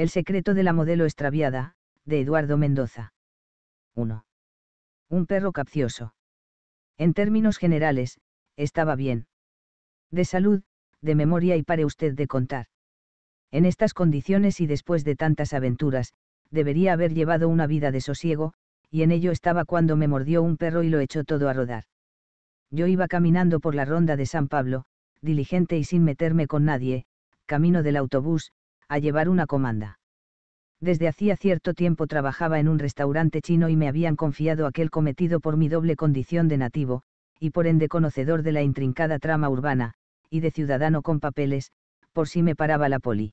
El secreto de la modelo extraviada, de Eduardo Mendoza. 1. Un perro capcioso. En términos generales, estaba bien. De salud, de memoria y pare usted de contar. En estas condiciones y después de tantas aventuras, debería haber llevado una vida de sosiego, y en ello estaba cuando me mordió un perro y lo echó todo a rodar. Yo iba caminando por la ronda de San Pablo, diligente y sin meterme con nadie, camino del autobús, a llevar una comanda. Desde hacía cierto tiempo trabajaba en un restaurante chino y me habían confiado aquel cometido por mi doble condición de nativo, y por ende conocedor de la intrincada trama urbana, y de ciudadano con papeles, por si me paraba la poli.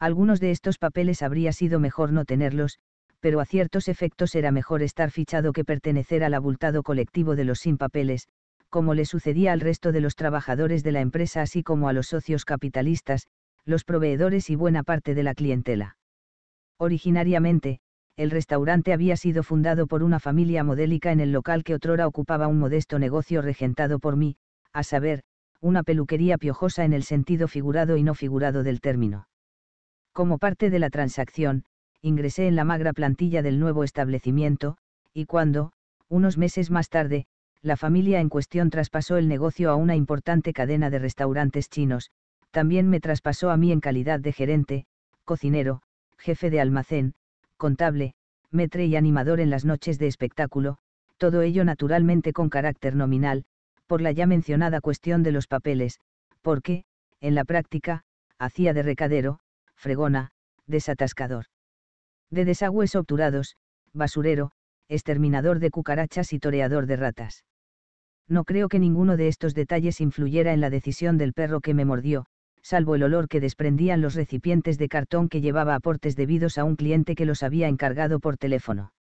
Algunos de estos papeles habría sido mejor no tenerlos, pero a ciertos efectos era mejor estar fichado que pertenecer al abultado colectivo de los sin papeles, como le sucedía al resto de los trabajadores de la empresa así como a los socios capitalistas, los proveedores y buena parte de la clientela. Originariamente, el restaurante había sido fundado por una familia modélica en el local que otrora ocupaba un modesto negocio regentado por mí, a saber, una peluquería piojosa en el sentido figurado y no figurado del término. Como parte de la transacción, ingresé en la magra plantilla del nuevo establecimiento, y cuando, unos meses más tarde, la familia en cuestión traspasó el negocio a una importante cadena de restaurantes chinos, también me traspasó a mí en calidad de gerente, cocinero, jefe de almacén, contable, metre y animador en las noches de espectáculo, todo ello naturalmente con carácter nominal, por la ya mencionada cuestión de los papeles, porque, en la práctica, hacía de recadero, fregona, desatascador. De desagües obturados, basurero, exterminador de cucarachas y toreador de ratas. No creo que ninguno de estos detalles influyera en la decisión del perro que me mordió, salvo el olor que desprendían los recipientes de cartón que llevaba aportes debidos a un cliente que los había encargado por teléfono.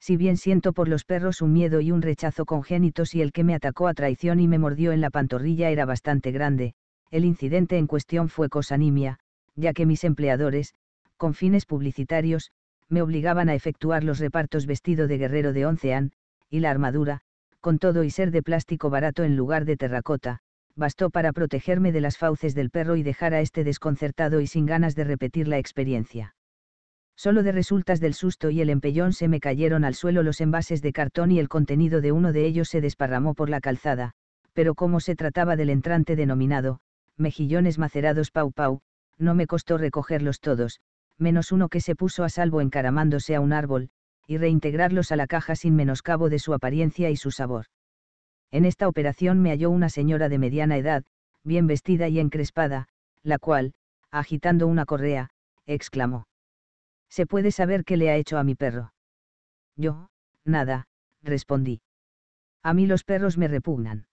Si bien siento por los perros un miedo y un rechazo congénitos y el que me atacó a traición y me mordió en la pantorrilla era bastante grande, el incidente en cuestión fue cosa nimia, ya que mis empleadores, con fines publicitarios, me obligaban a efectuar los repartos vestido de guerrero de oncean, y la armadura, con todo y ser de plástico barato en lugar de terracota, bastó para protegerme de las fauces del perro y dejar a este desconcertado y sin ganas de repetir la experiencia. Solo de resultas del susto y el empellón se me cayeron al suelo los envases de cartón y el contenido de uno de ellos se desparramó por la calzada, pero como se trataba del entrante denominado, mejillones macerados pau pau, no me costó recogerlos todos, menos uno que se puso a salvo encaramándose a un árbol, y reintegrarlos a la caja sin menoscabo de su apariencia y su sabor. En esta operación me halló una señora de mediana edad, bien vestida y encrespada, la cual, agitando una correa, exclamó. ¿Se puede saber qué le ha hecho a mi perro? Yo, nada, respondí. A mí los perros me repugnan.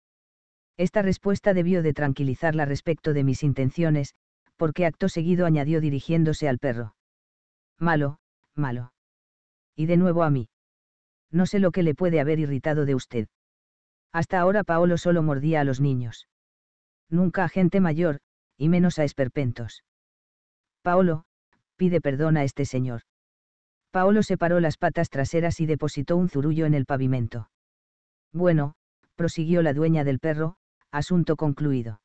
Esta respuesta debió de tranquilizarla respecto de mis intenciones, porque acto seguido añadió dirigiéndose al perro. Malo, malo. Y de nuevo a mí. No sé lo que le puede haber irritado de usted. Hasta ahora Paolo solo mordía a los niños. Nunca a gente mayor, y menos a esperpentos. Paolo, pide perdón a este señor. Paolo separó las patas traseras y depositó un zurullo en el pavimento. Bueno, prosiguió la dueña del perro, asunto concluido.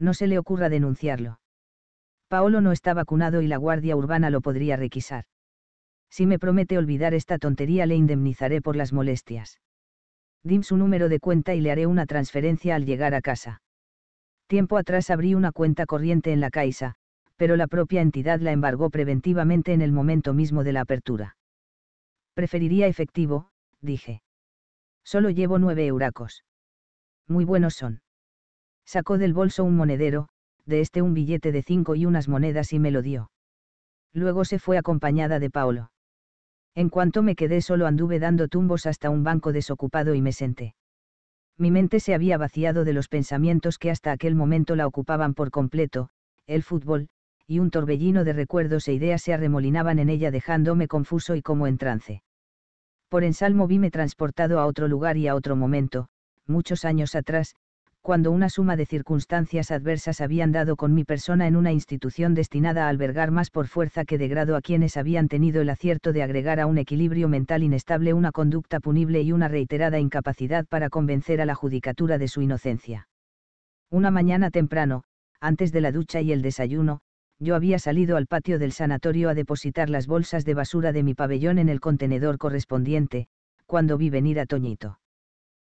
No se le ocurra denunciarlo. Paolo no está vacunado y la Guardia Urbana lo podría requisar. Si me promete olvidar esta tontería le indemnizaré por las molestias. Dim su número de cuenta y le haré una transferencia al llegar a casa. Tiempo atrás abrí una cuenta corriente en la Caixa, pero la propia entidad la embargó preventivamente en el momento mismo de la apertura. Preferiría efectivo, dije. Solo llevo nueve euracos. Muy buenos son. Sacó del bolso un monedero, de este un billete de cinco y unas monedas y me lo dio. Luego se fue acompañada de Paolo. En cuanto me quedé solo anduve dando tumbos hasta un banco desocupado y me senté. Mi mente se había vaciado de los pensamientos que hasta aquel momento la ocupaban por completo, el fútbol, y un torbellino de recuerdos e ideas se arremolinaban en ella dejándome confuso y como en trance. Por ensalmo vime transportado a otro lugar y a otro momento, muchos años atrás, cuando una suma de circunstancias adversas habían dado con mi persona en una institución destinada a albergar más por fuerza que de grado a quienes habían tenido el acierto de agregar a un equilibrio mental inestable una conducta punible y una reiterada incapacidad para convencer a la judicatura de su inocencia. Una mañana temprano, antes de la ducha y el desayuno, yo había salido al patio del sanatorio a depositar las bolsas de basura de mi pabellón en el contenedor correspondiente, cuando vi venir a Toñito.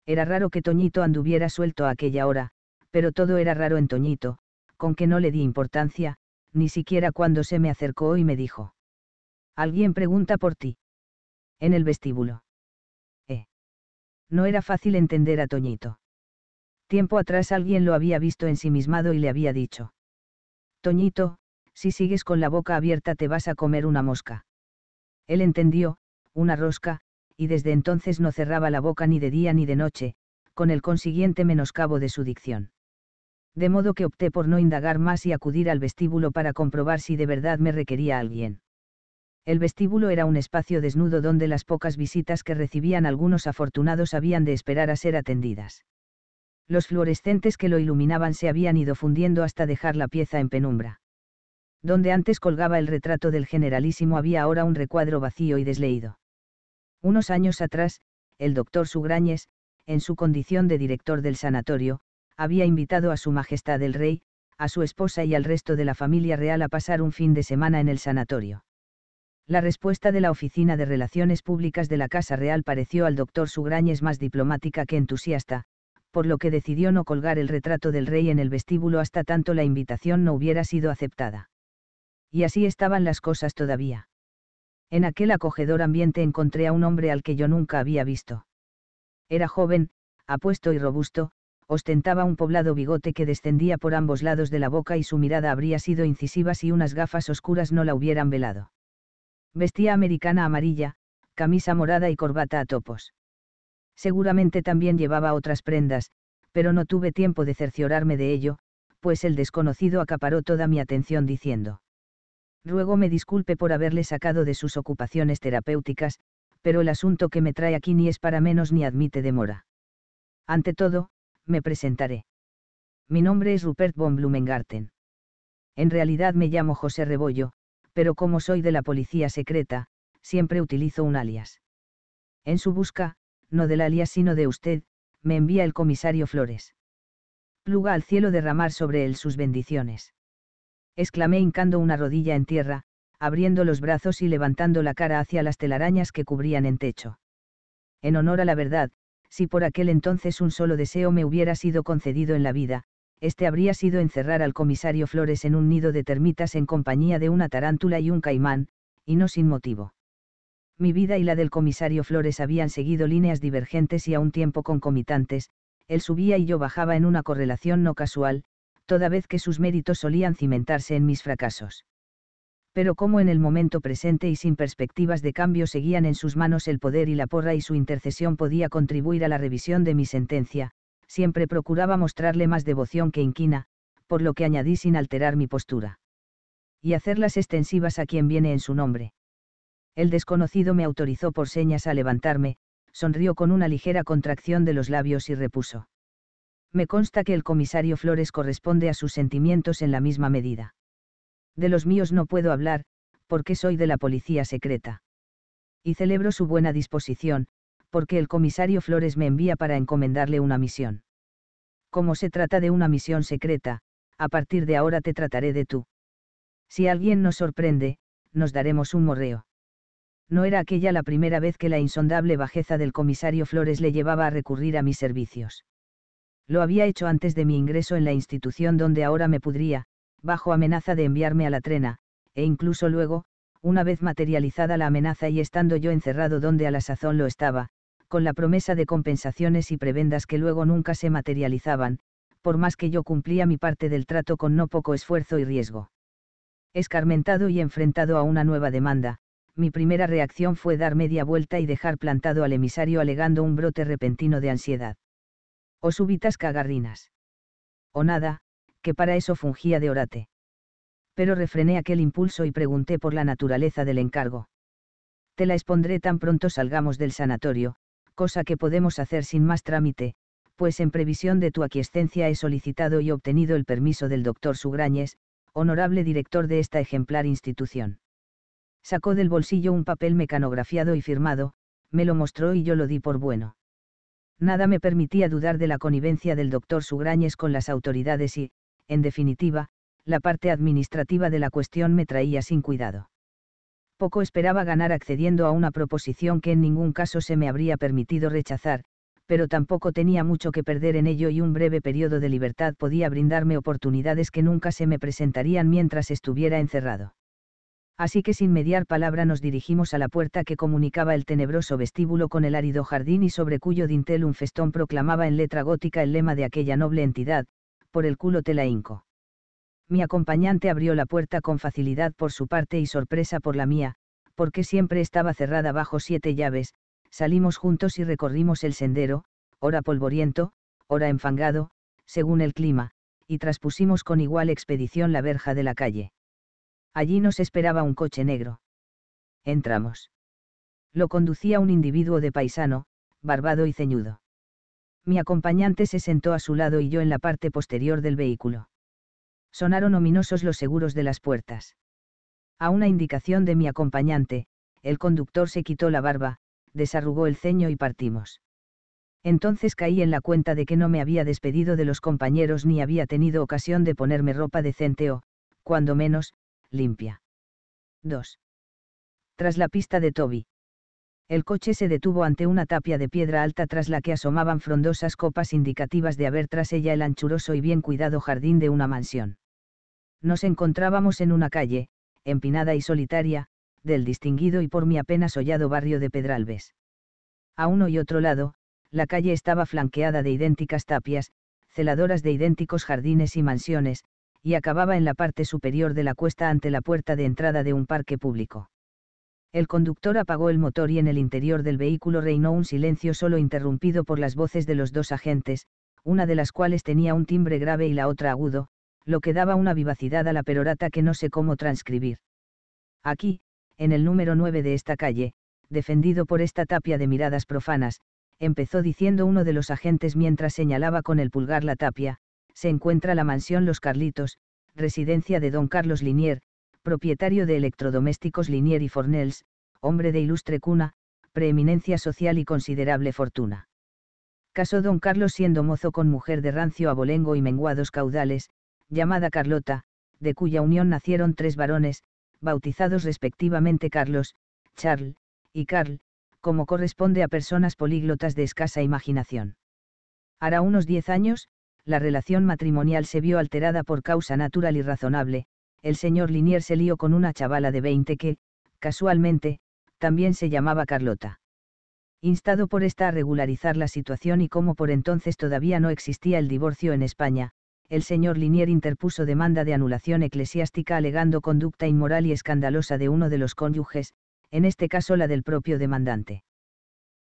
Era raro que Toñito anduviera suelto a aquella hora, pero todo era raro en Toñito, con que no le di importancia, ni siquiera cuando se me acercó y me dijo. Alguien pregunta por ti. En el vestíbulo. Eh. No era fácil entender a Toñito. Tiempo atrás alguien lo había visto ensimismado y le había dicho. Toñito, si sigues con la boca abierta te vas a comer una mosca. Él entendió, una rosca, y desde entonces no cerraba la boca ni de día ni de noche, con el consiguiente menoscabo de su dicción. De modo que opté por no indagar más y acudir al vestíbulo para comprobar si de verdad me requería alguien. El vestíbulo era un espacio desnudo donde las pocas visitas que recibían algunos afortunados habían de esperar a ser atendidas. Los fluorescentes que lo iluminaban se habían ido fundiendo hasta dejar la pieza en penumbra. Donde antes colgaba el retrato del generalísimo había ahora un recuadro vacío y desleído. Unos años atrás, el doctor Sugrañes, en su condición de director del sanatorio, había invitado a Su Majestad el Rey, a su esposa y al resto de la familia real a pasar un fin de semana en el sanatorio. La respuesta de la Oficina de Relaciones Públicas de la Casa Real pareció al doctor Sugrañes más diplomática que entusiasta, por lo que decidió no colgar el retrato del rey en el vestíbulo hasta tanto la invitación no hubiera sido aceptada. Y así estaban las cosas todavía. En aquel acogedor ambiente encontré a un hombre al que yo nunca había visto. Era joven, apuesto y robusto, ostentaba un poblado bigote que descendía por ambos lados de la boca y su mirada habría sido incisiva si unas gafas oscuras no la hubieran velado. Vestía americana amarilla, camisa morada y corbata a topos. Seguramente también llevaba otras prendas, pero no tuve tiempo de cerciorarme de ello, pues el desconocido acaparó toda mi atención diciendo ruego me disculpe por haberle sacado de sus ocupaciones terapéuticas, pero el asunto que me trae aquí ni es para menos ni admite demora. Ante todo, me presentaré. Mi nombre es Rupert von Blumengarten. En realidad me llamo José Rebollo, pero como soy de la policía secreta, siempre utilizo un alias. En su busca, no del alias sino de usted, me envía el comisario Flores. Pluga al cielo derramar sobre él sus bendiciones exclamé hincando una rodilla en tierra, abriendo los brazos y levantando la cara hacia las telarañas que cubrían en techo. En honor a la verdad, si por aquel entonces un solo deseo me hubiera sido concedido en la vida, este habría sido encerrar al comisario Flores en un nido de termitas en compañía de una tarántula y un caimán, y no sin motivo. Mi vida y la del comisario Flores habían seguido líneas divergentes y a un tiempo concomitantes, él subía y yo bajaba en una correlación no casual, toda vez que sus méritos solían cimentarse en mis fracasos. Pero como en el momento presente y sin perspectivas de cambio seguían en sus manos el poder y la porra y su intercesión podía contribuir a la revisión de mi sentencia, siempre procuraba mostrarle más devoción que inquina, por lo que añadí sin alterar mi postura. Y hacerlas extensivas a quien viene en su nombre. El desconocido me autorizó por señas a levantarme, sonrió con una ligera contracción de los labios y repuso me consta que el comisario Flores corresponde a sus sentimientos en la misma medida. De los míos no puedo hablar, porque soy de la policía secreta. Y celebro su buena disposición, porque el comisario Flores me envía para encomendarle una misión. Como se trata de una misión secreta, a partir de ahora te trataré de tú. Si alguien nos sorprende, nos daremos un morreo. No era aquella la primera vez que la insondable bajeza del comisario Flores le llevaba a recurrir a mis servicios lo había hecho antes de mi ingreso en la institución donde ahora me pudría, bajo amenaza de enviarme a la trena, e incluso luego, una vez materializada la amenaza y estando yo encerrado donde a la sazón lo estaba, con la promesa de compensaciones y prebendas que luego nunca se materializaban, por más que yo cumplía mi parte del trato con no poco esfuerzo y riesgo. Escarmentado y enfrentado a una nueva demanda, mi primera reacción fue dar media vuelta y dejar plantado al emisario alegando un brote repentino de ansiedad o súbitas cagarrinas. O nada, que para eso fungía de orate. Pero refrené aquel impulso y pregunté por la naturaleza del encargo. Te la expondré tan pronto salgamos del sanatorio, cosa que podemos hacer sin más trámite, pues en previsión de tu aquiescencia he solicitado y obtenido el permiso del doctor Sugrañes, honorable director de esta ejemplar institución. Sacó del bolsillo un papel mecanografiado y firmado, me lo mostró y yo lo di por bueno. Nada me permitía dudar de la connivencia del doctor Sugrañes con las autoridades y, en definitiva, la parte administrativa de la cuestión me traía sin cuidado. Poco esperaba ganar accediendo a una proposición que en ningún caso se me habría permitido rechazar, pero tampoco tenía mucho que perder en ello y un breve periodo de libertad podía brindarme oportunidades que nunca se me presentarían mientras estuviera encerrado así que sin mediar palabra nos dirigimos a la puerta que comunicaba el tenebroso vestíbulo con el árido jardín y sobre cuyo dintel un festón proclamaba en letra gótica el lema de aquella noble entidad, por el culo te la Mi acompañante abrió la puerta con facilidad por su parte y sorpresa por la mía, porque siempre estaba cerrada bajo siete llaves, salimos juntos y recorrimos el sendero, ora polvoriento, ora enfangado, según el clima, y traspusimos con igual expedición la verja de la calle Allí nos esperaba un coche negro. Entramos. Lo conducía un individuo de paisano, barbado y ceñudo. Mi acompañante se sentó a su lado y yo en la parte posterior del vehículo. Sonaron ominosos los seguros de las puertas. A una indicación de mi acompañante, el conductor se quitó la barba, desarrugó el ceño y partimos. Entonces caí en la cuenta de que no me había despedido de los compañeros ni había tenido ocasión de ponerme ropa decente o, cuando menos, limpia. 2. Tras la pista de Toby. El coche se detuvo ante una tapia de piedra alta tras la que asomaban frondosas copas indicativas de haber tras ella el anchuroso y bien cuidado jardín de una mansión. Nos encontrábamos en una calle, empinada y solitaria, del distinguido y por mi apenas hollado barrio de Pedralbes. A uno y otro lado, la calle estaba flanqueada de idénticas tapias, celadoras de idénticos jardines y mansiones, y acababa en la parte superior de la cuesta ante la puerta de entrada de un parque público. El conductor apagó el motor y en el interior del vehículo reinó un silencio solo interrumpido por las voces de los dos agentes, una de las cuales tenía un timbre grave y la otra agudo, lo que daba una vivacidad a la perorata que no sé cómo transcribir. Aquí, en el número 9 de esta calle, defendido por esta tapia de miradas profanas, empezó diciendo uno de los agentes mientras señalaba con el pulgar la tapia, se encuentra la mansión Los Carlitos, residencia de don Carlos Linier, propietario de electrodomésticos Linier y Fornells, hombre de ilustre cuna, preeminencia social y considerable fortuna. Casó don Carlos siendo mozo con mujer de rancio abolengo y menguados caudales, llamada Carlota, de cuya unión nacieron tres varones, bautizados respectivamente Carlos, Charles, y Carl, como corresponde a personas políglotas de escasa imaginación. Hará unos diez años, la relación matrimonial se vio alterada por causa natural y razonable, el señor Linier se lió con una chavala de 20 que, casualmente, también se llamaba Carlota. Instado por esta a regularizar la situación y como por entonces todavía no existía el divorcio en España, el señor Linier interpuso demanda de anulación eclesiástica alegando conducta inmoral y escandalosa de uno de los cónyuges, en este caso la del propio demandante.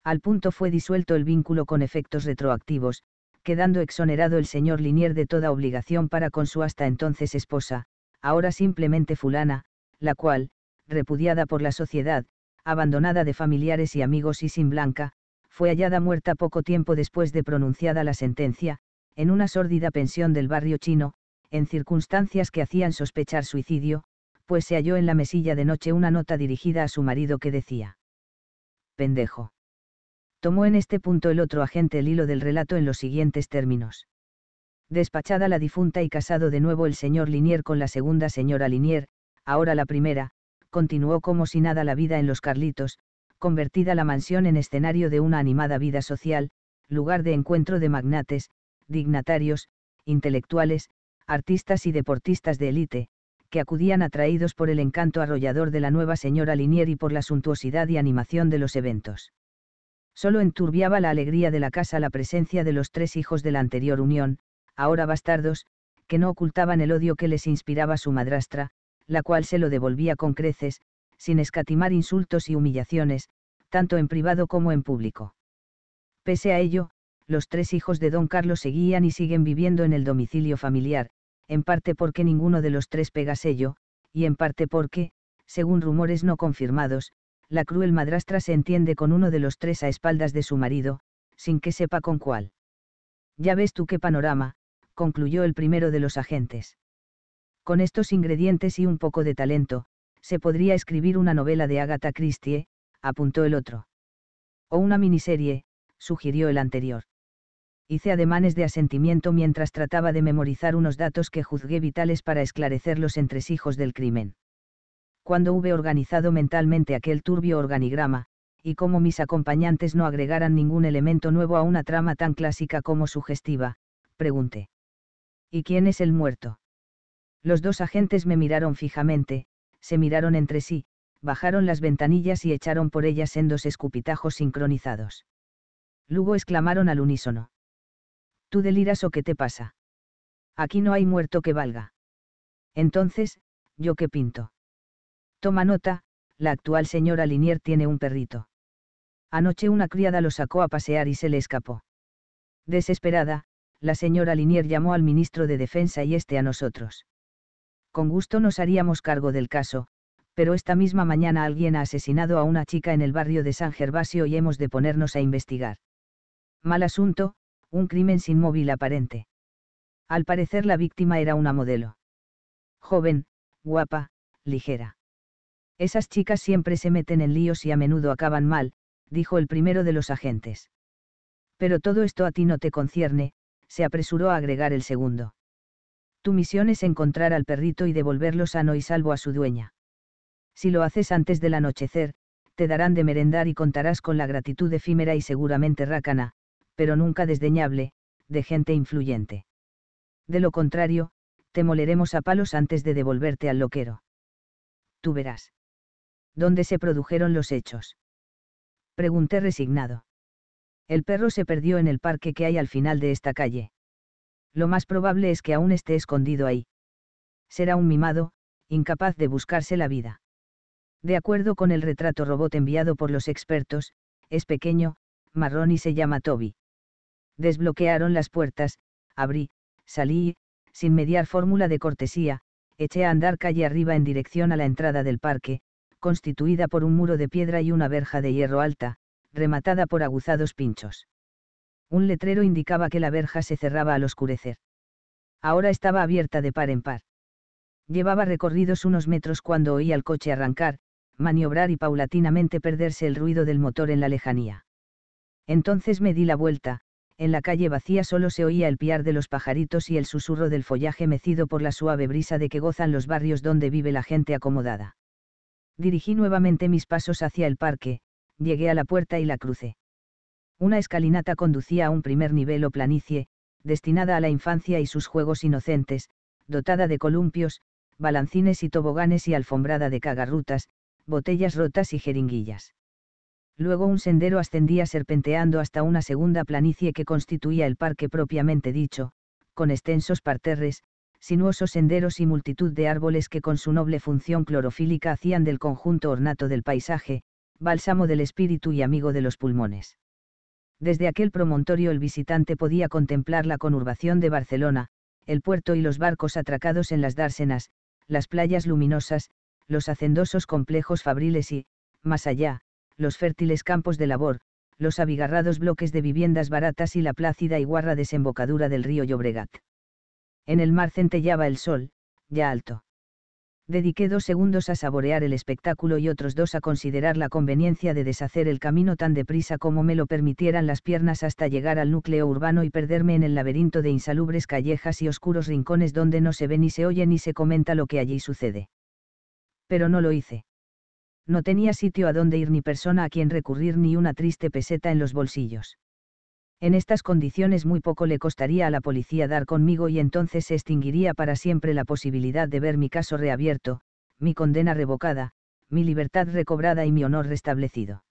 Al punto fue disuelto el vínculo con efectos retroactivos, quedando exonerado el señor Linier de toda obligación para con su hasta entonces esposa, ahora simplemente fulana, la cual, repudiada por la sociedad, abandonada de familiares y amigos y sin blanca, fue hallada muerta poco tiempo después de pronunciada la sentencia, en una sórdida pensión del barrio chino, en circunstancias que hacían sospechar suicidio, pues se halló en la mesilla de noche una nota dirigida a su marido que decía, Pendejo tomó en este punto el otro agente el hilo del relato en los siguientes términos. Despachada la difunta y casado de nuevo el señor Linier con la segunda señora Linier, ahora la primera, continuó como si nada la vida en los Carlitos, convertida la mansión en escenario de una animada vida social, lugar de encuentro de magnates, dignatarios, intelectuales, artistas y deportistas de élite, que acudían atraídos por el encanto arrollador de la nueva señora Linier y por la suntuosidad y animación de los eventos. Solo enturbiaba la alegría de la casa la presencia de los tres hijos de la anterior unión, ahora bastardos, que no ocultaban el odio que les inspiraba su madrastra, la cual se lo devolvía con creces, sin escatimar insultos y humillaciones, tanto en privado como en público. Pese a ello, los tres hijos de don Carlos seguían y siguen viviendo en el domicilio familiar, en parte porque ninguno de los tres pega sello, y en parte porque, según rumores no confirmados, la cruel madrastra se entiende con uno de los tres a espaldas de su marido, sin que sepa con cuál. Ya ves tú qué panorama, concluyó el primero de los agentes. Con estos ingredientes y un poco de talento, se podría escribir una novela de Agatha Christie, apuntó el otro. O una miniserie, sugirió el anterior. Hice ademanes de asentimiento mientras trataba de memorizar unos datos que juzgué vitales para esclarecer los entresijos del crimen cuando hube organizado mentalmente aquel turbio organigrama, y como mis acompañantes no agregaran ningún elemento nuevo a una trama tan clásica como sugestiva, pregunté. ¿Y quién es el muerto? Los dos agentes me miraron fijamente, se miraron entre sí, bajaron las ventanillas y echaron por ellas dos escupitajos sincronizados. Luego exclamaron al unísono. ¿Tú deliras o qué te pasa? Aquí no hay muerto que valga. Entonces, ¿yo qué pinto? Toma nota, la actual señora Linier tiene un perrito. Anoche una criada lo sacó a pasear y se le escapó. Desesperada, la señora Linier llamó al ministro de Defensa y este a nosotros. Con gusto nos haríamos cargo del caso, pero esta misma mañana alguien ha asesinado a una chica en el barrio de San Gervasio y hemos de ponernos a investigar. Mal asunto, un crimen sin móvil aparente. Al parecer la víctima era una modelo. Joven, guapa, ligera. Esas chicas siempre se meten en líos y a menudo acaban mal, dijo el primero de los agentes. Pero todo esto a ti no te concierne, se apresuró a agregar el segundo. Tu misión es encontrar al perrito y devolverlo sano y salvo a su dueña. Si lo haces antes del anochecer, te darán de merendar y contarás con la gratitud efímera y seguramente rácana, pero nunca desdeñable, de gente influyente. De lo contrario, te moleremos a palos antes de devolverte al loquero. Tú verás. ¿dónde se produjeron los hechos? Pregunté resignado. El perro se perdió en el parque que hay al final de esta calle. Lo más probable es que aún esté escondido ahí. Será un mimado, incapaz de buscarse la vida. De acuerdo con el retrato robot enviado por los expertos, es pequeño, marrón y se llama Toby. Desbloquearon las puertas, abrí, salí y, sin mediar fórmula de cortesía, eché a andar calle arriba en dirección a la entrada del parque, constituida por un muro de piedra y una verja de hierro alta, rematada por aguzados pinchos. Un letrero indicaba que la verja se cerraba al oscurecer. Ahora estaba abierta de par en par. Llevaba recorridos unos metros cuando oí al coche arrancar, maniobrar y paulatinamente perderse el ruido del motor en la lejanía. Entonces me di la vuelta, en la calle vacía solo se oía el piar de los pajaritos y el susurro del follaje mecido por la suave brisa de que gozan los barrios donde vive la gente acomodada. Dirigí nuevamente mis pasos hacia el parque, llegué a la puerta y la crucé. Una escalinata conducía a un primer nivel o planicie, destinada a la infancia y sus juegos inocentes, dotada de columpios, balancines y toboganes y alfombrada de cagarrutas, botellas rotas y jeringuillas. Luego un sendero ascendía serpenteando hasta una segunda planicie que constituía el parque propiamente dicho, con extensos parterres, sinuosos senderos y multitud de árboles que con su noble función clorofílica hacían del conjunto ornato del paisaje, bálsamo del espíritu y amigo de los pulmones. Desde aquel promontorio el visitante podía contemplar la conurbación de Barcelona, el puerto y los barcos atracados en las dársenas, las playas luminosas, los hacendosos complejos fabriles y, más allá, los fértiles campos de labor, los abigarrados bloques de viviendas baratas y la plácida y guarra desembocadura del río Llobregat. En el mar centellaba el sol, ya alto. Dediqué dos segundos a saborear el espectáculo y otros dos a considerar la conveniencia de deshacer el camino tan deprisa como me lo permitieran las piernas hasta llegar al núcleo urbano y perderme en el laberinto de insalubres callejas y oscuros rincones donde no se ve ni se oye ni se comenta lo que allí sucede. Pero no lo hice. No tenía sitio a donde ir ni persona a quien recurrir ni una triste peseta en los bolsillos. En estas condiciones muy poco le costaría a la policía dar conmigo y entonces se extinguiría para siempre la posibilidad de ver mi caso reabierto, mi condena revocada, mi libertad recobrada y mi honor restablecido.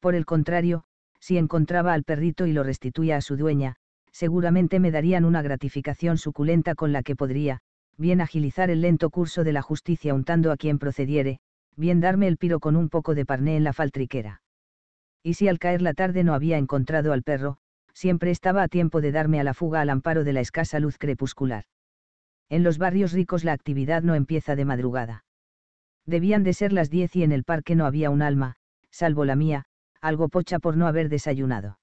Por el contrario, si encontraba al perrito y lo restituía a su dueña, seguramente me darían una gratificación suculenta con la que podría, bien agilizar el lento curso de la justicia untando a quien procediere, bien darme el piro con un poco de parné en la faltriquera y si al caer la tarde no había encontrado al perro, siempre estaba a tiempo de darme a la fuga al amparo de la escasa luz crepuscular. En los barrios ricos la actividad no empieza de madrugada. Debían de ser las diez y en el parque no había un alma, salvo la mía, algo pocha por no haber desayunado.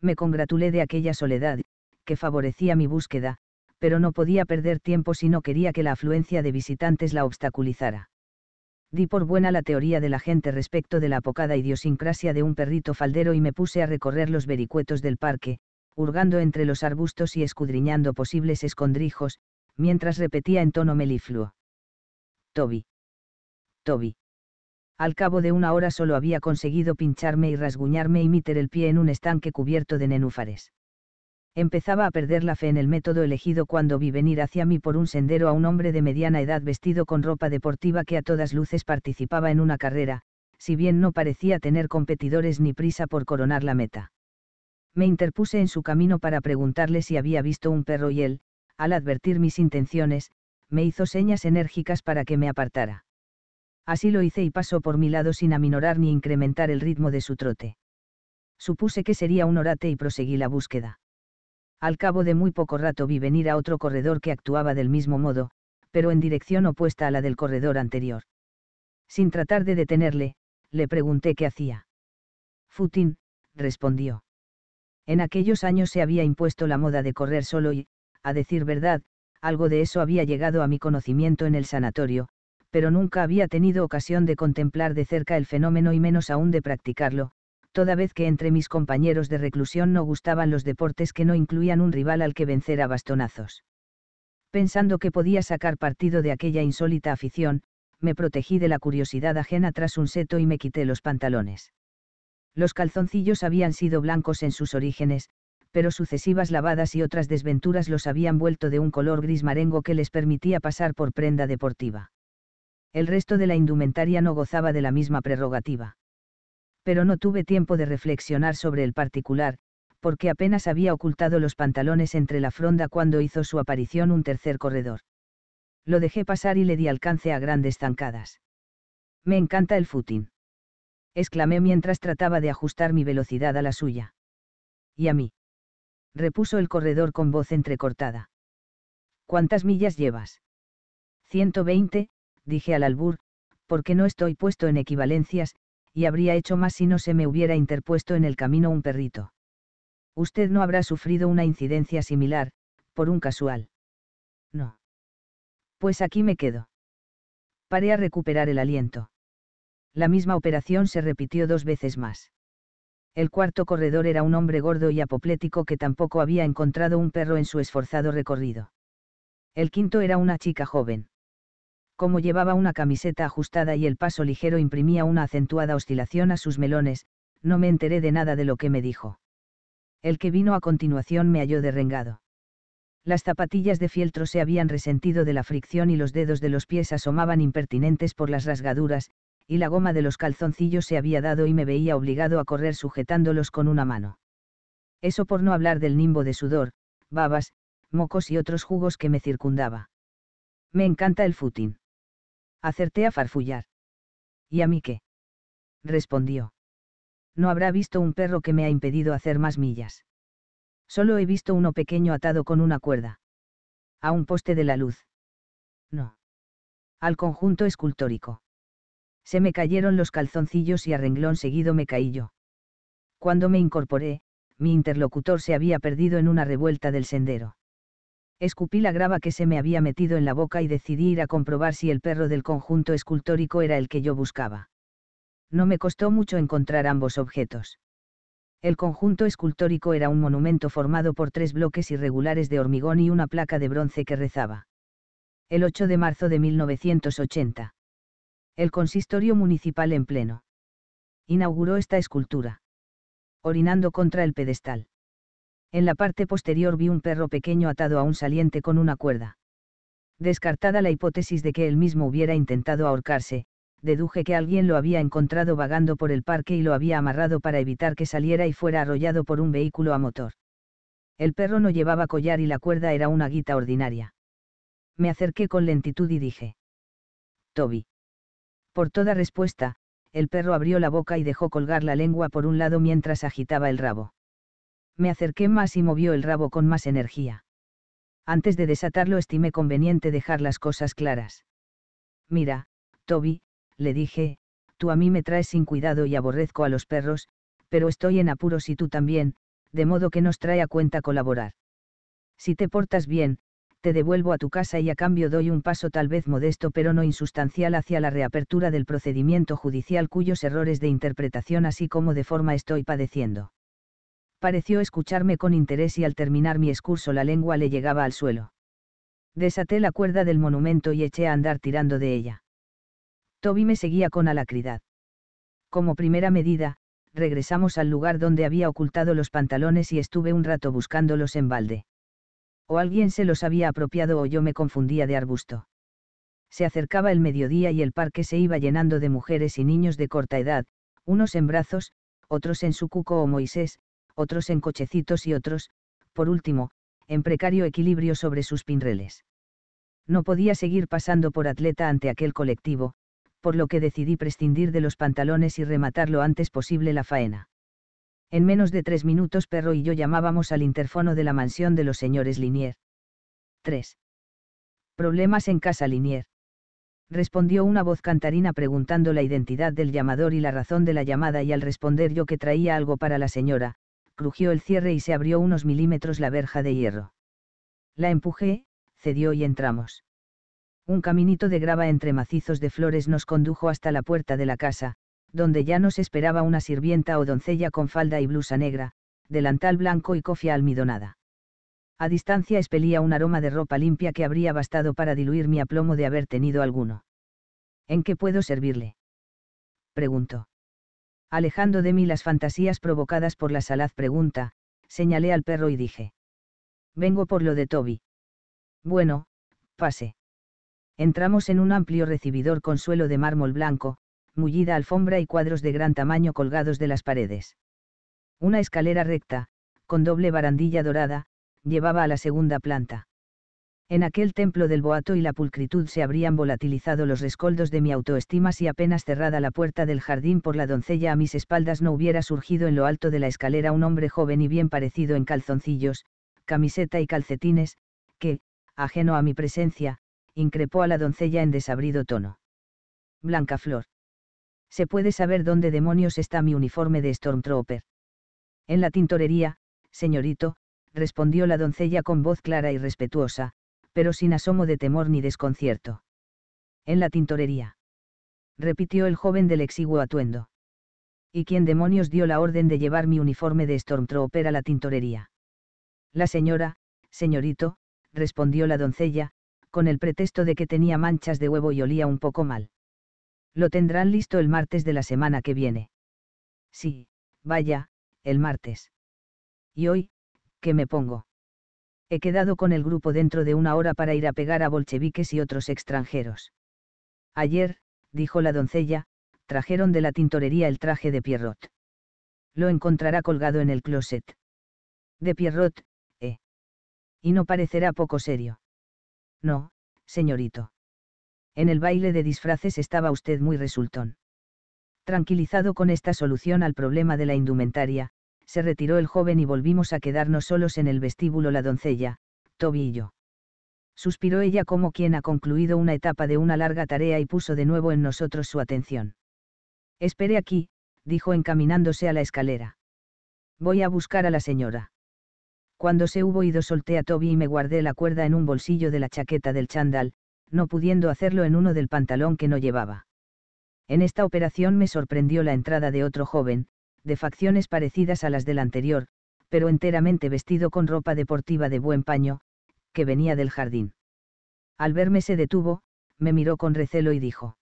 Me congratulé de aquella soledad, que favorecía mi búsqueda, pero no podía perder tiempo si no quería que la afluencia de visitantes la obstaculizara. Di por buena la teoría de la gente respecto de la apocada idiosincrasia de un perrito faldero y me puse a recorrer los vericuetos del parque, hurgando entre los arbustos y escudriñando posibles escondrijos, mientras repetía en tono melifluo. Toby. Toby. Al cabo de una hora solo había conseguido pincharme y rasguñarme y meter el pie en un estanque cubierto de nenúfares empezaba a perder la fe en el método elegido cuando vi venir hacia mí por un sendero a un hombre de mediana edad vestido con ropa deportiva que a todas luces participaba en una carrera, si bien no parecía tener competidores ni prisa por coronar la meta. Me interpuse en su camino para preguntarle si había visto un perro y él, al advertir mis intenciones, me hizo señas enérgicas para que me apartara. Así lo hice y pasó por mi lado sin aminorar ni incrementar el ritmo de su trote. Supuse que sería un orate y proseguí la búsqueda. Al cabo de muy poco rato vi venir a otro corredor que actuaba del mismo modo, pero en dirección opuesta a la del corredor anterior. Sin tratar de detenerle, le pregunté qué hacía. Futin, respondió. En aquellos años se había impuesto la moda de correr solo y, a decir verdad, algo de eso había llegado a mi conocimiento en el sanatorio, pero nunca había tenido ocasión de contemplar de cerca el fenómeno y menos aún de practicarlo, toda vez que entre mis compañeros de reclusión no gustaban los deportes que no incluían un rival al que vencer a bastonazos. Pensando que podía sacar partido de aquella insólita afición, me protegí de la curiosidad ajena tras un seto y me quité los pantalones. Los calzoncillos habían sido blancos en sus orígenes, pero sucesivas lavadas y otras desventuras los habían vuelto de un color gris marengo que les permitía pasar por prenda deportiva. El resto de la indumentaria no gozaba de la misma prerrogativa pero no tuve tiempo de reflexionar sobre el particular, porque apenas había ocultado los pantalones entre la fronda cuando hizo su aparición un tercer corredor. Lo dejé pasar y le di alcance a grandes zancadas. Me encanta el footing. Exclamé mientras trataba de ajustar mi velocidad a la suya. ¿Y a mí? repuso el corredor con voz entrecortada. ¿Cuántas millas llevas? 120, dije al albur, porque no estoy puesto en equivalencias, y habría hecho más si no se me hubiera interpuesto en el camino un perrito. Usted no habrá sufrido una incidencia similar, por un casual. No. Pues aquí me quedo. Paré a recuperar el aliento. La misma operación se repitió dos veces más. El cuarto corredor era un hombre gordo y apoplético que tampoco había encontrado un perro en su esforzado recorrido. El quinto era una chica joven como llevaba una camiseta ajustada y el paso ligero imprimía una acentuada oscilación a sus melones, no me enteré de nada de lo que me dijo. El que vino a continuación me halló derrengado. Las zapatillas de fieltro se habían resentido de la fricción y los dedos de los pies asomaban impertinentes por las rasgaduras, y la goma de los calzoncillos se había dado y me veía obligado a correr sujetándolos con una mano. Eso por no hablar del nimbo de sudor, babas, mocos y otros jugos que me circundaba. Me encanta el footing. Acerté a farfullar. ¿Y a mí qué? respondió. No habrá visto un perro que me ha impedido hacer más millas. Solo he visto uno pequeño atado con una cuerda. A un poste de la luz. No. Al conjunto escultórico. Se me cayeron los calzoncillos y a renglón seguido me caí yo. Cuando me incorporé, mi interlocutor se había perdido en una revuelta del sendero. Escupí la grava que se me había metido en la boca y decidí ir a comprobar si el perro del conjunto escultórico era el que yo buscaba. No me costó mucho encontrar ambos objetos. El conjunto escultórico era un monumento formado por tres bloques irregulares de hormigón y una placa de bronce que rezaba. El 8 de marzo de 1980. El consistorio municipal en pleno. Inauguró esta escultura. Orinando contra el pedestal. En la parte posterior vi un perro pequeño atado a un saliente con una cuerda. Descartada la hipótesis de que él mismo hubiera intentado ahorcarse, deduje que alguien lo había encontrado vagando por el parque y lo había amarrado para evitar que saliera y fuera arrollado por un vehículo a motor. El perro no llevaba collar y la cuerda era una guita ordinaria. Me acerqué con lentitud y dije. Toby. Por toda respuesta, el perro abrió la boca y dejó colgar la lengua por un lado mientras agitaba el rabo me acerqué más y movió el rabo con más energía. Antes de desatarlo estimé conveniente dejar las cosas claras. Mira, Toby, le dije, tú a mí me traes sin cuidado y aborrezco a los perros, pero estoy en apuros y tú también, de modo que nos trae a cuenta colaborar. Si te portas bien, te devuelvo a tu casa y a cambio doy un paso tal vez modesto pero no insustancial hacia la reapertura del procedimiento judicial cuyos errores de interpretación así como de forma estoy padeciendo pareció escucharme con interés y al terminar mi excurso la lengua le llegaba al suelo. Desaté la cuerda del monumento y eché a andar tirando de ella. Toby me seguía con alacridad. Como primera medida, regresamos al lugar donde había ocultado los pantalones y estuve un rato buscándolos en balde. O alguien se los había apropiado o yo me confundía de arbusto. Se acercaba el mediodía y el parque se iba llenando de mujeres y niños de corta edad, unos en brazos, otros en su cuco o Moisés, otros en cochecitos y otros, por último, en precario equilibrio sobre sus pinreles. No podía seguir pasando por atleta ante aquel colectivo, por lo que decidí prescindir de los pantalones y rematar lo antes posible la faena. En menos de tres minutos Perro y yo llamábamos al interfono de la mansión de los señores Linier. 3. Problemas en casa Linier. Respondió una voz cantarina preguntando la identidad del llamador y la razón de la llamada y al responder yo que traía algo para la señora, crujió el cierre y se abrió unos milímetros la verja de hierro. La empujé, cedió y entramos. Un caminito de grava entre macizos de flores nos condujo hasta la puerta de la casa, donde ya nos esperaba una sirvienta o doncella con falda y blusa negra, delantal blanco y cofia almidonada. A distancia expelía un aroma de ropa limpia que habría bastado para diluir mi aplomo de haber tenido alguno. ¿En qué puedo servirle? preguntó alejando de mí las fantasías provocadas por la salaz pregunta, señalé al perro y dije. Vengo por lo de Toby. Bueno, pase. Entramos en un amplio recibidor con suelo de mármol blanco, mullida alfombra y cuadros de gran tamaño colgados de las paredes. Una escalera recta, con doble barandilla dorada, llevaba a la segunda planta. En aquel templo del boato y la pulcritud se habrían volatilizado los rescoldos de mi autoestima si apenas cerrada la puerta del jardín por la doncella a mis espaldas no hubiera surgido en lo alto de la escalera un hombre joven y bien parecido en calzoncillos, camiseta y calcetines, que, ajeno a mi presencia, increpó a la doncella en desabrido tono. Blanca Flor. Se puede saber dónde demonios está mi uniforme de Stormtrooper. En la tintorería, señorito, respondió la doncella con voz clara y respetuosa, pero sin asomo de temor ni desconcierto. En la tintorería. Repitió el joven del exiguo atuendo. ¿Y quién demonios dio la orden de llevar mi uniforme de Stormtrooper a la tintorería? La señora, señorito, respondió la doncella, con el pretexto de que tenía manchas de huevo y olía un poco mal. Lo tendrán listo el martes de la semana que viene. Sí, vaya, el martes. ¿Y hoy, qué me pongo? He quedado con el grupo dentro de una hora para ir a pegar a bolcheviques y otros extranjeros. Ayer, dijo la doncella, trajeron de la tintorería el traje de Pierrot. Lo encontrará colgado en el closet. De Pierrot, eh. Y no parecerá poco serio. No, señorito. En el baile de disfraces estaba usted muy resultón. Tranquilizado con esta solución al problema de la indumentaria, se retiró el joven y volvimos a quedarnos solos en el vestíbulo la doncella, Toby y yo. Suspiró ella como quien ha concluido una etapa de una larga tarea y puso de nuevo en nosotros su atención. Espere aquí, dijo encaminándose a la escalera. Voy a buscar a la señora. Cuando se hubo ido solté a Toby y me guardé la cuerda en un bolsillo de la chaqueta del chandal, no pudiendo hacerlo en uno del pantalón que no llevaba. En esta operación me sorprendió la entrada de otro joven, de facciones parecidas a las del anterior, pero enteramente vestido con ropa deportiva de buen paño, que venía del jardín. Al verme se detuvo, me miró con recelo y dijo.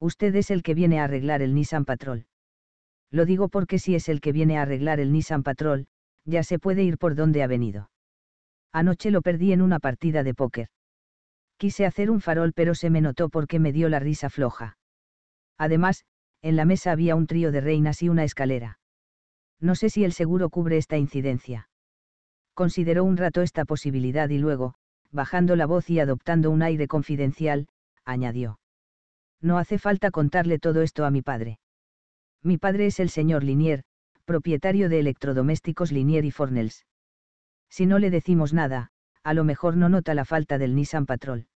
Usted es el que viene a arreglar el Nissan Patrol. Lo digo porque si es el que viene a arreglar el Nissan Patrol, ya se puede ir por donde ha venido. Anoche lo perdí en una partida de póker. Quise hacer un farol pero se me notó porque me dio la risa floja. Además, en la mesa había un trío de reinas y una escalera. No sé si el seguro cubre esta incidencia. Consideró un rato esta posibilidad y luego, bajando la voz y adoptando un aire confidencial, añadió. No hace falta contarle todo esto a mi padre. Mi padre es el señor Linier, propietario de electrodomésticos Linier y Fornells. Si no le decimos nada, a lo mejor no nota la falta del Nissan Patrol.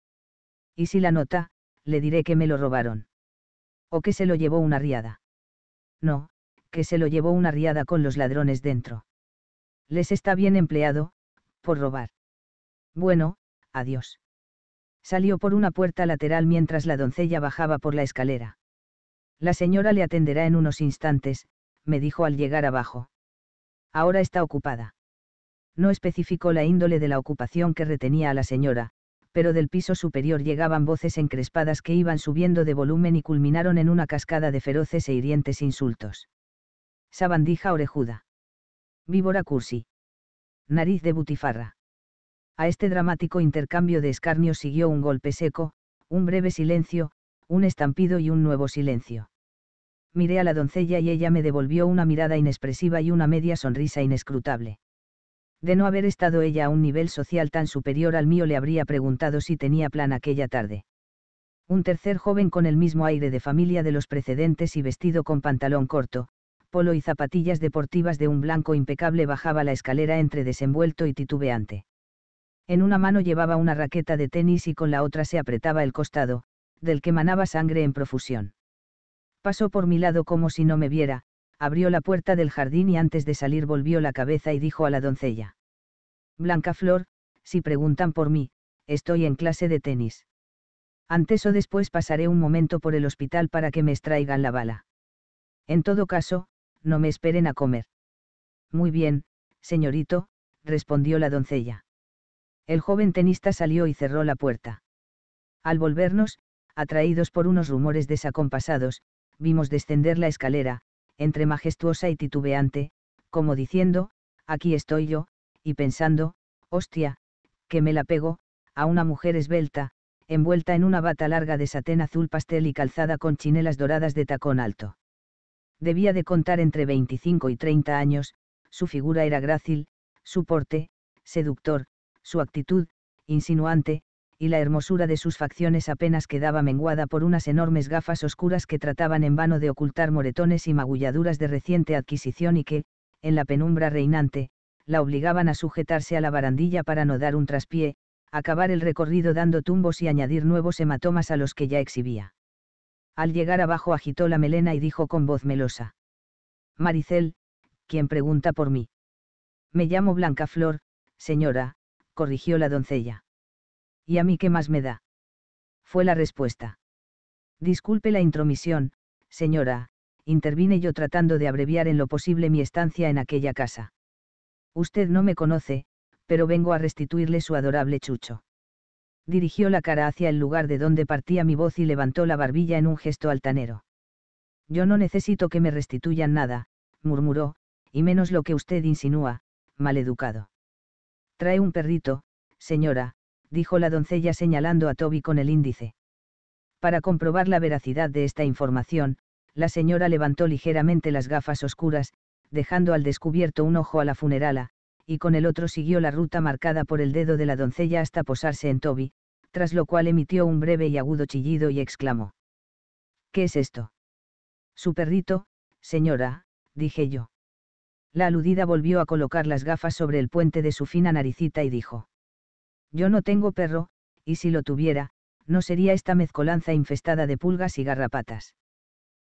Y si la nota, le diré que me lo robaron. ¿O que se lo llevó una riada? No, que se lo llevó una riada con los ladrones dentro. Les está bien empleado, por robar. Bueno, adiós. Salió por una puerta lateral mientras la doncella bajaba por la escalera. La señora le atenderá en unos instantes, me dijo al llegar abajo. Ahora está ocupada. No especificó la índole de la ocupación que retenía a la señora, pero del piso superior llegaban voces encrespadas que iban subiendo de volumen y culminaron en una cascada de feroces e hirientes insultos. Sabandija orejuda. Víbora cursi. Nariz de butifarra. A este dramático intercambio de escarnios siguió un golpe seco, un breve silencio, un estampido y un nuevo silencio. Miré a la doncella y ella me devolvió una mirada inexpresiva y una media sonrisa inescrutable de no haber estado ella a un nivel social tan superior al mío le habría preguntado si tenía plan aquella tarde. Un tercer joven con el mismo aire de familia de los precedentes y vestido con pantalón corto, polo y zapatillas deportivas de un blanco impecable bajaba la escalera entre desenvuelto y titubeante. En una mano llevaba una raqueta de tenis y con la otra se apretaba el costado, del que manaba sangre en profusión. Pasó por mi lado como si no me viera, abrió la puerta del jardín y antes de salir volvió la cabeza y dijo a la doncella. Blanca Flor, si preguntan por mí, estoy en clase de tenis. Antes o después pasaré un momento por el hospital para que me extraigan la bala. En todo caso, no me esperen a comer. Muy bien, señorito, respondió la doncella. El joven tenista salió y cerró la puerta. Al volvernos, atraídos por unos rumores desacompasados, vimos descender la escalera, entre majestuosa y titubeante, como diciendo, aquí estoy yo, y pensando, hostia, que me la pego, a una mujer esbelta, envuelta en una bata larga de satén azul pastel y calzada con chinelas doradas de tacón alto. Debía de contar entre 25 y 30 años, su figura era grácil, su porte, seductor, su actitud, insinuante, y la hermosura de sus facciones apenas quedaba menguada por unas enormes gafas oscuras que trataban en vano de ocultar moretones y magulladuras de reciente adquisición y que, en la penumbra reinante, la obligaban a sujetarse a la barandilla para no dar un traspié, acabar el recorrido dando tumbos y añadir nuevos hematomas a los que ya exhibía. Al llegar abajo agitó la melena y dijo con voz melosa. Maricel, quien pregunta por mí? Me llamo Blanca Flor, señora, corrigió la doncella. ¿Y a mí qué más me da? Fue la respuesta. Disculpe la intromisión, señora, intervine yo tratando de abreviar en lo posible mi estancia en aquella casa. Usted no me conoce, pero vengo a restituirle su adorable chucho. Dirigió la cara hacia el lugar de donde partía mi voz y levantó la barbilla en un gesto altanero. Yo no necesito que me restituyan nada, murmuró, y menos lo que usted insinúa, maleducado. Trae un perrito, señora, dijo la doncella señalando a Toby con el índice. Para comprobar la veracidad de esta información, la señora levantó ligeramente las gafas oscuras, dejando al descubierto un ojo a la funerala, y con el otro siguió la ruta marcada por el dedo de la doncella hasta posarse en Toby, tras lo cual emitió un breve y agudo chillido y exclamó. ¿Qué es esto? Su perrito, señora, dije yo. La aludida volvió a colocar las gafas sobre el puente de su fina naricita y dijo. Yo no tengo perro, y si lo tuviera, no sería esta mezcolanza infestada de pulgas y garrapatas.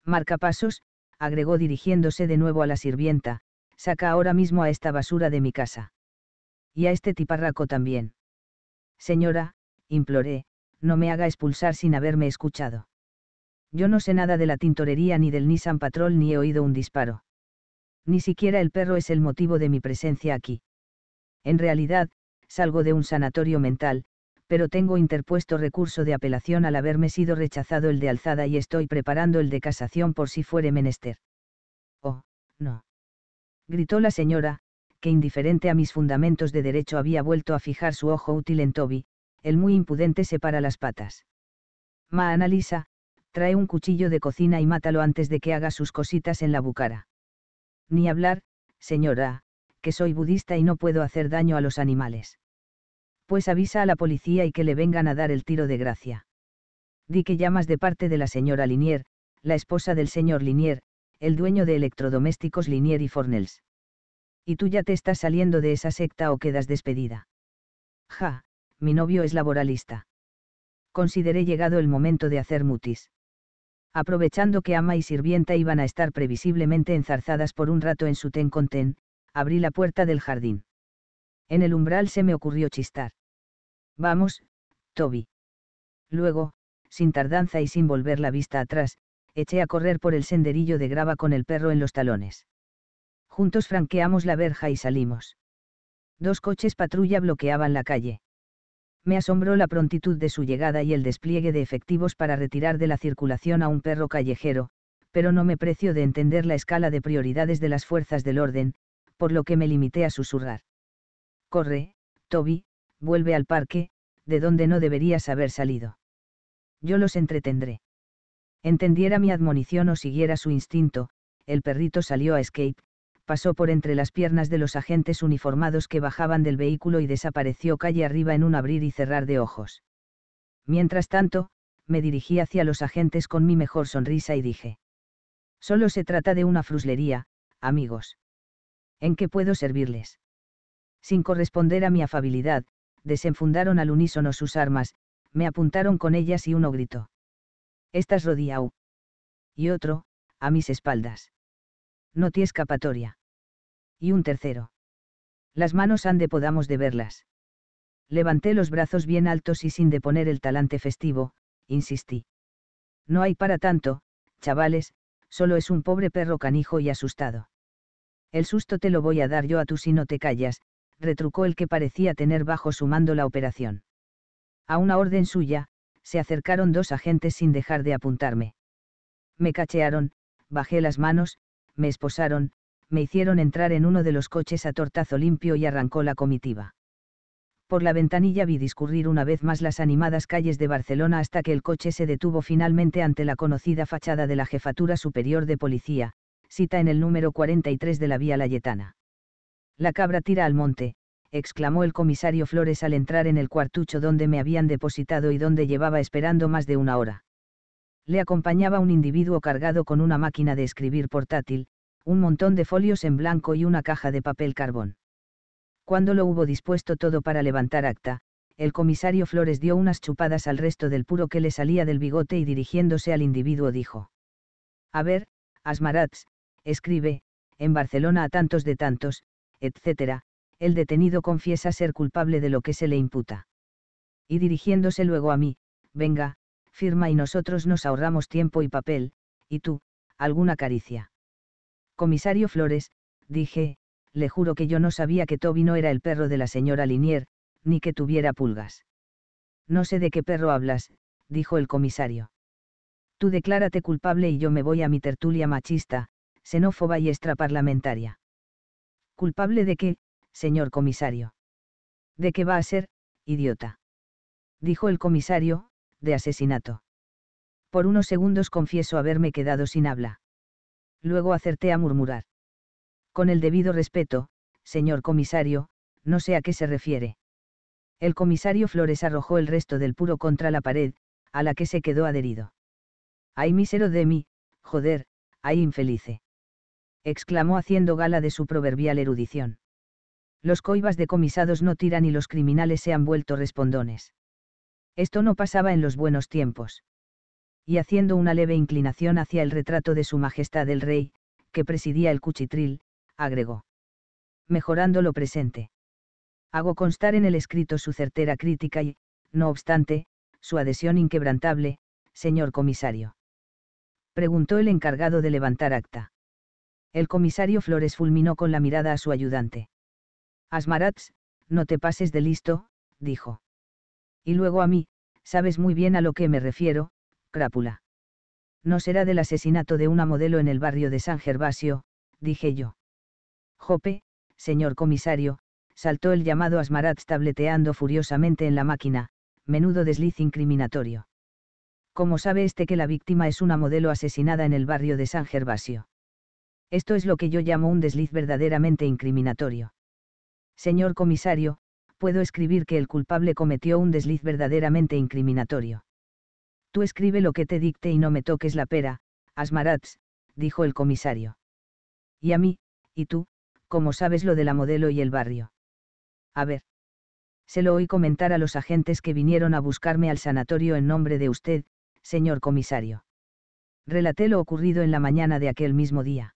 Marcapasos, agregó dirigiéndose de nuevo a la sirvienta, saca ahora mismo a esta basura de mi casa. Y a este tiparraco también. Señora, imploré, no me haga expulsar sin haberme escuchado. Yo no sé nada de la tintorería ni del Nissan Patrol ni he oído un disparo. Ni siquiera el perro es el motivo de mi presencia aquí. En realidad, salgo de un sanatorio mental, pero tengo interpuesto recurso de apelación al haberme sido rechazado el de alzada y estoy preparando el de casación por si fuere menester. Oh, no. Gritó la señora, que indiferente a mis fundamentos de derecho había vuelto a fijar su ojo útil en Toby, el muy impudente separa las patas. Ma Analisa, trae un cuchillo de cocina y mátalo antes de que haga sus cositas en la bucara. Ni hablar, señora, que soy budista y no puedo hacer daño a los animales. Pues avisa a la policía y que le vengan a dar el tiro de gracia. Di que llamas de parte de la señora Linier, la esposa del señor Linier, el dueño de electrodomésticos Linier y Fornels. Y tú ya te estás saliendo de esa secta o quedas despedida. Ja, mi novio es laboralista. Consideré llegado el momento de hacer mutis. Aprovechando que ama y sirvienta iban a estar previsiblemente enzarzadas por un rato en su ten con ten, abrí la puerta del jardín. En el umbral se me ocurrió chistar. Vamos, Toby. Luego, sin tardanza y sin volver la vista atrás, eché a correr por el senderillo de grava con el perro en los talones. Juntos franqueamos la verja y salimos. Dos coches patrulla bloqueaban la calle. Me asombró la prontitud de su llegada y el despliegue de efectivos para retirar de la circulación a un perro callejero, pero no me precio de entender la escala de prioridades de las fuerzas del orden, por lo que me limité a susurrar. Corre, Toby, vuelve al parque, de donde no deberías haber salido. Yo los entretendré. Entendiera mi admonición o siguiera su instinto, el perrito salió a escape, pasó por entre las piernas de los agentes uniformados que bajaban del vehículo y desapareció calle arriba en un abrir y cerrar de ojos. Mientras tanto, me dirigí hacia los agentes con mi mejor sonrisa y dije. Solo se trata de una fruslería, amigos. ¿En qué puedo servirles? Sin corresponder a mi afabilidad, desenfundaron al unísono sus armas, me apuntaron con ellas y uno gritó. Estás rodiau», Y otro, a mis espaldas. No ti escapatoria. Y un tercero. Las manos han de podamos de verlas. Levanté los brazos bien altos y sin deponer el talante festivo, insistí. No hay para tanto, chavales, solo es un pobre perro canijo y asustado. El susto te lo voy a dar yo a tú si no te callas, retrucó el que parecía tener bajo su mando la operación. A una orden suya, se acercaron dos agentes sin dejar de apuntarme. Me cachearon, bajé las manos, me esposaron, me hicieron entrar en uno de los coches a tortazo limpio y arrancó la comitiva. Por la ventanilla vi discurrir una vez más las animadas calles de Barcelona hasta que el coche se detuvo finalmente ante la conocida fachada de la Jefatura Superior de Policía, cita en el número 43 de la Vía Layetana. La cabra tira al monte, exclamó el comisario Flores al entrar en el cuartucho donde me habían depositado y donde llevaba esperando más de una hora. Le acompañaba un individuo cargado con una máquina de escribir portátil, un montón de folios en blanco y una caja de papel carbón. Cuando lo hubo dispuesto todo para levantar acta, el comisario Flores dio unas chupadas al resto del puro que le salía del bigote y dirigiéndose al individuo dijo. A ver, Asmarats escribe, en Barcelona a tantos de tantos, etc., el detenido confiesa ser culpable de lo que se le imputa. Y dirigiéndose luego a mí, venga, firma y nosotros nos ahorramos tiempo y papel, y tú, alguna caricia. Comisario Flores, dije, le juro que yo no sabía que Toby no era el perro de la señora Linier, ni que tuviera pulgas. No sé de qué perro hablas, dijo el comisario. Tú declárate culpable y yo me voy a mi tertulia machista, xenófoba y extraparlamentaria. ¿Culpable de qué, señor comisario? ¿De qué va a ser, idiota? Dijo el comisario, de asesinato. Por unos segundos confieso haberme quedado sin habla. Luego acerté a murmurar. Con el debido respeto, señor comisario, no sé a qué se refiere. El comisario Flores arrojó el resto del puro contra la pared, a la que se quedó adherido. ¡Ay, mísero de mí! Joder, ¡ay, infelice! exclamó haciendo gala de su proverbial erudición. Los coibas comisados no tiran y los criminales se han vuelto respondones. Esto no pasaba en los buenos tiempos. Y haciendo una leve inclinación hacia el retrato de su Majestad el Rey, que presidía el cuchitril, agregó. Mejorando lo presente. Hago constar en el escrito su certera crítica y, no obstante, su adhesión inquebrantable, señor comisario. Preguntó el encargado de levantar acta. El comisario Flores fulminó con la mirada a su ayudante. Asmarats, no te pases de listo, dijo. Y luego a mí, sabes muy bien a lo que me refiero, crápula. No será del asesinato de una modelo en el barrio de San Gervasio, dije yo. Jope, señor comisario, saltó el llamado Asmaratz tableteando furiosamente en la máquina, menudo desliz incriminatorio. ¿Cómo sabe este que la víctima es una modelo asesinada en el barrio de San Gervasio? Esto es lo que yo llamo un desliz verdaderamente incriminatorio. Señor comisario, puedo escribir que el culpable cometió un desliz verdaderamente incriminatorio. Tú escribe lo que te dicte y no me toques la pera, Asmarats, dijo el comisario. Y a mí, y tú, como sabes lo de la modelo y el barrio? A ver. Se lo oí comentar a los agentes que vinieron a buscarme al sanatorio en nombre de usted, señor comisario. Relaté lo ocurrido en la mañana de aquel mismo día.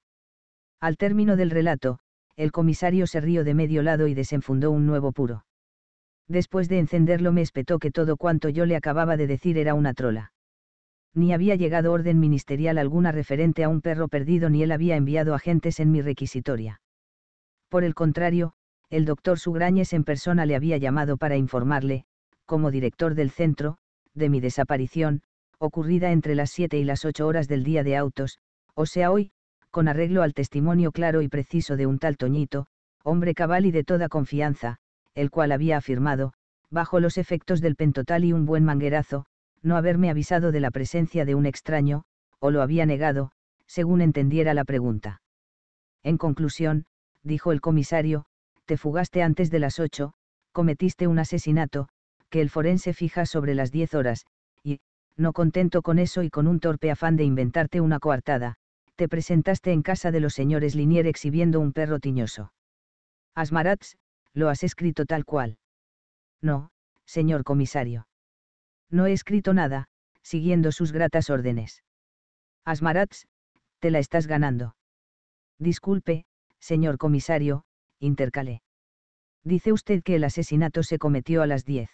Al término del relato, el comisario se rió de medio lado y desenfundó un nuevo puro. Después de encenderlo me espetó que todo cuanto yo le acababa de decir era una trola. Ni había llegado orden ministerial alguna referente a un perro perdido ni él había enviado agentes en mi requisitoria. Por el contrario, el doctor Sugrañes en persona le había llamado para informarle, como director del centro, de mi desaparición, ocurrida entre las 7 y las 8 horas del día de autos, o sea hoy, con arreglo al testimonio claro y preciso de un tal Toñito, hombre cabal y de toda confianza, el cual había afirmado, bajo los efectos del pentotal y un buen manguerazo, no haberme avisado de la presencia de un extraño, o lo había negado, según entendiera la pregunta. En conclusión, dijo el comisario, te fugaste antes de las ocho, cometiste un asesinato, que el forense fija sobre las diez horas, y, no contento con eso y con un torpe afán de inventarte una coartada, te presentaste en casa de los señores Linier exhibiendo un perro tiñoso. Asmarats, lo has escrito tal cual. No, señor comisario. No he escrito nada, siguiendo sus gratas órdenes. Asmarats, te la estás ganando. Disculpe, señor comisario, intercalé. Dice usted que el asesinato se cometió a las 10.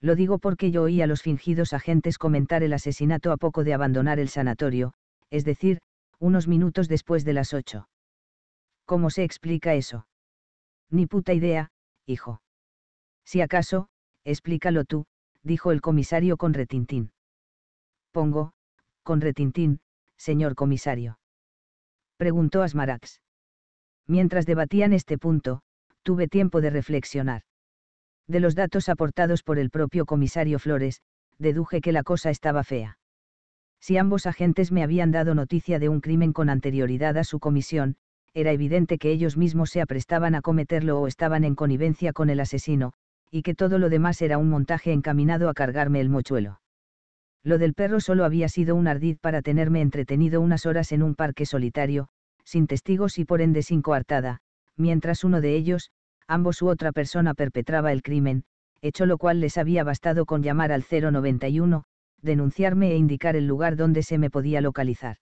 Lo digo porque yo oí a los fingidos agentes comentar el asesinato a poco de abandonar el sanatorio, es decir, unos minutos después de las ocho. ¿Cómo se explica eso? Ni puta idea, hijo. Si acaso, explícalo tú, dijo el comisario con retintín. Pongo, con retintín, señor comisario. Preguntó Asmarax. Mientras debatían este punto, tuve tiempo de reflexionar. De los datos aportados por el propio comisario Flores, deduje que la cosa estaba fea. Si ambos agentes me habían dado noticia de un crimen con anterioridad a su comisión, era evidente que ellos mismos se aprestaban a cometerlo o estaban en connivencia con el asesino, y que todo lo demás era un montaje encaminado a cargarme el mochuelo. Lo del perro solo había sido un ardid para tenerme entretenido unas horas en un parque solitario, sin testigos y por ende sin coartada, mientras uno de ellos, ambos u otra persona perpetraba el crimen, hecho lo cual les había bastado con llamar al 091, denunciarme e indicar el lugar donde se me podía localizar.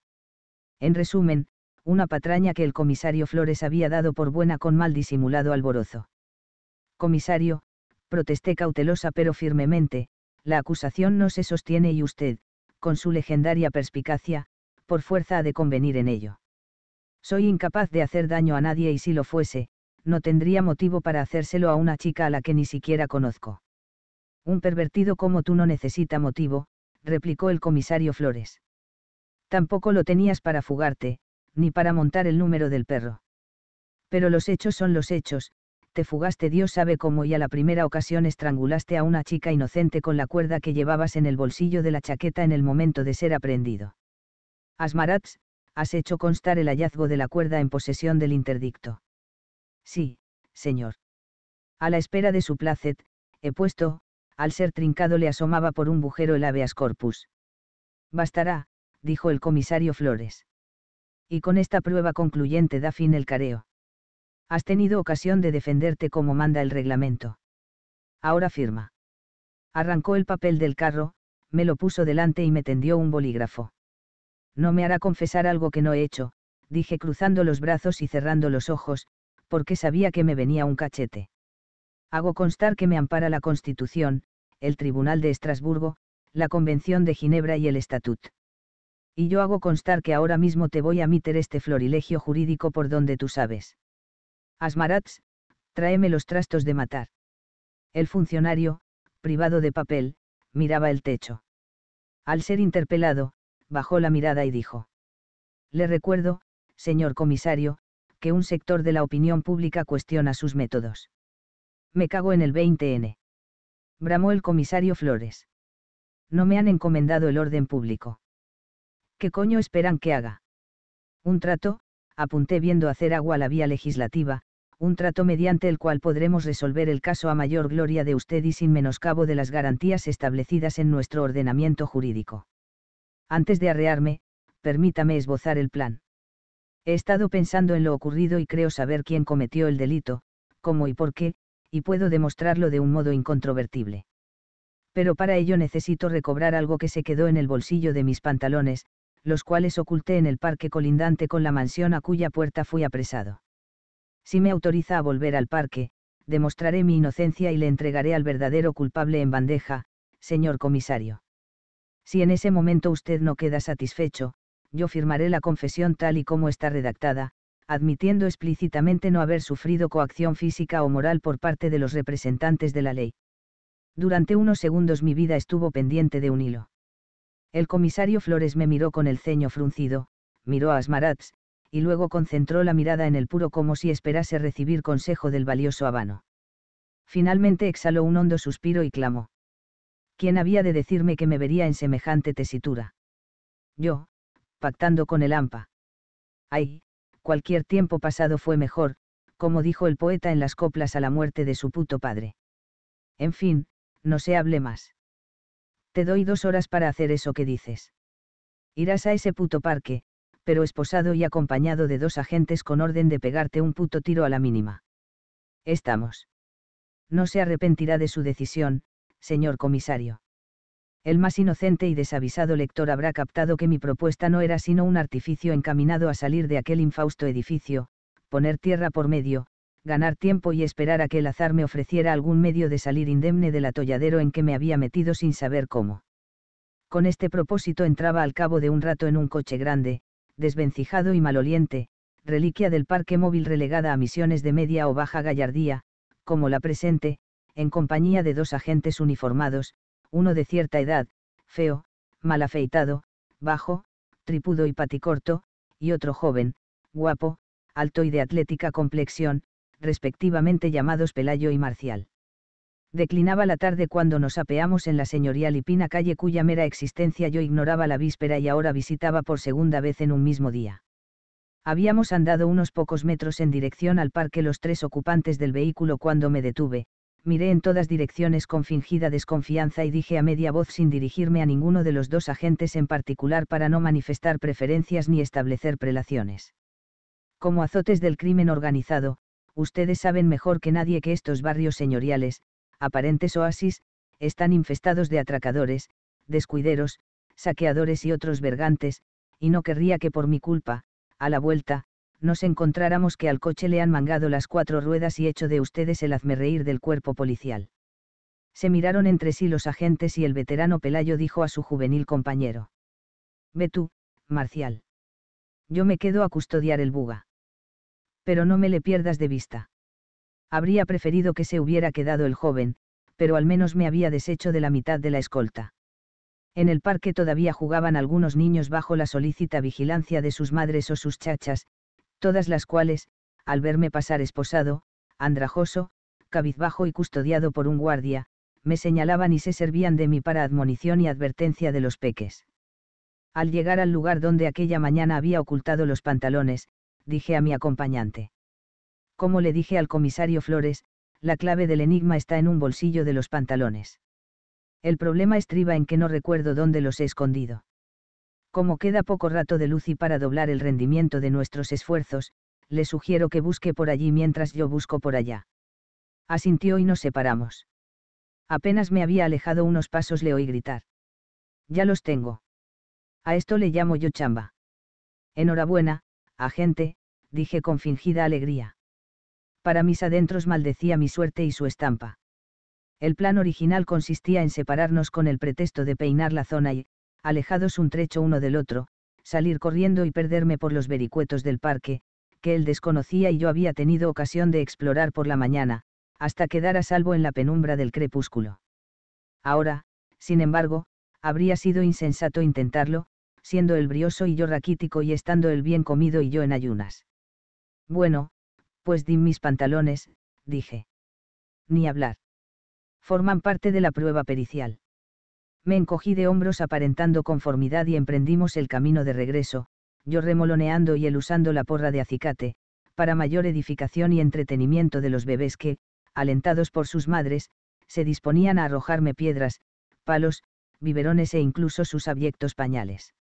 En resumen, una patraña que el comisario Flores había dado por buena con mal disimulado alborozo. Comisario, protesté cautelosa pero firmemente, la acusación no se sostiene y usted, con su legendaria perspicacia, por fuerza ha de convenir en ello. Soy incapaz de hacer daño a nadie y si lo fuese, no tendría motivo para hacérselo a una chica a la que ni siquiera conozco. Un pervertido como tú no necesita motivo, replicó el comisario Flores. Tampoco lo tenías para fugarte, ni para montar el número del perro. Pero los hechos son los hechos, te fugaste Dios sabe cómo y a la primera ocasión estrangulaste a una chica inocente con la cuerda que llevabas en el bolsillo de la chaqueta en el momento de ser aprendido. Asmarats, has hecho constar el hallazgo de la cuerda en posesión del interdicto. Sí, señor. A la espera de su placet, he puesto, al ser trincado le asomaba por un bujero el habeas corpus. Bastará, dijo el comisario Flores. Y con esta prueba concluyente da fin el careo. Has tenido ocasión de defenderte como manda el reglamento. Ahora firma. Arrancó el papel del carro, me lo puso delante y me tendió un bolígrafo. No me hará confesar algo que no he hecho, dije cruzando los brazos y cerrando los ojos, porque sabía que me venía un cachete hago constar que me ampara la Constitución, el Tribunal de Estrasburgo, la Convención de Ginebra y el Estatut. Y yo hago constar que ahora mismo te voy a meter este florilegio jurídico por donde tú sabes. Asmarats, tráeme los trastos de matar. El funcionario, privado de papel, miraba el techo. Al ser interpelado, bajó la mirada y dijo. Le recuerdo, señor comisario, que un sector de la opinión pública cuestiona sus métodos. Me cago en el 20N. Bramó el comisario Flores. No me han encomendado el orden público. ¿Qué coño esperan que haga? Un trato, apunté viendo hacer agua la vía legislativa, un trato mediante el cual podremos resolver el caso a mayor gloria de usted y sin menoscabo de las garantías establecidas en nuestro ordenamiento jurídico. Antes de arrearme, permítame esbozar el plan. He estado pensando en lo ocurrido y creo saber quién cometió el delito, cómo y por qué, y puedo demostrarlo de un modo incontrovertible. Pero para ello necesito recobrar algo que se quedó en el bolsillo de mis pantalones, los cuales oculté en el parque colindante con la mansión a cuya puerta fui apresado. Si me autoriza a volver al parque, demostraré mi inocencia y le entregaré al verdadero culpable en bandeja, señor comisario. Si en ese momento usted no queda satisfecho, yo firmaré la confesión tal y como está redactada, admitiendo explícitamente no haber sufrido coacción física o moral por parte de los representantes de la ley. Durante unos segundos mi vida estuvo pendiente de un hilo. El comisario Flores me miró con el ceño fruncido, miró a Asmaratz, y luego concentró la mirada en el puro como si esperase recibir consejo del valioso habano. Finalmente exhaló un hondo suspiro y clamó. ¿Quién había de decirme que me vería en semejante tesitura? Yo, pactando con el AMPA. Ay, cualquier tiempo pasado fue mejor, como dijo el poeta en las coplas a la muerte de su puto padre. En fin, no se hable más. Te doy dos horas para hacer eso que dices. Irás a ese puto parque, pero esposado y acompañado de dos agentes con orden de pegarte un puto tiro a la mínima. Estamos. No se arrepentirá de su decisión, señor comisario el más inocente y desavisado lector habrá captado que mi propuesta no era sino un artificio encaminado a salir de aquel infausto edificio, poner tierra por medio, ganar tiempo y esperar a que el azar me ofreciera algún medio de salir indemne del atolladero en que me había metido sin saber cómo. Con este propósito entraba al cabo de un rato en un coche grande, desvencijado y maloliente, reliquia del parque móvil relegada a misiones de media o baja gallardía, como la presente, en compañía de dos agentes uniformados, uno de cierta edad, feo, mal afeitado, bajo, tripudo y paticorto, y otro joven, guapo, alto y de atlética complexión, respectivamente llamados Pelayo y Marcial. Declinaba la tarde cuando nos apeamos en la señoría Lipina calle cuya mera existencia yo ignoraba la víspera y ahora visitaba por segunda vez en un mismo día. Habíamos andado unos pocos metros en dirección al parque los tres ocupantes del vehículo cuando me detuve, miré en todas direcciones con fingida desconfianza y dije a media voz sin dirigirme a ninguno de los dos agentes en particular para no manifestar preferencias ni establecer prelaciones. Como azotes del crimen organizado, ustedes saben mejor que nadie que estos barrios señoriales, aparentes oasis, están infestados de atracadores, descuideros, saqueadores y otros vergantes, y no querría que por mi culpa, a la vuelta, nos encontráramos que al coche le han mangado las cuatro ruedas y hecho de ustedes el reír del cuerpo policial. Se miraron entre sí los agentes y el veterano Pelayo dijo a su juvenil compañero. Ve tú, Marcial. Yo me quedo a custodiar el buga. Pero no me le pierdas de vista. Habría preferido que se hubiera quedado el joven, pero al menos me había deshecho de la mitad de la escolta. En el parque todavía jugaban algunos niños bajo la solícita vigilancia de sus madres o sus chachas, todas las cuales, al verme pasar esposado, andrajoso, cabizbajo y custodiado por un guardia, me señalaban y se servían de mí para admonición y advertencia de los peques. Al llegar al lugar donde aquella mañana había ocultado los pantalones, dije a mi acompañante. Como le dije al comisario Flores, la clave del enigma está en un bolsillo de los pantalones. El problema estriba en que no recuerdo dónde los he escondido. Como queda poco rato de luz y para doblar el rendimiento de nuestros esfuerzos, le sugiero que busque por allí mientras yo busco por allá. Asintió y nos separamos. Apenas me había alejado unos pasos le oí gritar. Ya los tengo. A esto le llamo yo chamba. Enhorabuena, agente, dije con fingida alegría. Para mis adentros maldecía mi suerte y su estampa. El plan original consistía en separarnos con el pretexto de peinar la zona y, alejados un trecho uno del otro, salir corriendo y perderme por los vericuetos del parque, que él desconocía y yo había tenido ocasión de explorar por la mañana, hasta quedar a salvo en la penumbra del crepúsculo. Ahora, sin embargo, habría sido insensato intentarlo, siendo él brioso y yo raquítico y estando él bien comido y yo en ayunas. Bueno, pues di mis pantalones, dije. Ni hablar. Forman parte de la prueba pericial. Me encogí de hombros aparentando conformidad y emprendimos el camino de regreso, yo remoloneando y él usando la porra de acicate, para mayor edificación y entretenimiento de los bebés que, alentados por sus madres, se disponían a arrojarme piedras, palos, biberones e incluso sus abyectos pañales.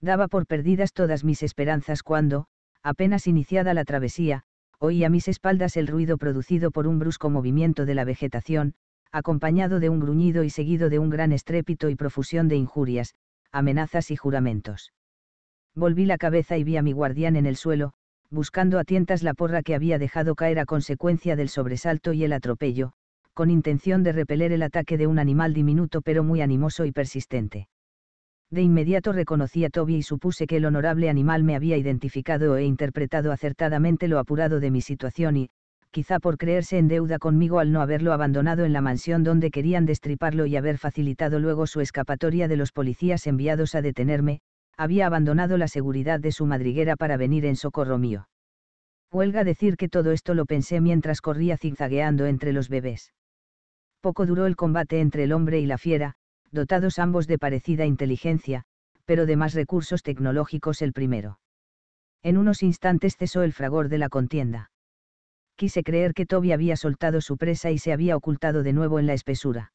Daba por perdidas todas mis esperanzas cuando, apenas iniciada la travesía, oí a mis espaldas el ruido producido por un brusco movimiento de la vegetación, acompañado de un gruñido y seguido de un gran estrépito y profusión de injurias, amenazas y juramentos. Volví la cabeza y vi a mi guardián en el suelo, buscando a tientas la porra que había dejado caer a consecuencia del sobresalto y el atropello, con intención de repeler el ataque de un animal diminuto pero muy animoso y persistente. De inmediato reconocí a Toby y supuse que el honorable animal me había identificado e interpretado acertadamente lo apurado de mi situación y, quizá por creerse en deuda conmigo al no haberlo abandonado en la mansión donde querían destriparlo y haber facilitado luego su escapatoria de los policías enviados a detenerme, había abandonado la seguridad de su madriguera para venir en socorro mío. Huelga decir que todo esto lo pensé mientras corría zigzagueando entre los bebés. Poco duró el combate entre el hombre y la fiera, dotados ambos de parecida inteligencia, pero de más recursos tecnológicos el primero. En unos instantes cesó el fragor de la contienda quise creer que Toby había soltado su presa y se había ocultado de nuevo en la espesura.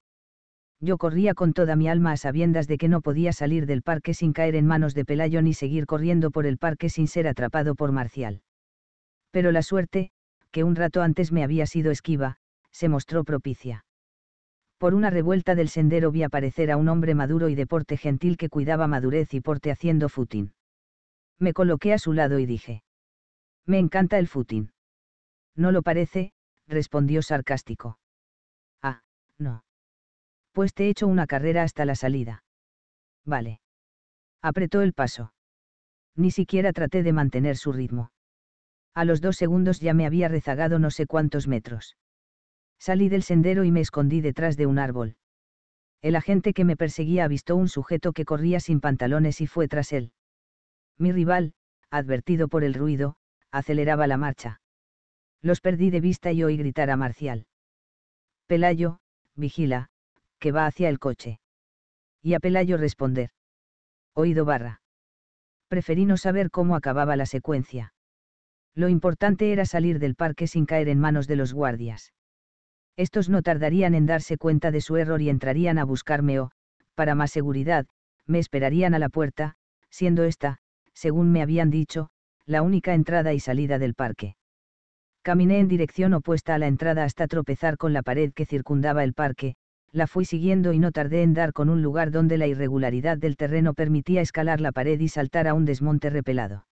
Yo corría con toda mi alma a sabiendas de que no podía salir del parque sin caer en manos de Pelayo ni seguir corriendo por el parque sin ser atrapado por Marcial. Pero la suerte, que un rato antes me había sido esquiva, se mostró propicia. Por una revuelta del sendero vi aparecer a un hombre maduro y de porte gentil que cuidaba madurez y porte haciendo footing. Me coloqué a su lado y dije. Me encanta el footing. No lo parece, respondió sarcástico. Ah, no. Pues te he hecho una carrera hasta la salida. Vale. Apretó el paso. Ni siquiera traté de mantener su ritmo. A los dos segundos ya me había rezagado no sé cuántos metros. Salí del sendero y me escondí detrás de un árbol. El agente que me perseguía avistó un sujeto que corría sin pantalones y fue tras él. Mi rival, advertido por el ruido, aceleraba la marcha. Los perdí de vista y oí gritar a Marcial. Pelayo, vigila, que va hacia el coche. Y a Pelayo responder. Oído barra. Preferí no saber cómo acababa la secuencia. Lo importante era salir del parque sin caer en manos de los guardias. Estos no tardarían en darse cuenta de su error y entrarían a buscarme o, para más seguridad, me esperarían a la puerta, siendo esta, según me habían dicho, la única entrada y salida del parque. Caminé en dirección opuesta a la entrada hasta tropezar con la pared que circundaba el parque, la fui siguiendo y no tardé en dar con un lugar donde la irregularidad del terreno permitía escalar la pared y saltar a un desmonte repelado.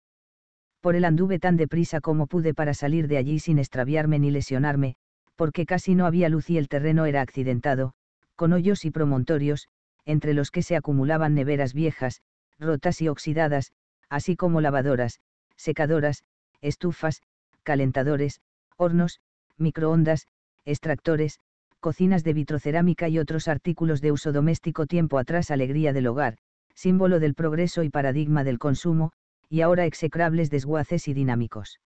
Por él anduve tan deprisa como pude para salir de allí sin extraviarme ni lesionarme, porque casi no había luz y el terreno era accidentado, con hoyos y promontorios, entre los que se acumulaban neveras viejas, rotas y oxidadas, así como lavadoras, secadoras, estufas, calentadores, hornos, microondas, extractores, cocinas de vitrocerámica y otros artículos de uso doméstico tiempo atrás alegría del hogar, símbolo del progreso y paradigma del consumo, y ahora execrables desguaces y dinámicos.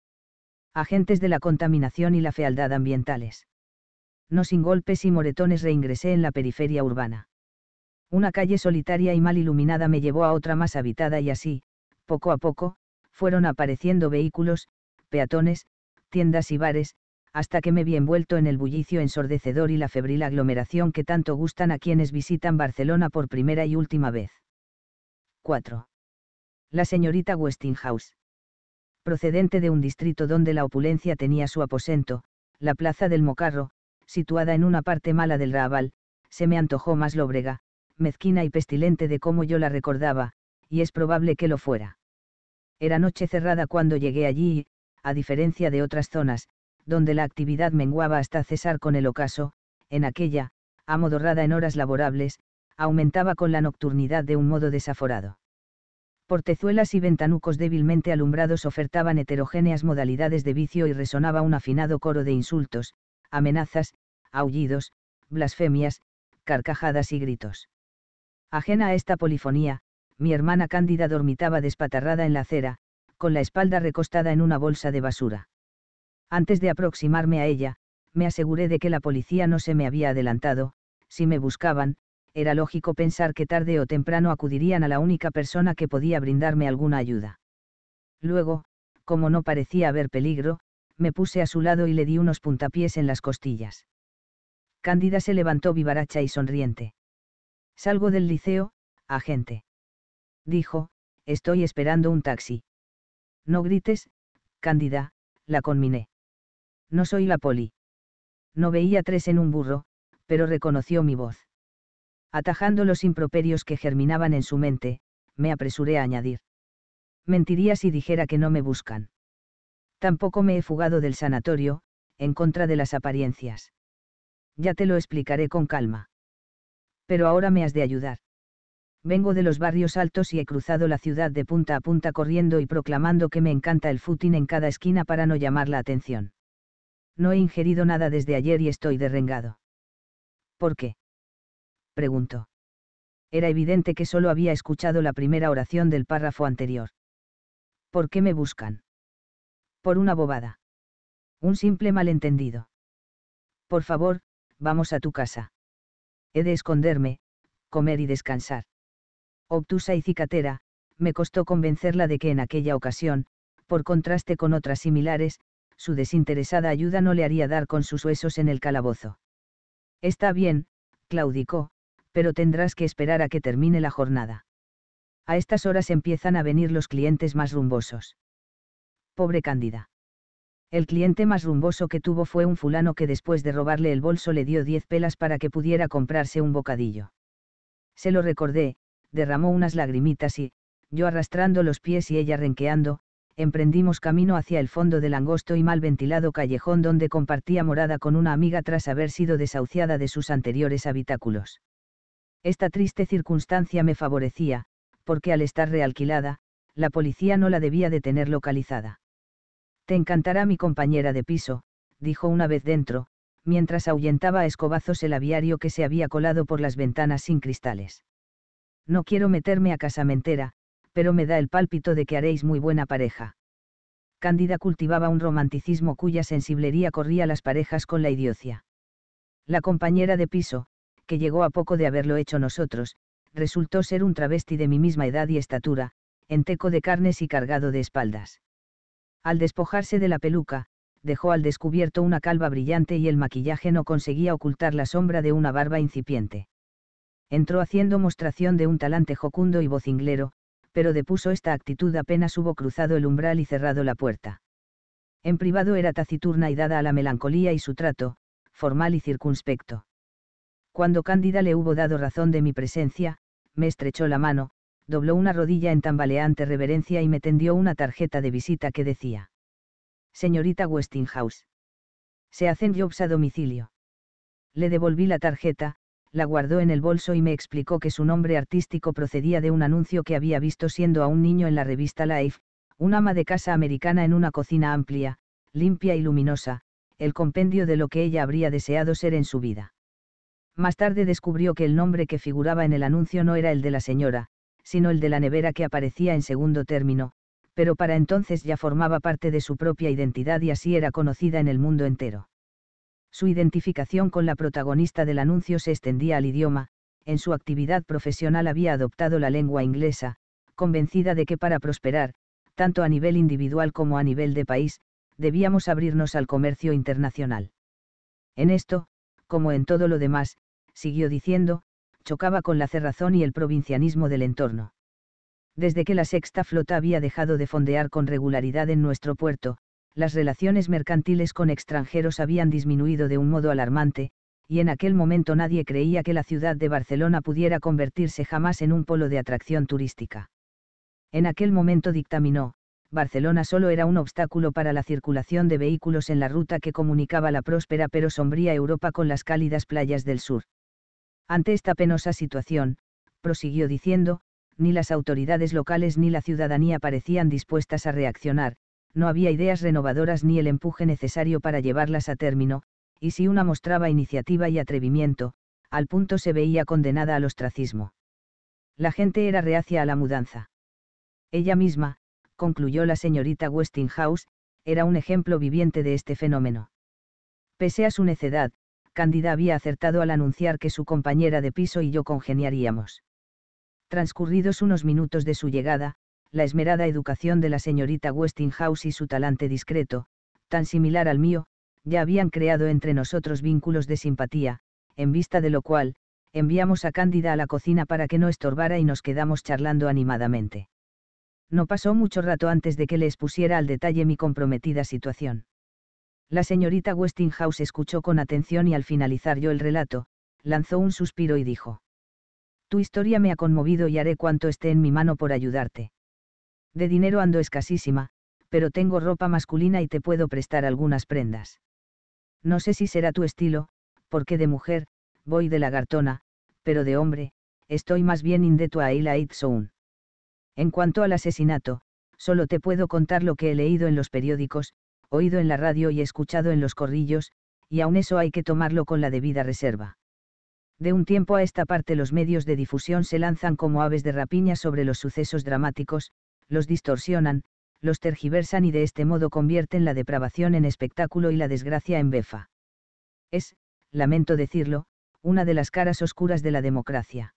Agentes de la contaminación y la fealdad ambientales. No sin golpes y moretones reingresé en la periferia urbana. Una calle solitaria y mal iluminada me llevó a otra más habitada y así, poco a poco, fueron apareciendo vehículos, peatones, tiendas y bares, hasta que me vi envuelto en el bullicio ensordecedor y la febril aglomeración que tanto gustan a quienes visitan Barcelona por primera y última vez. 4. La señorita Westinghouse. Procedente de un distrito donde la opulencia tenía su aposento, la plaza del Mocarro, situada en una parte mala del Raval, se me antojó más lóbrega, mezquina y pestilente de como yo la recordaba, y es probable que lo fuera. Era noche cerrada cuando llegué allí y, a diferencia de otras zonas, donde la actividad menguaba hasta cesar con el ocaso, en aquella, amodorrada en horas laborables, aumentaba con la nocturnidad de un modo desaforado. Portezuelas y ventanucos débilmente alumbrados ofertaban heterogéneas modalidades de vicio y resonaba un afinado coro de insultos, amenazas, aullidos, blasfemias, carcajadas y gritos. Ajena a esta polifonía, mi hermana Cándida dormitaba despatarrada en la acera, con la espalda recostada en una bolsa de basura. Antes de aproximarme a ella, me aseguré de que la policía no se me había adelantado, si me buscaban, era lógico pensar que tarde o temprano acudirían a la única persona que podía brindarme alguna ayuda. Luego, como no parecía haber peligro, me puse a su lado y le di unos puntapiés en las costillas. Cándida se levantó vivaracha y sonriente. Salgo del liceo, agente. Dijo, estoy esperando un taxi. No grites, Cándida, la conminé. No soy la poli. No veía tres en un burro, pero reconoció mi voz. Atajando los improperios que germinaban en su mente, me apresuré a añadir. Mentiría si dijera que no me buscan. Tampoco me he fugado del sanatorio, en contra de las apariencias. Ya te lo explicaré con calma. Pero ahora me has de ayudar vengo de los barrios altos y he cruzado la ciudad de punta a punta corriendo y proclamando que me encanta el footing en cada esquina para no llamar la atención. No he ingerido nada desde ayer y estoy derrengado. ¿Por qué? preguntó. Era evidente que solo había escuchado la primera oración del párrafo anterior. ¿Por qué me buscan? Por una bobada. Un simple malentendido. Por favor, vamos a tu casa. He de esconderme, comer y descansar obtusa y cicatera, me costó convencerla de que en aquella ocasión, por contraste con otras similares, su desinteresada ayuda no le haría dar con sus huesos en el calabozo. Está bien, claudicó, pero tendrás que esperar a que termine la jornada. A estas horas empiezan a venir los clientes más rumbosos. Pobre Cándida. El cliente más rumboso que tuvo fue un fulano que después de robarle el bolso le dio diez pelas para que pudiera comprarse un bocadillo. Se lo recordé, derramó unas lagrimitas y, yo arrastrando los pies y ella renqueando, emprendimos camino hacia el fondo del angosto y mal ventilado callejón donde compartía morada con una amiga tras haber sido desahuciada de sus anteriores habitáculos. Esta triste circunstancia me favorecía, porque al estar realquilada, la policía no la debía de tener localizada. Te encantará mi compañera de piso, dijo una vez dentro, mientras ahuyentaba a escobazos el aviario que se había colado por las ventanas sin cristales no quiero meterme a casamentera, pero me da el pálpito de que haréis muy buena pareja. Cándida cultivaba un romanticismo cuya sensiblería corría las parejas con la idiocia. La compañera de piso, que llegó a poco de haberlo hecho nosotros, resultó ser un travesti de mi misma edad y estatura, enteco de carnes y cargado de espaldas. Al despojarse de la peluca, dejó al descubierto una calva brillante y el maquillaje no conseguía ocultar la sombra de una barba incipiente entró haciendo mostración de un talante jocundo y vocinglero, pero depuso esta actitud apenas hubo cruzado el umbral y cerrado la puerta. En privado era taciturna y dada a la melancolía y su trato, formal y circunspecto. Cuando Cándida le hubo dado razón de mi presencia, me estrechó la mano, dobló una rodilla en tambaleante reverencia y me tendió una tarjeta de visita que decía. Señorita Westinghouse. Se hacen jobs a domicilio. Le devolví la tarjeta, la guardó en el bolso y me explicó que su nombre artístico procedía de un anuncio que había visto siendo a un niño en la revista Life, un ama de casa americana en una cocina amplia, limpia y luminosa, el compendio de lo que ella habría deseado ser en su vida. Más tarde descubrió que el nombre que figuraba en el anuncio no era el de la señora, sino el de la nevera que aparecía en segundo término, pero para entonces ya formaba parte de su propia identidad y así era conocida en el mundo entero. Su identificación con la protagonista del anuncio se extendía al idioma, en su actividad profesional había adoptado la lengua inglesa, convencida de que para prosperar, tanto a nivel individual como a nivel de país, debíamos abrirnos al comercio internacional. En esto, como en todo lo demás, siguió diciendo, chocaba con la cerrazón y el provincianismo del entorno. Desde que la sexta flota había dejado de fondear con regularidad en nuestro puerto, las relaciones mercantiles con extranjeros habían disminuido de un modo alarmante, y en aquel momento nadie creía que la ciudad de Barcelona pudiera convertirse jamás en un polo de atracción turística. En aquel momento dictaminó, Barcelona solo era un obstáculo para la circulación de vehículos en la ruta que comunicaba la próspera pero sombría Europa con las cálidas playas del sur. Ante esta penosa situación, prosiguió diciendo, ni las autoridades locales ni la ciudadanía parecían dispuestas a reaccionar, no había ideas renovadoras ni el empuje necesario para llevarlas a término, y si una mostraba iniciativa y atrevimiento, al punto se veía condenada al ostracismo. La gente era reacia a la mudanza. Ella misma, concluyó la señorita Westinghouse, era un ejemplo viviente de este fenómeno. Pese a su necedad, Cándida había acertado al anunciar que su compañera de piso y yo congeniaríamos. Transcurridos unos minutos de su llegada, la esmerada educación de la señorita Westinghouse y su talante discreto, tan similar al mío, ya habían creado entre nosotros vínculos de simpatía, en vista de lo cual, enviamos a Cándida a la cocina para que no estorbara y nos quedamos charlando animadamente. No pasó mucho rato antes de que le expusiera al detalle mi comprometida situación. La señorita Westinghouse escuchó con atención y al finalizar yo el relato, lanzó un suspiro y dijo. Tu historia me ha conmovido y haré cuanto esté en mi mano por ayudarte de dinero ando escasísima, pero tengo ropa masculina y te puedo prestar algunas prendas. No sé si será tu estilo, porque de mujer, voy de lagartona, pero de hombre, estoy más bien indeto a En cuanto al asesinato, solo te puedo contar lo que he leído en los periódicos, oído en la radio y escuchado en los corrillos, y aún eso hay que tomarlo con la debida reserva. De un tiempo a esta parte los medios de difusión se lanzan como aves de rapiña sobre los sucesos dramáticos, los distorsionan, los tergiversan y de este modo convierten la depravación en espectáculo y la desgracia en befa. Es, lamento decirlo, una de las caras oscuras de la democracia.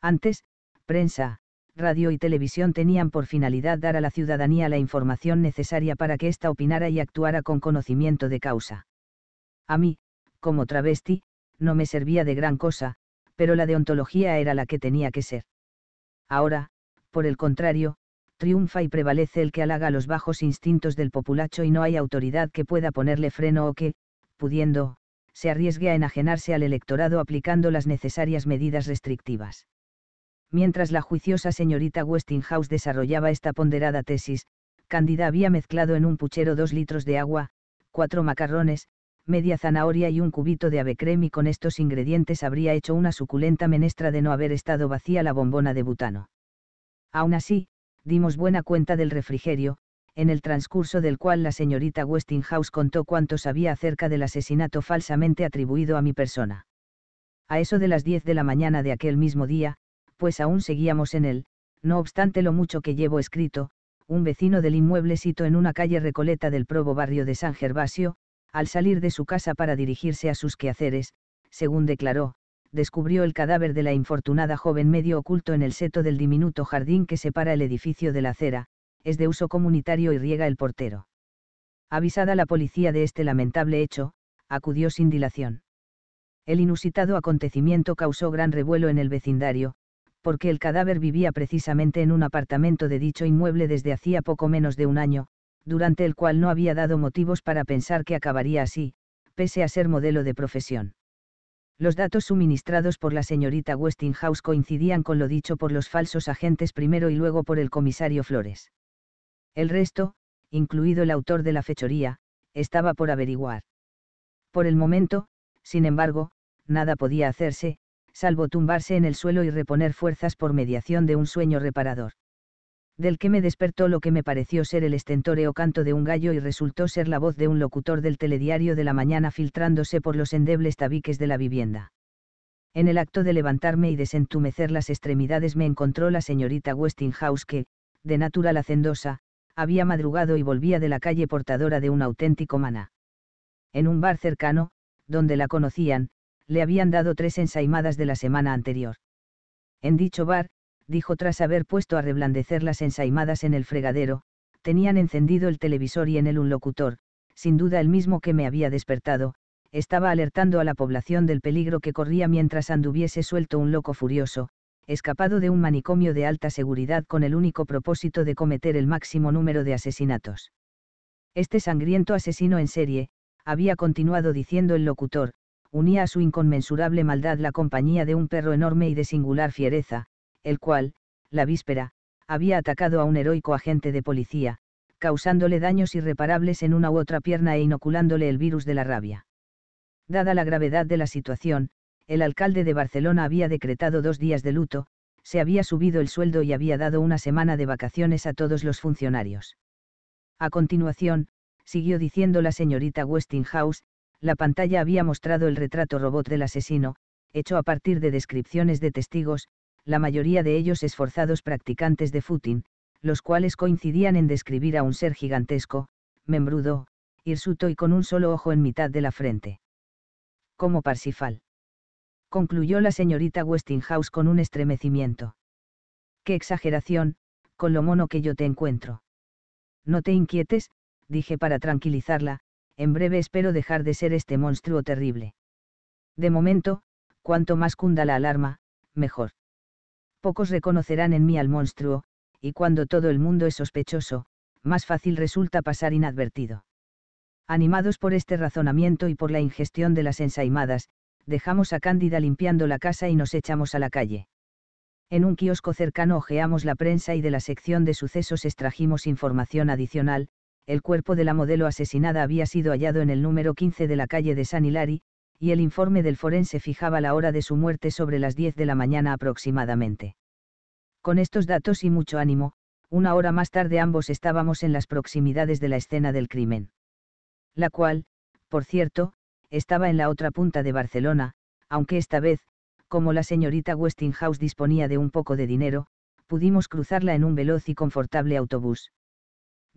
Antes, prensa, radio y televisión tenían por finalidad dar a la ciudadanía la información necesaria para que ésta opinara y actuara con conocimiento de causa. A mí, como travesti, no me servía de gran cosa, pero la deontología era la que tenía que ser. Ahora, por el contrario, triunfa y prevalece el que halaga los bajos instintos del populacho y no hay autoridad que pueda ponerle freno o que, pudiendo, se arriesgue a enajenarse al electorado aplicando las necesarias medidas restrictivas. Mientras la juiciosa señorita Westinghouse desarrollaba esta ponderada tesis, Candida había mezclado en un puchero dos litros de agua, cuatro macarrones, media zanahoria y un cubito de avecrem y con estos ingredientes habría hecho una suculenta menestra de no haber estado vacía la bombona de butano. Aún así, dimos buena cuenta del refrigerio, en el transcurso del cual la señorita Westinghouse contó cuánto sabía acerca del asesinato falsamente atribuido a mi persona. A eso de las 10 de la mañana de aquel mismo día, pues aún seguíamos en él, no obstante lo mucho que llevo escrito, un vecino del inmueble sito en una calle recoleta del probo barrio de San Gervasio, al salir de su casa para dirigirse a sus quehaceres, según declaró, descubrió el cadáver de la infortunada joven medio oculto en el seto del diminuto jardín que separa el edificio de la acera, es de uso comunitario y riega el portero. Avisada la policía de este lamentable hecho, acudió sin dilación. El inusitado acontecimiento causó gran revuelo en el vecindario, porque el cadáver vivía precisamente en un apartamento de dicho inmueble desde hacía poco menos de un año, durante el cual no había dado motivos para pensar que acabaría así, pese a ser modelo de profesión. Los datos suministrados por la señorita Westinghouse coincidían con lo dicho por los falsos agentes primero y luego por el comisario Flores. El resto, incluido el autor de la fechoría, estaba por averiguar. Por el momento, sin embargo, nada podía hacerse, salvo tumbarse en el suelo y reponer fuerzas por mediación de un sueño reparador del que me despertó lo que me pareció ser el estentóreo canto de un gallo y resultó ser la voz de un locutor del telediario de la mañana filtrándose por los endebles tabiques de la vivienda. En el acto de levantarme y desentumecer las extremidades me encontró la señorita Westinghouse que, de natural hacendosa, había madrugado y volvía de la calle portadora de un auténtico maná. En un bar cercano, donde la conocían, le habían dado tres ensaimadas de la semana anterior. En dicho bar, dijo tras haber puesto a reblandecer las ensaimadas en el fregadero, tenían encendido el televisor y en él un locutor, sin duda el mismo que me había despertado, estaba alertando a la población del peligro que corría mientras anduviese suelto un loco furioso, escapado de un manicomio de alta seguridad con el único propósito de cometer el máximo número de asesinatos. Este sangriento asesino en serie, había continuado diciendo el locutor, unía a su inconmensurable maldad la compañía de un perro enorme y de singular fiereza, el cual, la víspera, había atacado a un heroico agente de policía, causándole daños irreparables en una u otra pierna e inoculándole el virus de la rabia. Dada la gravedad de la situación, el alcalde de Barcelona había decretado dos días de luto, se había subido el sueldo y había dado una semana de vacaciones a todos los funcionarios. A continuación, siguió diciendo la señorita Westinghouse, la pantalla había mostrado el retrato robot del asesino, hecho a partir de descripciones de testigos, la mayoría de ellos esforzados practicantes de footing, los cuales coincidían en describir a un ser gigantesco, membrudo, hirsuto y con un solo ojo en mitad de la frente. Como Parsifal. Concluyó la señorita Westinghouse con un estremecimiento. Qué exageración, con lo mono que yo te encuentro. No te inquietes, dije para tranquilizarla, en breve espero dejar de ser este monstruo terrible. De momento, cuanto más cunda la alarma, mejor pocos reconocerán en mí al monstruo, y cuando todo el mundo es sospechoso, más fácil resulta pasar inadvertido. Animados por este razonamiento y por la ingestión de las ensaimadas, dejamos a Cándida limpiando la casa y nos echamos a la calle. En un kiosco cercano ojeamos la prensa y de la sección de sucesos extrajimos información adicional, el cuerpo de la modelo asesinada había sido hallado en el número 15 de la calle de San Hilari, y el informe del forense fijaba la hora de su muerte sobre las 10 de la mañana aproximadamente. Con estos datos y mucho ánimo, una hora más tarde ambos estábamos en las proximidades de la escena del crimen. La cual, por cierto, estaba en la otra punta de Barcelona, aunque esta vez, como la señorita Westinghouse disponía de un poco de dinero, pudimos cruzarla en un veloz y confortable autobús.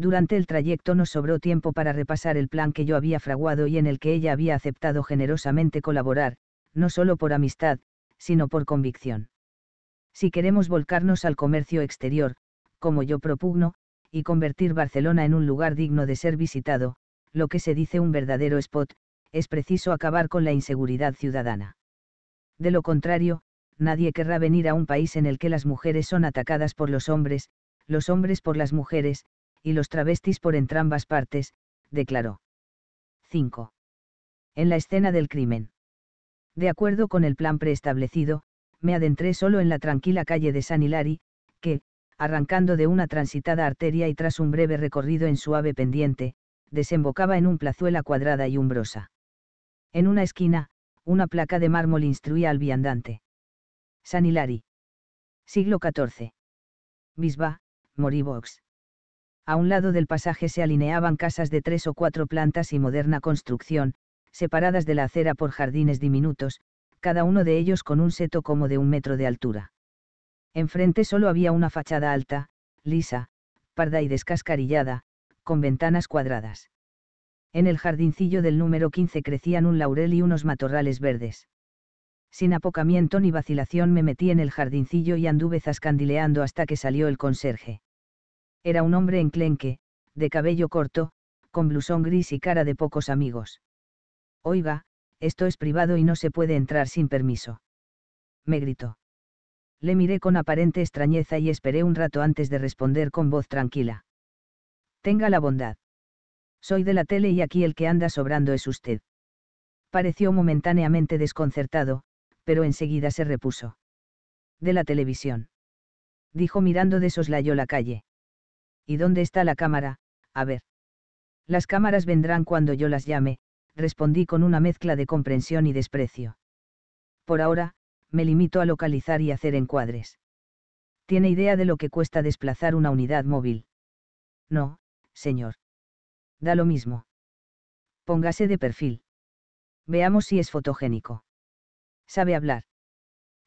Durante el trayecto nos sobró tiempo para repasar el plan que yo había fraguado y en el que ella había aceptado generosamente colaborar, no solo por amistad, sino por convicción. Si queremos volcarnos al comercio exterior, como yo propugno, y convertir Barcelona en un lugar digno de ser visitado, lo que se dice un verdadero spot, es preciso acabar con la inseguridad ciudadana. De lo contrario, nadie querrá venir a un país en el que las mujeres son atacadas por los hombres, los hombres por las mujeres, y los travestis por entrambas partes, declaró. 5. En la escena del crimen. De acuerdo con el plan preestablecido, me adentré solo en la tranquila calle de San Hilari, que, arrancando de una transitada arteria y tras un breve recorrido en suave pendiente, desembocaba en un plazuela cuadrada y umbrosa. En una esquina, una placa de mármol instruía al viandante. San Hilari. Siglo XIV. Bisba, Moribox. A un lado del pasaje se alineaban casas de tres o cuatro plantas y moderna construcción, separadas de la acera por jardines diminutos, cada uno de ellos con un seto como de un metro de altura. Enfrente solo había una fachada alta, lisa, parda y descascarillada, con ventanas cuadradas. En el jardincillo del número 15 crecían un laurel y unos matorrales verdes. Sin apocamiento ni vacilación me metí en el jardincillo y anduve zascandileando hasta que salió el conserje. Era un hombre enclenque, de cabello corto, con blusón gris y cara de pocos amigos. Oiga, esto es privado y no se puede entrar sin permiso. Me gritó. Le miré con aparente extrañeza y esperé un rato antes de responder con voz tranquila. Tenga la bondad. Soy de la tele y aquí el que anda sobrando es usted. Pareció momentáneamente desconcertado, pero enseguida se repuso. De la televisión. Dijo mirando de soslayo la calle. ¿Y dónde está la cámara? A ver. Las cámaras vendrán cuando yo las llame, respondí con una mezcla de comprensión y desprecio. Por ahora, me limito a localizar y hacer encuadres. ¿Tiene idea de lo que cuesta desplazar una unidad móvil? No, señor. Da lo mismo. Póngase de perfil. Veamos si es fotogénico. ¿Sabe hablar?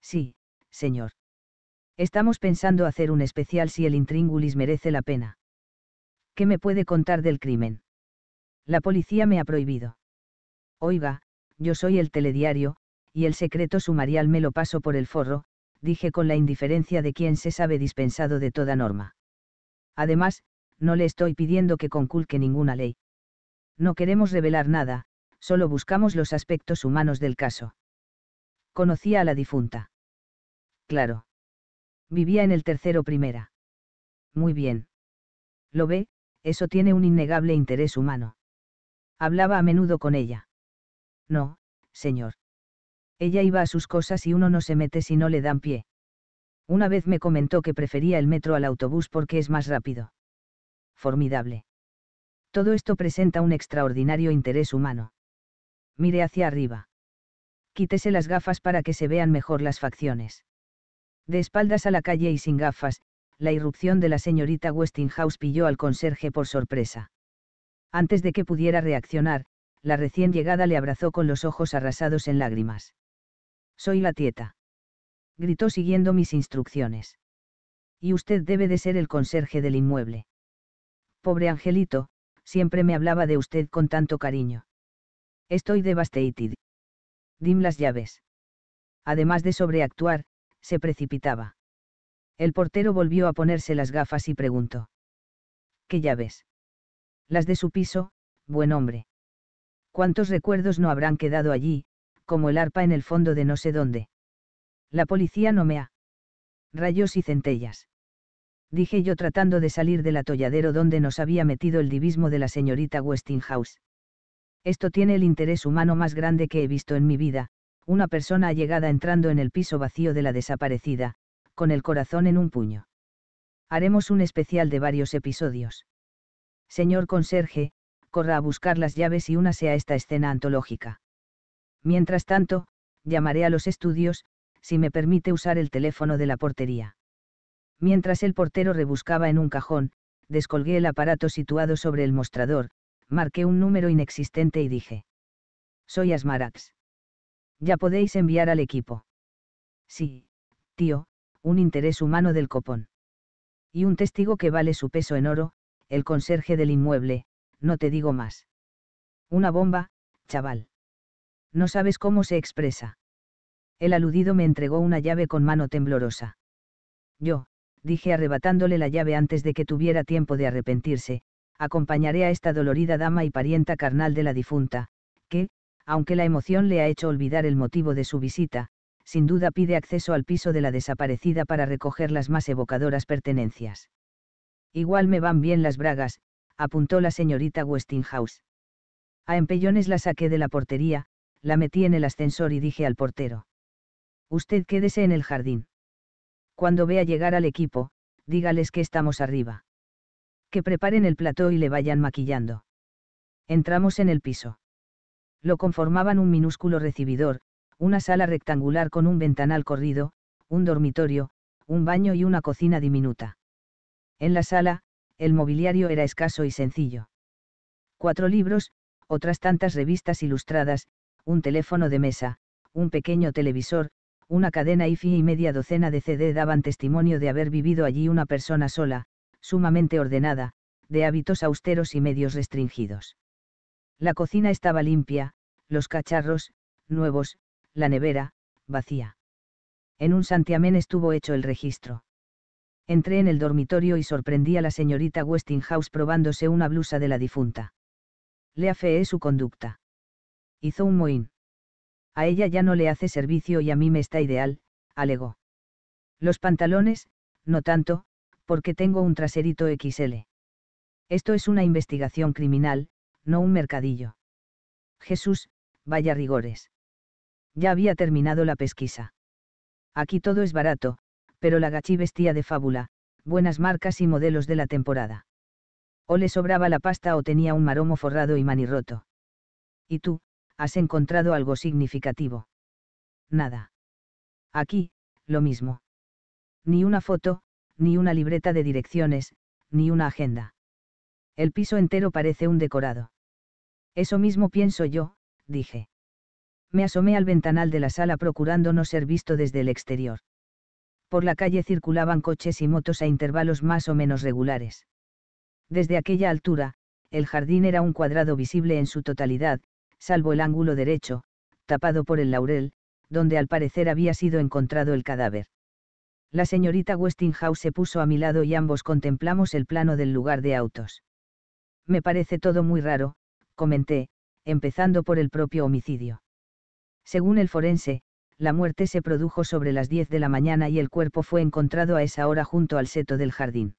Sí, señor. Estamos pensando hacer un especial si el intríngulis merece la pena. ¿Qué me puede contar del crimen? La policía me ha prohibido. Oiga, yo soy el telediario, y el secreto sumarial me lo paso por el forro, dije con la indiferencia de quien se sabe dispensado de toda norma. Además, no le estoy pidiendo que conculque ninguna ley. No queremos revelar nada, solo buscamos los aspectos humanos del caso. Conocía a la difunta. Claro vivía en el tercero primera. Muy bien. Lo ve, eso tiene un innegable interés humano. Hablaba a menudo con ella. No, señor. Ella iba a sus cosas y uno no se mete si no le dan pie. Una vez me comentó que prefería el metro al autobús porque es más rápido. Formidable. Todo esto presenta un extraordinario interés humano. Mire hacia arriba. Quítese las gafas para que se vean mejor las facciones. De espaldas a la calle y sin gafas, la irrupción de la señorita Westinghouse pilló al conserje por sorpresa. Antes de que pudiera reaccionar, la recién llegada le abrazó con los ojos arrasados en lágrimas. Soy la tieta. Gritó siguiendo mis instrucciones. Y usted debe de ser el conserje del inmueble. Pobre angelito, siempre me hablaba de usted con tanto cariño. Estoy devastated. Dim las llaves. Además de sobreactuar, se precipitaba. El portero volvió a ponerse las gafas y preguntó. ¿Qué llaves? Las de su piso, buen hombre. ¿Cuántos recuerdos no habrán quedado allí, como el arpa en el fondo de no sé dónde? La policía no me ha. Rayos y centellas. Dije yo tratando de salir del atolladero donde nos había metido el divismo de la señorita Westinghouse. Esto tiene el interés humano más grande que he visto en mi vida, una persona allegada entrando en el piso vacío de la desaparecida, con el corazón en un puño. Haremos un especial de varios episodios. Señor conserje, corra a buscar las llaves y una sea esta escena antológica. Mientras tanto, llamaré a los estudios, si me permite usar el teléfono de la portería. Mientras el portero rebuscaba en un cajón, descolgué el aparato situado sobre el mostrador, marqué un número inexistente y dije. Soy Asmarax. Ya podéis enviar al equipo. Sí, tío, un interés humano del copón. Y un testigo que vale su peso en oro, el conserje del inmueble, no te digo más. Una bomba, chaval. No sabes cómo se expresa. El aludido me entregó una llave con mano temblorosa. Yo, dije arrebatándole la llave antes de que tuviera tiempo de arrepentirse, acompañaré a esta dolorida dama y parienta carnal de la difunta, que, aunque la emoción le ha hecho olvidar el motivo de su visita, sin duda pide acceso al piso de la desaparecida para recoger las más evocadoras pertenencias. Igual me van bien las bragas, apuntó la señorita Westinghouse. A empellones la saqué de la portería, la metí en el ascensor y dije al portero. Usted quédese en el jardín. Cuando vea llegar al equipo, dígales que estamos arriba. Que preparen el plató y le vayan maquillando. Entramos en el piso. Lo conformaban un minúsculo recibidor, una sala rectangular con un ventanal corrido, un dormitorio, un baño y una cocina diminuta. En la sala, el mobiliario era escaso y sencillo. Cuatro libros, otras tantas revistas ilustradas, un teléfono de mesa, un pequeño televisor, una cadena IFI y media docena de CD daban testimonio de haber vivido allí una persona sola, sumamente ordenada, de hábitos austeros y medios restringidos. La cocina estaba limpia, los cacharros, nuevos, la nevera, vacía. En un santiamén estuvo hecho el registro. Entré en el dormitorio y sorprendí a la señorita Westinghouse probándose una blusa de la difunta. Le afeé su conducta. Hizo un mohín. A ella ya no le hace servicio y a mí me está ideal, alegó. Los pantalones, no tanto, porque tengo un traserito XL. Esto es una investigación criminal, no un mercadillo. Jesús, vaya rigores. Ya había terminado la pesquisa. Aquí todo es barato, pero la Gachi vestía de fábula, buenas marcas y modelos de la temporada. O le sobraba la pasta o tenía un maromo forrado y manirroto. ¿Y tú, has encontrado algo significativo? Nada. Aquí, lo mismo. Ni una foto, ni una libreta de direcciones, ni una agenda. El piso entero parece un decorado. Eso mismo pienso yo, dije. Me asomé al ventanal de la sala procurando no ser visto desde el exterior. Por la calle circulaban coches y motos a intervalos más o menos regulares. Desde aquella altura, el jardín era un cuadrado visible en su totalidad, salvo el ángulo derecho, tapado por el laurel, donde al parecer había sido encontrado el cadáver. La señorita Westinghouse se puso a mi lado y ambos contemplamos el plano del lugar de autos. Me parece todo muy raro, comenté, empezando por el propio homicidio. Según el forense, la muerte se produjo sobre las 10 de la mañana y el cuerpo fue encontrado a esa hora junto al seto del jardín.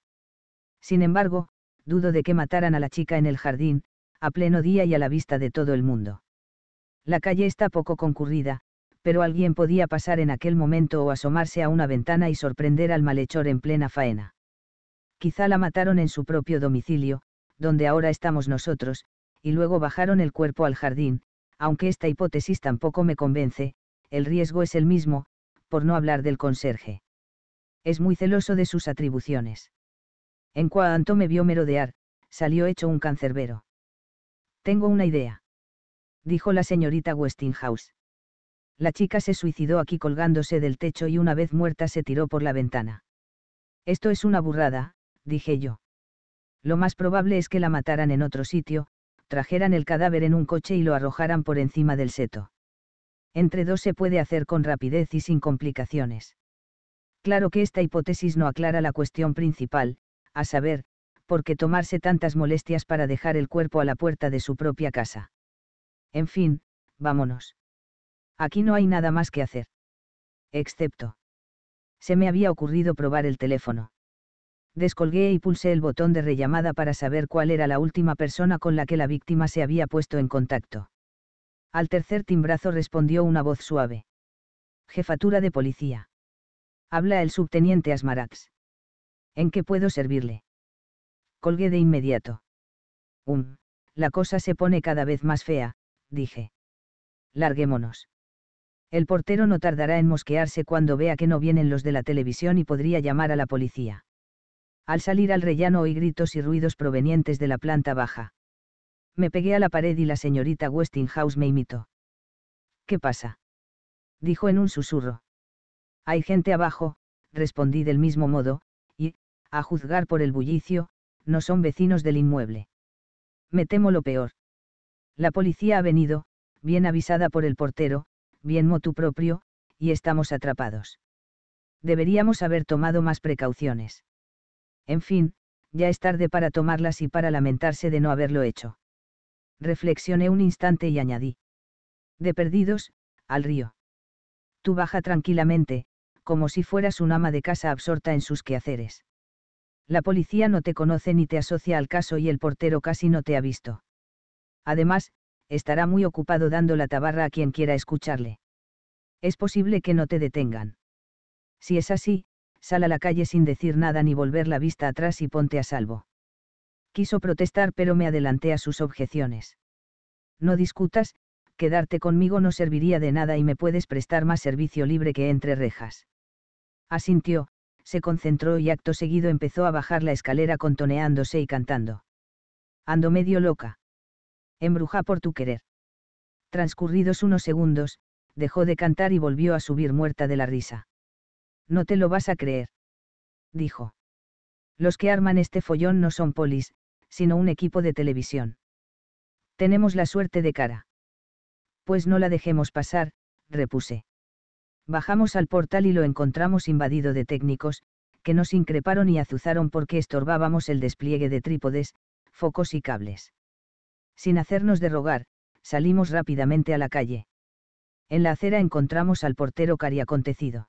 Sin embargo, dudo de que mataran a la chica en el jardín, a pleno día y a la vista de todo el mundo. La calle está poco concurrida, pero alguien podía pasar en aquel momento o asomarse a una ventana y sorprender al malhechor en plena faena. Quizá la mataron en su propio domicilio, donde ahora estamos nosotros, y luego bajaron el cuerpo al jardín, aunque esta hipótesis tampoco me convence, el riesgo es el mismo, por no hablar del conserje. Es muy celoso de sus atribuciones. En cuanto me vio merodear, salió hecho un cancerbero. Tengo una idea. Dijo la señorita Westinghouse. La chica se suicidó aquí colgándose del techo y una vez muerta se tiró por la ventana. Esto es una burrada, dije yo. Lo más probable es que la mataran en otro sitio, trajeran el cadáver en un coche y lo arrojaran por encima del seto. Entre dos se puede hacer con rapidez y sin complicaciones. Claro que esta hipótesis no aclara la cuestión principal, a saber, por qué tomarse tantas molestias para dejar el cuerpo a la puerta de su propia casa. En fin, vámonos. Aquí no hay nada más que hacer. Excepto. Se me había ocurrido probar el teléfono descolgué y pulsé el botón de rellamada para saber cuál era la última persona con la que la víctima se había puesto en contacto. Al tercer timbrazo respondió una voz suave. Jefatura de policía. Habla el subteniente Asmarax. ¿En qué puedo servirle? Colgué de inmediato. Um, la cosa se pone cada vez más fea, dije. Larguémonos. El portero no tardará en mosquearse cuando vea que no vienen los de la televisión y podría llamar a la policía al salir al rellano oí gritos y ruidos provenientes de la planta baja. Me pegué a la pared y la señorita Westinghouse me imitó. ¿Qué pasa? dijo en un susurro. Hay gente abajo, respondí del mismo modo, y, a juzgar por el bullicio, no son vecinos del inmueble. Me temo lo peor. La policía ha venido, bien avisada por el portero, bien motu propio, y estamos atrapados. Deberíamos haber tomado más precauciones. En fin, ya es tarde para tomarlas y para lamentarse de no haberlo hecho. Reflexioné un instante y añadí. De perdidos, al río. Tú baja tranquilamente, como si fueras un ama de casa absorta en sus quehaceres. La policía no te conoce ni te asocia al caso y el portero casi no te ha visto. Además, estará muy ocupado dando la tabarra a quien quiera escucharle. Es posible que no te detengan. Si es así, sal a la calle sin decir nada ni volver la vista atrás y ponte a salvo. Quiso protestar pero me adelanté a sus objeciones. No discutas, quedarte conmigo no serviría de nada y me puedes prestar más servicio libre que entre rejas. Asintió, se concentró y acto seguido empezó a bajar la escalera contoneándose y cantando. Ando medio loca. Embruja por tu querer. Transcurridos unos segundos, dejó de cantar y volvió a subir muerta de la risa. No te lo vas a creer. Dijo. Los que arman este follón no son polis, sino un equipo de televisión. Tenemos la suerte de cara. Pues no la dejemos pasar, repuse. Bajamos al portal y lo encontramos invadido de técnicos, que nos increparon y azuzaron porque estorbábamos el despliegue de trípodes, focos y cables. Sin hacernos de rogar, salimos rápidamente a la calle. En la acera encontramos al portero cariacontecido.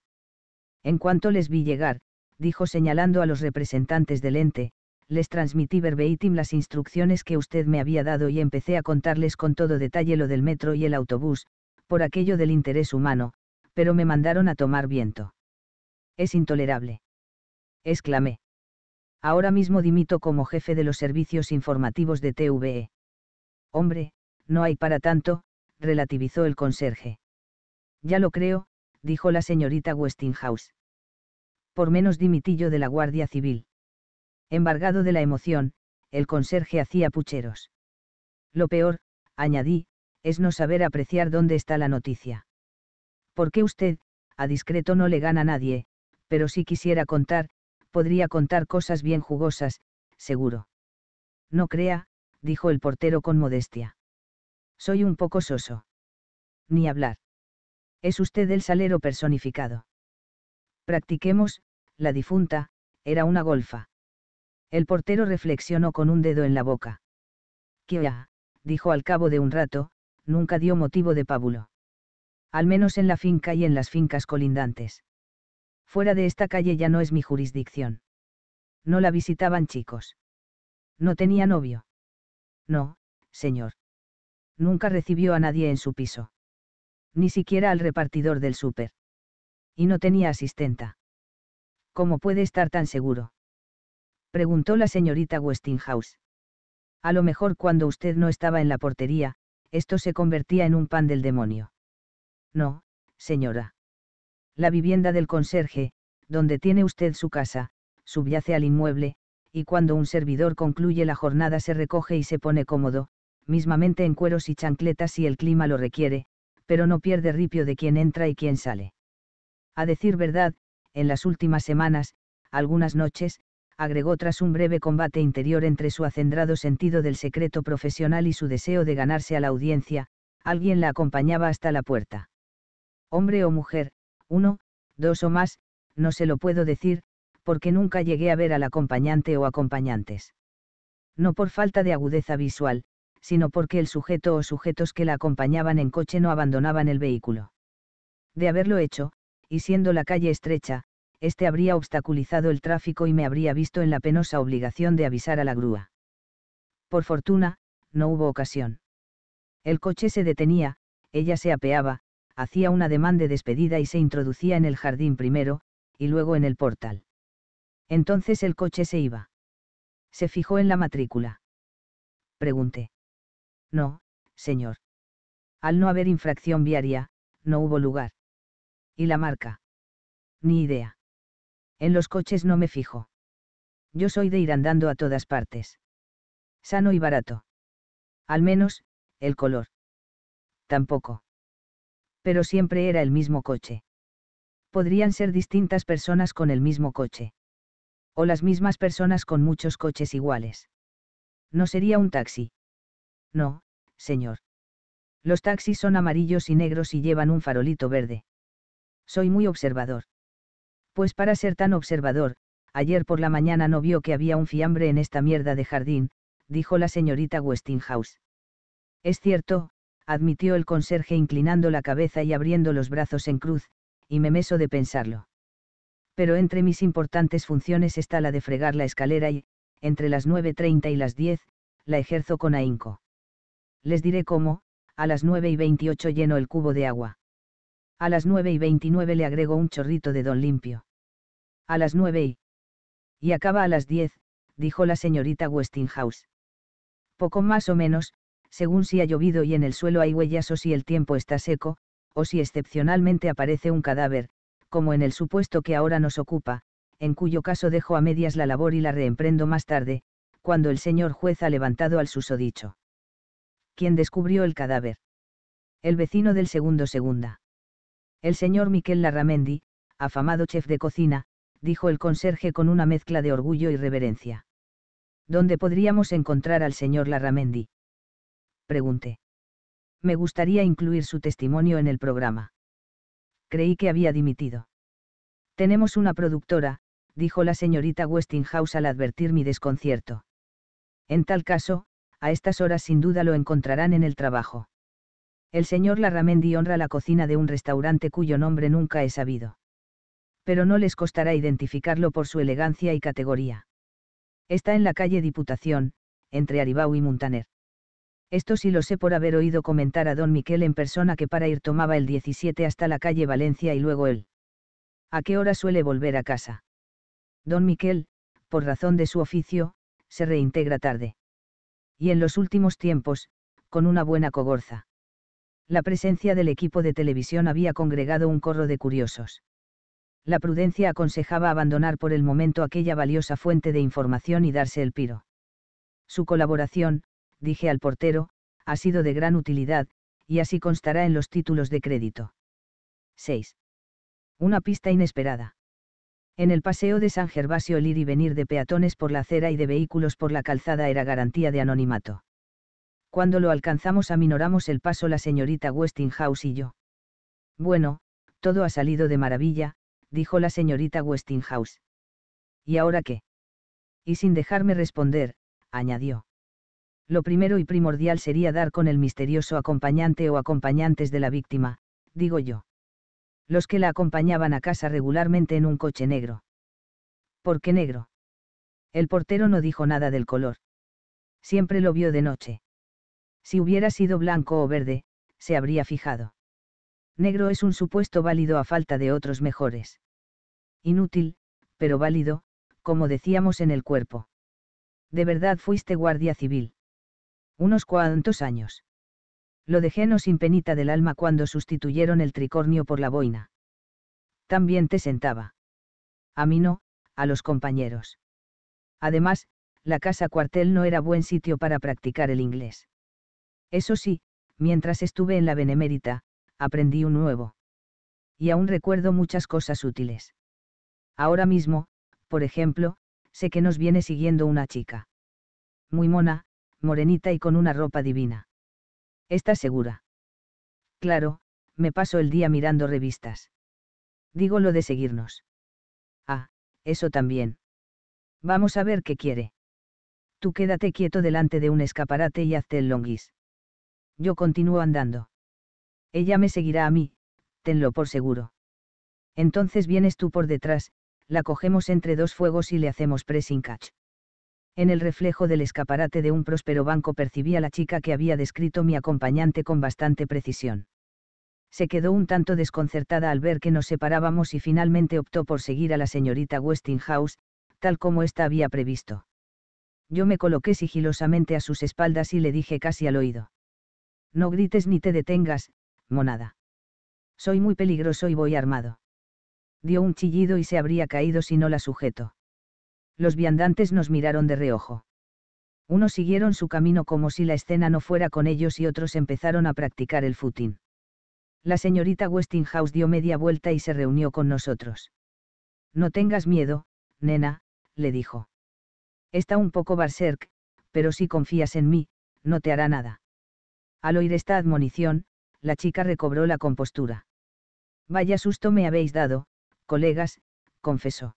En cuanto les vi llegar, dijo señalando a los representantes del ente, les transmití verbatim las instrucciones que usted me había dado y empecé a contarles con todo detalle lo del metro y el autobús, por aquello del interés humano, pero me mandaron a tomar viento. Es intolerable. Exclamé. Ahora mismo dimito como jefe de los servicios informativos de TVE. Hombre, no hay para tanto, relativizó el conserje. Ya lo creo, dijo la señorita Westinghouse. Por menos dimitillo de la Guardia Civil. Embargado de la emoción, el conserje hacía pucheros. Lo peor, añadí, es no saber apreciar dónde está la noticia. Porque usted, a discreto no le gana a nadie, pero si quisiera contar, podría contar cosas bien jugosas, seguro. No crea, dijo el portero con modestia. Soy un poco soso. Ni hablar. Es usted el salero personificado. Practiquemos, la difunta, era una golfa. El portero reflexionó con un dedo en la boca. ya, dijo al cabo de un rato, nunca dio motivo de pábulo. Al menos en la finca y en las fincas colindantes. Fuera de esta calle ya no es mi jurisdicción. No la visitaban chicos. No tenía novio. No, señor. Nunca recibió a nadie en su piso ni siquiera al repartidor del súper. Y no tenía asistenta. ¿Cómo puede estar tan seguro? preguntó la señorita Westinghouse. A lo mejor cuando usted no estaba en la portería, esto se convertía en un pan del demonio. No, señora. La vivienda del conserje, donde tiene usted su casa, subyace al inmueble, y cuando un servidor concluye la jornada se recoge y se pone cómodo, mismamente en cueros y chancletas si el clima lo requiere, pero no pierde ripio de quien entra y quién sale. A decir verdad, en las últimas semanas, algunas noches, agregó tras un breve combate interior entre su acendrado sentido del secreto profesional y su deseo de ganarse a la audiencia, alguien la acompañaba hasta la puerta. Hombre o mujer, uno, dos o más, no se lo puedo decir, porque nunca llegué a ver al acompañante o acompañantes. No por falta de agudeza visual, sino porque el sujeto o sujetos que la acompañaban en coche no abandonaban el vehículo. De haberlo hecho, y siendo la calle estrecha, este habría obstaculizado el tráfico y me habría visto en la penosa obligación de avisar a la grúa. Por fortuna, no hubo ocasión. El coche se detenía, ella se apeaba, hacía una demanda de despedida y se introducía en el jardín primero, y luego en el portal. Entonces el coche se iba. Se fijó en la matrícula. Pregunté. No, señor. Al no haber infracción viaria, no hubo lugar. ¿Y la marca? Ni idea. En los coches no me fijo. Yo soy de ir andando a todas partes. Sano y barato. Al menos, el color. Tampoco. Pero siempre era el mismo coche. Podrían ser distintas personas con el mismo coche. O las mismas personas con muchos coches iguales. No sería un taxi. No, señor. Los taxis son amarillos y negros y llevan un farolito verde. Soy muy observador. Pues para ser tan observador, ayer por la mañana no vio que había un fiambre en esta mierda de jardín, dijo la señorita Westinghouse. Es cierto, admitió el conserje inclinando la cabeza y abriendo los brazos en cruz, y me meso de pensarlo. Pero entre mis importantes funciones está la de fregar la escalera y, entre las 9.30 y las 10, la ejerzo con ahínco les diré cómo, a las 9 y 28 lleno el cubo de agua. A las 9 y 29 le agrego un chorrito de don limpio. A las 9 y... Y acaba a las 10, dijo la señorita Westinghouse. Poco más o menos, según si ha llovido y en el suelo hay huellas o si el tiempo está seco, o si excepcionalmente aparece un cadáver, como en el supuesto que ahora nos ocupa, en cuyo caso dejo a medias la labor y la reemprendo más tarde, cuando el señor juez ha levantado al susodicho quien descubrió el cadáver. El vecino del segundo segunda. El señor Miquel Larramendi, afamado chef de cocina, dijo el conserje con una mezcla de orgullo y reverencia. ¿Dónde podríamos encontrar al señor Larramendi? Pregunté. Me gustaría incluir su testimonio en el programa. Creí que había dimitido. Tenemos una productora, dijo la señorita Westinghouse al advertir mi desconcierto. En tal caso, a estas horas sin duda lo encontrarán en el trabajo. El señor Larramendi honra la cocina de un restaurante cuyo nombre nunca he sabido. Pero no les costará identificarlo por su elegancia y categoría. Está en la calle Diputación, entre Aribau y Muntaner. Esto sí lo sé por haber oído comentar a don Miquel en persona que para ir tomaba el 17 hasta la calle Valencia y luego él. ¿A qué hora suele volver a casa? Don Miquel, por razón de su oficio, se reintegra tarde y en los últimos tiempos, con una buena cogorza. La presencia del equipo de televisión había congregado un corro de curiosos. La prudencia aconsejaba abandonar por el momento aquella valiosa fuente de información y darse el piro. Su colaboración, dije al portero, ha sido de gran utilidad, y así constará en los títulos de crédito. 6. Una pista inesperada. En el paseo de San Gervasio el ir y venir de peatones por la acera y de vehículos por la calzada era garantía de anonimato. Cuando lo alcanzamos aminoramos el paso la señorita Westinghouse y yo. Bueno, todo ha salido de maravilla, dijo la señorita Westinghouse. ¿Y ahora qué? Y sin dejarme responder, añadió. Lo primero y primordial sería dar con el misterioso acompañante o acompañantes de la víctima, digo yo los que la acompañaban a casa regularmente en un coche negro. ¿Por qué negro? El portero no dijo nada del color. Siempre lo vio de noche. Si hubiera sido blanco o verde, se habría fijado. Negro es un supuesto válido a falta de otros mejores. Inútil, pero válido, como decíamos en el cuerpo. De verdad fuiste guardia civil. Unos cuantos años. Lo dejé no sin penita del alma cuando sustituyeron el tricornio por la boina. También te sentaba. A mí no, a los compañeros. Además, la casa cuartel no era buen sitio para practicar el inglés. Eso sí, mientras estuve en la Benemérita, aprendí un nuevo. Y aún recuerdo muchas cosas útiles. Ahora mismo, por ejemplo, sé que nos viene siguiendo una chica. Muy mona, morenita y con una ropa divina. ¿Estás segura? Claro, me paso el día mirando revistas. Digo lo de seguirnos. Ah, eso también. Vamos a ver qué quiere. Tú quédate quieto delante de un escaparate y hazte el longuis. Yo continúo andando. Ella me seguirá a mí, tenlo por seguro. Entonces vienes tú por detrás, la cogemos entre dos fuegos y le hacemos pressing catch. En el reflejo del escaparate de un próspero banco percibí a la chica que había descrito mi acompañante con bastante precisión. Se quedó un tanto desconcertada al ver que nos separábamos y finalmente optó por seguir a la señorita Westinghouse, tal como ésta había previsto. Yo me coloqué sigilosamente a sus espaldas y le dije casi al oído. No grites ni te detengas, monada. Soy muy peligroso y voy armado. Dio un chillido y se habría caído si no la sujeto los viandantes nos miraron de reojo. Unos siguieron su camino como si la escena no fuera con ellos y otros empezaron a practicar el footing. La señorita Westinghouse dio media vuelta y se reunió con nosotros. No tengas miedo, nena, le dijo. Está un poco berserk, pero si confías en mí, no te hará nada. Al oír esta admonición, la chica recobró la compostura. Vaya susto me habéis dado, colegas, confesó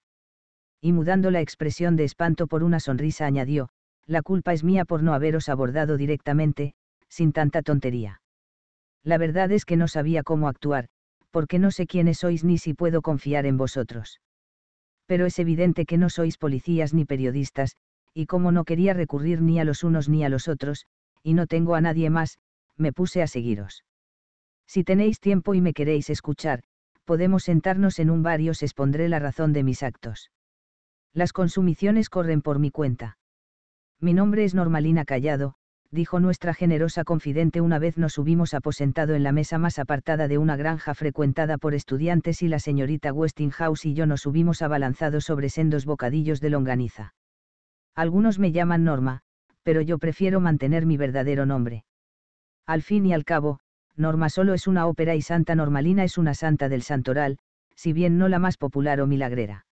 y mudando la expresión de espanto por una sonrisa añadió, la culpa es mía por no haberos abordado directamente, sin tanta tontería. La verdad es que no sabía cómo actuar, porque no sé quiénes sois ni si puedo confiar en vosotros. Pero es evidente que no sois policías ni periodistas, y como no quería recurrir ni a los unos ni a los otros, y no tengo a nadie más, me puse a seguiros. Si tenéis tiempo y me queréis escuchar, podemos sentarnos en un bar y os expondré la razón de mis actos. Las consumiciones corren por mi cuenta. Mi nombre es Normalina Callado, dijo nuestra generosa confidente una vez nos subimos aposentado en la mesa más apartada de una granja frecuentada por estudiantes y la señorita Westinghouse y yo nos subimos abalanzados sobre sendos bocadillos de longaniza. Algunos me llaman Norma, pero yo prefiero mantener mi verdadero nombre. Al fin y al cabo, Norma solo es una ópera y Santa Normalina es una santa del santoral, si bien no la más popular o milagrera.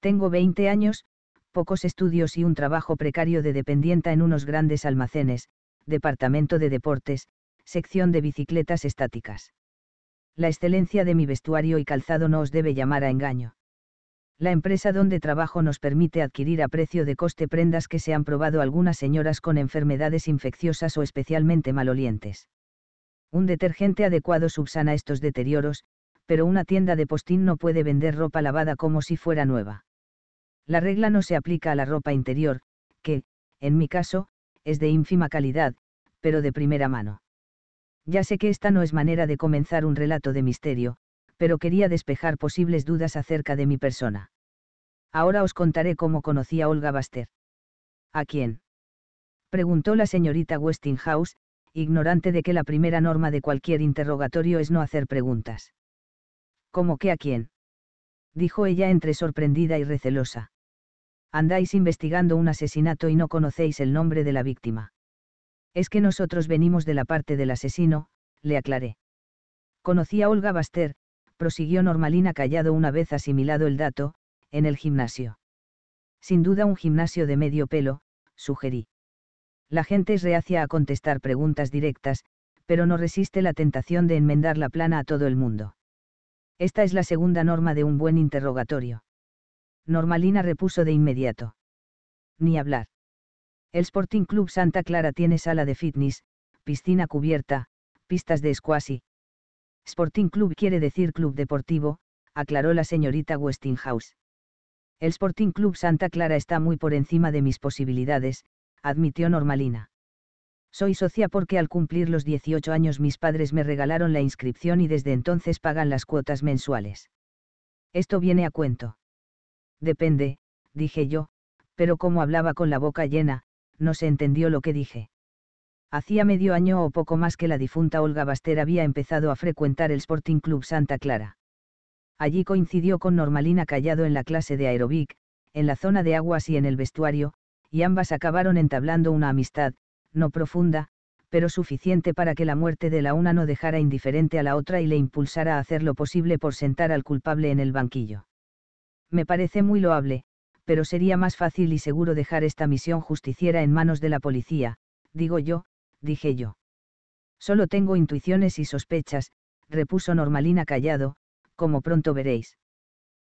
Tengo 20 años, pocos estudios y un trabajo precario de dependienta en unos grandes almacenes, departamento de deportes, sección de bicicletas estáticas. La excelencia de mi vestuario y calzado no os debe llamar a engaño. La empresa donde trabajo nos permite adquirir a precio de coste prendas que se han probado algunas señoras con enfermedades infecciosas o especialmente malolientes. Un detergente adecuado subsana estos deterioros, pero una tienda de postín no puede vender ropa lavada como si fuera nueva. La regla no se aplica a la ropa interior, que, en mi caso, es de ínfima calidad, pero de primera mano. Ya sé que esta no es manera de comenzar un relato de misterio, pero quería despejar posibles dudas acerca de mi persona. Ahora os contaré cómo conocí a Olga Baster. ¿A quién? preguntó la señorita Westinghouse, ignorante de que la primera norma de cualquier interrogatorio es no hacer preguntas. ¿Cómo que a quién? dijo ella entre sorprendida y recelosa andáis investigando un asesinato y no conocéis el nombre de la víctima. Es que nosotros venimos de la parte del asesino, le aclaré. Conocí a Olga Baster, prosiguió Normalina callado una vez asimilado el dato, en el gimnasio. Sin duda un gimnasio de medio pelo, sugerí. La gente es reacia a contestar preguntas directas, pero no resiste la tentación de enmendar la plana a todo el mundo. Esta es la segunda norma de un buen interrogatorio. Normalina repuso de inmediato. Ni hablar. El Sporting Club Santa Clara tiene sala de fitness, piscina cubierta, pistas de squash. Sporting Club quiere decir club deportivo, aclaró la señorita Westinghouse. El Sporting Club Santa Clara está muy por encima de mis posibilidades, admitió Normalina. Soy socia porque al cumplir los 18 años mis padres me regalaron la inscripción y desde entonces pagan las cuotas mensuales. Esto viene a cuento. Depende, dije yo, pero como hablaba con la boca llena, no se entendió lo que dije. Hacía medio año o poco más que la difunta Olga Baster había empezado a frecuentar el Sporting Club Santa Clara. Allí coincidió con Normalina Callado en la clase de aerobic, en la zona de aguas y en el vestuario, y ambas acabaron entablando una amistad, no profunda, pero suficiente para que la muerte de la una no dejara indiferente a la otra y le impulsara a hacer lo posible por sentar al culpable en el banquillo me parece muy loable, pero sería más fácil y seguro dejar esta misión justiciera en manos de la policía, digo yo, dije yo. Solo tengo intuiciones y sospechas, repuso Normalina callado, como pronto veréis.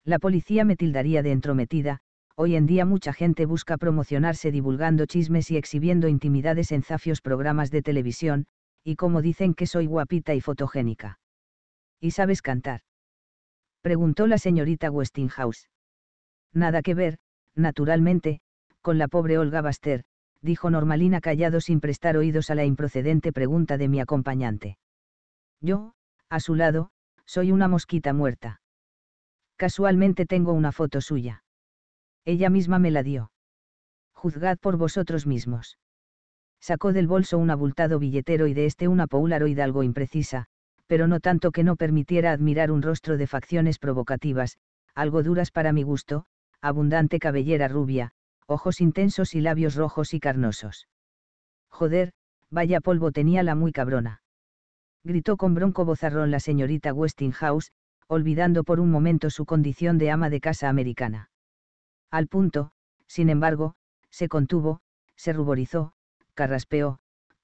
La policía me tildaría de entrometida, hoy en día mucha gente busca promocionarse divulgando chismes y exhibiendo intimidades en zafios programas de televisión, y como dicen que soy guapita y fotogénica. Y sabes cantar preguntó la señorita Westinghouse. Nada que ver, naturalmente, con la pobre Olga Baster, dijo Normalina callado sin prestar oídos a la improcedente pregunta de mi acompañante. Yo, a su lado, soy una mosquita muerta. Casualmente tengo una foto suya. Ella misma me la dio. Juzgad por vosotros mismos. Sacó del bolso un abultado billetero y de este una Polaroid algo imprecisa, pero no tanto que no permitiera admirar un rostro de facciones provocativas, algo duras para mi gusto, abundante cabellera rubia, ojos intensos y labios rojos y carnosos. Joder, vaya polvo tenía la muy cabrona. Gritó con bronco bozarrón la señorita Westinghouse, olvidando por un momento su condición de ama de casa americana. Al punto, sin embargo, se contuvo, se ruborizó, carraspeó,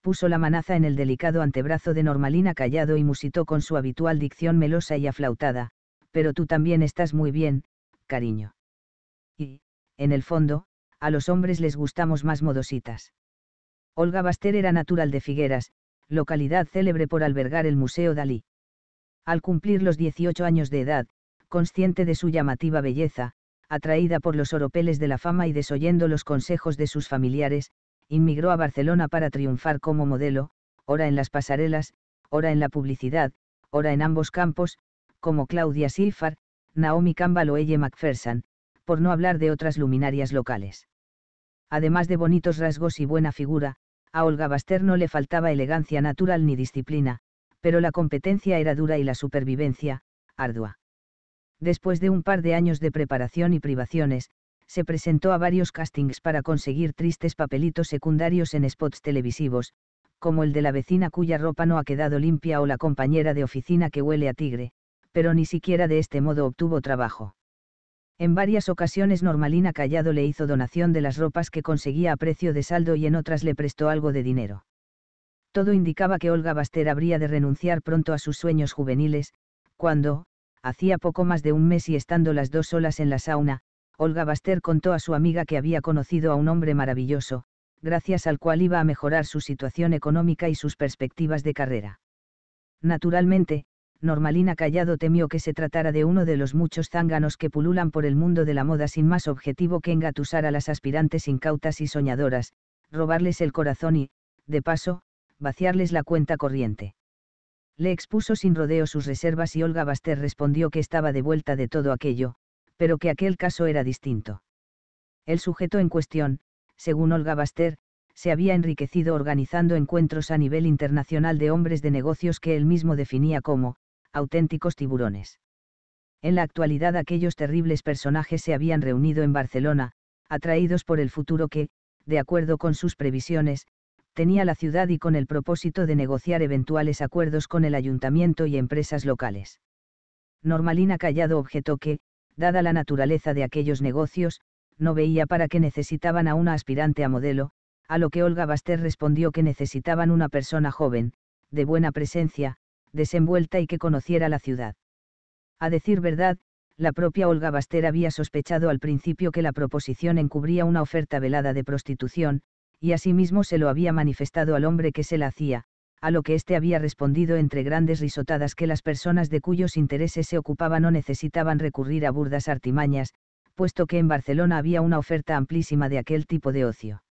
puso la manaza en el delicado antebrazo de Normalina callado y musitó con su habitual dicción melosa y aflautada, pero tú también estás muy bien, cariño. Y, en el fondo, a los hombres les gustamos más modositas. Olga Baster era natural de Figueras, localidad célebre por albergar el Museo Dalí. Al cumplir los 18 años de edad, consciente de su llamativa belleza, atraída por los oropeles de la fama y desoyendo los consejos de sus familiares, inmigró a Barcelona para triunfar como modelo, ora en las pasarelas, ora en la publicidad, ora en ambos campos, como Claudia Silfar, Naomi Campbell o Elle Macpherson, por no hablar de otras luminarias locales. Además de bonitos rasgos y buena figura, a Olga Baster no le faltaba elegancia natural ni disciplina, pero la competencia era dura y la supervivencia, ardua. Después de un par de años de preparación y privaciones, se presentó a varios castings para conseguir tristes papelitos secundarios en spots televisivos, como el de la vecina cuya ropa no ha quedado limpia o la compañera de oficina que huele a tigre, pero ni siquiera de este modo obtuvo trabajo. En varias ocasiones Normalina Callado le hizo donación de las ropas que conseguía a precio de saldo y en otras le prestó algo de dinero. Todo indicaba que Olga Baster habría de renunciar pronto a sus sueños juveniles, cuando, hacía poco más de un mes y estando las dos solas en la sauna, Olga Baster contó a su amiga que había conocido a un hombre maravilloso, gracias al cual iba a mejorar su situación económica y sus perspectivas de carrera. Naturalmente, Normalina Callado temió que se tratara de uno de los muchos zánganos que pululan por el mundo de la moda sin más objetivo que engatusar a las aspirantes incautas y soñadoras, robarles el corazón y, de paso, vaciarles la cuenta corriente. Le expuso sin rodeo sus reservas y Olga Baster respondió que estaba de vuelta de todo aquello, pero que aquel caso era distinto. El sujeto en cuestión, según Olga Baster, se había enriquecido organizando encuentros a nivel internacional de hombres de negocios que él mismo definía como auténticos tiburones. En la actualidad aquellos terribles personajes se habían reunido en Barcelona, atraídos por el futuro que, de acuerdo con sus previsiones, tenía la ciudad y con el propósito de negociar eventuales acuerdos con el ayuntamiento y empresas locales. Normalina Callado objetó que, dada la naturaleza de aquellos negocios, no veía para qué necesitaban a una aspirante a modelo, a lo que Olga Baster respondió que necesitaban una persona joven, de buena presencia, desenvuelta y que conociera la ciudad. A decir verdad, la propia Olga Baster había sospechado al principio que la proposición encubría una oferta velada de prostitución, y asimismo se lo había manifestado al hombre que se la hacía, a lo que éste había respondido entre grandes risotadas que las personas de cuyos intereses se ocupaban no necesitaban recurrir a burdas artimañas, puesto que en Barcelona había una oferta amplísima de aquel tipo de ocio.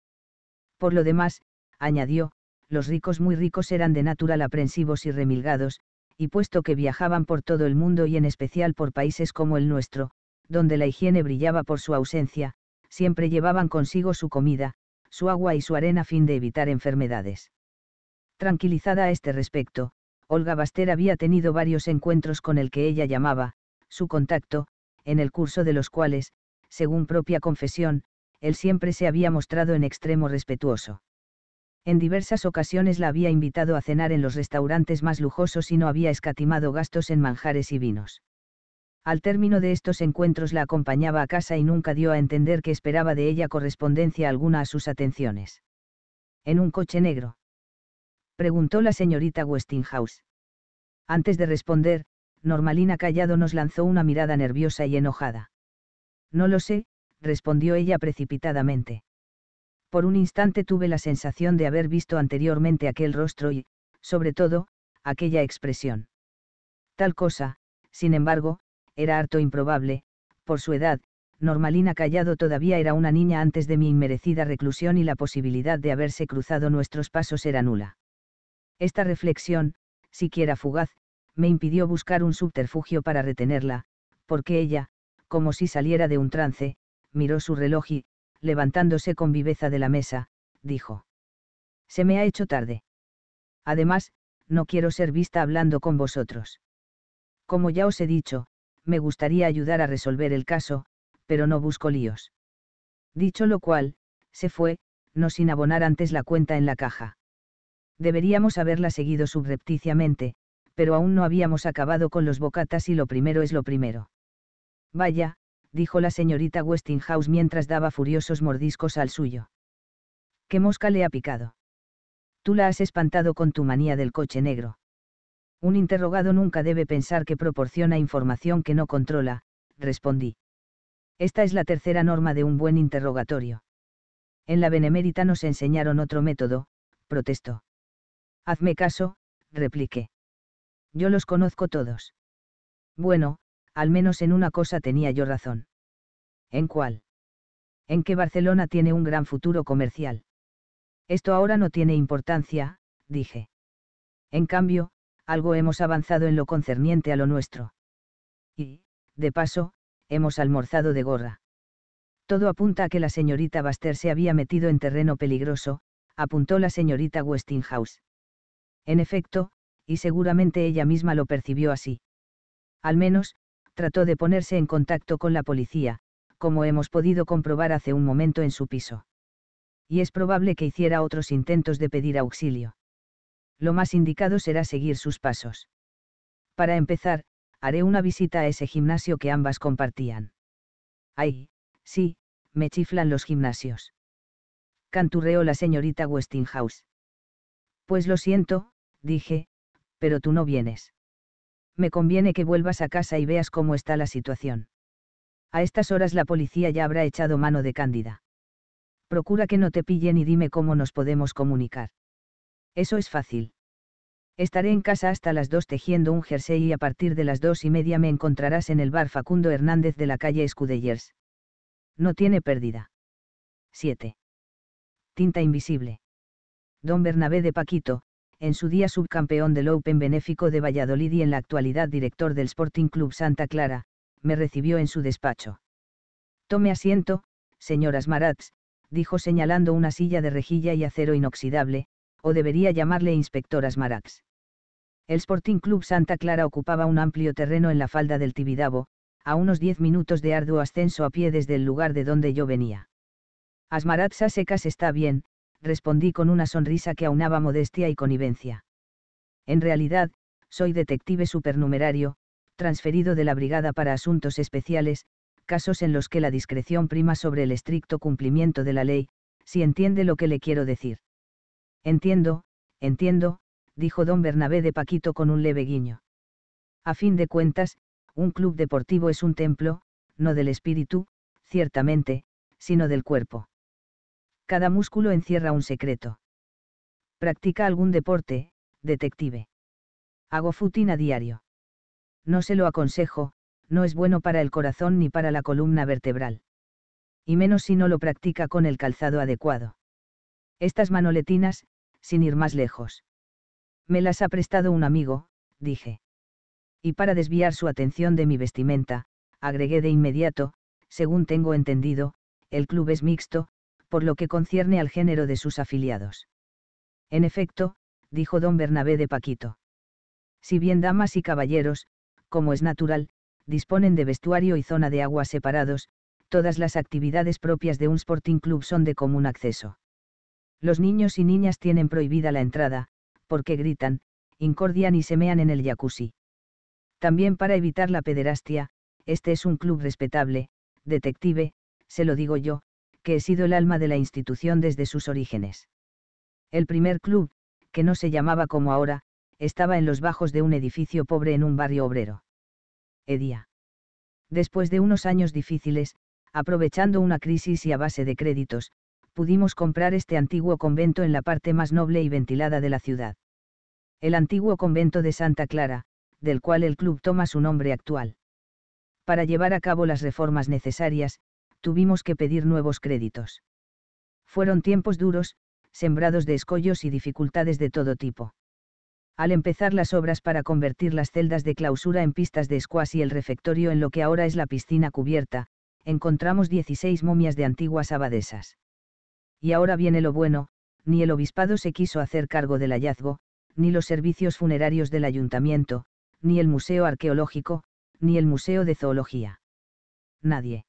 Por lo demás, añadió, los ricos muy ricos eran de natural aprensivos y remilgados, y puesto que viajaban por todo el mundo y en especial por países como el nuestro, donde la higiene brillaba por su ausencia, siempre llevaban consigo su comida, su agua y su arena a fin de evitar enfermedades. Tranquilizada a este respecto, Olga Baster había tenido varios encuentros con el que ella llamaba, su contacto, en el curso de los cuales, según propia confesión, él siempre se había mostrado en extremo respetuoso. En diversas ocasiones la había invitado a cenar en los restaurantes más lujosos y no había escatimado gastos en manjares y vinos. Al término de estos encuentros la acompañaba a casa y nunca dio a entender que esperaba de ella correspondencia alguna a sus atenciones. En un coche negro preguntó la señorita Westinghouse. Antes de responder, Normalina Callado nos lanzó una mirada nerviosa y enojada. No lo sé, respondió ella precipitadamente. Por un instante tuve la sensación de haber visto anteriormente aquel rostro y, sobre todo, aquella expresión. Tal cosa, sin embargo, era harto improbable, por su edad, Normalina Callado todavía era una niña antes de mi inmerecida reclusión y la posibilidad de haberse cruzado nuestros pasos era nula. Esta reflexión, siquiera fugaz, me impidió buscar un subterfugio para retenerla, porque ella, como si saliera de un trance, miró su reloj y, levantándose con viveza de la mesa, dijo. Se me ha hecho tarde. Además, no quiero ser vista hablando con vosotros. Como ya os he dicho, me gustaría ayudar a resolver el caso, pero no busco líos. Dicho lo cual, se fue, no sin abonar antes la cuenta en la caja. Deberíamos haberla seguido subrepticiamente, pero aún no habíamos acabado con los bocatas y lo primero es lo primero. Vaya, dijo la señorita Westinghouse mientras daba furiosos mordiscos al suyo. ¿Qué mosca le ha picado? Tú la has espantado con tu manía del coche negro. Un interrogado nunca debe pensar que proporciona información que no controla, respondí. Esta es la tercera norma de un buen interrogatorio. En la Benemérita nos enseñaron otro método, protestó. Hazme caso, repliqué. Yo los conozco todos. Bueno, al menos en una cosa tenía yo razón. ¿En cuál? En que Barcelona tiene un gran futuro comercial. Esto ahora no tiene importancia, dije. En cambio, algo hemos avanzado en lo concerniente a lo nuestro. Y, de paso, hemos almorzado de gorra. Todo apunta a que la señorita Baster se había metido en terreno peligroso, apuntó la señorita Westinghouse. En efecto, y seguramente ella misma lo percibió así. Al menos, trató de ponerse en contacto con la policía, como hemos podido comprobar hace un momento en su piso. Y es probable que hiciera otros intentos de pedir auxilio. Lo más indicado será seguir sus pasos. Para empezar, haré una visita a ese gimnasio que ambas compartían. Ay, sí, me chiflan los gimnasios. Canturreó la señorita Westinghouse. Pues lo siento, dije, pero tú no vienes. Me conviene que vuelvas a casa y veas cómo está la situación. A estas horas la policía ya habrá echado mano de Cándida. Procura que no te pillen y dime cómo nos podemos comunicar. Eso es fácil. Estaré en casa hasta las dos tejiendo un jersey y a partir de las dos y media me encontrarás en el bar Facundo Hernández de la calle Escudellers. No tiene pérdida. 7. Tinta invisible. Don Bernabé de Paquito, en su día subcampeón del Open Benéfico de Valladolid y en la actualidad director del Sporting Club Santa Clara, me recibió en su despacho. Tome asiento, señoras Marats, dijo señalando una silla de rejilla y acero inoxidable, o debería llamarle Inspector Asmaraz. El Sporting Club Santa Clara ocupaba un amplio terreno en la falda del Tibidabo, a unos 10 minutos de arduo ascenso a pie desde el lugar de donde yo venía. a secas está bien, respondí con una sonrisa que aunaba modestia y conivencia. En realidad, soy detective supernumerario, transferido de la brigada para asuntos especiales, casos en los que la discreción prima sobre el estricto cumplimiento de la ley, si entiende lo que le quiero decir. Entiendo, entiendo, dijo don Bernabé de Paquito con un leve guiño. A fin de cuentas, un club deportivo es un templo, no del espíritu, ciertamente, sino del cuerpo cada músculo encierra un secreto. Practica algún deporte, detective. Hago futina a diario. No se lo aconsejo, no es bueno para el corazón ni para la columna vertebral. Y menos si no lo practica con el calzado adecuado. Estas manoletinas, sin ir más lejos. Me las ha prestado un amigo, dije. Y para desviar su atención de mi vestimenta, agregué de inmediato, según tengo entendido, el club es mixto, por lo que concierne al género de sus afiliados. En efecto, dijo don Bernabé de Paquito. Si bien damas y caballeros, como es natural, disponen de vestuario y zona de agua separados, todas las actividades propias de un sporting club son de común acceso. Los niños y niñas tienen prohibida la entrada, porque gritan, incordian y semean en el jacuzzi. También para evitar la pederastia, este es un club respetable, detective, se lo digo yo, que he sido el alma de la institución desde sus orígenes. El primer club, que no se llamaba como ahora, estaba en los bajos de un edificio pobre en un barrio obrero. Edía. Después de unos años difíciles, aprovechando una crisis y a base de créditos, pudimos comprar este antiguo convento en la parte más noble y ventilada de la ciudad. El antiguo convento de Santa Clara, del cual el club toma su nombre actual. Para llevar a cabo las reformas necesarias, tuvimos que pedir nuevos créditos. Fueron tiempos duros, sembrados de escollos y dificultades de todo tipo. Al empezar las obras para convertir las celdas de clausura en pistas de squash y el refectorio en lo que ahora es la piscina cubierta, encontramos 16 momias de antiguas abadesas. Y ahora viene lo bueno, ni el obispado se quiso hacer cargo del hallazgo, ni los servicios funerarios del ayuntamiento, ni el Museo Arqueológico, ni el Museo de Zoología. Nadie.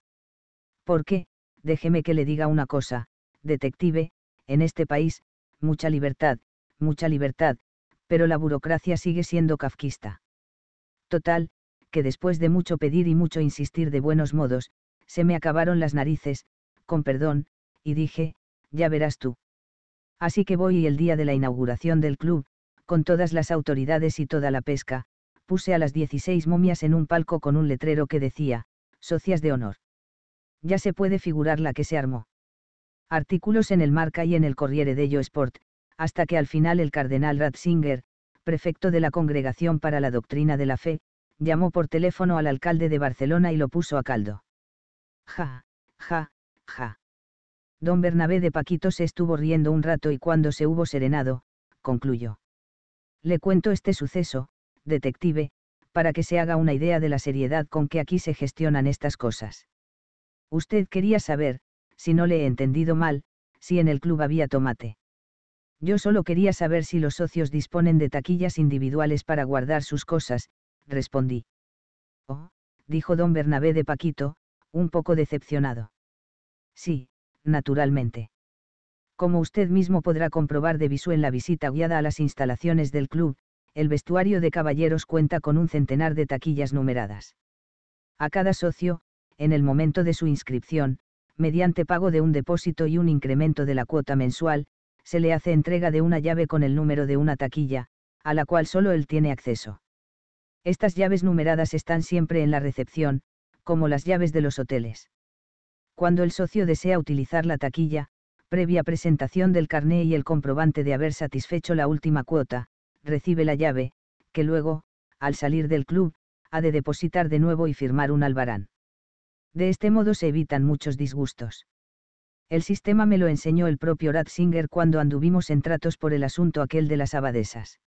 Porque, déjeme que le diga una cosa, detective, en este país, mucha libertad, mucha libertad, pero la burocracia sigue siendo kafkista. Total, que después de mucho pedir y mucho insistir de buenos modos, se me acabaron las narices, con perdón, y dije, ya verás tú. Así que voy y el día de la inauguración del club, con todas las autoridades y toda la pesca, puse a las 16 momias en un palco con un letrero que decía, socias de honor ya se puede figurar la que se armó. Artículos en el Marca y en el Corriere dello Sport, hasta que al final el cardenal Ratzinger, prefecto de la Congregación para la Doctrina de la Fe, llamó por teléfono al alcalde de Barcelona y lo puso a caldo. Ja, ja, ja. Don Bernabé de Paquito se estuvo riendo un rato y cuando se hubo serenado, concluyó. Le cuento este suceso, detective, para que se haga una idea de la seriedad con que aquí se gestionan estas cosas. Usted quería saber, si no le he entendido mal, si en el club había tomate. Yo solo quería saber si los socios disponen de taquillas individuales para guardar sus cosas, respondí. Oh, dijo don Bernabé de Paquito, un poco decepcionado. Sí, naturalmente. Como usted mismo podrá comprobar de visu en la visita guiada a las instalaciones del club, el vestuario de caballeros cuenta con un centenar de taquillas numeradas. A cada socio, en el momento de su inscripción, mediante pago de un depósito y un incremento de la cuota mensual, se le hace entrega de una llave con el número de una taquilla, a la cual solo él tiene acceso. Estas llaves numeradas están siempre en la recepción, como las llaves de los hoteles. Cuando el socio desea utilizar la taquilla, previa presentación del carné y el comprobante de haber satisfecho la última cuota, recibe la llave, que luego, al salir del club, ha de depositar de nuevo y firmar un albarán. De este modo se evitan muchos disgustos. El sistema me lo enseñó el propio Ratzinger cuando anduvimos en tratos por el asunto aquel de las abadesas.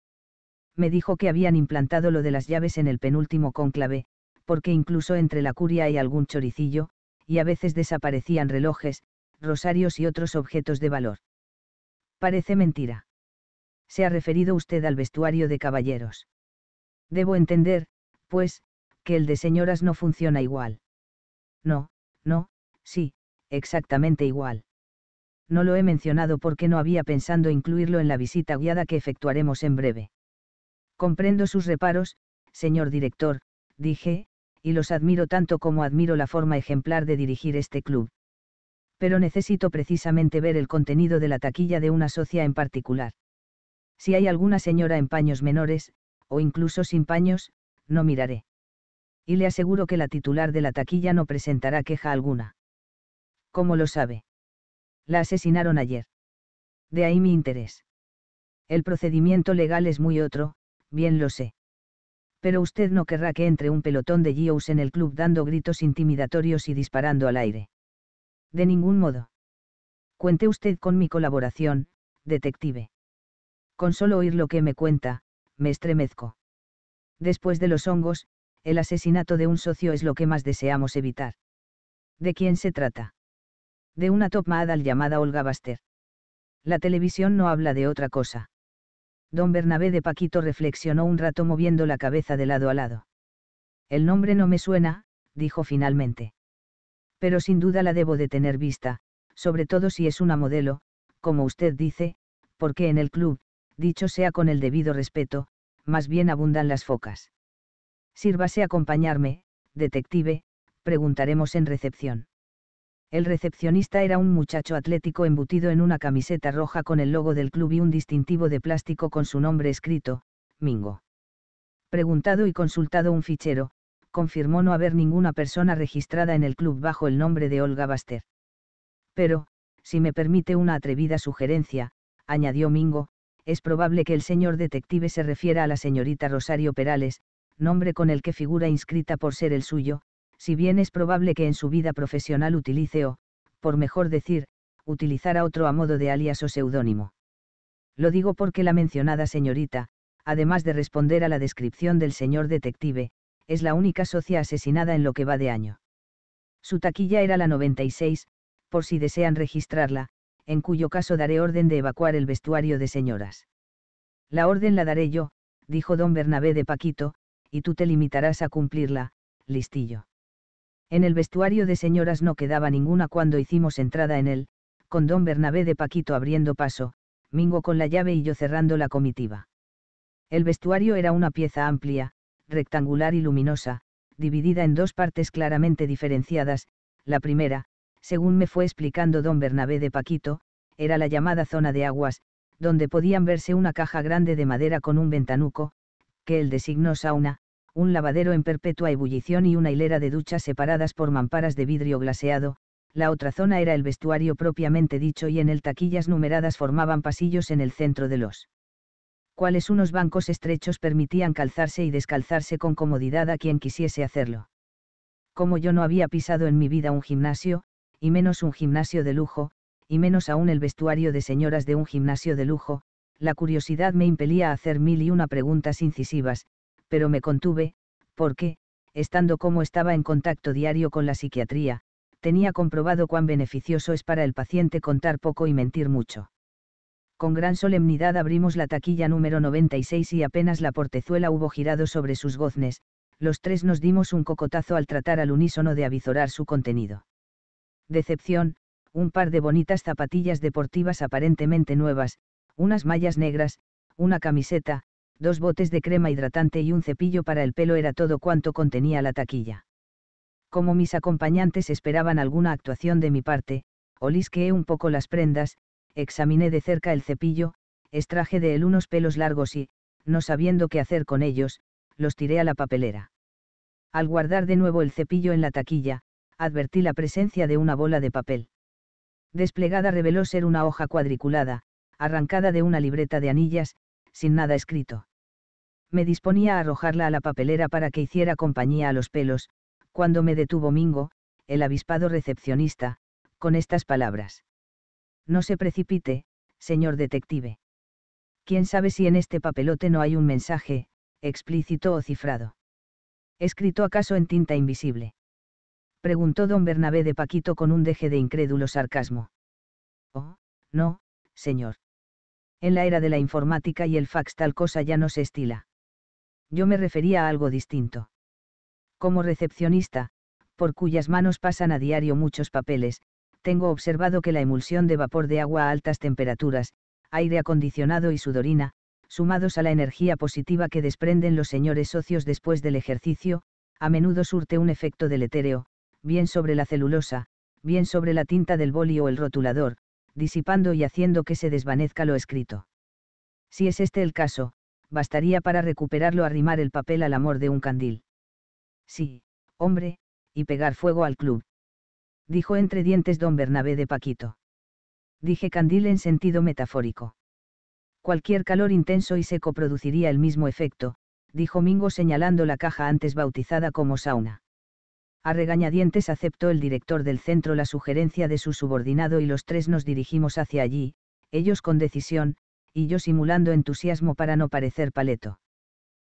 Me dijo que habían implantado lo de las llaves en el penúltimo cónclave, porque incluso entre la curia hay algún choricillo, y a veces desaparecían relojes, rosarios y otros objetos de valor. Parece mentira. Se ha referido usted al vestuario de caballeros. Debo entender, pues, que el de señoras no funciona igual. No, no, sí, exactamente igual. No lo he mencionado porque no había pensado incluirlo en la visita guiada que efectuaremos en breve. Comprendo sus reparos, señor director, dije, y los admiro tanto como admiro la forma ejemplar de dirigir este club. Pero necesito precisamente ver el contenido de la taquilla de una socia en particular. Si hay alguna señora en paños menores, o incluso sin paños, no miraré y le aseguro que la titular de la taquilla no presentará queja alguna. ¿Cómo lo sabe? La asesinaron ayer. De ahí mi interés. El procedimiento legal es muy otro, bien lo sé. Pero usted no querrá que entre un pelotón de GIOs en el club dando gritos intimidatorios y disparando al aire. De ningún modo. Cuente usted con mi colaboración, detective. Con solo oír lo que me cuenta, me estremezco. Después de los hongos, el asesinato de un socio es lo que más deseamos evitar. ¿De quién se trata? De una top model llamada Olga Baster. La televisión no habla de otra cosa. Don Bernabé de Paquito reflexionó un rato moviendo la cabeza de lado a lado. El nombre no me suena, dijo finalmente. Pero sin duda la debo de tener vista, sobre todo si es una modelo, como usted dice, porque en el club, dicho sea con el debido respeto, más bien abundan las focas. Sírvase acompañarme, detective, preguntaremos en recepción. El recepcionista era un muchacho atlético embutido en una camiseta roja con el logo del club y un distintivo de plástico con su nombre escrito, Mingo. Preguntado y consultado un fichero, confirmó no haber ninguna persona registrada en el club bajo el nombre de Olga Baster. Pero, si me permite una atrevida sugerencia, añadió Mingo, es probable que el señor detective se refiera a la señorita Rosario Perales, nombre con el que figura inscrita por ser el suyo, si bien es probable que en su vida profesional utilice o, por mejor decir, utilizara otro a modo de alias o seudónimo. Lo digo porque la mencionada señorita, además de responder a la descripción del señor detective, es la única socia asesinada en lo que va de año. Su taquilla era la 96, por si desean registrarla, en cuyo caso daré orden de evacuar el vestuario de señoras. La orden la daré yo, dijo don Bernabé de Paquito, y tú te limitarás a cumplirla, listillo. En el vestuario de señoras no quedaba ninguna cuando hicimos entrada en él, con don Bernabé de Paquito abriendo paso, Mingo con la llave y yo cerrando la comitiva. El vestuario era una pieza amplia, rectangular y luminosa, dividida en dos partes claramente diferenciadas, la primera, según me fue explicando don Bernabé de Paquito, era la llamada zona de aguas, donde podían verse una caja grande de madera con un ventanuco, que él designó sauna, un lavadero en perpetua ebullición y una hilera de duchas separadas por mamparas de vidrio glaseado, la otra zona era el vestuario propiamente dicho y en el taquillas numeradas formaban pasillos en el centro de los cuales unos bancos estrechos permitían calzarse y descalzarse con comodidad a quien quisiese hacerlo. Como yo no había pisado en mi vida un gimnasio, y menos un gimnasio de lujo, y menos aún el vestuario de señoras de un gimnasio de lujo, la curiosidad me impelía a hacer mil y una preguntas incisivas, pero me contuve, porque, estando como estaba en contacto diario con la psiquiatría, tenía comprobado cuán beneficioso es para el paciente contar poco y mentir mucho. Con gran solemnidad abrimos la taquilla número 96 y apenas la portezuela hubo girado sobre sus goznes, los tres nos dimos un cocotazo al tratar al unísono de avizorar su contenido. Decepción, un par de bonitas zapatillas deportivas aparentemente nuevas, unas mallas negras, una camiseta, dos botes de crema hidratante y un cepillo para el pelo era todo cuanto contenía la taquilla. Como mis acompañantes esperaban alguna actuación de mi parte, olisqueé un poco las prendas, examiné de cerca el cepillo, extraje de él unos pelos largos y, no sabiendo qué hacer con ellos, los tiré a la papelera. Al guardar de nuevo el cepillo en la taquilla, advertí la presencia de una bola de papel. Desplegada reveló ser una hoja cuadriculada, arrancada de una libreta de anillas, sin nada escrito. Me disponía a arrojarla a la papelera para que hiciera compañía a los pelos, cuando me detuvo Mingo, el avispado recepcionista, con estas palabras. No se precipite, señor detective. Quién sabe si en este papelote no hay un mensaje, explícito o cifrado. ¿Escrito acaso en tinta invisible? Preguntó don Bernabé de Paquito con un deje de incrédulo sarcasmo. Oh, no, señor. En la era de la informática y el fax tal cosa ya no se estila. Yo me refería a algo distinto. Como recepcionista, por cuyas manos pasan a diario muchos papeles, tengo observado que la emulsión de vapor de agua a altas temperaturas, aire acondicionado y sudorina, sumados a la energía positiva que desprenden los señores socios después del ejercicio, a menudo surte un efecto deletéreo, bien sobre la celulosa, bien sobre la tinta del boli o el rotulador, disipando y haciendo que se desvanezca lo escrito. Si es este el caso, bastaría para recuperarlo arrimar el papel al amor de un candil. Sí, hombre, y pegar fuego al club. Dijo entre dientes don Bernabé de Paquito. Dije candil en sentido metafórico. Cualquier calor intenso y seco produciría el mismo efecto, dijo Mingo señalando la caja antes bautizada como sauna. A regañadientes aceptó el director del centro la sugerencia de su subordinado y los tres nos dirigimos hacia allí, ellos con decisión, y yo simulando entusiasmo para no parecer paleto.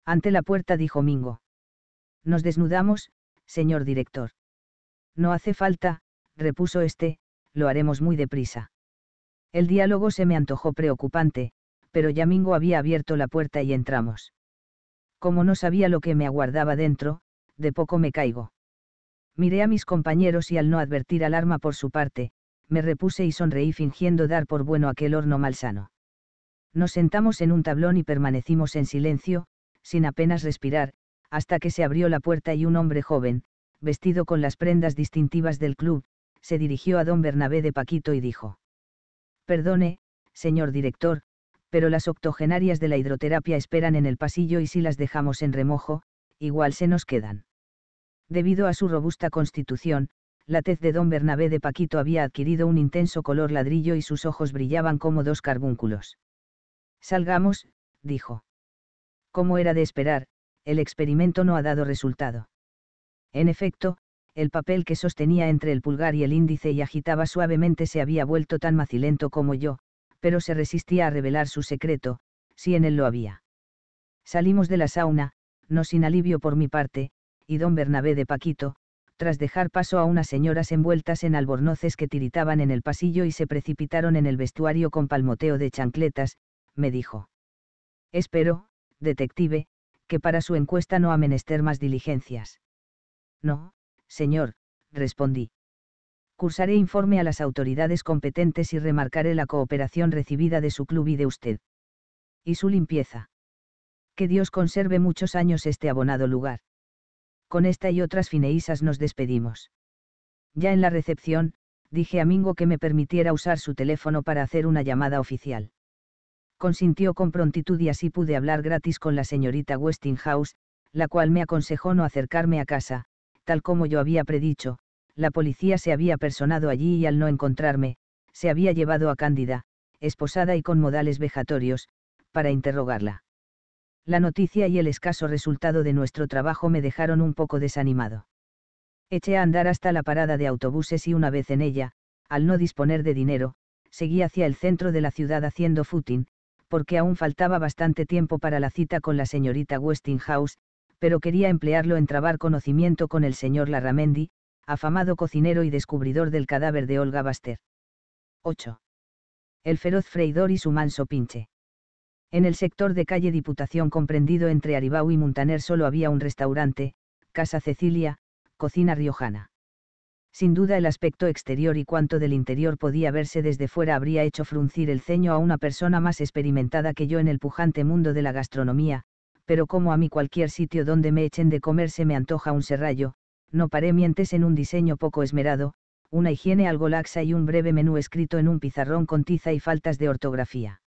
Ante la puerta dijo Mingo. Nos desnudamos, señor director. No hace falta, repuso este, lo haremos muy deprisa. El diálogo se me antojó preocupante, pero ya Mingo había abierto la puerta y entramos. Como no sabía lo que me aguardaba dentro, de poco me caigo. Miré a mis compañeros y al no advertir alarma por su parte, me repuse y sonreí fingiendo dar por bueno aquel horno malsano. Nos sentamos en un tablón y permanecimos en silencio, sin apenas respirar, hasta que se abrió la puerta y un hombre joven, vestido con las prendas distintivas del club, se dirigió a don Bernabé de Paquito y dijo. Perdone, señor director, pero las octogenarias de la hidroterapia esperan en el pasillo y si las dejamos en remojo, igual se nos quedan. Debido a su robusta constitución, la tez de don Bernabé de Paquito había adquirido un intenso color ladrillo y sus ojos brillaban como dos carbúnculos. Salgamos, dijo. Como era de esperar, el experimento no ha dado resultado. En efecto, el papel que sostenía entre el pulgar y el índice y agitaba suavemente se había vuelto tan macilento como yo, pero se resistía a revelar su secreto, si en él lo había. Salimos de la sauna, no sin alivio por mi parte, y don Bernabé de Paquito, tras dejar paso a unas señoras envueltas en albornoces que tiritaban en el pasillo y se precipitaron en el vestuario con palmoteo de chancletas, me dijo. Espero, detective, que para su encuesta no ha menester más diligencias. No, señor, respondí. Cursaré informe a las autoridades competentes y remarcaré la cooperación recibida de su club y de usted. Y su limpieza. Que Dios conserve muchos años este abonado lugar con esta y otras fineísas nos despedimos. Ya en la recepción, dije a Mingo que me permitiera usar su teléfono para hacer una llamada oficial. Consintió con prontitud y así pude hablar gratis con la señorita Westinghouse, la cual me aconsejó no acercarme a casa, tal como yo había predicho, la policía se había personado allí y al no encontrarme, se había llevado a Cándida, esposada y con modales vejatorios, para interrogarla la noticia y el escaso resultado de nuestro trabajo me dejaron un poco desanimado. Eché a andar hasta la parada de autobuses y una vez en ella, al no disponer de dinero, seguí hacia el centro de la ciudad haciendo footing, porque aún faltaba bastante tiempo para la cita con la señorita Westinghouse, pero quería emplearlo en trabar conocimiento con el señor Larramendi, afamado cocinero y descubridor del cadáver de Olga Baster. 8. El feroz freidor y su manso pinche. En el sector de calle Diputación comprendido entre Aribau y Muntaner solo había un restaurante, Casa Cecilia, cocina riojana. Sin duda el aspecto exterior y cuanto del interior podía verse desde fuera habría hecho fruncir el ceño a una persona más experimentada que yo en el pujante mundo de la gastronomía, pero como a mí cualquier sitio donde me echen de comer se me antoja un serrallo, no paré mientes en un diseño poco esmerado, una higiene algo laxa y un breve menú escrito en un pizarrón con tiza y faltas de ortografía.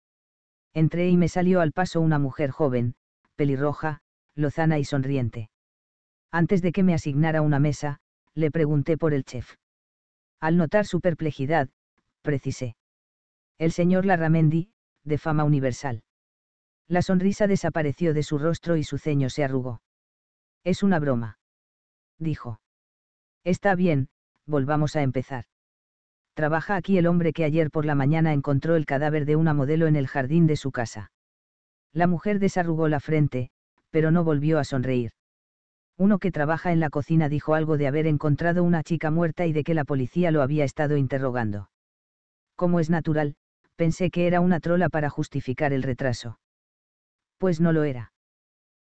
Entré y me salió al paso una mujer joven, pelirroja, lozana y sonriente. Antes de que me asignara una mesa, le pregunté por el chef. Al notar su perplejidad, precisé. El señor Larramendi, de fama universal. La sonrisa desapareció de su rostro y su ceño se arrugó. Es una broma. Dijo. Está bien, volvamos a empezar. Trabaja aquí el hombre que ayer por la mañana encontró el cadáver de una modelo en el jardín de su casa. La mujer desarrugó la frente, pero no volvió a sonreír. Uno que trabaja en la cocina dijo algo de haber encontrado una chica muerta y de que la policía lo había estado interrogando. Como es natural, pensé que era una trola para justificar el retraso. Pues no lo era.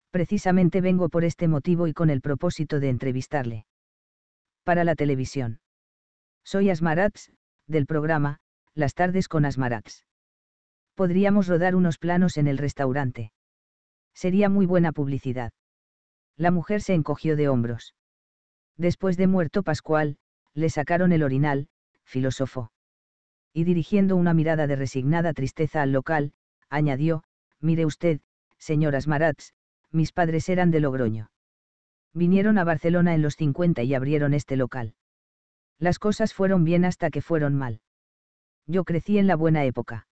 Precisamente vengo por este motivo y con el propósito de entrevistarle. Para la televisión. Soy Asmarats, del programa, Las tardes con Asmarats. Podríamos rodar unos planos en el restaurante. Sería muy buena publicidad. La mujer se encogió de hombros. Después de muerto Pascual, le sacaron el orinal, filósofo. Y dirigiendo una mirada de resignada tristeza al local, añadió, Mire usted, señor Asmarats, mis padres eran de Logroño. Vinieron a Barcelona en los 50 y abrieron este local. Las cosas fueron bien hasta que fueron mal. Yo crecí en la buena época.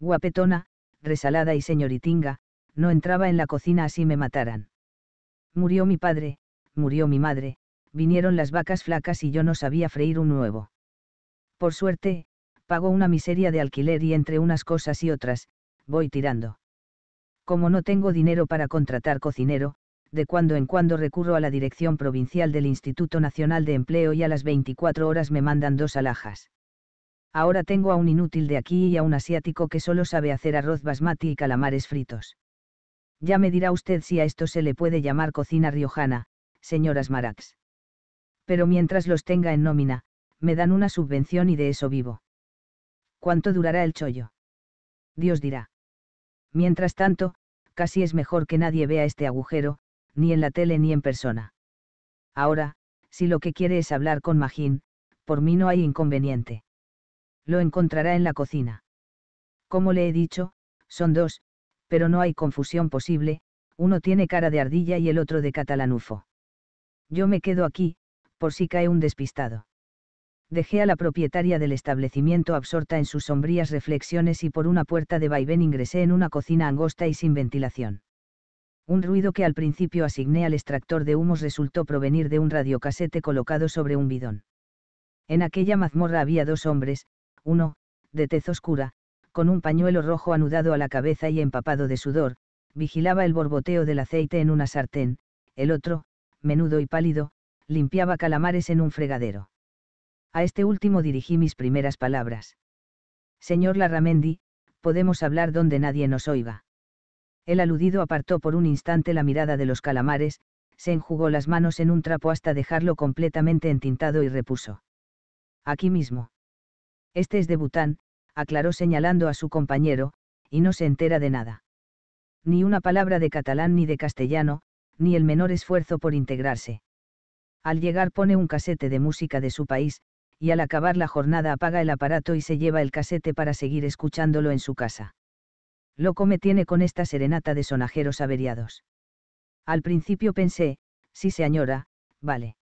Guapetona, resalada y señoritinga, no entraba en la cocina así me mataran. Murió mi padre, murió mi madre, vinieron las vacas flacas y yo no sabía freír un huevo. Por suerte, pago una miseria de alquiler y entre unas cosas y otras, voy tirando. Como no tengo dinero para contratar cocinero, de cuando en cuando recurro a la dirección provincial del Instituto Nacional de Empleo y a las 24 horas me mandan dos alhajas. Ahora tengo a un inútil de aquí y a un asiático que solo sabe hacer arroz basmati y calamares fritos. Ya me dirá usted si a esto se le puede llamar cocina riojana, señoras Marax. Pero mientras los tenga en nómina, me dan una subvención y de eso vivo. ¿Cuánto durará el chollo? Dios dirá. Mientras tanto, casi es mejor que nadie vea este agujero, ni en la tele ni en persona. Ahora, si lo que quiere es hablar con Magín, por mí no hay inconveniente. Lo encontrará en la cocina. Como le he dicho, son dos, pero no hay confusión posible, uno tiene cara de ardilla y el otro de catalanufo. Yo me quedo aquí, por si cae un despistado. Dejé a la propietaria del establecimiento absorta en sus sombrías reflexiones y por una puerta de vaivén ingresé en una cocina angosta y sin ventilación. Un ruido que al principio asigné al extractor de humos resultó provenir de un radiocasete colocado sobre un bidón. En aquella mazmorra había dos hombres, uno, de tez oscura, con un pañuelo rojo anudado a la cabeza y empapado de sudor, vigilaba el borboteo del aceite en una sartén, el otro, menudo y pálido, limpiaba calamares en un fregadero. A este último dirigí mis primeras palabras. Señor Larramendi, podemos hablar donde nadie nos oiga. El aludido apartó por un instante la mirada de los calamares, se enjugó las manos en un trapo hasta dejarlo completamente entintado y repuso. Aquí mismo. Este es de Bután, aclaró señalando a su compañero, y no se entera de nada. Ni una palabra de catalán ni de castellano, ni el menor esfuerzo por integrarse. Al llegar pone un casete de música de su país, y al acabar la jornada apaga el aparato y se lleva el casete para seguir escuchándolo en su casa. Loco me tiene con esta serenata de sonajeros averiados. Al principio pensé, si se añora, vale.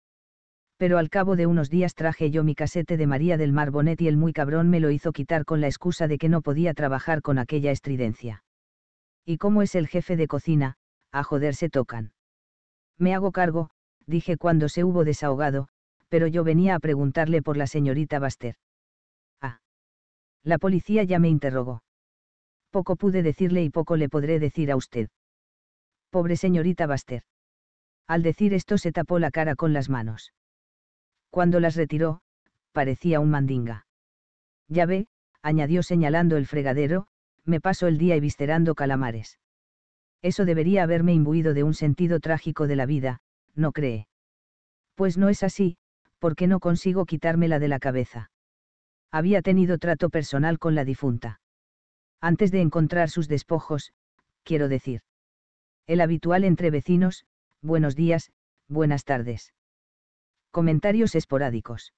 Pero al cabo de unos días traje yo mi casete de María del Mar Bonet y el muy cabrón me lo hizo quitar con la excusa de que no podía trabajar con aquella estridencia. ¿Y cómo es el jefe de cocina? A joder se tocan. Me hago cargo, dije cuando se hubo desahogado, pero yo venía a preguntarle por la señorita Baster. Ah. La policía ya me interrogó poco pude decirle y poco le podré decir a usted. Pobre señorita Baster. Al decir esto se tapó la cara con las manos. Cuando las retiró, parecía un mandinga. Ya ve, añadió señalando el fregadero, me paso el día eviscerando calamares. Eso debería haberme imbuido de un sentido trágico de la vida, ¿no cree? Pues no es así, porque no consigo quitármela de la cabeza. Había tenido trato personal con la difunta. Antes de encontrar sus despojos, quiero decir. El habitual entre vecinos, buenos días, buenas tardes. Comentarios esporádicos.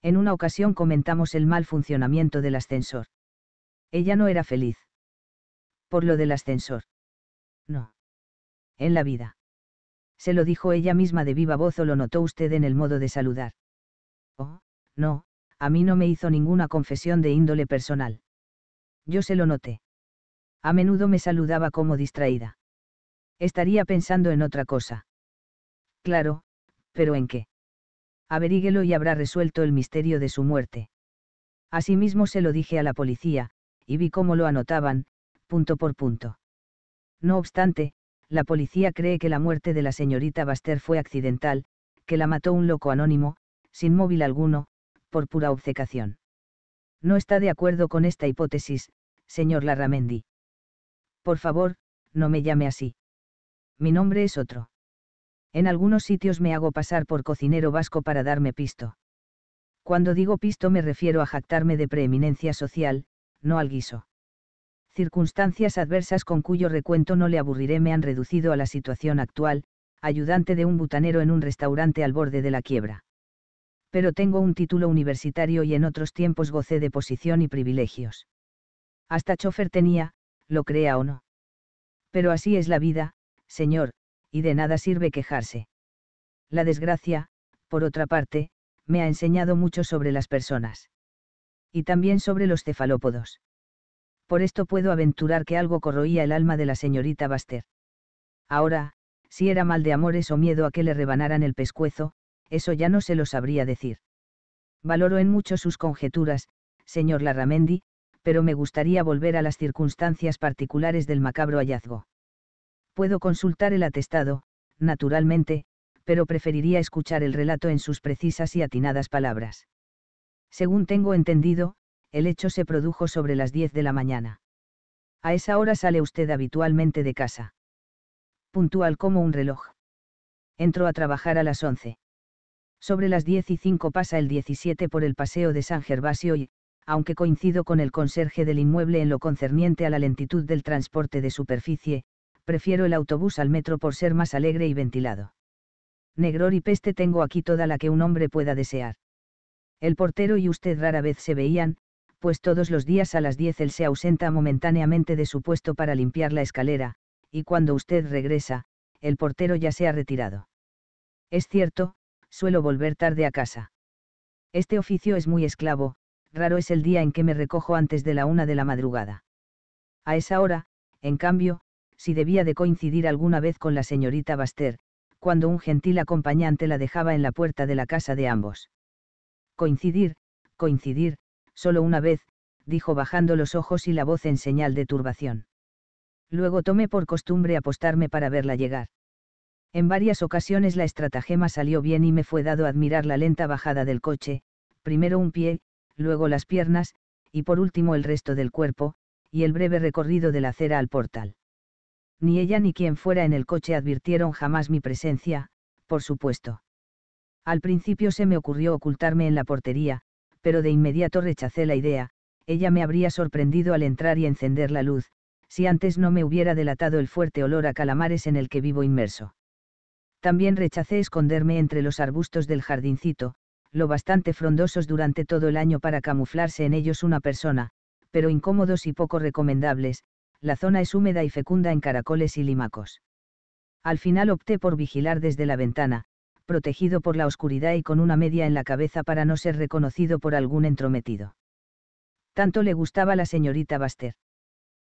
En una ocasión comentamos el mal funcionamiento del ascensor. Ella no era feliz. Por lo del ascensor. No. En la vida. Se lo dijo ella misma de viva voz o lo notó usted en el modo de saludar. Oh, no, a mí no me hizo ninguna confesión de índole personal. Yo se lo noté. A menudo me saludaba como distraída. Estaría pensando en otra cosa. Claro, pero ¿en qué? Averíguelo y habrá resuelto el misterio de su muerte. Asimismo se lo dije a la policía, y vi cómo lo anotaban, punto por punto. No obstante, la policía cree que la muerte de la señorita Baster fue accidental, que la mató un loco anónimo, sin móvil alguno, por pura obcecación. No está de acuerdo con esta hipótesis, señor Larramendi. Por favor, no me llame así. Mi nombre es otro. En algunos sitios me hago pasar por cocinero vasco para darme pisto. Cuando digo pisto me refiero a jactarme de preeminencia social, no al guiso. Circunstancias adversas con cuyo recuento no le aburriré me han reducido a la situación actual, ayudante de un butanero en un restaurante al borde de la quiebra pero tengo un título universitario y en otros tiempos gocé de posición y privilegios. Hasta chofer tenía, lo crea o no. Pero así es la vida, señor, y de nada sirve quejarse. La desgracia, por otra parte, me ha enseñado mucho sobre las personas. Y también sobre los cefalópodos. Por esto puedo aventurar que algo corroía el alma de la señorita Baster. Ahora, si era mal de amores o miedo a que le rebanaran el pescuezo, eso ya no se lo sabría decir. Valoro en mucho sus conjeturas, señor Larramendi, pero me gustaría volver a las circunstancias particulares del macabro hallazgo. Puedo consultar el atestado, naturalmente, pero preferiría escuchar el relato en sus precisas y atinadas palabras. Según tengo entendido, el hecho se produjo sobre las 10 de la mañana. A esa hora sale usted habitualmente de casa. Puntual como un reloj. Entró a trabajar a las 11. Sobre las 10 y 5 pasa el 17 por el Paseo de San Gervasio y, aunque coincido con el conserje del inmueble en lo concerniente a la lentitud del transporte de superficie, prefiero el autobús al metro por ser más alegre y ventilado. Negror y peste tengo aquí toda la que un hombre pueda desear. El portero y usted rara vez se veían, pues todos los días a las 10 él se ausenta momentáneamente de su puesto para limpiar la escalera, y cuando usted regresa, el portero ya se ha retirado. Es cierto, suelo volver tarde a casa. Este oficio es muy esclavo, raro es el día en que me recojo antes de la una de la madrugada. A esa hora, en cambio, si debía de coincidir alguna vez con la señorita Baster, cuando un gentil acompañante la dejaba en la puerta de la casa de ambos. Coincidir, coincidir, solo una vez, dijo bajando los ojos y la voz en señal de turbación. Luego tomé por costumbre apostarme para verla llegar. En varias ocasiones la estratagema salió bien y me fue dado admirar la lenta bajada del coche, primero un pie, luego las piernas, y por último el resto del cuerpo, y el breve recorrido de la acera al portal. Ni ella ni quien fuera en el coche advirtieron jamás mi presencia, por supuesto. Al principio se me ocurrió ocultarme en la portería, pero de inmediato rechacé la idea, ella me habría sorprendido al entrar y encender la luz, si antes no me hubiera delatado el fuerte olor a calamares en el que vivo inmerso. También rechacé esconderme entre los arbustos del jardincito, lo bastante frondosos durante todo el año para camuflarse en ellos una persona, pero incómodos y poco recomendables, la zona es húmeda y fecunda en caracoles y limacos. Al final opté por vigilar desde la ventana, protegido por la oscuridad y con una media en la cabeza para no ser reconocido por algún entrometido. Tanto le gustaba la señorita Baster.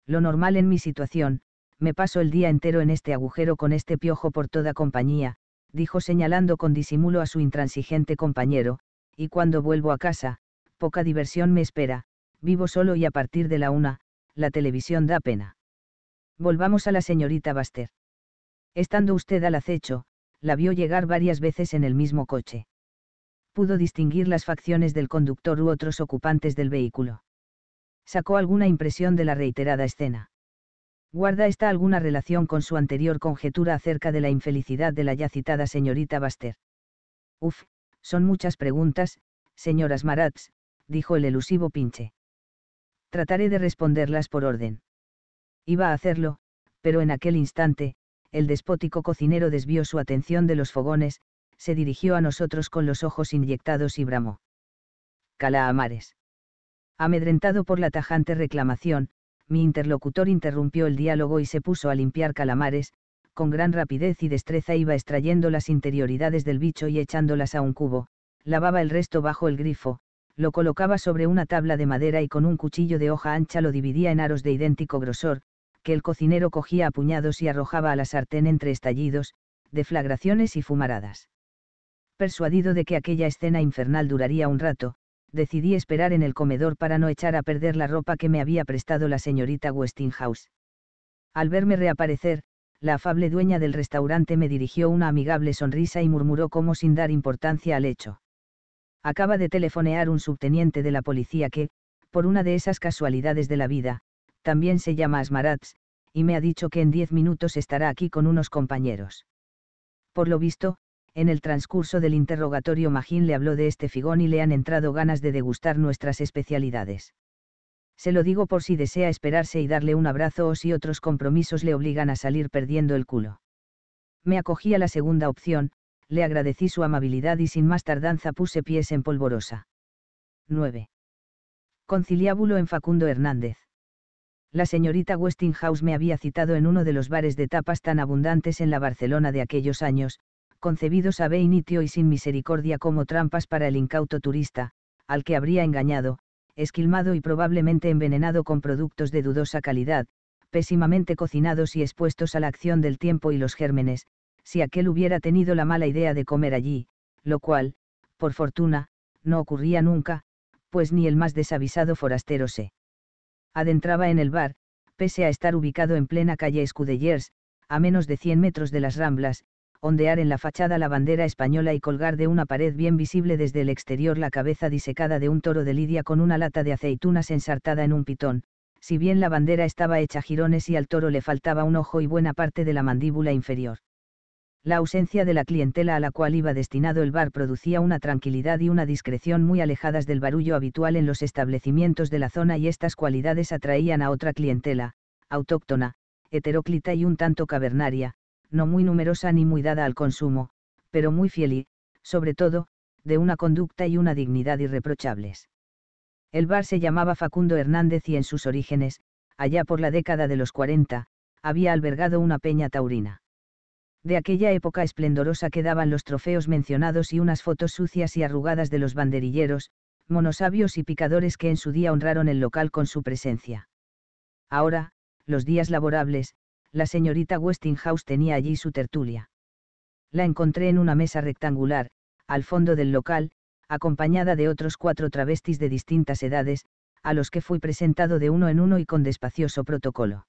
Lo normal en mi situación, me paso el día entero en este agujero con este piojo por toda compañía, dijo señalando con disimulo a su intransigente compañero, y cuando vuelvo a casa, poca diversión me espera, vivo solo y a partir de la una, la televisión da pena. Volvamos a la señorita Baster. Estando usted al acecho, la vio llegar varias veces en el mismo coche. Pudo distinguir las facciones del conductor u otros ocupantes del vehículo. Sacó alguna impresión de la reiterada escena. ¿Guarda esta alguna relación con su anterior conjetura acerca de la infelicidad de la ya citada señorita Baster? Uf, son muchas preguntas, señoras Marats, dijo el elusivo pinche. Trataré de responderlas por orden. Iba a hacerlo, pero en aquel instante, el despótico cocinero desvió su atención de los fogones, se dirigió a nosotros con los ojos inyectados y bramó. Cala Amedrentado por la tajante reclamación, mi interlocutor interrumpió el diálogo y se puso a limpiar calamares, con gran rapidez y destreza iba extrayendo las interioridades del bicho y echándolas a un cubo, lavaba el resto bajo el grifo, lo colocaba sobre una tabla de madera y con un cuchillo de hoja ancha lo dividía en aros de idéntico grosor, que el cocinero cogía a puñados y arrojaba a la sartén entre estallidos, deflagraciones y fumaradas. Persuadido de que aquella escena infernal duraría un rato, decidí esperar en el comedor para no echar a perder la ropa que me había prestado la señorita Westinghouse. Al verme reaparecer, la afable dueña del restaurante me dirigió una amigable sonrisa y murmuró como sin dar importancia al hecho. Acaba de telefonear un subteniente de la policía que, por una de esas casualidades de la vida, también se llama Asmaratz, y me ha dicho que en diez minutos estará aquí con unos compañeros. Por lo visto, en el transcurso del interrogatorio Magín le habló de este figón y le han entrado ganas de degustar nuestras especialidades. Se lo digo por si desea esperarse y darle un abrazo o si otros compromisos le obligan a salir perdiendo el culo. Me acogí a la segunda opción, le agradecí su amabilidad y sin más tardanza puse pies en polvorosa. 9. Conciliábulo en Facundo Hernández. La señorita Westinghouse me había citado en uno de los bares de tapas tan abundantes en la Barcelona de aquellos años, concebidos a ve y sin misericordia como trampas para el incauto turista, al que habría engañado, esquilmado y probablemente envenenado con productos de dudosa calidad, pésimamente cocinados y expuestos a la acción del tiempo y los gérmenes, si aquel hubiera tenido la mala idea de comer allí, lo cual, por fortuna, no ocurría nunca, pues ni el más desavisado forastero se adentraba en el bar, pese a estar ubicado en plena calle Escudellers, a menos de 100 metros de las Ramblas, ondear en la fachada la bandera española y colgar de una pared bien visible desde el exterior la cabeza disecada de un toro de lidia con una lata de aceitunas ensartada en un pitón, si bien la bandera estaba hecha jirones y al toro le faltaba un ojo y buena parte de la mandíbula inferior. La ausencia de la clientela a la cual iba destinado el bar producía una tranquilidad y una discreción muy alejadas del barullo habitual en los establecimientos de la zona y estas cualidades atraían a otra clientela, autóctona, heteróclita y un tanto cavernaria, no muy numerosa ni muy dada al consumo, pero muy fiel y, sobre todo, de una conducta y una dignidad irreprochables. El bar se llamaba Facundo Hernández y en sus orígenes, allá por la década de los 40, había albergado una peña taurina. De aquella época esplendorosa quedaban los trofeos mencionados y unas fotos sucias y arrugadas de los banderilleros, monosabios y picadores que en su día honraron el local con su presencia. Ahora, los días laborables, la señorita Westinghouse tenía allí su tertulia. La encontré en una mesa rectangular, al fondo del local, acompañada de otros cuatro travestis de distintas edades, a los que fui presentado de uno en uno y con despacioso protocolo.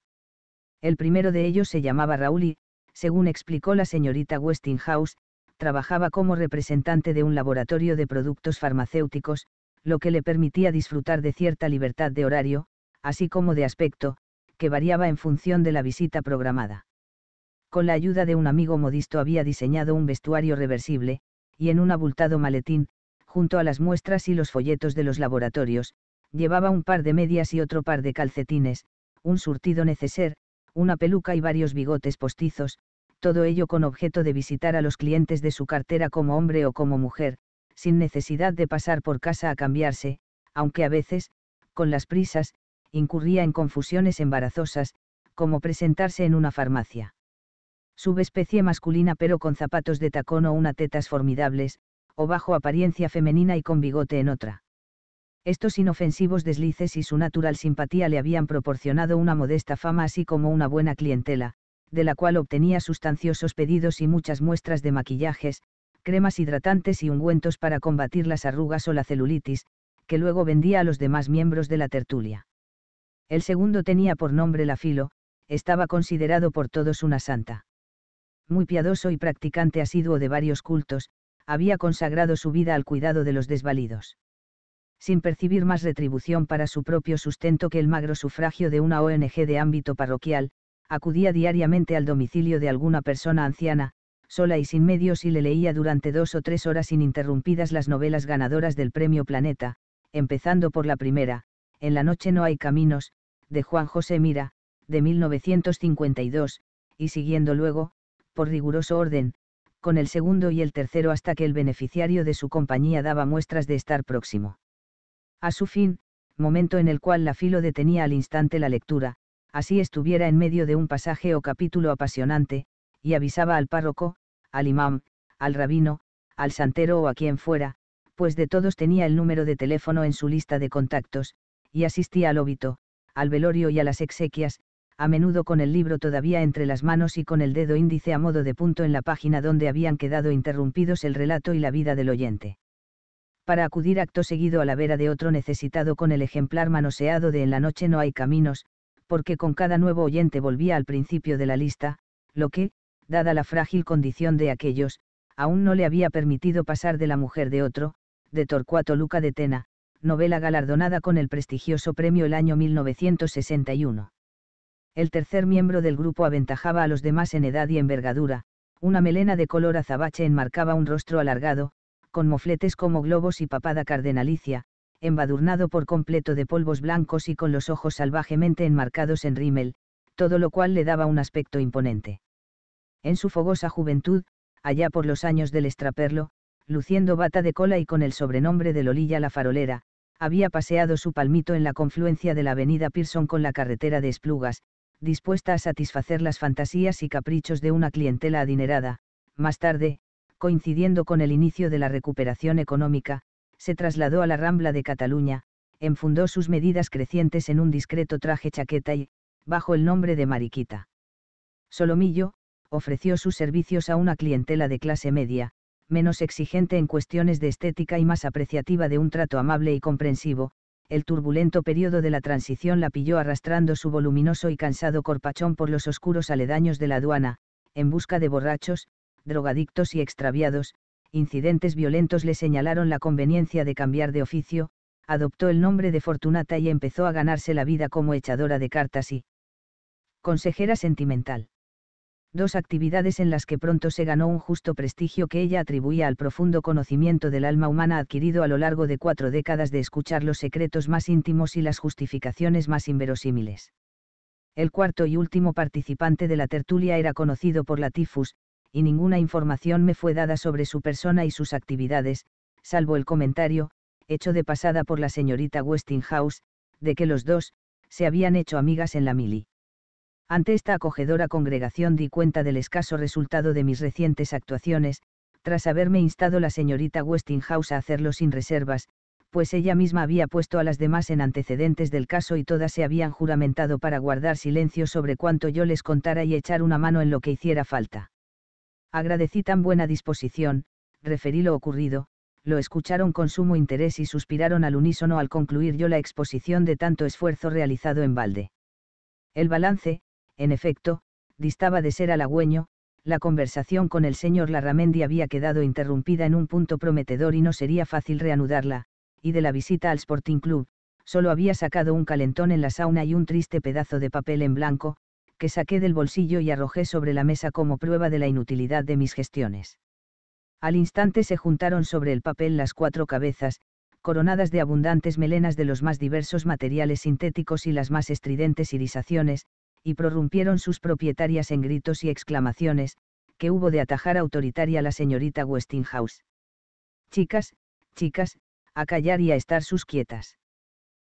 El primero de ellos se llamaba Raúl y, según explicó la señorita Westinghouse, trabajaba como representante de un laboratorio de productos farmacéuticos, lo que le permitía disfrutar de cierta libertad de horario, así como de aspecto, que variaba en función de la visita programada. Con la ayuda de un amigo modisto había diseñado un vestuario reversible, y en un abultado maletín, junto a las muestras y los folletos de los laboratorios, llevaba un par de medias y otro par de calcetines, un surtido neceser, una peluca y varios bigotes postizos, todo ello con objeto de visitar a los clientes de su cartera como hombre o como mujer, sin necesidad de pasar por casa a cambiarse, aunque a veces, con las prisas, incurría en confusiones embarazosas, como presentarse en una farmacia. Subespecie masculina pero con zapatos de tacón o una tetas formidables, o bajo apariencia femenina y con bigote en otra. Estos inofensivos deslices y su natural simpatía le habían proporcionado una modesta fama así como una buena clientela, de la cual obtenía sustanciosos pedidos y muchas muestras de maquillajes, cremas hidratantes y ungüentos para combatir las arrugas o la celulitis, que luego vendía a los demás miembros de la tertulia. El segundo tenía por nombre La Filo, estaba considerado por todos una santa. Muy piadoso y practicante asiduo de varios cultos, había consagrado su vida al cuidado de los desvalidos. Sin percibir más retribución para su propio sustento que el magro sufragio de una ONG de ámbito parroquial, acudía diariamente al domicilio de alguna persona anciana, sola y sin medios y le leía durante dos o tres horas ininterrumpidas las novelas ganadoras del Premio Planeta, empezando por la primera, En la noche no hay caminos, de Juan José Mira, de 1952, y siguiendo luego, por riguroso orden, con el segundo y el tercero hasta que el beneficiario de su compañía daba muestras de estar próximo. A su fin, momento en el cual la filo detenía al instante la lectura, así estuviera en medio de un pasaje o capítulo apasionante, y avisaba al párroco, al imam, al rabino, al santero o a quien fuera, pues de todos tenía el número de teléfono en su lista de contactos, y asistía al óbito, al velorio y a las exequias, a menudo con el libro todavía entre las manos y con el dedo índice a modo de punto en la página donde habían quedado interrumpidos el relato y la vida del oyente. Para acudir acto seguido a la vera de otro necesitado con el ejemplar manoseado de En la noche no hay caminos, porque con cada nuevo oyente volvía al principio de la lista, lo que, dada la frágil condición de aquellos, aún no le había permitido pasar de la mujer de otro, de Torcuato Luca de Tena, novela galardonada con el prestigioso premio el año 1961. El tercer miembro del grupo aventajaba a los demás en edad y envergadura, una melena de color azabache enmarcaba un rostro alargado, con mofletes como globos y papada cardenalicia, embadurnado por completo de polvos blancos y con los ojos salvajemente enmarcados en rímel, todo lo cual le daba un aspecto imponente. En su fogosa juventud, allá por los años del extraperlo, luciendo bata de cola y con el sobrenombre de Lolilla la farolera, había paseado su palmito en la confluencia de la avenida Pearson con la carretera de Esplugas, dispuesta a satisfacer las fantasías y caprichos de una clientela adinerada, más tarde, coincidiendo con el inicio de la recuperación económica, se trasladó a la Rambla de Cataluña, enfundó sus medidas crecientes en un discreto traje chaqueta y, bajo el nombre de Mariquita. Solomillo, ofreció sus servicios a una clientela de clase media, menos exigente en cuestiones de estética y más apreciativa de un trato amable y comprensivo, el turbulento periodo de la transición la pilló arrastrando su voluminoso y cansado corpachón por los oscuros aledaños de la aduana, en busca de borrachos, drogadictos y extraviados, incidentes violentos le señalaron la conveniencia de cambiar de oficio, adoptó el nombre de Fortunata y empezó a ganarse la vida como echadora de cartas y consejera sentimental dos actividades en las que pronto se ganó un justo prestigio que ella atribuía al profundo conocimiento del alma humana adquirido a lo largo de cuatro décadas de escuchar los secretos más íntimos y las justificaciones más inverosímiles. El cuarto y último participante de la tertulia era conocido por la tifus, y ninguna información me fue dada sobre su persona y sus actividades, salvo el comentario, hecho de pasada por la señorita Westinghouse, de que los dos, se habían hecho amigas en la mili. Ante esta acogedora congregación di cuenta del escaso resultado de mis recientes actuaciones, tras haberme instado la señorita Westinghouse a hacerlo sin reservas, pues ella misma había puesto a las demás en antecedentes del caso y todas se habían juramentado para guardar silencio sobre cuanto yo les contara y echar una mano en lo que hiciera falta. Agradecí tan buena disposición, referí lo ocurrido, lo escucharon con sumo interés y suspiraron al unísono al concluir yo la exposición de tanto esfuerzo realizado en balde. El balance, en efecto, distaba de ser halagüeño, la conversación con el señor Larramendi había quedado interrumpida en un punto prometedor y no sería fácil reanudarla, y de la visita al Sporting Club, solo había sacado un calentón en la sauna y un triste pedazo de papel en blanco, que saqué del bolsillo y arrojé sobre la mesa como prueba de la inutilidad de mis gestiones. Al instante se juntaron sobre el papel las cuatro cabezas, coronadas de abundantes melenas de los más diversos materiales sintéticos y las más estridentes irisaciones, y prorrumpieron sus propietarias en gritos y exclamaciones, que hubo de atajar autoritaria la señorita Westinghouse. Chicas, chicas, a callar y a estar sus quietas.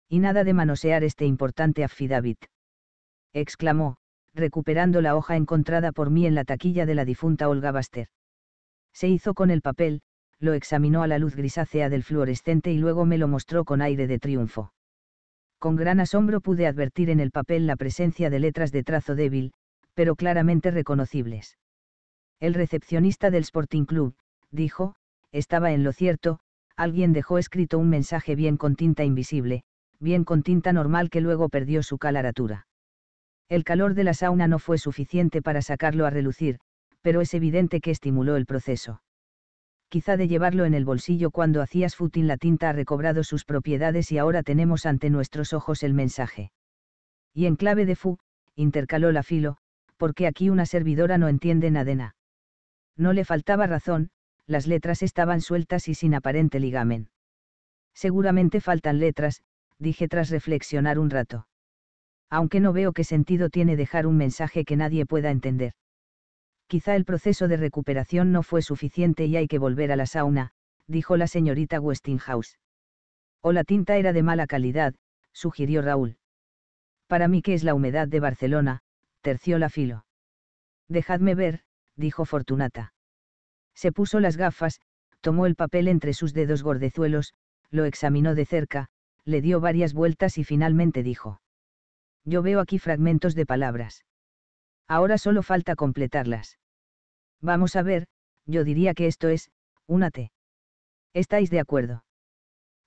Y nada de manosear este importante affidavit. Exclamó, recuperando la hoja encontrada por mí en la taquilla de la difunta Olga Baster. Se hizo con el papel, lo examinó a la luz grisácea del fluorescente y luego me lo mostró con aire de triunfo con gran asombro pude advertir en el papel la presencia de letras de trazo débil, pero claramente reconocibles. El recepcionista del Sporting Club, dijo, estaba en lo cierto, alguien dejó escrito un mensaje bien con tinta invisible, bien con tinta normal que luego perdió su calaratura. El calor de la sauna no fue suficiente para sacarlo a relucir, pero es evidente que estimuló el proceso quizá de llevarlo en el bolsillo cuando hacías footing la tinta ha recobrado sus propiedades y ahora tenemos ante nuestros ojos el mensaje. Y en clave de fu, intercaló la filo, porque aquí una servidora no entiende nada. No le faltaba razón, las letras estaban sueltas y sin aparente ligamen. Seguramente faltan letras, dije tras reflexionar un rato. Aunque no veo qué sentido tiene dejar un mensaje que nadie pueda entender. Quizá el proceso de recuperación no fue suficiente y hay que volver a la sauna, dijo la señorita Westinghouse. O la tinta era de mala calidad, sugirió Raúl. Para mí que es la humedad de Barcelona, terció la filo. Dejadme ver, dijo Fortunata. Se puso las gafas, tomó el papel entre sus dedos gordezuelos, lo examinó de cerca, le dio varias vueltas y finalmente dijo. Yo veo aquí fragmentos de palabras. Ahora solo falta completarlas. Vamos a ver, yo diría que esto es, una T. ¿Estáis de acuerdo?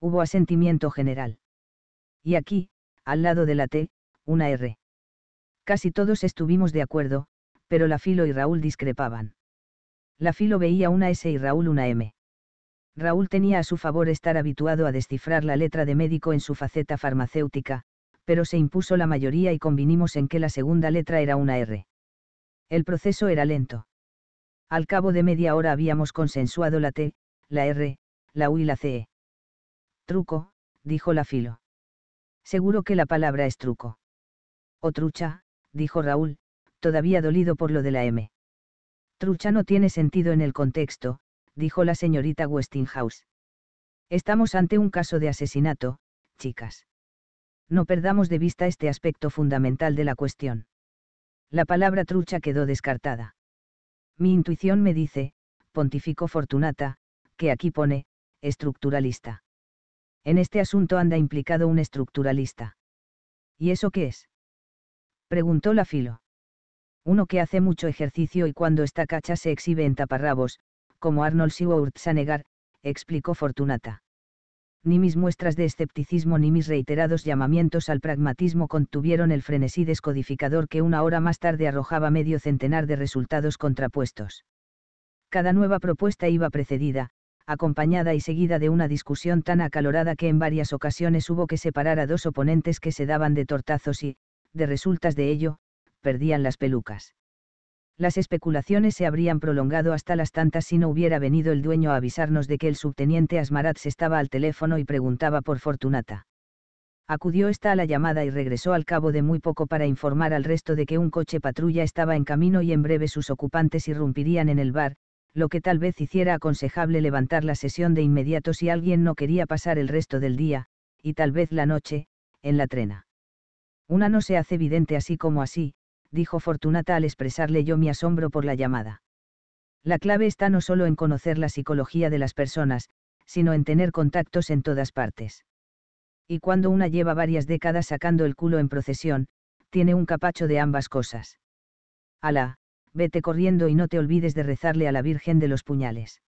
Hubo asentimiento general. Y aquí, al lado de la T, una R. Casi todos estuvimos de acuerdo, pero la Filo y Raúl discrepaban. La Filo veía una S y Raúl una M. Raúl tenía a su favor estar habituado a descifrar la letra de médico en su faceta farmacéutica, pero se impuso la mayoría y convinimos en que la segunda letra era una R. El proceso era lento. Al cabo de media hora habíamos consensuado la T, la R, la U y la CE. Truco, dijo la filo. Seguro que la palabra es truco. O trucha, dijo Raúl, todavía dolido por lo de la M. Trucha no tiene sentido en el contexto, dijo la señorita Westinghouse. Estamos ante un caso de asesinato, chicas. No perdamos de vista este aspecto fundamental de la cuestión. La palabra trucha quedó descartada. Mi intuición me dice, pontificó Fortunata, que aquí pone, estructuralista. En este asunto anda implicado un estructuralista. ¿Y eso qué es? Preguntó la filo. Uno que hace mucho ejercicio y cuando está cacha se exhibe en taparrabos, como Arnold Sanegar, explicó Fortunata ni mis muestras de escepticismo ni mis reiterados llamamientos al pragmatismo contuvieron el frenesí descodificador que una hora más tarde arrojaba medio centenar de resultados contrapuestos. Cada nueva propuesta iba precedida, acompañada y seguida de una discusión tan acalorada que en varias ocasiones hubo que separar a dos oponentes que se daban de tortazos y, de resultas de ello, perdían las pelucas las especulaciones se habrían prolongado hasta las tantas si no hubiera venido el dueño a avisarnos de que el subteniente se estaba al teléfono y preguntaba por Fortunata. Acudió ésta a la llamada y regresó al cabo de muy poco para informar al resto de que un coche patrulla estaba en camino y en breve sus ocupantes irrumpirían en el bar, lo que tal vez hiciera aconsejable levantar la sesión de inmediato si alguien no quería pasar el resto del día, y tal vez la noche, en la trena. Una no se hace evidente así como así, dijo Fortunata al expresarle yo mi asombro por la llamada. La clave está no solo en conocer la psicología de las personas, sino en tener contactos en todas partes. Y cuando una lleva varias décadas sacando el culo en procesión, tiene un capacho de ambas cosas. Alá, vete corriendo y no te olvides de rezarle a la Virgen de los Puñales.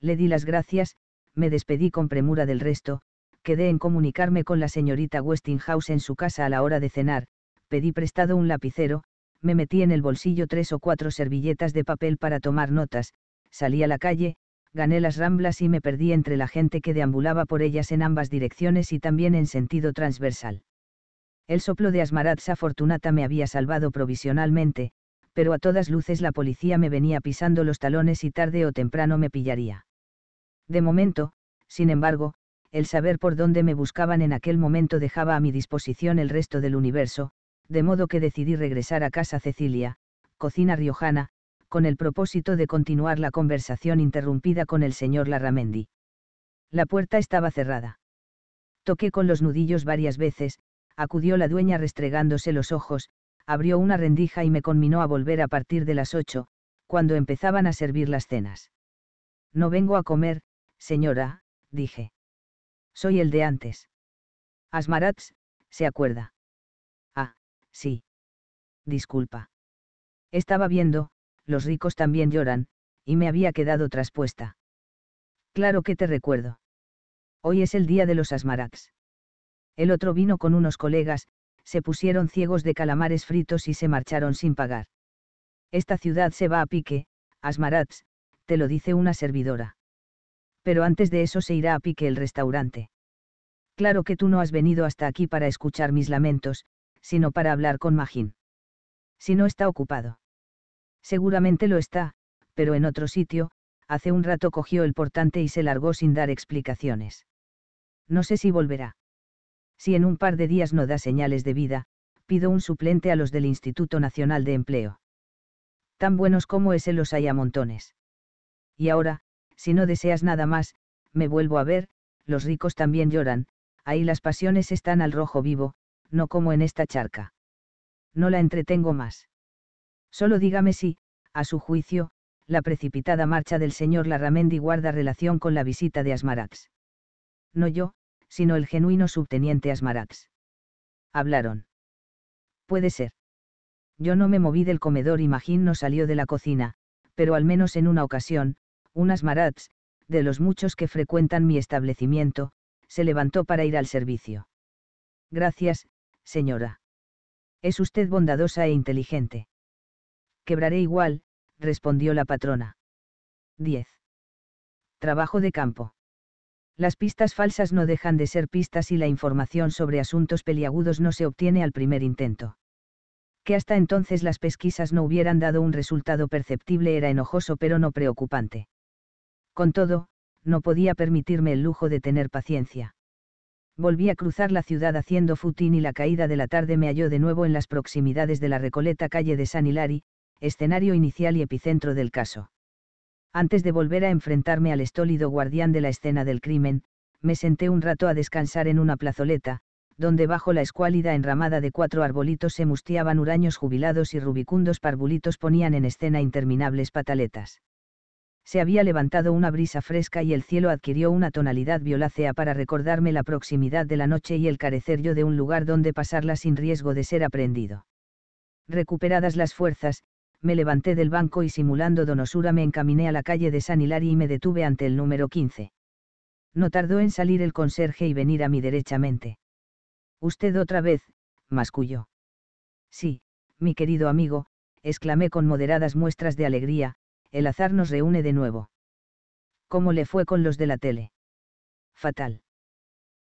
Le di las gracias, me despedí con premura del resto, quedé en comunicarme con la señorita Westinghouse en su casa a la hora de cenar, pedí prestado un lapicero, me metí en el bolsillo tres o cuatro servilletas de papel para tomar notas, salí a la calle, gané las ramblas y me perdí entre la gente que deambulaba por ellas en ambas direcciones y también en sentido transversal. El soplo de Asmaratza Fortunata me había salvado provisionalmente, pero a todas luces la policía me venía pisando los talones y tarde o temprano me pillaría. De momento, sin embargo, el saber por dónde me buscaban en aquel momento dejaba a mi disposición el resto del universo, de modo que decidí regresar a casa Cecilia, cocina riojana, con el propósito de continuar la conversación interrumpida con el señor Larramendi. La puerta estaba cerrada. Toqué con los nudillos varias veces, acudió la dueña restregándose los ojos, abrió una rendija y me conminó a volver a partir de las ocho, cuando empezaban a servir las cenas. No vengo a comer, señora, dije. Soy el de antes. Asmarats, se acuerda sí. Disculpa. Estaba viendo, los ricos también lloran, y me había quedado traspuesta. Claro que te recuerdo. Hoy es el día de los asmarats. El otro vino con unos colegas, se pusieron ciegos de calamares fritos y se marcharon sin pagar. Esta ciudad se va a pique, asmarats, te lo dice una servidora. Pero antes de eso se irá a pique el restaurante. Claro que tú no has venido hasta aquí para escuchar mis lamentos, sino para hablar con Magín. Si no está ocupado. Seguramente lo está, pero en otro sitio, hace un rato cogió el portante y se largó sin dar explicaciones. No sé si volverá. Si en un par de días no da señales de vida, pido un suplente a los del Instituto Nacional de Empleo. Tan buenos como ese los hay a montones. Y ahora, si no deseas nada más, me vuelvo a ver, los ricos también lloran, ahí las pasiones están al rojo vivo, no como en esta charca. No la entretengo más. Solo dígame si, a su juicio, la precipitada marcha del señor Laramendi guarda relación con la visita de Asmarax. No yo, sino el genuino subteniente Asmarax. Hablaron. Puede ser. Yo no me moví del comedor y Magín no salió de la cocina, pero al menos en una ocasión, un Asmarax, de los muchos que frecuentan mi establecimiento, se levantó para ir al servicio. Gracias, señora. Es usted bondadosa e inteligente. Quebraré igual, respondió la patrona. 10. Trabajo de campo. Las pistas falsas no dejan de ser pistas y la información sobre asuntos peliagudos no se obtiene al primer intento. Que hasta entonces las pesquisas no hubieran dado un resultado perceptible era enojoso pero no preocupante. Con todo, no podía permitirme el lujo de tener paciencia. Volví a cruzar la ciudad haciendo futín y la caída de la tarde me halló de nuevo en las proximidades de la recoleta calle de San Hilari, escenario inicial y epicentro del caso. Antes de volver a enfrentarme al estólido guardián de la escena del crimen, me senté un rato a descansar en una plazoleta, donde bajo la escuálida enramada de cuatro arbolitos se mustiaban huraños jubilados y rubicundos parbulitos ponían en escena interminables pataletas se había levantado una brisa fresca y el cielo adquirió una tonalidad violácea para recordarme la proximidad de la noche y el carecer yo de un lugar donde pasarla sin riesgo de ser aprehendido. Recuperadas las fuerzas, me levanté del banco y simulando donosura me encaminé a la calle de San Hilari y me detuve ante el número 15. No tardó en salir el conserje y venir a mí derechamente. Usted otra vez, masculló. Sí, mi querido amigo, exclamé con moderadas muestras de alegría, el azar nos reúne de nuevo. ¿Cómo le fue con los de la tele? Fatal.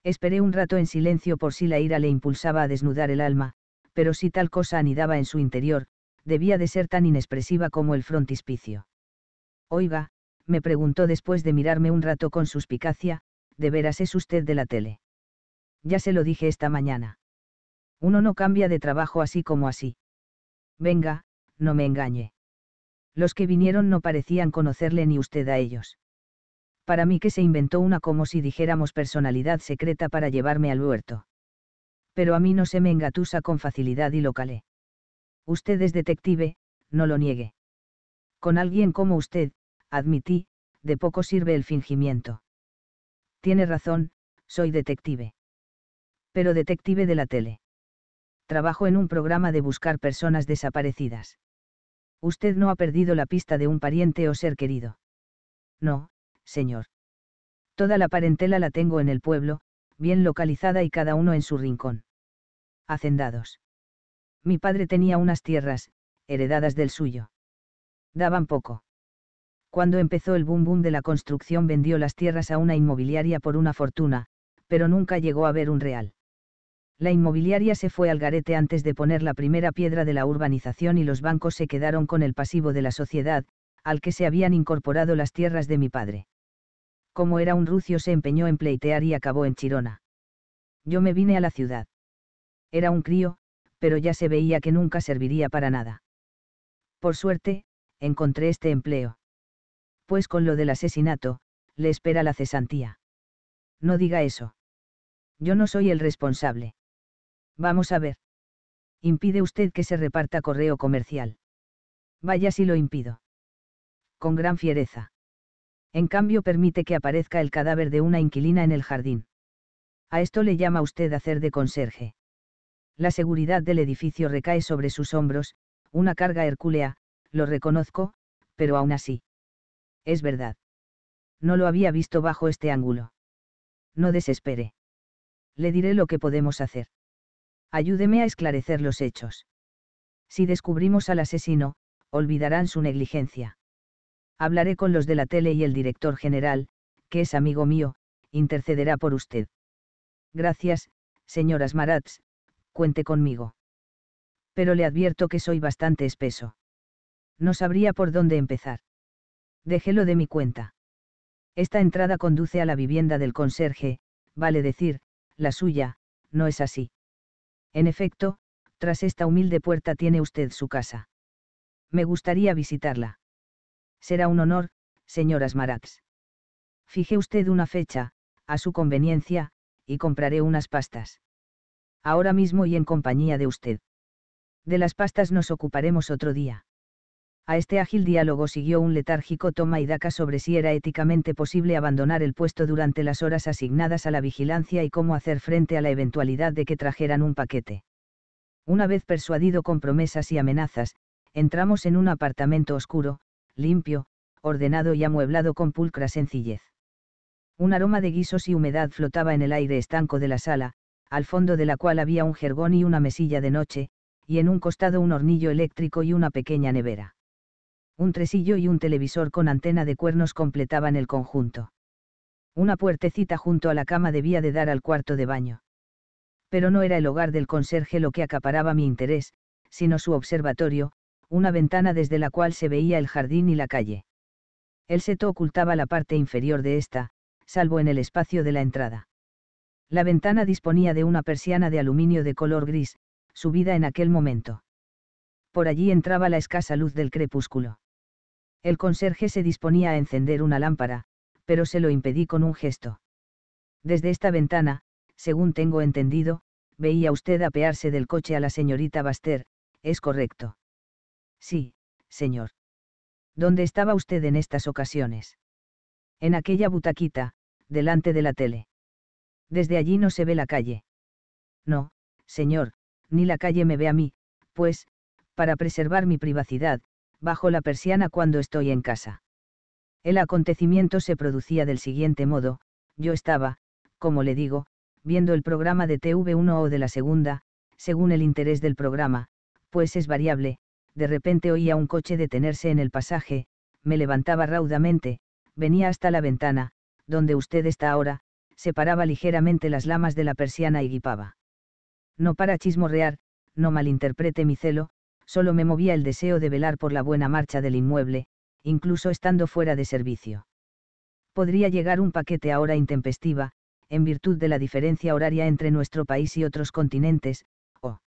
Esperé un rato en silencio por si la ira le impulsaba a desnudar el alma, pero si tal cosa anidaba en su interior, debía de ser tan inexpresiva como el frontispicio. Oiga, me preguntó después de mirarme un rato con suspicacia, ¿de veras es usted de la tele? Ya se lo dije esta mañana. Uno no cambia de trabajo así como así. Venga, no me engañe. Los que vinieron no parecían conocerle ni usted a ellos. Para mí que se inventó una como si dijéramos personalidad secreta para llevarme al huerto. Pero a mí no se me engatusa con facilidad y lo calé. Usted es detective, no lo niegue. Con alguien como usted, admití, de poco sirve el fingimiento. Tiene razón, soy detective. Pero detective de la tele. Trabajo en un programa de buscar personas desaparecidas. Usted no ha perdido la pista de un pariente o ser querido. No, señor. Toda la parentela la tengo en el pueblo, bien localizada y cada uno en su rincón. Hacendados. Mi padre tenía unas tierras, heredadas del suyo. Daban poco. Cuando empezó el boom boom de la construcción vendió las tierras a una inmobiliaria por una fortuna, pero nunca llegó a ver un real la inmobiliaria se fue al garete antes de poner la primera piedra de la urbanización y los bancos se quedaron con el pasivo de la sociedad, al que se habían incorporado las tierras de mi padre. Como era un rucio se empeñó en pleitear y acabó en Chirona. Yo me vine a la ciudad. Era un crío, pero ya se veía que nunca serviría para nada. Por suerte, encontré este empleo. Pues con lo del asesinato, le espera la cesantía. No diga eso. Yo no soy el responsable. Vamos a ver. Impide usted que se reparta correo comercial. Vaya si lo impido. Con gran fiereza. En cambio permite que aparezca el cadáver de una inquilina en el jardín. A esto le llama usted hacer de conserje. La seguridad del edificio recae sobre sus hombros, una carga hercúlea, lo reconozco, pero aún así. Es verdad. No lo había visto bajo este ángulo. No desespere. Le diré lo que podemos hacer ayúdeme a esclarecer los hechos. Si descubrimos al asesino, olvidarán su negligencia. Hablaré con los de la tele y el director general, que es amigo mío, intercederá por usted. Gracias, señoras Marats, cuente conmigo. Pero le advierto que soy bastante espeso. No sabría por dónde empezar. Déjelo de mi cuenta. Esta entrada conduce a la vivienda del conserje, vale decir, la suya, no es así. En efecto, tras esta humilde puerta tiene usted su casa. Me gustaría visitarla. Será un honor, señoras Marax. Fije usted una fecha, a su conveniencia, y compraré unas pastas. Ahora mismo y en compañía de usted. De las pastas nos ocuparemos otro día. A este ágil diálogo siguió un letárgico toma y daca sobre si era éticamente posible abandonar el puesto durante las horas asignadas a la vigilancia y cómo hacer frente a la eventualidad de que trajeran un paquete. Una vez persuadido con promesas y amenazas, entramos en un apartamento oscuro, limpio, ordenado y amueblado con pulcra sencillez. Un aroma de guisos y humedad flotaba en el aire estanco de la sala, al fondo de la cual había un jergón y una mesilla de noche, y en un costado un hornillo eléctrico y una pequeña nevera un tresillo y un televisor con antena de cuernos completaban el conjunto. Una puertecita junto a la cama debía de dar al cuarto de baño. Pero no era el hogar del conserje lo que acaparaba mi interés, sino su observatorio, una ventana desde la cual se veía el jardín y la calle. El seto ocultaba la parte inferior de esta, salvo en el espacio de la entrada. La ventana disponía de una persiana de aluminio de color gris, subida en aquel momento. Por allí entraba la escasa luz del crepúsculo. El conserje se disponía a encender una lámpara, pero se lo impedí con un gesto. Desde esta ventana, según tengo entendido, veía usted apearse del coche a la señorita Baster, ¿es correcto? Sí, señor. ¿Dónde estaba usted en estas ocasiones? En aquella butaquita, delante de la tele. Desde allí no se ve la calle. No, señor, ni la calle me ve a mí, pues, para preservar mi privacidad, bajo la persiana cuando estoy en casa. El acontecimiento se producía del siguiente modo, yo estaba, como le digo, viendo el programa de TV1 o de la segunda, según el interés del programa, pues es variable, de repente oía un coche detenerse en el pasaje, me levantaba raudamente, venía hasta la ventana, donde usted está ahora, separaba ligeramente las lamas de la persiana y guipaba. No para chismorrear, no malinterprete mi celo, solo me movía el deseo de velar por la buena marcha del inmueble, incluso estando fuera de servicio. Podría llegar un paquete ahora intempestiva, en virtud de la diferencia horaria entre nuestro país y otros continentes, o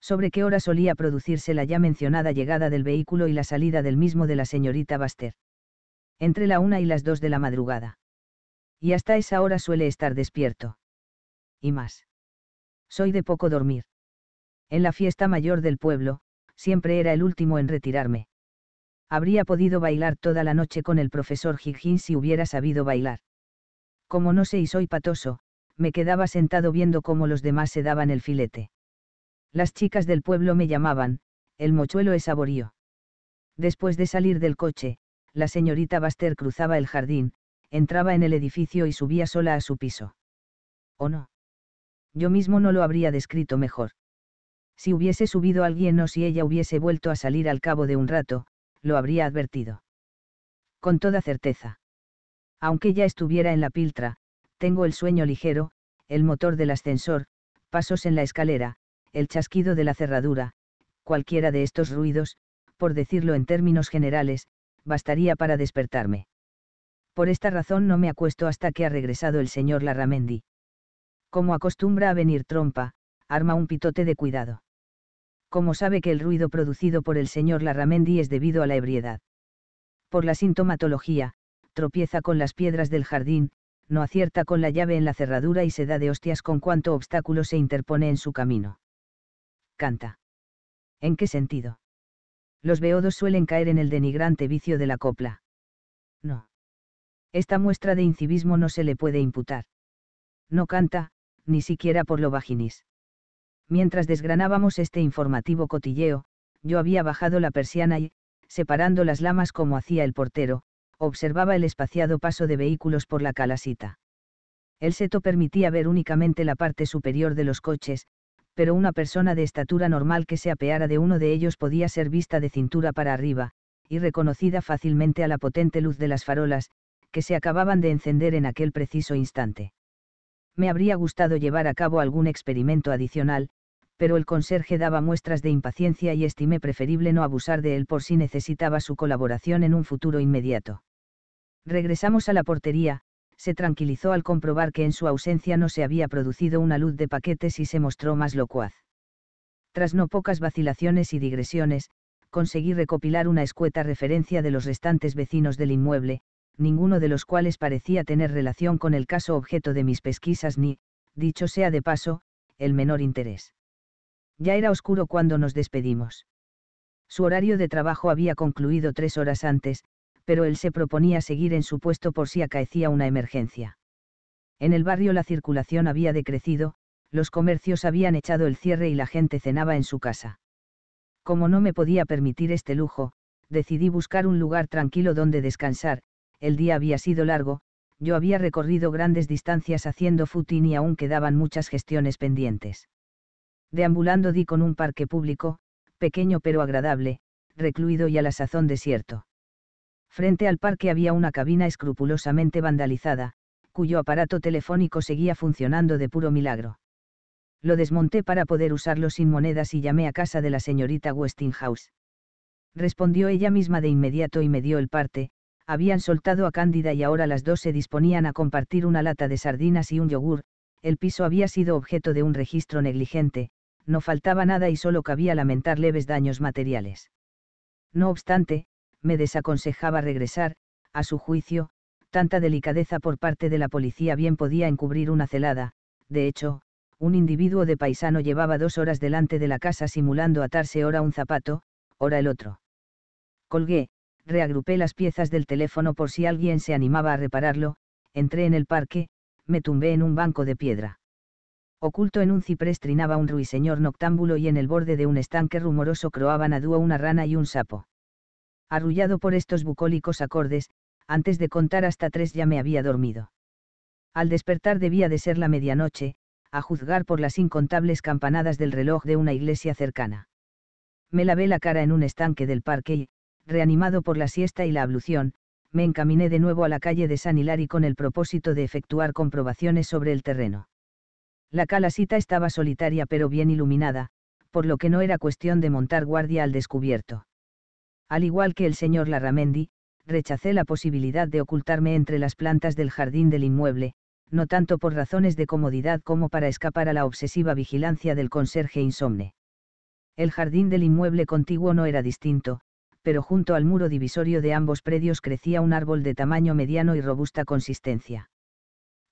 sobre qué hora solía producirse la ya mencionada llegada del vehículo y la salida del mismo de la señorita Baster. Entre la una y las dos de la madrugada. Y hasta esa hora suele estar despierto. Y más. Soy de poco dormir. En la fiesta mayor del pueblo, siempre era el último en retirarme. Habría podido bailar toda la noche con el profesor Higgins si hubiera sabido bailar. Como no sé y soy patoso, me quedaba sentado viendo cómo los demás se daban el filete. Las chicas del pueblo me llamaban, el mochuelo es saborío. Después de salir del coche, la señorita Baster cruzaba el jardín, entraba en el edificio y subía sola a su piso. ¿O no? Yo mismo no lo habría descrito mejor. Si hubiese subido alguien o si ella hubiese vuelto a salir al cabo de un rato, lo habría advertido. Con toda certeza. Aunque ya estuviera en la piltra, tengo el sueño ligero, el motor del ascensor, pasos en la escalera, el chasquido de la cerradura, cualquiera de estos ruidos, por decirlo en términos generales, bastaría para despertarme. Por esta razón no me acuesto hasta que ha regresado el señor Laramendi. Como acostumbra a venir trompa, arma un pitote de cuidado como sabe que el ruido producido por el señor Larramendi es debido a la ebriedad. Por la sintomatología, tropieza con las piedras del jardín, no acierta con la llave en la cerradura y se da de hostias con cuanto obstáculo se interpone en su camino. Canta. ¿En qué sentido? Los beodos suelen caer en el denigrante vicio de la copla. No. Esta muestra de incivismo no se le puede imputar. No canta, ni siquiera por lo vaginis. Mientras desgranábamos este informativo cotilleo, yo había bajado la persiana y, separando las lamas como hacía el portero, observaba el espaciado paso de vehículos por la calasita. El seto permitía ver únicamente la parte superior de los coches, pero una persona de estatura normal que se apeara de uno de ellos podía ser vista de cintura para arriba, y reconocida fácilmente a la potente luz de las farolas, que se acababan de encender en aquel preciso instante me habría gustado llevar a cabo algún experimento adicional, pero el conserje daba muestras de impaciencia y estimé preferible no abusar de él por si necesitaba su colaboración en un futuro inmediato. Regresamos a la portería, se tranquilizó al comprobar que en su ausencia no se había producido una luz de paquetes y se mostró más locuaz. Tras no pocas vacilaciones y digresiones, conseguí recopilar una escueta referencia de los restantes vecinos del inmueble, ninguno de los cuales parecía tener relación con el caso objeto de mis pesquisas ni, dicho sea de paso, el menor interés. Ya era oscuro cuando nos despedimos. Su horario de trabajo había concluido tres horas antes, pero él se proponía seguir en su puesto por si acaecía una emergencia. En el barrio la circulación había decrecido, los comercios habían echado el cierre y la gente cenaba en su casa. Como no me podía permitir este lujo, decidí buscar un lugar tranquilo donde descansar, el día había sido largo, yo había recorrido grandes distancias haciendo footing y aún quedaban muchas gestiones pendientes. Deambulando di con un parque público, pequeño pero agradable, recluido y a la sazón desierto. Frente al parque había una cabina escrupulosamente vandalizada, cuyo aparato telefónico seguía funcionando de puro milagro. Lo desmonté para poder usarlo sin monedas y llamé a casa de la señorita Westinghouse. Respondió ella misma de inmediato y me dio el parte, habían soltado a Cándida y ahora las dos se disponían a compartir una lata de sardinas y un yogur, el piso había sido objeto de un registro negligente, no faltaba nada y solo cabía lamentar leves daños materiales. No obstante, me desaconsejaba regresar, a su juicio, tanta delicadeza por parte de la policía bien podía encubrir una celada, de hecho, un individuo de paisano llevaba dos horas delante de la casa simulando atarse ora un zapato, ora el otro. Colgué, reagrupé las piezas del teléfono por si alguien se animaba a repararlo, entré en el parque, me tumbé en un banco de piedra. Oculto en un ciprés trinaba un ruiseñor noctámbulo y en el borde de un estanque rumoroso croaban a dúo una rana y un sapo. Arrullado por estos bucólicos acordes, antes de contar hasta tres ya me había dormido. Al despertar debía de ser la medianoche, a juzgar por las incontables campanadas del reloj de una iglesia cercana. Me lavé la cara en un estanque del parque y, reanimado por la siesta y la ablución, me encaminé de nuevo a la calle de San Hilari con el propósito de efectuar comprobaciones sobre el terreno. La calasita estaba solitaria pero bien iluminada, por lo que no era cuestión de montar guardia al descubierto. Al igual que el señor Larramendi, rechacé la posibilidad de ocultarme entre las plantas del jardín del inmueble, no tanto por razones de comodidad como para escapar a la obsesiva vigilancia del conserje insomne. El jardín del inmueble contiguo no era distinto, pero junto al muro divisorio de ambos predios crecía un árbol de tamaño mediano y robusta consistencia.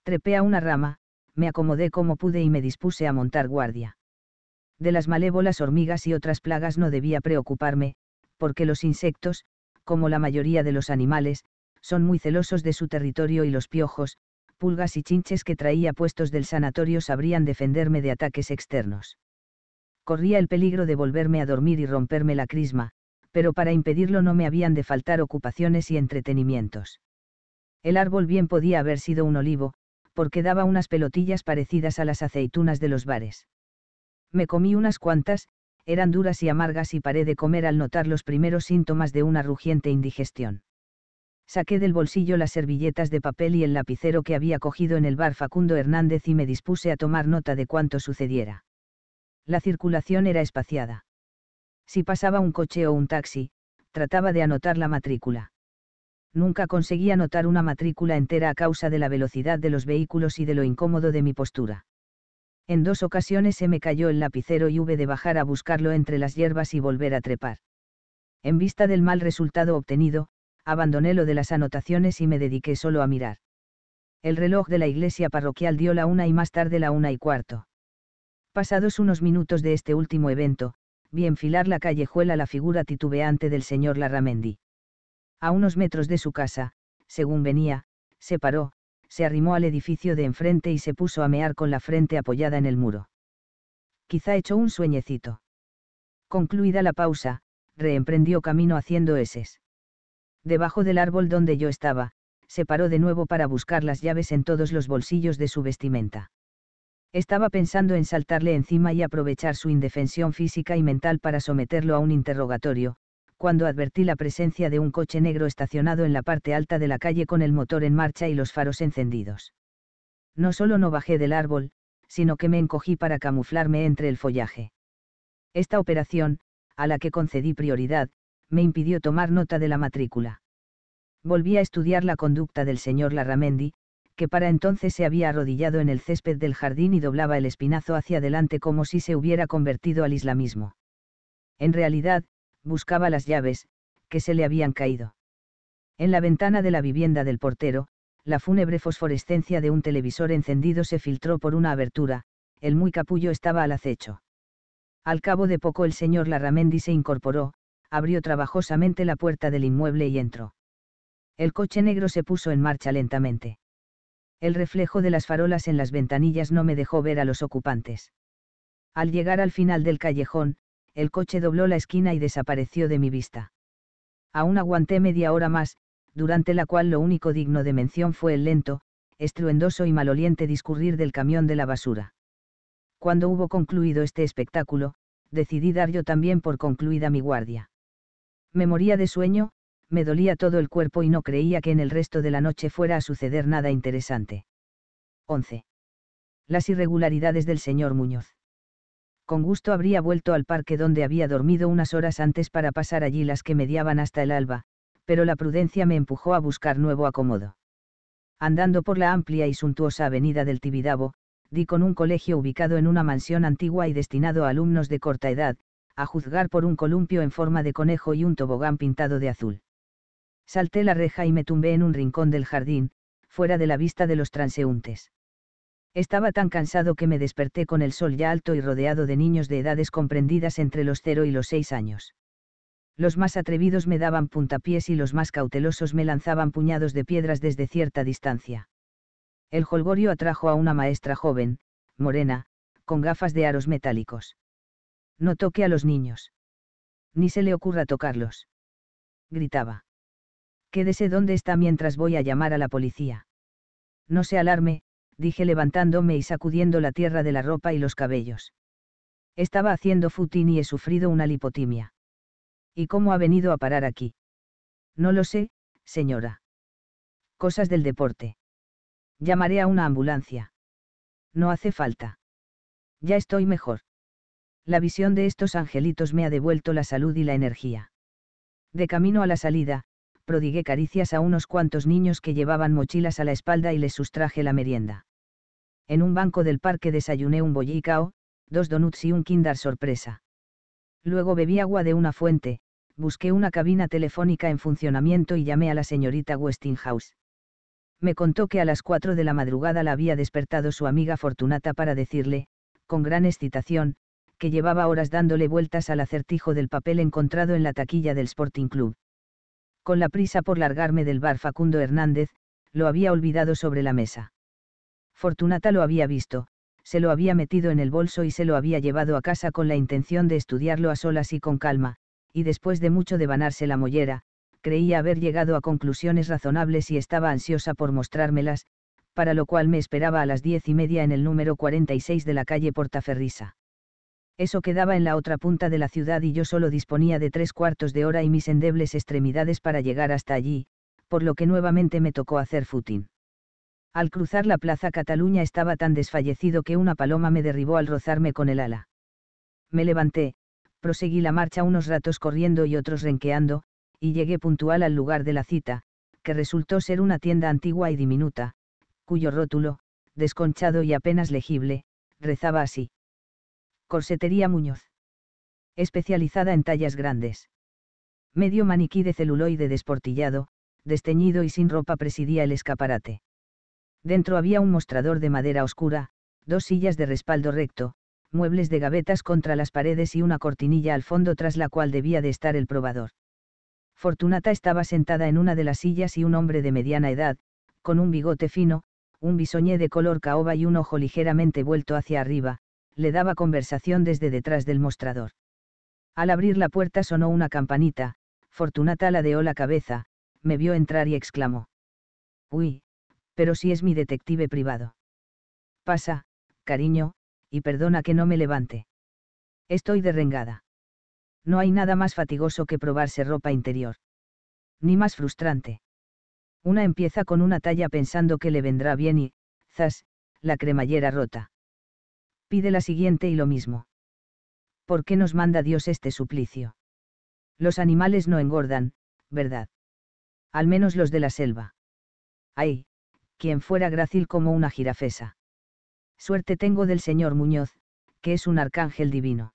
Trepé a una rama, me acomodé como pude y me dispuse a montar guardia. De las malévolas hormigas y otras plagas no debía preocuparme, porque los insectos, como la mayoría de los animales, son muy celosos de su territorio y los piojos, pulgas y chinches que traía puestos del sanatorio sabrían defenderme de ataques externos. Corría el peligro de volverme a dormir y romperme la crisma, pero para impedirlo no me habían de faltar ocupaciones y entretenimientos. El árbol bien podía haber sido un olivo, porque daba unas pelotillas parecidas a las aceitunas de los bares. Me comí unas cuantas, eran duras y amargas y paré de comer al notar los primeros síntomas de una rugiente indigestión. Saqué del bolsillo las servilletas de papel y el lapicero que había cogido en el bar Facundo Hernández y me dispuse a tomar nota de cuanto sucediera. La circulación era espaciada. Si pasaba un coche o un taxi, trataba de anotar la matrícula. Nunca conseguí anotar una matrícula entera a causa de la velocidad de los vehículos y de lo incómodo de mi postura. En dos ocasiones se me cayó el lapicero y hube de bajar a buscarlo entre las hierbas y volver a trepar. En vista del mal resultado obtenido, abandoné lo de las anotaciones y me dediqué solo a mirar. El reloj de la iglesia parroquial dio la una y más tarde la una y cuarto. Pasados unos minutos de este último evento, vi enfilar la callejuela la figura titubeante del señor Laramendi. A unos metros de su casa, según venía, se paró, se arrimó al edificio de enfrente y se puso a mear con la frente apoyada en el muro. Quizá echó un sueñecito. Concluida la pausa, reemprendió camino haciendo eses. Debajo del árbol donde yo estaba, se paró de nuevo para buscar las llaves en todos los bolsillos de su vestimenta. Estaba pensando en saltarle encima y aprovechar su indefensión física y mental para someterlo a un interrogatorio, cuando advertí la presencia de un coche negro estacionado en la parte alta de la calle con el motor en marcha y los faros encendidos. No solo no bajé del árbol, sino que me encogí para camuflarme entre el follaje. Esta operación, a la que concedí prioridad, me impidió tomar nota de la matrícula. Volví a estudiar la conducta del señor Larramendi, que para entonces se había arrodillado en el césped del jardín y doblaba el espinazo hacia adelante como si se hubiera convertido al islamismo. En realidad, buscaba las llaves, que se le habían caído. En la ventana de la vivienda del portero, la fúnebre fosforescencia de un televisor encendido se filtró por una abertura, el muy capullo estaba al acecho. Al cabo de poco el señor Laramendi se incorporó, abrió trabajosamente la puerta del inmueble y entró. El coche negro se puso en marcha lentamente. El reflejo de las farolas en las ventanillas no me dejó ver a los ocupantes. Al llegar al final del callejón, el coche dobló la esquina y desapareció de mi vista. Aún aguanté media hora más, durante la cual lo único digno de mención fue el lento, estruendoso y maloliente discurrir del camión de la basura. Cuando hubo concluido este espectáculo, decidí dar yo también por concluida mi guardia. Me moría de sueño, me dolía todo el cuerpo y no creía que en el resto de la noche fuera a suceder nada interesante. 11. Las irregularidades del señor Muñoz. Con gusto habría vuelto al parque donde había dormido unas horas antes para pasar allí las que mediaban hasta el alba, pero la prudencia me empujó a buscar nuevo acomodo. Andando por la amplia y suntuosa avenida del Tibidabo, di con un colegio ubicado en una mansión antigua y destinado a alumnos de corta edad, a juzgar por un columpio en forma de conejo y un tobogán pintado de azul. Salté la reja y me tumbé en un rincón del jardín, fuera de la vista de los transeúntes. Estaba tan cansado que me desperté con el sol ya alto y rodeado de niños de edades comprendidas entre los cero y los seis años. Los más atrevidos me daban puntapiés y los más cautelosos me lanzaban puñados de piedras desde cierta distancia. El jolgorio atrajo a una maestra joven, morena, con gafas de aros metálicos. No toque a los niños. Ni se le ocurra tocarlos. Gritaba. Quédese donde está mientras voy a llamar a la policía. No se alarme, dije levantándome y sacudiendo la tierra de la ropa y los cabellos. Estaba haciendo futín y he sufrido una lipotimia. ¿Y cómo ha venido a parar aquí? No lo sé, señora. Cosas del deporte. Llamaré a una ambulancia. No hace falta. Ya estoy mejor. La visión de estos angelitos me ha devuelto la salud y la energía. De camino a la salida, Prodigué caricias a unos cuantos niños que llevaban mochilas a la espalda y les sustraje la merienda. En un banco del parque desayuné un bollicao, dos donuts y un kinder sorpresa. Luego bebí agua de una fuente, busqué una cabina telefónica en funcionamiento y llamé a la señorita Westinghouse. Me contó que a las cuatro de la madrugada la había despertado su amiga Fortunata para decirle, con gran excitación, que llevaba horas dándole vueltas al acertijo del papel encontrado en la taquilla del Sporting Club con la prisa por largarme del bar Facundo Hernández, lo había olvidado sobre la mesa. Fortunata lo había visto, se lo había metido en el bolso y se lo había llevado a casa con la intención de estudiarlo a solas y con calma, y después de mucho devanarse la mollera, creía haber llegado a conclusiones razonables y estaba ansiosa por mostrármelas, para lo cual me esperaba a las diez y media en el número 46 de la calle Portaferrisa eso quedaba en la otra punta de la ciudad y yo solo disponía de tres cuartos de hora y mis endebles extremidades para llegar hasta allí, por lo que nuevamente me tocó hacer footing. Al cruzar la plaza Cataluña estaba tan desfallecido que una paloma me derribó al rozarme con el ala. Me levanté, proseguí la marcha unos ratos corriendo y otros renqueando, y llegué puntual al lugar de la cita, que resultó ser una tienda antigua y diminuta, cuyo rótulo, desconchado y apenas legible, rezaba así. Corsetería Muñoz. Especializada en tallas grandes. Medio maniquí de celuloide desportillado, desteñido y sin ropa presidía el escaparate. Dentro había un mostrador de madera oscura, dos sillas de respaldo recto, muebles de gavetas contra las paredes y una cortinilla al fondo tras la cual debía de estar el probador. Fortunata estaba sentada en una de las sillas y un hombre de mediana edad, con un bigote fino, un bisoñé de color caoba y un ojo ligeramente vuelto hacia arriba, le daba conversación desde detrás del mostrador. Al abrir la puerta sonó una campanita, Fortunata ladeó la cabeza, me vio entrar y exclamó. Uy, pero si es mi detective privado. Pasa, cariño, y perdona que no me levante. Estoy derrengada. No hay nada más fatigoso que probarse ropa interior. Ni más frustrante. Una empieza con una talla pensando que le vendrá bien y, zas, la cremallera rota pide la siguiente y lo mismo. ¿Por qué nos manda Dios este suplicio? Los animales no engordan, ¿verdad? Al menos los de la selva. Ay, quien fuera grácil como una jirafesa. Suerte tengo del señor Muñoz, que es un arcángel divino.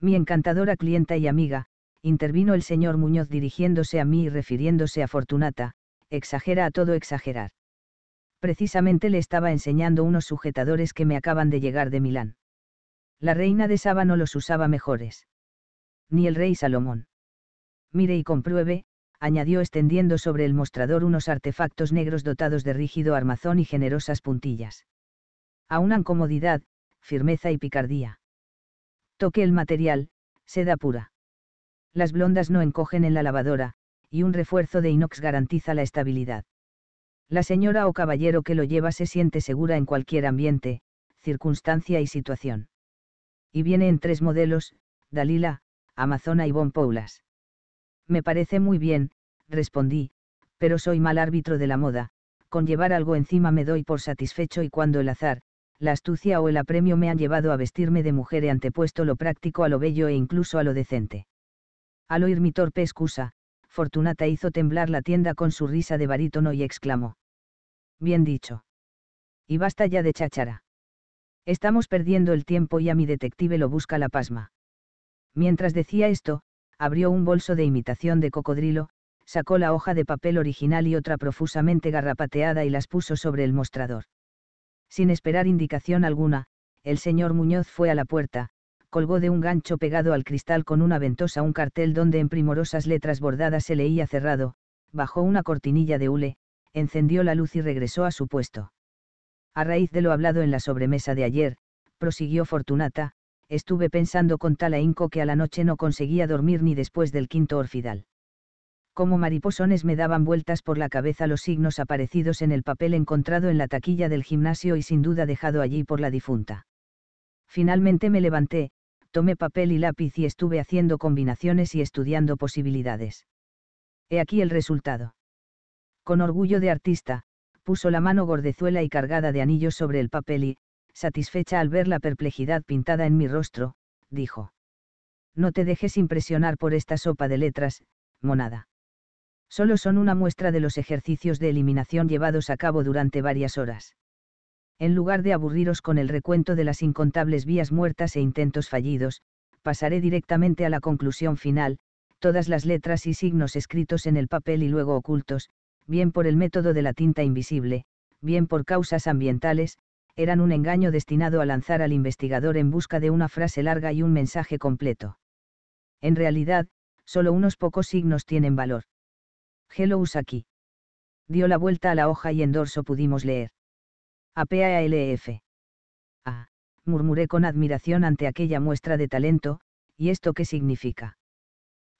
Mi encantadora clienta y amiga, intervino el señor Muñoz dirigiéndose a mí y refiriéndose a Fortunata, exagera a todo exagerar precisamente le estaba enseñando unos sujetadores que me acaban de llegar de Milán. La reina de Saba no los usaba mejores. Ni el rey Salomón. Mire y compruebe, añadió extendiendo sobre el mostrador unos artefactos negros dotados de rígido armazón y generosas puntillas. Aunan comodidad, firmeza y picardía. Toque el material, seda pura. Las blondas no encogen en la lavadora, y un refuerzo de inox garantiza la estabilidad la señora o caballero que lo lleva se siente segura en cualquier ambiente, circunstancia y situación. Y viene en tres modelos, Dalila, Amazona y Bon Paulas. Me parece muy bien, respondí, pero soy mal árbitro de la moda, con llevar algo encima me doy por satisfecho y cuando el azar, la astucia o el apremio me han llevado a vestirme de mujer he antepuesto lo práctico a lo bello e incluso a lo decente. Al oír mi torpe excusa, Fortunata hizo temblar la tienda con su risa de barítono y exclamó. Bien dicho. Y basta ya de cháchara. Estamos perdiendo el tiempo y a mi detective lo busca la pasma. Mientras decía esto, abrió un bolso de imitación de cocodrilo, sacó la hoja de papel original y otra profusamente garrapateada y las puso sobre el mostrador. Sin esperar indicación alguna, el señor Muñoz fue a la puerta, colgó de un gancho pegado al cristal con una ventosa un cartel donde en primorosas letras bordadas se leía cerrado, bajó una cortinilla de hule, encendió la luz y regresó a su puesto. A raíz de lo hablado en la sobremesa de ayer, prosiguió Fortunata, estuve pensando con tal ahínco que a la noche no conseguía dormir ni después del quinto orfidal. Como mariposones me daban vueltas por la cabeza los signos aparecidos en el papel encontrado en la taquilla del gimnasio y sin duda dejado allí por la difunta. Finalmente me levanté, tomé papel y lápiz y estuve haciendo combinaciones y estudiando posibilidades. He aquí el resultado. Con orgullo de artista, puso la mano gordezuela y cargada de anillos sobre el papel y, satisfecha al ver la perplejidad pintada en mi rostro, dijo. No te dejes impresionar por esta sopa de letras, monada. Solo son una muestra de los ejercicios de eliminación llevados a cabo durante varias horas. En lugar de aburriros con el recuento de las incontables vías muertas e intentos fallidos, pasaré directamente a la conclusión final, todas las letras y signos escritos en el papel y luego ocultos, bien por el método de la tinta invisible, bien por causas ambientales, eran un engaño destinado a lanzar al investigador en busca de una frase larga y un mensaje completo. En realidad, solo unos pocos signos tienen valor. Hello aquí. Dio la vuelta a la hoja y en dorso pudimos leer. PALF. Ah, murmuré con admiración ante aquella muestra de talento, ¿y esto qué significa?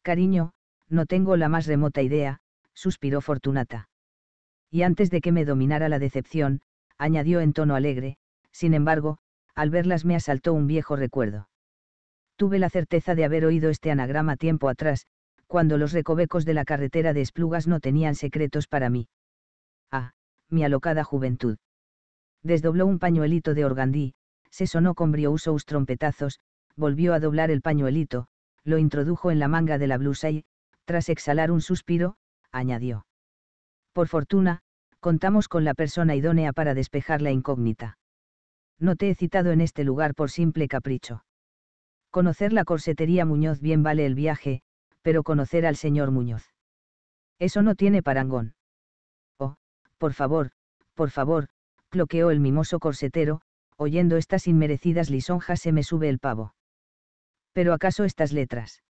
Cariño, no tengo la más remota idea, suspiró Fortunata. Y antes de que me dominara la decepción, añadió en tono alegre, sin embargo, al verlas me asaltó un viejo recuerdo. Tuve la certeza de haber oído este anagrama tiempo atrás, cuando los recovecos de la carretera de Esplugas no tenían secretos para mí. Ah, mi alocada juventud desdobló un pañuelito de organdí, se sonó con brioso trompetazos, volvió a doblar el pañuelito, lo introdujo en la manga de la blusa y, tras exhalar un suspiro, añadió. Por fortuna, contamos con la persona idónea para despejar la incógnita. No te he citado en este lugar por simple capricho. Conocer la corsetería Muñoz bien vale el viaje, pero conocer al señor Muñoz. Eso no tiene parangón. Oh, por favor, por favor, bloqueó el mimoso corsetero, oyendo estas inmerecidas lisonjas se me sube el pavo. ¿Pero acaso estas letras?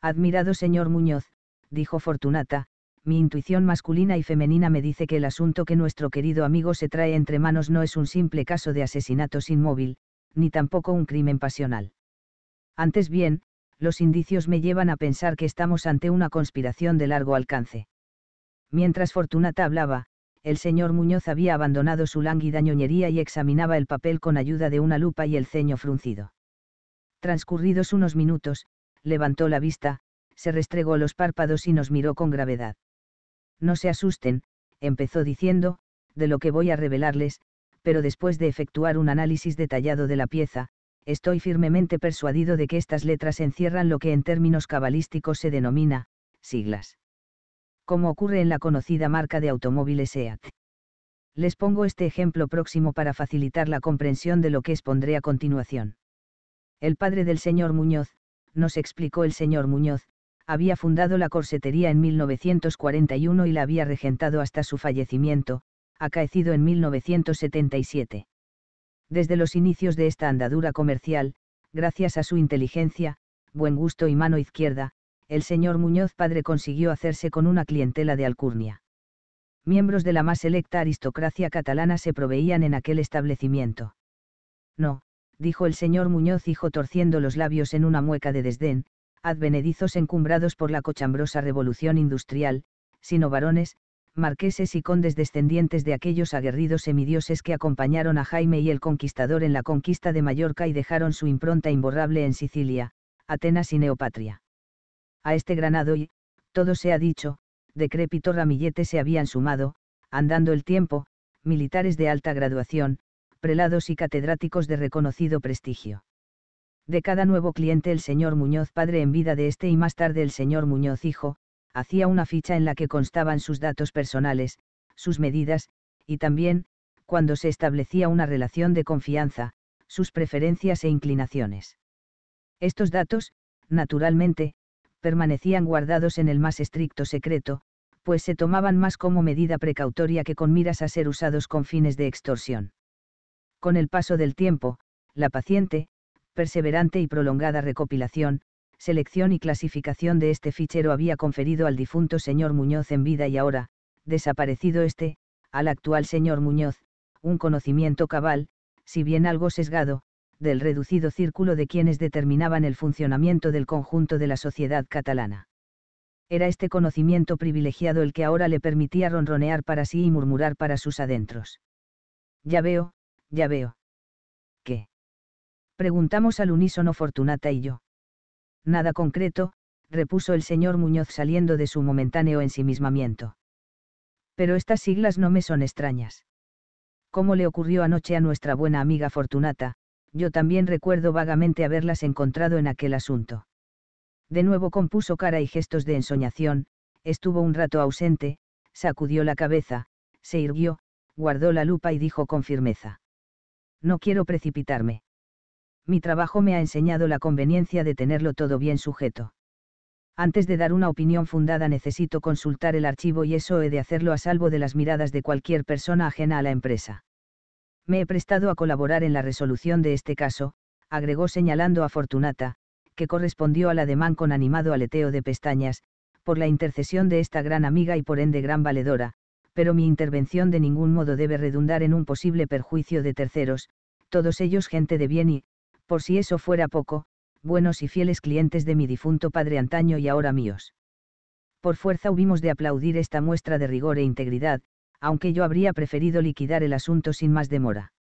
Admirado señor Muñoz, dijo Fortunata, mi intuición masculina y femenina me dice que el asunto que nuestro querido amigo se trae entre manos no es un simple caso de asesinato sin móvil, ni tampoco un crimen pasional. Antes bien, los indicios me llevan a pensar que estamos ante una conspiración de largo alcance. Mientras Fortunata hablaba, el señor Muñoz había abandonado su lánguida ñoñería y examinaba el papel con ayuda de una lupa y el ceño fruncido. Transcurridos unos minutos, levantó la vista, se restregó los párpados y nos miró con gravedad. No se asusten, empezó diciendo, de lo que voy a revelarles, pero después de efectuar un análisis detallado de la pieza, estoy firmemente persuadido de que estas letras encierran lo que en términos cabalísticos se denomina, siglas como ocurre en la conocida marca de automóviles SEAT. Les pongo este ejemplo próximo para facilitar la comprensión de lo que expondré a continuación. El padre del señor Muñoz, nos explicó el señor Muñoz, había fundado la corsetería en 1941 y la había regentado hasta su fallecimiento, acaecido en 1977. Desde los inicios de esta andadura comercial, gracias a su inteligencia, buen gusto y mano izquierda, el señor Muñoz padre consiguió hacerse con una clientela de alcurnia. Miembros de la más selecta aristocracia catalana se proveían en aquel establecimiento. No, dijo el señor Muñoz hijo torciendo los labios en una mueca de desdén, advenedizos encumbrados por la cochambrosa revolución industrial, sino varones, marqueses y condes descendientes de aquellos aguerridos semidioses que acompañaron a Jaime y el conquistador en la conquista de Mallorca y dejaron su impronta imborrable en Sicilia, Atenas y Neopatria. A este granado y, todo se ha dicho, decrépito ramillete se habían sumado, andando el tiempo, militares de alta graduación, prelados y catedráticos de reconocido prestigio. De cada nuevo cliente el señor Muñoz padre en vida de este y más tarde el señor Muñoz hijo, hacía una ficha en la que constaban sus datos personales, sus medidas, y también, cuando se establecía una relación de confianza, sus preferencias e inclinaciones. Estos datos, naturalmente, permanecían guardados en el más estricto secreto, pues se tomaban más como medida precautoria que con miras a ser usados con fines de extorsión. Con el paso del tiempo, la paciente, perseverante y prolongada recopilación, selección y clasificación de este fichero había conferido al difunto señor Muñoz en vida y ahora, desaparecido este, al actual señor Muñoz, un conocimiento cabal, si bien algo sesgado, del reducido círculo de quienes determinaban el funcionamiento del conjunto de la sociedad catalana. Era este conocimiento privilegiado el que ahora le permitía ronronear para sí y murmurar para sus adentros. Ya veo, ya veo. ¿Qué? Preguntamos al unísono Fortunata y yo. Nada concreto, repuso el señor Muñoz saliendo de su momentáneo ensimismamiento. Pero estas siglas no me son extrañas. ¿Cómo le ocurrió anoche a nuestra buena amiga Fortunata, yo también recuerdo vagamente haberlas encontrado en aquel asunto. De nuevo compuso cara y gestos de ensoñación, estuvo un rato ausente, sacudió la cabeza, se irguió, guardó la lupa y dijo con firmeza. No quiero precipitarme. Mi trabajo me ha enseñado la conveniencia de tenerlo todo bien sujeto. Antes de dar una opinión fundada necesito consultar el archivo y eso he de hacerlo a salvo de las miradas de cualquier persona ajena a la empresa. Me he prestado a colaborar en la resolución de este caso, agregó señalando a Fortunata, que correspondió al ademán con animado aleteo de pestañas, por la intercesión de esta gran amiga y por ende gran valedora, pero mi intervención de ningún modo debe redundar en un posible perjuicio de terceros, todos ellos gente de bien y, por si eso fuera poco, buenos y fieles clientes de mi difunto padre antaño y ahora míos. Por fuerza hubimos de aplaudir esta muestra de rigor e integridad, aunque yo habría preferido liquidar el asunto sin más demora.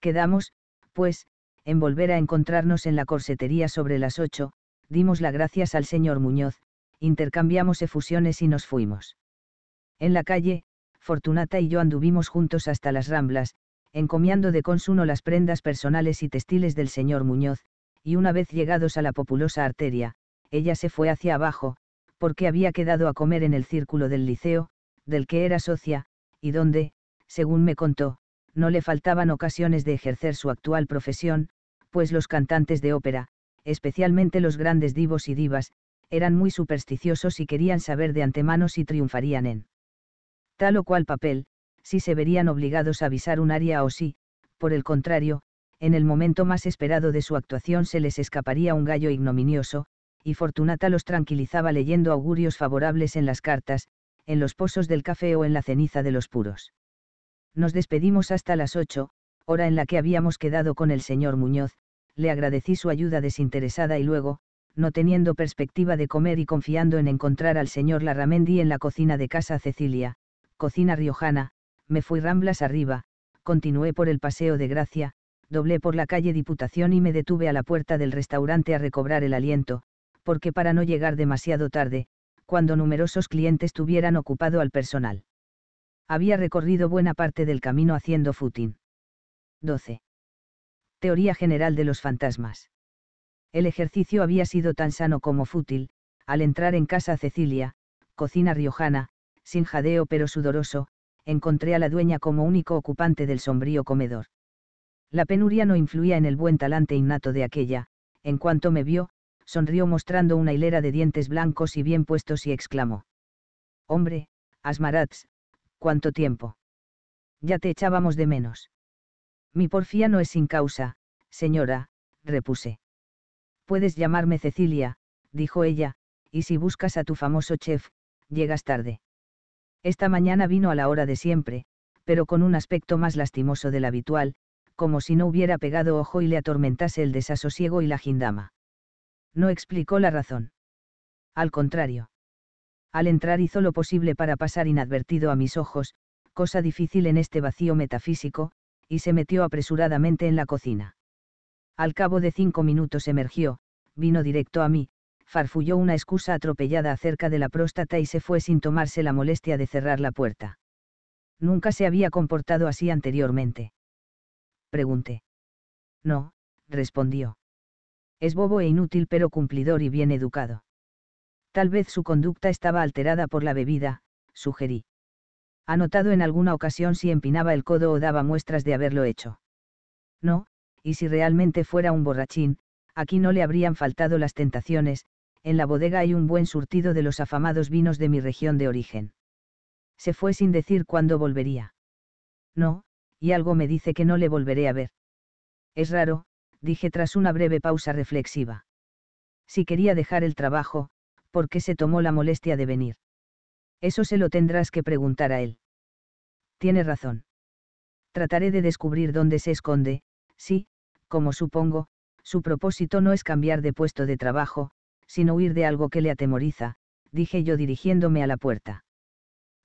Quedamos, pues, en volver a encontrarnos en la corsetería sobre las ocho, dimos las gracias al señor Muñoz, intercambiamos efusiones y nos fuimos. En la calle, Fortunata y yo anduvimos juntos hasta las Ramblas, encomiando de consuno las prendas personales y textiles del señor Muñoz, y una vez llegados a la populosa arteria, ella se fue hacia abajo, porque había quedado a comer en el círculo del liceo, del que era socia, y donde, según me contó, no le faltaban ocasiones de ejercer su actual profesión, pues los cantantes de ópera, especialmente los grandes divos y divas, eran muy supersticiosos y querían saber de antemano si triunfarían en tal o cual papel, si se verían obligados a avisar un aria o si, por el contrario, en el momento más esperado de su actuación se les escaparía un gallo ignominioso, y Fortunata los tranquilizaba leyendo augurios favorables en las cartas, en los pozos del café o en la ceniza de los puros. Nos despedimos hasta las ocho, hora en la que habíamos quedado con el señor Muñoz, le agradecí su ayuda desinteresada y luego, no teniendo perspectiva de comer y confiando en encontrar al señor Larramendi en la cocina de Casa Cecilia, cocina riojana, me fui ramblas arriba, continué por el Paseo de Gracia, doblé por la calle Diputación y me detuve a la puerta del restaurante a recobrar el aliento, porque para no llegar demasiado tarde, cuando numerosos clientes tuvieran ocupado al personal. Había recorrido buena parte del camino haciendo footing. 12. Teoría general de los fantasmas. El ejercicio había sido tan sano como fútil, al entrar en casa Cecilia, cocina riojana, sin jadeo pero sudoroso, encontré a la dueña como único ocupante del sombrío comedor. La penuria no influía en el buen talante innato de aquella, en cuanto me vio, Sonrió mostrando una hilera de dientes blancos y bien puestos y exclamó. Hombre, Asmarats, ¿cuánto tiempo? Ya te echábamos de menos. Mi porfía no es sin causa, señora, repuse. Puedes llamarme Cecilia, dijo ella, y si buscas a tu famoso chef, llegas tarde. Esta mañana vino a la hora de siempre, pero con un aspecto más lastimoso del habitual, como si no hubiera pegado ojo y le atormentase el desasosiego y la gindama no explicó la razón. Al contrario. Al entrar hizo lo posible para pasar inadvertido a mis ojos, cosa difícil en este vacío metafísico, y se metió apresuradamente en la cocina. Al cabo de cinco minutos emergió, vino directo a mí, farfulló una excusa atropellada acerca de la próstata y se fue sin tomarse la molestia de cerrar la puerta. Nunca se había comportado así anteriormente. Pregunté. No, respondió. Es bobo e inútil pero cumplidor y bien educado. Tal vez su conducta estaba alterada por la bebida, sugerí. Ha notado en alguna ocasión si empinaba el codo o daba muestras de haberlo hecho. No, y si realmente fuera un borrachín, aquí no le habrían faltado las tentaciones, en la bodega hay un buen surtido de los afamados vinos de mi región de origen. Se fue sin decir cuándo volvería. No, y algo me dice que no le volveré a ver. Es raro, dije tras una breve pausa reflexiva. Si quería dejar el trabajo, ¿por qué se tomó la molestia de venir? Eso se lo tendrás que preguntar a él. Tiene razón. Trataré de descubrir dónde se esconde, si, como supongo, su propósito no es cambiar de puesto de trabajo, sino huir de algo que le atemoriza, dije yo dirigiéndome a la puerta.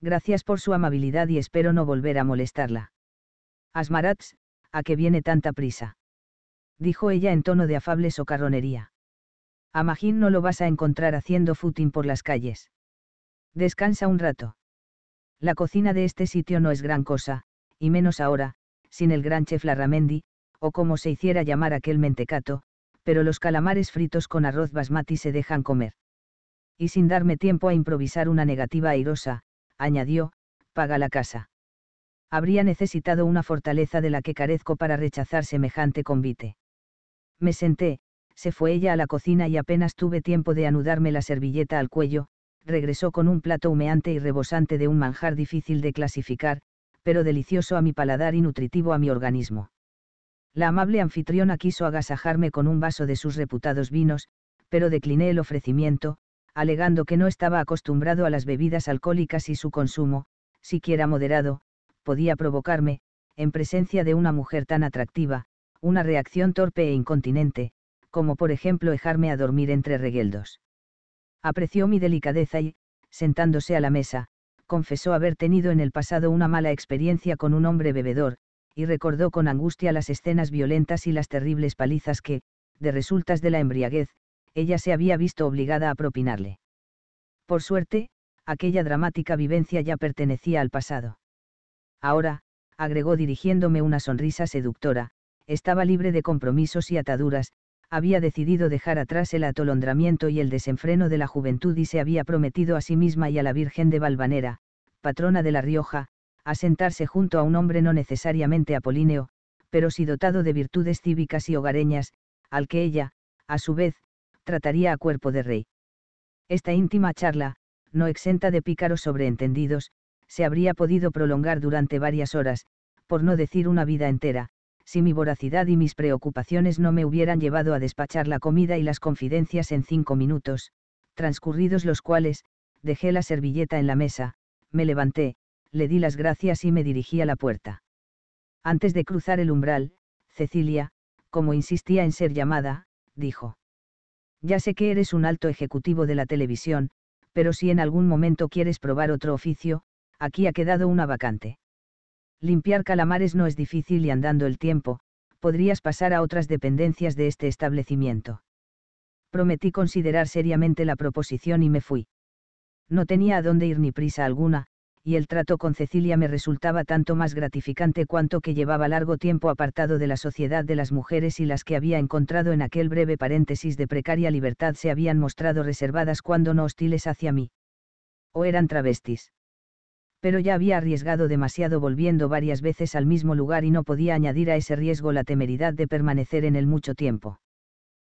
Gracias por su amabilidad y espero no volver a molestarla. Asmarats, ¿a qué viene tanta prisa? dijo ella en tono de afable socarronería. A no lo vas a encontrar haciendo footing por las calles. Descansa un rato. La cocina de este sitio no es gran cosa, y menos ahora, sin el gran chef Larramendi, o como se hiciera llamar aquel mentecato, pero los calamares fritos con arroz basmati se dejan comer. Y sin darme tiempo a improvisar una negativa airosa, añadió, paga la casa. Habría necesitado una fortaleza de la que carezco para rechazar semejante convite. Me senté, se fue ella a la cocina y apenas tuve tiempo de anudarme la servilleta al cuello, regresó con un plato humeante y rebosante de un manjar difícil de clasificar, pero delicioso a mi paladar y nutritivo a mi organismo. La amable anfitriona quiso agasajarme con un vaso de sus reputados vinos, pero decliné el ofrecimiento, alegando que no estaba acostumbrado a las bebidas alcohólicas y su consumo, siquiera moderado, podía provocarme, en presencia de una mujer tan atractiva, una reacción torpe e incontinente, como por ejemplo dejarme a dormir entre regueldos. Apreció mi delicadeza y, sentándose a la mesa, confesó haber tenido en el pasado una mala experiencia con un hombre bebedor, y recordó con angustia las escenas violentas y las terribles palizas que, de resultas de la embriaguez, ella se había visto obligada a propinarle. Por suerte, aquella dramática vivencia ya pertenecía al pasado. Ahora, agregó dirigiéndome una sonrisa seductora, estaba libre de compromisos y ataduras, había decidido dejar atrás el atolondramiento y el desenfreno de la juventud y se había prometido a sí misma y a la Virgen de Valvanera, patrona de La Rioja, a sentarse junto a un hombre no necesariamente apolíneo, pero sí dotado de virtudes cívicas y hogareñas, al que ella, a su vez, trataría a cuerpo de rey. Esta íntima charla, no exenta de pícaros sobreentendidos, se habría podido prolongar durante varias horas, por no decir una vida entera, si mi voracidad y mis preocupaciones no me hubieran llevado a despachar la comida y las confidencias en cinco minutos, transcurridos los cuales, dejé la servilleta en la mesa, me levanté, le di las gracias y me dirigí a la puerta. Antes de cruzar el umbral, Cecilia, como insistía en ser llamada, dijo. Ya sé que eres un alto ejecutivo de la televisión, pero si en algún momento quieres probar otro oficio, aquí ha quedado una vacante. Limpiar calamares no es difícil y andando el tiempo, podrías pasar a otras dependencias de este establecimiento. Prometí considerar seriamente la proposición y me fui. No tenía a dónde ir ni prisa alguna, y el trato con Cecilia me resultaba tanto más gratificante cuanto que llevaba largo tiempo apartado de la sociedad de las mujeres y las que había encontrado en aquel breve paréntesis de precaria libertad se habían mostrado reservadas cuando no hostiles hacia mí. O eran travestis pero ya había arriesgado demasiado volviendo varias veces al mismo lugar y no podía añadir a ese riesgo la temeridad de permanecer en él mucho tiempo.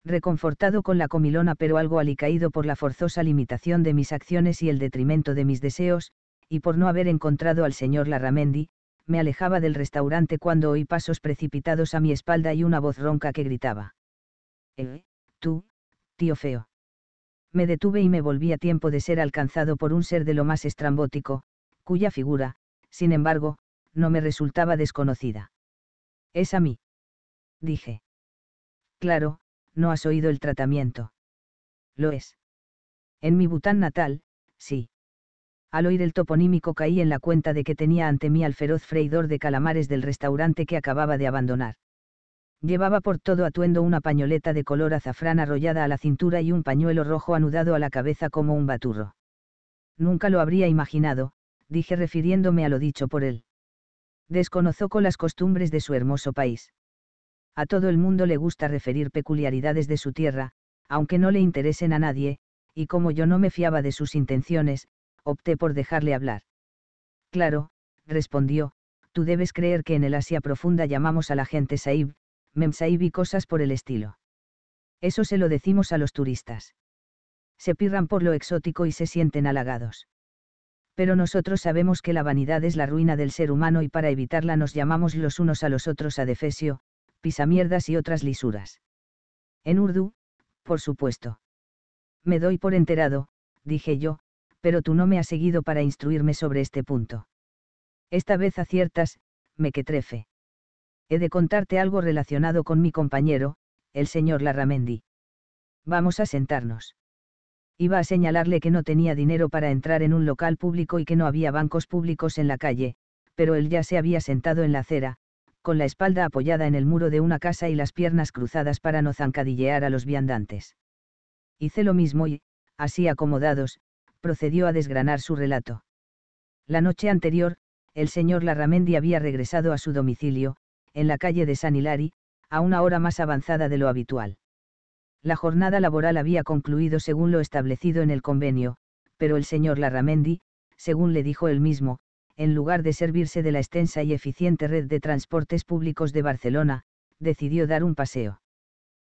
Reconfortado con la comilona pero algo alicaído por la forzosa limitación de mis acciones y el detrimento de mis deseos, y por no haber encontrado al señor Larramendi, me alejaba del restaurante cuando oí pasos precipitados a mi espalda y una voz ronca que gritaba. ¿Eh? Tú, tío feo. Me detuve y me volví a tiempo de ser alcanzado por un ser de lo más estrambótico, cuya figura, sin embargo, no me resultaba desconocida. Es a mí. Dije. Claro, no has oído el tratamiento. Lo es. En mi Bután natal, sí. Al oír el toponímico caí en la cuenta de que tenía ante mí al feroz freidor de calamares del restaurante que acababa de abandonar. Llevaba por todo atuendo una pañoleta de color azafrán arrollada a la cintura y un pañuelo rojo anudado a la cabeza como un baturro. Nunca lo habría imaginado, dije refiriéndome a lo dicho por él. Desconozco las costumbres de su hermoso país. A todo el mundo le gusta referir peculiaridades de su tierra, aunque no le interesen a nadie, y como yo no me fiaba de sus intenciones, opté por dejarle hablar. Claro, respondió, tú debes creer que en el Asia profunda llamamos a la gente Saib, Memsaib y cosas por el estilo. Eso se lo decimos a los turistas. Se pirran por lo exótico y se sienten halagados pero nosotros sabemos que la vanidad es la ruina del ser humano y para evitarla nos llamamos los unos a los otros a defesio, pisamierdas y otras lisuras. En urdu, por supuesto. Me doy por enterado, dije yo, pero tú no me has seguido para instruirme sobre este punto. Esta vez aciertas, me que trefe. He de contarte algo relacionado con mi compañero, el señor Larramendi. Vamos a sentarnos iba a señalarle que no tenía dinero para entrar en un local público y que no había bancos públicos en la calle, pero él ya se había sentado en la acera, con la espalda apoyada en el muro de una casa y las piernas cruzadas para no zancadillear a los viandantes. Hice lo mismo y, así acomodados, procedió a desgranar su relato. La noche anterior, el señor Larramendi había regresado a su domicilio, en la calle de San Hilari, a una hora más avanzada de lo habitual. La jornada laboral había concluido según lo establecido en el convenio, pero el señor Larramendi, según le dijo él mismo, en lugar de servirse de la extensa y eficiente red de transportes públicos de Barcelona, decidió dar un paseo.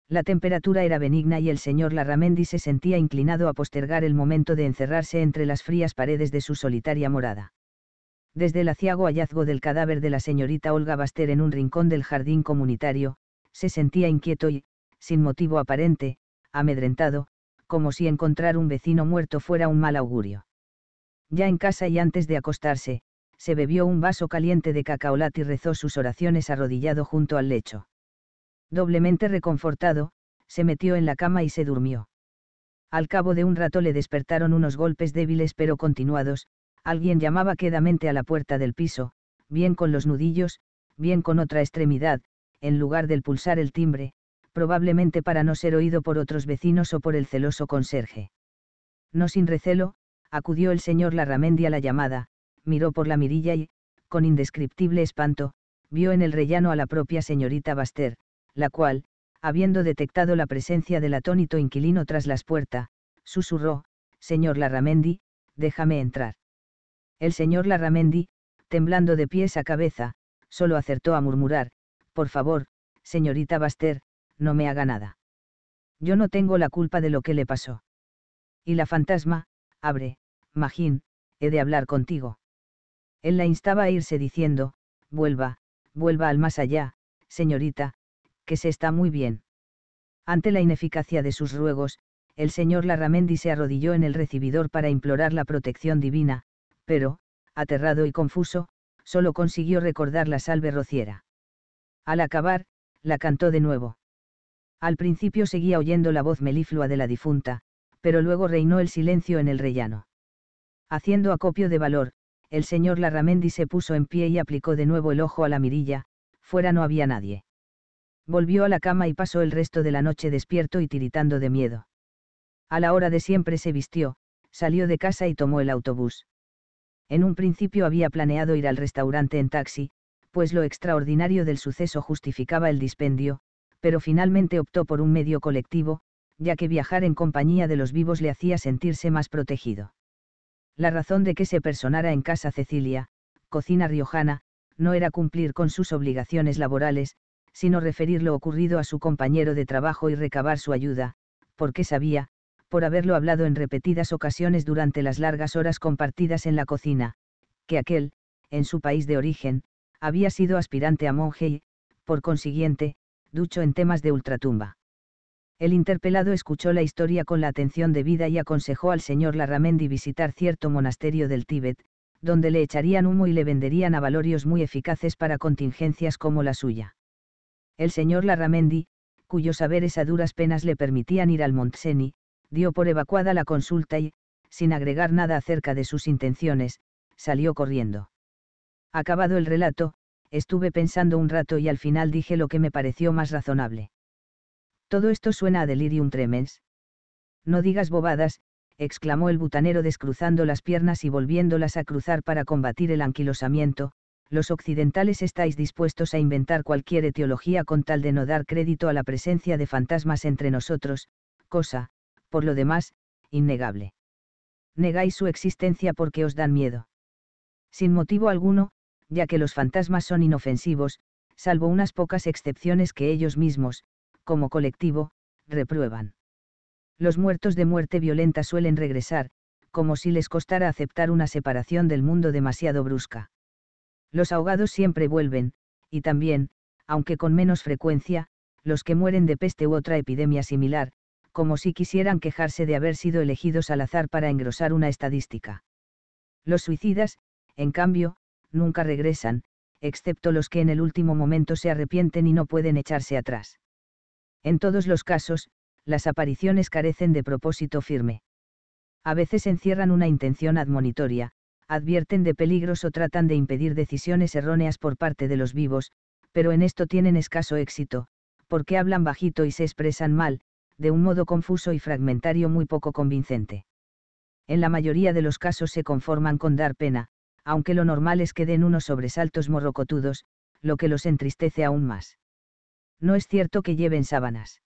La temperatura era benigna y el señor Larramendi se sentía inclinado a postergar el momento de encerrarse entre las frías paredes de su solitaria morada. Desde el aciago hallazgo del cadáver de la señorita Olga Baster en un rincón del jardín comunitario, se sentía inquieto y, sin motivo aparente, amedrentado, como si encontrar un vecino muerto fuera un mal augurio. Ya en casa y antes de acostarse, se bebió un vaso caliente de cacaolat y rezó sus oraciones arrodillado junto al lecho. Doblemente reconfortado, se metió en la cama y se durmió. Al cabo de un rato le despertaron unos golpes débiles pero continuados, alguien llamaba quedamente a la puerta del piso, bien con los nudillos, bien con otra extremidad, en lugar del pulsar el timbre, probablemente para no ser oído por otros vecinos o por el celoso conserje. No sin recelo, acudió el señor Larramendi a la llamada, miró por la mirilla y, con indescriptible espanto, vio en el rellano a la propia señorita Baster, la cual, habiendo detectado la presencia del atónito inquilino tras las puertas, susurró, Señor Larramendi, déjame entrar. El señor Larramendi, temblando de pies a cabeza, solo acertó a murmurar, Por favor, señorita Baster, no me haga nada. Yo no tengo la culpa de lo que le pasó. Y la fantasma, abre, Magín, he de hablar contigo. Él la instaba a irse diciendo, vuelva, vuelva al más allá, señorita, que se está muy bien. Ante la ineficacia de sus ruegos, el señor Larramendi se arrodilló en el recibidor para implorar la protección divina, pero, aterrado y confuso, solo consiguió recordar la salve rociera. Al acabar, la cantó de nuevo. Al principio seguía oyendo la voz meliflua de la difunta, pero luego reinó el silencio en el rellano. Haciendo acopio de valor, el señor Larramendi se puso en pie y aplicó de nuevo el ojo a la mirilla, fuera no había nadie. Volvió a la cama y pasó el resto de la noche despierto y tiritando de miedo. A la hora de siempre se vistió, salió de casa y tomó el autobús. En un principio había planeado ir al restaurante en taxi, pues lo extraordinario del suceso justificaba el dispendio, pero finalmente optó por un medio colectivo, ya que viajar en compañía de los vivos le hacía sentirse más protegido. La razón de que se personara en casa Cecilia, cocina riojana, no era cumplir con sus obligaciones laborales, sino referir lo ocurrido a su compañero de trabajo y recabar su ayuda, porque sabía, por haberlo hablado en repetidas ocasiones durante las largas horas compartidas en la cocina, que aquel, en su país de origen, había sido aspirante a monje y, por consiguiente, ducho en temas de ultratumba. El interpelado escuchó la historia con la atención debida y aconsejó al señor Larramendi visitar cierto monasterio del Tíbet, donde le echarían humo y le venderían avalorios muy eficaces para contingencias como la suya. El señor Larramendi, cuyos saberes a duras penas le permitían ir al Montseny, dio por evacuada la consulta y, sin agregar nada acerca de sus intenciones, salió corriendo. Acabado el relato, estuve pensando un rato y al final dije lo que me pareció más razonable. Todo esto suena a delirium tremens. No digas bobadas, exclamó el butanero descruzando las piernas y volviéndolas a cruzar para combatir el anquilosamiento, los occidentales estáis dispuestos a inventar cualquier etiología con tal de no dar crédito a la presencia de fantasmas entre nosotros, cosa, por lo demás, innegable. Negáis su existencia porque os dan miedo. Sin motivo alguno, ya que los fantasmas son inofensivos, salvo unas pocas excepciones que ellos mismos, como colectivo, reprueban. Los muertos de muerte violenta suelen regresar, como si les costara aceptar una separación del mundo demasiado brusca. Los ahogados siempre vuelven, y también, aunque con menos frecuencia, los que mueren de peste u otra epidemia similar, como si quisieran quejarse de haber sido elegidos al azar para engrosar una estadística. Los suicidas, en cambio, nunca regresan, excepto los que en el último momento se arrepienten y no pueden echarse atrás. En todos los casos, las apariciones carecen de propósito firme. A veces encierran una intención admonitoria, advierten de peligros o tratan de impedir decisiones erróneas por parte de los vivos, pero en esto tienen escaso éxito, porque hablan bajito y se expresan mal, de un modo confuso y fragmentario muy poco convincente. En la mayoría de los casos se conforman con dar pena, aunque lo normal es que den unos sobresaltos morrocotudos, lo que los entristece aún más. No es cierto que lleven sábanas.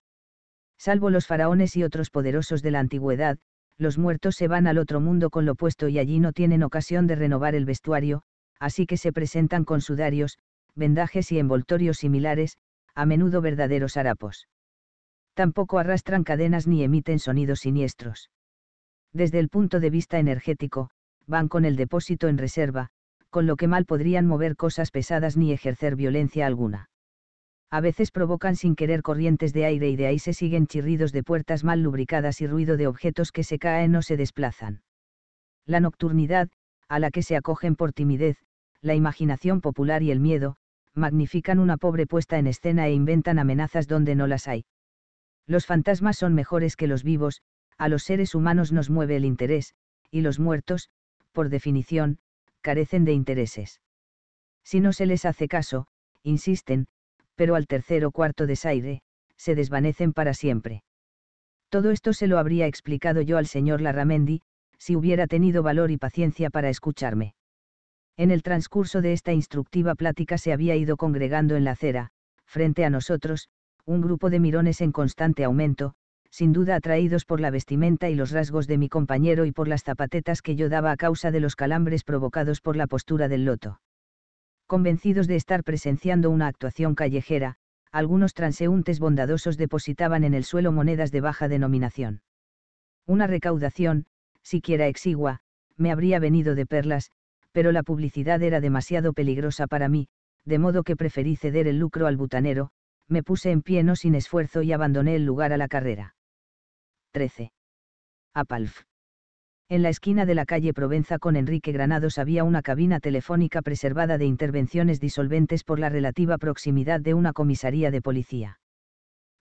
Salvo los faraones y otros poderosos de la antigüedad, los muertos se van al otro mundo con lo puesto y allí no tienen ocasión de renovar el vestuario, así que se presentan con sudarios, vendajes y envoltorios similares, a menudo verdaderos harapos. Tampoco arrastran cadenas ni emiten sonidos siniestros. Desde el punto de vista energético, van con el depósito en reserva, con lo que mal podrían mover cosas pesadas ni ejercer violencia alguna. A veces provocan sin querer corrientes de aire y de ahí se siguen chirridos de puertas mal lubricadas y ruido de objetos que se caen o se desplazan. La nocturnidad, a la que se acogen por timidez, la imaginación popular y el miedo, magnifican una pobre puesta en escena e inventan amenazas donde no las hay. Los fantasmas son mejores que los vivos, a los seres humanos nos mueve el interés, y los muertos, por definición, carecen de intereses. Si no se les hace caso, insisten, pero al tercer o cuarto desaire, se desvanecen para siempre. Todo esto se lo habría explicado yo al señor Larramendi, si hubiera tenido valor y paciencia para escucharme. En el transcurso de esta instructiva plática se había ido congregando en la acera, frente a nosotros, un grupo de mirones en constante aumento, sin duda atraídos por la vestimenta y los rasgos de mi compañero y por las zapatetas que yo daba a causa de los calambres provocados por la postura del loto. Convencidos de estar presenciando una actuación callejera, algunos transeúntes bondadosos depositaban en el suelo monedas de baja denominación. Una recaudación, siquiera exigua, me habría venido de perlas, pero la publicidad era demasiado peligrosa para mí, de modo que preferí ceder el lucro al butanero, me puse en pie no sin esfuerzo y abandoné el lugar a la carrera. 13. Apalf. En la esquina de la calle Provenza con Enrique Granados había una cabina telefónica preservada de intervenciones disolventes por la relativa proximidad de una comisaría de policía.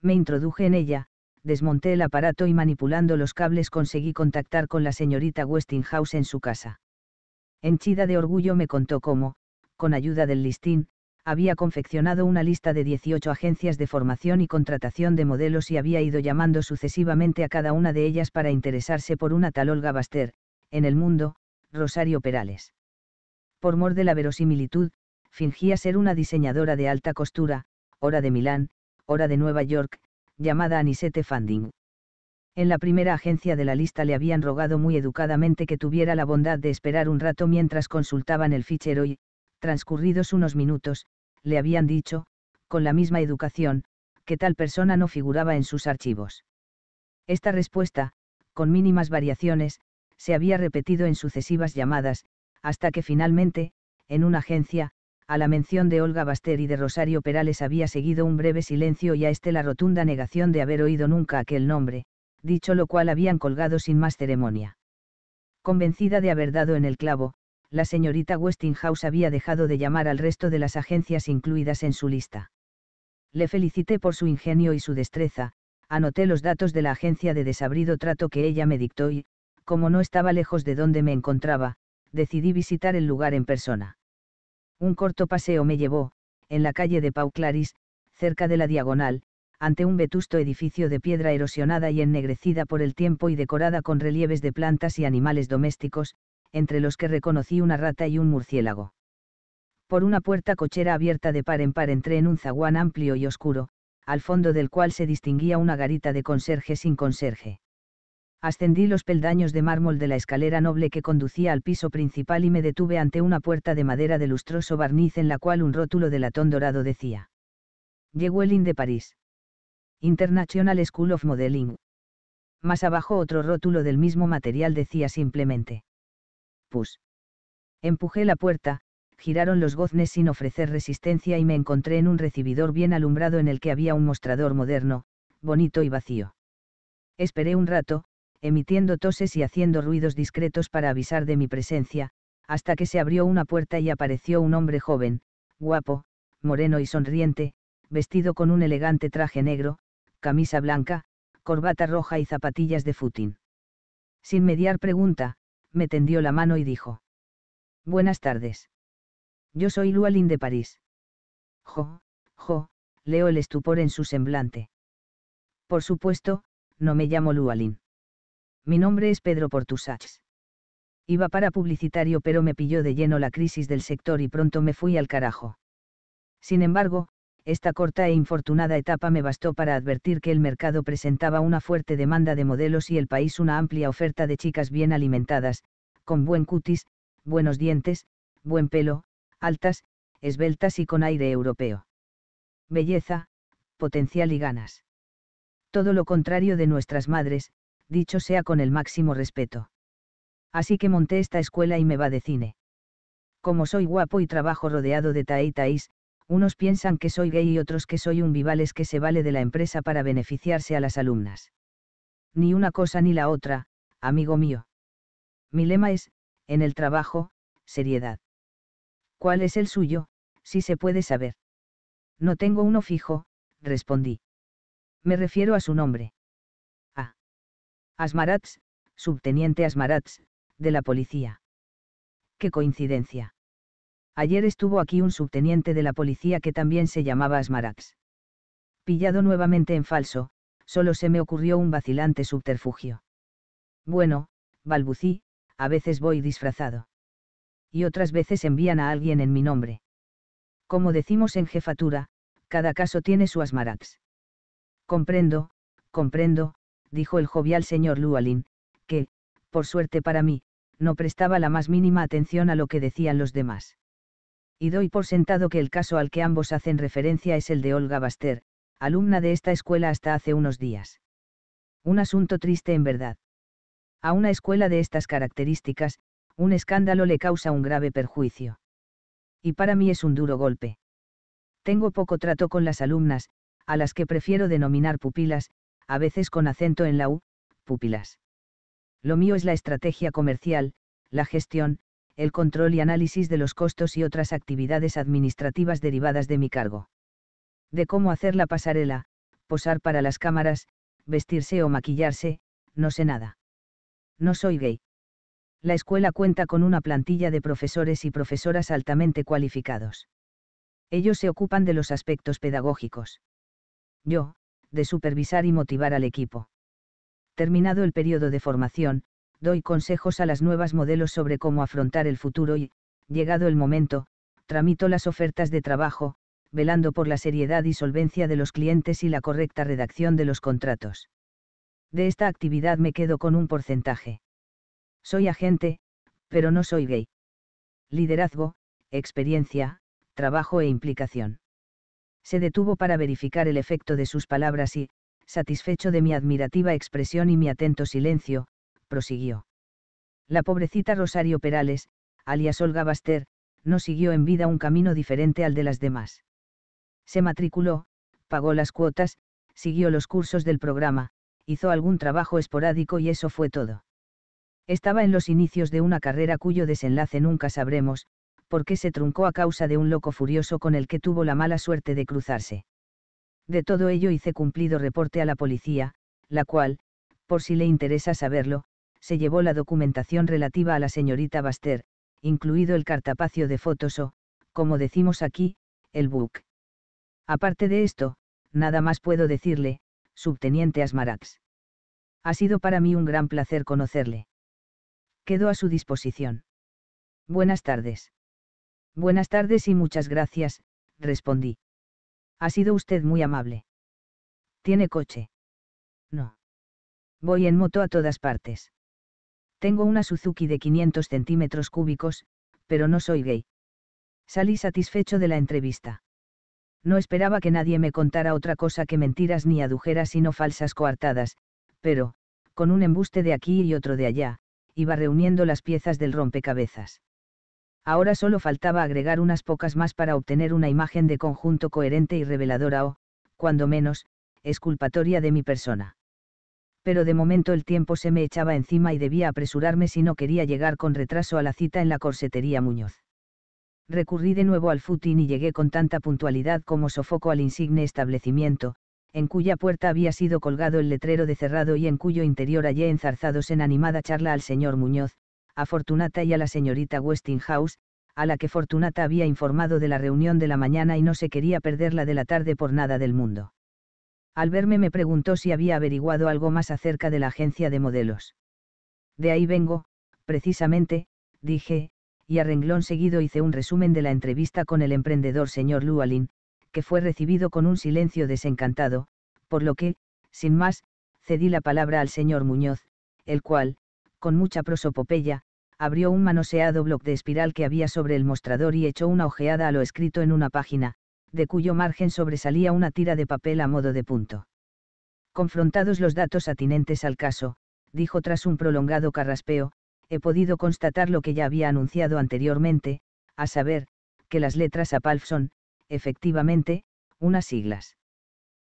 Me introduje en ella, desmonté el aparato y manipulando los cables conseguí contactar con la señorita Westinghouse en su casa. Henchida de orgullo me contó cómo, con ayuda del listín, había confeccionado una lista de 18 agencias de formación y contratación de modelos y había ido llamando sucesivamente a cada una de ellas para interesarse por una tal Olga Baster, en el mundo, Rosario Perales. Por mor de la verosimilitud, fingía ser una diseñadora de alta costura, hora de Milán, hora de Nueva York, llamada Anisette Funding. En la primera agencia de la lista le habían rogado muy educadamente que tuviera la bondad de esperar un rato mientras consultaban el fichero y, transcurridos unos minutos, le habían dicho, con la misma educación, que tal persona no figuraba en sus archivos. Esta respuesta, con mínimas variaciones, se había repetido en sucesivas llamadas, hasta que finalmente, en una agencia, a la mención de Olga Baster y de Rosario Perales había seguido un breve silencio y a este la rotunda negación de haber oído nunca aquel nombre, dicho lo cual habían colgado sin más ceremonia. Convencida de haber dado en el clavo, la señorita Westinghouse había dejado de llamar al resto de las agencias incluidas en su lista. Le felicité por su ingenio y su destreza, anoté los datos de la agencia de desabrido trato que ella me dictó y, como no estaba lejos de donde me encontraba, decidí visitar el lugar en persona. Un corto paseo me llevó, en la calle de Pau Claris, cerca de la diagonal, ante un vetusto edificio de piedra erosionada y ennegrecida por el tiempo y decorada con relieves de plantas y animales domésticos, entre los que reconocí una rata y un murciélago. Por una puerta cochera abierta de par en par entré en un zaguán amplio y oscuro, al fondo del cual se distinguía una garita de conserje sin conserje. Ascendí los peldaños de mármol de la escalera noble que conducía al piso principal y me detuve ante una puerta de madera de lustroso barniz en la cual un rótulo de latón dorado decía. Llegó de París. International School of Modeling. Más abajo otro rótulo del mismo material decía simplemente. Pus. Empujé la puerta, giraron los goznes sin ofrecer resistencia y me encontré en un recibidor bien alumbrado en el que había un mostrador moderno, bonito y vacío. Esperé un rato, emitiendo toses y haciendo ruidos discretos para avisar de mi presencia, hasta que se abrió una puerta y apareció un hombre joven, guapo, moreno y sonriente, vestido con un elegante traje negro, camisa blanca, corbata roja y zapatillas de futín. Sin mediar pregunta, me tendió la mano y dijo. Buenas tardes. Yo soy Lualin de París. Jo, jo, leo el estupor en su semblante. Por supuesto, no me llamo Lualin. Mi nombre es Pedro Portusachs. Iba para publicitario pero me pilló de lleno la crisis del sector y pronto me fui al carajo. Sin embargo, esta corta e infortunada etapa me bastó para advertir que el mercado presentaba una fuerte demanda de modelos y el país una amplia oferta de chicas bien alimentadas, con buen cutis, buenos dientes, buen pelo, altas, esbeltas y con aire europeo. Belleza, potencial y ganas. Todo lo contrario de nuestras madres, dicho sea con el máximo respeto. Así que monté esta escuela y me va de cine. Como soy guapo y trabajo rodeado de taí unos piensan que soy gay y otros que soy un vivales que se vale de la empresa para beneficiarse a las alumnas. Ni una cosa ni la otra, amigo mío. Mi lema es, en el trabajo, seriedad. ¿Cuál es el suyo, si se puede saber? No tengo uno fijo, respondí. Me refiero a su nombre. A. Asmaratz, subteniente Asmaratz, de la policía. Qué coincidencia. Ayer estuvo aquí un subteniente de la policía que también se llamaba Asmarax. Pillado nuevamente en falso, solo se me ocurrió un vacilante subterfugio. Bueno, balbucí, a veces voy disfrazado. Y otras veces envían a alguien en mi nombre. Como decimos en jefatura, cada caso tiene su Asmarax. Comprendo, comprendo, dijo el jovial señor Lualín, que, por suerte para mí, no prestaba la más mínima atención a lo que decían los demás y doy por sentado que el caso al que ambos hacen referencia es el de Olga Baster, alumna de esta escuela hasta hace unos días. Un asunto triste en verdad. A una escuela de estas características, un escándalo le causa un grave perjuicio. Y para mí es un duro golpe. Tengo poco trato con las alumnas, a las que prefiero denominar pupilas, a veces con acento en la U, pupilas. Lo mío es la estrategia comercial, la gestión, el control y análisis de los costos y otras actividades administrativas derivadas de mi cargo. De cómo hacer la pasarela, posar para las cámaras, vestirse o maquillarse, no sé nada. No soy gay. La escuela cuenta con una plantilla de profesores y profesoras altamente cualificados. Ellos se ocupan de los aspectos pedagógicos. Yo, de supervisar y motivar al equipo. Terminado el periodo de formación, doy consejos a las nuevas modelos sobre cómo afrontar el futuro y, llegado el momento, tramito las ofertas de trabajo, velando por la seriedad y solvencia de los clientes y la correcta redacción de los contratos. De esta actividad me quedo con un porcentaje. Soy agente, pero no soy gay. Liderazgo, experiencia, trabajo e implicación. Se detuvo para verificar el efecto de sus palabras y, satisfecho de mi admirativa expresión y mi atento silencio, prosiguió. La pobrecita Rosario Perales, alias Olga Baster, no siguió en vida un camino diferente al de las demás. Se matriculó, pagó las cuotas, siguió los cursos del programa, hizo algún trabajo esporádico y eso fue todo. Estaba en los inicios de una carrera cuyo desenlace nunca sabremos, porque se truncó a causa de un loco furioso con el que tuvo la mala suerte de cruzarse. De todo ello hice cumplido reporte a la policía, la cual, por si le interesa saberlo, se llevó la documentación relativa a la señorita Baster, incluido el cartapacio de fotos o, como decimos aquí, el book. Aparte de esto, nada más puedo decirle, subteniente Asmarax. Ha sido para mí un gran placer conocerle. Quedo a su disposición. Buenas tardes. Buenas tardes y muchas gracias, respondí. Ha sido usted muy amable. ¿Tiene coche? No. Voy en moto a todas partes. Tengo una Suzuki de 500 centímetros cúbicos, pero no soy gay. Salí satisfecho de la entrevista. No esperaba que nadie me contara otra cosa que mentiras ni adujeras sino falsas coartadas, pero, con un embuste de aquí y otro de allá, iba reuniendo las piezas del rompecabezas. Ahora solo faltaba agregar unas pocas más para obtener una imagen de conjunto coherente y reveladora o, cuando menos, esculpatoria de mi persona pero de momento el tiempo se me echaba encima y debía apresurarme si no quería llegar con retraso a la cita en la corsetería Muñoz. Recurrí de nuevo al futín y llegué con tanta puntualidad como sofoco al insigne establecimiento, en cuya puerta había sido colgado el letrero de cerrado y en cuyo interior hallé enzarzados en animada charla al señor Muñoz, a Fortunata y a la señorita Westinghouse, a la que Fortunata había informado de la reunión de la mañana y no se quería perder la de la tarde por nada del mundo. Al verme me preguntó si había averiguado algo más acerca de la agencia de modelos. De ahí vengo, precisamente, dije, y a renglón seguido hice un resumen de la entrevista con el emprendedor señor Lualin, que fue recibido con un silencio desencantado, por lo que, sin más, cedí la palabra al señor Muñoz, el cual, con mucha prosopopeya, abrió un manoseado bloc de espiral que había sobre el mostrador y echó una ojeada a lo escrito en una página, de cuyo margen sobresalía una tira de papel a modo de punto. Confrontados los datos atinentes al caso, dijo tras un prolongado carraspeo, he podido constatar lo que ya había anunciado anteriormente, a saber, que las letras APALF son, efectivamente, unas siglas.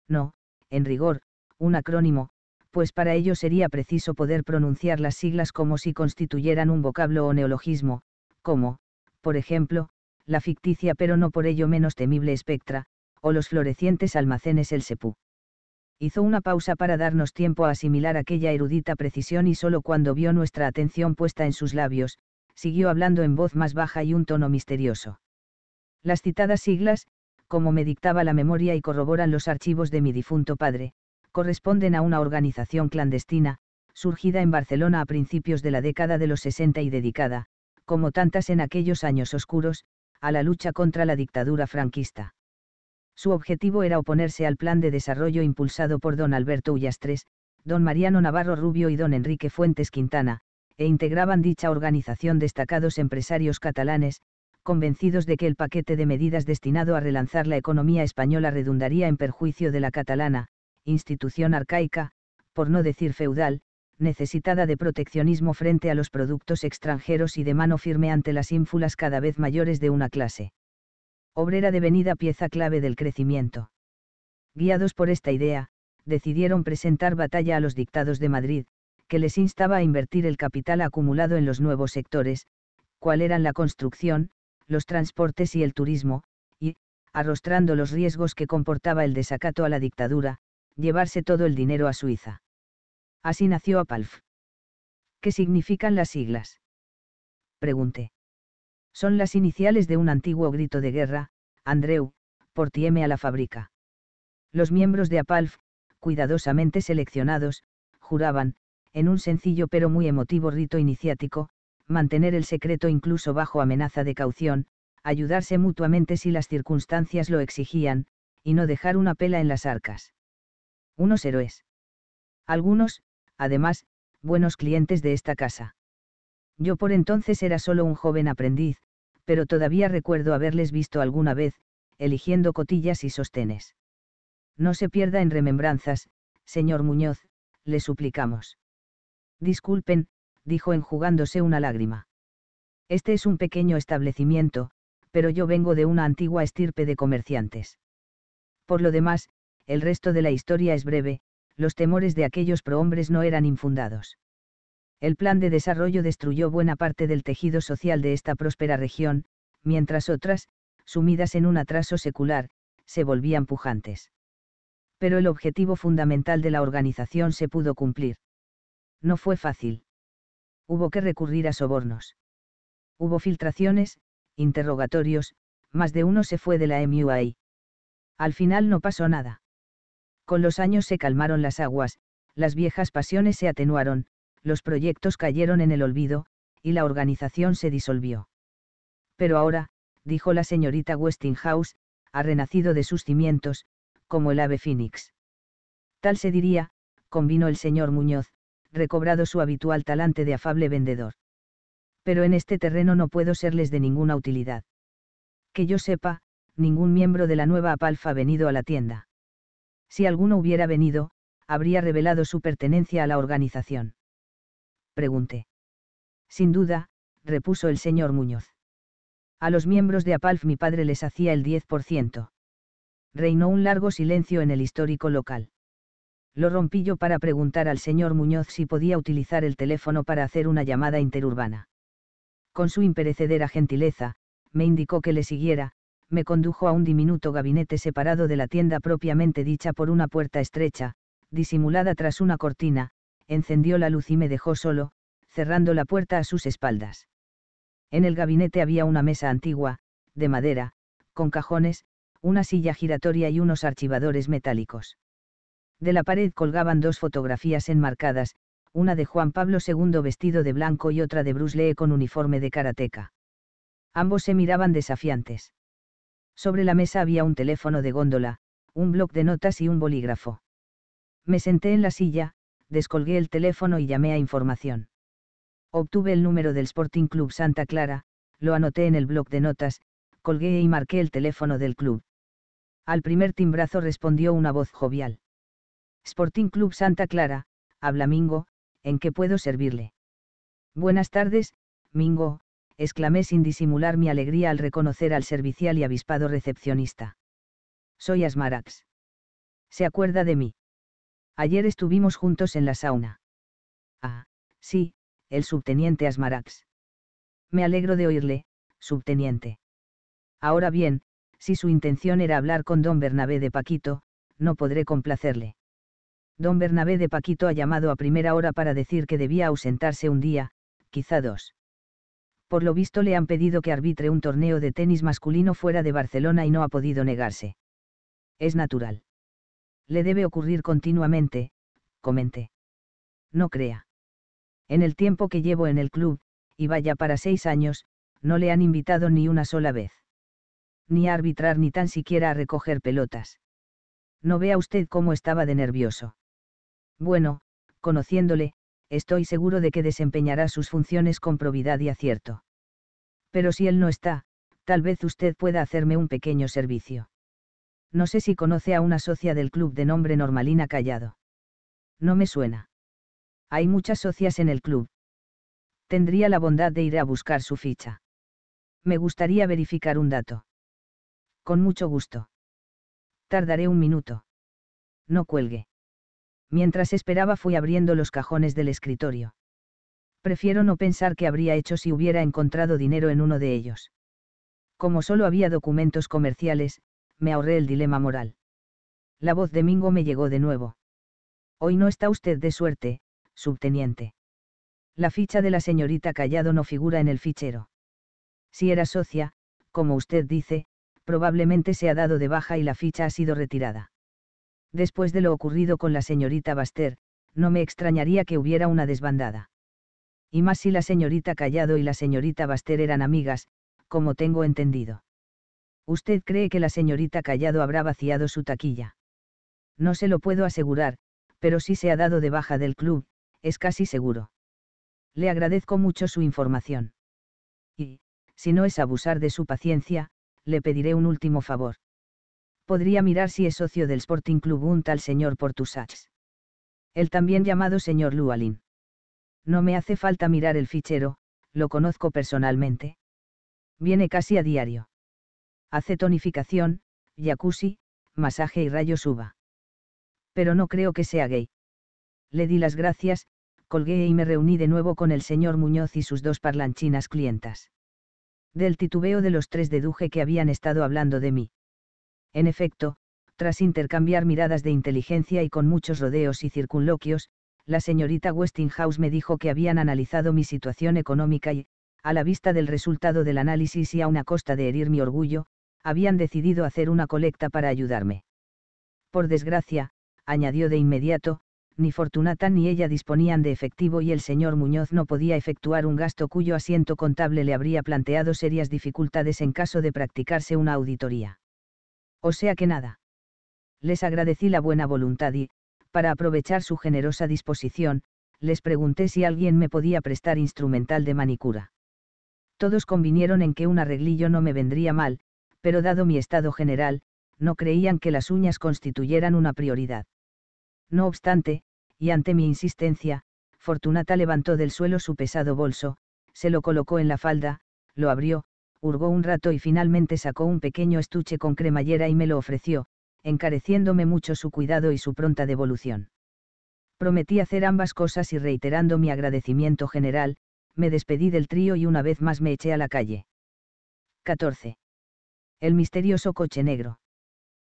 No, en rigor, un acrónimo, pues para ello sería preciso poder pronunciar las siglas como si constituyeran un vocablo o neologismo, como, por ejemplo, la ficticia pero no por ello menos temible espectra, o los florecientes almacenes el Sepú. Hizo una pausa para darnos tiempo a asimilar aquella erudita precisión y solo cuando vio nuestra atención puesta en sus labios, siguió hablando en voz más baja y un tono misterioso. Las citadas siglas, como me dictaba la memoria y corroboran los archivos de mi difunto padre, corresponden a una organización clandestina, surgida en Barcelona a principios de la década de los 60 y dedicada, como tantas en aquellos años oscuros, a la lucha contra la dictadura franquista. Su objetivo era oponerse al plan de desarrollo impulsado por don Alberto Ullastres, don Mariano Navarro Rubio y don Enrique Fuentes Quintana, e integraban dicha organización destacados empresarios catalanes, convencidos de que el paquete de medidas destinado a relanzar la economía española redundaría en perjuicio de la catalana, institución arcaica, por no decir feudal, necesitada de proteccionismo frente a los productos extranjeros y de mano firme ante las ínfulas cada vez mayores de una clase. Obrera devenida pieza clave del crecimiento. Guiados por esta idea, decidieron presentar batalla a los dictados de Madrid, que les instaba a invertir el capital acumulado en los nuevos sectores, cuál eran la construcción, los transportes y el turismo, y, arrostrando los riesgos que comportaba el desacato a la dictadura, llevarse todo el dinero a Suiza. Así nació APALF. ¿Qué significan las siglas? Pregunté. Son las iniciales de un antiguo grito de guerra, Andreu, por Tieme a la fábrica. Los miembros de APALF, cuidadosamente seleccionados, juraban, en un sencillo pero muy emotivo rito iniciático, mantener el secreto incluso bajo amenaza de caución, ayudarse mutuamente si las circunstancias lo exigían, y no dejar una pela en las arcas. Unos héroes. Algunos, además, buenos clientes de esta casa. Yo por entonces era solo un joven aprendiz, pero todavía recuerdo haberles visto alguna vez, eligiendo cotillas y sostenes. No se pierda en remembranzas, señor Muñoz, le suplicamos. Disculpen, dijo enjugándose una lágrima. Este es un pequeño establecimiento, pero yo vengo de una antigua estirpe de comerciantes. Por lo demás, el resto de la historia es breve, los temores de aquellos prohombres no eran infundados. El plan de desarrollo destruyó buena parte del tejido social de esta próspera región, mientras otras, sumidas en un atraso secular, se volvían pujantes. Pero el objetivo fundamental de la organización se pudo cumplir. No fue fácil. Hubo que recurrir a sobornos. Hubo filtraciones, interrogatorios, más de uno se fue de la MUI. Al final no pasó nada. Con los años se calmaron las aguas, las viejas pasiones se atenuaron, los proyectos cayeron en el olvido, y la organización se disolvió. Pero ahora, dijo la señorita Westinghouse, ha renacido de sus cimientos, como el ave fénix. Tal se diría, convino el señor Muñoz, recobrado su habitual talante de afable vendedor. Pero en este terreno no puedo serles de ninguna utilidad. Que yo sepa, ningún miembro de la nueva Apalfa ha venido a la tienda. Si alguno hubiera venido, habría revelado su pertenencia a la organización. Pregunté. Sin duda, repuso el señor Muñoz. A los miembros de APALF mi padre les hacía el 10%. Reinó un largo silencio en el histórico local. Lo rompí yo para preguntar al señor Muñoz si podía utilizar el teléfono para hacer una llamada interurbana. Con su imperecedera gentileza, me indicó que le siguiera, me condujo a un diminuto gabinete separado de la tienda propiamente dicha por una puerta estrecha, disimulada tras una cortina, encendió la luz y me dejó solo, cerrando la puerta a sus espaldas. En el gabinete había una mesa antigua, de madera, con cajones, una silla giratoria y unos archivadores metálicos. De la pared colgaban dos fotografías enmarcadas, una de Juan Pablo II vestido de blanco y otra de Bruce Lee con uniforme de karateca. Ambos se miraban desafiantes. Sobre la mesa había un teléfono de góndola, un bloc de notas y un bolígrafo. Me senté en la silla, descolgué el teléfono y llamé a información. Obtuve el número del Sporting Club Santa Clara, lo anoté en el bloc de notas, colgué y marqué el teléfono del club. Al primer timbrazo respondió una voz jovial. Sporting Club Santa Clara, habla Mingo, ¿en qué puedo servirle? Buenas tardes, Mingo, exclamé sin disimular mi alegría al reconocer al servicial y avispado recepcionista. Soy Asmarax. ¿Se acuerda de mí? Ayer estuvimos juntos en la sauna. Ah, sí, el subteniente Asmarax. Me alegro de oírle, subteniente. Ahora bien, si su intención era hablar con don Bernabé de Paquito, no podré complacerle. Don Bernabé de Paquito ha llamado a primera hora para decir que debía ausentarse un día, quizá dos por lo visto le han pedido que arbitre un torneo de tenis masculino fuera de Barcelona y no ha podido negarse. Es natural. Le debe ocurrir continuamente, comenté. No crea. En el tiempo que llevo en el club, y vaya para seis años, no le han invitado ni una sola vez. Ni a arbitrar ni tan siquiera a recoger pelotas. No vea usted cómo estaba de nervioso. Bueno, conociéndole, estoy seguro de que desempeñará sus funciones con probidad y acierto. Pero si él no está, tal vez usted pueda hacerme un pequeño servicio. No sé si conoce a una socia del club de nombre Normalina Callado. No me suena. Hay muchas socias en el club. Tendría la bondad de ir a buscar su ficha. Me gustaría verificar un dato. Con mucho gusto. Tardaré un minuto. No cuelgue mientras esperaba fui abriendo los cajones del escritorio. Prefiero no pensar qué habría hecho si hubiera encontrado dinero en uno de ellos. Como solo había documentos comerciales, me ahorré el dilema moral. La voz de Mingo me llegó de nuevo. Hoy no está usted de suerte, subteniente. La ficha de la señorita Callado no figura en el fichero. Si era socia, como usted dice, probablemente se ha dado de baja y la ficha ha sido retirada después de lo ocurrido con la señorita Baster, no me extrañaría que hubiera una desbandada. Y más si la señorita Callado y la señorita Baster eran amigas, como tengo entendido. ¿Usted cree que la señorita Callado habrá vaciado su taquilla? No se lo puedo asegurar, pero si se ha dado de baja del club, es casi seguro. Le agradezco mucho su información. Y, si no es abusar de su paciencia, le pediré un último favor podría mirar si es socio del Sporting Club un tal señor Portusachs, El también llamado señor Lualín. No me hace falta mirar el fichero, lo conozco personalmente. Viene casi a diario. Hace tonificación, jacuzzi, masaje y rayos uva. Pero no creo que sea gay. Le di las gracias, colgué y me reuní de nuevo con el señor Muñoz y sus dos parlanchinas clientas. Del titubeo de los tres deduje que habían estado hablando de mí. En efecto, tras intercambiar miradas de inteligencia y con muchos rodeos y circunloquios, la señorita Westinghouse me dijo que habían analizado mi situación económica y, a la vista del resultado del análisis y a una costa de herir mi orgullo, habían decidido hacer una colecta para ayudarme. Por desgracia, añadió de inmediato, ni Fortunata ni ella disponían de efectivo y el señor Muñoz no podía efectuar un gasto cuyo asiento contable le habría planteado serias dificultades en caso de practicarse una auditoría. O sea que nada. Les agradecí la buena voluntad y, para aprovechar su generosa disposición, les pregunté si alguien me podía prestar instrumental de manicura. Todos convinieron en que un arreglillo no me vendría mal, pero dado mi estado general, no creían que las uñas constituyeran una prioridad. No obstante, y ante mi insistencia, Fortunata levantó del suelo su pesado bolso, se lo colocó en la falda, lo abrió, hurgó un rato y finalmente sacó un pequeño estuche con cremallera y me lo ofreció, encareciéndome mucho su cuidado y su pronta devolución. Prometí hacer ambas cosas y reiterando mi agradecimiento general, me despedí del trío y una vez más me eché a la calle. 14. El misterioso coche negro.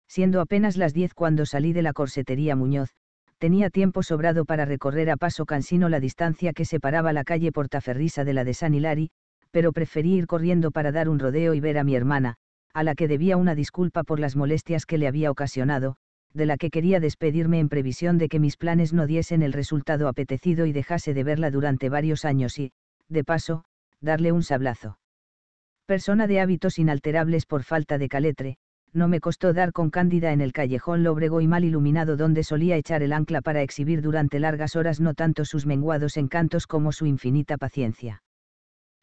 Siendo apenas las 10 cuando salí de la corsetería Muñoz, tenía tiempo sobrado para recorrer a paso cansino la distancia que separaba la calle Portaferrisa de la de San Hilari, pero preferí ir corriendo para dar un rodeo y ver a mi hermana, a la que debía una disculpa por las molestias que le había ocasionado, de la que quería despedirme en previsión de que mis planes no diesen el resultado apetecido y dejase de verla durante varios años y, de paso, darle un sablazo. Persona de hábitos inalterables por falta de caletre, no me costó dar con Cándida en el callejón lóbrego y mal iluminado donde solía echar el ancla para exhibir durante largas horas no tanto sus menguados encantos como su infinita paciencia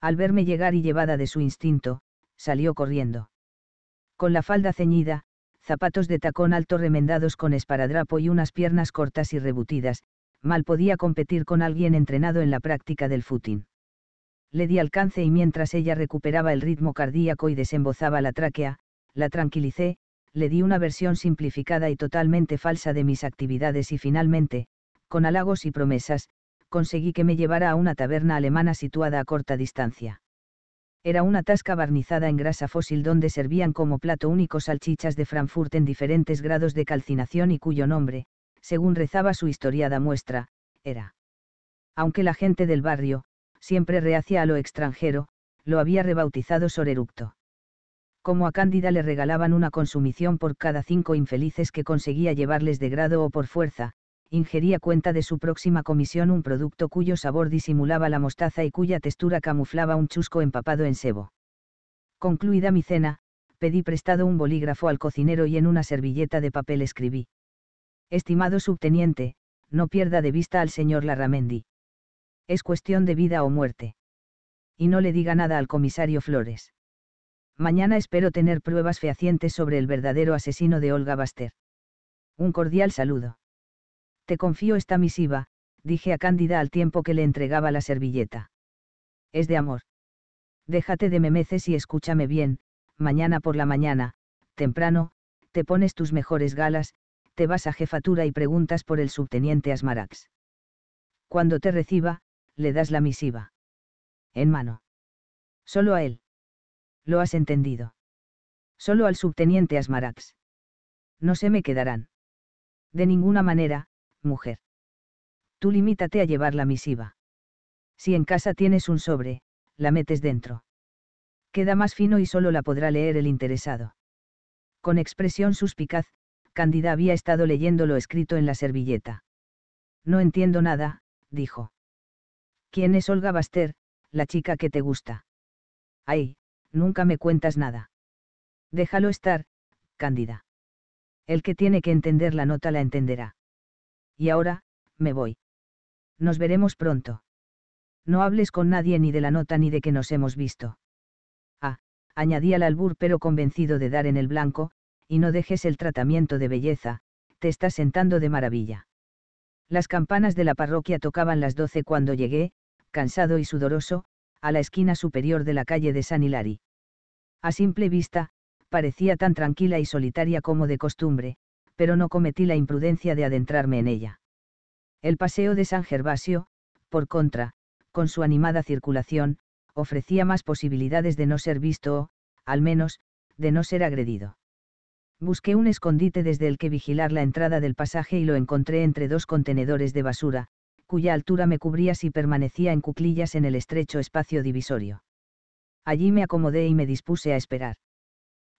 al verme llegar y llevada de su instinto, salió corriendo. Con la falda ceñida, zapatos de tacón alto remendados con esparadrapo y unas piernas cortas y rebutidas, mal podía competir con alguien entrenado en la práctica del footing. Le di alcance y mientras ella recuperaba el ritmo cardíaco y desembozaba la tráquea, la tranquilicé, le di una versión simplificada y totalmente falsa de mis actividades y finalmente, con halagos y promesas, conseguí que me llevara a una taberna alemana situada a corta distancia. Era una tasca barnizada en grasa fósil donde servían como plato único salchichas de Frankfurt en diferentes grados de calcinación y cuyo nombre, según rezaba su historiada muestra, era. Aunque la gente del barrio, siempre reacia a lo extranjero, lo había rebautizado sorerupto. Como a Cándida le regalaban una consumición por cada cinco infelices que conseguía llevarles de grado o por fuerza, ingería cuenta de su próxima comisión un producto cuyo sabor disimulaba la mostaza y cuya textura camuflaba un chusco empapado en sebo. Concluida mi cena, pedí prestado un bolígrafo al cocinero y en una servilleta de papel escribí. Estimado subteniente, no pierda de vista al señor Larramendi. Es cuestión de vida o muerte. Y no le diga nada al comisario Flores. Mañana espero tener pruebas fehacientes sobre el verdadero asesino de Olga Baster. Un cordial saludo. Te confío esta misiva, dije a Cándida al tiempo que le entregaba la servilleta. Es de amor. Déjate de memeces y escúchame bien, mañana por la mañana, temprano, te pones tus mejores galas, te vas a jefatura y preguntas por el subteniente Asmarax. Cuando te reciba, le das la misiva. En mano. Solo a él. Lo has entendido. Solo al subteniente Asmarax. No se me quedarán. De ninguna manera, mujer. Tú limítate a llevar la misiva. Si en casa tienes un sobre, la metes dentro. Queda más fino y solo la podrá leer el interesado. Con expresión suspicaz, Cándida había estado leyendo lo escrito en la servilleta. No entiendo nada, dijo. ¿Quién es Olga Baster, la chica que te gusta? Ay, nunca me cuentas nada. Déjalo estar, Cándida. El que tiene que entender la nota la entenderá y ahora, me voy. Nos veremos pronto. No hables con nadie ni de la nota ni de que nos hemos visto. Ah, añadí al albur pero convencido de dar en el blanco, y no dejes el tratamiento de belleza, te estás sentando de maravilla. Las campanas de la parroquia tocaban las doce cuando llegué, cansado y sudoroso, a la esquina superior de la calle de San Hilari. A simple vista, parecía tan tranquila y solitaria como de costumbre, pero no cometí la imprudencia de adentrarme en ella. El paseo de San Gervasio, por contra, con su animada circulación, ofrecía más posibilidades de no ser visto o, al menos, de no ser agredido. Busqué un escondite desde el que vigilar la entrada del pasaje y lo encontré entre dos contenedores de basura, cuya altura me cubría si permanecía en cuclillas en el estrecho espacio divisorio. Allí me acomodé y me dispuse a esperar.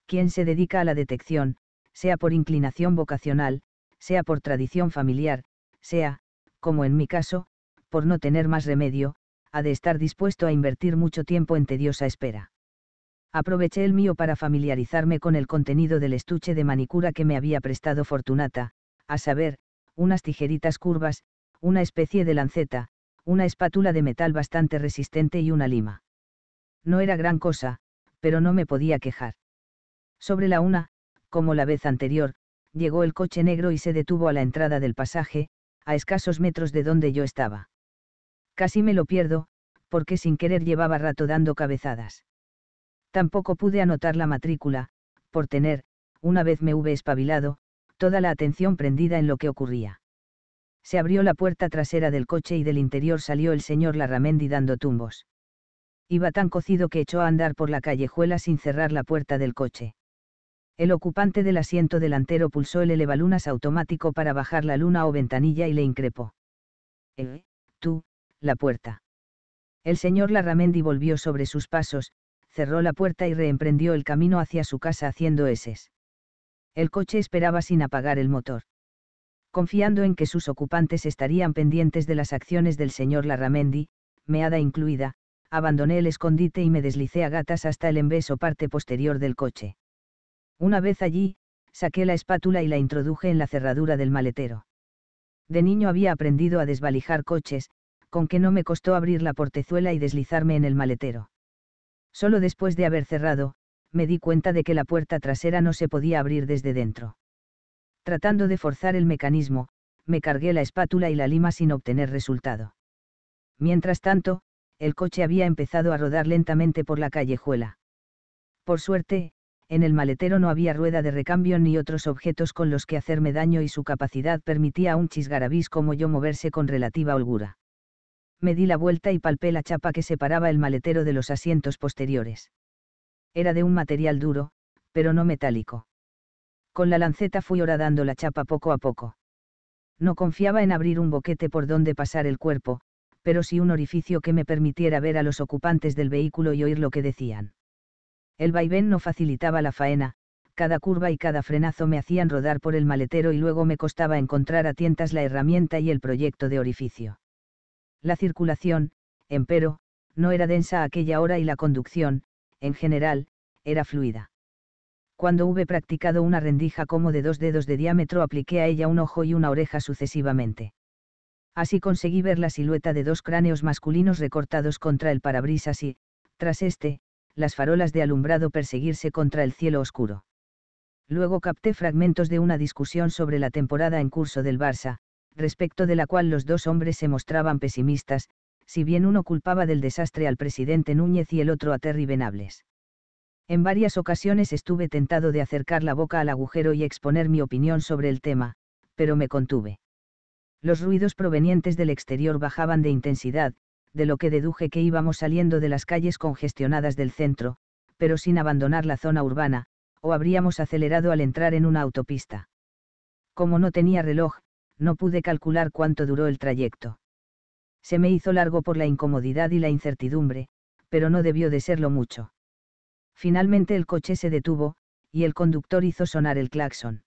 Quien se dedica a la detección, sea por inclinación vocacional, sea por tradición familiar, sea, como en mi caso, por no tener más remedio, ha de estar dispuesto a invertir mucho tiempo en tediosa espera. Aproveché el mío para familiarizarme con el contenido del estuche de manicura que me había prestado Fortunata, a saber, unas tijeritas curvas, una especie de lanceta, una espátula de metal bastante resistente y una lima. No era gran cosa, pero no me podía quejar. Sobre la una, como la vez anterior, llegó el coche negro y se detuvo a la entrada del pasaje, a escasos metros de donde yo estaba. Casi me lo pierdo, porque sin querer llevaba rato dando cabezadas. Tampoco pude anotar la matrícula, por tener, una vez me hube espabilado, toda la atención prendida en lo que ocurría. Se abrió la puerta trasera del coche y del interior salió el señor Larramendi dando tumbos. Iba tan cocido que echó a andar por la callejuela sin cerrar la puerta del coche. El ocupante del asiento delantero pulsó el elevalunas automático para bajar la luna o ventanilla y le increpó. Eh, tú, la puerta. El señor Larramendi volvió sobre sus pasos, cerró la puerta y reemprendió el camino hacia su casa haciendo eses. El coche esperaba sin apagar el motor. Confiando en que sus ocupantes estarían pendientes de las acciones del señor Larramendi, meada incluida, abandoné el escondite y me deslicé a gatas hasta el embeso parte posterior del coche. Una vez allí, saqué la espátula y la introduje en la cerradura del maletero. De niño había aprendido a desvalijar coches, con que no me costó abrir la portezuela y deslizarme en el maletero. Solo después de haber cerrado, me di cuenta de que la puerta trasera no se podía abrir desde dentro. Tratando de forzar el mecanismo, me cargué la espátula y la lima sin obtener resultado. Mientras tanto, el coche había empezado a rodar lentamente por la callejuela. Por suerte, en el maletero no había rueda de recambio ni otros objetos con los que hacerme daño y su capacidad permitía a un chisgarabís como yo moverse con relativa holgura. Me di la vuelta y palpé la chapa que separaba el maletero de los asientos posteriores. Era de un material duro, pero no metálico. Con la lanceta fui horadando la chapa poco a poco. No confiaba en abrir un boquete por donde pasar el cuerpo, pero sí un orificio que me permitiera ver a los ocupantes del vehículo y oír lo que decían. El vaivén no facilitaba la faena, cada curva y cada frenazo me hacían rodar por el maletero y luego me costaba encontrar a tientas la herramienta y el proyecto de orificio. La circulación, empero, no era densa a aquella hora y la conducción, en general, era fluida. Cuando hube practicado una rendija como de dos dedos de diámetro apliqué a ella un ojo y una oreja sucesivamente. Así conseguí ver la silueta de dos cráneos masculinos recortados contra el parabrisas y, tras este, las farolas de alumbrado perseguirse contra el cielo oscuro. Luego capté fragmentos de una discusión sobre la temporada en curso del Barça, respecto de la cual los dos hombres se mostraban pesimistas, si bien uno culpaba del desastre al presidente Núñez y el otro a Terry Benables. En varias ocasiones estuve tentado de acercar la boca al agujero y exponer mi opinión sobre el tema, pero me contuve. Los ruidos provenientes del exterior bajaban de intensidad, de lo que deduje que íbamos saliendo de las calles congestionadas del centro, pero sin abandonar la zona urbana, o habríamos acelerado al entrar en una autopista. Como no tenía reloj, no pude calcular cuánto duró el trayecto. Se me hizo largo por la incomodidad y la incertidumbre, pero no debió de serlo mucho. Finalmente el coche se detuvo, y el conductor hizo sonar el claxon.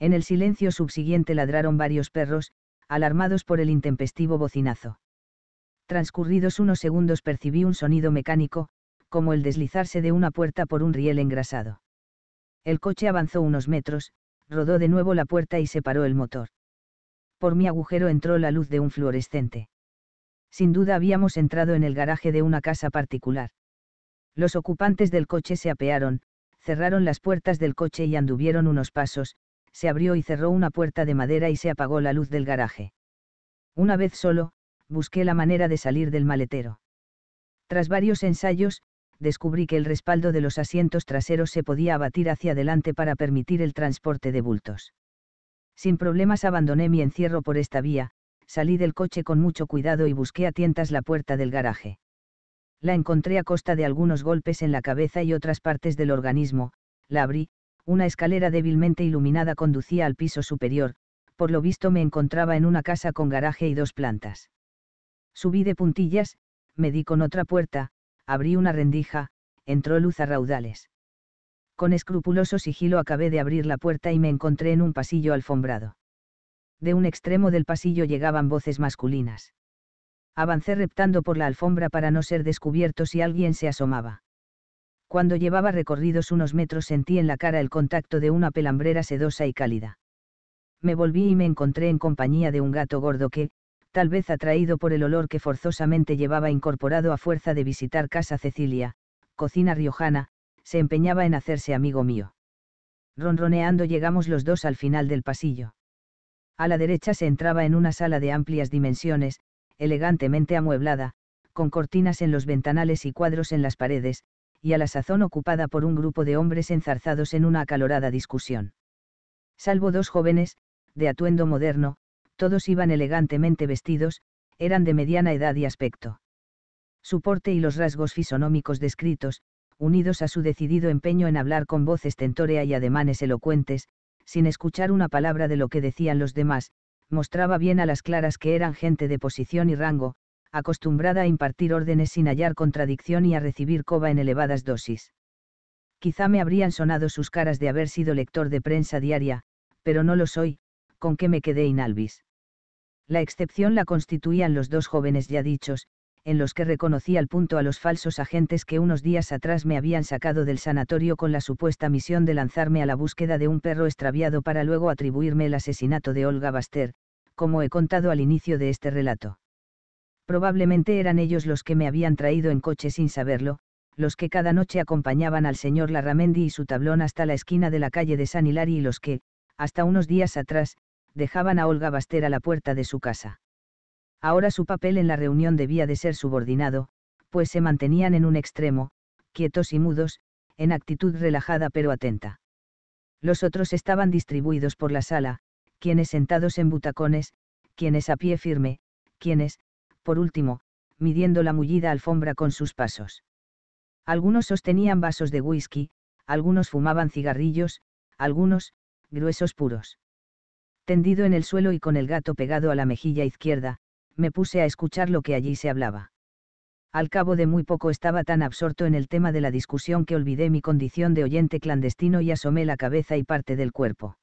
En el silencio subsiguiente ladraron varios perros, alarmados por el intempestivo bocinazo. Transcurridos unos segundos percibí un sonido mecánico, como el deslizarse de una puerta por un riel engrasado. El coche avanzó unos metros, rodó de nuevo la puerta y se paró el motor. Por mi agujero entró la luz de un fluorescente. Sin duda habíamos entrado en el garaje de una casa particular. Los ocupantes del coche se apearon, cerraron las puertas del coche y anduvieron unos pasos, se abrió y cerró una puerta de madera y se apagó la luz del garaje. Una vez solo, busqué la manera de salir del maletero. Tras varios ensayos, descubrí que el respaldo de los asientos traseros se podía abatir hacia adelante para permitir el transporte de bultos. Sin problemas abandoné mi encierro por esta vía, salí del coche con mucho cuidado y busqué a tientas la puerta del garaje. La encontré a costa de algunos golpes en la cabeza y otras partes del organismo, la abrí, una escalera débilmente iluminada conducía al piso superior, por lo visto me encontraba en una casa con garaje y dos plantas. Subí de puntillas, me di con otra puerta, abrí una rendija, entró luz a raudales. Con escrupuloso sigilo acabé de abrir la puerta y me encontré en un pasillo alfombrado. De un extremo del pasillo llegaban voces masculinas. Avancé reptando por la alfombra para no ser descubierto si alguien se asomaba. Cuando llevaba recorridos unos metros sentí en la cara el contacto de una pelambrera sedosa y cálida. Me volví y me encontré en compañía de un gato gordo que, tal vez atraído por el olor que forzosamente llevaba incorporado a fuerza de visitar Casa Cecilia, cocina riojana, se empeñaba en hacerse amigo mío. Ronroneando llegamos los dos al final del pasillo. A la derecha se entraba en una sala de amplias dimensiones, elegantemente amueblada, con cortinas en los ventanales y cuadros en las paredes, y a la sazón ocupada por un grupo de hombres enzarzados en una acalorada discusión. Salvo dos jóvenes, de atuendo moderno, todos iban elegantemente vestidos, eran de mediana edad y aspecto. Su porte y los rasgos fisonómicos descritos, unidos a su decidido empeño en hablar con voz estentórea y ademanes elocuentes, sin escuchar una palabra de lo que decían los demás, mostraba bien a las claras que eran gente de posición y rango, acostumbrada a impartir órdenes sin hallar contradicción y a recibir coba en elevadas dosis. Quizá me habrían sonado sus caras de haber sido lector de prensa diaria, pero no lo soy, con que me quedé inalvis. La excepción la constituían los dos jóvenes ya dichos, en los que reconocí al punto a los falsos agentes que unos días atrás me habían sacado del sanatorio con la supuesta misión de lanzarme a la búsqueda de un perro extraviado para luego atribuirme el asesinato de Olga Baster, como he contado al inicio de este relato. Probablemente eran ellos los que me habían traído en coche sin saberlo, los que cada noche acompañaban al señor Larramendi y su tablón hasta la esquina de la calle de San Hilari y los que, hasta unos días atrás, dejaban a Olga Baster a la puerta de su casa. Ahora su papel en la reunión debía de ser subordinado, pues se mantenían en un extremo, quietos y mudos, en actitud relajada pero atenta. Los otros estaban distribuidos por la sala, quienes sentados en butacones, quienes a pie firme, quienes, por último, midiendo la mullida alfombra con sus pasos. Algunos sostenían vasos de whisky, algunos fumaban cigarrillos, algunos, gruesos puros tendido en el suelo y con el gato pegado a la mejilla izquierda, me puse a escuchar lo que allí se hablaba. Al cabo de muy poco estaba tan absorto en el tema de la discusión que olvidé mi condición de oyente clandestino y asomé la cabeza y parte del cuerpo.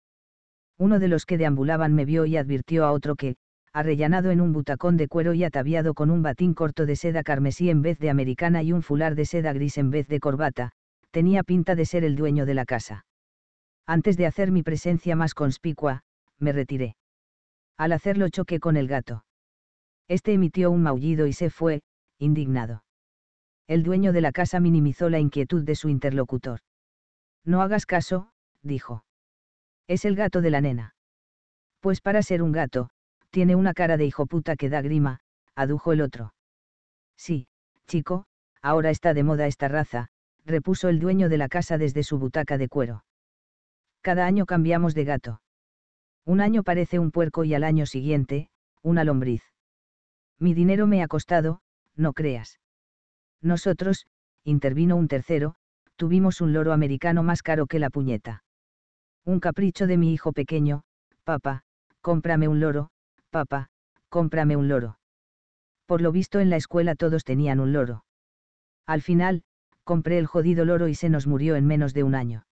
Uno de los que deambulaban me vio y advirtió a otro que, arrellanado en un butacón de cuero y ataviado con un batín corto de seda carmesí en vez de americana y un fular de seda gris en vez de corbata, tenía pinta de ser el dueño de la casa. Antes de hacer mi presencia más conspicua, me retiré. Al hacerlo choqué con el gato. Este emitió un maullido y se fue, indignado. El dueño de la casa minimizó la inquietud de su interlocutor. No hagas caso, dijo. Es el gato de la nena. Pues para ser un gato, tiene una cara de hijo puta que da grima, adujo el otro. Sí, chico, ahora está de moda esta raza, repuso el dueño de la casa desde su butaca de cuero. Cada año cambiamos de gato. Un año parece un puerco y al año siguiente, una lombriz. Mi dinero me ha costado, no creas. Nosotros, intervino un tercero, tuvimos un loro americano más caro que la puñeta. Un capricho de mi hijo pequeño, papá, cómprame un loro, papá, cómprame un loro. Por lo visto en la escuela todos tenían un loro. Al final, compré el jodido loro y se nos murió en menos de un año.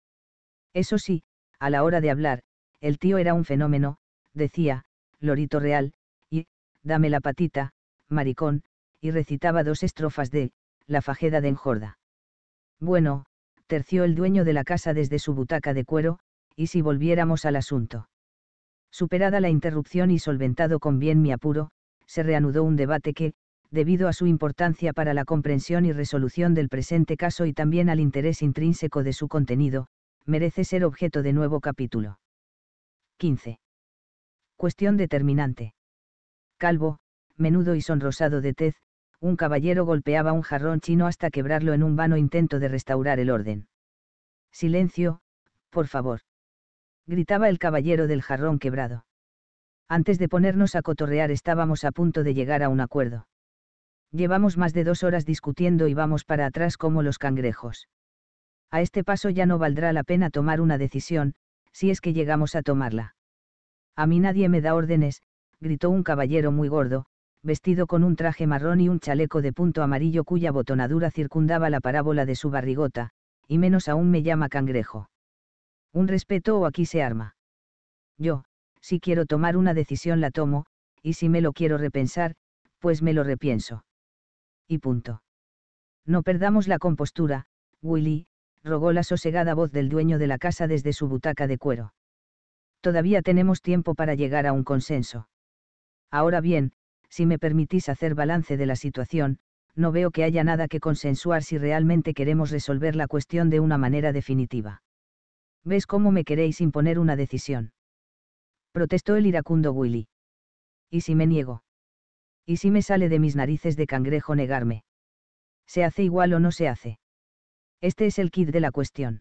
Eso sí, a la hora de hablar, el tío era un fenómeno, decía, Lorito Real, y, dame la patita, maricón, y recitaba dos estrofas de, La fajeda de Enjorda. Bueno, terció el dueño de la casa desde su butaca de cuero, y si volviéramos al asunto. Superada la interrupción y solventado con bien mi apuro, se reanudó un debate que, debido a su importancia para la comprensión y resolución del presente caso y también al interés intrínseco de su contenido, merece ser objeto de nuevo capítulo. 15. Cuestión determinante. Calvo, menudo y sonrosado de tez, un caballero golpeaba un jarrón chino hasta quebrarlo en un vano intento de restaurar el orden. Silencio, por favor. Gritaba el caballero del jarrón quebrado. Antes de ponernos a cotorrear estábamos a punto de llegar a un acuerdo. Llevamos más de dos horas discutiendo y vamos para atrás como los cangrejos. A este paso ya no valdrá la pena tomar una decisión, si es que llegamos a tomarla. A mí nadie me da órdenes, gritó un caballero muy gordo, vestido con un traje marrón y un chaleco de punto amarillo cuya botonadura circundaba la parábola de su barrigota, y menos aún me llama cangrejo. Un respeto o aquí se arma. Yo, si quiero tomar una decisión la tomo, y si me lo quiero repensar, pues me lo repienso. Y punto. No perdamos la compostura, Willy, rogó la sosegada voz del dueño de la casa desde su butaca de cuero. Todavía tenemos tiempo para llegar a un consenso. Ahora bien, si me permitís hacer balance de la situación, no veo que haya nada que consensuar si realmente queremos resolver la cuestión de una manera definitiva. ¿Ves cómo me queréis imponer una decisión? Protestó el iracundo Willy. ¿Y si me niego? ¿Y si me sale de mis narices de cangrejo negarme? ¿Se hace igual o no se hace? Este es el kit de la cuestión.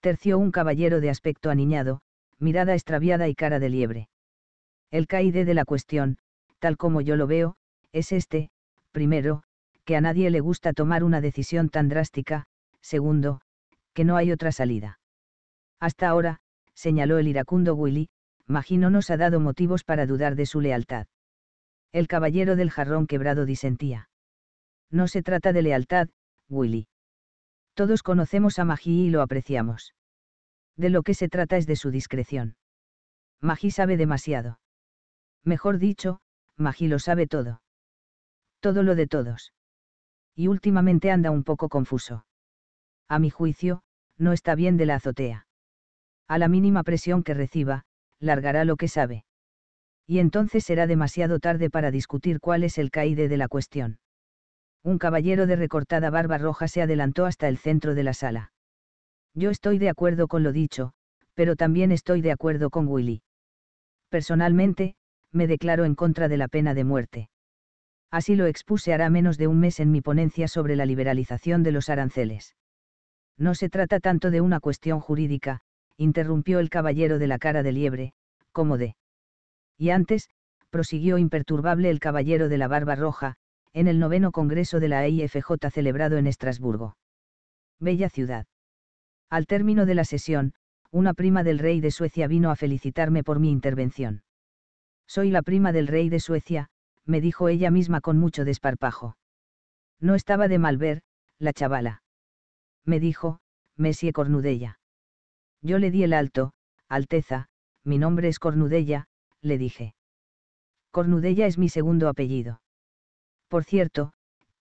Terció un caballero de aspecto aniñado, mirada extraviada y cara de liebre. El caide de la cuestión, tal como yo lo veo, es este, primero, que a nadie le gusta tomar una decisión tan drástica, segundo, que no hay otra salida. Hasta ahora, señaló el iracundo Willy, Magino nos ha dado motivos para dudar de su lealtad. El caballero del jarrón quebrado disentía. No se trata de lealtad, Willy. Todos conocemos a Magí y lo apreciamos. De lo que se trata es de su discreción. Magí sabe demasiado. Mejor dicho, Magí lo sabe todo. Todo lo de todos. Y últimamente anda un poco confuso. A mi juicio, no está bien de la azotea. A la mínima presión que reciba, largará lo que sabe. Y entonces será demasiado tarde para discutir cuál es el caide de la cuestión. Un caballero de recortada barba roja se adelantó hasta el centro de la sala. Yo estoy de acuerdo con lo dicho, pero también estoy de acuerdo con Willy. Personalmente, me declaro en contra de la pena de muerte. Así lo expuse hará menos de un mes en mi ponencia sobre la liberalización de los aranceles. No se trata tanto de una cuestión jurídica, interrumpió el caballero de la cara de liebre, como de. Y antes, prosiguió imperturbable el caballero de la barba roja, en el noveno Congreso de la AIFJ celebrado en Estrasburgo. Bella ciudad. Al término de la sesión, una prima del rey de Suecia vino a felicitarme por mi intervención. Soy la prima del rey de Suecia, me dijo ella misma con mucho desparpajo. No estaba de mal ver, la chavala. Me dijo, Messie Cornudella. Yo le di el alto, Alteza, mi nombre es Cornudella, le dije. Cornudella es mi segundo apellido. Por cierto,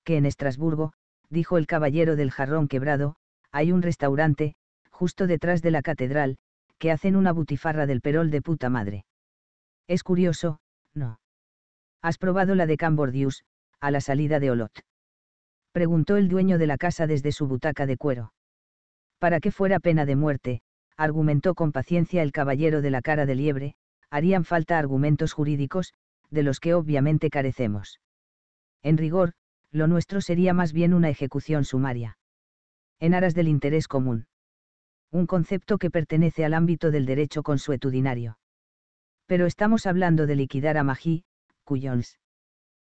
que en Estrasburgo, dijo el caballero del jarrón quebrado, hay un restaurante, justo detrás de la catedral, que hacen una butifarra del perol de puta madre. Es curioso, ¿no? ¿Has probado la de Cambordius, a la salida de Olot? Preguntó el dueño de la casa desde su butaca de cuero. Para que fuera pena de muerte, argumentó con paciencia el caballero de la cara de liebre, harían falta argumentos jurídicos, de los que obviamente carecemos. En rigor, lo nuestro sería más bien una ejecución sumaria. En aras del interés común. Un concepto que pertenece al ámbito del derecho consuetudinario. Pero estamos hablando de liquidar a Magí, Cuyons.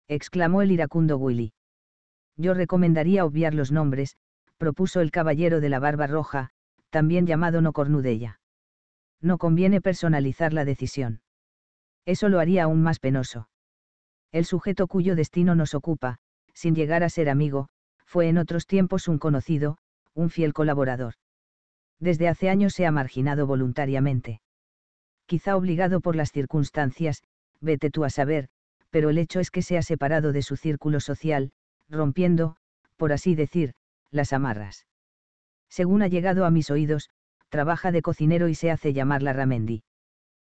Exclamó el iracundo Willy. Yo recomendaría obviar los nombres, propuso el caballero de la barba roja, también llamado no cornudella. No conviene personalizar la decisión. Eso lo haría aún más penoso. El sujeto cuyo destino nos ocupa, sin llegar a ser amigo, fue en otros tiempos un conocido, un fiel colaborador. Desde hace años se ha marginado voluntariamente. Quizá obligado por las circunstancias, vete tú a saber, pero el hecho es que se ha separado de su círculo social, rompiendo, por así decir, las amarras. Según ha llegado a mis oídos, trabaja de cocinero y se hace llamar la Ramendi.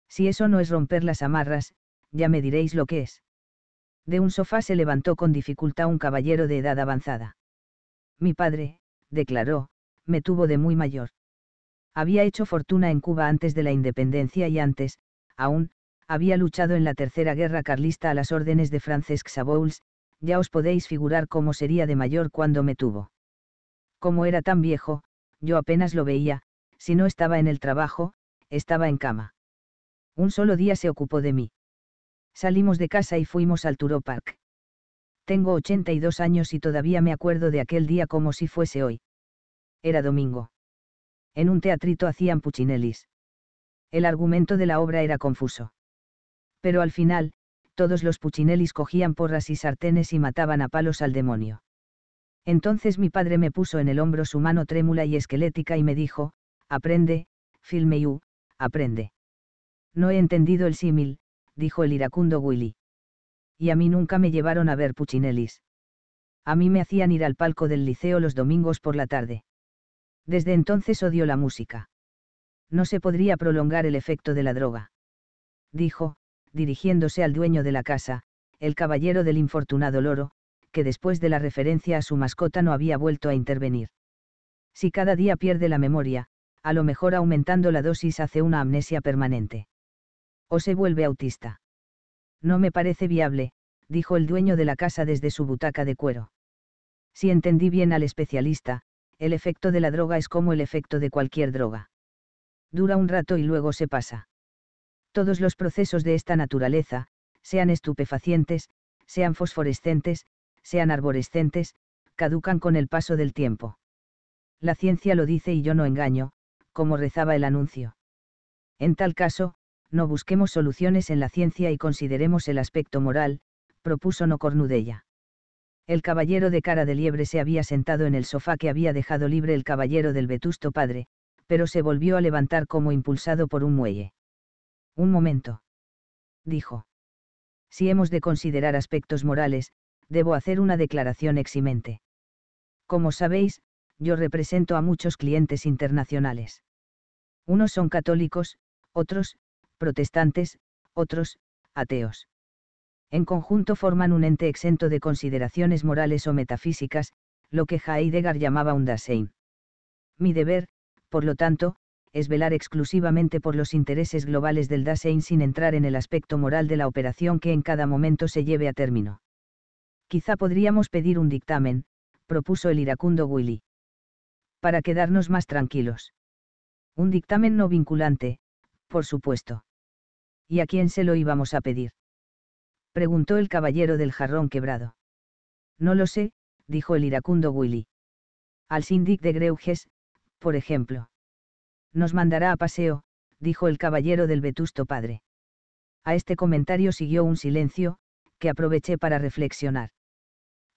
Si eso no es romper las amarras, ya me diréis lo que es. De un sofá se levantó con dificultad un caballero de edad avanzada. Mi padre, declaró, me tuvo de muy mayor. Había hecho fortuna en Cuba antes de la independencia y antes, aún, había luchado en la Tercera Guerra Carlista a las órdenes de Francesc Sabols, ya os podéis figurar cómo sería de mayor cuando me tuvo. Como era tan viejo, yo apenas lo veía, si no estaba en el trabajo, estaba en cama. Un solo día se ocupó de mí. Salimos de casa y fuimos al Park. Tengo 82 años y todavía me acuerdo de aquel día como si fuese hoy. Era domingo. En un teatrito hacían puchinelis. El argumento de la obra era confuso. Pero al final, todos los puchinelis cogían porras y sartenes y mataban a palos al demonio. Entonces mi padre me puso en el hombro su mano trémula y esquelética y me dijo, aprende, filme aprende. No he entendido el símil, dijo el iracundo Willy. Y a mí nunca me llevaron a ver Puccinellis. A mí me hacían ir al palco del liceo los domingos por la tarde. Desde entonces odio la música. No se podría prolongar el efecto de la droga. Dijo, dirigiéndose al dueño de la casa, el caballero del infortunado loro, que después de la referencia a su mascota no había vuelto a intervenir. Si cada día pierde la memoria, a lo mejor aumentando la dosis hace una amnesia permanente o se vuelve autista. No me parece viable, dijo el dueño de la casa desde su butaca de cuero. Si entendí bien al especialista, el efecto de la droga es como el efecto de cualquier droga. Dura un rato y luego se pasa. Todos los procesos de esta naturaleza, sean estupefacientes, sean fosforescentes, sean arborescentes, caducan con el paso del tiempo. La ciencia lo dice y yo no engaño, como rezaba el anuncio. En tal caso, no busquemos soluciones en la ciencia y consideremos el aspecto moral, propuso no Cornudella. El caballero de cara de liebre se había sentado en el sofá que había dejado libre el caballero del vetusto padre, pero se volvió a levantar como impulsado por un muelle. Un momento. Dijo. Si hemos de considerar aspectos morales, debo hacer una declaración eximente. Como sabéis, yo represento a muchos clientes internacionales. Unos son católicos, otros, protestantes, otros, ateos. En conjunto forman un ente exento de consideraciones morales o metafísicas, lo que Heidegger llamaba un Dasein. Mi deber, por lo tanto, es velar exclusivamente por los intereses globales del Dasein sin entrar en el aspecto moral de la operación que en cada momento se lleve a término. Quizá podríamos pedir un dictamen, propuso el iracundo Willy. Para quedarnos más tranquilos. Un dictamen no vinculante, por supuesto. ¿Y a quién se lo íbamos a pedir? preguntó el caballero del jarrón quebrado. No lo sé, dijo el iracundo Willy. Al síndic de Greuges, por ejemplo. Nos mandará a paseo, dijo el caballero del vetusto padre. A este comentario siguió un silencio, que aproveché para reflexionar.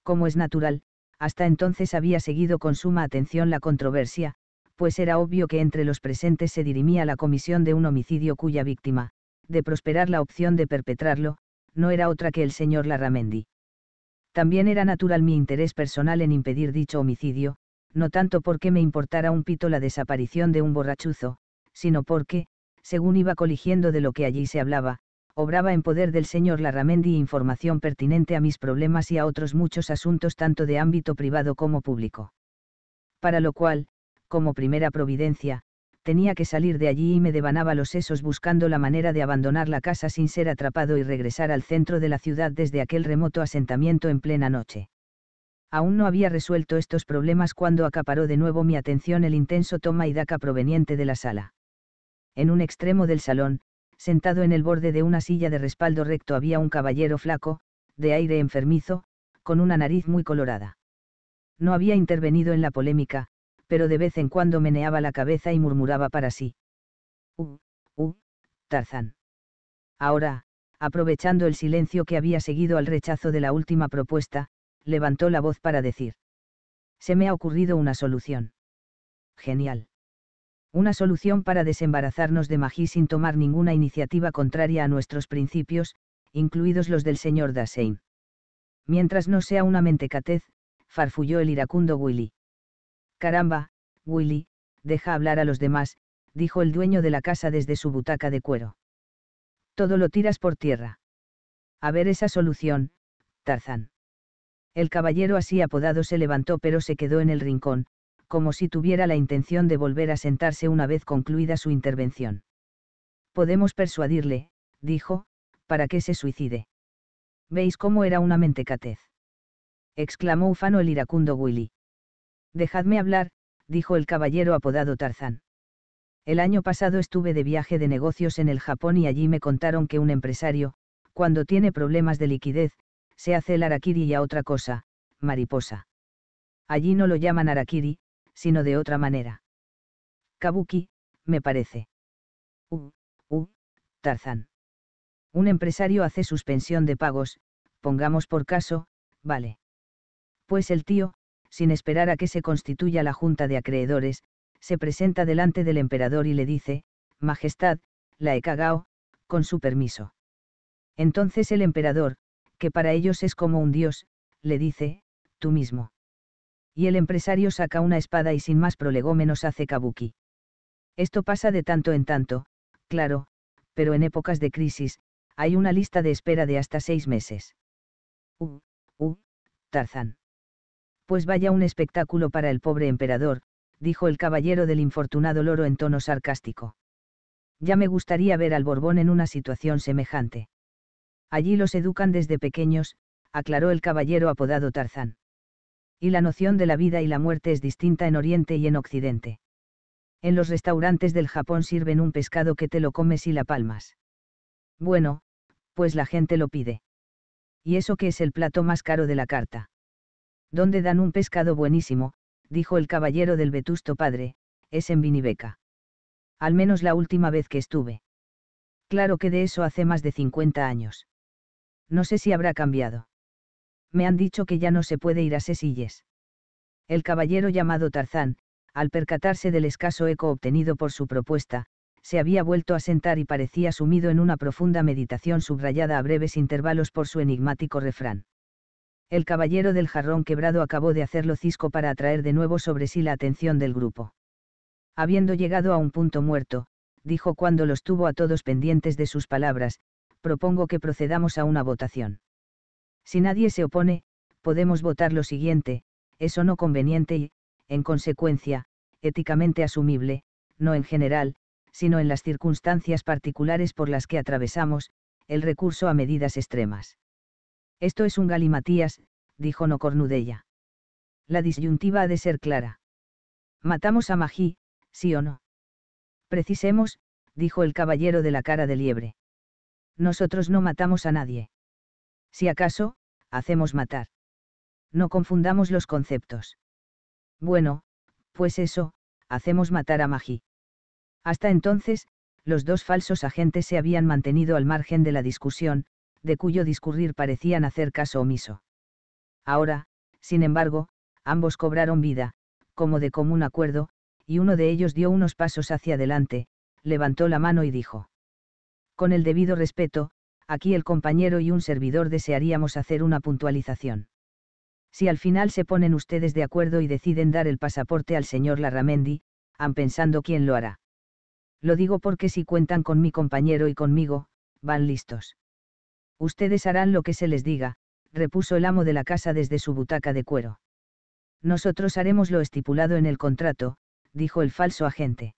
Como es natural, hasta entonces había seguido con suma atención la controversia, pues era obvio que entre los presentes se dirimía la comisión de un homicidio cuya víctima, de prosperar la opción de perpetrarlo, no era otra que el señor Larramendi. También era natural mi interés personal en impedir dicho homicidio, no tanto porque me importara un pito la desaparición de un borrachuzo, sino porque, según iba coligiendo de lo que allí se hablaba, obraba en poder del señor Larramendi información pertinente a mis problemas y a otros muchos asuntos tanto de ámbito privado como público. Para lo cual, como primera providencia, tenía que salir de allí y me devanaba los sesos buscando la manera de abandonar la casa sin ser atrapado y regresar al centro de la ciudad desde aquel remoto asentamiento en plena noche. Aún no había resuelto estos problemas cuando acaparó de nuevo mi atención el intenso toma y daca proveniente de la sala. En un extremo del salón, sentado en el borde de una silla de respaldo recto había un caballero flaco, de aire enfermizo, con una nariz muy colorada. No había intervenido en la polémica, pero de vez en cuando meneaba la cabeza y murmuraba para sí. Uh, uh, Tarzán. Ahora, aprovechando el silencio que había seguido al rechazo de la última propuesta, levantó la voz para decir. Se me ha ocurrido una solución. Genial. Una solución para desembarazarnos de Magí sin tomar ninguna iniciativa contraria a nuestros principios, incluidos los del señor Dasein. Mientras no sea una mentecatez, farfulló el iracundo Willy. Caramba, Willy, deja hablar a los demás, dijo el dueño de la casa desde su butaca de cuero. Todo lo tiras por tierra. A ver esa solución, Tarzán. El caballero así apodado se levantó pero se quedó en el rincón, como si tuviera la intención de volver a sentarse una vez concluida su intervención. Podemos persuadirle, dijo, para que se suicide. ¿Veis cómo era una mentecatez? exclamó ufano el iracundo Willy. Dejadme hablar, dijo el caballero apodado Tarzán. El año pasado estuve de viaje de negocios en el Japón y allí me contaron que un empresario, cuando tiene problemas de liquidez, se hace el arakiri y a otra cosa, mariposa. Allí no lo llaman arakiri, sino de otra manera. Kabuki, me parece. Uh, uh, Tarzán. Un empresario hace suspensión de pagos, pongamos por caso, vale. Pues el tío, sin esperar a que se constituya la Junta de Acreedores, se presenta delante del emperador y le dice, Majestad, la he con su permiso. Entonces el emperador, que para ellos es como un dios, le dice, tú mismo. Y el empresario saca una espada y sin más prolegómenos hace kabuki. Esto pasa de tanto en tanto, claro, pero en épocas de crisis, hay una lista de espera de hasta seis meses. Pues vaya un espectáculo para el pobre emperador, dijo el caballero del infortunado loro en tono sarcástico. Ya me gustaría ver al Borbón en una situación semejante. Allí los educan desde pequeños, aclaró el caballero apodado Tarzán. Y la noción de la vida y la muerte es distinta en Oriente y en Occidente. En los restaurantes del Japón sirven un pescado que te lo comes y la palmas. Bueno, pues la gente lo pide. Y eso que es el plato más caro de la carta. Donde dan un pescado buenísimo, dijo el caballero del vetusto padre, es en Viniveca. Al menos la última vez que estuve. Claro que de eso hace más de 50 años. No sé si habrá cambiado. Me han dicho que ya no se puede ir a Sesilles. El caballero llamado Tarzán, al percatarse del escaso eco obtenido por su propuesta, se había vuelto a sentar y parecía sumido en una profunda meditación subrayada a breves intervalos por su enigmático refrán. El caballero del jarrón quebrado acabó de hacerlo cisco para atraer de nuevo sobre sí la atención del grupo. Habiendo llegado a un punto muerto, dijo cuando los tuvo a todos pendientes de sus palabras, propongo que procedamos a una votación. Si nadie se opone, podemos votar lo siguiente, eso no conveniente y, en consecuencia, éticamente asumible, no en general, sino en las circunstancias particulares por las que atravesamos, el recurso a medidas extremas. Esto es un galimatías, dijo no Cornudella. La disyuntiva ha de ser clara. Matamos a Magí, sí o no. Precisemos, dijo el caballero de la cara de liebre. Nosotros no matamos a nadie. Si acaso, hacemos matar. No confundamos los conceptos. Bueno, pues eso, hacemos matar a Magí. Hasta entonces, los dos falsos agentes se habían mantenido al margen de la discusión, de cuyo discurrir parecían hacer caso omiso. Ahora, sin embargo, ambos cobraron vida, como de común acuerdo, y uno de ellos dio unos pasos hacia adelante, levantó la mano y dijo. Con el debido respeto, aquí el compañero y un servidor desearíamos hacer una puntualización. Si al final se ponen ustedes de acuerdo y deciden dar el pasaporte al señor Larramendi, han pensando quién lo hará. Lo digo porque si cuentan con mi compañero y conmigo, van listos. Ustedes harán lo que se les diga, repuso el amo de la casa desde su butaca de cuero. Nosotros haremos lo estipulado en el contrato, dijo el falso agente.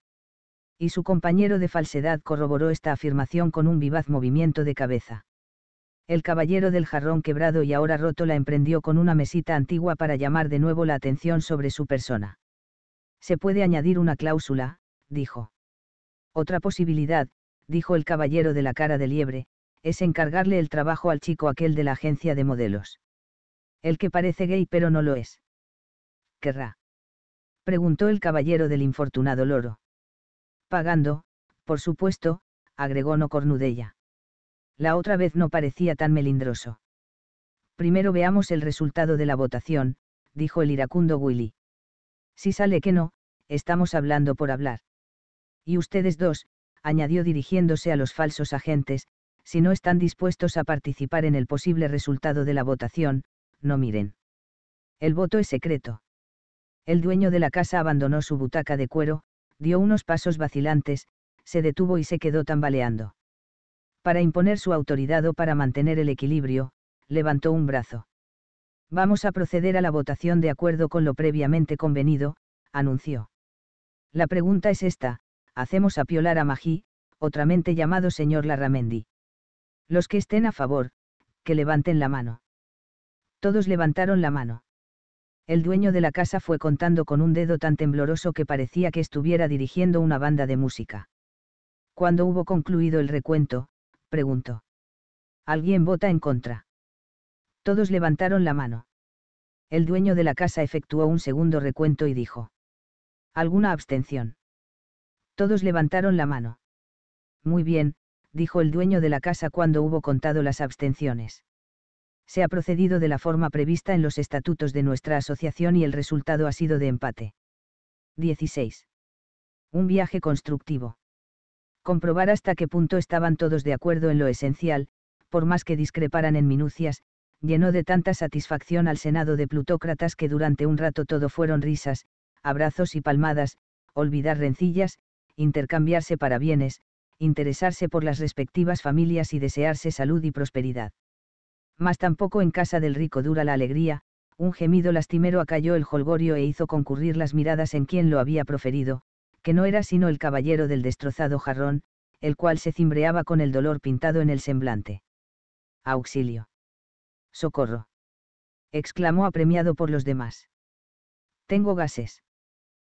Y su compañero de falsedad corroboró esta afirmación con un vivaz movimiento de cabeza. El caballero del jarrón quebrado y ahora roto la emprendió con una mesita antigua para llamar de nuevo la atención sobre su persona. Se puede añadir una cláusula, dijo. Otra posibilidad, dijo el caballero de la cara de liebre, es encargarle el trabajo al chico aquel de la agencia de modelos. El que parece gay pero no lo es. ¿Querrá? Preguntó el caballero del infortunado loro. Pagando, por supuesto, agregó no cornudella. La otra vez no parecía tan melindroso. Primero veamos el resultado de la votación, dijo el iracundo Willy. Si sale que no, estamos hablando por hablar. Y ustedes dos, añadió dirigiéndose a los falsos agentes, si no están dispuestos a participar en el posible resultado de la votación, no miren. El voto es secreto. El dueño de la casa abandonó su butaca de cuero, dio unos pasos vacilantes, se detuvo y se quedó tambaleando. Para imponer su autoridad o para mantener el equilibrio, levantó un brazo. Vamos a proceder a la votación de acuerdo con lo previamente convenido, anunció. La pregunta es esta, hacemos a a Magí, otramente llamado señor Larramendi. Los que estén a favor, que levanten la mano. Todos levantaron la mano. El dueño de la casa fue contando con un dedo tan tembloroso que parecía que estuviera dirigiendo una banda de música. Cuando hubo concluido el recuento, preguntó. ¿Alguien vota en contra? Todos levantaron la mano. El dueño de la casa efectuó un segundo recuento y dijo. ¿Alguna abstención? Todos levantaron la mano. Muy bien, dijo el dueño de la casa cuando hubo contado las abstenciones. Se ha procedido de la forma prevista en los estatutos de nuestra asociación y el resultado ha sido de empate. 16. Un viaje constructivo. Comprobar hasta qué punto estaban todos de acuerdo en lo esencial, por más que discreparan en minucias, llenó de tanta satisfacción al Senado de plutócratas que durante un rato todo fueron risas, abrazos y palmadas, olvidar rencillas, intercambiarse para bienes, interesarse por las respectivas familias y desearse salud y prosperidad. Mas tampoco en casa del rico dura la alegría, un gemido lastimero acalló el jolgorio e hizo concurrir las miradas en quien lo había proferido, que no era sino el caballero del destrozado jarrón, el cual se cimbreaba con el dolor pintado en el semblante. Auxilio. Socorro. exclamó apremiado por los demás. Tengo gases.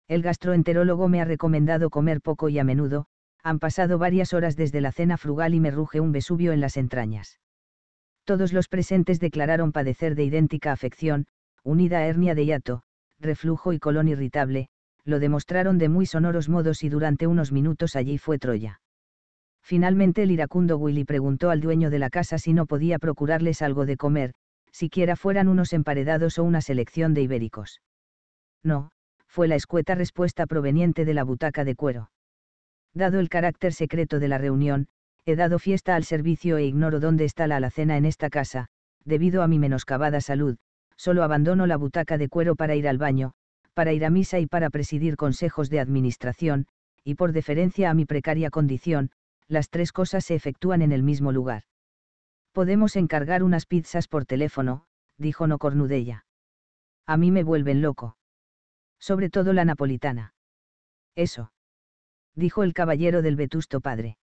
El gastroenterólogo me ha recomendado comer poco y a menudo, han pasado varias horas desde la cena frugal y me ruge un Vesubio en las entrañas. Todos los presentes declararon padecer de idéntica afección, unida a hernia de hiato, reflujo y colón irritable, lo demostraron de muy sonoros modos y durante unos minutos allí fue Troya. Finalmente el iracundo Willy preguntó al dueño de la casa si no podía procurarles algo de comer, siquiera fueran unos emparedados o una selección de ibéricos. No, fue la escueta respuesta proveniente de la butaca de cuero. Dado el carácter secreto de la reunión, he dado fiesta al servicio e ignoro dónde está la alacena en esta casa, debido a mi menoscabada salud, solo abandono la butaca de cuero para ir al baño, para ir a misa y para presidir consejos de administración, y por deferencia a mi precaria condición, las tres cosas se efectúan en el mismo lugar. Podemos encargar unas pizzas por teléfono, dijo no cornudella. A mí me vuelven loco. Sobre todo la napolitana. Eso dijo el caballero del vetusto padre.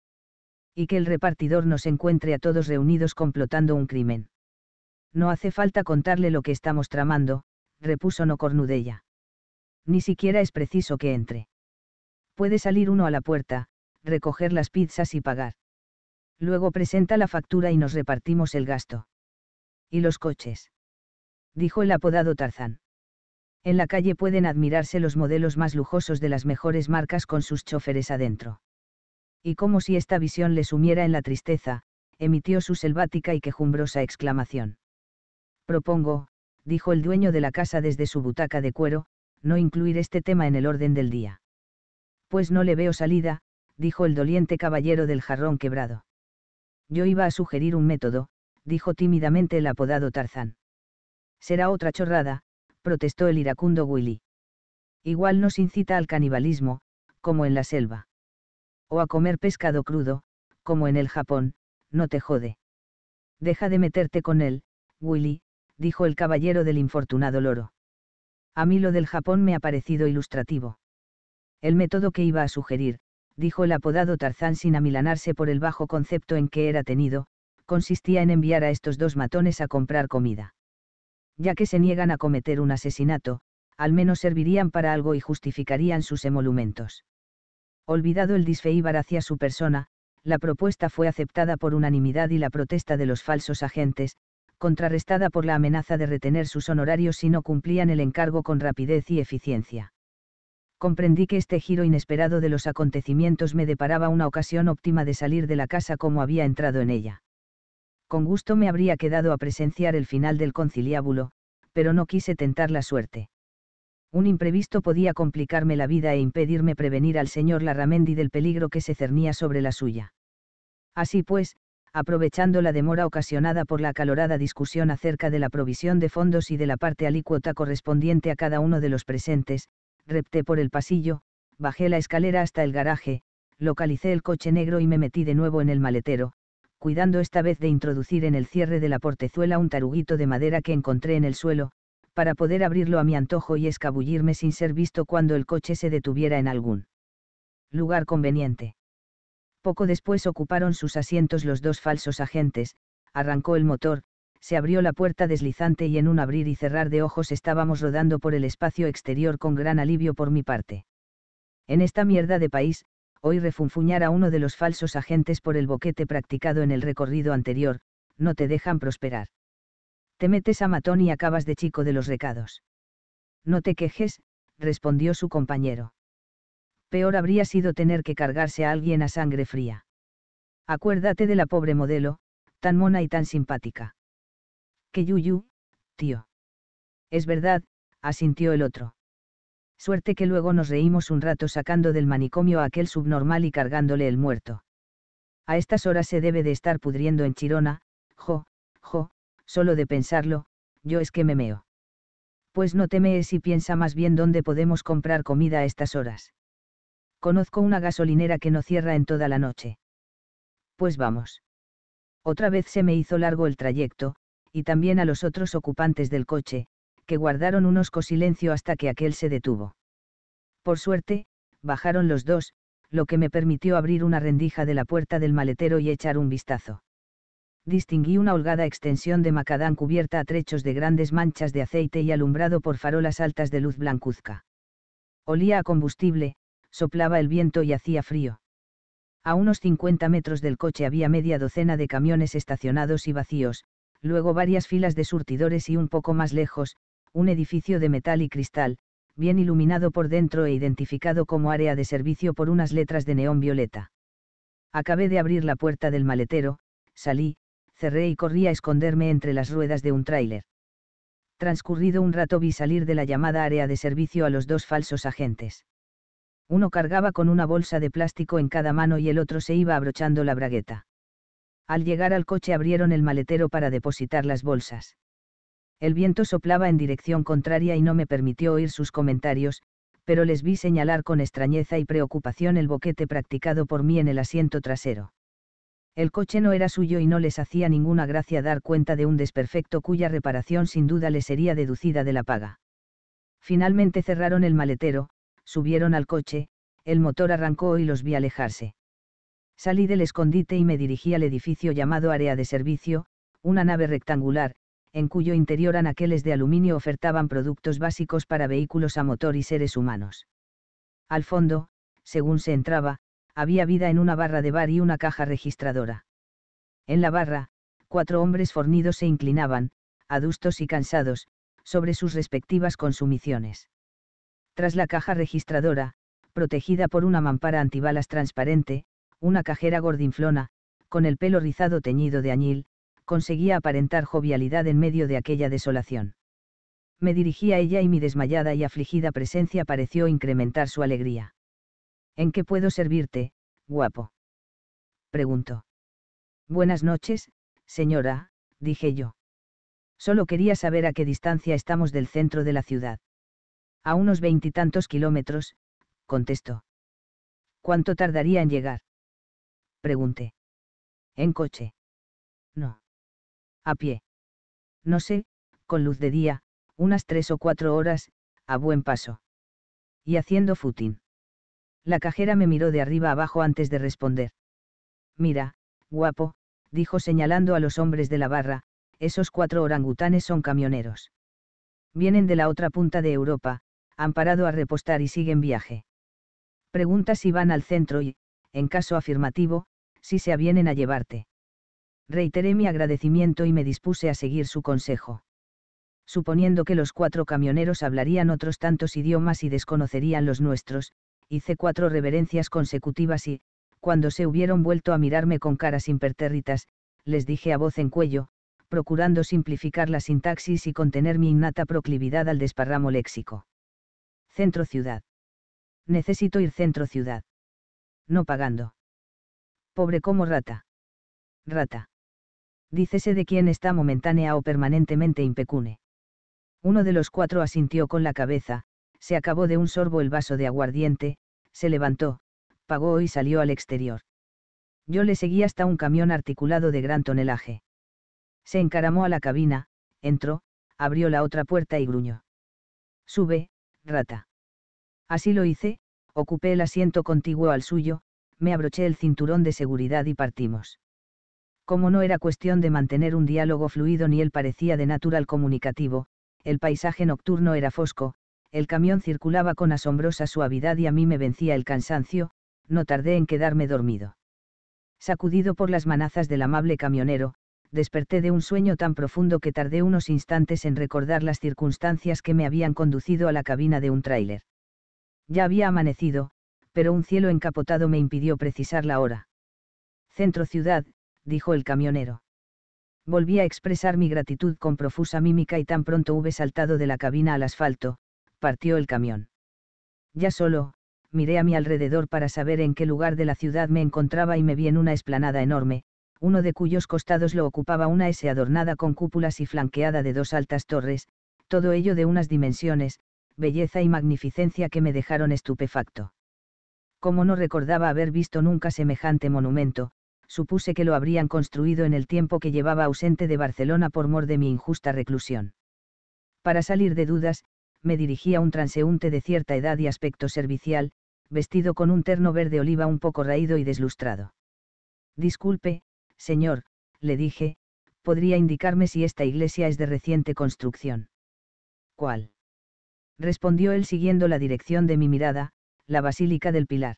Y que el repartidor nos encuentre a todos reunidos complotando un crimen. No hace falta contarle lo que estamos tramando, repuso no cornudella. Ni siquiera es preciso que entre. Puede salir uno a la puerta, recoger las pizzas y pagar. Luego presenta la factura y nos repartimos el gasto. ¿Y los coches? Dijo el apodado Tarzán. En la calle pueden admirarse los modelos más lujosos de las mejores marcas con sus choferes adentro. Y como si esta visión le sumiera en la tristeza, emitió su selvática y quejumbrosa exclamación. Propongo, dijo el dueño de la casa desde su butaca de cuero, no incluir este tema en el orden del día. Pues no le veo salida, dijo el doliente caballero del jarrón quebrado. Yo iba a sugerir un método, dijo tímidamente el apodado Tarzán. Será otra chorrada, protestó el iracundo Willy. Igual nos incita al canibalismo, como en la selva. O a comer pescado crudo, como en el Japón, no te jode. Deja de meterte con él, Willy, dijo el caballero del infortunado loro. A mí lo del Japón me ha parecido ilustrativo. El método que iba a sugerir, dijo el apodado Tarzán sin amilanarse por el bajo concepto en que era tenido, consistía en enviar a estos dos matones a comprar comida ya que se niegan a cometer un asesinato, al menos servirían para algo y justificarían sus emolumentos. Olvidado el disfeíbar hacia su persona, la propuesta fue aceptada por unanimidad y la protesta de los falsos agentes, contrarrestada por la amenaza de retener sus honorarios si no cumplían el encargo con rapidez y eficiencia. Comprendí que este giro inesperado de los acontecimientos me deparaba una ocasión óptima de salir de la casa como había entrado en ella. Con gusto me habría quedado a presenciar el final del conciliábulo, pero no quise tentar la suerte. Un imprevisto podía complicarme la vida e impedirme prevenir al señor Larramendi del peligro que se cernía sobre la suya. Así pues, aprovechando la demora ocasionada por la acalorada discusión acerca de la provisión de fondos y de la parte alícuota correspondiente a cada uno de los presentes, repté por el pasillo, bajé la escalera hasta el garaje, localicé el coche negro y me metí de nuevo en el maletero, cuidando esta vez de introducir en el cierre de la portezuela un taruguito de madera que encontré en el suelo, para poder abrirlo a mi antojo y escabullirme sin ser visto cuando el coche se detuviera en algún lugar conveniente. Poco después ocuparon sus asientos los dos falsos agentes, arrancó el motor, se abrió la puerta deslizante y en un abrir y cerrar de ojos estábamos rodando por el espacio exterior con gran alivio por mi parte. En esta mierda de país, hoy refunfuñar a uno de los falsos agentes por el boquete practicado en el recorrido anterior, no te dejan prosperar. Te metes a matón y acabas de chico de los recados. No te quejes, respondió su compañero. Peor habría sido tener que cargarse a alguien a sangre fría. Acuérdate de la pobre modelo, tan mona y tan simpática. Que yuyu, tío. Es verdad, asintió el otro suerte que luego nos reímos un rato sacando del manicomio a aquel subnormal y cargándole el muerto. A estas horas se debe de estar pudriendo en Chirona, jo, jo, solo de pensarlo, yo es que me meo. Pues no teme y piensa más bien dónde podemos comprar comida a estas horas. Conozco una gasolinera que no cierra en toda la noche. Pues vamos. Otra vez se me hizo largo el trayecto, y también a los otros ocupantes del coche, que guardaron un osco silencio hasta que aquel se detuvo. Por suerte, bajaron los dos, lo que me permitió abrir una rendija de la puerta del maletero y echar un vistazo. Distinguí una holgada extensión de macadán cubierta a trechos de grandes manchas de aceite y alumbrado por farolas altas de luz blancuzca. Olía a combustible, soplaba el viento y hacía frío. A unos 50 metros del coche había media docena de camiones estacionados y vacíos, luego varias filas de surtidores y un poco más lejos, un edificio de metal y cristal, bien iluminado por dentro e identificado como área de servicio por unas letras de neón violeta. Acabé de abrir la puerta del maletero, salí, cerré y corrí a esconderme entre las ruedas de un tráiler. Transcurrido un rato vi salir de la llamada área de servicio a los dos falsos agentes. Uno cargaba con una bolsa de plástico en cada mano y el otro se iba abrochando la bragueta. Al llegar al coche abrieron el maletero para depositar las bolsas. El viento soplaba en dirección contraria y no me permitió oír sus comentarios, pero les vi señalar con extrañeza y preocupación el boquete practicado por mí en el asiento trasero. El coche no era suyo y no les hacía ninguna gracia dar cuenta de un desperfecto cuya reparación sin duda les sería deducida de la paga. Finalmente cerraron el maletero, subieron al coche, el motor arrancó y los vi alejarse. Salí del escondite y me dirigí al edificio llamado Área de Servicio, una nave rectangular, en cuyo interior anaqueles de aluminio ofertaban productos básicos para vehículos a motor y seres humanos. Al fondo, según se entraba, había vida en una barra de bar y una caja registradora. En la barra, cuatro hombres fornidos se inclinaban, adustos y cansados, sobre sus respectivas consumiciones. Tras la caja registradora, protegida por una mampara antibalas transparente, una cajera gordinflona, con el pelo rizado teñido de añil, conseguía aparentar jovialidad en medio de aquella desolación. Me dirigí a ella y mi desmayada y afligida presencia pareció incrementar su alegría. ¿En qué puedo servirte, guapo? preguntó. Buenas noches, señora, dije yo. Solo quería saber a qué distancia estamos del centro de la ciudad. A unos veintitantos kilómetros, contestó. ¿Cuánto tardaría en llegar? Pregunté. ¿En coche? No. A pie. No sé, con luz de día, unas tres o cuatro horas, a buen paso. Y haciendo footing. La cajera me miró de arriba abajo antes de responder. Mira, guapo, dijo señalando a los hombres de la barra, esos cuatro orangutanes son camioneros. Vienen de la otra punta de Europa, han parado a repostar y siguen viaje. Pregunta si van al centro y, en caso afirmativo, si se avienen a llevarte. Reiteré mi agradecimiento y me dispuse a seguir su consejo. Suponiendo que los cuatro camioneros hablarían otros tantos idiomas y desconocerían los nuestros, hice cuatro reverencias consecutivas y, cuando se hubieron vuelto a mirarme con caras impertérritas, les dije a voz en cuello, procurando simplificar la sintaxis y contener mi innata proclividad al desparramo léxico. Centro ciudad. Necesito ir centro ciudad. No pagando. Pobre como rata. Rata dícese de quién está momentánea o permanentemente impecune. Uno de los cuatro asintió con la cabeza, se acabó de un sorbo el vaso de aguardiente, se levantó, pagó y salió al exterior. Yo le seguí hasta un camión articulado de gran tonelaje. Se encaramó a la cabina, entró, abrió la otra puerta y gruñó. Sube, rata. Así lo hice, ocupé el asiento contiguo al suyo, me abroché el cinturón de seguridad y partimos. Como no era cuestión de mantener un diálogo fluido ni él parecía de natural comunicativo, el paisaje nocturno era fosco, el camión circulaba con asombrosa suavidad y a mí me vencía el cansancio, no tardé en quedarme dormido. Sacudido por las manazas del amable camionero, desperté de un sueño tan profundo que tardé unos instantes en recordar las circunstancias que me habían conducido a la cabina de un tráiler. Ya había amanecido, pero un cielo encapotado me impidió precisar la hora. Centro ciudad, dijo el camionero. Volví a expresar mi gratitud con profusa mímica y tan pronto hube saltado de la cabina al asfalto, partió el camión. Ya solo, miré a mi alrededor para saber en qué lugar de la ciudad me encontraba y me vi en una esplanada enorme, uno de cuyos costados lo ocupaba una S adornada con cúpulas y flanqueada de dos altas torres, todo ello de unas dimensiones, belleza y magnificencia que me dejaron estupefacto. Como no recordaba haber visto nunca semejante monumento, supuse que lo habrían construido en el tiempo que llevaba ausente de Barcelona por mor de mi injusta reclusión. Para salir de dudas, me dirigí a un transeúnte de cierta edad y aspecto servicial, vestido con un terno verde oliva un poco raído y deslustrado. Disculpe, señor, le dije, podría indicarme si esta iglesia es de reciente construcción. ¿Cuál? Respondió él siguiendo la dirección de mi mirada, la Basílica del Pilar.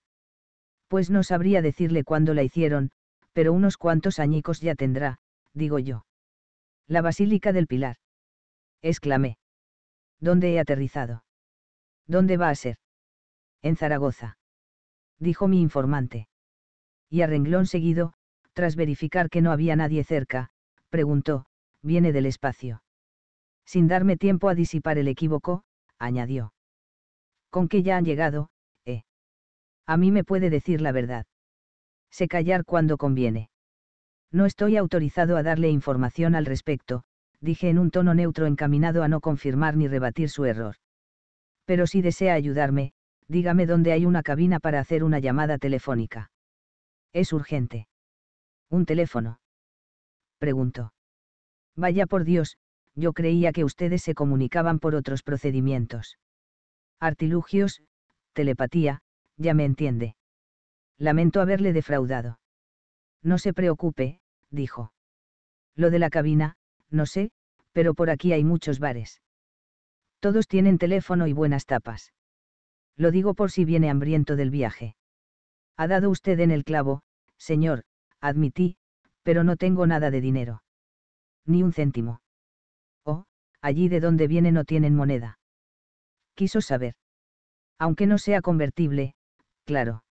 Pues no sabría decirle cuándo la hicieron, pero unos cuantos añicos ya tendrá, digo yo. La Basílica del Pilar. Exclamé. ¿Dónde he aterrizado? ¿Dónde va a ser? En Zaragoza. Dijo mi informante. Y a renglón seguido, tras verificar que no había nadie cerca, preguntó, viene del espacio. Sin darme tiempo a disipar el equívoco, añadió. Con qué ya han llegado, eh. A mí me puede decir la verdad sé callar cuando conviene. No estoy autorizado a darle información al respecto, dije en un tono neutro encaminado a no confirmar ni rebatir su error. Pero si desea ayudarme, dígame dónde hay una cabina para hacer una llamada telefónica. Es urgente. ¿Un teléfono? Preguntó. Vaya por Dios, yo creía que ustedes se comunicaban por otros procedimientos. Artilugios, telepatía, ya me entiende. Lamento haberle defraudado. No se preocupe, dijo. Lo de la cabina, no sé, pero por aquí hay muchos bares. Todos tienen teléfono y buenas tapas. Lo digo por si viene hambriento del viaje. Ha dado usted en el clavo, señor, admití, pero no tengo nada de dinero. Ni un céntimo. Oh, allí de donde viene no tienen moneda. Quiso saber. Aunque no sea convertible, claro.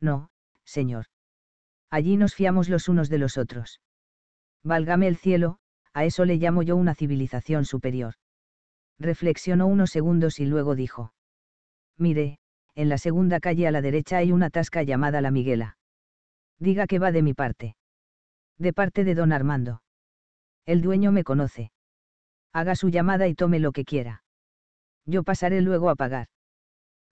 No, señor. Allí nos fiamos los unos de los otros. Válgame el cielo, a eso le llamo yo una civilización superior. Reflexionó unos segundos y luego dijo. Mire, en la segunda calle a la derecha hay una tasca llamada La Miguela. Diga que va de mi parte. De parte de don Armando. El dueño me conoce. Haga su llamada y tome lo que quiera. Yo pasaré luego a pagar.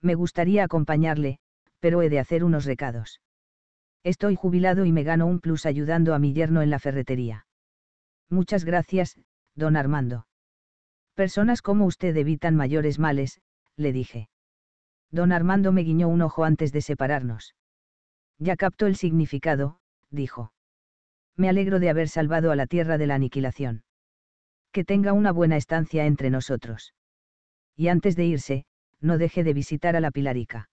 Me gustaría acompañarle, pero he de hacer unos recados. Estoy jubilado y me gano un plus ayudando a mi yerno en la ferretería. Muchas gracias, don Armando. Personas como usted evitan mayores males, le dije. Don Armando me guiñó un ojo antes de separarnos. Ya captó el significado, dijo. Me alegro de haber salvado a la tierra de la aniquilación. Que tenga una buena estancia entre nosotros. Y antes de irse, no deje de visitar a la Pilarica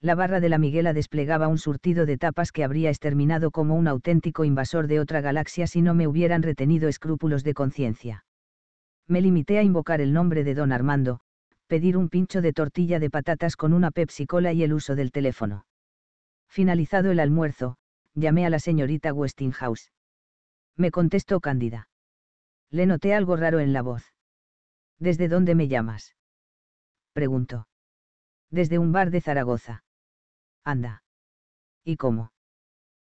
la barra de la Miguela desplegaba un surtido de tapas que habría exterminado como un auténtico invasor de otra galaxia si no me hubieran retenido escrúpulos de conciencia. Me limité a invocar el nombre de don Armando, pedir un pincho de tortilla de patatas con una Pepsi Cola y el uso del teléfono. Finalizado el almuerzo, llamé a la señorita Westinghouse. Me contestó Cándida. Le noté algo raro en la voz. ¿Desde dónde me llamas? Preguntó. Desde un bar de Zaragoza. Anda. ¿Y cómo?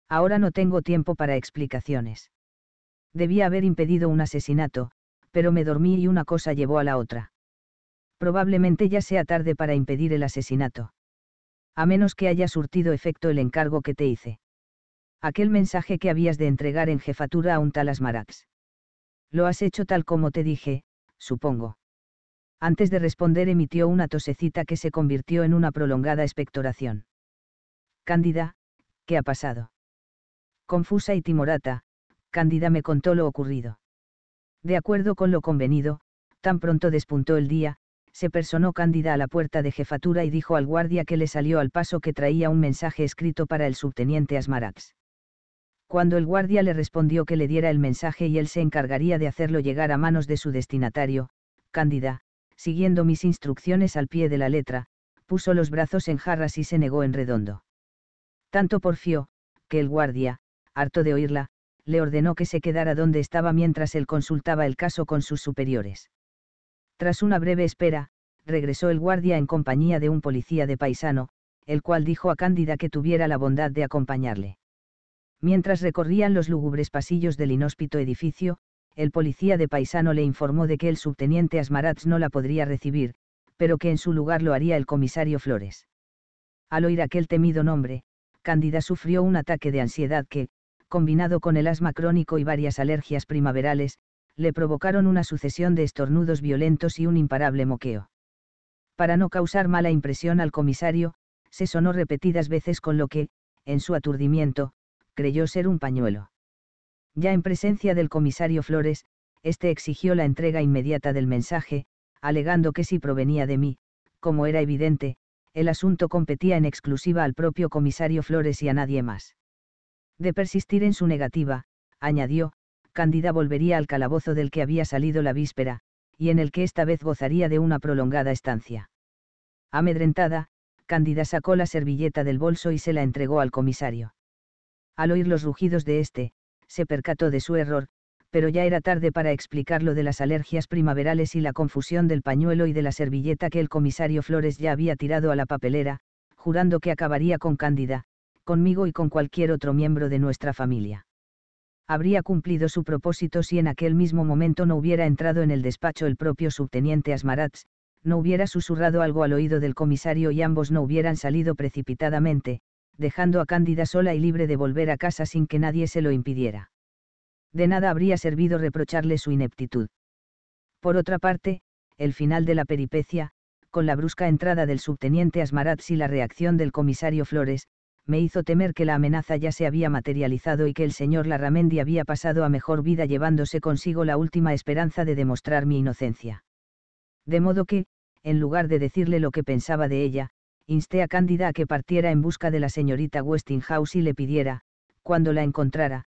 Ahora no tengo tiempo para explicaciones. Debía haber impedido un asesinato, pero me dormí y una cosa llevó a la otra. Probablemente ya sea tarde para impedir el asesinato. A menos que haya surtido efecto el encargo que te hice. Aquel mensaje que habías de entregar en jefatura a un tal Asmarax. Lo has hecho tal como te dije, supongo. Antes de responder emitió una tosecita que se convirtió en una prolongada expectoración. Cándida, ¿qué ha pasado? Confusa y timorata, Cándida me contó lo ocurrido. De acuerdo con lo convenido, tan pronto despuntó el día, se personó Cándida a la puerta de jefatura y dijo al guardia que le salió al paso que traía un mensaje escrito para el subteniente Asmarax. Cuando el guardia le respondió que le diera el mensaje y él se encargaría de hacerlo llegar a manos de su destinatario, Cándida, siguiendo mis instrucciones al pie de la letra, puso los brazos en jarras y se negó en redondo. Tanto porfió, que el guardia, harto de oírla, le ordenó que se quedara donde estaba mientras él consultaba el caso con sus superiores. Tras una breve espera, regresó el guardia en compañía de un policía de paisano, el cual dijo a Cándida que tuviera la bondad de acompañarle. Mientras recorrían los lúgubres pasillos del inhóspito edificio, el policía de paisano le informó de que el subteniente Asmaratz no la podría recibir, pero que en su lugar lo haría el comisario Flores. Al oír aquel temido nombre, Cándida sufrió un ataque de ansiedad que, combinado con el asma crónico y varias alergias primaverales, le provocaron una sucesión de estornudos violentos y un imparable moqueo. Para no causar mala impresión al comisario, se sonó repetidas veces con lo que, en su aturdimiento, creyó ser un pañuelo. Ya en presencia del comisario Flores, este exigió la entrega inmediata del mensaje, alegando que si provenía de mí, como era evidente, el asunto competía en exclusiva al propio comisario Flores y a nadie más. De persistir en su negativa, añadió, Cándida volvería al calabozo del que había salido la víspera, y en el que esta vez gozaría de una prolongada estancia. Amedrentada, Cándida sacó la servilleta del bolso y se la entregó al comisario. Al oír los rugidos de éste, se percató de su error, pero ya era tarde para explicar lo de las alergias primaverales y la confusión del pañuelo y de la servilleta que el comisario Flores ya había tirado a la papelera, jurando que acabaría con Cándida, conmigo y con cualquier otro miembro de nuestra familia. Habría cumplido su propósito si en aquel mismo momento no hubiera entrado en el despacho el propio subteniente Asmaratz, no hubiera susurrado algo al oído del comisario y ambos no hubieran salido precipitadamente, dejando a Cándida sola y libre de volver a casa sin que nadie se lo impidiera de nada habría servido reprocharle su ineptitud. Por otra parte, el final de la peripecia, con la brusca entrada del subteniente Asmaratz y la reacción del comisario Flores, me hizo temer que la amenaza ya se había materializado y que el señor Larramendi había pasado a mejor vida llevándose consigo la última esperanza de demostrar mi inocencia. De modo que, en lugar de decirle lo que pensaba de ella, insté a Cándida a que partiera en busca de la señorita Westinghouse y le pidiera, cuando la encontrara,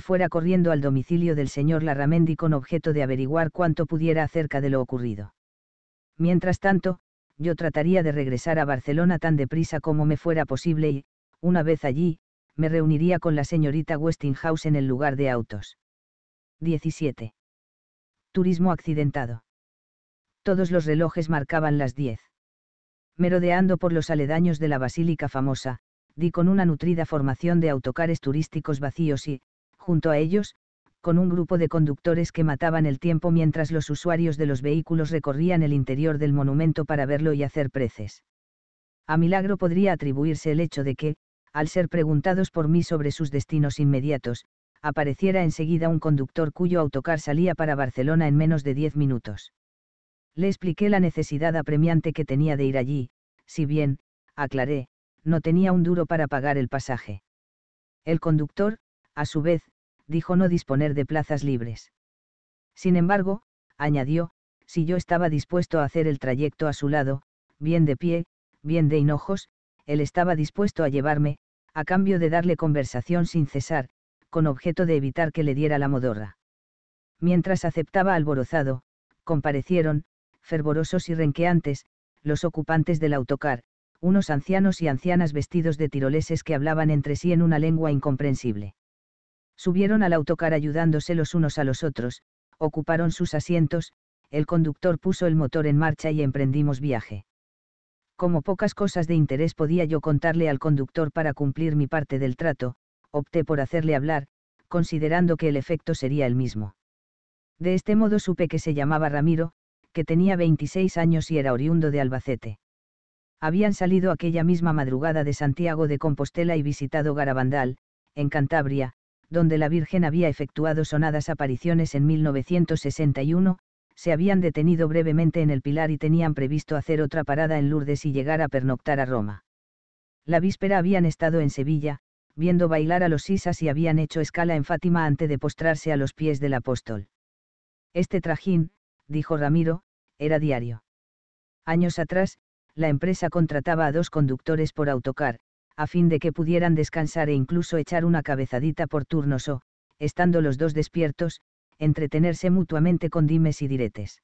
fuera corriendo al domicilio del señor Larramendi con objeto de averiguar cuanto pudiera acerca de lo ocurrido. Mientras tanto, yo trataría de regresar a Barcelona tan deprisa como me fuera posible y, una vez allí, me reuniría con la señorita Westinghouse en el lugar de autos. 17. Turismo accidentado. Todos los relojes marcaban las 10. Merodeando por los aledaños de la basílica famosa, di con una nutrida formación de autocares turísticos vacíos y, junto a ellos, con un grupo de conductores que mataban el tiempo mientras los usuarios de los vehículos recorrían el interior del monumento para verlo y hacer preces. A milagro podría atribuirse el hecho de que, al ser preguntados por mí sobre sus destinos inmediatos, apareciera enseguida un conductor cuyo autocar salía para Barcelona en menos de diez minutos. Le expliqué la necesidad apremiante que tenía de ir allí, si bien, aclaré, no tenía un duro para pagar el pasaje. El conductor, a su vez, dijo no disponer de plazas libres. Sin embargo, añadió, si yo estaba dispuesto a hacer el trayecto a su lado, bien de pie, bien de hinojos, él estaba dispuesto a llevarme, a cambio de darle conversación sin cesar, con objeto de evitar que le diera la modorra. Mientras aceptaba alborozado, comparecieron, fervorosos y renqueantes, los ocupantes del autocar, unos ancianos y ancianas vestidos de tiroleses que hablaban entre sí en una lengua incomprensible. Subieron al autocar ayudándose los unos a los otros, ocuparon sus asientos, el conductor puso el motor en marcha y emprendimos viaje. Como pocas cosas de interés podía yo contarle al conductor para cumplir mi parte del trato, opté por hacerle hablar, considerando que el efecto sería el mismo. De este modo supe que se llamaba Ramiro, que tenía 26 años y era oriundo de Albacete. Habían salido aquella misma madrugada de Santiago de Compostela y visitado Garabandal, en Cantabria, donde la Virgen había efectuado sonadas apariciones en 1961, se habían detenido brevemente en el Pilar y tenían previsto hacer otra parada en Lourdes y llegar a pernoctar a Roma. La víspera habían estado en Sevilla, viendo bailar a los sisas y habían hecho escala en Fátima antes de postrarse a los pies del apóstol. Este trajín, dijo Ramiro, era diario. Años atrás, la empresa contrataba a dos conductores por autocar, a fin de que pudieran descansar e incluso echar una cabezadita por turnos o, estando los dos despiertos, entretenerse mutuamente con dimes y diretes.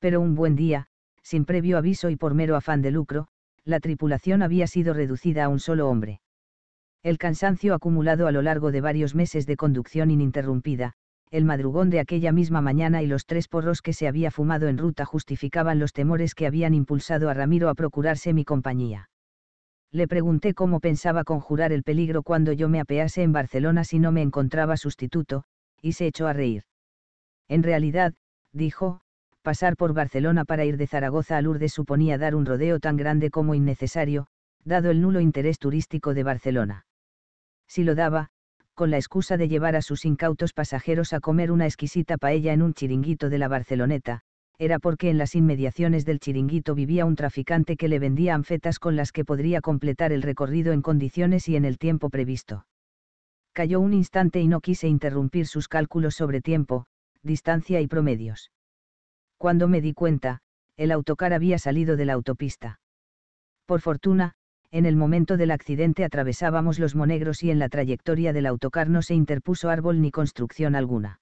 Pero un buen día, sin previo aviso y por mero afán de lucro, la tripulación había sido reducida a un solo hombre. El cansancio acumulado a lo largo de varios meses de conducción ininterrumpida, el madrugón de aquella misma mañana y los tres porros que se había fumado en ruta justificaban los temores que habían impulsado a Ramiro a procurarse mi compañía le pregunté cómo pensaba conjurar el peligro cuando yo me apease en Barcelona si no me encontraba sustituto, y se echó a reír. En realidad, dijo, pasar por Barcelona para ir de Zaragoza a Lourdes suponía dar un rodeo tan grande como innecesario, dado el nulo interés turístico de Barcelona. Si lo daba, con la excusa de llevar a sus incautos pasajeros a comer una exquisita paella en un chiringuito de la Barceloneta, era porque en las inmediaciones del chiringuito vivía un traficante que le vendía anfetas con las que podría completar el recorrido en condiciones y en el tiempo previsto. Cayó un instante y no quise interrumpir sus cálculos sobre tiempo, distancia y promedios. Cuando me di cuenta, el autocar había salido de la autopista. Por fortuna, en el momento del accidente atravesábamos los monegros y en la trayectoria del autocar no se interpuso árbol ni construcción alguna.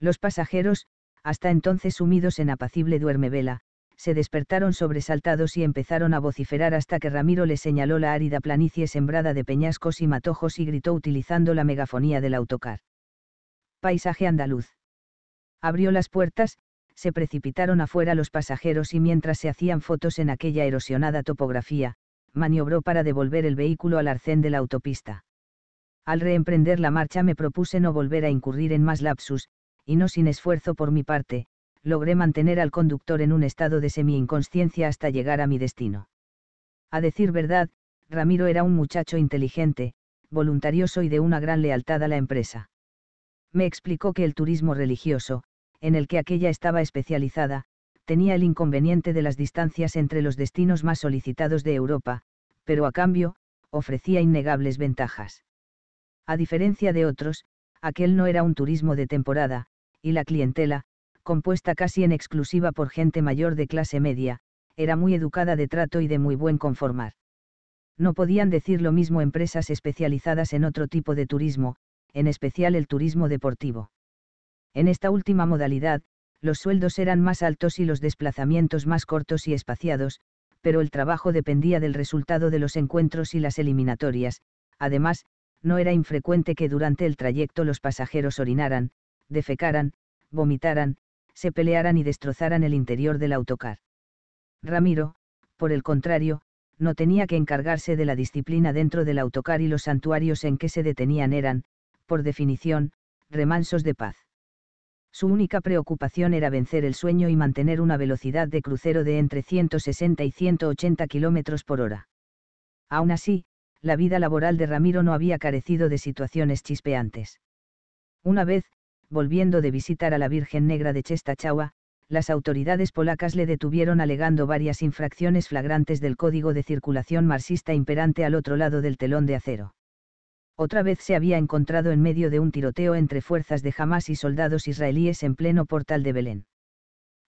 Los pasajeros, hasta entonces sumidos en apacible duermevela, se despertaron sobresaltados y empezaron a vociferar hasta que Ramiro le señaló la árida planicie sembrada de peñascos y matojos y gritó utilizando la megafonía del autocar. Paisaje andaluz. Abrió las puertas, se precipitaron afuera los pasajeros y mientras se hacían fotos en aquella erosionada topografía, maniobró para devolver el vehículo al arcén de la autopista. Al reemprender la marcha me propuse no volver a incurrir en más lapsus, y no sin esfuerzo por mi parte, logré mantener al conductor en un estado de semi-inconsciencia hasta llegar a mi destino. A decir verdad, Ramiro era un muchacho inteligente, voluntarioso y de una gran lealtad a la empresa. Me explicó que el turismo religioso, en el que aquella estaba especializada, tenía el inconveniente de las distancias entre los destinos más solicitados de Europa, pero a cambio, ofrecía innegables ventajas. A diferencia de otros, aquel no era un turismo de temporada, y la clientela, compuesta casi en exclusiva por gente mayor de clase media, era muy educada de trato y de muy buen conformar. No podían decir lo mismo empresas especializadas en otro tipo de turismo, en especial el turismo deportivo. En esta última modalidad, los sueldos eran más altos y los desplazamientos más cortos y espaciados, pero el trabajo dependía del resultado de los encuentros y las eliminatorias, además, no era infrecuente que durante el trayecto los pasajeros orinaran, defecaran, vomitaran, se pelearan y destrozaran el interior del autocar. Ramiro, por el contrario, no tenía que encargarse de la disciplina dentro del autocar y los santuarios en que se detenían eran, por definición, remansos de paz. Su única preocupación era vencer el sueño y mantener una velocidad de crucero de entre 160 y 180 kilómetros por hora. Aún así, la vida laboral de Ramiro no había carecido de situaciones chispeantes. Una vez, volviendo de visitar a la Virgen Negra de Chestachaua, las autoridades polacas le detuvieron alegando varias infracciones flagrantes del código de circulación marxista imperante al otro lado del telón de acero. Otra vez se había encontrado en medio de un tiroteo entre fuerzas de Hamas y soldados israelíes en pleno portal de Belén.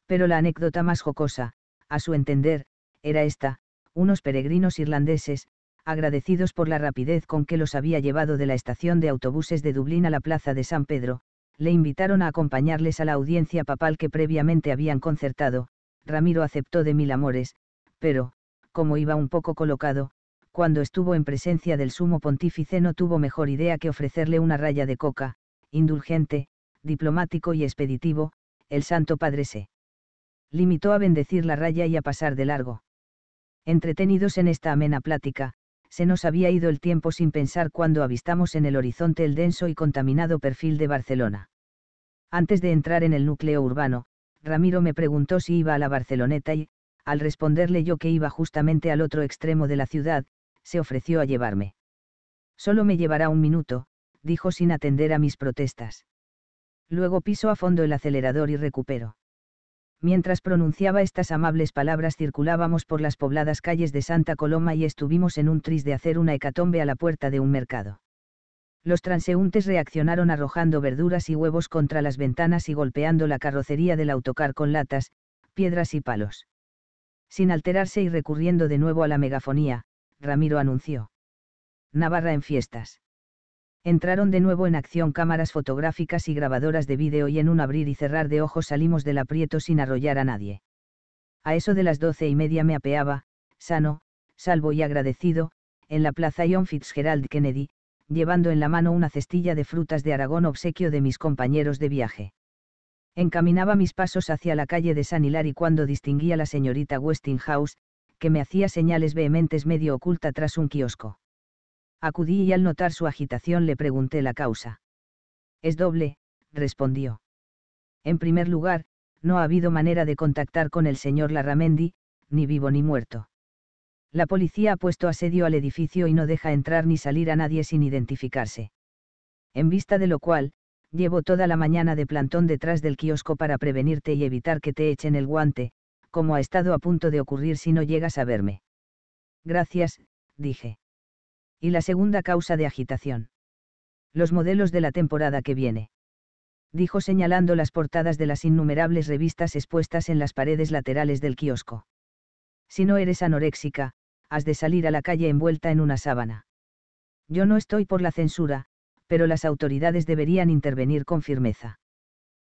Pero la anécdota más jocosa, a su entender, era esta, unos peregrinos irlandeses, agradecidos por la rapidez con que los había llevado de la estación de autobuses de Dublín a la plaza de San Pedro, le invitaron a acompañarles a la audiencia papal que previamente habían concertado, Ramiro aceptó de mil amores, pero, como iba un poco colocado, cuando estuvo en presencia del sumo pontífice no tuvo mejor idea que ofrecerle una raya de coca, indulgente, diplomático y expeditivo, el Santo Padre se limitó a bendecir la raya y a pasar de largo. Entretenidos en esta amena plática, se nos había ido el tiempo sin pensar cuando avistamos en el horizonte el denso y contaminado perfil de Barcelona. Antes de entrar en el núcleo urbano, Ramiro me preguntó si iba a la Barceloneta y, al responderle yo que iba justamente al otro extremo de la ciudad, se ofreció a llevarme. Solo me llevará un minuto, dijo sin atender a mis protestas. Luego piso a fondo el acelerador y recupero. Mientras pronunciaba estas amables palabras circulábamos por las pobladas calles de Santa Coloma y estuvimos en un tris de hacer una hecatombe a la puerta de un mercado. Los transeúntes reaccionaron arrojando verduras y huevos contra las ventanas y golpeando la carrocería del autocar con latas, piedras y palos. Sin alterarse y recurriendo de nuevo a la megafonía, Ramiro anunció. Navarra en fiestas. Entraron de nuevo en acción cámaras fotográficas y grabadoras de vídeo y en un abrir y cerrar de ojos salimos del aprieto sin arrollar a nadie. A eso de las doce y media me apeaba, sano, salvo y agradecido, en la plaza John Fitzgerald Kennedy, llevando en la mano una cestilla de frutas de Aragón obsequio de mis compañeros de viaje. Encaminaba mis pasos hacia la calle de San Hilary cuando distinguí a la señorita Westinghouse, que me hacía señales vehementes medio oculta tras un kiosco. Acudí y al notar su agitación le pregunté la causa. Es doble, respondió. En primer lugar, no ha habido manera de contactar con el señor Larramendi, ni vivo ni muerto. La policía ha puesto asedio al edificio y no deja entrar ni salir a nadie sin identificarse. En vista de lo cual, llevo toda la mañana de plantón detrás del kiosco para prevenirte y evitar que te echen el guante, como ha estado a punto de ocurrir si no llegas a verme. Gracias, dije y la segunda causa de agitación. Los modelos de la temporada que viene. Dijo señalando las portadas de las innumerables revistas expuestas en las paredes laterales del kiosco. Si no eres anoréxica, has de salir a la calle envuelta en una sábana. Yo no estoy por la censura, pero las autoridades deberían intervenir con firmeza.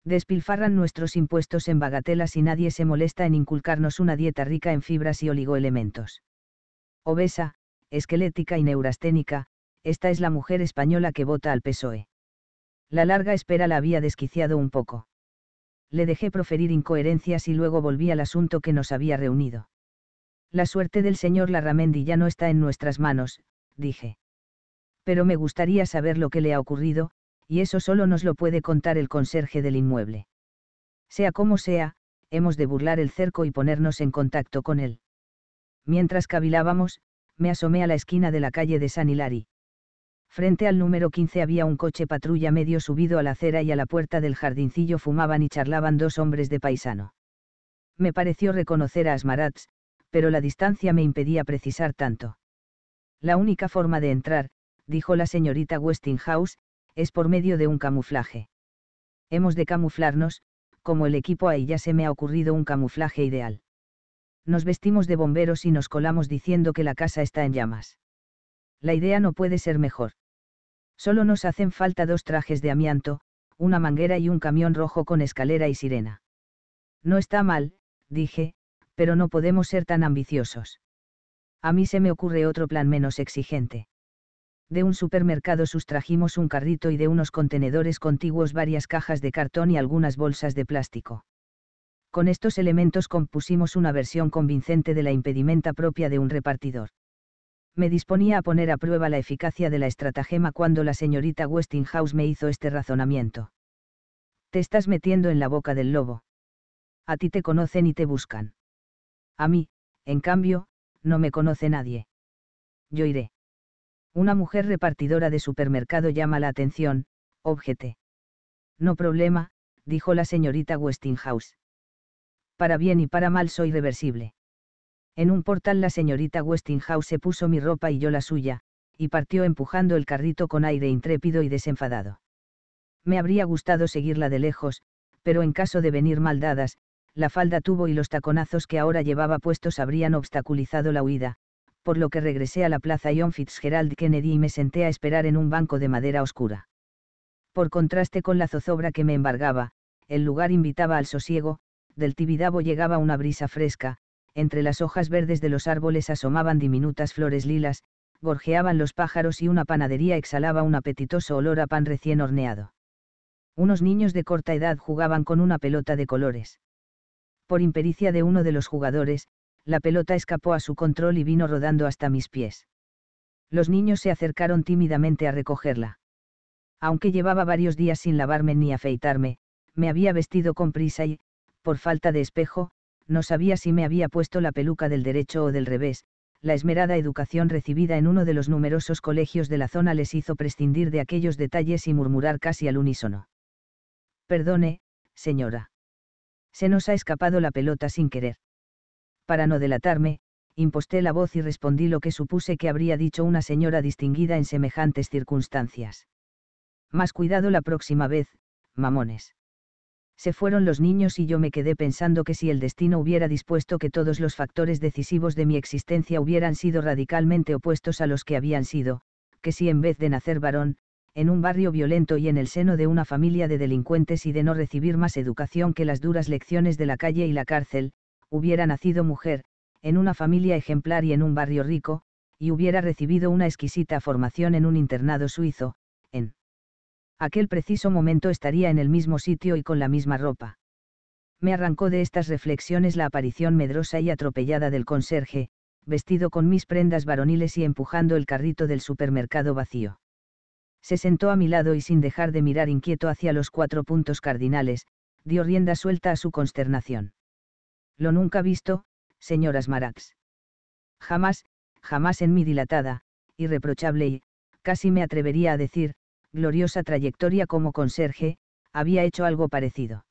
Despilfarran nuestros impuestos en bagatelas y nadie se molesta en inculcarnos una dieta rica en fibras y oligoelementos. Obesa, esquelética y neurasténica, esta es la mujer española que vota al PSOE. La larga espera la había desquiciado un poco. Le dejé proferir incoherencias y luego volví al asunto que nos había reunido. La suerte del señor Larramendi ya no está en nuestras manos, dije. Pero me gustaría saber lo que le ha ocurrido, y eso solo nos lo puede contar el conserje del inmueble. Sea como sea, hemos de burlar el cerco y ponernos en contacto con él. Mientras cavilábamos, me asomé a la esquina de la calle de San Hilari. Frente al número 15 había un coche patrulla medio subido a la acera y a la puerta del jardincillo fumaban y charlaban dos hombres de paisano. Me pareció reconocer a Asmarats, pero la distancia me impedía precisar tanto. La única forma de entrar, dijo la señorita Westinghouse, es por medio de un camuflaje. Hemos de camuflarnos, como el equipo ahí ya se me ha ocurrido un camuflaje ideal nos vestimos de bomberos y nos colamos diciendo que la casa está en llamas. La idea no puede ser mejor. Solo nos hacen falta dos trajes de amianto, una manguera y un camión rojo con escalera y sirena. No está mal, dije, pero no podemos ser tan ambiciosos. A mí se me ocurre otro plan menos exigente. De un supermercado sustrajimos un carrito y de unos contenedores contiguos varias cajas de cartón y algunas bolsas de plástico. Con estos elementos compusimos una versión convincente de la impedimenta propia de un repartidor. Me disponía a poner a prueba la eficacia de la estratagema cuando la señorita Westinghouse me hizo este razonamiento. Te estás metiendo en la boca del lobo. A ti te conocen y te buscan. A mí, en cambio, no me conoce nadie. Yo iré. Una mujer repartidora de supermercado llama la atención, objete. No problema, dijo la señorita Westinghouse para bien y para mal soy reversible. En un portal la señorita Westinghouse se puso mi ropa y yo la suya, y partió empujando el carrito con aire intrépido y desenfadado. Me habría gustado seguirla de lejos, pero en caso de venir mal dadas, la falda tuvo y los taconazos que ahora llevaba puestos habrían obstaculizado la huida, por lo que regresé a la plaza John Fitzgerald Kennedy y me senté a esperar en un banco de madera oscura. Por contraste con la zozobra que me embargaba, el lugar invitaba al sosiego, del Tibidabo llegaba una brisa fresca, entre las hojas verdes de los árboles asomaban diminutas flores lilas, gorjeaban los pájaros y una panadería exhalaba un apetitoso olor a pan recién horneado. Unos niños de corta edad jugaban con una pelota de colores. Por impericia de uno de los jugadores, la pelota escapó a su control y vino rodando hasta mis pies. Los niños se acercaron tímidamente a recogerla. Aunque llevaba varios días sin lavarme ni afeitarme, me había vestido con prisa y, por falta de espejo, no sabía si me había puesto la peluca del derecho o del revés, la esmerada educación recibida en uno de los numerosos colegios de la zona les hizo prescindir de aquellos detalles y murmurar casi al unísono. Perdone, señora. Se nos ha escapado la pelota sin querer. Para no delatarme, imposté la voz y respondí lo que supuse que habría dicho una señora distinguida en semejantes circunstancias. Más cuidado la próxima vez, mamones se fueron los niños y yo me quedé pensando que si el destino hubiera dispuesto que todos los factores decisivos de mi existencia hubieran sido radicalmente opuestos a los que habían sido, que si en vez de nacer varón, en un barrio violento y en el seno de una familia de delincuentes y de no recibir más educación que las duras lecciones de la calle y la cárcel, hubiera nacido mujer, en una familia ejemplar y en un barrio rico, y hubiera recibido una exquisita formación en un internado suizo, aquel preciso momento estaría en el mismo sitio y con la misma ropa. Me arrancó de estas reflexiones la aparición medrosa y atropellada del conserje, vestido con mis prendas varoniles y empujando el carrito del supermercado vacío. Se sentó a mi lado y sin dejar de mirar inquieto hacia los cuatro puntos cardinales, dio rienda suelta a su consternación. Lo nunca visto, señoras Marax. Jamás, jamás en mi dilatada, irreprochable y, casi me atrevería a decir, gloriosa trayectoria como conserje, había hecho algo parecido.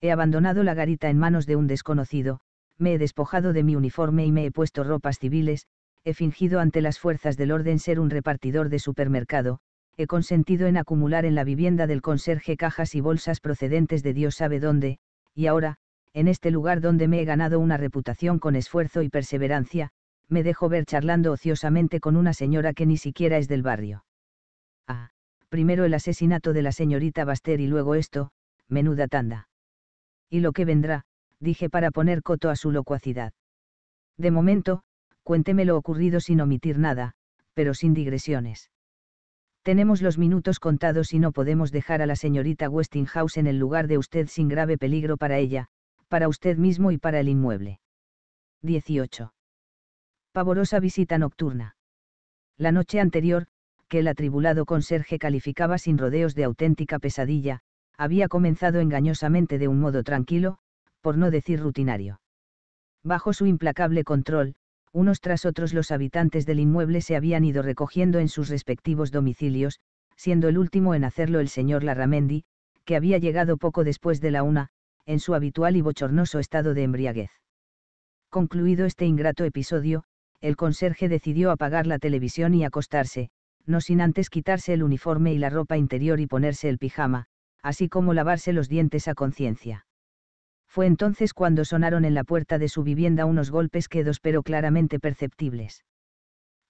He abandonado la garita en manos de un desconocido, me he despojado de mi uniforme y me he puesto ropas civiles, he fingido ante las fuerzas del orden ser un repartidor de supermercado, he consentido en acumular en la vivienda del conserje cajas y bolsas procedentes de Dios sabe dónde, y ahora, en este lugar donde me he ganado una reputación con esfuerzo y perseverancia, me dejo ver charlando ociosamente con una señora que ni siquiera es del barrio primero el asesinato de la señorita Baster y luego esto, menuda tanda. Y lo que vendrá, dije para poner coto a su locuacidad. De momento, cuénteme lo ocurrido sin omitir nada, pero sin digresiones. Tenemos los minutos contados y no podemos dejar a la señorita Westinghouse en el lugar de usted sin grave peligro para ella, para usted mismo y para el inmueble. 18. Pavorosa visita nocturna. La noche anterior, que el atribulado conserje calificaba sin rodeos de auténtica pesadilla, había comenzado engañosamente de un modo tranquilo, por no decir rutinario. Bajo su implacable control, unos tras otros los habitantes del inmueble se habían ido recogiendo en sus respectivos domicilios, siendo el último en hacerlo el señor Larramendi, que había llegado poco después de la una, en su habitual y bochornoso estado de embriaguez. Concluido este ingrato episodio, el conserje decidió apagar la televisión y acostarse, no sin antes quitarse el uniforme y la ropa interior y ponerse el pijama, así como lavarse los dientes a conciencia. Fue entonces cuando sonaron en la puerta de su vivienda unos golpes quedos pero claramente perceptibles.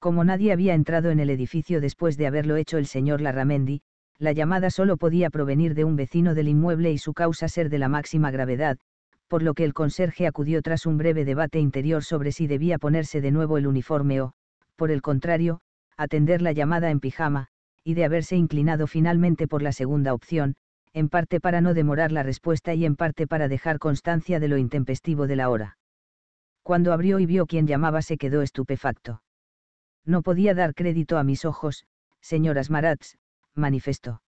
Como nadie había entrado en el edificio después de haberlo hecho el señor Larramendi, la llamada solo podía provenir de un vecino del inmueble y su causa ser de la máxima gravedad, por lo que el conserje acudió tras un breve debate interior sobre si debía ponerse de nuevo el uniforme o, por el contrario, atender la llamada en pijama, y de haberse inclinado finalmente por la segunda opción, en parte para no demorar la respuesta y en parte para dejar constancia de lo intempestivo de la hora. Cuando abrió y vio quién llamaba se quedó estupefacto. No podía dar crédito a mis ojos, señoras Marats, manifestó.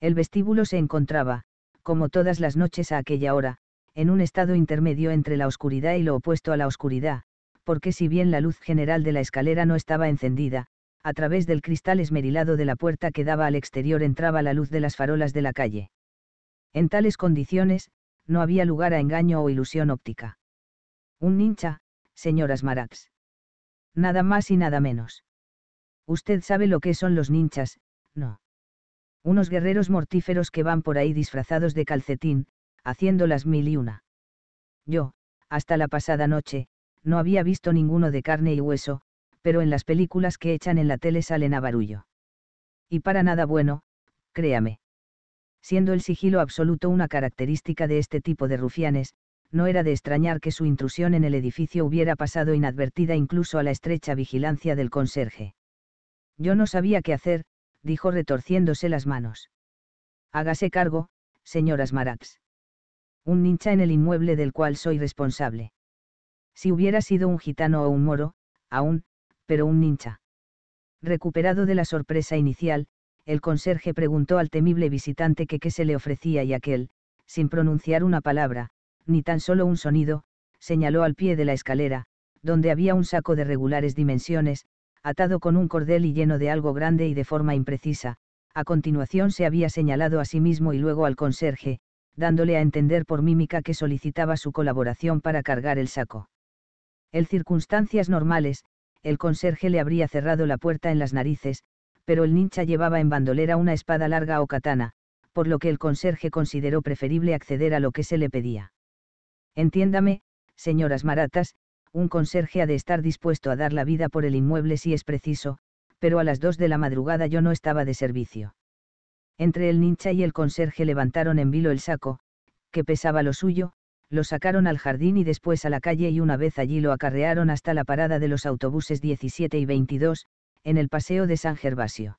El vestíbulo se encontraba, como todas las noches a aquella hora, en un estado intermedio entre la oscuridad y lo opuesto a la oscuridad, porque si bien la luz general de la escalera no estaba encendida, a través del cristal esmerilado de la puerta que daba al exterior entraba la luz de las farolas de la calle. En tales condiciones, no había lugar a engaño o ilusión óptica. Un nincha, señoras Marax. Nada más y nada menos. Usted sabe lo que son los ninchas, no. Unos guerreros mortíferos que van por ahí disfrazados de calcetín, haciendo las mil y una. Yo, hasta la pasada noche, no había visto ninguno de carne y hueso, pero en las películas que echan en la tele salen a barullo. Y para nada bueno, créame. Siendo el sigilo absoluto una característica de este tipo de rufianes, no era de extrañar que su intrusión en el edificio hubiera pasado inadvertida incluso a la estrecha vigilancia del conserje. Yo no sabía qué hacer, dijo retorciéndose las manos. Hágase cargo, señoras Smarax. Un nincha en el inmueble del cual soy responsable. Si hubiera sido un gitano o un moro, aún, pero un nincha. Recuperado de la sorpresa inicial, el conserje preguntó al temible visitante que qué se le ofrecía y aquel, sin pronunciar una palabra, ni tan solo un sonido, señaló al pie de la escalera, donde había un saco de regulares dimensiones, atado con un cordel y lleno de algo grande y de forma imprecisa, a continuación se había señalado a sí mismo y luego al conserje, dándole a entender por mímica que solicitaba su colaboración para cargar el saco. En circunstancias normales, el conserje le habría cerrado la puerta en las narices, pero el nincha llevaba en bandolera una espada larga o katana, por lo que el conserje consideró preferible acceder a lo que se le pedía. Entiéndame, señoras maratas, un conserje ha de estar dispuesto a dar la vida por el inmueble si es preciso, pero a las dos de la madrugada yo no estaba de servicio. Entre el nincha y el conserje levantaron en vilo el saco, que pesaba lo suyo, lo sacaron al jardín y después a la calle y una vez allí lo acarrearon hasta la parada de los autobuses 17 y 22, en el paseo de San Gervasio.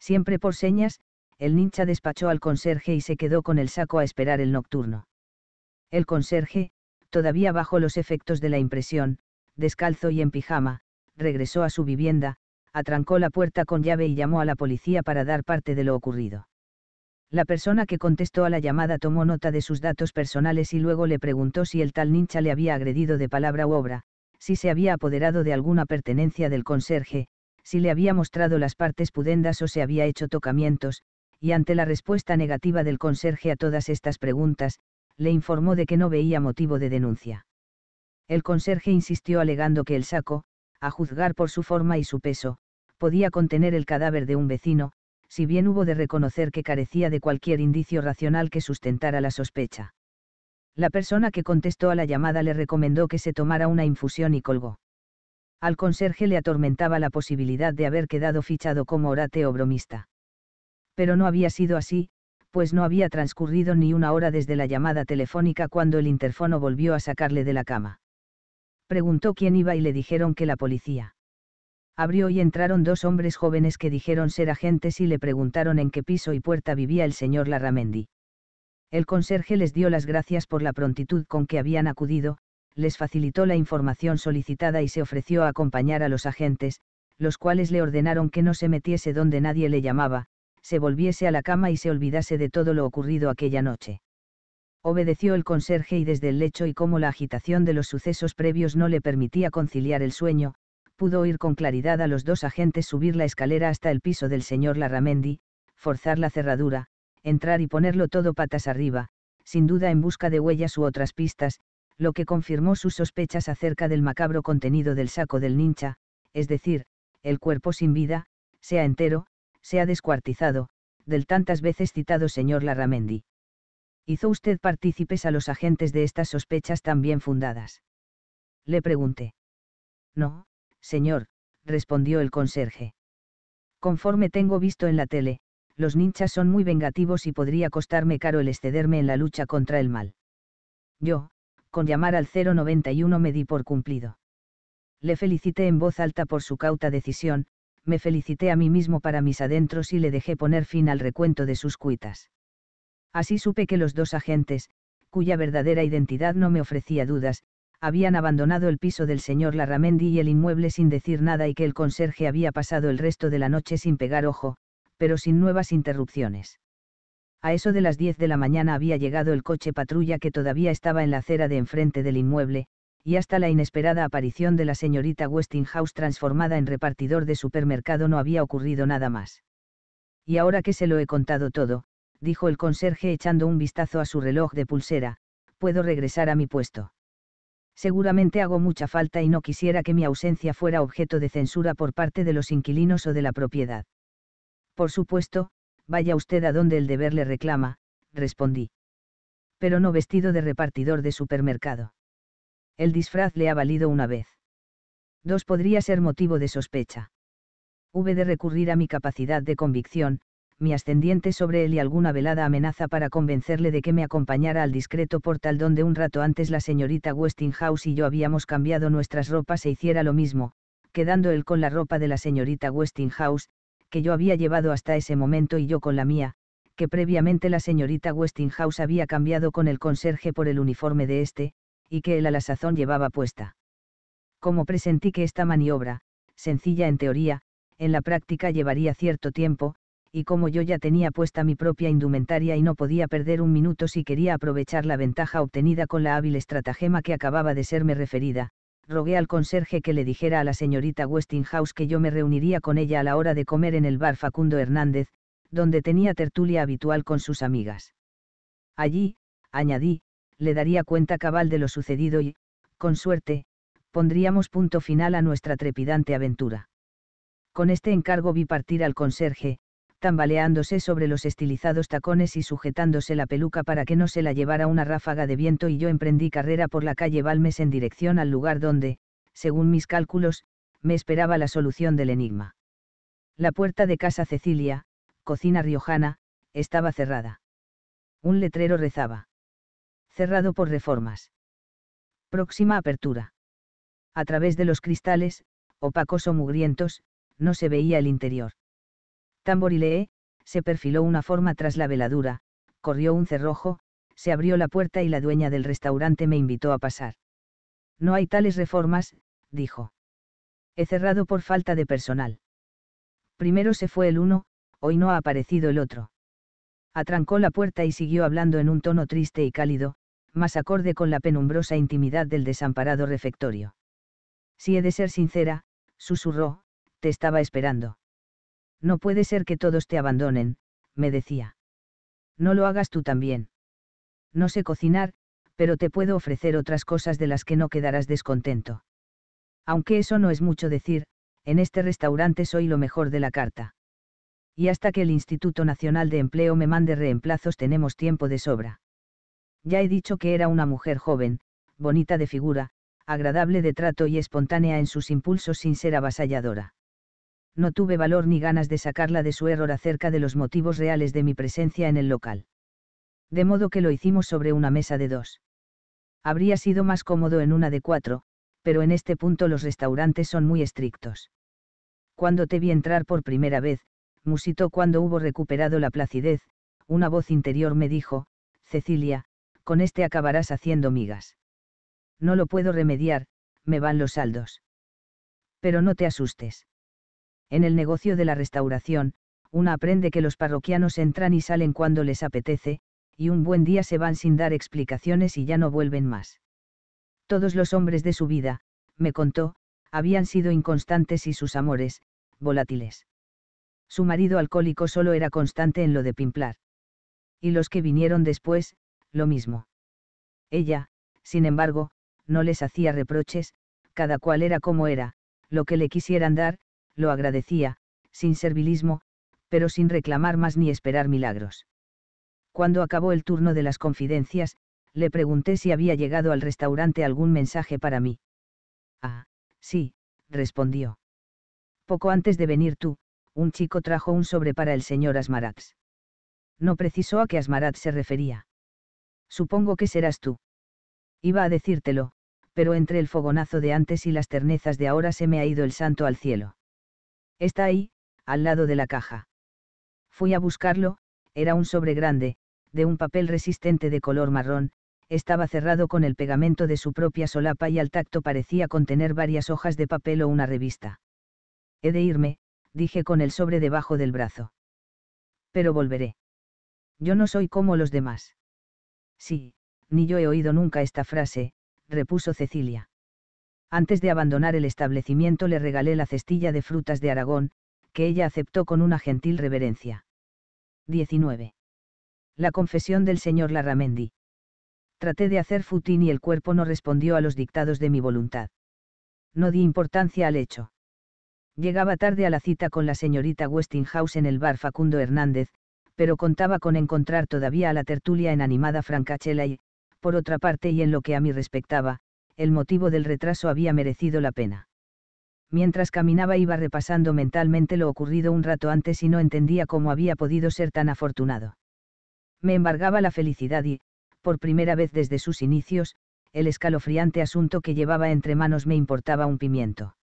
Siempre por señas, el nincha despachó al conserje y se quedó con el saco a esperar el nocturno. El conserje, todavía bajo los efectos de la impresión, descalzo y en pijama, regresó a su vivienda, atrancó la puerta con llave y llamó a la policía para dar parte de lo ocurrido. La persona que contestó a la llamada tomó nota de sus datos personales y luego le preguntó si el tal nincha le había agredido de palabra u obra, si se había apoderado de alguna pertenencia del conserje, si le había mostrado las partes pudendas o se había hecho tocamientos, y ante la respuesta negativa del conserje a todas estas preguntas, le informó de que no veía motivo de denuncia. El conserje insistió alegando que el saco, a juzgar por su forma y su peso, podía contener el cadáver de un vecino, si bien hubo de reconocer que carecía de cualquier indicio racional que sustentara la sospecha. La persona que contestó a la llamada le recomendó que se tomara una infusión y colgó. Al conserje le atormentaba la posibilidad de haber quedado fichado como orate o bromista. Pero no había sido así, pues no había transcurrido ni una hora desde la llamada telefónica cuando el interfono volvió a sacarle de la cama. Preguntó quién iba y le dijeron que la policía abrió y entraron dos hombres jóvenes que dijeron ser agentes y le preguntaron en qué piso y puerta vivía el señor Larramendi. El conserje les dio las gracias por la prontitud con que habían acudido, les facilitó la información solicitada y se ofreció a acompañar a los agentes, los cuales le ordenaron que no se metiese donde nadie le llamaba, se volviese a la cama y se olvidase de todo lo ocurrido aquella noche. Obedeció el conserje y desde el lecho y como la agitación de los sucesos previos no le permitía conciliar el sueño, pudo oír con claridad a los dos agentes subir la escalera hasta el piso del señor Larramendi, forzar la cerradura, entrar y ponerlo todo patas arriba, sin duda en busca de huellas u otras pistas, lo que confirmó sus sospechas acerca del macabro contenido del saco del nincha, es decir, el cuerpo sin vida, sea entero, sea descuartizado, del tantas veces citado señor Larramendi. ¿Hizo usted partícipes a los agentes de estas sospechas tan bien fundadas? Le pregunté. No, Señor, respondió el conserje. Conforme tengo visto en la tele, los ninchas son muy vengativos y podría costarme caro el excederme en la lucha contra el mal. Yo, con llamar al 091 me di por cumplido. Le felicité en voz alta por su cauta decisión, me felicité a mí mismo para mis adentros y le dejé poner fin al recuento de sus cuitas. Así supe que los dos agentes, cuya verdadera identidad no me ofrecía dudas, habían abandonado el piso del señor Larramendi y el inmueble sin decir nada y que el conserje había pasado el resto de la noche sin pegar ojo, pero sin nuevas interrupciones. A eso de las 10 de la mañana había llegado el coche patrulla que todavía estaba en la acera de enfrente del inmueble, y hasta la inesperada aparición de la señorita Westinghouse transformada en repartidor de supermercado no había ocurrido nada más. Y ahora que se lo he contado todo, dijo el conserje echando un vistazo a su reloj de pulsera, puedo regresar a mi puesto. Seguramente hago mucha falta y no quisiera que mi ausencia fuera objeto de censura por parte de los inquilinos o de la propiedad. Por supuesto, vaya usted a donde el deber le reclama, respondí. Pero no vestido de repartidor de supermercado. El disfraz le ha valido una vez. Dos podría ser motivo de sospecha. Hube de recurrir a mi capacidad de convicción, mi ascendiente sobre él y alguna velada amenaza para convencerle de que me acompañara al discreto portal donde un rato antes la señorita Westinghouse y yo habíamos cambiado nuestras ropas e hiciera lo mismo, quedando él con la ropa de la señorita Westinghouse, que yo había llevado hasta ese momento y yo con la mía, que previamente la señorita Westinghouse había cambiado con el conserje por el uniforme de éste, y que él a la sazón llevaba puesta. Como presentí que esta maniobra, sencilla en teoría, en la práctica llevaría cierto tiempo, y como yo ya tenía puesta mi propia indumentaria y no podía perder un minuto si quería aprovechar la ventaja obtenida con la hábil estratagema que acababa de serme referida, rogué al conserje que le dijera a la señorita Westinghouse que yo me reuniría con ella a la hora de comer en el bar Facundo Hernández, donde tenía tertulia habitual con sus amigas. Allí, añadí, le daría cuenta cabal de lo sucedido y, con suerte, pondríamos punto final a nuestra trepidante aventura. Con este encargo vi partir al conserje, tambaleándose sobre los estilizados tacones y sujetándose la peluca para que no se la llevara una ráfaga de viento y yo emprendí carrera por la calle Balmes en dirección al lugar donde, según mis cálculos, me esperaba la solución del enigma. La puerta de casa Cecilia, cocina riojana, estaba cerrada. Un letrero rezaba. Cerrado por reformas. Próxima apertura. A través de los cristales, opacos o mugrientos, no se veía el interior. Tamborileé, se perfiló una forma tras la veladura, corrió un cerrojo, se abrió la puerta y la dueña del restaurante me invitó a pasar. No hay tales reformas, dijo. He cerrado por falta de personal. Primero se fue el uno, hoy no ha aparecido el otro. Atrancó la puerta y siguió hablando en un tono triste y cálido, más acorde con la penumbrosa intimidad del desamparado refectorio. Si he de ser sincera, susurró, te estaba esperando. No puede ser que todos te abandonen, me decía. No lo hagas tú también. No sé cocinar, pero te puedo ofrecer otras cosas de las que no quedarás descontento. Aunque eso no es mucho decir, en este restaurante soy lo mejor de la carta. Y hasta que el Instituto Nacional de Empleo me mande reemplazos tenemos tiempo de sobra. Ya he dicho que era una mujer joven, bonita de figura, agradable de trato y espontánea en sus impulsos sin ser avasalladora no tuve valor ni ganas de sacarla de su error acerca de los motivos reales de mi presencia en el local. De modo que lo hicimos sobre una mesa de dos. Habría sido más cómodo en una de cuatro, pero en este punto los restaurantes son muy estrictos. Cuando te vi entrar por primera vez, musitó cuando hubo recuperado la placidez, una voz interior me dijo, Cecilia, con este acabarás haciendo migas. No lo puedo remediar, me van los saldos. Pero no te asustes. En el negocio de la restauración, una aprende que los parroquianos entran y salen cuando les apetece, y un buen día se van sin dar explicaciones y ya no vuelven más. Todos los hombres de su vida, me contó, habían sido inconstantes y sus amores, volátiles. Su marido alcohólico solo era constante en lo de pimplar. Y los que vinieron después, lo mismo. Ella, sin embargo, no les hacía reproches, cada cual era como era, lo que le quisieran dar, lo agradecía, sin servilismo, pero sin reclamar más ni esperar milagros. Cuando acabó el turno de las confidencias, le pregunté si había llegado al restaurante algún mensaje para mí. Ah, sí, respondió. Poco antes de venir tú, un chico trajo un sobre para el señor Asmaratz. No precisó a qué Asmaratz se refería. Supongo que serás tú. Iba a decírtelo, pero entre el fogonazo de antes y las ternezas de ahora se me ha ido el santo al cielo. Está ahí, al lado de la caja. Fui a buscarlo, era un sobre grande, de un papel resistente de color marrón, estaba cerrado con el pegamento de su propia solapa y al tacto parecía contener varias hojas de papel o una revista. He de irme, dije con el sobre debajo del brazo. Pero volveré. Yo no soy como los demás. Sí, ni yo he oído nunca esta frase, repuso Cecilia. Antes de abandonar el establecimiento le regalé la cestilla de frutas de Aragón, que ella aceptó con una gentil reverencia. 19. La confesión del señor Larramendi. Traté de hacer futín y el cuerpo no respondió a los dictados de mi voluntad. No di importancia al hecho. Llegaba tarde a la cita con la señorita Westinghouse en el bar Facundo Hernández, pero contaba con encontrar todavía a la tertulia enanimada francachela y, por otra parte y en lo que a mí respectaba, el motivo del retraso había merecido la pena. Mientras caminaba iba repasando mentalmente lo ocurrido un rato antes y no entendía cómo había podido ser tan afortunado. Me embargaba la felicidad y, por primera vez desde sus inicios, el escalofriante asunto que llevaba entre manos me importaba un pimiento.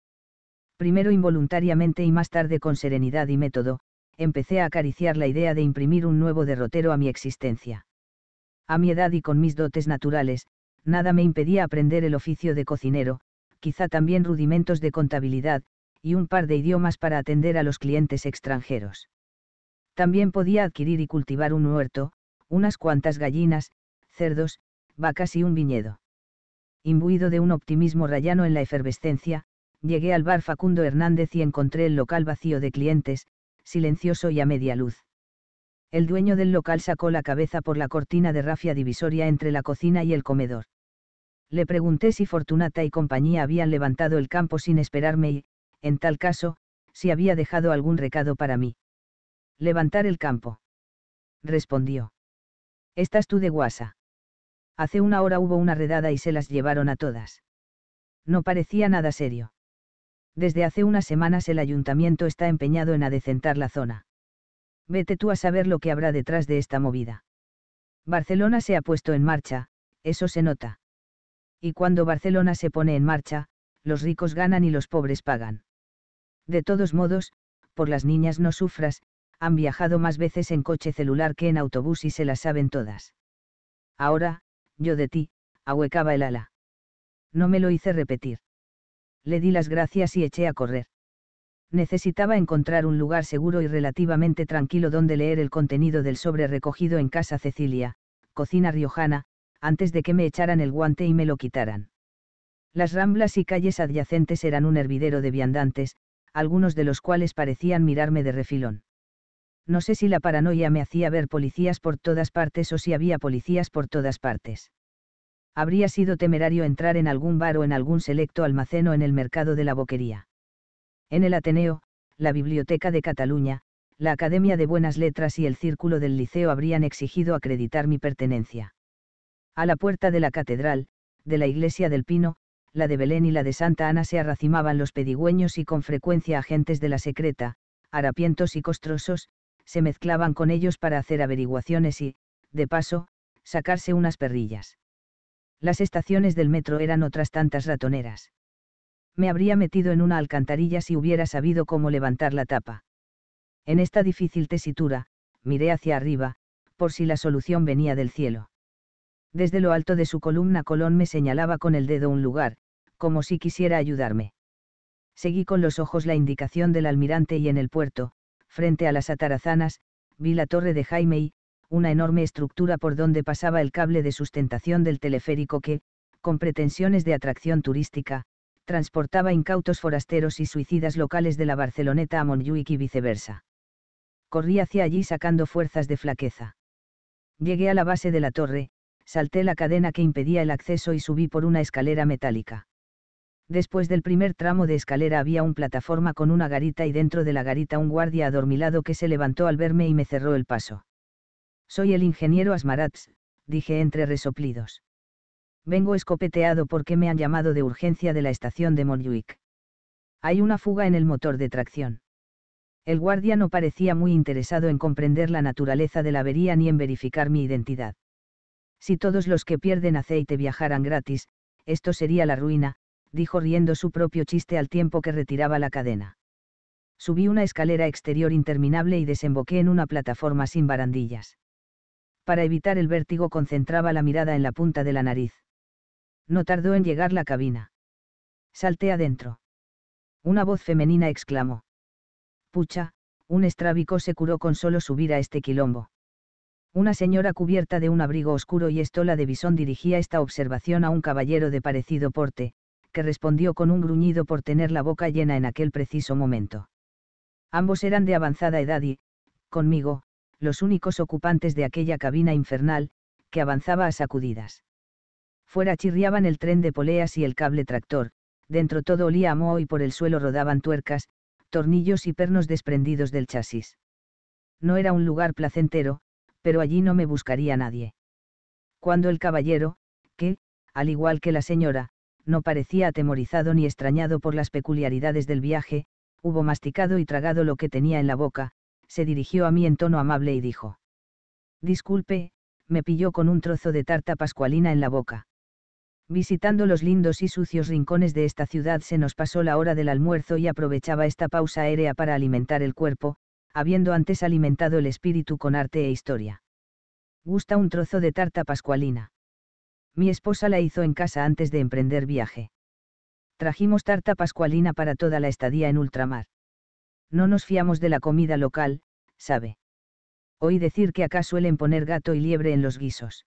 Primero involuntariamente y más tarde con serenidad y método, empecé a acariciar la idea de imprimir un nuevo derrotero a mi existencia. A mi edad y con mis dotes naturales, nada me impedía aprender el oficio de cocinero, quizá también rudimentos de contabilidad, y un par de idiomas para atender a los clientes extranjeros. También podía adquirir y cultivar un huerto, unas cuantas gallinas, cerdos, vacas y un viñedo. Imbuido de un optimismo rayano en la efervescencia, llegué al bar Facundo Hernández y encontré el local vacío de clientes, silencioso y a media luz. El dueño del local sacó la cabeza por la cortina de rafia divisoria entre la cocina y el comedor. Le pregunté si Fortunata y compañía habían levantado el campo sin esperarme y, en tal caso, si había dejado algún recado para mí. Levantar el campo. Respondió. Estás tú de guasa. Hace una hora hubo una redada y se las llevaron a todas. No parecía nada serio. Desde hace unas semanas el ayuntamiento está empeñado en adecentar la zona. Vete tú a saber lo que habrá detrás de esta movida. Barcelona se ha puesto en marcha, eso se nota y cuando Barcelona se pone en marcha, los ricos ganan y los pobres pagan. De todos modos, por las niñas no sufras, han viajado más veces en coche celular que en autobús y se las saben todas. Ahora, yo de ti, ahuecaba el ala. No me lo hice repetir. Le di las gracias y eché a correr. Necesitaba encontrar un lugar seguro y relativamente tranquilo donde leer el contenido del sobre recogido en Casa Cecilia, cocina riojana, antes de que me echaran el guante y me lo quitaran. Las ramblas y calles adyacentes eran un hervidero de viandantes, algunos de los cuales parecían mirarme de refilón. No sé si la paranoia me hacía ver policías por todas partes o si había policías por todas partes. Habría sido temerario entrar en algún bar o en algún selecto almacén o en el mercado de la boquería. En el Ateneo, la Biblioteca de Cataluña, la Academia de Buenas Letras y el Círculo del Liceo habrían exigido acreditar mi pertenencia. A la puerta de la catedral, de la iglesia del Pino, la de Belén y la de Santa Ana se arracimaban los pedigüeños y con frecuencia agentes de la secreta, harapientos y costrosos, se mezclaban con ellos para hacer averiguaciones y, de paso, sacarse unas perrillas. Las estaciones del metro eran otras tantas ratoneras. Me habría metido en una alcantarilla si hubiera sabido cómo levantar la tapa. En esta difícil tesitura, miré hacia arriba, por si la solución venía del cielo desde lo alto de su columna Colón me señalaba con el dedo un lugar, como si quisiera ayudarme. Seguí con los ojos la indicación del almirante y en el puerto, frente a las atarazanas, vi la torre de Jaime y, una enorme estructura por donde pasaba el cable de sustentación del teleférico que, con pretensiones de atracción turística, transportaba incautos forasteros y suicidas locales de la Barceloneta a Montjuic y viceversa. Corrí hacia allí sacando fuerzas de flaqueza. Llegué a la base de la torre, salté la cadena que impedía el acceso y subí por una escalera metálica. Después del primer tramo de escalera había una plataforma con una garita y dentro de la garita un guardia adormilado que se levantó al verme y me cerró el paso. Soy el ingeniero Asmaratz, dije entre resoplidos. Vengo escopeteado porque me han llamado de urgencia de la estación de Monjuic. Hay una fuga en el motor de tracción. El guardia no parecía muy interesado en comprender la naturaleza de la avería ni en verificar mi identidad. Si todos los que pierden aceite viajaran gratis, esto sería la ruina, dijo riendo su propio chiste al tiempo que retiraba la cadena. Subí una escalera exterior interminable y desemboqué en una plataforma sin barandillas. Para evitar el vértigo concentraba la mirada en la punta de la nariz. No tardó en llegar la cabina. Salté adentro. Una voz femenina exclamó. Pucha, un estrábico se curó con solo subir a este quilombo. Una señora cubierta de un abrigo oscuro y estola de bisón dirigía esta observación a un caballero de parecido porte, que respondió con un gruñido por tener la boca llena en aquel preciso momento. Ambos eran de avanzada edad y, conmigo, los únicos ocupantes de aquella cabina infernal, que avanzaba a sacudidas. Fuera chirriaban el tren de poleas y el cable tractor, dentro todo olía a moho y por el suelo rodaban tuercas, tornillos y pernos desprendidos del chasis. No era un lugar placentero, pero allí no me buscaría nadie. Cuando el caballero, que, al igual que la señora, no parecía atemorizado ni extrañado por las peculiaridades del viaje, hubo masticado y tragado lo que tenía en la boca, se dirigió a mí en tono amable y dijo. Disculpe, me pilló con un trozo de tarta pascualina en la boca. Visitando los lindos y sucios rincones de esta ciudad se nos pasó la hora del almuerzo y aprovechaba esta pausa aérea para alimentar el cuerpo, habiendo antes alimentado el espíritu con arte e historia. Gusta un trozo de tarta pascualina. Mi esposa la hizo en casa antes de emprender viaje. Trajimos tarta pascualina para toda la estadía en ultramar. No nos fiamos de la comida local, sabe. Oí decir que acá suelen poner gato y liebre en los guisos.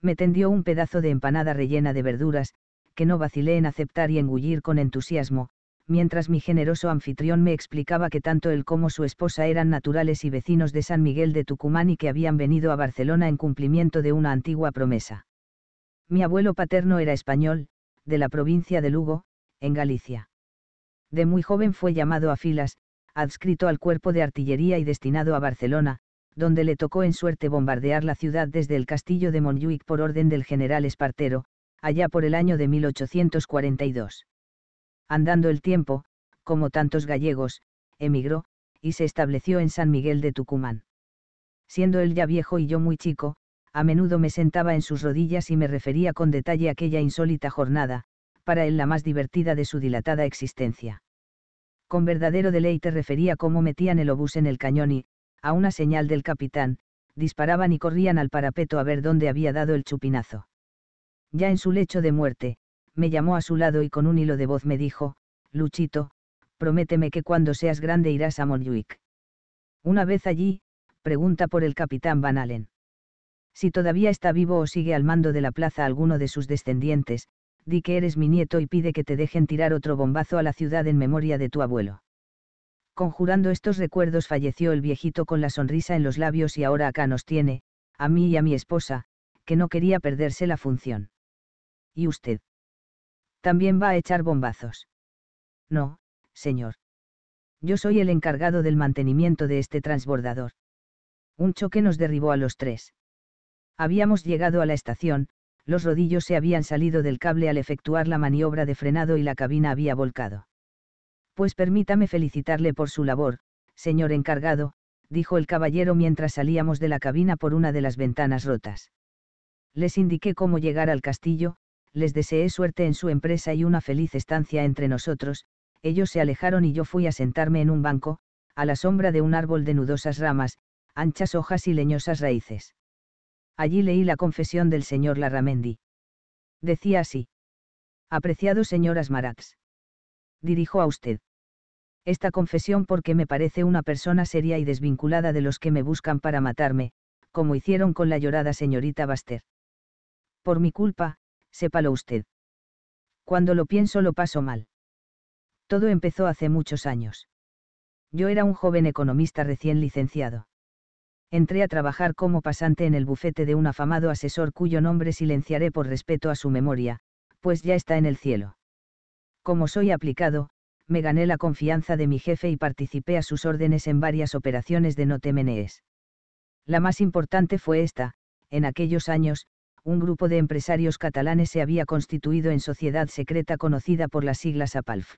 Me tendió un pedazo de empanada rellena de verduras, que no vacilé en aceptar y engullir con entusiasmo, mientras mi generoso anfitrión me explicaba que tanto él como su esposa eran naturales y vecinos de San Miguel de Tucumán y que habían venido a Barcelona en cumplimiento de una antigua promesa. Mi abuelo paterno era español, de la provincia de Lugo, en Galicia. De muy joven fue llamado a filas, adscrito al cuerpo de artillería y destinado a Barcelona, donde le tocó en suerte bombardear la ciudad desde el castillo de Montjuic por orden del general Espartero, allá por el año de 1842. Andando el tiempo, como tantos gallegos, emigró, y se estableció en San Miguel de Tucumán. Siendo él ya viejo y yo muy chico, a menudo me sentaba en sus rodillas y me refería con detalle aquella insólita jornada, para él la más divertida de su dilatada existencia. Con verdadero deleite refería cómo metían el obús en el cañón y, a una señal del capitán, disparaban y corrían al parapeto a ver dónde había dado el chupinazo. Ya en su lecho de muerte, me llamó a su lado y con un hilo de voz me dijo, Luchito, prométeme que cuando seas grande irás a Monjuic. Una vez allí, pregunta por el capitán Van Allen. Si todavía está vivo o sigue al mando de la plaza alguno de sus descendientes, di que eres mi nieto y pide que te dejen tirar otro bombazo a la ciudad en memoria de tu abuelo. Conjurando estos recuerdos falleció el viejito con la sonrisa en los labios y ahora acá nos tiene, a mí y a mi esposa, que no quería perderse la función. ¿Y usted? También va a echar bombazos. No, señor. Yo soy el encargado del mantenimiento de este transbordador. Un choque nos derribó a los tres. Habíamos llegado a la estación, los rodillos se habían salido del cable al efectuar la maniobra de frenado y la cabina había volcado. Pues permítame felicitarle por su labor, señor encargado, dijo el caballero mientras salíamos de la cabina por una de las ventanas rotas. Les indiqué cómo llegar al castillo, les deseé suerte en su empresa y una feliz estancia entre nosotros, ellos se alejaron y yo fui a sentarme en un banco, a la sombra de un árbol de nudosas ramas, anchas hojas y leñosas raíces. Allí leí la confesión del señor Larramendi. Decía así. Apreciado señor Asmarax. Dirijo a usted. Esta confesión porque me parece una persona seria y desvinculada de los que me buscan para matarme, como hicieron con la llorada señorita Baster. Por mi culpa, sépalo usted. Cuando lo pienso lo paso mal. Todo empezó hace muchos años. Yo era un joven economista recién licenciado. Entré a trabajar como pasante en el bufete de un afamado asesor cuyo nombre silenciaré por respeto a su memoria, pues ya está en el cielo. Como soy aplicado, me gané la confianza de mi jefe y participé a sus órdenes en varias operaciones de temenes. La más importante fue esta, en aquellos años, un grupo de empresarios catalanes se había constituido en sociedad secreta conocida por las siglas APALF.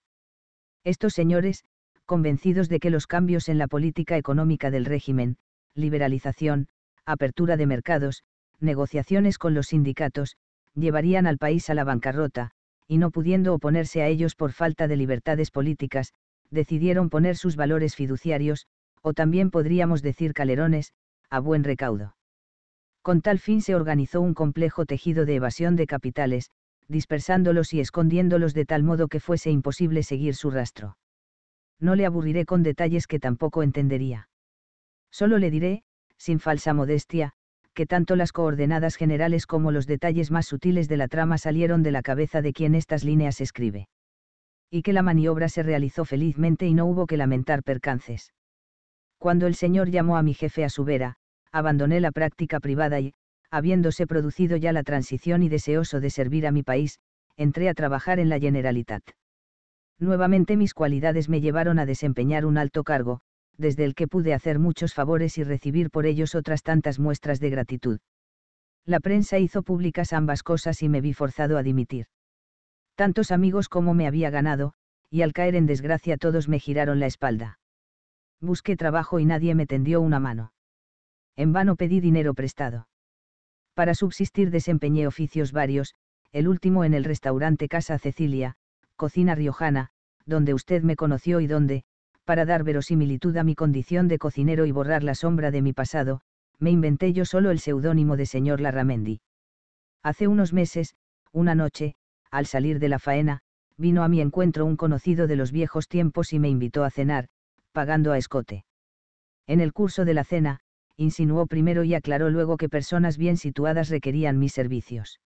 Estos señores, convencidos de que los cambios en la política económica del régimen, liberalización, apertura de mercados, negociaciones con los sindicatos, llevarían al país a la bancarrota, y no pudiendo oponerse a ellos por falta de libertades políticas, decidieron poner sus valores fiduciarios, o también podríamos decir calerones, a buen recaudo. Con tal fin se organizó un complejo tejido de evasión de capitales, dispersándolos y escondiéndolos de tal modo que fuese imposible seguir su rastro. No le aburriré con detalles que tampoco entendería. Solo le diré, sin falsa modestia, que tanto las coordenadas generales como los detalles más sutiles de la trama salieron de la cabeza de quien estas líneas escribe. Y que la maniobra se realizó felizmente y no hubo que lamentar percances. Cuando el señor llamó a mi jefe a su vera, abandoné la práctica privada y, habiéndose producido ya la transición y deseoso de servir a mi país, entré a trabajar en la Generalitat. Nuevamente mis cualidades me llevaron a desempeñar un alto cargo, desde el que pude hacer muchos favores y recibir por ellos otras tantas muestras de gratitud. La prensa hizo públicas ambas cosas y me vi forzado a dimitir. Tantos amigos como me había ganado, y al caer en desgracia todos me giraron la espalda. Busqué trabajo y nadie me tendió una mano en vano pedí dinero prestado. Para subsistir desempeñé oficios varios, el último en el restaurante Casa Cecilia, cocina riojana, donde usted me conoció y donde, para dar verosimilitud a mi condición de cocinero y borrar la sombra de mi pasado, me inventé yo solo el seudónimo de señor Larramendi. Hace unos meses, una noche, al salir de la faena, vino a mi encuentro un conocido de los viejos tiempos y me invitó a cenar, pagando a escote. En el curso de la cena, insinuó primero y aclaró luego que personas bien situadas requerían mis servicios.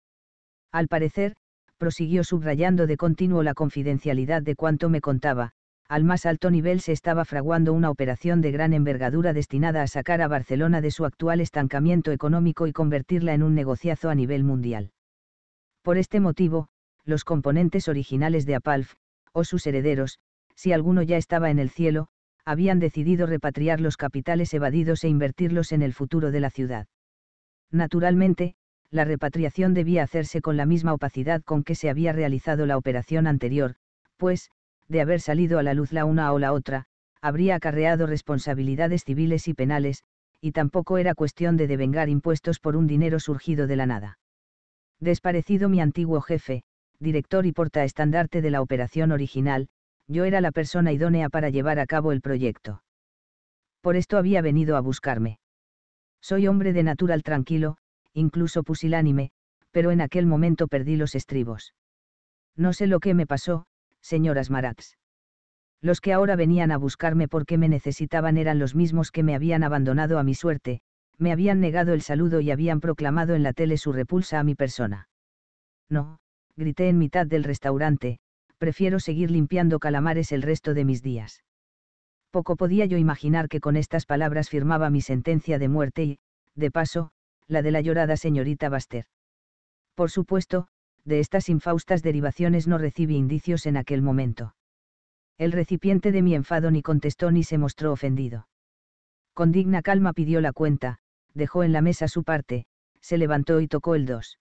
Al parecer, prosiguió subrayando de continuo la confidencialidad de cuanto me contaba, al más alto nivel se estaba fraguando una operación de gran envergadura destinada a sacar a Barcelona de su actual estancamiento económico y convertirla en un negociazo a nivel mundial. Por este motivo, los componentes originales de APALF, o sus herederos, si alguno ya estaba en el cielo, habían decidido repatriar los capitales evadidos e invertirlos en el futuro de la ciudad. Naturalmente, la repatriación debía hacerse con la misma opacidad con que se había realizado la operación anterior, pues, de haber salido a la luz la una o la otra, habría acarreado responsabilidades civiles y penales, y tampoco era cuestión de devengar impuestos por un dinero surgido de la nada. Desparecido mi antiguo jefe, director y portaestandarte de la operación original, yo era la persona idónea para llevar a cabo el proyecto. Por esto había venido a buscarme. Soy hombre de natural tranquilo, incluso pusilánime, pero en aquel momento perdí los estribos. No sé lo que me pasó, señoras Marats. Los que ahora venían a buscarme porque me necesitaban eran los mismos que me habían abandonado a mi suerte, me habían negado el saludo y habían proclamado en la tele su repulsa a mi persona. No, grité en mitad del restaurante, prefiero seguir limpiando calamares el resto de mis días. Poco podía yo imaginar que con estas palabras firmaba mi sentencia de muerte y, de paso, la de la llorada señorita Baster. Por supuesto, de estas infaustas derivaciones no recibí indicios en aquel momento. El recipiente de mi enfado ni contestó ni se mostró ofendido. Con digna calma pidió la cuenta, dejó en la mesa su parte, se levantó y tocó el dos.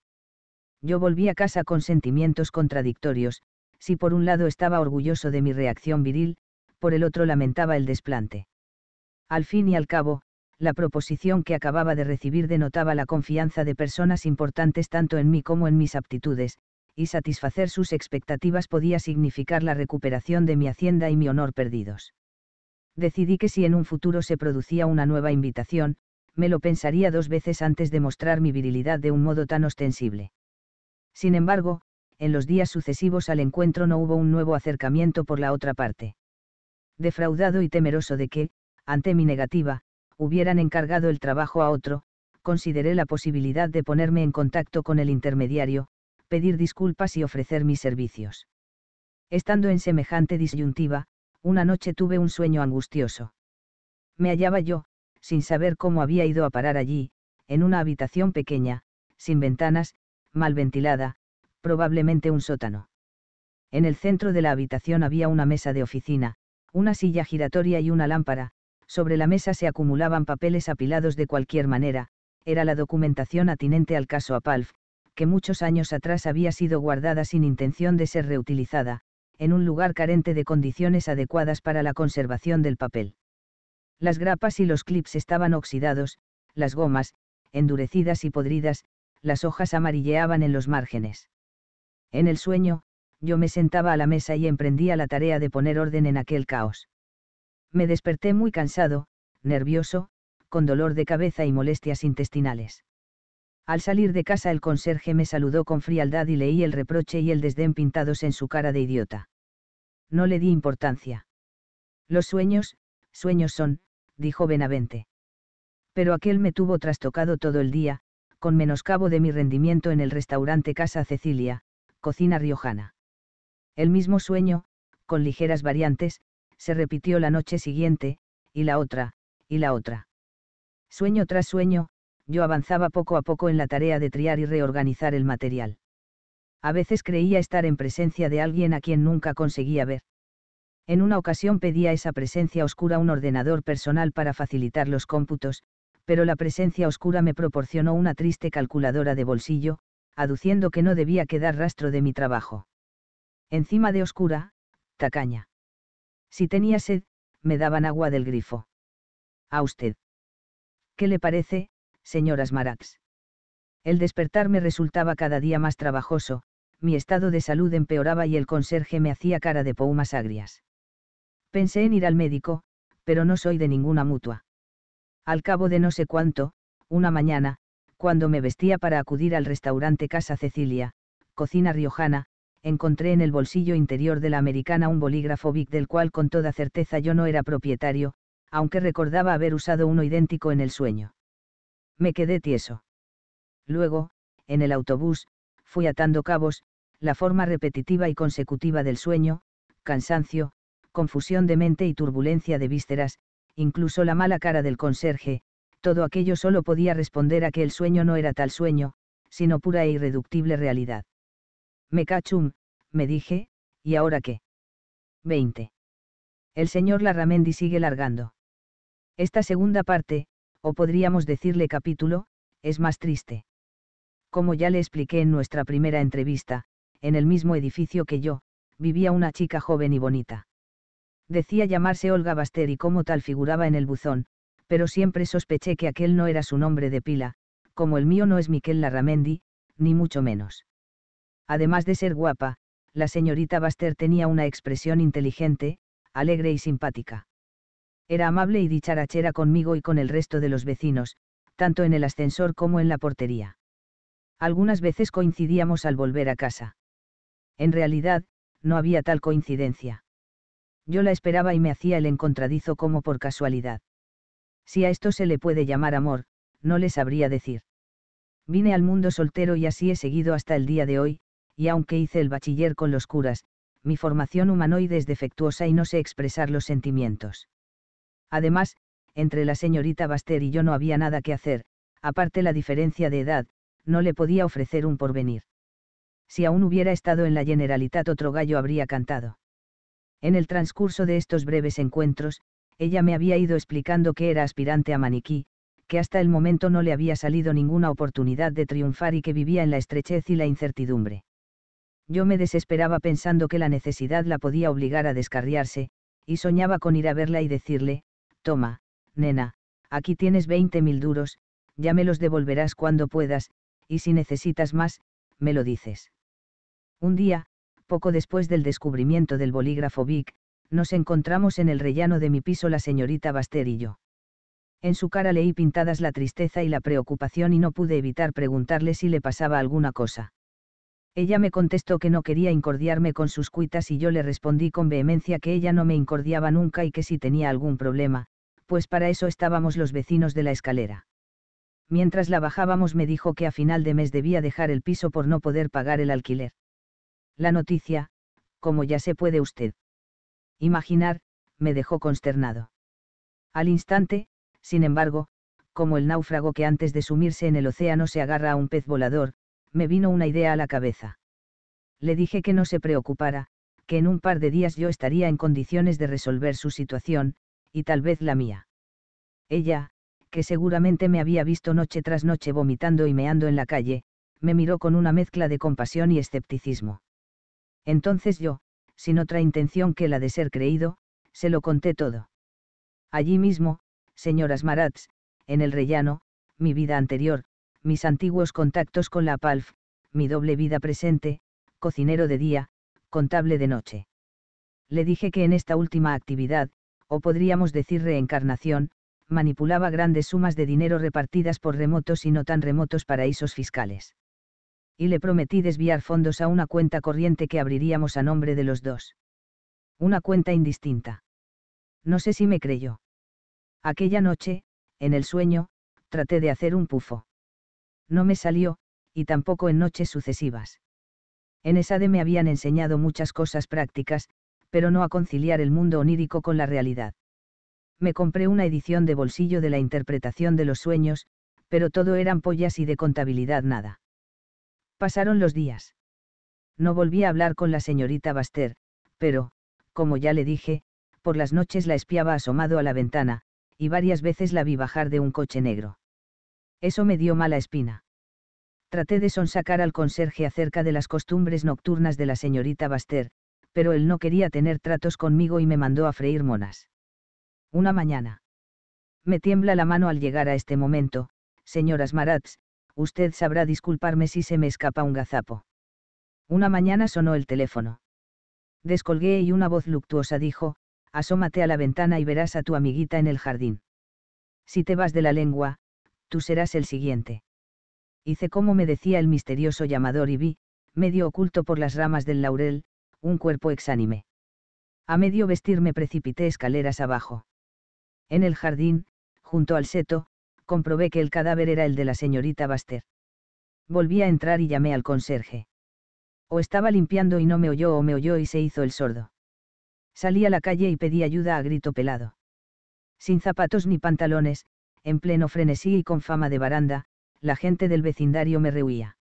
Yo volví a casa con sentimientos contradictorios, si por un lado estaba orgulloso de mi reacción viril, por el otro lamentaba el desplante. Al fin y al cabo, la proposición que acababa de recibir denotaba la confianza de personas importantes tanto en mí como en mis aptitudes, y satisfacer sus expectativas podía significar la recuperación de mi hacienda y mi honor perdidos. Decidí que si en un futuro se producía una nueva invitación, me lo pensaría dos veces antes de mostrar mi virilidad de un modo tan ostensible. Sin embargo, en los días sucesivos al encuentro no hubo un nuevo acercamiento por la otra parte. Defraudado y temeroso de que, ante mi negativa, hubieran encargado el trabajo a otro, consideré la posibilidad de ponerme en contacto con el intermediario, pedir disculpas y ofrecer mis servicios. Estando en semejante disyuntiva, una noche tuve un sueño angustioso. Me hallaba yo, sin saber cómo había ido a parar allí, en una habitación pequeña, sin ventanas, mal ventilada, probablemente un sótano. En el centro de la habitación había una mesa de oficina, una silla giratoria y una lámpara, sobre la mesa se acumulaban papeles apilados de cualquier manera, era la documentación atinente al caso Apalf, que muchos años atrás había sido guardada sin intención de ser reutilizada, en un lugar carente de condiciones adecuadas para la conservación del papel. Las grapas y los clips estaban oxidados, las gomas, endurecidas y podridas, las hojas amarilleaban en los márgenes. En el sueño, yo me sentaba a la mesa y emprendía la tarea de poner orden en aquel caos. Me desperté muy cansado, nervioso, con dolor de cabeza y molestias intestinales. Al salir de casa el conserje me saludó con frialdad y leí el reproche y el desdén pintados en su cara de idiota. No le di importancia. Los sueños, sueños son, dijo Benavente. Pero aquel me tuvo trastocado todo el día, con menoscabo de mi rendimiento en el restaurante Casa Cecilia, cocina riojana. El mismo sueño, con ligeras variantes, se repitió la noche siguiente, y la otra, y la otra. Sueño tras sueño, yo avanzaba poco a poco en la tarea de triar y reorganizar el material. A veces creía estar en presencia de alguien a quien nunca conseguía ver. En una ocasión pedía esa presencia oscura un ordenador personal para facilitar los cómputos, pero la presencia oscura me proporcionó una triste calculadora de bolsillo, aduciendo que no debía quedar rastro de mi trabajo. Encima de oscura, tacaña. Si tenía sed, me daban agua del grifo. A usted. ¿Qué le parece, señoras Marax? El despertar me resultaba cada día más trabajoso, mi estado de salud empeoraba y el conserje me hacía cara de pumas agrias. Pensé en ir al médico, pero no soy de ninguna mutua. Al cabo de no sé cuánto, una mañana, cuando me vestía para acudir al restaurante Casa Cecilia, cocina riojana, encontré en el bolsillo interior de la americana un bolígrafo Vic del cual con toda certeza yo no era propietario, aunque recordaba haber usado uno idéntico en el sueño. Me quedé tieso. Luego, en el autobús, fui atando cabos, la forma repetitiva y consecutiva del sueño, cansancio, confusión de mente y turbulencia de vísceras, incluso la mala cara del conserje, todo aquello solo podía responder a que el sueño no era tal sueño, sino pura e irreductible realidad. Me cachum, me dije, ¿y ahora qué? 20. El señor Larramendi sigue largando. Esta segunda parte, o podríamos decirle capítulo, es más triste. Como ya le expliqué en nuestra primera entrevista, en el mismo edificio que yo, vivía una chica joven y bonita. Decía llamarse Olga Baster y como tal figuraba en el buzón, pero siempre sospeché que aquel no era su nombre de pila, como el mío no es Miquel Larramendi, ni mucho menos. Además de ser guapa, la señorita Baster tenía una expresión inteligente, alegre y simpática. Era amable y dicharachera conmigo y con el resto de los vecinos, tanto en el ascensor como en la portería. Algunas veces coincidíamos al volver a casa. En realidad, no había tal coincidencia. Yo la esperaba y me hacía el encontradizo como por casualidad si a esto se le puede llamar amor, no le sabría decir. Vine al mundo soltero y así he seguido hasta el día de hoy, y aunque hice el bachiller con los curas, mi formación humanoide es defectuosa y no sé expresar los sentimientos. Además, entre la señorita Baster y yo no había nada que hacer, aparte la diferencia de edad, no le podía ofrecer un porvenir. Si aún hubiera estado en la Generalitat otro gallo habría cantado. En el transcurso de estos breves encuentros, ella me había ido explicando que era aspirante a maniquí, que hasta el momento no le había salido ninguna oportunidad de triunfar y que vivía en la estrechez y la incertidumbre. Yo me desesperaba pensando que la necesidad la podía obligar a descarriarse, y soñaba con ir a verla y decirle, toma, nena, aquí tienes 20.000 mil duros, ya me los devolverás cuando puedas, y si necesitas más, me lo dices. Un día, poco después del descubrimiento del bolígrafo big, nos encontramos en el rellano de mi piso la señorita Baster y yo. En su cara leí pintadas la tristeza y la preocupación y no pude evitar preguntarle si le pasaba alguna cosa. Ella me contestó que no quería incordiarme con sus cuitas y yo le respondí con vehemencia que ella no me incordiaba nunca y que si tenía algún problema, pues para eso estábamos los vecinos de la escalera. Mientras la bajábamos me dijo que a final de mes debía dejar el piso por no poder pagar el alquiler. La noticia, como ya se puede usted imaginar, me dejó consternado. Al instante, sin embargo, como el náufrago que antes de sumirse en el océano se agarra a un pez volador, me vino una idea a la cabeza. Le dije que no se preocupara, que en un par de días yo estaría en condiciones de resolver su situación, y tal vez la mía. Ella, que seguramente me había visto noche tras noche vomitando y meando en la calle, me miró con una mezcla de compasión y escepticismo. Entonces yo, sin otra intención que la de ser creído, se lo conté todo. Allí mismo, señoras Marats, en el rellano, mi vida anterior, mis antiguos contactos con la PALF, mi doble vida presente, cocinero de día, contable de noche. Le dije que en esta última actividad, o podríamos decir reencarnación, manipulaba grandes sumas de dinero repartidas por remotos y no tan remotos paraísos fiscales y le prometí desviar fondos a una cuenta corriente que abriríamos a nombre de los dos. Una cuenta indistinta. No sé si me creyó. Aquella noche, en el sueño, traté de hacer un pufo. No me salió, y tampoco en noches sucesivas. En esa de me habían enseñado muchas cosas prácticas, pero no a conciliar el mundo onírico con la realidad. Me compré una edición de bolsillo de la interpretación de los sueños, pero todo eran pollas y de contabilidad nada. Pasaron los días. No volví a hablar con la señorita Baster, pero, como ya le dije, por las noches la espiaba asomado a la ventana, y varias veces la vi bajar de un coche negro. Eso me dio mala espina. Traté de sonsacar al conserje acerca de las costumbres nocturnas de la señorita Baster, pero él no quería tener tratos conmigo y me mandó a freír monas. Una mañana. Me tiembla la mano al llegar a este momento, señoras Marats, usted sabrá disculparme si se me escapa un gazapo. Una mañana sonó el teléfono. Descolgué y una voz luctuosa dijo, asómate a la ventana y verás a tu amiguita en el jardín. Si te vas de la lengua, tú serás el siguiente. Hice como me decía el misterioso llamador y vi, medio oculto por las ramas del laurel, un cuerpo exánime. A medio vestir me precipité escaleras abajo. En el jardín, junto al seto, comprobé que el cadáver era el de la señorita Baster. Volví a entrar y llamé al conserje. O estaba limpiando y no me oyó o me oyó y se hizo el sordo. Salí a la calle y pedí ayuda a grito pelado. Sin zapatos ni pantalones, en pleno frenesí y con fama de baranda, la gente del vecindario me rehuía.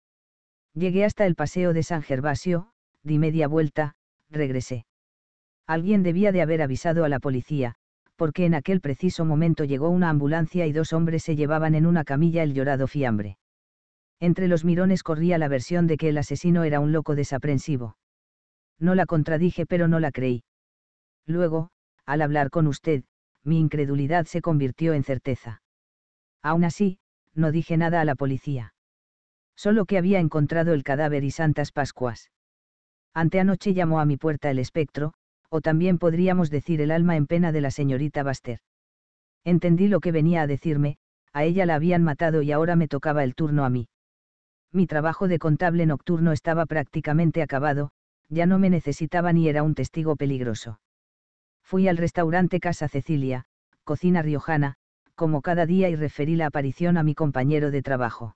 Llegué hasta el paseo de San Gervasio, di media vuelta, regresé. Alguien debía de haber avisado a la policía, porque en aquel preciso momento llegó una ambulancia y dos hombres se llevaban en una camilla el llorado fiambre. Entre los mirones corría la versión de que el asesino era un loco desaprensivo. No la contradije pero no la creí. Luego, al hablar con usted, mi incredulidad se convirtió en certeza. Aún así, no dije nada a la policía. Solo que había encontrado el cadáver y Santas Pascuas. Anteanoche llamó a mi puerta el espectro, o también podríamos decir el alma en pena de la señorita Baster. Entendí lo que venía a decirme, a ella la habían matado y ahora me tocaba el turno a mí. Mi trabajo de contable nocturno estaba prácticamente acabado, ya no me necesitaba ni era un testigo peligroso. Fui al restaurante Casa Cecilia, cocina riojana, como cada día y referí la aparición a mi compañero de trabajo.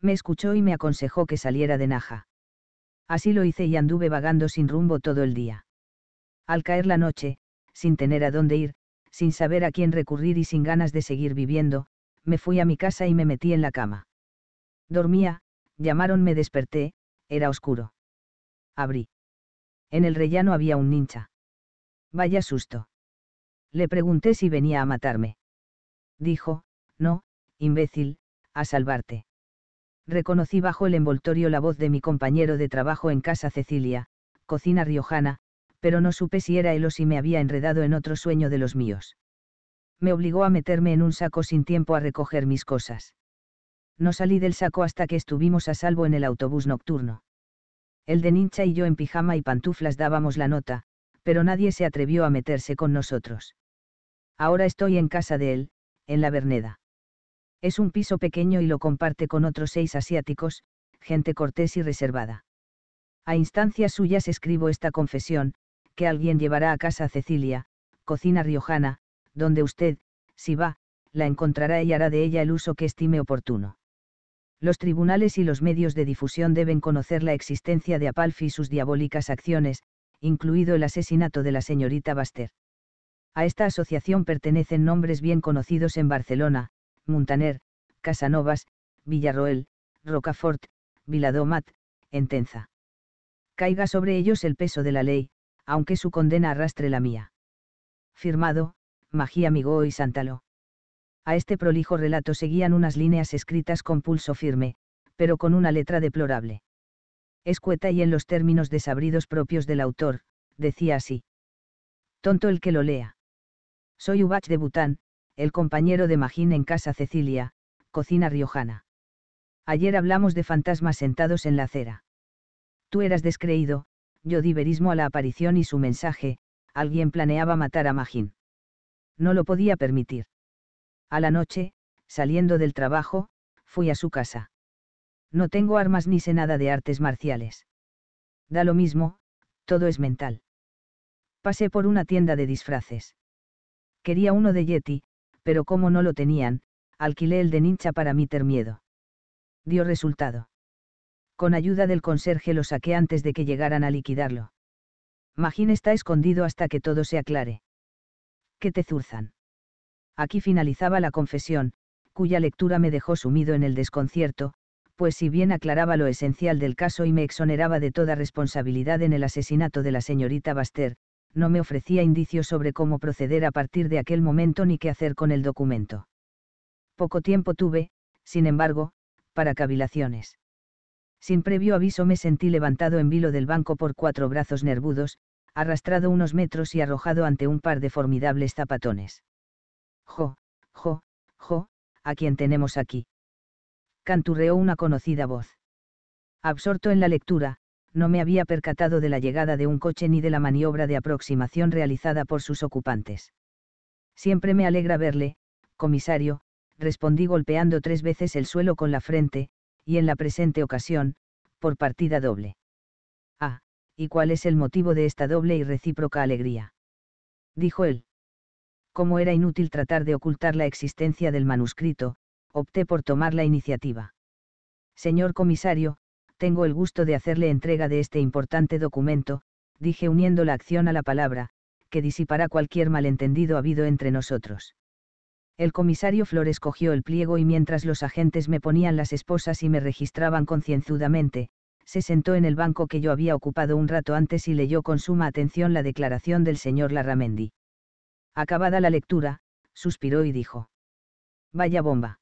Me escuchó y me aconsejó que saliera de Naja. Así lo hice y anduve vagando sin rumbo todo el día al caer la noche, sin tener a dónde ir, sin saber a quién recurrir y sin ganas de seguir viviendo, me fui a mi casa y me metí en la cama. Dormía, llamaron me desperté, era oscuro. Abrí. En el rellano había un nincha. Vaya susto. Le pregunté si venía a matarme. Dijo, no, imbécil, a salvarte. Reconocí bajo el envoltorio la voz de mi compañero de trabajo en casa Cecilia, cocina riojana, pero no supe si era él o si me había enredado en otro sueño de los míos. Me obligó a meterme en un saco sin tiempo a recoger mis cosas. No salí del saco hasta que estuvimos a salvo en el autobús nocturno. El de nincha y yo en pijama y pantuflas dábamos la nota, pero nadie se atrevió a meterse con nosotros. Ahora estoy en casa de él, en la Verneda. Es un piso pequeño y lo comparte con otros seis asiáticos, gente cortés y reservada. A instancias suyas escribo esta confesión, que alguien llevará a casa a Cecilia, cocina riojana, donde usted, si va, la encontrará y hará de ella el uso que estime oportuno. Los tribunales y los medios de difusión deben conocer la existencia de Apalfi y sus diabólicas acciones, incluido el asesinato de la señorita Baster. A esta asociación pertenecen nombres bien conocidos en Barcelona, Muntaner, Casanovas, Villarroel, Rocafort, Viladomat, Entenza. Caiga sobre ellos el peso de la ley, aunque su condena arrastre la mía. Firmado, Magí Migó y Sántalo. A este prolijo relato seguían unas líneas escritas con pulso firme, pero con una letra deplorable. Escueta y en los términos desabridos propios del autor, decía así. Tonto el que lo lea. Soy Ubach de Bután, el compañero de Magín en Casa Cecilia, cocina riojana. Ayer hablamos de fantasmas sentados en la acera. Tú eras descreído, yo di verismo a la aparición y su mensaje, alguien planeaba matar a Magín. No lo podía permitir. A la noche, saliendo del trabajo, fui a su casa. No tengo armas ni sé nada de artes marciales. Da lo mismo, todo es mental. Pasé por una tienda de disfraces. Quería uno de Yeti, pero como no lo tenían, alquilé el de nincha para mí ter miedo. Dio resultado con ayuda del conserje lo saqué antes de que llegaran a liquidarlo. Magín está escondido hasta que todo se aclare. ¿Qué te zurzan? Aquí finalizaba la confesión, cuya lectura me dejó sumido en el desconcierto, pues si bien aclaraba lo esencial del caso y me exoneraba de toda responsabilidad en el asesinato de la señorita Baster, no me ofrecía indicios sobre cómo proceder a partir de aquel momento ni qué hacer con el documento. Poco tiempo tuve, sin embargo, para cavilaciones. Sin previo aviso me sentí levantado en vilo del banco por cuatro brazos nervudos, arrastrado unos metros y arrojado ante un par de formidables zapatones. Jo, jo, jo, a quien tenemos aquí. Canturreó una conocida voz. Absorto en la lectura, no me había percatado de la llegada de un coche ni de la maniobra de aproximación realizada por sus ocupantes. Siempre me alegra verle, comisario, respondí golpeando tres veces el suelo con la frente, y en la presente ocasión, por partida doble. Ah, ¿y cuál es el motivo de esta doble y recíproca alegría? Dijo él. Como era inútil tratar de ocultar la existencia del manuscrito, opté por tomar la iniciativa. Señor comisario, tengo el gusto de hacerle entrega de este importante documento, dije uniendo la acción a la palabra, que disipará cualquier malentendido habido entre nosotros. El comisario Flores cogió el pliego y mientras los agentes me ponían las esposas y me registraban concienzudamente, se sentó en el banco que yo había ocupado un rato antes y leyó con suma atención la declaración del señor Larramendi. Acabada la lectura, suspiró y dijo. Vaya bomba.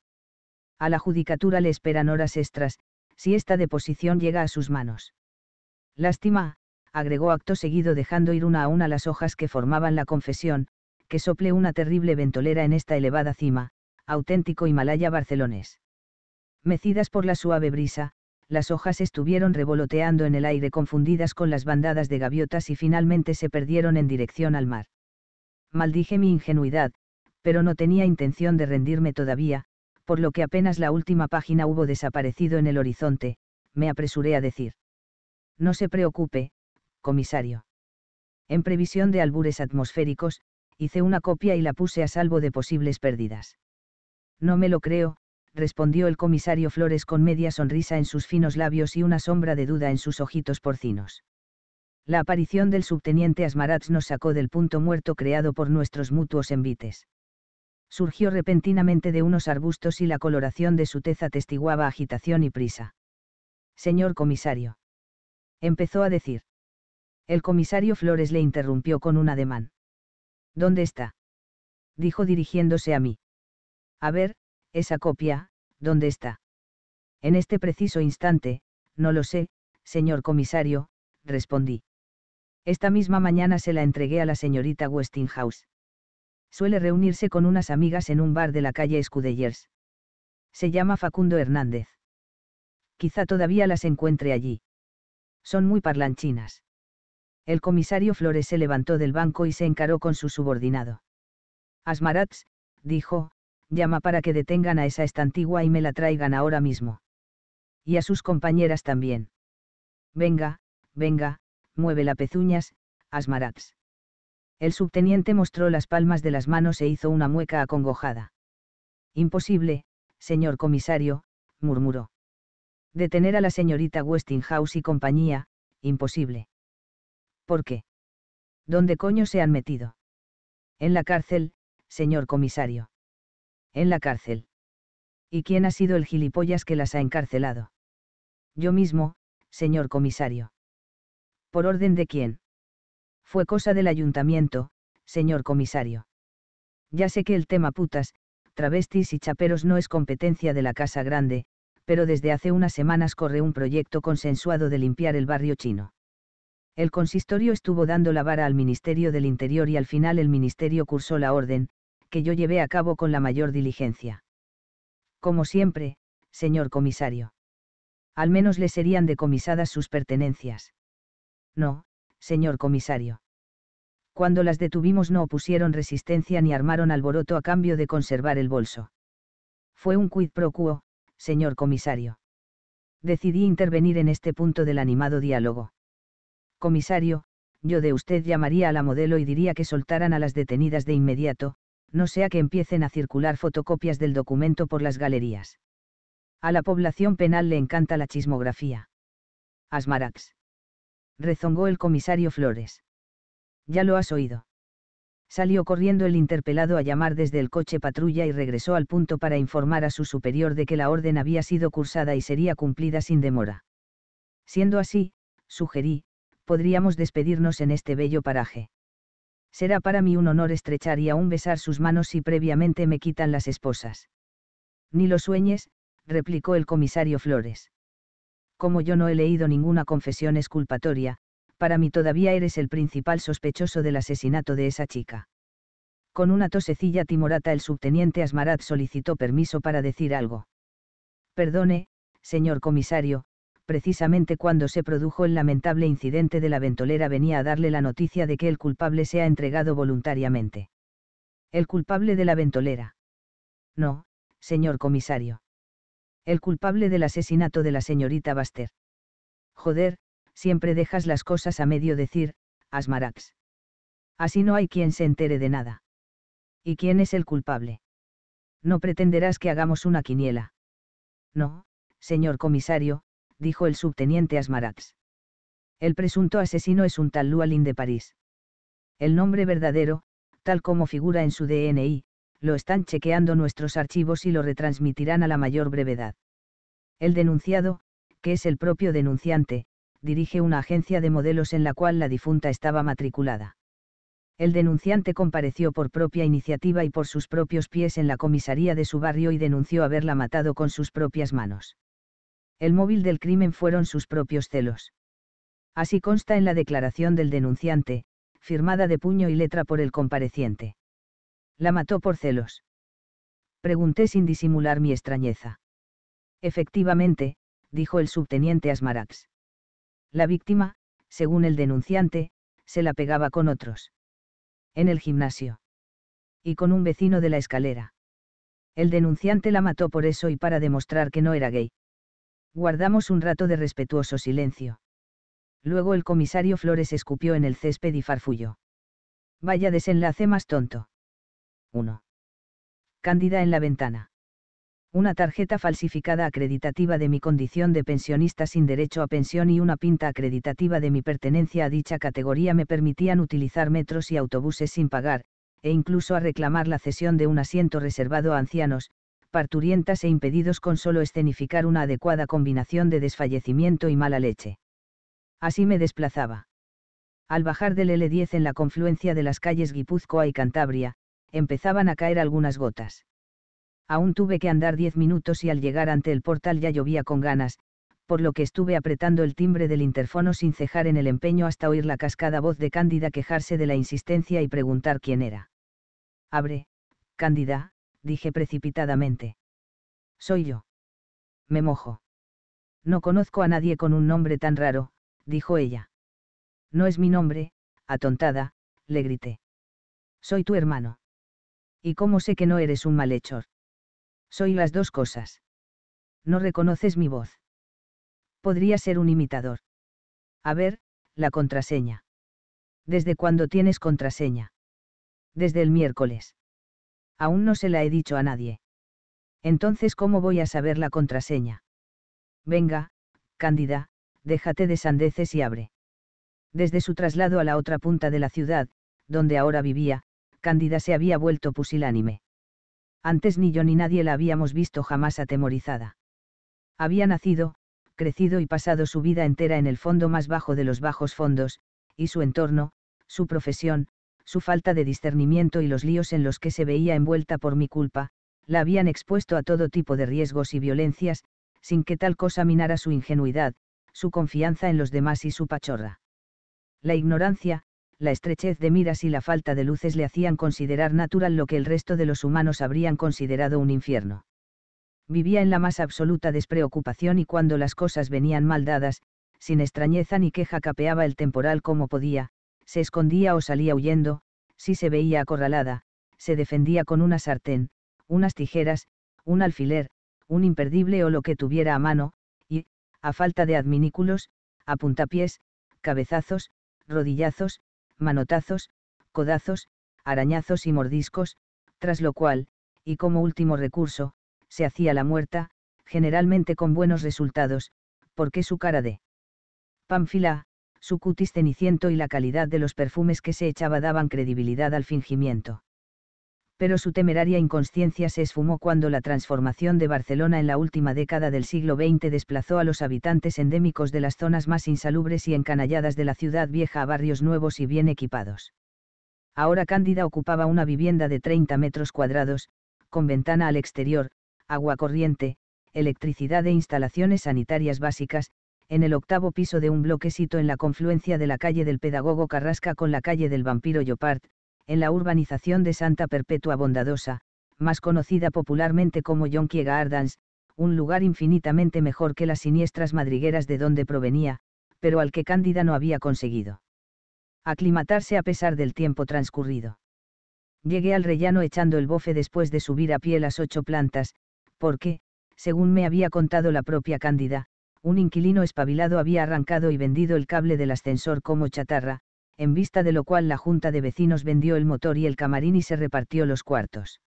A la judicatura le esperan horas extras, si esta deposición llega a sus manos. Lástima, agregó acto seguido dejando ir una a una las hojas que formaban la confesión, que sople una terrible ventolera en esta elevada cima, auténtico Himalaya barcelones. Mecidas por la suave brisa, las hojas estuvieron revoloteando en el aire confundidas con las bandadas de gaviotas y finalmente se perdieron en dirección al mar. Maldije mi ingenuidad, pero no tenía intención de rendirme todavía, por lo que apenas la última página hubo desaparecido en el horizonte, me apresuré a decir. No se preocupe, comisario. En previsión de albures atmosféricos, hice una copia y la puse a salvo de posibles pérdidas. No me lo creo, respondió el comisario Flores con media sonrisa en sus finos labios y una sombra de duda en sus ojitos porcinos. La aparición del subteniente Asmaratz nos sacó del punto muerto creado por nuestros mutuos envites. Surgió repentinamente de unos arbustos y la coloración de su tez atestiguaba agitación y prisa. Señor comisario. Empezó a decir. El comisario Flores le interrumpió con un ademán. ¿Dónde está? dijo dirigiéndose a mí. A ver, esa copia, ¿dónde está? En este preciso instante, no lo sé, señor comisario, respondí. Esta misma mañana se la entregué a la señorita Westinghouse. Suele reunirse con unas amigas en un bar de la calle Scudellers. Se llama Facundo Hernández. Quizá todavía las encuentre allí. Son muy parlanchinas. El comisario Flores se levantó del banco y se encaró con su subordinado. Asmarats, dijo, llama para que detengan a esa estantigua y me la traigan ahora mismo. Y a sus compañeras también. Venga, venga, mueve la pezuñas, Asmarats. El subteniente mostró las palmas de las manos e hizo una mueca acongojada. Imposible, señor comisario, murmuró. Detener a la señorita Westinghouse y compañía, imposible. ¿Por qué? ¿Dónde coño se han metido? En la cárcel, señor comisario. En la cárcel. ¿Y quién ha sido el gilipollas que las ha encarcelado? Yo mismo, señor comisario. ¿Por orden de quién? Fue cosa del ayuntamiento, señor comisario. Ya sé que el tema putas, travestis y chaperos no es competencia de la Casa Grande, pero desde hace unas semanas corre un proyecto consensuado de limpiar el barrio chino. El consistorio estuvo dando la vara al Ministerio del Interior y al final el Ministerio cursó la orden, que yo llevé a cabo con la mayor diligencia. Como siempre, señor comisario. Al menos le serían decomisadas sus pertenencias. No, señor comisario. Cuando las detuvimos no opusieron resistencia ni armaron alboroto a cambio de conservar el bolso. Fue un quid pro quo, señor comisario. Decidí intervenir en este punto del animado diálogo comisario, yo de usted llamaría a la modelo y diría que soltaran a las detenidas de inmediato, no sea que empiecen a circular fotocopias del documento por las galerías. A la población penal le encanta la chismografía. Asmarax. Rezongó el comisario Flores. Ya lo has oído. Salió corriendo el interpelado a llamar desde el coche patrulla y regresó al punto para informar a su superior de que la orden había sido cursada y sería cumplida sin demora. Siendo así, sugerí, podríamos despedirnos en este bello paraje. Será para mí un honor estrechar y aún besar sus manos si previamente me quitan las esposas. Ni lo sueñes, replicó el comisario Flores. Como yo no he leído ninguna confesión exculpatoria, para mí todavía eres el principal sospechoso del asesinato de esa chica. Con una tosecilla timorata el subteniente Asmarat solicitó permiso para decir algo. Perdone, señor comisario, precisamente cuando se produjo el lamentable incidente de la ventolera venía a darle la noticia de que el culpable se ha entregado voluntariamente. El culpable de la ventolera. No, señor comisario. El culpable del asesinato de la señorita Baster. Joder, siempre dejas las cosas a medio decir, Asmarax. Así no hay quien se entere de nada. ¿Y quién es el culpable? No pretenderás que hagamos una quiniela. No, señor comisario, dijo el subteniente asmarax. El presunto asesino es un tal Lualin de París. El nombre verdadero, tal como figura en su DNI, lo están chequeando nuestros archivos y lo retransmitirán a la mayor brevedad. El denunciado, que es el propio denunciante, dirige una agencia de modelos en la cual la difunta estaba matriculada. El denunciante compareció por propia iniciativa y por sus propios pies en la comisaría de su barrio y denunció haberla matado con sus propias manos el móvil del crimen fueron sus propios celos. Así consta en la declaración del denunciante, firmada de puño y letra por el compareciente. ¿La mató por celos? Pregunté sin disimular mi extrañeza. Efectivamente, dijo el subteniente Asmarax. La víctima, según el denunciante, se la pegaba con otros. En el gimnasio. Y con un vecino de la escalera. El denunciante la mató por eso y para demostrar que no era gay. Guardamos un rato de respetuoso silencio. Luego el comisario Flores escupió en el césped y farfulló. Vaya desenlace más tonto. 1. Cándida en la ventana. Una tarjeta falsificada acreditativa de mi condición de pensionista sin derecho a pensión y una pinta acreditativa de mi pertenencia a dicha categoría me permitían utilizar metros y autobuses sin pagar, e incluso a reclamar la cesión de un asiento reservado a ancianos, parturientas e impedidos con solo escenificar una adecuada combinación de desfallecimiento y mala leche. Así me desplazaba. Al bajar del L10 en la confluencia de las calles Guipúzcoa y Cantabria, empezaban a caer algunas gotas. Aún tuve que andar diez minutos y al llegar ante el portal ya llovía con ganas, por lo que estuve apretando el timbre del interfono sin cejar en el empeño hasta oír la cascada voz de Cándida quejarse de la insistencia y preguntar quién era. Abre, Cándida, dije precipitadamente. Soy yo. Me mojo. No conozco a nadie con un nombre tan raro, dijo ella. No es mi nombre, atontada, le grité. Soy tu hermano. ¿Y cómo sé que no eres un malhechor? Soy las dos cosas. No reconoces mi voz. Podría ser un imitador. A ver, la contraseña. ¿Desde cuándo tienes contraseña? Desde el miércoles. Aún no se la he dicho a nadie. Entonces, ¿cómo voy a saber la contraseña? Venga, Cándida, déjate de sandeces y abre. Desde su traslado a la otra punta de la ciudad, donde ahora vivía, Cándida se había vuelto pusilánime. Antes ni yo ni nadie la habíamos visto jamás atemorizada. Había nacido, crecido y pasado su vida entera en el fondo más bajo de los bajos fondos, y su entorno, su profesión, su falta de discernimiento y los líos en los que se veía envuelta por mi culpa, la habían expuesto a todo tipo de riesgos y violencias, sin que tal cosa minara su ingenuidad, su confianza en los demás y su pachorra. La ignorancia, la estrechez de miras y la falta de luces le hacían considerar natural lo que el resto de los humanos habrían considerado un infierno. Vivía en la más absoluta despreocupación y cuando las cosas venían mal dadas, sin extrañeza ni queja capeaba el temporal como podía, se escondía o salía huyendo, si se veía acorralada, se defendía con una sartén, unas tijeras, un alfiler, un imperdible o lo que tuviera a mano, y, a falta de adminículos, a puntapiés, cabezazos, rodillazos, manotazos, codazos, arañazos y mordiscos, tras lo cual, y como último recurso, se hacía la muerta, generalmente con buenos resultados, porque su cara de Pánfila, su cutis ceniciento y la calidad de los perfumes que se echaba daban credibilidad al fingimiento. Pero su temeraria inconsciencia se esfumó cuando la transformación de Barcelona en la última década del siglo XX desplazó a los habitantes endémicos de las zonas más insalubres y encanalladas de la ciudad vieja a barrios nuevos y bien equipados. Ahora Cándida ocupaba una vivienda de 30 metros cuadrados, con ventana al exterior, agua corriente, electricidad e instalaciones sanitarias básicas, en el octavo piso de un bloquecito en la confluencia de la calle del Pedagogo Carrasca con la calle del Vampiro Yopart, en la urbanización de Santa Perpetua Bondadosa, más conocida popularmente como Yonkie Gardens, un lugar infinitamente mejor que las siniestras madrigueras de donde provenía, pero al que Cándida no había conseguido aclimatarse a pesar del tiempo transcurrido. Llegué al rellano echando el bofe después de subir a pie las ocho plantas, porque, según me había contado la propia Cándida, un inquilino espabilado había arrancado y vendido el cable del ascensor como chatarra, en vista de lo cual la junta de vecinos vendió el motor y el camarín y se repartió los cuartos.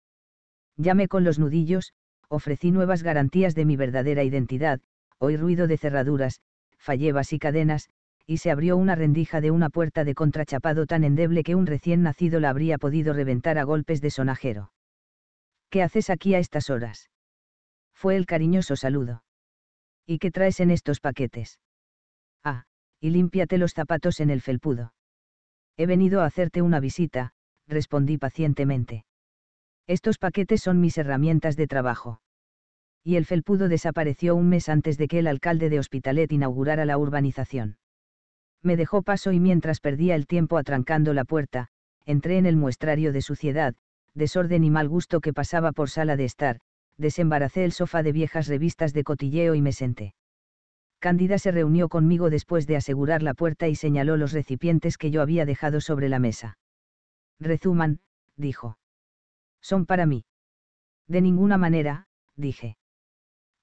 Llamé con los nudillos, ofrecí nuevas garantías de mi verdadera identidad, oí ruido de cerraduras, fallevas y cadenas, y se abrió una rendija de una puerta de contrachapado tan endeble que un recién nacido la habría podido reventar a golpes de sonajero. ¿Qué haces aquí a estas horas? Fue el cariñoso saludo. ¿Y qué traes en estos paquetes? Ah, y límpiate los zapatos en el felpudo. He venido a hacerte una visita, respondí pacientemente. Estos paquetes son mis herramientas de trabajo. Y el felpudo desapareció un mes antes de que el alcalde de Hospitalet inaugurara la urbanización. Me dejó paso y mientras perdía el tiempo atrancando la puerta, entré en el muestrario de suciedad, desorden y mal gusto que pasaba por sala de estar, desembaracé el sofá de viejas revistas de cotilleo y me senté. Cándida se reunió conmigo después de asegurar la puerta y señaló los recipientes que yo había dejado sobre la mesa. Rezuman, dijo. Son para mí. De ninguna manera, dije.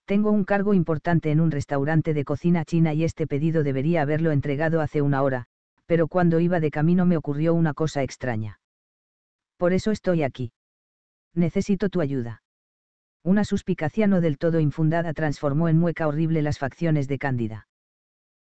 Tengo un cargo importante en un restaurante de cocina china y este pedido debería haberlo entregado hace una hora, pero cuando iba de camino me ocurrió una cosa extraña. Por eso estoy aquí. Necesito tu ayuda. Una suspicacia no del todo infundada transformó en mueca horrible las facciones de Cándida.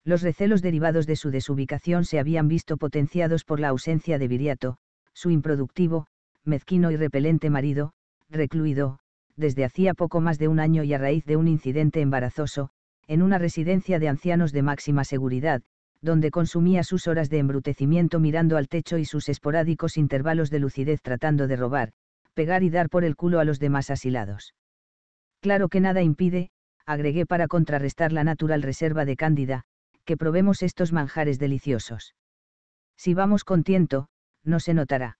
Los recelos derivados de su desubicación se habían visto potenciados por la ausencia de Viriato, su improductivo, mezquino y repelente marido, recluido, desde hacía poco más de un año y a raíz de un incidente embarazoso, en una residencia de ancianos de máxima seguridad, donde consumía sus horas de embrutecimiento mirando al techo y sus esporádicos intervalos de lucidez tratando de robar, pegar y dar por el culo a los demás asilados. Claro que nada impide, agregué para contrarrestar la natural reserva de Cándida, que probemos estos manjares deliciosos. Si vamos con tiento, no se notará.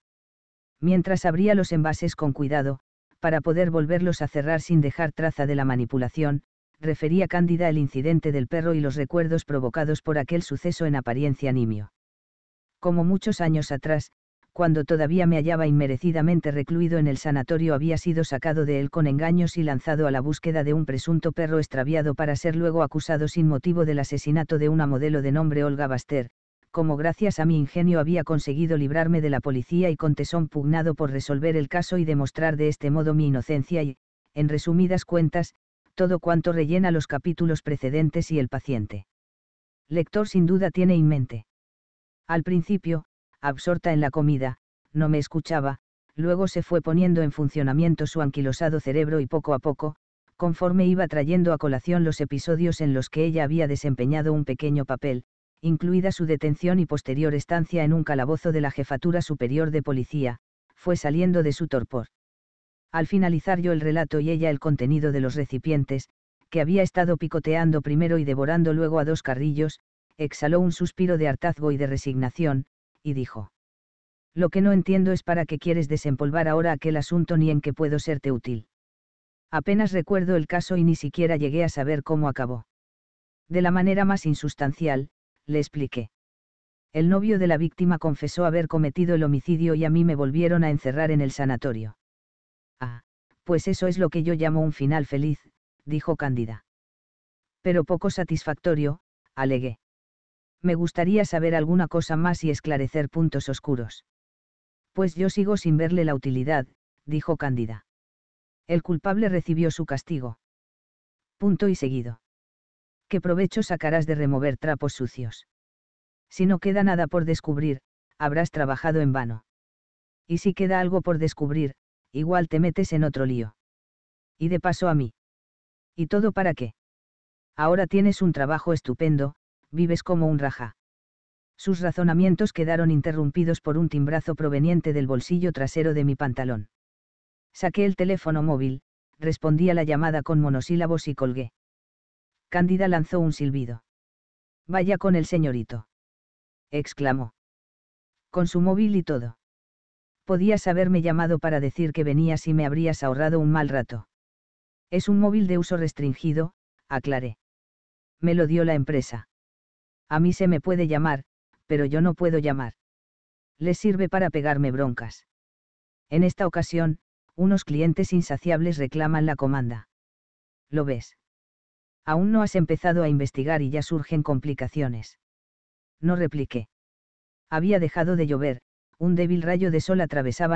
Mientras abría los envases con cuidado, para poder volverlos a cerrar sin dejar traza de la manipulación, refería Cándida el incidente del perro y los recuerdos provocados por aquel suceso en apariencia nimio. Como muchos años atrás, cuando todavía me hallaba inmerecidamente recluido en el sanatorio había sido sacado de él con engaños y lanzado a la búsqueda de un presunto perro extraviado para ser luego acusado sin motivo del asesinato de una modelo de nombre Olga Baster, como gracias a mi ingenio había conseguido librarme de la policía y con tesón pugnado por resolver el caso y demostrar de este modo mi inocencia y, en resumidas cuentas, todo cuanto rellena los capítulos precedentes y el paciente. Lector sin duda tiene en mente. Al principio, absorta en la comida, no me escuchaba, luego se fue poniendo en funcionamiento su anquilosado cerebro y poco a poco, conforme iba trayendo a colación los episodios en los que ella había desempeñado un pequeño papel, incluida su detención y posterior estancia en un calabozo de la Jefatura Superior de Policía, fue saliendo de su torpor. Al finalizar yo el relato y ella el contenido de los recipientes, que había estado picoteando primero y devorando luego a dos carrillos, exhaló un suspiro de hartazgo y de resignación, y dijo. Lo que no entiendo es para qué quieres desempolvar ahora aquel asunto ni en qué puedo serte útil. Apenas recuerdo el caso y ni siquiera llegué a saber cómo acabó. De la manera más insustancial, le expliqué. El novio de la víctima confesó haber cometido el homicidio y a mí me volvieron a encerrar en el sanatorio. Ah, pues eso es lo que yo llamo un final feliz, dijo Cándida. Pero poco satisfactorio, alegué me gustaría saber alguna cosa más y esclarecer puntos oscuros. Pues yo sigo sin verle la utilidad, dijo Cándida. El culpable recibió su castigo. Punto y seguido. ¿Qué provecho sacarás de remover trapos sucios? Si no queda nada por descubrir, habrás trabajado en vano. Y si queda algo por descubrir, igual te metes en otro lío. Y de paso a mí. ¿Y todo para qué? Ahora tienes un trabajo estupendo, vives como un raja. Sus razonamientos quedaron interrumpidos por un timbrazo proveniente del bolsillo trasero de mi pantalón. Saqué el teléfono móvil, respondí a la llamada con monosílabos y colgué. Cándida lanzó un silbido. Vaya con el señorito. exclamó. Con su móvil y todo. Podías haberme llamado para decir que venías y me habrías ahorrado un mal rato. Es un móvil de uso restringido, aclaré. Me lo dio la empresa. A mí se me puede llamar, pero yo no puedo llamar. Les sirve para pegarme broncas. En esta ocasión, unos clientes insaciables reclaman la comanda. ¿Lo ves? Aún no has empezado a investigar y ya surgen complicaciones. No repliqué. Había dejado de llover, un débil rayo de sol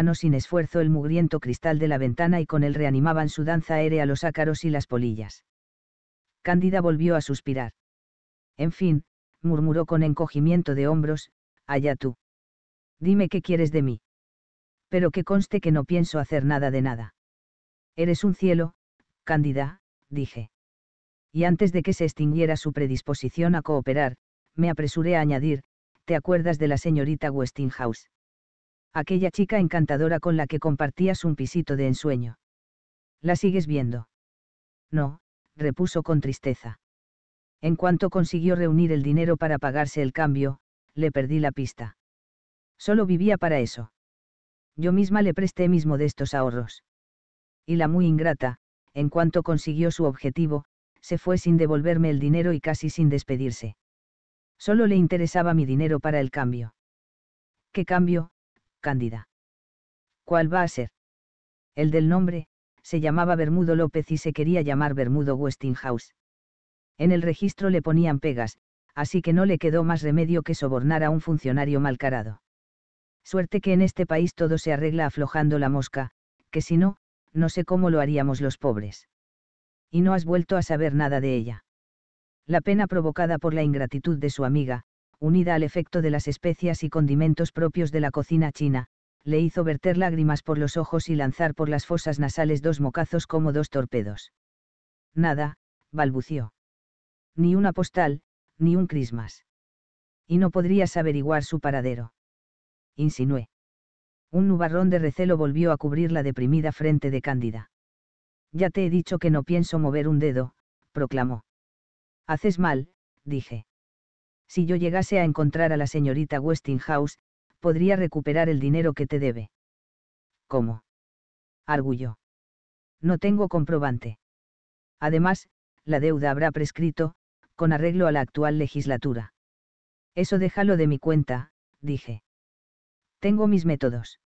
no sin esfuerzo el mugriento cristal de la ventana y con él reanimaban su danza aérea los ácaros y las polillas. Cándida volvió a suspirar. En fin, murmuró con encogimiento de hombros, allá tú. Dime qué quieres de mí. Pero que conste que no pienso hacer nada de nada. Eres un cielo, Cándida, dije. Y antes de que se extinguiera su predisposición a cooperar, me apresuré a añadir, ¿te acuerdas de la señorita Westinghouse? Aquella chica encantadora con la que compartías un pisito de ensueño. ¿La sigues viendo? No, repuso con tristeza. En cuanto consiguió reunir el dinero para pagarse el cambio, le perdí la pista. Solo vivía para eso. Yo misma le presté mis modestos ahorros. Y la muy ingrata, en cuanto consiguió su objetivo, se fue sin devolverme el dinero y casi sin despedirse. Solo le interesaba mi dinero para el cambio. ¿Qué cambio, Cándida? ¿Cuál va a ser? El del nombre, se llamaba Bermudo López y se quería llamar Bermudo Westinghouse. En el registro le ponían pegas, así que no le quedó más remedio que sobornar a un funcionario malcarado. Suerte que en este país todo se arregla aflojando la mosca, que si no, no sé cómo lo haríamos los pobres. Y no has vuelto a saber nada de ella. La pena provocada por la ingratitud de su amiga, unida al efecto de las especias y condimentos propios de la cocina china, le hizo verter lágrimas por los ojos y lanzar por las fosas nasales dos mocazos como dos torpedos. Nada, balbució ni una postal, ni un Christmas. Y no podrías averiguar su paradero. Insinué. Un nubarrón de recelo volvió a cubrir la deprimida frente de Cándida. Ya te he dicho que no pienso mover un dedo, proclamó. Haces mal, dije. Si yo llegase a encontrar a la señorita Westinghouse, podría recuperar el dinero que te debe. ¿Cómo? Arguyó. No tengo comprobante. Además, la deuda habrá prescrito, con arreglo a la actual legislatura. Eso déjalo de mi cuenta, dije. Tengo mis métodos.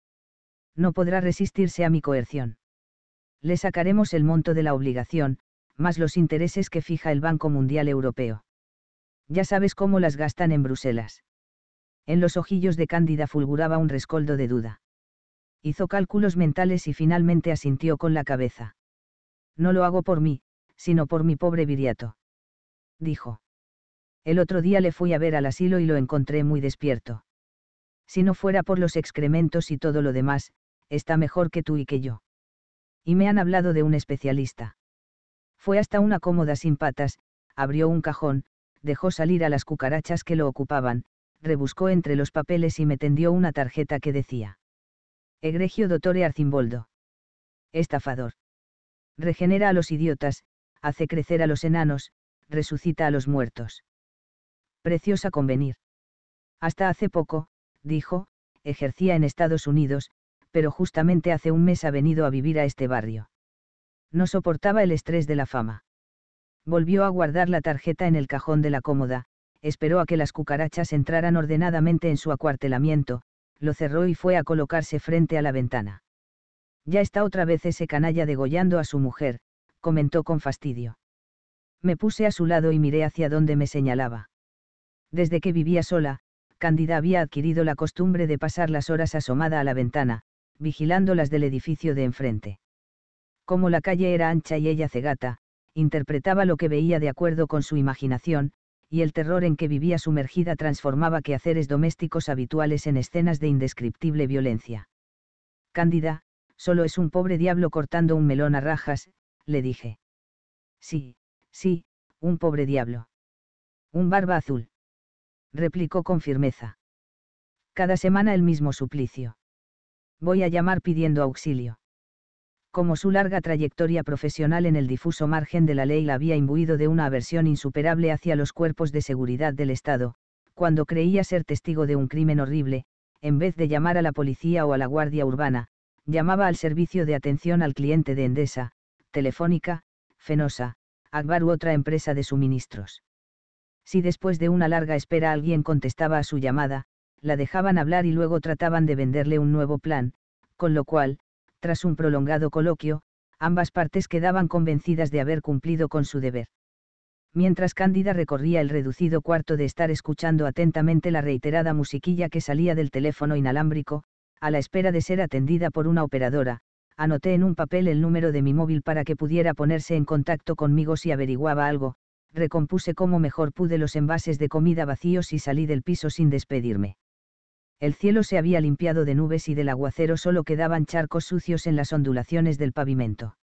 No podrá resistirse a mi coerción. Le sacaremos el monto de la obligación, más los intereses que fija el Banco Mundial Europeo. Ya sabes cómo las gastan en Bruselas. En los ojillos de Cándida fulguraba un rescoldo de duda. Hizo cálculos mentales y finalmente asintió con la cabeza. No lo hago por mí, sino por mi pobre Viriato dijo. El otro día le fui a ver al asilo y lo encontré muy despierto. Si no fuera por los excrementos y todo lo demás, está mejor que tú y que yo. Y me han hablado de un especialista. Fue hasta una cómoda sin patas, abrió un cajón, dejó salir a las cucarachas que lo ocupaban, rebuscó entre los papeles y me tendió una tarjeta que decía. Egregio dottore Arcimboldo. Estafador. Regenera a los idiotas, hace crecer a los enanos, resucita a los muertos. Preciosa convenir. Hasta hace poco, dijo, ejercía en Estados Unidos, pero justamente hace un mes ha venido a vivir a este barrio. No soportaba el estrés de la fama. Volvió a guardar la tarjeta en el cajón de la cómoda, esperó a que las cucarachas entraran ordenadamente en su acuartelamiento, lo cerró y fue a colocarse frente a la ventana. Ya está otra vez ese canalla degollando a su mujer, comentó con fastidio me puse a su lado y miré hacia donde me señalaba. Desde que vivía sola, Cándida había adquirido la costumbre de pasar las horas asomada a la ventana, vigilando las del edificio de enfrente. Como la calle era ancha y ella cegata, interpretaba lo que veía de acuerdo con su imaginación, y el terror en que vivía sumergida transformaba quehaceres domésticos habituales en escenas de indescriptible violencia. Cándida, solo es un pobre diablo cortando un melón a rajas, le dije. Sí, Sí, un pobre diablo. Un barba azul. Replicó con firmeza. Cada semana el mismo suplicio. Voy a llamar pidiendo auxilio. Como su larga trayectoria profesional en el difuso margen de la ley la había imbuido de una aversión insuperable hacia los cuerpos de seguridad del Estado, cuando creía ser testigo de un crimen horrible, en vez de llamar a la policía o a la guardia urbana, llamaba al servicio de atención al cliente de Endesa, Telefónica, Fenosa, Agbar u otra empresa de suministros. Si después de una larga espera alguien contestaba a su llamada, la dejaban hablar y luego trataban de venderle un nuevo plan, con lo cual, tras un prolongado coloquio, ambas partes quedaban convencidas de haber cumplido con su deber. Mientras Cándida recorría el reducido cuarto de estar escuchando atentamente la reiterada musiquilla que salía del teléfono inalámbrico, a la espera de ser atendida por una operadora, anoté en un papel el número de mi móvil para que pudiera ponerse en contacto conmigo si averiguaba algo, recompuse como mejor pude los envases de comida vacíos y salí del piso sin despedirme. El cielo se había limpiado de nubes y del aguacero solo quedaban charcos sucios en las ondulaciones del pavimento.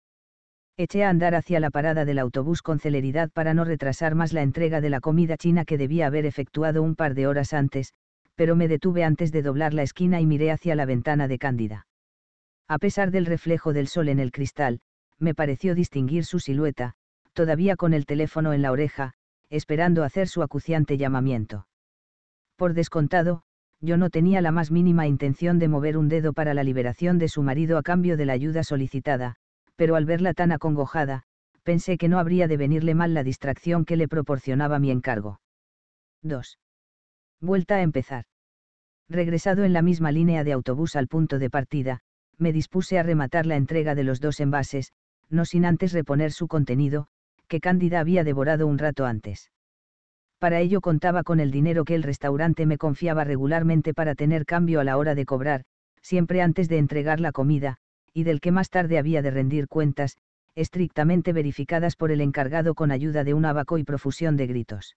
Eché a andar hacia la parada del autobús con celeridad para no retrasar más la entrega de la comida china que debía haber efectuado un par de horas antes, pero me detuve antes de doblar la esquina y miré hacia la ventana de Cándida. A pesar del reflejo del sol en el cristal, me pareció distinguir su silueta, todavía con el teléfono en la oreja, esperando hacer su acuciante llamamiento. Por descontado, yo no tenía la más mínima intención de mover un dedo para la liberación de su marido a cambio de la ayuda solicitada, pero al verla tan acongojada, pensé que no habría de venirle mal la distracción que le proporcionaba mi encargo. 2. Vuelta a empezar. Regresado en la misma línea de autobús al punto de partida, me dispuse a rematar la entrega de los dos envases, no sin antes reponer su contenido, que Cándida había devorado un rato antes. Para ello contaba con el dinero que el restaurante me confiaba regularmente para tener cambio a la hora de cobrar, siempre antes de entregar la comida, y del que más tarde había de rendir cuentas, estrictamente verificadas por el encargado con ayuda de un abaco y profusión de gritos.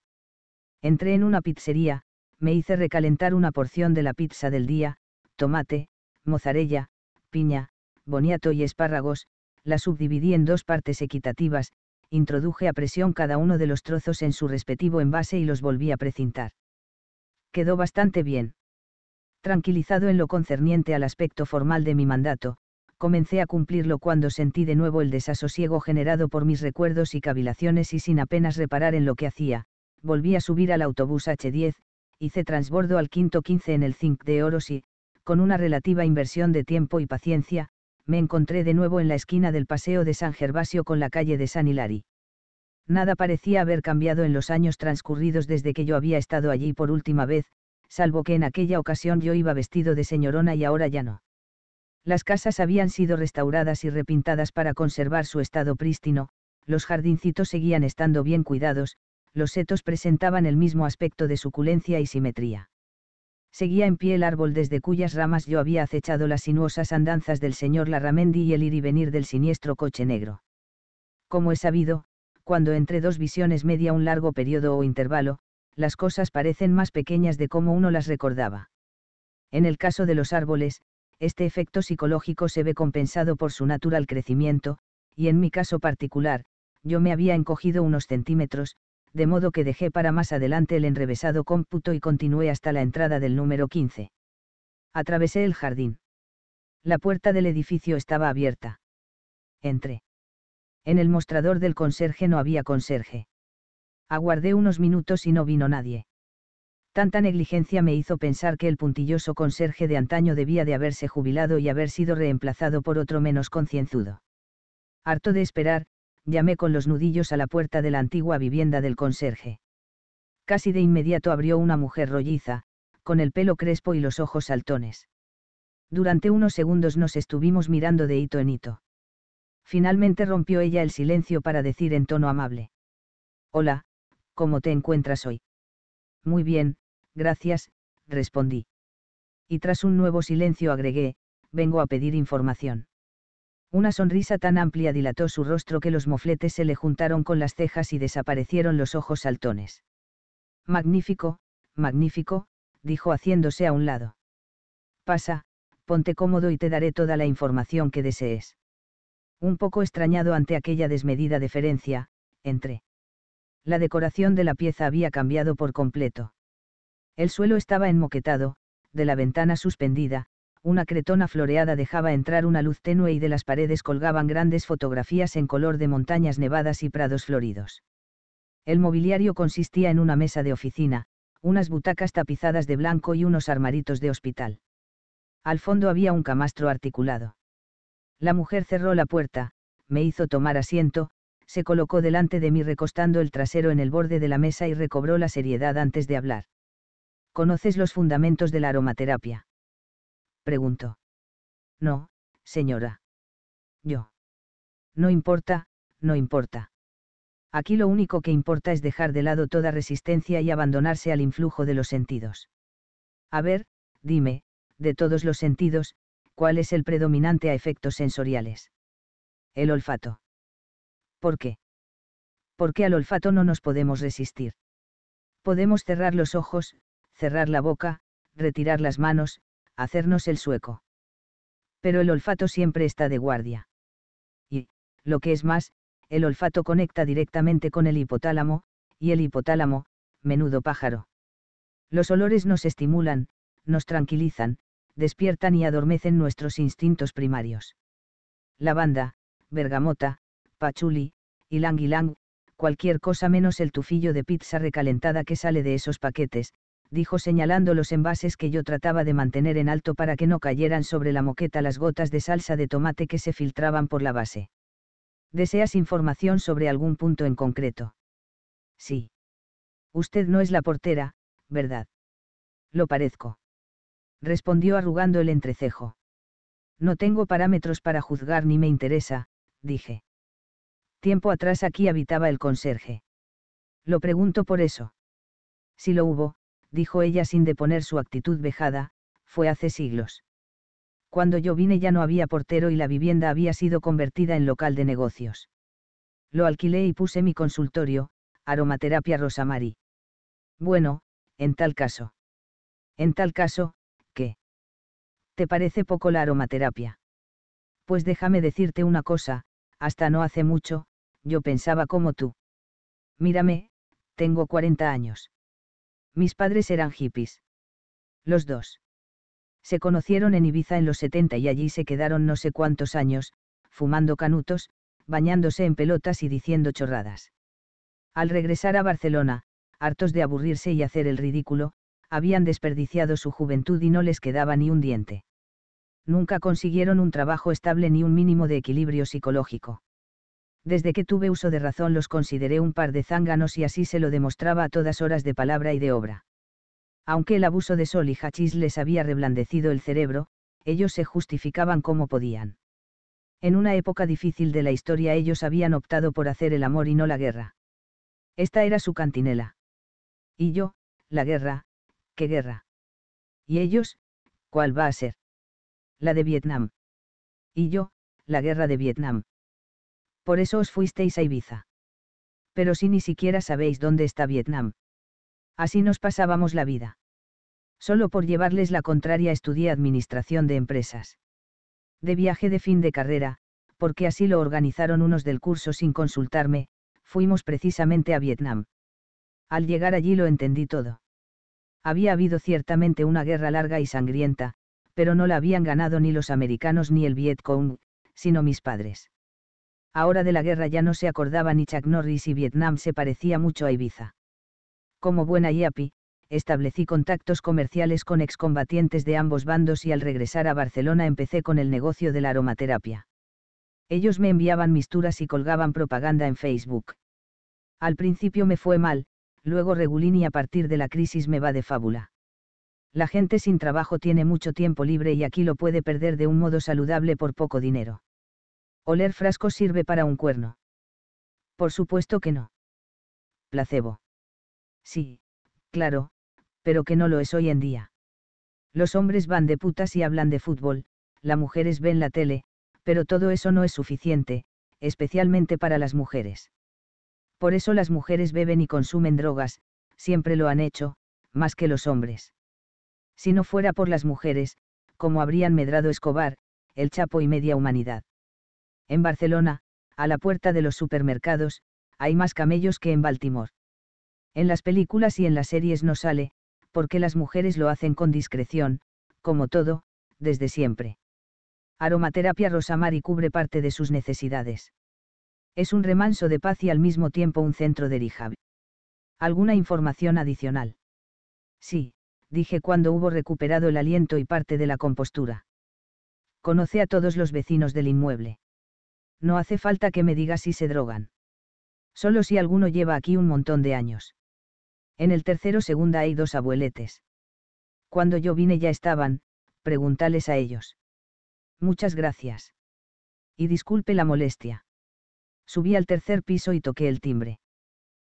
Entré en una pizzería, me hice recalentar una porción de la pizza del día, tomate, mozzarella, piña, boniato y espárragos, la subdividí en dos partes equitativas, introduje a presión cada uno de los trozos en su respectivo envase y los volví a precintar. Quedó bastante bien. Tranquilizado en lo concerniente al aspecto formal de mi mandato, comencé a cumplirlo cuando sentí de nuevo el desasosiego generado por mis recuerdos y cavilaciones y sin apenas reparar en lo que hacía, volví a subir al autobús H10, hice transbordo al quinto 15 en el Zinc de Oros y, con una relativa inversión de tiempo y paciencia, me encontré de nuevo en la esquina del Paseo de San Gervasio con la calle de San Hilari. Nada parecía haber cambiado en los años transcurridos desde que yo había estado allí por última vez, salvo que en aquella ocasión yo iba vestido de señorona y ahora ya no. Las casas habían sido restauradas y repintadas para conservar su estado prístino, los jardincitos seguían estando bien cuidados, los setos presentaban el mismo aspecto de suculencia y simetría seguía en pie el árbol desde cuyas ramas yo había acechado las sinuosas andanzas del señor Larramendi y el ir y venir del siniestro coche negro. Como he sabido, cuando entre dos visiones media un largo periodo o intervalo, las cosas parecen más pequeñas de como uno las recordaba. En el caso de los árboles, este efecto psicológico se ve compensado por su natural crecimiento, y en mi caso particular, yo me había encogido unos centímetros, de modo que dejé para más adelante el enrevesado cómputo y continué hasta la entrada del número 15. Atravesé el jardín. La puerta del edificio estaba abierta. Entré. En el mostrador del conserje no había conserje. Aguardé unos minutos y no vino nadie. Tanta negligencia me hizo pensar que el puntilloso conserje de antaño debía de haberse jubilado y haber sido reemplazado por otro menos concienzudo. Harto de esperar, llamé con los nudillos a la puerta de la antigua vivienda del conserje. Casi de inmediato abrió una mujer rolliza, con el pelo crespo y los ojos saltones. Durante unos segundos nos estuvimos mirando de hito en hito. Finalmente rompió ella el silencio para decir en tono amable. Hola, ¿cómo te encuentras hoy? Muy bien, gracias, respondí. Y tras un nuevo silencio agregué, vengo a pedir información. Una sonrisa tan amplia dilató su rostro que los mofletes se le juntaron con las cejas y desaparecieron los ojos saltones. Magnífico, magnífico, dijo haciéndose a un lado. Pasa, ponte cómodo y te daré toda la información que desees. Un poco extrañado ante aquella desmedida deferencia, entré. La decoración de la pieza había cambiado por completo. El suelo estaba enmoquetado, de la ventana suspendida, una cretona floreada dejaba entrar una luz tenue y de las paredes colgaban grandes fotografías en color de montañas nevadas y prados floridos. El mobiliario consistía en una mesa de oficina, unas butacas tapizadas de blanco y unos armaritos de hospital. Al fondo había un camastro articulado. La mujer cerró la puerta, me hizo tomar asiento, se colocó delante de mí recostando el trasero en el borde de la mesa y recobró la seriedad antes de hablar. Conoces los fundamentos de la aromaterapia. Pregunto. No, señora. Yo. No importa, no importa. Aquí lo único que importa es dejar de lado toda resistencia y abandonarse al influjo de los sentidos. A ver, dime, de todos los sentidos, ¿cuál es el predominante a efectos sensoriales? El olfato. ¿Por qué? Porque al olfato no nos podemos resistir. Podemos cerrar los ojos, cerrar la boca, retirar las manos, hacernos el sueco. Pero el olfato siempre está de guardia. Y, lo que es más, el olfato conecta directamente con el hipotálamo, y el hipotálamo, menudo pájaro. Los olores nos estimulan, nos tranquilizan, despiertan y adormecen nuestros instintos primarios. Lavanda, bergamota, pachuli, y ylang, cualquier cosa menos el tufillo de pizza recalentada que sale de esos paquetes, dijo señalando los envases que yo trataba de mantener en alto para que no cayeran sobre la moqueta las gotas de salsa de tomate que se filtraban por la base. ¿Deseas información sobre algún punto en concreto? Sí. Usted no es la portera, ¿verdad? Lo parezco. Respondió arrugando el entrecejo. No tengo parámetros para juzgar ni me interesa, dije. Tiempo atrás aquí habitaba el conserje. Lo pregunto por eso. Si lo hubo, dijo ella sin deponer su actitud vejada, fue hace siglos. Cuando yo vine ya no había portero y la vivienda había sido convertida en local de negocios. Lo alquilé y puse mi consultorio, aromaterapia Rosamari. Bueno, en tal caso. En tal caso, ¿qué? ¿Te parece poco la aromaterapia? Pues déjame decirte una cosa, hasta no hace mucho, yo pensaba como tú. Mírame, tengo 40 años. Mis padres eran hippies. Los dos. Se conocieron en Ibiza en los 70 y allí se quedaron no sé cuántos años, fumando canutos, bañándose en pelotas y diciendo chorradas. Al regresar a Barcelona, hartos de aburrirse y hacer el ridículo, habían desperdiciado su juventud y no les quedaba ni un diente. Nunca consiguieron un trabajo estable ni un mínimo de equilibrio psicológico desde que tuve uso de razón los consideré un par de zánganos y así se lo demostraba a todas horas de palabra y de obra. Aunque el abuso de Sol y Hachís les había reblandecido el cerebro, ellos se justificaban como podían. En una época difícil de la historia ellos habían optado por hacer el amor y no la guerra. Esta era su cantinela. Y yo, la guerra, ¿qué guerra? ¿Y ellos? ¿Cuál va a ser? La de Vietnam. Y yo, la guerra de Vietnam. Por eso os fuisteis a Ibiza. Pero si ni siquiera sabéis dónde está Vietnam. Así nos pasábamos la vida. Solo por llevarles la contraria estudié administración de empresas. De viaje de fin de carrera, porque así lo organizaron unos del curso sin consultarme, fuimos precisamente a Vietnam. Al llegar allí lo entendí todo. Había habido ciertamente una guerra larga y sangrienta, pero no la habían ganado ni los americanos ni el Vietcong, sino mis padres ahora de la guerra ya no se acordaba ni Chuck Norris y Vietnam se parecía mucho a Ibiza. Como buena yapi, establecí contactos comerciales con excombatientes de ambos bandos y al regresar a Barcelona empecé con el negocio de la aromaterapia. Ellos me enviaban misturas y colgaban propaganda en Facebook. Al principio me fue mal, luego regulín y a partir de la crisis me va de fábula. La gente sin trabajo tiene mucho tiempo libre y aquí lo puede perder de un modo saludable por poco dinero. Oler frasco sirve para un cuerno. Por supuesto que no. Placebo. Sí, claro, pero que no lo es hoy en día. Los hombres van de putas y hablan de fútbol, las mujeres ven la tele, pero todo eso no es suficiente, especialmente para las mujeres. Por eso las mujeres beben y consumen drogas, siempre lo han hecho, más que los hombres. Si no fuera por las mujeres, como habrían medrado Escobar, el Chapo y media humanidad. En Barcelona, a la puerta de los supermercados, hay más camellos que en Baltimore. En las películas y en las series no sale, porque las mujeres lo hacen con discreción, como todo, desde siempre. Aromaterapia Rosamari cubre parte de sus necesidades. Es un remanso de paz y al mismo tiempo un centro de ¿Alguna información adicional? Sí, dije cuando hubo recuperado el aliento y parte de la compostura. Conoce a todos los vecinos del inmueble no hace falta que me digas si se drogan. Solo si alguno lleva aquí un montón de años. En el tercero segunda hay dos abueletes. Cuando yo vine ya estaban, pregúntales a ellos. Muchas gracias. Y disculpe la molestia. Subí al tercer piso y toqué el timbre.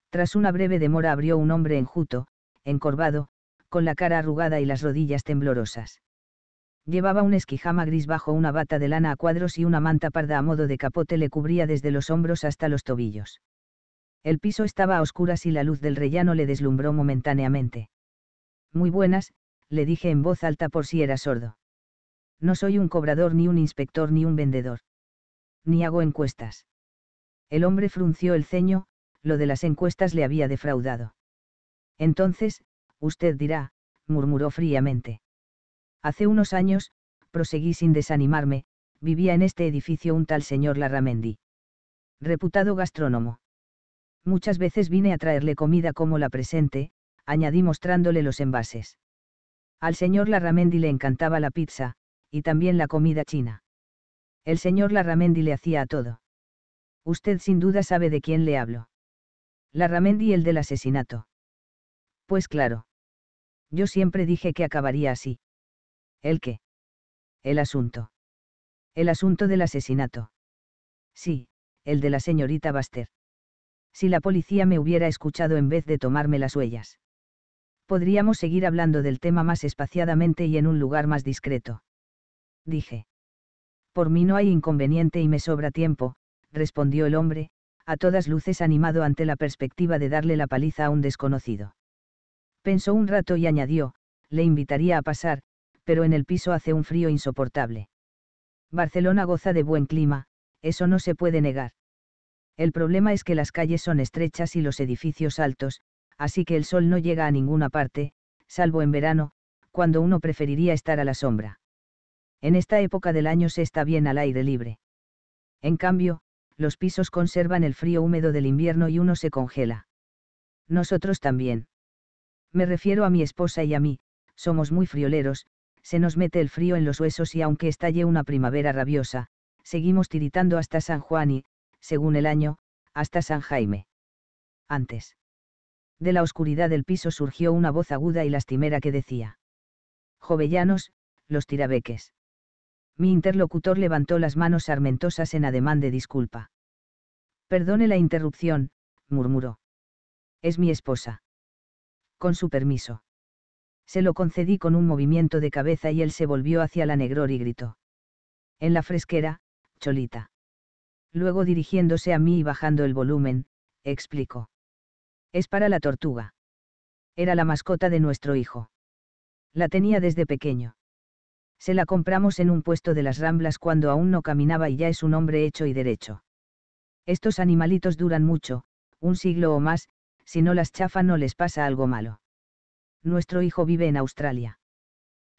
Tras una breve demora abrió un hombre enjuto, encorvado, con la cara arrugada y las rodillas temblorosas. Llevaba un esquijama gris bajo una bata de lana a cuadros y una manta parda a modo de capote le cubría desde los hombros hasta los tobillos. El piso estaba a oscuras y la luz del rellano le deslumbró momentáneamente. Muy buenas, le dije en voz alta por si era sordo. No soy un cobrador ni un inspector ni un vendedor. Ni hago encuestas. El hombre frunció el ceño, lo de las encuestas le había defraudado. Entonces, usted dirá, murmuró fríamente. Hace unos años, proseguí sin desanimarme, vivía en este edificio un tal señor Larramendi. Reputado gastrónomo. Muchas veces vine a traerle comida como la presente, añadí mostrándole los envases. Al señor Larramendi le encantaba la pizza, y también la comida china. El señor Larramendi le hacía a todo. Usted sin duda sabe de quién le hablo. Larramendi el del asesinato. Pues claro. Yo siempre dije que acabaría así. ¿El qué? El asunto. El asunto del asesinato. Sí, el de la señorita Baster. Si la policía me hubiera escuchado en vez de tomarme las huellas. Podríamos seguir hablando del tema más espaciadamente y en un lugar más discreto. Dije. Por mí no hay inconveniente y me sobra tiempo, respondió el hombre, a todas luces animado ante la perspectiva de darle la paliza a un desconocido. Pensó un rato y añadió, le invitaría a pasar, pero en el piso hace un frío insoportable. Barcelona goza de buen clima, eso no se puede negar. El problema es que las calles son estrechas y los edificios altos, así que el sol no llega a ninguna parte, salvo en verano, cuando uno preferiría estar a la sombra. En esta época del año se está bien al aire libre. En cambio, los pisos conservan el frío húmedo del invierno y uno se congela. Nosotros también. Me refiero a mi esposa y a mí, somos muy frioleros, se nos mete el frío en los huesos y aunque estalle una primavera rabiosa, seguimos tiritando hasta San Juan y, según el año, hasta San Jaime. Antes. De la oscuridad del piso surgió una voz aguda y lastimera que decía. Jovellanos, los tirabeques. Mi interlocutor levantó las manos armentosas en ademán de disculpa. Perdone la interrupción, murmuró. Es mi esposa. Con su permiso. Se lo concedí con un movimiento de cabeza y él se volvió hacia la negror y gritó. En la fresquera, Cholita. Luego dirigiéndose a mí y bajando el volumen, explicó. Es para la tortuga. Era la mascota de nuestro hijo. La tenía desde pequeño. Se la compramos en un puesto de las Ramblas cuando aún no caminaba y ya es un hombre hecho y derecho. Estos animalitos duran mucho, un siglo o más, si no las chafan no les pasa algo malo nuestro hijo vive en Australia.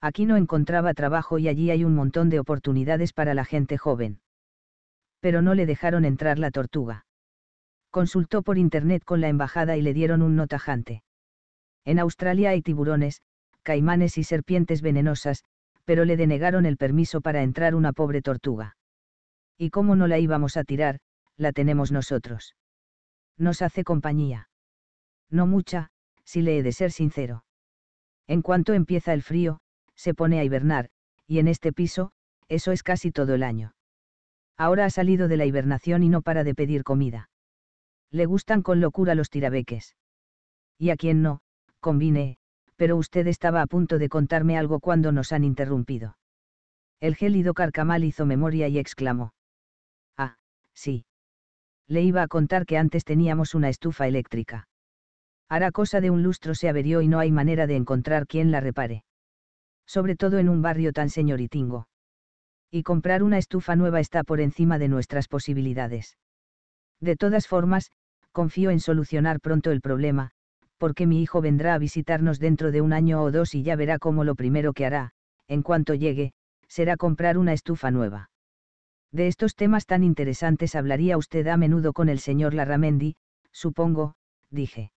Aquí no encontraba trabajo y allí hay un montón de oportunidades para la gente joven. Pero no le dejaron entrar la tortuga. Consultó por internet con la embajada y le dieron un no tajante. En Australia hay tiburones, caimanes y serpientes venenosas, pero le denegaron el permiso para entrar una pobre tortuga. Y como no la íbamos a tirar, la tenemos nosotros. Nos hace compañía. No mucha, si le he de ser sincero. En cuanto empieza el frío, se pone a hibernar, y en este piso, eso es casi todo el año. Ahora ha salido de la hibernación y no para de pedir comida. Le gustan con locura los tirabeques. Y a quien no, combine, pero usted estaba a punto de contarme algo cuando nos han interrumpido. El gélido carcamal hizo memoria y exclamó. Ah, sí. Le iba a contar que antes teníamos una estufa eléctrica hará cosa de un lustro se averió y no hay manera de encontrar quien la repare. Sobre todo en un barrio tan señoritingo. Y comprar una estufa nueva está por encima de nuestras posibilidades. De todas formas, confío en solucionar pronto el problema, porque mi hijo vendrá a visitarnos dentro de un año o dos y ya verá cómo lo primero que hará, en cuanto llegue, será comprar una estufa nueva. De estos temas tan interesantes hablaría usted a menudo con el señor Larramendi, supongo, dije.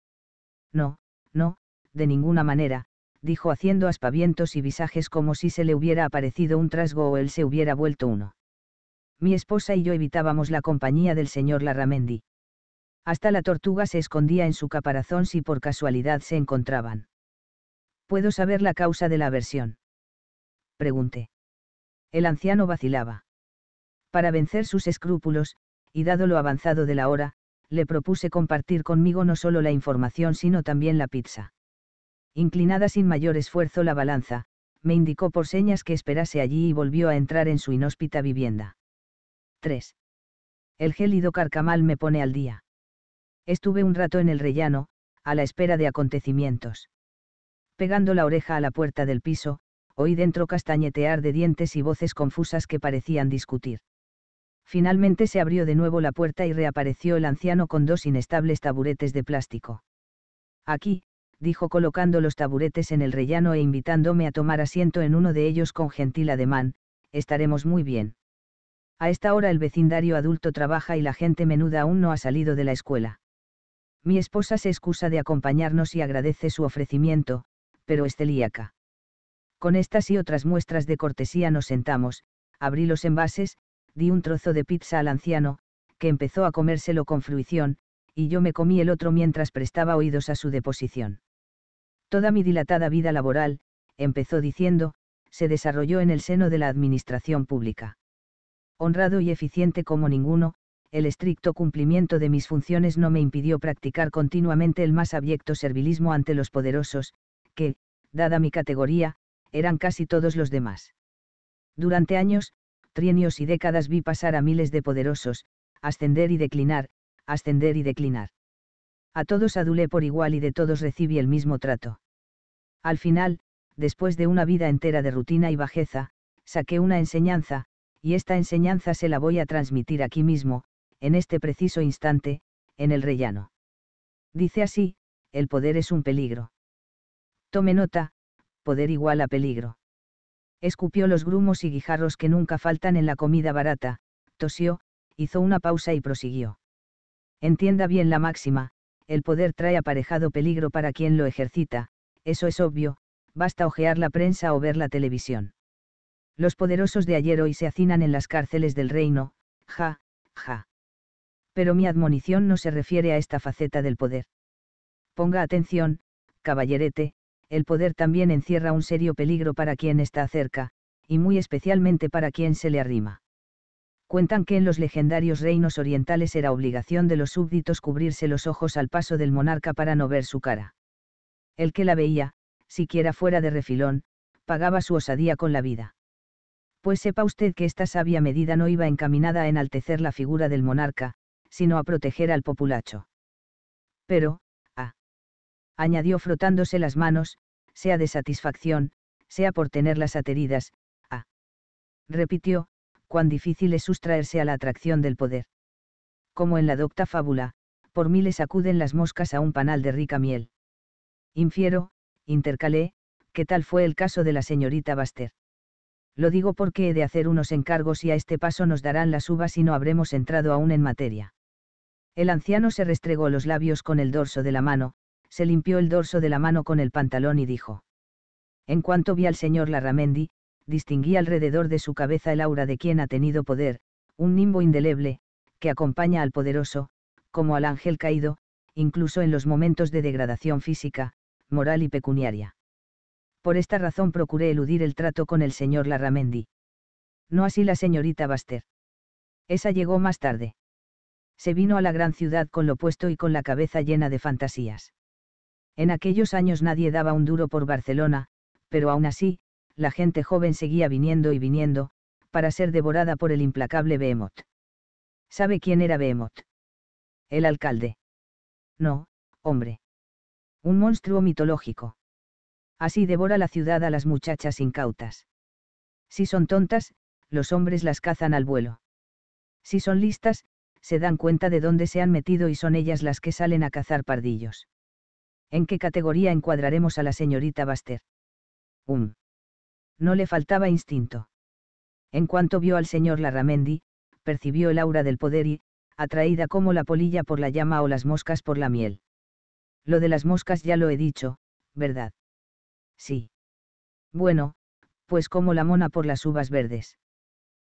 No, no, de ninguna manera, dijo haciendo aspavientos y visajes como si se le hubiera aparecido un trasgo o él se hubiera vuelto uno. Mi esposa y yo evitábamos la compañía del señor Laramendi. Hasta la tortuga se escondía en su caparazón si por casualidad se encontraban. ¿Puedo saber la causa de la aversión? Pregunté. El anciano vacilaba. Para vencer sus escrúpulos, y dado lo avanzado de la hora, le propuse compartir conmigo no solo la información sino también la pizza. Inclinada sin mayor esfuerzo la balanza, me indicó por señas que esperase allí y volvió a entrar en su inhóspita vivienda. 3. El gélido carcamal me pone al día. Estuve un rato en el rellano, a la espera de acontecimientos. Pegando la oreja a la puerta del piso, oí dentro castañetear de dientes y voces confusas que parecían discutir finalmente se abrió de nuevo la puerta y reapareció el anciano con dos inestables taburetes de plástico. Aquí, dijo colocando los taburetes en el rellano e invitándome a tomar asiento en uno de ellos con gentil ademán, estaremos muy bien. A esta hora el vecindario adulto trabaja y la gente menuda aún no ha salido de la escuela. Mi esposa se excusa de acompañarnos y agradece su ofrecimiento, pero es celíaca. Con estas y otras muestras de cortesía nos sentamos, abrí los envases, di un trozo de pizza al anciano, que empezó a comérselo con fruición, y yo me comí el otro mientras prestaba oídos a su deposición. Toda mi dilatada vida laboral, empezó diciendo, se desarrolló en el seno de la administración pública. Honrado y eficiente como ninguno, el estricto cumplimiento de mis funciones no me impidió practicar continuamente el más abyecto servilismo ante los poderosos, que, dada mi categoría, eran casi todos los demás. Durante años, trienios y décadas vi pasar a miles de poderosos, ascender y declinar, ascender y declinar. A todos adulé por igual y de todos recibí el mismo trato. Al final, después de una vida entera de rutina y bajeza, saqué una enseñanza, y esta enseñanza se la voy a transmitir aquí mismo, en este preciso instante, en el rellano. Dice así, el poder es un peligro. Tome nota, poder igual a peligro escupió los grumos y guijarros que nunca faltan en la comida barata, tosió, hizo una pausa y prosiguió. Entienda bien la máxima, el poder trae aparejado peligro para quien lo ejercita, eso es obvio, basta ojear la prensa o ver la televisión. Los poderosos de ayer hoy se hacinan en las cárceles del reino, ja, ja. Pero mi admonición no se refiere a esta faceta del poder. Ponga atención, caballerete, el poder también encierra un serio peligro para quien está cerca, y muy especialmente para quien se le arrima. Cuentan que en los legendarios reinos orientales era obligación de los súbditos cubrirse los ojos al paso del monarca para no ver su cara. El que la veía, siquiera fuera de refilón, pagaba su osadía con la vida. Pues sepa usted que esta sabia medida no iba encaminada a enaltecer la figura del monarca, sino a proteger al populacho. Pero, añadió frotándose las manos, sea de satisfacción, sea por tenerlas ateridas, ah. Repitió, cuán difícil es sustraerse a la atracción del poder. Como en la docta fábula, por miles le sacuden las moscas a un panal de rica miel. Infiero, intercalé, que tal fue el caso de la señorita Baster. Lo digo porque he de hacer unos encargos y a este paso nos darán las uvas y no habremos entrado aún en materia. El anciano se restregó los labios con el dorso de la mano, se limpió el dorso de la mano con el pantalón y dijo. En cuanto vi al señor Larramendi, distinguí alrededor de su cabeza el aura de quien ha tenido poder, un nimbo indeleble, que acompaña al poderoso, como al ángel caído, incluso en los momentos de degradación física, moral y pecuniaria. Por esta razón procuré eludir el trato con el señor Larramendi. No así la señorita Baster. Esa llegó más tarde. Se vino a la gran ciudad con lo puesto y con la cabeza llena de fantasías. En aquellos años nadie daba un duro por Barcelona, pero aún así, la gente joven seguía viniendo y viniendo, para ser devorada por el implacable Behemoth. ¿Sabe quién era Behemoth? El alcalde. No, hombre. Un monstruo mitológico. Así devora la ciudad a las muchachas incautas. Si son tontas, los hombres las cazan al vuelo. Si son listas, se dan cuenta de dónde se han metido y son ellas las que salen a cazar pardillos. ¿En qué categoría encuadraremos a la señorita Baster? Um. No le faltaba instinto. En cuanto vio al señor Larramendi, percibió el aura del poder y, atraída como la polilla por la llama o las moscas por la miel. Lo de las moscas ya lo he dicho, ¿verdad? Sí. Bueno, pues como la mona por las uvas verdes.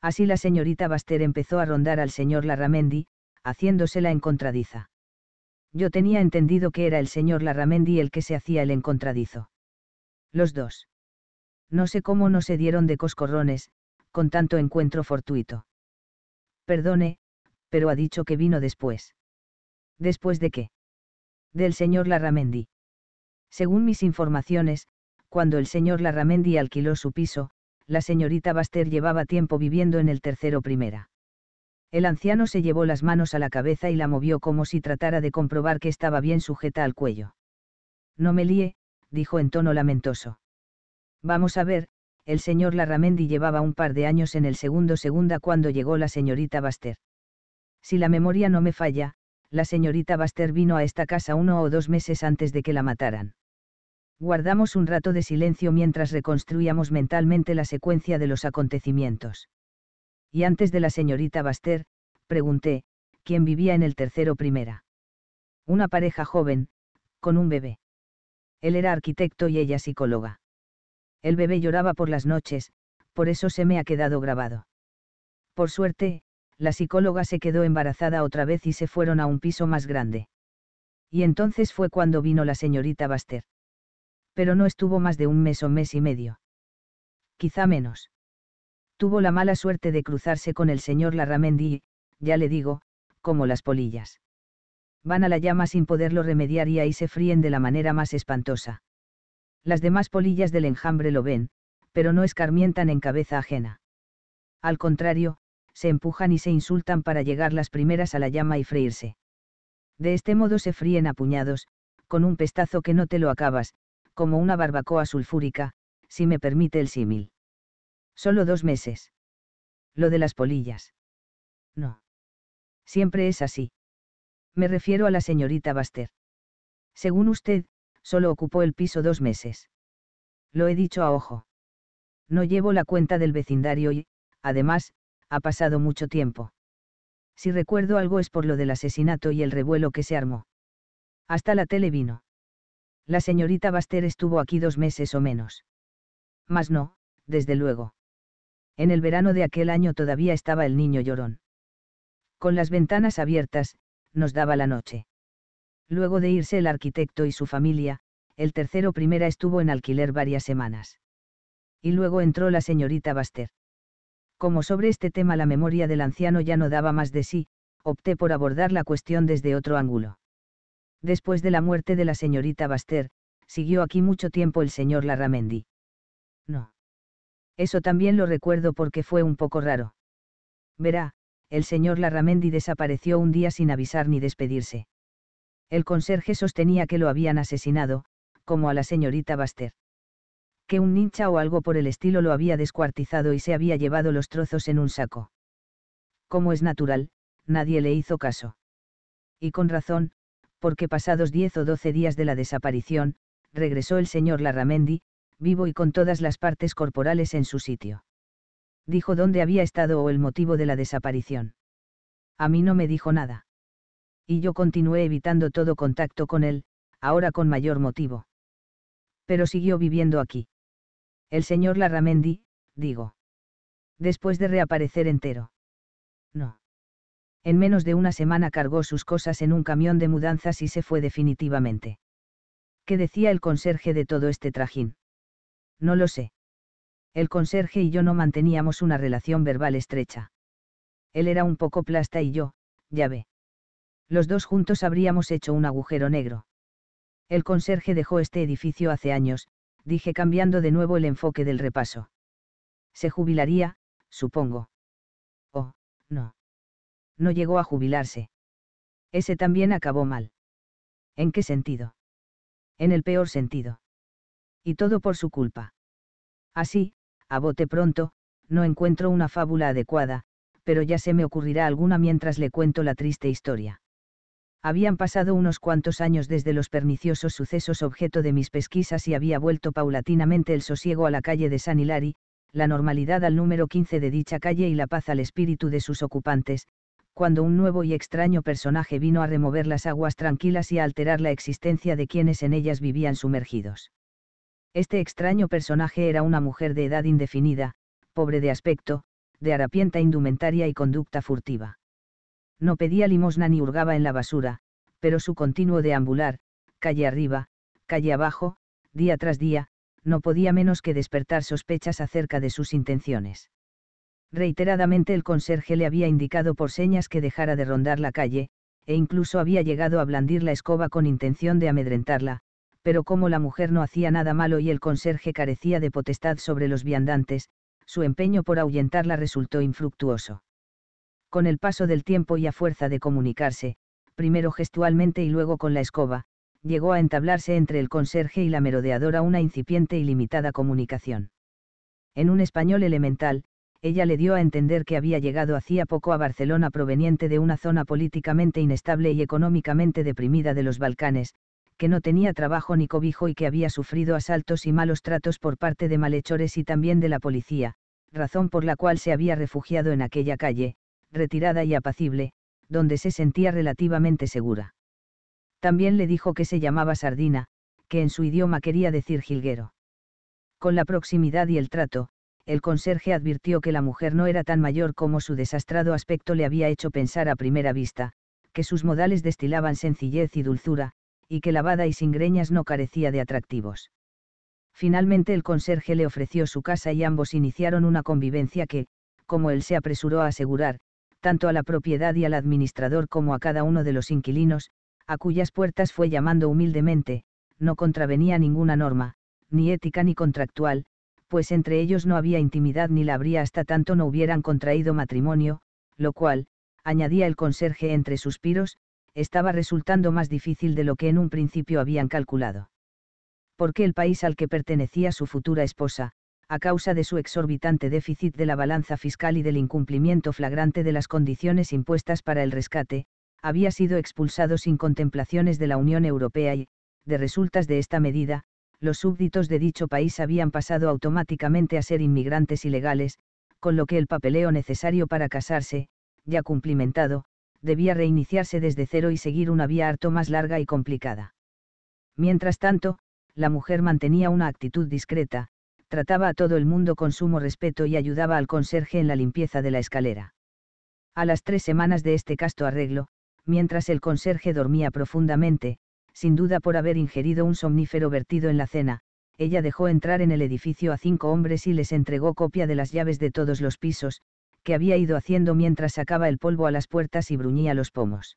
Así la señorita Baster empezó a rondar al señor Larramendi, haciéndosela encontradiza. Yo tenía entendido que era el señor Larramendi el que se hacía el encontradizo. Los dos. No sé cómo no se dieron de coscorrones, con tanto encuentro fortuito. Perdone, pero ha dicho que vino después. ¿Después de qué? Del señor Larramendi. Según mis informaciones, cuando el señor Larramendi alquiló su piso, la señorita Baster llevaba tiempo viviendo en el tercero primera. El anciano se llevó las manos a la cabeza y la movió como si tratara de comprobar que estaba bien sujeta al cuello. No me líe, dijo en tono lamentoso. Vamos a ver, el señor Larramendi llevaba un par de años en el segundo segunda cuando llegó la señorita Baster. Si la memoria no me falla, la señorita Baster vino a esta casa uno o dos meses antes de que la mataran. Guardamos un rato de silencio mientras reconstruíamos mentalmente la secuencia de los acontecimientos y antes de la señorita Baster, pregunté, ¿quién vivía en el tercero primera? Una pareja joven, con un bebé. Él era arquitecto y ella psicóloga. El bebé lloraba por las noches, por eso se me ha quedado grabado. Por suerte, la psicóloga se quedó embarazada otra vez y se fueron a un piso más grande. Y entonces fue cuando vino la señorita Baster. Pero no estuvo más de un mes o mes y medio. Quizá menos tuvo la mala suerte de cruzarse con el señor Larramendi ya le digo, como las polillas. Van a la llama sin poderlo remediar y ahí se fríen de la manera más espantosa. Las demás polillas del enjambre lo ven, pero no escarmientan en cabeza ajena. Al contrario, se empujan y se insultan para llegar las primeras a la llama y freírse. De este modo se fríen a puñados, con un pestazo que no te lo acabas, como una barbacoa sulfúrica, si me permite el símil. Solo dos meses. Lo de las polillas. No. Siempre es así. Me refiero a la señorita Baster. Según usted, solo ocupó el piso dos meses. Lo he dicho a ojo. No llevo la cuenta del vecindario y, además, ha pasado mucho tiempo. Si recuerdo algo es por lo del asesinato y el revuelo que se armó. Hasta la tele vino. La señorita Baster estuvo aquí dos meses o menos. Mas no, desde luego en el verano de aquel año todavía estaba el niño llorón. Con las ventanas abiertas, nos daba la noche. Luego de irse el arquitecto y su familia, el tercero primera estuvo en alquiler varias semanas. Y luego entró la señorita Baster. Como sobre este tema la memoria del anciano ya no daba más de sí, opté por abordar la cuestión desde otro ángulo. Después de la muerte de la señorita Baster, siguió aquí mucho tiempo el señor Larramendi. No eso también lo recuerdo porque fue un poco raro. Verá, el señor Larramendi desapareció un día sin avisar ni despedirse. El conserje sostenía que lo habían asesinado, como a la señorita Baster. Que un nincha o algo por el estilo lo había descuartizado y se había llevado los trozos en un saco. Como es natural, nadie le hizo caso. Y con razón, porque pasados diez o doce días de la desaparición, regresó el señor Larramendi, vivo y con todas las partes corporales en su sitio. Dijo dónde había estado o el motivo de la desaparición. A mí no me dijo nada. Y yo continué evitando todo contacto con él, ahora con mayor motivo. Pero siguió viviendo aquí. El señor Larramendi, digo. Después de reaparecer entero. No. En menos de una semana cargó sus cosas en un camión de mudanzas y se fue definitivamente. ¿Qué decía el conserje de todo este trajín? no lo sé. El conserje y yo no manteníamos una relación verbal estrecha. Él era un poco plasta y yo, ya ve. Los dos juntos habríamos hecho un agujero negro. El conserje dejó este edificio hace años, dije cambiando de nuevo el enfoque del repaso. Se jubilaría, supongo. Oh, no. No llegó a jubilarse. Ese también acabó mal. ¿En qué sentido? En el peor sentido y todo por su culpa. Así, a bote pronto, no encuentro una fábula adecuada, pero ya se me ocurrirá alguna mientras le cuento la triste historia. Habían pasado unos cuantos años desde los perniciosos sucesos objeto de mis pesquisas y había vuelto paulatinamente el sosiego a la calle de San Hilari, la normalidad al número 15 de dicha calle y la paz al espíritu de sus ocupantes, cuando un nuevo y extraño personaje vino a remover las aguas tranquilas y a alterar la existencia de quienes en ellas vivían sumergidos. Este extraño personaje era una mujer de edad indefinida, pobre de aspecto, de harapienta indumentaria y conducta furtiva. No pedía limosna ni hurgaba en la basura, pero su continuo deambular, calle arriba, calle abajo, día tras día, no podía menos que despertar sospechas acerca de sus intenciones. Reiteradamente el conserje le había indicado por señas que dejara de rondar la calle, e incluso había llegado a blandir la escoba con intención de amedrentarla, pero como la mujer no hacía nada malo y el conserje carecía de potestad sobre los viandantes, su empeño por ahuyentarla resultó infructuoso. Con el paso del tiempo y a fuerza de comunicarse, primero gestualmente y luego con la escoba, llegó a entablarse entre el conserje y la merodeadora una incipiente y limitada comunicación. En un español elemental, ella le dio a entender que había llegado hacía poco a Barcelona proveniente de una zona políticamente inestable y económicamente deprimida de los Balcanes, que no tenía trabajo ni cobijo y que había sufrido asaltos y malos tratos por parte de malhechores y también de la policía, razón por la cual se había refugiado en aquella calle, retirada y apacible, donde se sentía relativamente segura. También le dijo que se llamaba Sardina, que en su idioma quería decir jilguero. Con la proximidad y el trato, el conserje advirtió que la mujer no era tan mayor como su desastrado aspecto le había hecho pensar a primera vista, que sus modales destilaban sencillez y dulzura, y que lavada y sin greñas no carecía de atractivos. Finalmente el conserje le ofreció su casa y ambos iniciaron una convivencia que, como él se apresuró a asegurar, tanto a la propiedad y al administrador como a cada uno de los inquilinos, a cuyas puertas fue llamando humildemente, no contravenía ninguna norma, ni ética ni contractual, pues entre ellos no había intimidad ni la habría hasta tanto no hubieran contraído matrimonio, lo cual, añadía el conserje entre suspiros, estaba resultando más difícil de lo que en un principio habían calculado. Porque el país al que pertenecía su futura esposa, a causa de su exorbitante déficit de la balanza fiscal y del incumplimiento flagrante de las condiciones impuestas para el rescate, había sido expulsado sin contemplaciones de la Unión Europea y, de resultas de esta medida, los súbditos de dicho país habían pasado automáticamente a ser inmigrantes ilegales, con lo que el papeleo necesario para casarse, ya cumplimentado, debía reiniciarse desde cero y seguir una vía harto más larga y complicada. Mientras tanto, la mujer mantenía una actitud discreta, trataba a todo el mundo con sumo respeto y ayudaba al conserje en la limpieza de la escalera. A las tres semanas de este casto arreglo, mientras el conserje dormía profundamente, sin duda por haber ingerido un somnífero vertido en la cena, ella dejó entrar en el edificio a cinco hombres y les entregó copia de las llaves de todos los pisos, que había ido haciendo mientras sacaba el polvo a las puertas y bruñía los pomos.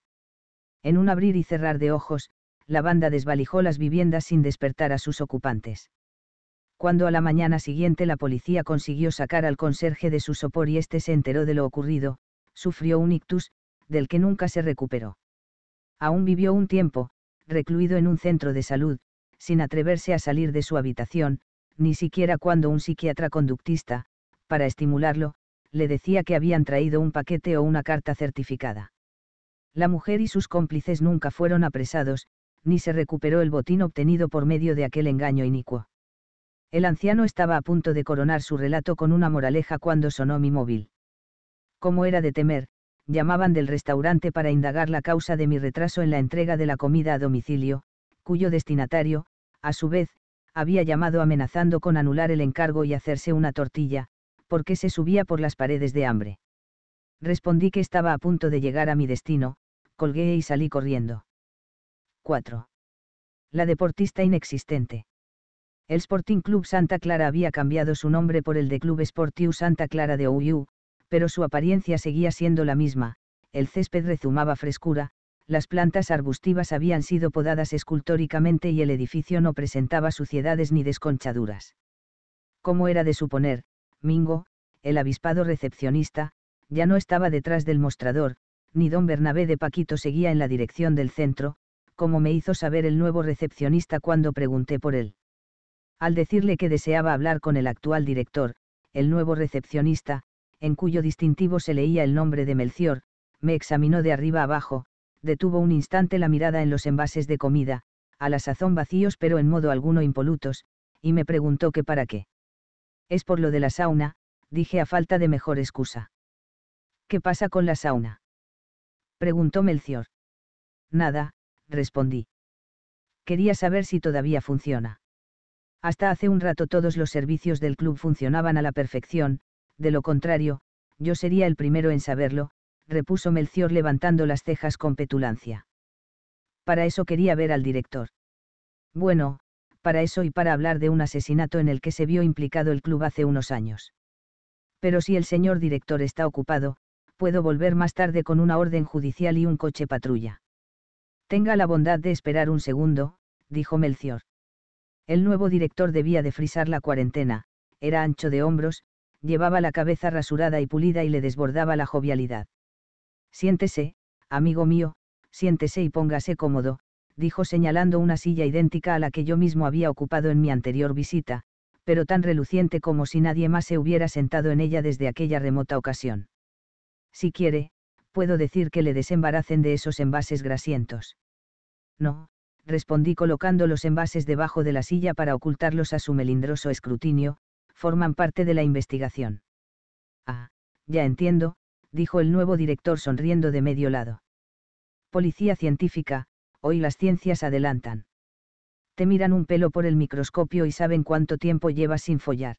En un abrir y cerrar de ojos, la banda desvalijó las viviendas sin despertar a sus ocupantes. Cuando a la mañana siguiente la policía consiguió sacar al conserje de su sopor y éste se enteró de lo ocurrido, sufrió un ictus, del que nunca se recuperó. Aún vivió un tiempo, recluido en un centro de salud, sin atreverse a salir de su habitación, ni siquiera cuando un psiquiatra conductista, para estimularlo, le decía que habían traído un paquete o una carta certificada. La mujer y sus cómplices nunca fueron apresados, ni se recuperó el botín obtenido por medio de aquel engaño inicuo. El anciano estaba a punto de coronar su relato con una moraleja cuando sonó mi móvil. Como era de temer, llamaban del restaurante para indagar la causa de mi retraso en la entrega de la comida a domicilio, cuyo destinatario, a su vez, había llamado amenazando con anular el encargo y hacerse una tortilla, por se subía por las paredes de hambre. Respondí que estaba a punto de llegar a mi destino, colgué y salí corriendo. 4. La deportista inexistente. El Sporting Club Santa Clara había cambiado su nombre por el de Club Sportiu Santa Clara de OU, pero su apariencia seguía siendo la misma, el césped rezumaba frescura, las plantas arbustivas habían sido podadas escultóricamente y el edificio no presentaba suciedades ni desconchaduras. Como era de suponer, Mingo, el avispado recepcionista, ya no estaba detrás del mostrador, ni don Bernabé de Paquito seguía en la dirección del centro, como me hizo saber el nuevo recepcionista cuando pregunté por él. Al decirle que deseaba hablar con el actual director, el nuevo recepcionista, en cuyo distintivo se leía el nombre de Melcior, me examinó de arriba abajo, detuvo un instante la mirada en los envases de comida, a la sazón vacíos pero en modo alguno impolutos, y me preguntó que para qué. Es por lo de la sauna, dije a falta de mejor excusa. ¿Qué pasa con la sauna? preguntó Melcior. Nada, respondí. Quería saber si todavía funciona. Hasta hace un rato todos los servicios del club funcionaban a la perfección, de lo contrario, yo sería el primero en saberlo, repuso Melcior levantando las cejas con petulancia. Para eso quería ver al director. Bueno, para eso y para hablar de un asesinato en el que se vio implicado el club hace unos años. Pero si el señor director está ocupado, puedo volver más tarde con una orden judicial y un coche patrulla. Tenga la bondad de esperar un segundo, dijo Melcior. El nuevo director debía de frisar la cuarentena, era ancho de hombros, llevaba la cabeza rasurada y pulida y le desbordaba la jovialidad. Siéntese, amigo mío, siéntese y póngase cómodo, dijo señalando una silla idéntica a la que yo mismo había ocupado en mi anterior visita, pero tan reluciente como si nadie más se hubiera sentado en ella desde aquella remota ocasión. Si quiere, puedo decir que le desembaracen de esos envases grasientos. No, respondí colocando los envases debajo de la silla para ocultarlos a su melindroso escrutinio, forman parte de la investigación. Ah, ya entiendo, dijo el nuevo director sonriendo de medio lado. Policía científica, hoy las ciencias adelantan. Te miran un pelo por el microscopio y saben cuánto tiempo llevas sin follar.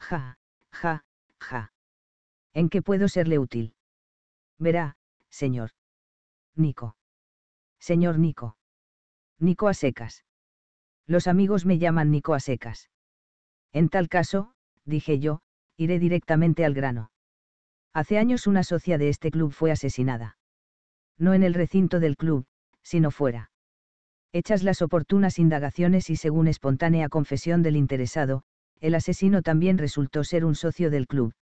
Ja, ja, ja. ¿En qué puedo serle útil? Verá, señor. Nico. Señor Nico. Nico a secas. Los amigos me llaman Nico a secas. En tal caso, dije yo, iré directamente al grano. Hace años una socia de este club fue asesinada. No en el recinto del club, si no fuera. Hechas las oportunas indagaciones y según espontánea confesión del interesado, el asesino también resultó ser un socio del club.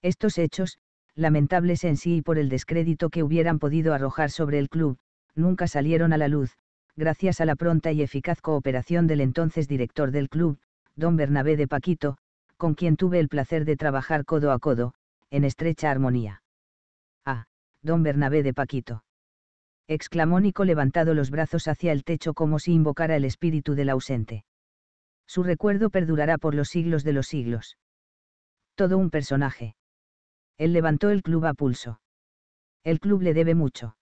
Estos hechos, lamentables en sí y por el descrédito que hubieran podido arrojar sobre el club, nunca salieron a la luz, gracias a la pronta y eficaz cooperación del entonces director del club, don Bernabé de Paquito, con quien tuve el placer de trabajar codo a codo, en estrecha armonía. A. don Bernabé de Paquito exclamó Nico levantado los brazos hacia el techo como si invocara el espíritu del ausente. Su recuerdo perdurará por los siglos de los siglos. Todo un personaje. Él levantó el club a pulso. El club le debe mucho.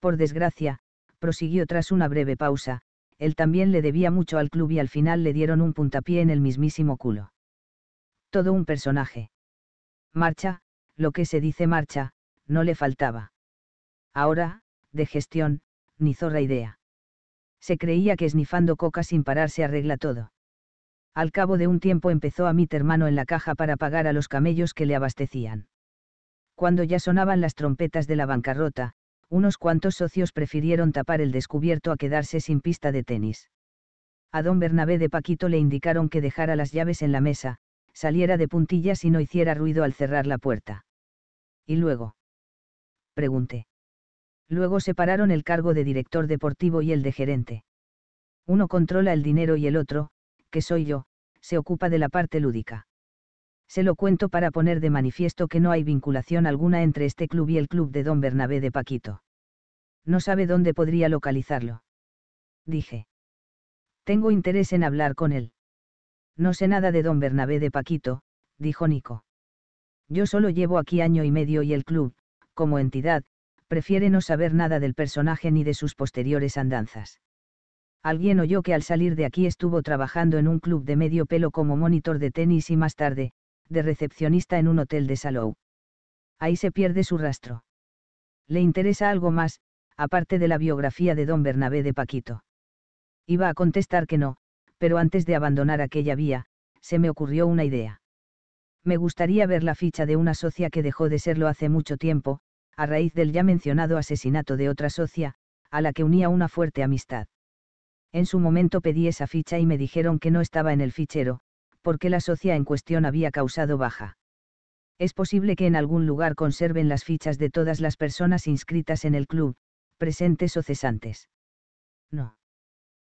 Por desgracia, prosiguió tras una breve pausa, él también le debía mucho al club y al final le dieron un puntapié en el mismísimo culo. Todo un personaje. Marcha, lo que se dice marcha, no le faltaba. Ahora, de gestión, ni zorra idea. Se creía que esnifando coca sin parar se arregla todo. Al cabo de un tiempo empezó a meter mano en la caja para pagar a los camellos que le abastecían. Cuando ya sonaban las trompetas de la bancarrota, unos cuantos socios prefirieron tapar el descubierto a quedarse sin pista de tenis. A don Bernabé de Paquito le indicaron que dejara las llaves en la mesa, saliera de puntillas y no hiciera ruido al cerrar la puerta. ¿Y luego? Pregunté. Luego separaron el cargo de director deportivo y el de gerente. Uno controla el dinero y el otro, que soy yo, se ocupa de la parte lúdica. Se lo cuento para poner de manifiesto que no hay vinculación alguna entre este club y el club de don Bernabé de Paquito. No sabe dónde podría localizarlo. Dije. Tengo interés en hablar con él. No sé nada de don Bernabé de Paquito, dijo Nico. Yo solo llevo aquí año y medio y el club, como entidad, prefiere no saber nada del personaje ni de sus posteriores andanzas. Alguien oyó que al salir de aquí estuvo trabajando en un club de medio pelo como monitor de tenis y más tarde, de recepcionista en un hotel de Salou. Ahí se pierde su rastro. Le interesa algo más, aparte de la biografía de don Bernabé de Paquito. Iba a contestar que no, pero antes de abandonar aquella vía, se me ocurrió una idea. Me gustaría ver la ficha de una socia que dejó de serlo hace mucho tiempo, a raíz del ya mencionado asesinato de otra socia, a la que unía una fuerte amistad. En su momento pedí esa ficha y me dijeron que no estaba en el fichero, porque la socia en cuestión había causado baja. Es posible que en algún lugar conserven las fichas de todas las personas inscritas en el club, presentes o cesantes. No.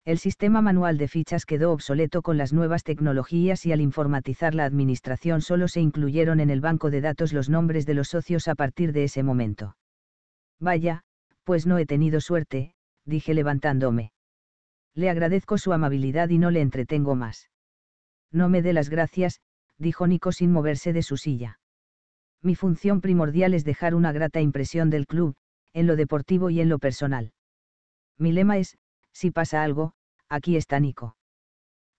El sistema manual de fichas quedó obsoleto con las nuevas tecnologías y al informatizar la administración solo se incluyeron en el banco de datos los nombres de los socios a partir de ese momento. Vaya, pues no he tenido suerte, dije levantándome. Le agradezco su amabilidad y no le entretengo más. No me dé las gracias, dijo Nico sin moverse de su silla. Mi función primordial es dejar una grata impresión del club, en lo deportivo y en lo personal. Mi lema es, si pasa algo, aquí está Nico.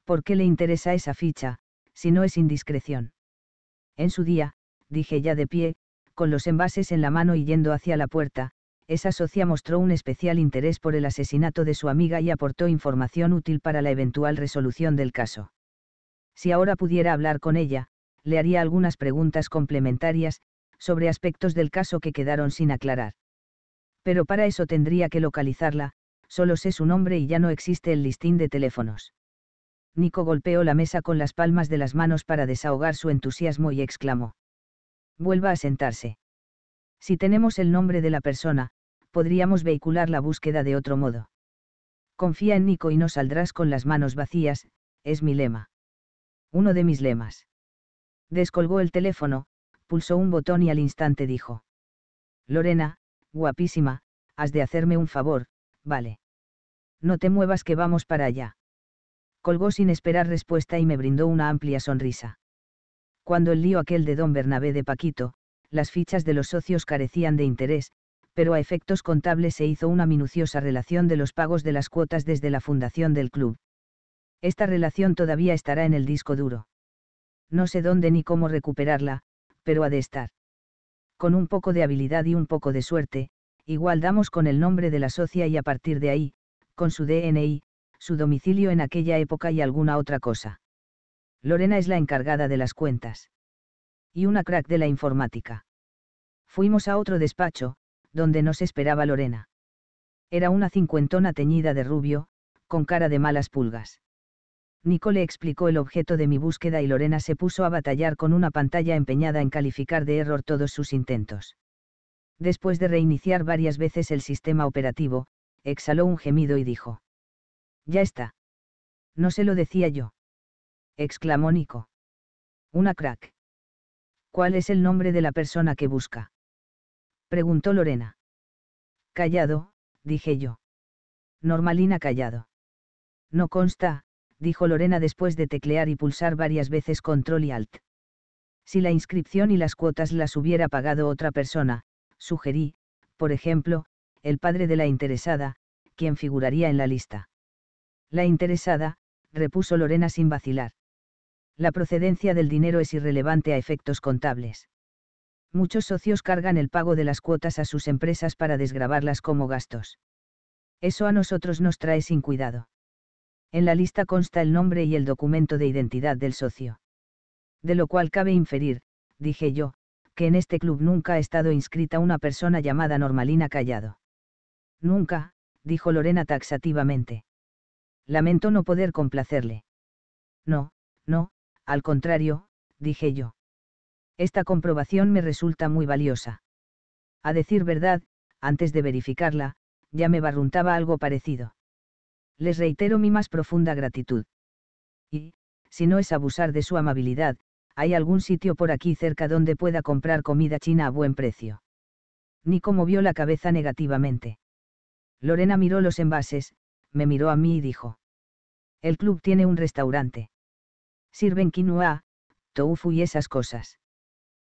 ¿Por qué le interesa esa ficha, si no es indiscreción? En su día, dije ya de pie, con los envases en la mano y yendo hacia la puerta, esa socia mostró un especial interés por el asesinato de su amiga y aportó información útil para la eventual resolución del caso. Si ahora pudiera hablar con ella, le haría algunas preguntas complementarias, sobre aspectos del caso que quedaron sin aclarar. Pero para eso tendría que localizarla, solo sé su nombre y ya no existe el listín de teléfonos. Nico golpeó la mesa con las palmas de las manos para desahogar su entusiasmo y exclamó. Vuelva a sentarse. Si tenemos el nombre de la persona, podríamos vehicular la búsqueda de otro modo. Confía en Nico y no saldrás con las manos vacías, es mi lema. Uno de mis lemas. Descolgó el teléfono, pulsó un botón y al instante dijo. Lorena, guapísima, has de hacerme un favor, vale. No te muevas que vamos para allá. Colgó sin esperar respuesta y me brindó una amplia sonrisa. Cuando el lío aquel de don Bernabé de Paquito, las fichas de los socios carecían de interés, pero a efectos contables se hizo una minuciosa relación de los pagos de las cuotas desde la fundación del club. Esta relación todavía estará en el disco duro. No sé dónde ni cómo recuperarla, pero ha de estar. Con un poco de habilidad y un poco de suerte, igual damos con el nombre de la socia y a partir de ahí, con su DNI, su domicilio en aquella época y alguna otra cosa. Lorena es la encargada de las cuentas. Y una crack de la informática. Fuimos a otro despacho, donde nos esperaba Lorena. Era una cincuentona teñida de rubio, con cara de malas pulgas. Nicole explicó el objeto de mi búsqueda y Lorena se puso a batallar con una pantalla empeñada en calificar de error todos sus intentos. Después de reiniciar varias veces el sistema operativo, exhaló un gemido y dijo. Ya está. No se lo decía yo. Exclamó Nico. Una crack. ¿Cuál es el nombre de la persona que busca? Preguntó Lorena. Callado, dije yo. Normalina callado. No consta, dijo Lorena después de teclear y pulsar varias veces control y alt. Si la inscripción y las cuotas las hubiera pagado otra persona, sugerí, por ejemplo, el padre de la interesada, quien figuraría en la lista. La interesada, repuso Lorena sin vacilar. La procedencia del dinero es irrelevante a efectos contables. Muchos socios cargan el pago de las cuotas a sus empresas para desgravarlas como gastos. Eso a nosotros nos trae sin cuidado. En la lista consta el nombre y el documento de identidad del socio. De lo cual cabe inferir, dije yo, que en este club nunca ha estado inscrita una persona llamada Normalina Callado. Nunca, dijo Lorena taxativamente. Lamento no poder complacerle. No, no, al contrario, dije yo. Esta comprobación me resulta muy valiosa. A decir verdad, antes de verificarla, ya me barruntaba algo parecido. Les reitero mi más profunda gratitud. Y, si no es abusar de su amabilidad, hay algún sitio por aquí cerca donde pueda comprar comida china a buen precio. Nico movió la cabeza negativamente. Lorena miró los envases, me miró a mí y dijo. El club tiene un restaurante. Sirven quinoa, tofu y esas cosas.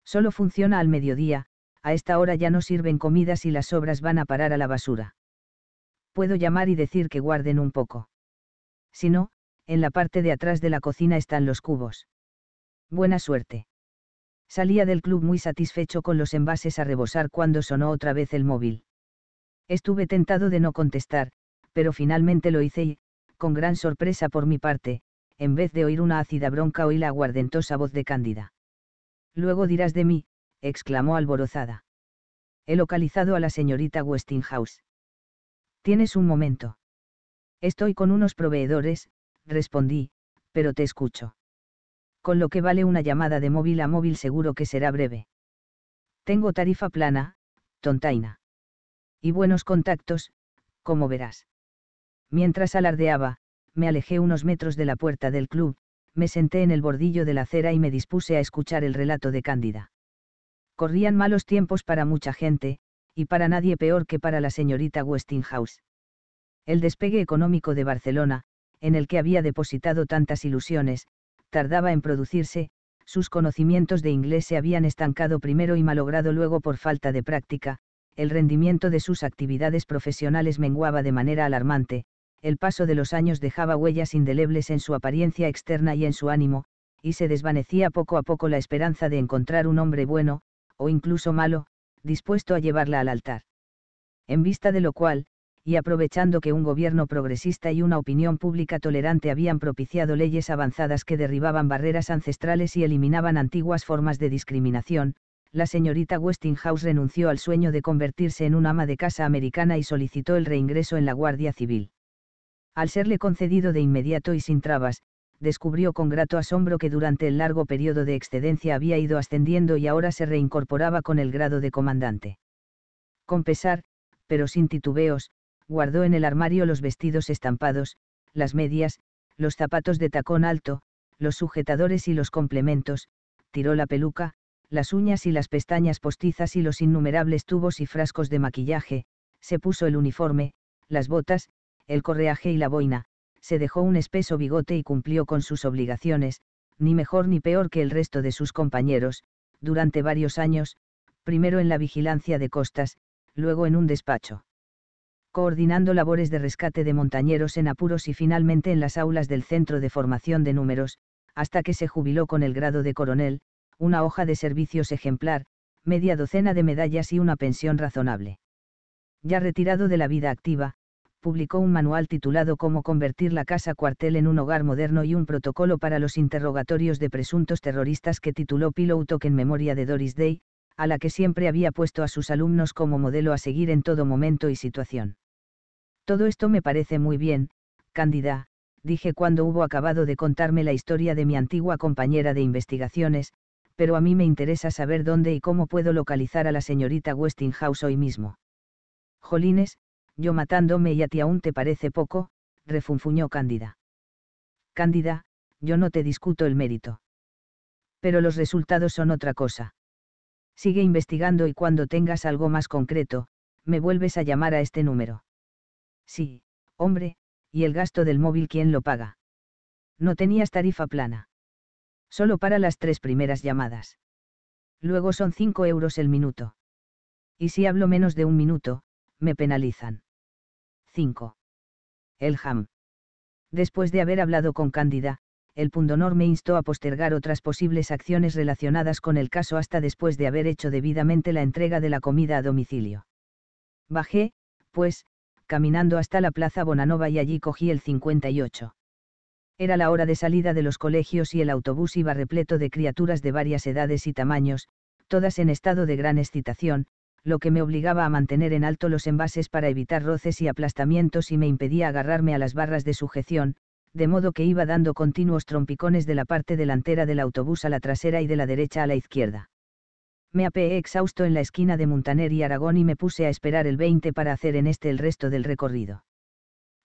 Solo funciona al mediodía, a esta hora ya no sirven comidas y las sobras van a parar a la basura. Puedo llamar y decir que guarden un poco. Si no, en la parte de atrás de la cocina están los cubos. Buena suerte. Salía del club muy satisfecho con los envases a rebosar cuando sonó otra vez el móvil. Estuve tentado de no contestar, pero finalmente lo hice y, con gran sorpresa por mi parte, en vez de oír una ácida bronca oí la aguardentosa voz de Cándida. Luego dirás de mí, exclamó alborozada. He localizado a la señorita Westinghouse. Tienes un momento. Estoy con unos proveedores, respondí, pero te escucho. Con lo que vale una llamada de móvil a móvil seguro que será breve. Tengo tarifa plana, tontaina y buenos contactos, como verás. Mientras alardeaba, me alejé unos metros de la puerta del club, me senté en el bordillo de la acera y me dispuse a escuchar el relato de Cándida. Corrían malos tiempos para mucha gente, y para nadie peor que para la señorita Westinghouse. El despegue económico de Barcelona, en el que había depositado tantas ilusiones, tardaba en producirse, sus conocimientos de inglés se habían estancado primero y malogrado luego por falta de práctica, el rendimiento de sus actividades profesionales menguaba de manera alarmante, el paso de los años dejaba huellas indelebles en su apariencia externa y en su ánimo, y se desvanecía poco a poco la esperanza de encontrar un hombre bueno, o incluso malo, dispuesto a llevarla al altar. En vista de lo cual, y aprovechando que un gobierno progresista y una opinión pública tolerante habían propiciado leyes avanzadas que derribaban barreras ancestrales y eliminaban antiguas formas de discriminación, la señorita Westinghouse renunció al sueño de convertirse en una ama de casa americana y solicitó el reingreso en la Guardia Civil. Al serle concedido de inmediato y sin trabas, descubrió con grato asombro que durante el largo periodo de excedencia había ido ascendiendo y ahora se reincorporaba con el grado de comandante. Con pesar, pero sin titubeos, guardó en el armario los vestidos estampados, las medias, los zapatos de tacón alto, los sujetadores y los complementos, tiró la peluca, las uñas y las pestañas postizas y los innumerables tubos y frascos de maquillaje, se puso el uniforme, las botas, el correaje y la boina, se dejó un espeso bigote y cumplió con sus obligaciones, ni mejor ni peor que el resto de sus compañeros, durante varios años, primero en la vigilancia de costas, luego en un despacho. Coordinando labores de rescate de montañeros en apuros y finalmente en las aulas del Centro de Formación de Números, hasta que se jubiló con el grado de coronel, una hoja de servicios ejemplar, media docena de medallas y una pensión razonable. Ya retirado de la vida activa, publicó un manual titulado Cómo convertir la casa cuartel en un hogar moderno y un protocolo para los interrogatorios de presuntos terroristas que tituló «Pilotok en memoria de Doris Day, a la que siempre había puesto a sus alumnos como modelo a seguir en todo momento y situación. Todo esto me parece muy bien, Candida», dije cuando hubo acabado de contarme la historia de mi antigua compañera de investigaciones, pero a mí me interesa saber dónde y cómo puedo localizar a la señorita Westinghouse hoy mismo. Jolines, yo matándome y a ti aún te parece poco, refunfuñó Cándida. Cándida, yo no te discuto el mérito. Pero los resultados son otra cosa. Sigue investigando y cuando tengas algo más concreto, me vuelves a llamar a este número. Sí, hombre, y el gasto del móvil quién lo paga. No tenías tarifa plana. Solo para las tres primeras llamadas. Luego son 5 euros el minuto. Y si hablo menos de un minuto, me penalizan. 5. El HAM. Después de haber hablado con Cándida, el pundonor me instó a postergar otras posibles acciones relacionadas con el caso hasta después de haber hecho debidamente la entrega de la comida a domicilio. Bajé, pues, caminando hasta la Plaza Bonanova y allí cogí el 58. Era la hora de salida de los colegios y el autobús iba repleto de criaturas de varias edades y tamaños, todas en estado de gran excitación, lo que me obligaba a mantener en alto los envases para evitar roces y aplastamientos y me impedía agarrarme a las barras de sujeción, de modo que iba dando continuos trompicones de la parte delantera del autobús a la trasera y de la derecha a la izquierda. Me apeé exhausto en la esquina de Montaner y Aragón y me puse a esperar el 20 para hacer en este el resto del recorrido.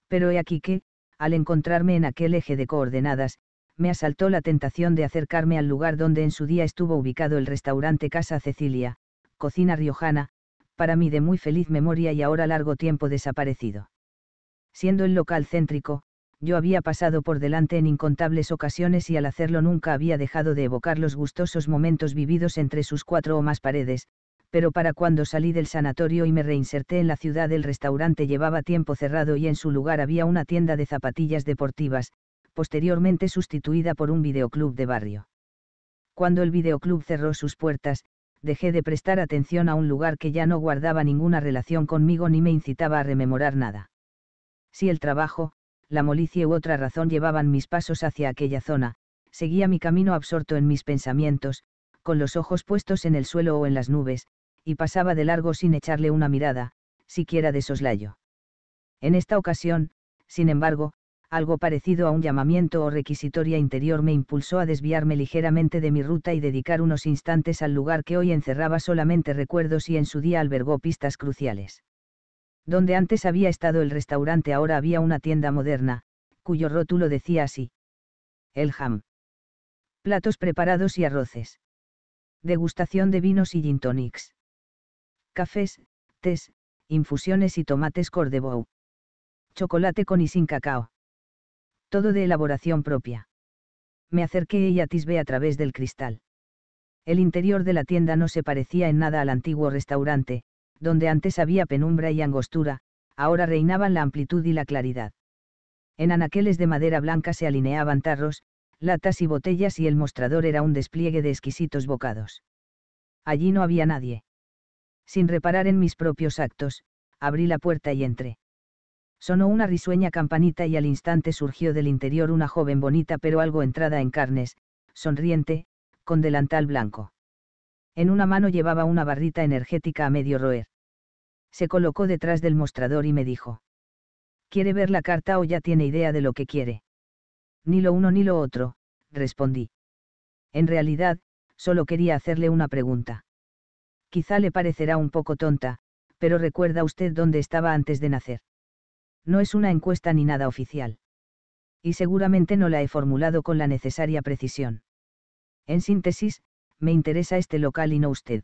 Pero he aquí que, al encontrarme en aquel eje de coordenadas, me asaltó la tentación de acercarme al lugar donde en su día estuvo ubicado el restaurante Casa Cecilia, cocina riojana, para mí de muy feliz memoria y ahora largo tiempo desaparecido. Siendo el local céntrico, yo había pasado por delante en incontables ocasiones y al hacerlo nunca había dejado de evocar los gustosos momentos vividos entre sus cuatro o más paredes, pero para cuando salí del sanatorio y me reinserté en la ciudad el restaurante llevaba tiempo cerrado y en su lugar había una tienda de zapatillas deportivas, posteriormente sustituida por un videoclub de barrio. Cuando el videoclub cerró sus puertas, dejé de prestar atención a un lugar que ya no guardaba ninguna relación conmigo ni me incitaba a rememorar nada. Si el trabajo, la molicie u otra razón llevaban mis pasos hacia aquella zona, seguía mi camino absorto en mis pensamientos, con los ojos puestos en el suelo o en las nubes, y pasaba de largo sin echarle una mirada, siquiera de soslayo. En esta ocasión, sin embargo, algo parecido a un llamamiento o requisitoria interior me impulsó a desviarme ligeramente de mi ruta y dedicar unos instantes al lugar que hoy encerraba solamente recuerdos y en su día albergó pistas cruciales. Donde antes había estado el restaurante ahora había una tienda moderna, cuyo rótulo decía así. El ham. Platos preparados y arroces. Degustación de vinos y gin cafés, tés, infusiones y tomates cordebou. Chocolate con y sin cacao. Todo de elaboración propia. Me acerqué y atisbé a través del cristal. El interior de la tienda no se parecía en nada al antiguo restaurante, donde antes había penumbra y angostura, ahora reinaban la amplitud y la claridad. En anaqueles de madera blanca se alineaban tarros, latas y botellas y el mostrador era un despliegue de exquisitos bocados. Allí no había nadie. Sin reparar en mis propios actos, abrí la puerta y entré. Sonó una risueña campanita y al instante surgió del interior una joven bonita pero algo entrada en carnes, sonriente, con delantal blanco. En una mano llevaba una barrita energética a medio roer. Se colocó detrás del mostrador y me dijo. ¿Quiere ver la carta o ya tiene idea de lo que quiere? Ni lo uno ni lo otro, respondí. En realidad, solo quería hacerle una pregunta quizá le parecerá un poco tonta, pero recuerda usted dónde estaba antes de nacer. No es una encuesta ni nada oficial. Y seguramente no la he formulado con la necesaria precisión. En síntesis, me interesa este local y no usted.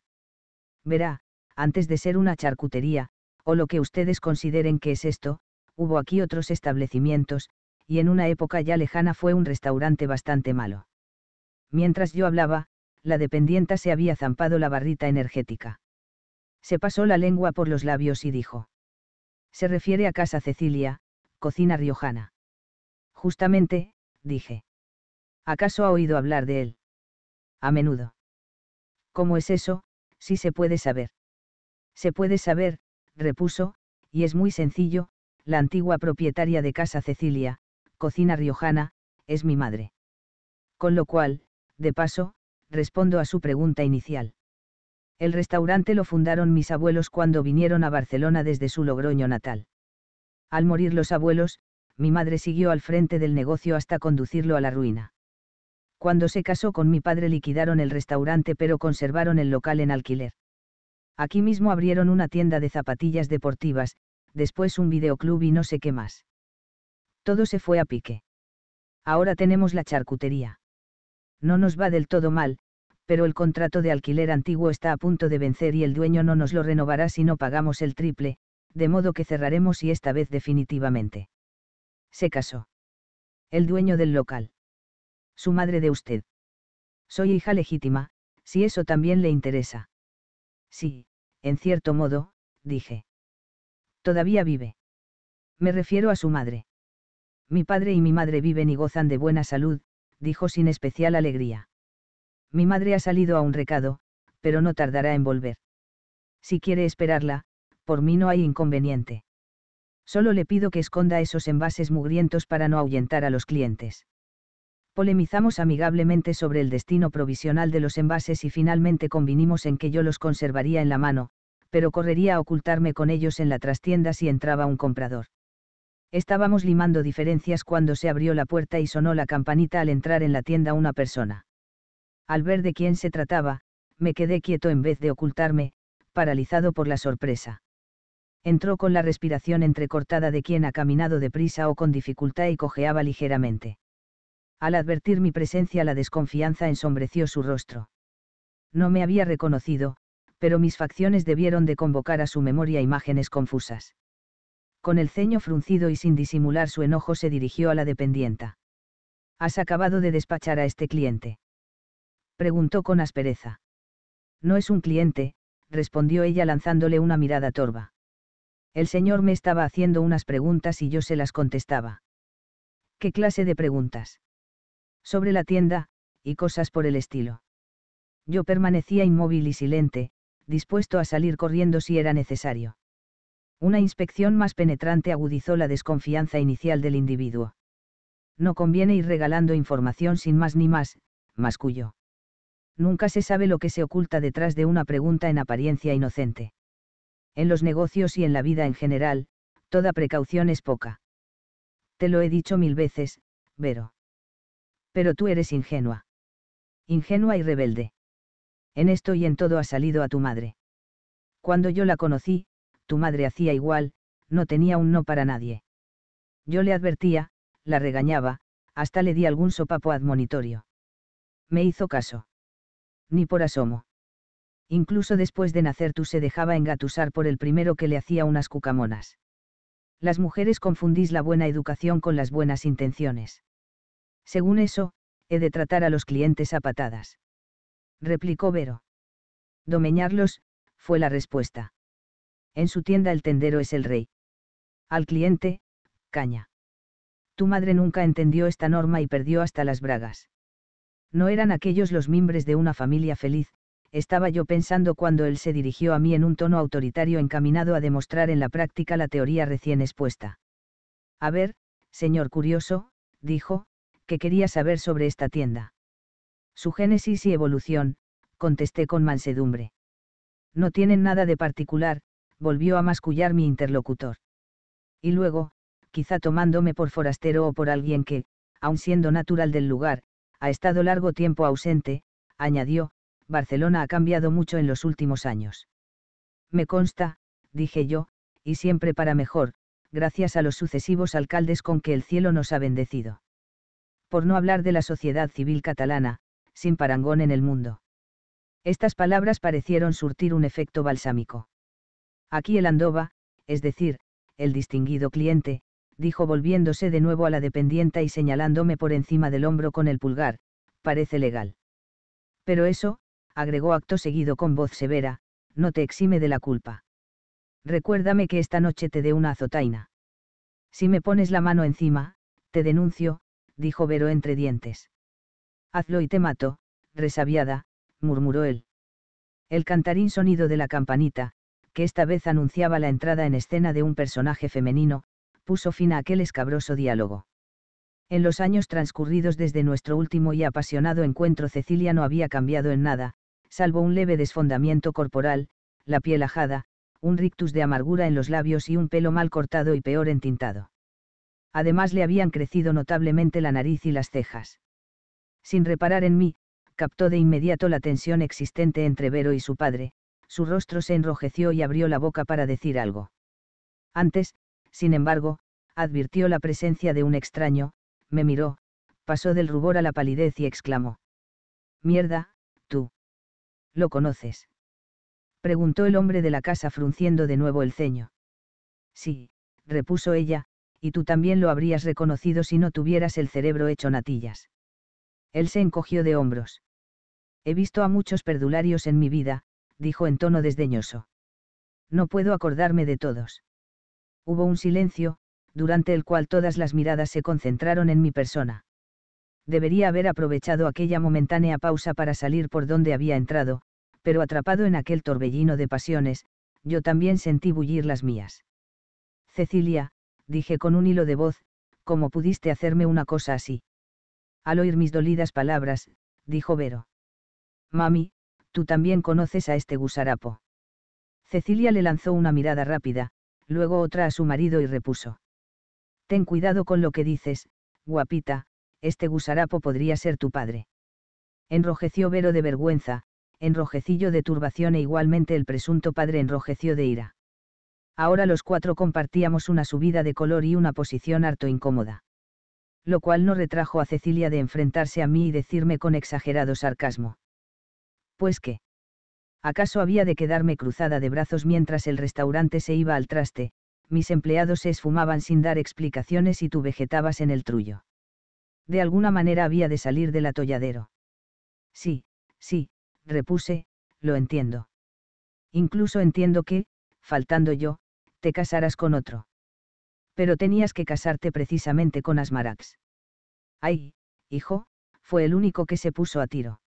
Verá, antes de ser una charcutería, o lo que ustedes consideren que es esto, hubo aquí otros establecimientos, y en una época ya lejana fue un restaurante bastante malo. Mientras yo hablaba, la dependienta se había zampado la barrita energética. Se pasó la lengua por los labios y dijo. Se refiere a Casa Cecilia, cocina riojana. Justamente, dije. ¿Acaso ha oído hablar de él? A menudo. ¿Cómo es eso? si se puede saber. Se puede saber, repuso, y es muy sencillo, la antigua propietaria de Casa Cecilia, cocina riojana, es mi madre. Con lo cual, de paso, respondo a su pregunta inicial. El restaurante lo fundaron mis abuelos cuando vinieron a Barcelona desde su Logroño natal. Al morir los abuelos, mi madre siguió al frente del negocio hasta conducirlo a la ruina. Cuando se casó con mi padre liquidaron el restaurante pero conservaron el local en alquiler. Aquí mismo abrieron una tienda de zapatillas deportivas, después un videoclub y no sé qué más. Todo se fue a pique. Ahora tenemos la charcutería. No nos va del todo mal, pero el contrato de alquiler antiguo está a punto de vencer y el dueño no nos lo renovará si no pagamos el triple, de modo que cerraremos y esta vez definitivamente. Se casó. El dueño del local. Su madre de usted. Soy hija legítima, si eso también le interesa. Sí, en cierto modo, dije. Todavía vive. Me refiero a su madre. Mi padre y mi madre viven y gozan de buena salud, dijo sin especial alegría. Mi madre ha salido a un recado, pero no tardará en volver. Si quiere esperarla, por mí no hay inconveniente. Solo le pido que esconda esos envases mugrientos para no ahuyentar a los clientes. Polemizamos amigablemente sobre el destino provisional de los envases y finalmente convinimos en que yo los conservaría en la mano, pero correría a ocultarme con ellos en la trastienda si entraba un comprador. Estábamos limando diferencias cuando se abrió la puerta y sonó la campanita al entrar en la tienda una persona. Al ver de quién se trataba, me quedé quieto en vez de ocultarme, paralizado por la sorpresa. Entró con la respiración entrecortada de quien ha caminado deprisa o con dificultad y cojeaba ligeramente. Al advertir mi presencia la desconfianza ensombreció su rostro. No me había reconocido, pero mis facciones debieron de convocar a su memoria imágenes confusas con el ceño fruncido y sin disimular su enojo se dirigió a la dependienta. ¿Has acabado de despachar a este cliente? preguntó con aspereza. No es un cliente, respondió ella lanzándole una mirada torva. El señor me estaba haciendo unas preguntas y yo se las contestaba. ¿Qué clase de preguntas? Sobre la tienda, y cosas por el estilo. Yo permanecía inmóvil y silente, dispuesto a salir corriendo si era necesario. Una inspección más penetrante agudizó la desconfianza inicial del individuo. No conviene ir regalando información sin más ni más, más cuyo. Nunca se sabe lo que se oculta detrás de una pregunta en apariencia inocente. En los negocios y en la vida en general, toda precaución es poca. Te lo he dicho mil veces, Vero. Pero tú eres ingenua. Ingenua y rebelde. En esto y en todo ha salido a tu madre. Cuando yo la conocí, tu madre hacía igual, no tenía un no para nadie. Yo le advertía, la regañaba, hasta le di algún sopapo admonitorio. Me hizo caso. Ni por asomo. Incluso después de nacer tú se dejaba engatusar por el primero que le hacía unas cucamonas. Las mujeres confundís la buena educación con las buenas intenciones. Según eso, he de tratar a los clientes a patadas. Replicó Vero. Domeñarlos, fue la respuesta. En su tienda el tendero es el rey. Al cliente, caña. Tu madre nunca entendió esta norma y perdió hasta las bragas. No eran aquellos los mimbres de una familia feliz, estaba yo pensando cuando él se dirigió a mí en un tono autoritario encaminado a demostrar en la práctica la teoría recién expuesta. A ver, señor curioso, dijo, que quería saber sobre esta tienda. Su génesis y evolución, contesté con mansedumbre. No tienen nada de particular, volvió a mascullar mi interlocutor. Y luego, quizá tomándome por forastero o por alguien que, aun siendo natural del lugar, ha estado largo tiempo ausente, añadió, Barcelona ha cambiado mucho en los últimos años. Me consta, dije yo, y siempre para mejor, gracias a los sucesivos alcaldes con que el cielo nos ha bendecido. Por no hablar de la sociedad civil catalana, sin parangón en el mundo. Estas palabras parecieron surtir un efecto balsámico. Aquí el andoba, es decir, el distinguido cliente, dijo volviéndose de nuevo a la dependienta y señalándome por encima del hombro con el pulgar, parece legal. Pero eso, agregó acto seguido con voz severa, no te exime de la culpa. Recuérdame que esta noche te dé una azotaina. Si me pones la mano encima, te denuncio, dijo Vero entre dientes. Hazlo y te mato, resabiada, murmuró él. El cantarín sonido de la campanita, que esta vez anunciaba la entrada en escena de un personaje femenino, puso fin a aquel escabroso diálogo. En los años transcurridos desde nuestro último y apasionado encuentro Cecilia no había cambiado en nada, salvo un leve desfondamiento corporal, la piel ajada, un rictus de amargura en los labios y un pelo mal cortado y peor entintado. Además le habían crecido notablemente la nariz y las cejas. Sin reparar en mí, captó de inmediato la tensión existente entre Vero y su padre, su rostro se enrojeció y abrió la boca para decir algo. Antes, sin embargo, advirtió la presencia de un extraño, me miró, pasó del rubor a la palidez y exclamó. Mierda, tú. ¿Lo conoces? preguntó el hombre de la casa frunciendo de nuevo el ceño. Sí, repuso ella, y tú también lo habrías reconocido si no tuvieras el cerebro hecho natillas. Él se encogió de hombros. He visto a muchos perdularios en mi vida, dijo en tono desdeñoso. No puedo acordarme de todos. Hubo un silencio, durante el cual todas las miradas se concentraron en mi persona. Debería haber aprovechado aquella momentánea pausa para salir por donde había entrado, pero atrapado en aquel torbellino de pasiones, yo también sentí bullir las mías. Cecilia, dije con un hilo de voz, ¿cómo pudiste hacerme una cosa así? Al oír mis dolidas palabras, dijo Vero. Mami, tú también conoces a este gusarapo. Cecilia le lanzó una mirada rápida, luego otra a su marido y repuso. Ten cuidado con lo que dices, guapita, este gusarapo podría ser tu padre. Enrojeció Vero de vergüenza, enrojecillo de turbación e igualmente el presunto padre enrojeció de ira. Ahora los cuatro compartíamos una subida de color y una posición harto incómoda. Lo cual no retrajo a Cecilia de enfrentarse a mí y decirme con exagerado sarcasmo pues qué. ¿Acaso había de quedarme cruzada de brazos mientras el restaurante se iba al traste? Mis empleados se esfumaban sin dar explicaciones y tú vegetabas en el trullo. De alguna manera había de salir del atolladero. Sí, sí, repuse, lo entiendo. Incluso entiendo que, faltando yo, te casarás con otro. Pero tenías que casarte precisamente con Asmarax. Ay, hijo, fue el único que se puso a tiro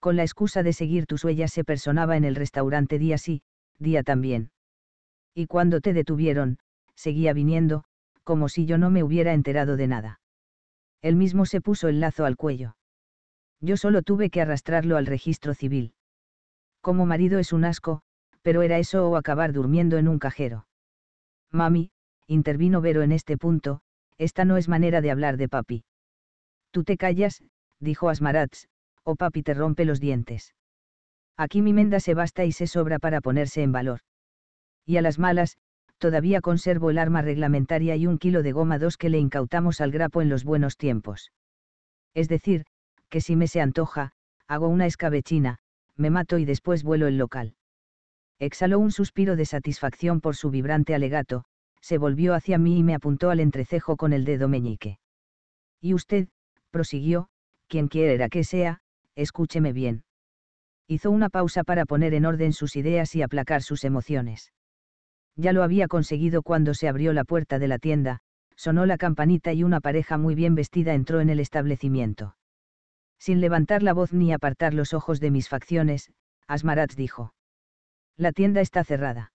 con la excusa de seguir tus huellas se personaba en el restaurante día sí, día también. Y cuando te detuvieron, seguía viniendo, como si yo no me hubiera enterado de nada. Él mismo se puso el lazo al cuello. Yo solo tuve que arrastrarlo al registro civil. Como marido es un asco, pero era eso o acabar durmiendo en un cajero. Mami, intervino Vero en este punto, esta no es manera de hablar de papi. Tú te callas, dijo Asmaratz, o oh, papi te rompe los dientes. Aquí mi menda se basta y se sobra para ponerse en valor. Y a las malas, todavía conservo el arma reglamentaria y un kilo de goma dos que le incautamos al grapo en los buenos tiempos. Es decir, que si me se antoja, hago una escabechina, me mato y después vuelo el local. Exhaló un suspiro de satisfacción por su vibrante alegato, se volvió hacia mí y me apuntó al entrecejo con el dedo meñique. Y usted, prosiguió, quien quiera que sea, escúcheme bien. Hizo una pausa para poner en orden sus ideas y aplacar sus emociones. Ya lo había conseguido cuando se abrió la puerta de la tienda, sonó la campanita y una pareja muy bien vestida entró en el establecimiento. Sin levantar la voz ni apartar los ojos de mis facciones, Asmaratz dijo. La tienda está cerrada.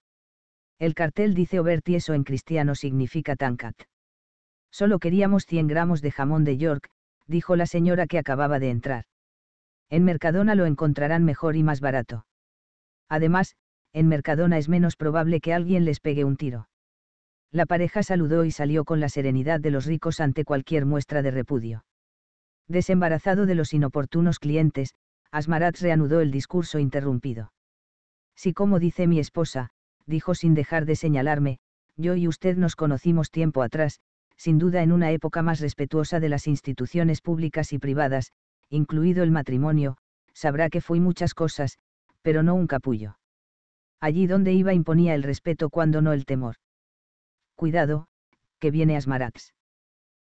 El cartel dice Oberti eso en cristiano significa tancat. Solo queríamos 100 gramos de jamón de York, dijo la señora que acababa de entrar. En Mercadona lo encontrarán mejor y más barato. Además, en Mercadona es menos probable que alguien les pegue un tiro. La pareja saludó y salió con la serenidad de los ricos ante cualquier muestra de repudio. Desembarazado de los inoportunos clientes, Asmarat reanudó el discurso interrumpido. Si como dice mi esposa, dijo sin dejar de señalarme, yo y usted nos conocimos tiempo atrás, sin duda en una época más respetuosa de las instituciones públicas y privadas, incluido el matrimonio, sabrá que fui muchas cosas, pero no un capullo. Allí donde iba imponía el respeto cuando no el temor. Cuidado, que viene Asmarax.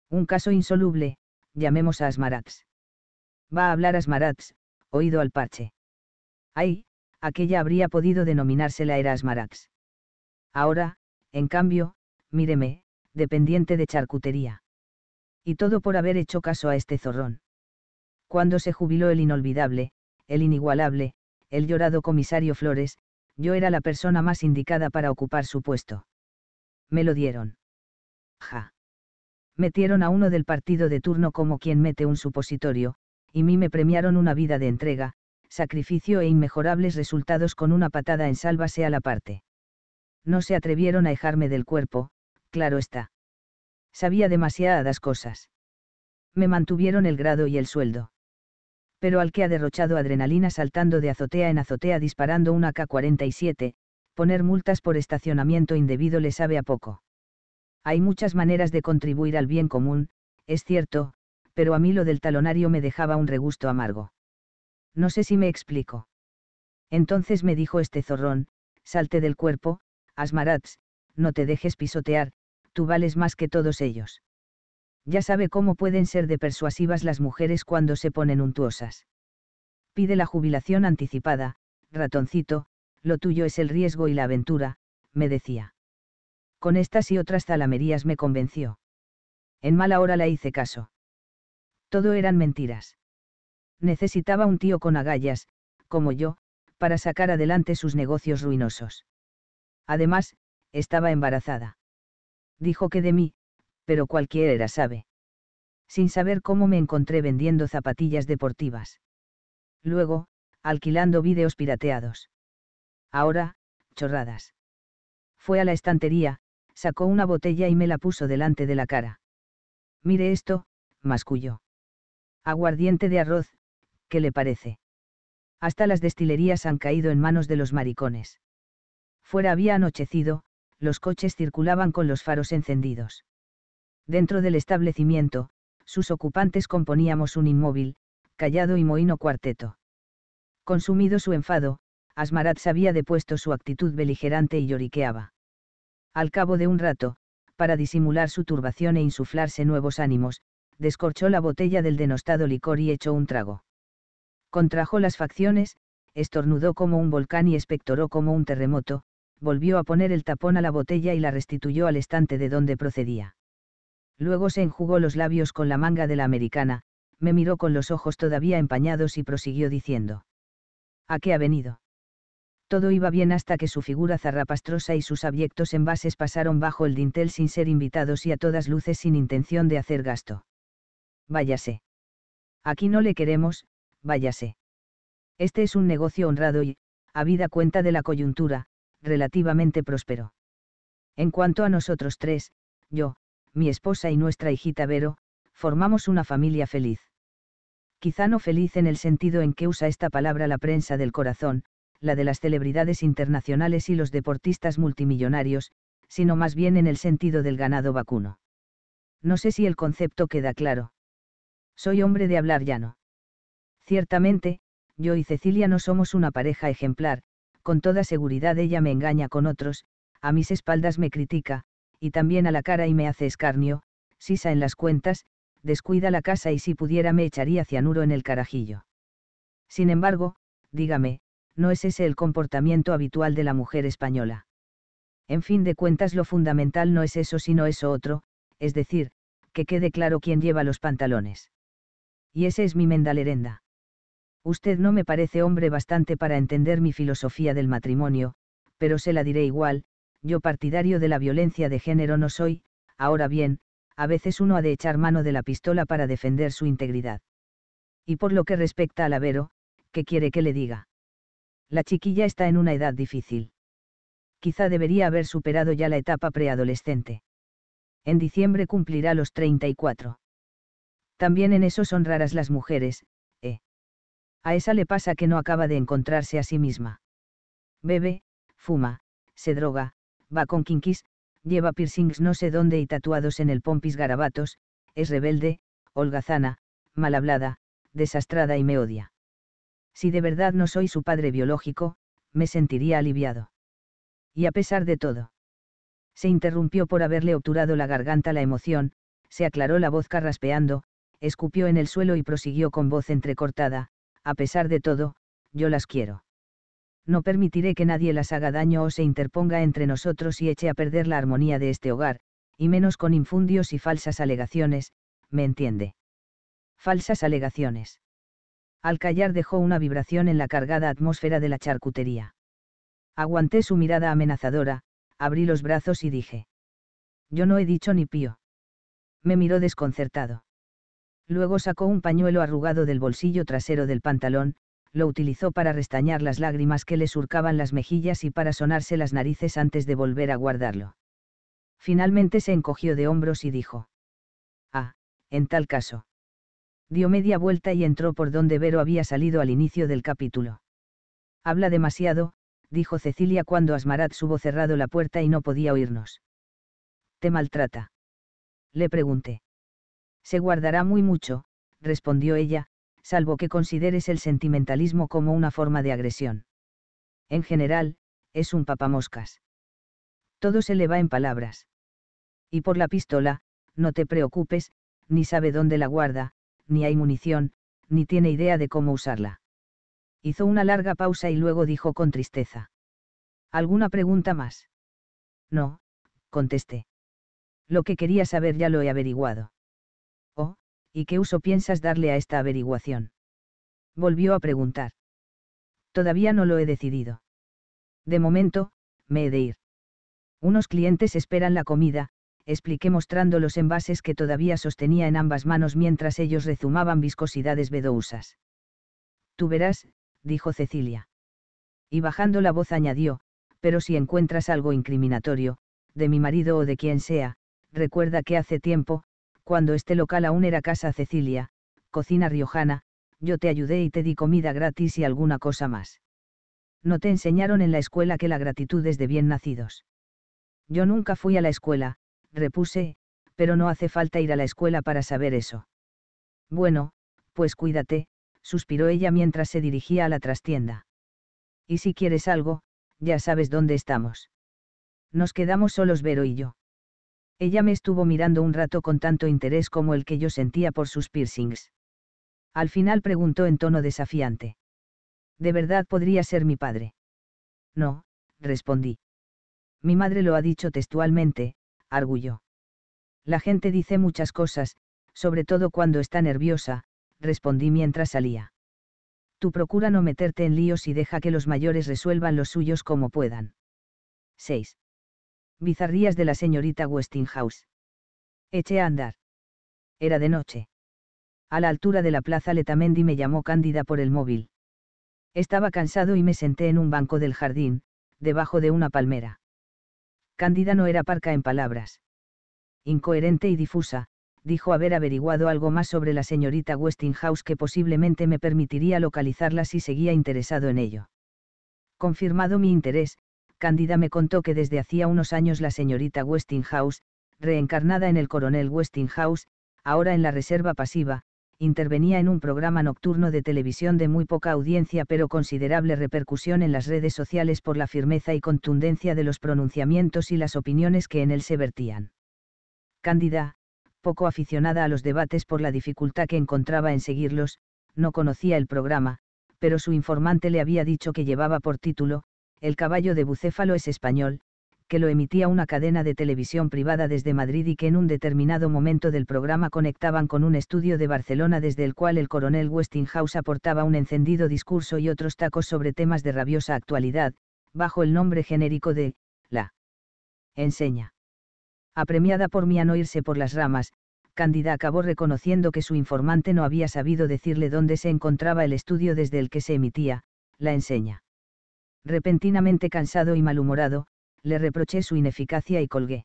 Un caso insoluble, llamemos a Asmarax. Va a hablar Asmarax, oído al parche. Ay, aquella habría podido denominársela era Asmarax. Ahora, en cambio, míreme, dependiente de charcutería. Y todo por haber hecho caso a este zorrón. Cuando se jubiló el inolvidable, el inigualable, el llorado comisario Flores, yo era la persona más indicada para ocupar su puesto. Me lo dieron. Ja. Metieron a uno del partido de turno como quien mete un supositorio, y mí me premiaron una vida de entrega, sacrificio e inmejorables resultados con una patada en sálvase a la parte. No se atrevieron a dejarme del cuerpo, claro está. Sabía demasiadas cosas. Me mantuvieron el grado y el sueldo pero al que ha derrochado adrenalina saltando de azotea en azotea disparando una K-47, poner multas por estacionamiento indebido le sabe a poco. Hay muchas maneras de contribuir al bien común, es cierto, pero a mí lo del talonario me dejaba un regusto amargo. No sé si me explico. Entonces me dijo este zorrón, salte del cuerpo, Asmarats, no te dejes pisotear, tú vales más que todos ellos. Ya sabe cómo pueden ser de persuasivas las mujeres cuando se ponen untuosas. Pide la jubilación anticipada, ratoncito, lo tuyo es el riesgo y la aventura, me decía. Con estas y otras zalamerías me convenció. En mala hora la hice caso. Todo eran mentiras. Necesitaba un tío con agallas, como yo, para sacar adelante sus negocios ruinosos. Además, estaba embarazada. Dijo que de mí, pero cualquiera sabe. Sin saber cómo me encontré vendiendo zapatillas deportivas. Luego, alquilando vídeos pirateados. Ahora, chorradas. Fue a la estantería, sacó una botella y me la puso delante de la cara. Mire esto, mascullo. Aguardiente de arroz, ¿qué le parece? Hasta las destilerías han caído en manos de los maricones. Fuera había anochecido, los coches circulaban con los faros encendidos. Dentro del establecimiento, sus ocupantes componíamos un inmóvil, callado y mohino cuarteto. Consumido su enfado, Asmarat había depuesto su actitud beligerante y lloriqueaba. Al cabo de un rato, para disimular su turbación e insuflarse nuevos ánimos, descorchó la botella del denostado licor y echó un trago. Contrajo las facciones, estornudó como un volcán y espectoró como un terremoto, volvió a poner el tapón a la botella y la restituyó al estante de donde procedía. Luego se enjugó los labios con la manga de la americana, me miró con los ojos todavía empañados y prosiguió diciendo. ¿A qué ha venido? Todo iba bien hasta que su figura zarrapastrosa y sus abyectos envases pasaron bajo el dintel sin ser invitados y a todas luces sin intención de hacer gasto. Váyase. Aquí no le queremos, váyase. Este es un negocio honrado y, habida cuenta de la coyuntura, relativamente próspero. En cuanto a nosotros tres, yo, mi esposa y nuestra hijita Vero, formamos una familia feliz. Quizá no feliz en el sentido en que usa esta palabra la prensa del corazón, la de las celebridades internacionales y los deportistas multimillonarios, sino más bien en el sentido del ganado vacuno. No sé si el concepto queda claro. Soy hombre de hablar llano. Ciertamente, yo y Cecilia no somos una pareja ejemplar, con toda seguridad ella me engaña con otros, a mis espaldas me critica, y también a la cara y me hace escarnio, sisa en las cuentas, descuida la casa y si pudiera me echaría cianuro en el carajillo. Sin embargo, dígame, no es ese el comportamiento habitual de la mujer española. En fin de cuentas lo fundamental no es eso sino eso otro, es decir, que quede claro quién lleva los pantalones. Y ese es mi mendalerenda. Usted no me parece hombre bastante para entender mi filosofía del matrimonio, pero se la diré igual, yo partidario de la violencia de género no soy, ahora bien, a veces uno ha de echar mano de la pistola para defender su integridad. Y por lo que respecta a Vero, ¿qué quiere que le diga? La chiquilla está en una edad difícil. Quizá debería haber superado ya la etapa preadolescente. En diciembre cumplirá los 34. También en eso son raras las mujeres, ¿eh? A esa le pasa que no acaba de encontrarse a sí misma. Bebe, fuma, se droga, va con kinkis, lleva piercings no sé dónde y tatuados en el pompis garabatos, es rebelde, holgazana, mal hablada, desastrada y me odia. Si de verdad no soy su padre biológico, me sentiría aliviado. Y a pesar de todo. Se interrumpió por haberle obturado la garganta la emoción, se aclaró la voz carraspeando, escupió en el suelo y prosiguió con voz entrecortada, a pesar de todo, yo las quiero no permitiré que nadie las haga daño o se interponga entre nosotros y eche a perder la armonía de este hogar, y menos con infundios y falsas alegaciones, ¿me entiende? Falsas alegaciones. Al callar dejó una vibración en la cargada atmósfera de la charcutería. Aguanté su mirada amenazadora, abrí los brazos y dije. Yo no he dicho ni pío. Me miró desconcertado. Luego sacó un pañuelo arrugado del bolsillo trasero del pantalón, lo utilizó para restañar las lágrimas que le surcaban las mejillas y para sonarse las narices antes de volver a guardarlo. Finalmente se encogió de hombros y dijo. Ah, en tal caso. Dio media vuelta y entró por donde Vero había salido al inicio del capítulo. Habla demasiado, dijo Cecilia cuando Asmarat hubo cerrado la puerta y no podía oírnos. ¿Te maltrata? Le pregunté. Se guardará muy mucho, respondió ella, salvo que consideres el sentimentalismo como una forma de agresión. En general, es un papamoscas. Todo se le va en palabras. Y por la pistola, no te preocupes, ni sabe dónde la guarda, ni hay munición, ni tiene idea de cómo usarla. Hizo una larga pausa y luego dijo con tristeza. ¿Alguna pregunta más? No, contesté. Lo que quería saber ya lo he averiguado. ¿y qué uso piensas darle a esta averiguación? Volvió a preguntar. Todavía no lo he decidido. De momento, me he de ir. Unos clientes esperan la comida, expliqué mostrando los envases que todavía sostenía en ambas manos mientras ellos rezumaban viscosidades vedousas. Tú verás, dijo Cecilia. Y bajando la voz añadió, pero si encuentras algo incriminatorio, de mi marido o de quien sea, recuerda que hace tiempo, cuando este local aún era Casa Cecilia, cocina riojana, yo te ayudé y te di comida gratis y alguna cosa más. No te enseñaron en la escuela que la gratitud es de bien nacidos. Yo nunca fui a la escuela, repuse, pero no hace falta ir a la escuela para saber eso. Bueno, pues cuídate, suspiró ella mientras se dirigía a la trastienda. Y si quieres algo, ya sabes dónde estamos. Nos quedamos solos Vero y yo. Ella me estuvo mirando un rato con tanto interés como el que yo sentía por sus piercings. Al final preguntó en tono desafiante. ¿De verdad podría ser mi padre? No, respondí. Mi madre lo ha dicho textualmente, arguyó. La gente dice muchas cosas, sobre todo cuando está nerviosa, respondí mientras salía. Tú procura no meterte en líos y deja que los mayores resuelvan los suyos como puedan. 6 bizarrías de la señorita Westinghouse. Eché a andar. Era de noche. A la altura de la plaza Letamendi me llamó Cándida por el móvil. Estaba cansado y me senté en un banco del jardín, debajo de una palmera. Cándida no era parca en palabras. Incoherente y difusa, dijo haber averiguado algo más sobre la señorita Westinghouse que posiblemente me permitiría localizarla si seguía interesado en ello. Confirmado mi interés, Cándida me contó que desde hacía unos años la señorita Westinghouse, reencarnada en el coronel Westinghouse, ahora en la reserva pasiva, intervenía en un programa nocturno de televisión de muy poca audiencia pero considerable repercusión en las redes sociales por la firmeza y contundencia de los pronunciamientos y las opiniones que en él se vertían. Cándida, poco aficionada a los debates por la dificultad que encontraba en seguirlos, no conocía el programa, pero su informante le había dicho que llevaba por título, el caballo de Bucéfalo es español, que lo emitía una cadena de televisión privada desde Madrid y que en un determinado momento del programa conectaban con un estudio de Barcelona desde el cual el coronel Westinghouse aportaba un encendido discurso y otros tacos sobre temas de rabiosa actualidad, bajo el nombre genérico de La Enseña. Apremiada por mi no irse por las ramas, Cándida acabó reconociendo que su informante no había sabido decirle dónde se encontraba el estudio desde el que se emitía, La Enseña. Repentinamente cansado y malhumorado, le reproché su ineficacia y colgué.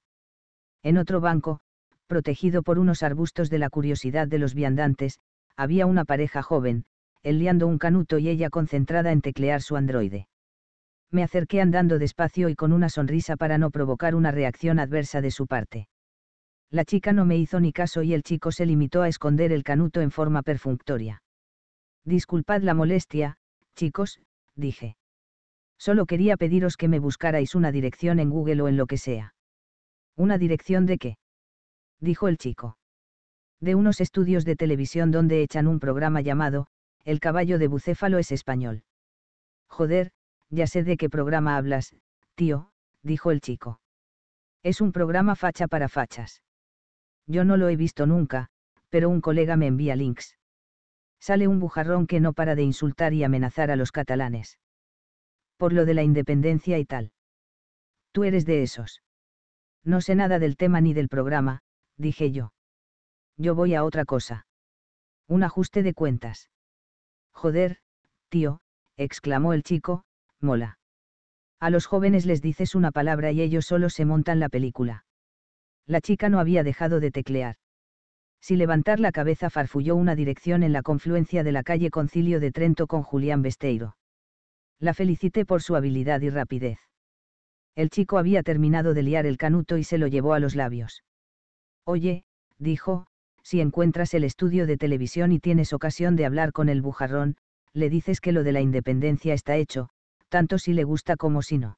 En otro banco, protegido por unos arbustos de la curiosidad de los viandantes, había una pareja joven, él liando un canuto y ella concentrada en teclear su androide. Me acerqué andando despacio y con una sonrisa para no provocar una reacción adversa de su parte. La chica no me hizo ni caso y el chico se limitó a esconder el canuto en forma perfunctoria. Disculpad la molestia, chicos, dije. Solo quería pediros que me buscarais una dirección en Google o en lo que sea. ¿Una dirección de qué? dijo el chico. De unos estudios de televisión donde echan un programa llamado, El caballo de Bucéfalo es español. Joder, ya sé de qué programa hablas, tío, dijo el chico. Es un programa facha para fachas. Yo no lo he visto nunca, pero un colega me envía links. Sale un bujarrón que no para de insultar y amenazar a los catalanes por lo de la independencia y tal. Tú eres de esos. No sé nada del tema ni del programa, dije yo. Yo voy a otra cosa. Un ajuste de cuentas. Joder, tío, exclamó el chico, mola. A los jóvenes les dices una palabra y ellos solo se montan la película. La chica no había dejado de teclear. Si levantar la cabeza farfulló una dirección en la confluencia de la calle Concilio de Trento con Julián Besteiro la felicité por su habilidad y rapidez. El chico había terminado de liar el canuto y se lo llevó a los labios. Oye, dijo, si encuentras el estudio de televisión y tienes ocasión de hablar con el bujarrón, le dices que lo de la independencia está hecho, tanto si le gusta como si no.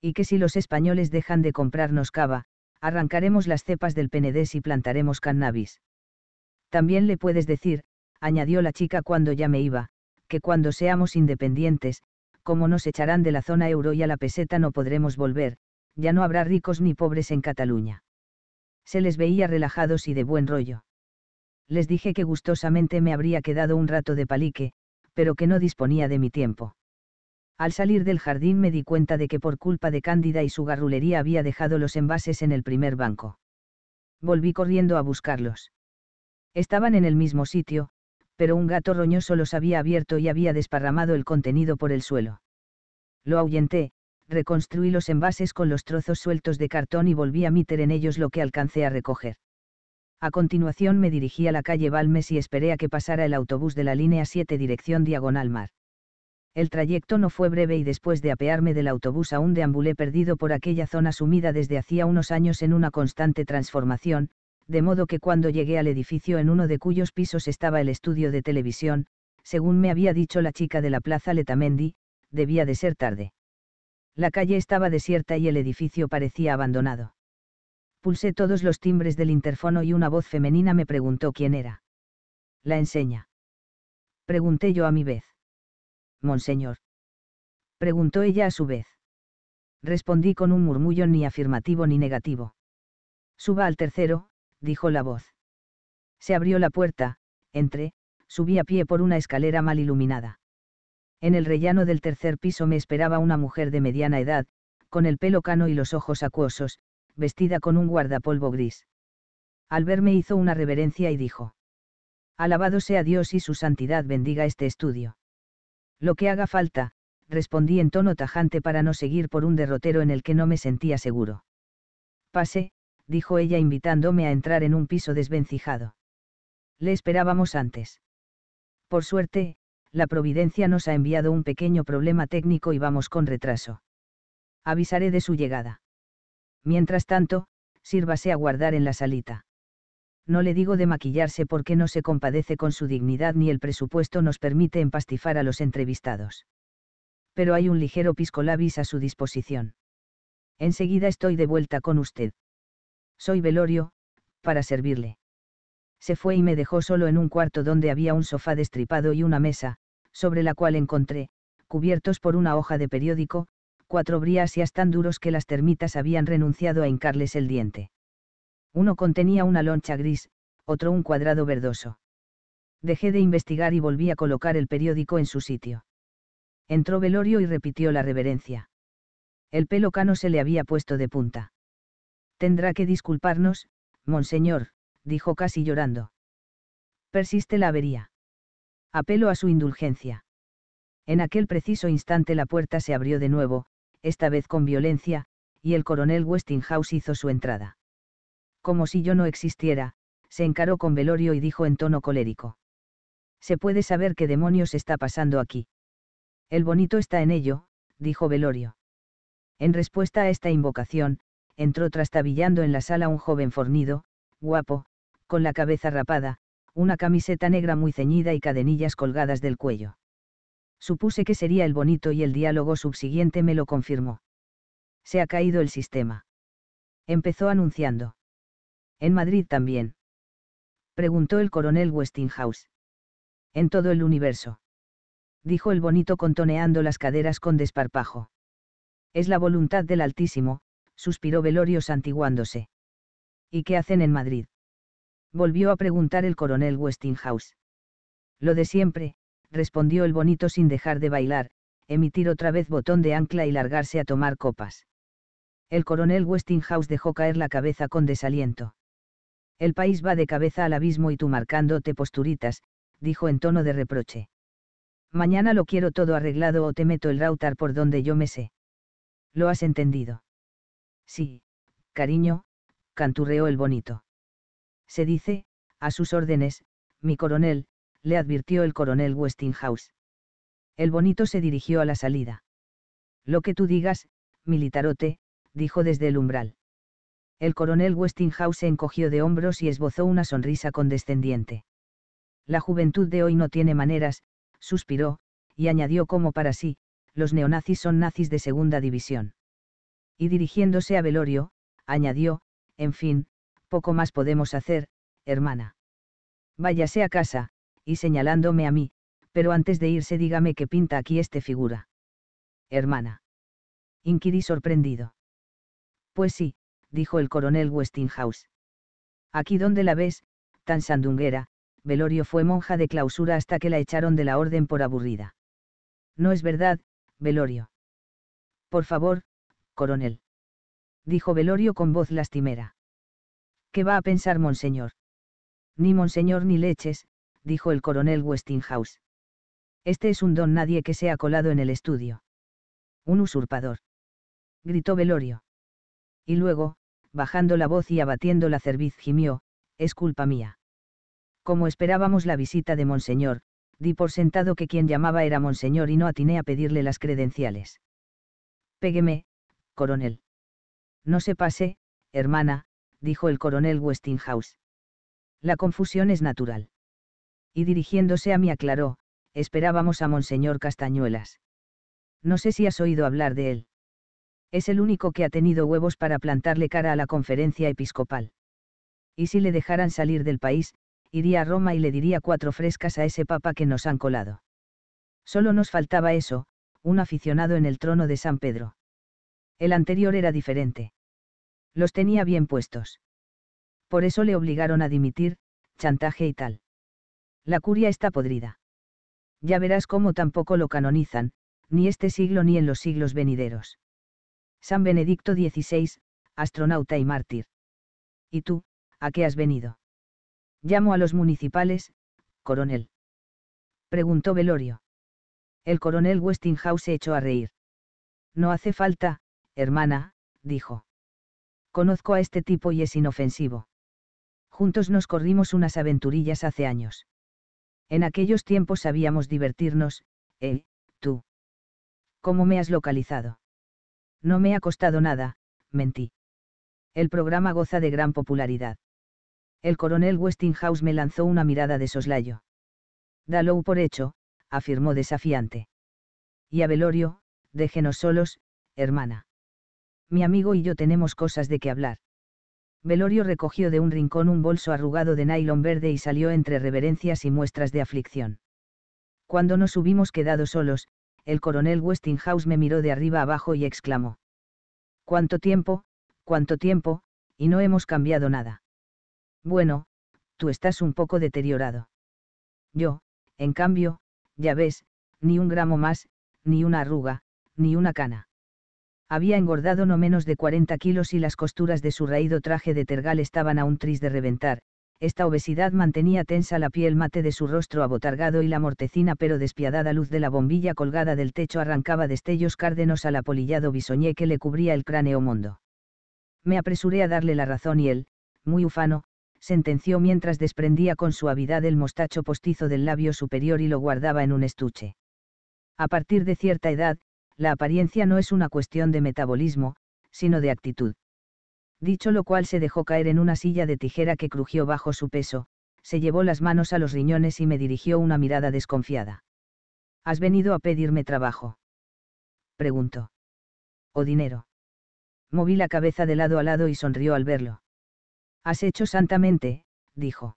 Y que si los españoles dejan de comprarnos cava, arrancaremos las cepas del penedés y plantaremos cannabis. También le puedes decir, añadió la chica cuando ya me iba, que cuando seamos independientes, como nos echarán de la zona euro y a la peseta no podremos volver, ya no habrá ricos ni pobres en Cataluña. Se les veía relajados y de buen rollo. Les dije que gustosamente me habría quedado un rato de palique, pero que no disponía de mi tiempo. Al salir del jardín me di cuenta de que por culpa de Cándida y su garrulería había dejado los envases en el primer banco. Volví corriendo a buscarlos. Estaban en el mismo sitio, pero un gato roñoso los había abierto y había desparramado el contenido por el suelo. Lo ahuyenté, reconstruí los envases con los trozos sueltos de cartón y volví a meter en ellos lo que alcancé a recoger. A continuación me dirigí a la calle Balmes y esperé a que pasara el autobús de la línea 7 dirección Diagonal Mar. El trayecto no fue breve y después de apearme del autobús aún deambulé perdido por aquella zona sumida desde hacía unos años en una constante transformación, de modo que cuando llegué al edificio en uno de cuyos pisos estaba el estudio de televisión, según me había dicho la chica de la plaza Letamendi, debía de ser tarde. La calle estaba desierta y el edificio parecía abandonado. Pulsé todos los timbres del interfono y una voz femenina me preguntó quién era. La enseña. Pregunté yo a mi vez. Monseñor. Preguntó ella a su vez. Respondí con un murmullo ni afirmativo ni negativo. Suba al tercero, dijo la voz. Se abrió la puerta, entré, subí a pie por una escalera mal iluminada. En el rellano del tercer piso me esperaba una mujer de mediana edad, con el pelo cano y los ojos acuosos, vestida con un guardapolvo gris. Al verme hizo una reverencia y dijo. Alabado sea Dios y su santidad bendiga este estudio. Lo que haga falta, respondí en tono tajante para no seguir por un derrotero en el que no me sentía seguro. Pasé, dijo ella invitándome a entrar en un piso desvencijado. Le esperábamos antes. Por suerte, la Providencia nos ha enviado un pequeño problema técnico y vamos con retraso. Avisaré de su llegada. Mientras tanto, sírvase a guardar en la salita. No le digo de maquillarse porque no se compadece con su dignidad ni el presupuesto nos permite empastifar a los entrevistados. Pero hay un ligero piscolabis a su disposición. Enseguida estoy de vuelta con usted. Soy Velorio, para servirle. Se fue y me dejó solo en un cuarto donde había un sofá destripado y una mesa, sobre la cual encontré, cubiertos por una hoja de periódico, cuatro briasias tan duros que las termitas habían renunciado a hincarles el diente. Uno contenía una loncha gris, otro un cuadrado verdoso. Dejé de investigar y volví a colocar el periódico en su sitio. Entró Velorio y repitió la reverencia. El pelo cano se le había puesto de punta. Tendrá que disculparnos, monseñor, dijo casi llorando. Persiste la avería. Apelo a su indulgencia. En aquel preciso instante la puerta se abrió de nuevo, esta vez con violencia, y el coronel Westinghouse hizo su entrada. Como si yo no existiera, se encaró con Velorio y dijo en tono colérico. Se puede saber qué demonios está pasando aquí. El bonito está en ello, dijo Velorio. En respuesta a esta invocación, entró trastabillando en la sala un joven fornido, guapo, con la cabeza rapada, una camiseta negra muy ceñida y cadenillas colgadas del cuello. Supuse que sería el bonito y el diálogo subsiguiente me lo confirmó. Se ha caído el sistema. Empezó anunciando. ¿En Madrid también? Preguntó el coronel Westinghouse. En todo el universo. Dijo el bonito contoneando las caderas con desparpajo. Es la voluntad del Altísimo, suspiró Velorio santiguándose. ¿Y qué hacen en Madrid? Volvió a preguntar el coronel Westinghouse. Lo de siempre, respondió el bonito sin dejar de bailar, emitir otra vez botón de ancla y largarse a tomar copas. El coronel Westinghouse dejó caer la cabeza con desaliento. El país va de cabeza al abismo y tú marcándote posturitas, dijo en tono de reproche. Mañana lo quiero todo arreglado o te meto el router por donde yo me sé. Lo has entendido. Sí, cariño, canturreó el bonito. Se dice, a sus órdenes, mi coronel, le advirtió el coronel Westinghouse. El bonito se dirigió a la salida. Lo que tú digas, militarote, dijo desde el umbral. El coronel Westinghouse se encogió de hombros y esbozó una sonrisa condescendiente. La juventud de hoy no tiene maneras, suspiró, y añadió como para sí, los neonazis son nazis de segunda división. Y dirigiéndose a Velorio, añadió, en fin, poco más podemos hacer, hermana. Váyase a casa, y señalándome a mí, pero antes de irse dígame qué pinta aquí este figura. Hermana. Inquirí sorprendido. Pues sí, dijo el coronel Westinghouse. Aquí donde la ves, tan sandunguera, Velorio fue monja de clausura hasta que la echaron de la orden por aburrida. No es verdad, Velorio. Por favor, coronel. Dijo Velorio con voz lastimera. ¿Qué va a pensar monseñor? Ni monseñor ni leches, dijo el coronel Westinghouse. Este es un don nadie que se ha colado en el estudio. Un usurpador. Gritó Velorio. Y luego, bajando la voz y abatiendo la cerviz, gimió, es culpa mía. Como esperábamos la visita de Monseñor, di por sentado que quien llamaba era Monseñor y no atiné a pedirle las credenciales. Pégueme, coronel. No se pase, hermana, dijo el coronel Westinghouse. La confusión es natural. Y dirigiéndose a mí aclaró, esperábamos a Monseñor Castañuelas. No sé si has oído hablar de él. Es el único que ha tenido huevos para plantarle cara a la conferencia episcopal. Y si le dejaran salir del país, iría a Roma y le diría cuatro frescas a ese papa que nos han colado. Solo nos faltaba eso, un aficionado en el trono de San Pedro. El anterior era diferente. Los tenía bien puestos. Por eso le obligaron a dimitir, chantaje y tal. La curia está podrida. Ya verás cómo tampoco lo canonizan, ni este siglo ni en los siglos venideros. San Benedicto XVI, astronauta y mártir. ¿Y tú, a qué has venido? Llamo a los municipales, coronel. Preguntó Velorio. El coronel Westinghouse se echó a reír. No hace falta, hermana, dijo. Conozco a este tipo y es inofensivo. Juntos nos corrimos unas aventurillas hace años. En aquellos tiempos sabíamos divertirnos, eh, tú. ¿Cómo me has localizado? No me ha costado nada, mentí. El programa goza de gran popularidad. El coronel Westinghouse me lanzó una mirada de soslayo. Dalo por hecho, afirmó desafiante. Y a Velorio, déjenos solos, hermana mi amigo y yo tenemos cosas de que hablar. Velorio recogió de un rincón un bolso arrugado de nylon verde y salió entre reverencias y muestras de aflicción. Cuando nos hubimos quedado solos, el coronel Westinghouse me miró de arriba abajo y exclamó. ¿Cuánto tiempo, cuánto tiempo, y no hemos cambiado nada? Bueno, tú estás un poco deteriorado. Yo, en cambio, ya ves, ni un gramo más, ni una arruga, ni una cana. Había engordado no menos de 40 kilos y las costuras de su raído traje de tergal estaban a un tris de reventar, esta obesidad mantenía tensa la piel mate de su rostro abotargado y la mortecina pero despiadada luz de la bombilla colgada del techo arrancaba destellos cárdenos al apolillado bisoñé que le cubría el cráneo mondo. Me apresuré a darle la razón y él, muy ufano, sentenció mientras desprendía con suavidad el mostacho postizo del labio superior y lo guardaba en un estuche. A partir de cierta edad, la apariencia no es una cuestión de metabolismo, sino de actitud. Dicho lo cual se dejó caer en una silla de tijera que crujió bajo su peso, se llevó las manos a los riñones y me dirigió una mirada desconfiada. ¿Has venido a pedirme trabajo? Preguntó. ¿O dinero? Moví la cabeza de lado a lado y sonrió al verlo. Has hecho santamente, dijo.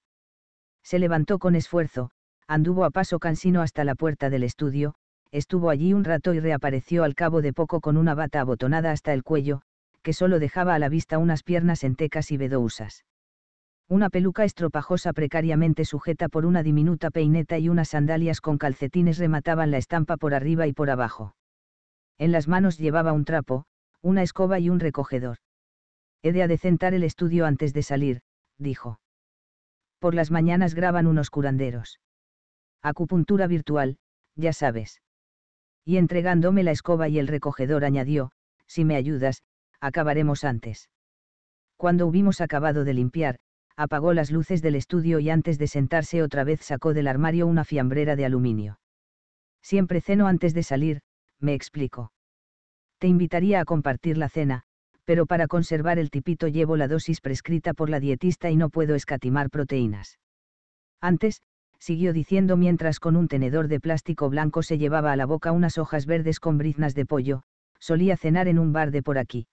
Se levantó con esfuerzo, anduvo a paso cansino hasta la puerta del estudio, estuvo allí un rato y reapareció al cabo de poco con una bata abotonada hasta el cuello, que solo dejaba a la vista unas piernas entecas y vedousas. Una peluca estropajosa precariamente sujeta por una diminuta peineta y unas sandalias con calcetines remataban la estampa por arriba y por abajo. En las manos llevaba un trapo, una escoba y un recogedor. He de adecentar el estudio antes de salir, dijo. Por las mañanas graban unos curanderos. Acupuntura virtual, ya sabes y entregándome la escoba y el recogedor añadió, si me ayudas, acabaremos antes. Cuando hubimos acabado de limpiar, apagó las luces del estudio y antes de sentarse otra vez sacó del armario una fiambrera de aluminio. Siempre ceno antes de salir, me explico. Te invitaría a compartir la cena, pero para conservar el tipito llevo la dosis prescrita por la dietista y no puedo escatimar proteínas. Antes, siguió diciendo mientras con un tenedor de plástico blanco se llevaba a la boca unas hojas verdes con briznas de pollo, solía cenar en un bar de por aquí.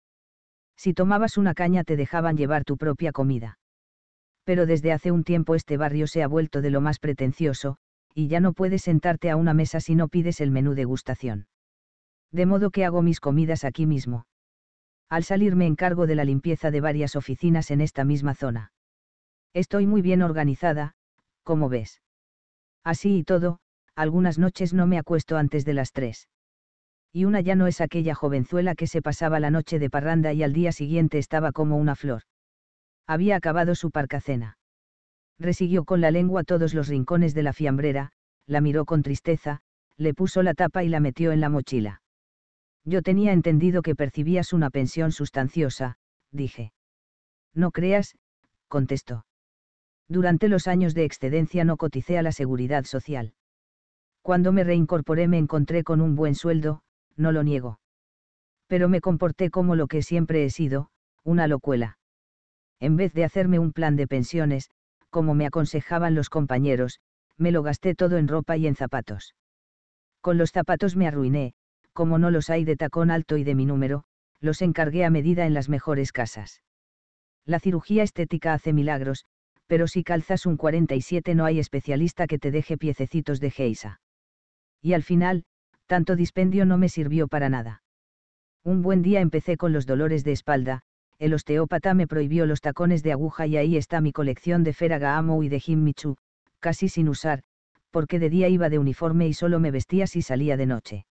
Si tomabas una caña te dejaban llevar tu propia comida. Pero desde hace un tiempo este barrio se ha vuelto de lo más pretencioso, y ya no puedes sentarte a una mesa si no pides el menú degustación. De modo que hago mis comidas aquí mismo. Al salir me encargo de la limpieza de varias oficinas en esta misma zona. Estoy muy bien organizada, como ves. Así y todo, algunas noches no me acuesto antes de las tres. Y una ya no es aquella jovenzuela que se pasaba la noche de parranda y al día siguiente estaba como una flor. Había acabado su parcacena. Resiguió con la lengua todos los rincones de la fiambrera, la miró con tristeza, le puso la tapa y la metió en la mochila. Yo tenía entendido que percibías una pensión sustanciosa, dije. No creas, contestó. Durante los años de excedencia no coticé a la seguridad social. Cuando me reincorporé me encontré con un buen sueldo, no lo niego. Pero me comporté como lo que siempre he sido, una locuela. En vez de hacerme un plan de pensiones, como me aconsejaban los compañeros, me lo gasté todo en ropa y en zapatos. Con los zapatos me arruiné, como no los hay de tacón alto y de mi número, los encargué a medida en las mejores casas. La cirugía estética hace milagros, pero si calzas un 47 no hay especialista que te deje piececitos de geisa. Y al final, tanto dispendio no me sirvió para nada. Un buen día empecé con los dolores de espalda, el osteópata me prohibió los tacones de aguja y ahí está mi colección de Ferragamo y de Jim Michu, casi sin usar, porque de día iba de uniforme y solo me vestía si salía de noche.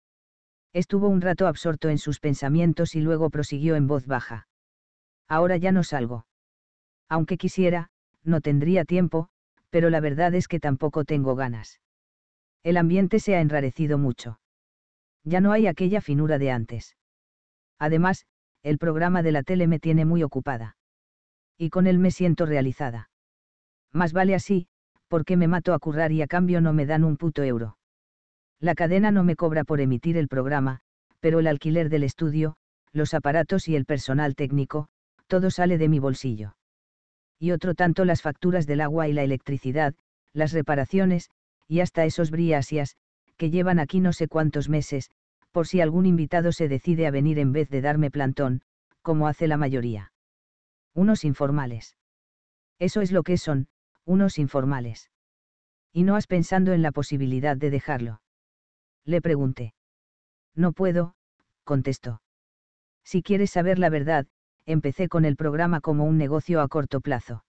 Estuvo un rato absorto en sus pensamientos y luego prosiguió en voz baja. Ahora ya no salgo. Aunque quisiera, no tendría tiempo, pero la verdad es que tampoco tengo ganas. El ambiente se ha enrarecido mucho. Ya no hay aquella finura de antes. Además, el programa de la tele me tiene muy ocupada. Y con él me siento realizada. Más vale así, porque me mato a currar y a cambio no me dan un puto euro. La cadena no me cobra por emitir el programa, pero el alquiler del estudio, los aparatos y el personal técnico, todo sale de mi bolsillo y otro tanto las facturas del agua y la electricidad, las reparaciones, y hasta esos briasias, que llevan aquí no sé cuántos meses, por si algún invitado se decide a venir en vez de darme plantón, como hace la mayoría. Unos informales. Eso es lo que son, unos informales. ¿Y no has pensado en la posibilidad de dejarlo? Le pregunté. No puedo, contestó. Si quieres saber la verdad, empecé con el programa como un negocio a corto plazo.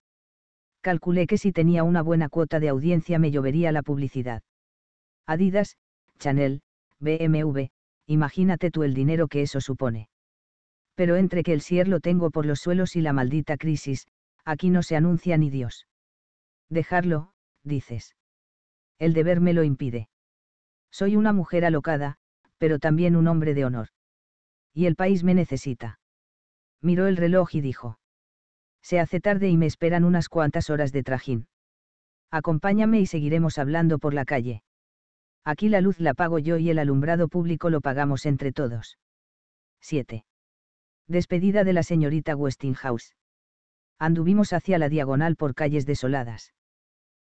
Calculé que si tenía una buena cuota de audiencia me llovería la publicidad. Adidas, Chanel, BMW, imagínate tú el dinero que eso supone. Pero entre que el cielo lo tengo por los suelos y la maldita crisis, aquí no se anuncia ni Dios. Dejarlo, dices. El deber me lo impide. Soy una mujer alocada, pero también un hombre de honor. Y el país me necesita miró el reloj y dijo. Se hace tarde y me esperan unas cuantas horas de trajín. Acompáñame y seguiremos hablando por la calle. Aquí la luz la pago yo y el alumbrado público lo pagamos entre todos. 7. Despedida de la señorita Westinghouse. Anduvimos hacia la diagonal por calles desoladas.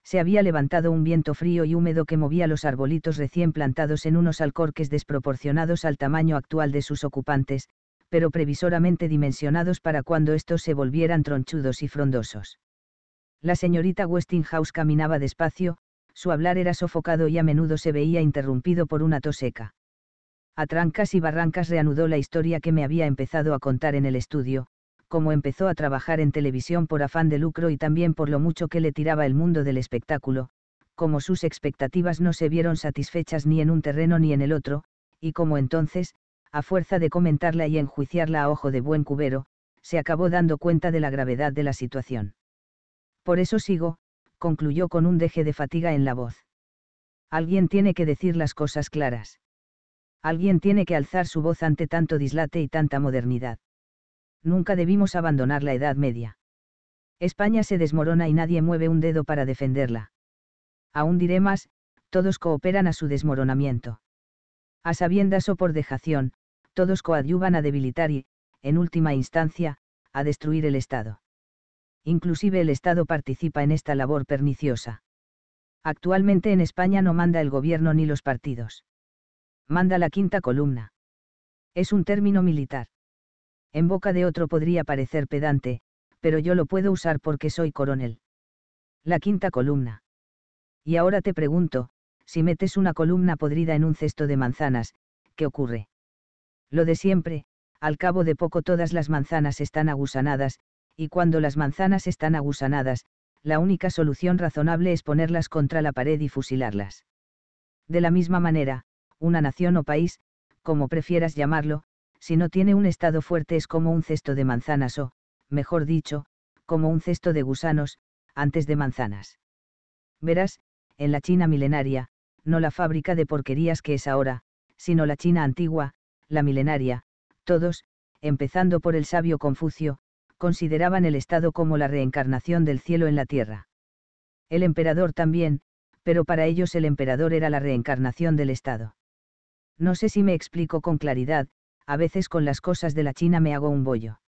Se había levantado un viento frío y húmedo que movía los arbolitos recién plantados en unos alcorques desproporcionados al tamaño actual de sus ocupantes, pero previsoramente dimensionados para cuando estos se volvieran tronchudos y frondosos. La señorita Westinghouse caminaba despacio, su hablar era sofocado y a menudo se veía interrumpido por una tos seca. A trancas y barrancas reanudó la historia que me había empezado a contar en el estudio, como empezó a trabajar en televisión por afán de lucro y también por lo mucho que le tiraba el mundo del espectáculo, como sus expectativas no se vieron satisfechas ni en un terreno ni en el otro, y como entonces, a fuerza de comentarla y enjuiciarla a ojo de buen cubero, se acabó dando cuenta de la gravedad de la situación. Por eso sigo, concluyó con un deje de fatiga en la voz. Alguien tiene que decir las cosas claras. Alguien tiene que alzar su voz ante tanto dislate y tanta modernidad. Nunca debimos abandonar la Edad Media. España se desmorona y nadie mueve un dedo para defenderla. Aún diré más, todos cooperan a su desmoronamiento. A sabiendas o por dejación, todos coadyuvan a debilitar y, en última instancia, a destruir el Estado. Inclusive el Estado participa en esta labor perniciosa. Actualmente en España no manda el gobierno ni los partidos. Manda la quinta columna. Es un término militar. En boca de otro podría parecer pedante, pero yo lo puedo usar porque soy coronel. La quinta columna. Y ahora te pregunto, si metes una columna podrida en un cesto de manzanas, ¿qué ocurre? Lo de siempre, al cabo de poco todas las manzanas están agusanadas, y cuando las manzanas están agusanadas, la única solución razonable es ponerlas contra la pared y fusilarlas. De la misma manera, una nación o país, como prefieras llamarlo, si no tiene un estado fuerte es como un cesto de manzanas o, mejor dicho, como un cesto de gusanos, antes de manzanas. Verás, en la China milenaria, no la fábrica de porquerías que es ahora, sino la China antigua, la milenaria, todos, empezando por el sabio Confucio, consideraban el Estado como la reencarnación del cielo en la tierra. El emperador también, pero para ellos el emperador era la reencarnación del Estado. No sé si me explico con claridad, a veces con las cosas de la China me hago un bollo.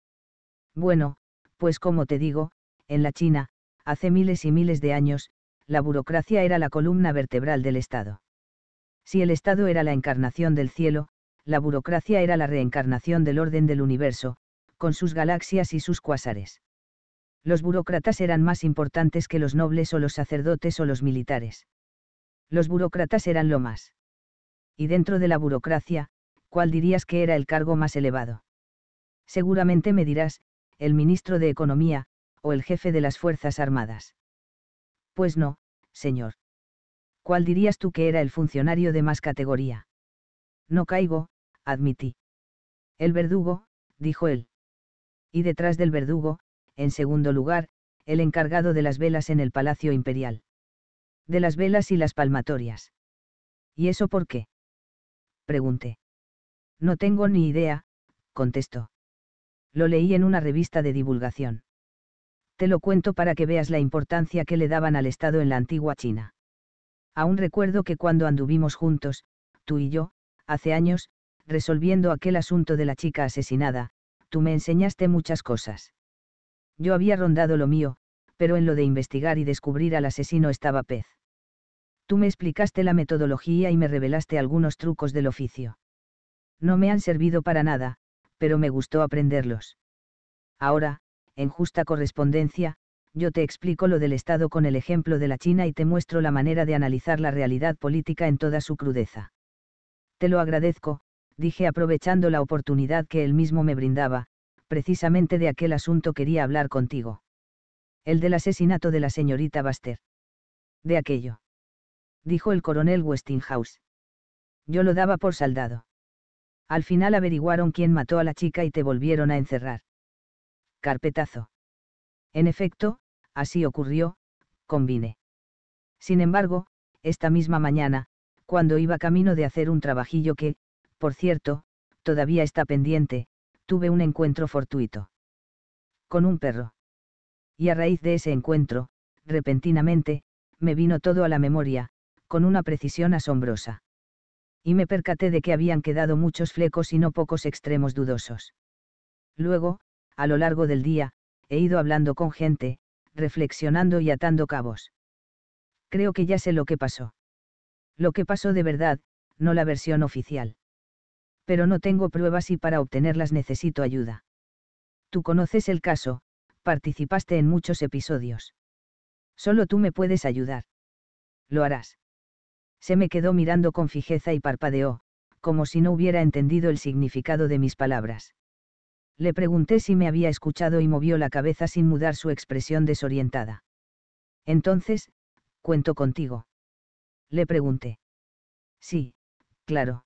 Bueno, pues como te digo, en la China, hace miles y miles de años, la burocracia era la columna vertebral del Estado. Si el Estado era la encarnación del cielo, la burocracia era la reencarnación del orden del universo, con sus galaxias y sus cuásares. Los burócratas eran más importantes que los nobles o los sacerdotes o los militares. Los burócratas eran lo más. Y dentro de la burocracia, ¿cuál dirías que era el cargo más elevado? Seguramente me dirás, el ministro de Economía, o el jefe de las Fuerzas Armadas. Pues no, señor. ¿Cuál dirías tú que era el funcionario de más categoría? No caigo, admití. El verdugo, dijo él. Y detrás del verdugo, en segundo lugar, el encargado de las velas en el Palacio Imperial. De las velas y las palmatorias. ¿Y eso por qué? Pregunté. No tengo ni idea, contestó. Lo leí en una revista de divulgación. Te lo cuento para que veas la importancia que le daban al Estado en la antigua China. Aún recuerdo que cuando anduvimos juntos, tú y yo, hace años, resolviendo aquel asunto de la chica asesinada, tú me enseñaste muchas cosas. Yo había rondado lo mío, pero en lo de investigar y descubrir al asesino estaba pez. Tú me explicaste la metodología y me revelaste algunos trucos del oficio. No me han servido para nada, pero me gustó aprenderlos. Ahora, en justa correspondencia, yo te explico lo del Estado con el ejemplo de la China y te muestro la manera de analizar la realidad política en toda su crudeza. Te lo agradezco, dije aprovechando la oportunidad que él mismo me brindaba, precisamente de aquel asunto quería hablar contigo. El del asesinato de la señorita Baster. De aquello. Dijo el coronel Westinghouse. Yo lo daba por saldado. Al final averiguaron quién mató a la chica y te volvieron a encerrar. Carpetazo. En efecto, así ocurrió, convine. Sin embargo, esta misma mañana, cuando iba camino de hacer un trabajillo que, por cierto, todavía está pendiente, tuve un encuentro fortuito. Con un perro. Y a raíz de ese encuentro, repentinamente, me vino todo a la memoria, con una precisión asombrosa. Y me percaté de que habían quedado muchos flecos y no pocos extremos dudosos. Luego, a lo largo del día, he ido hablando con gente, reflexionando y atando cabos. Creo que ya sé lo que pasó. Lo que pasó de verdad, no la versión oficial pero no tengo pruebas y para obtenerlas necesito ayuda. Tú conoces el caso, participaste en muchos episodios. Solo tú me puedes ayudar. Lo harás. Se me quedó mirando con fijeza y parpadeó, como si no hubiera entendido el significado de mis palabras. Le pregunté si me había escuchado y movió la cabeza sin mudar su expresión desorientada. Entonces, cuento contigo. Le pregunté. Sí, claro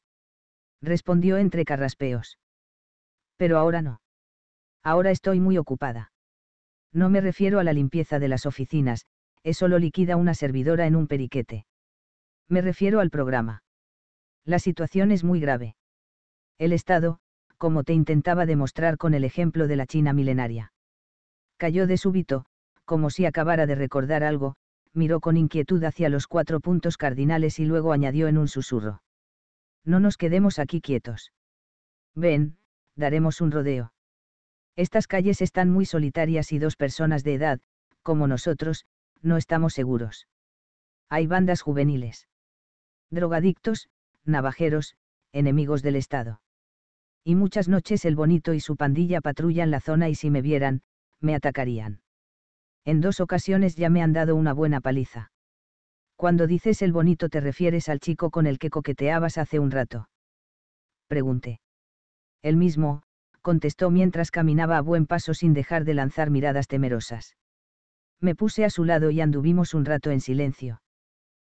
respondió entre carraspeos. Pero ahora no. Ahora estoy muy ocupada. No me refiero a la limpieza de las oficinas, eso lo liquida una servidora en un periquete. Me refiero al programa. La situación es muy grave. El Estado, como te intentaba demostrar con el ejemplo de la China milenaria. Cayó de súbito, como si acabara de recordar algo, miró con inquietud hacia los cuatro puntos cardinales y luego añadió en un susurro no nos quedemos aquí quietos. Ven, daremos un rodeo. Estas calles están muy solitarias y dos personas de edad, como nosotros, no estamos seguros. Hay bandas juveniles. Drogadictos, navajeros, enemigos del Estado. Y muchas noches el bonito y su pandilla patrullan la zona y si me vieran, me atacarían. En dos ocasiones ya me han dado una buena paliza. Cuando dices el bonito te refieres al chico con el que coqueteabas hace un rato. Pregunté. El mismo, contestó mientras caminaba a buen paso sin dejar de lanzar miradas temerosas. Me puse a su lado y anduvimos un rato en silencio.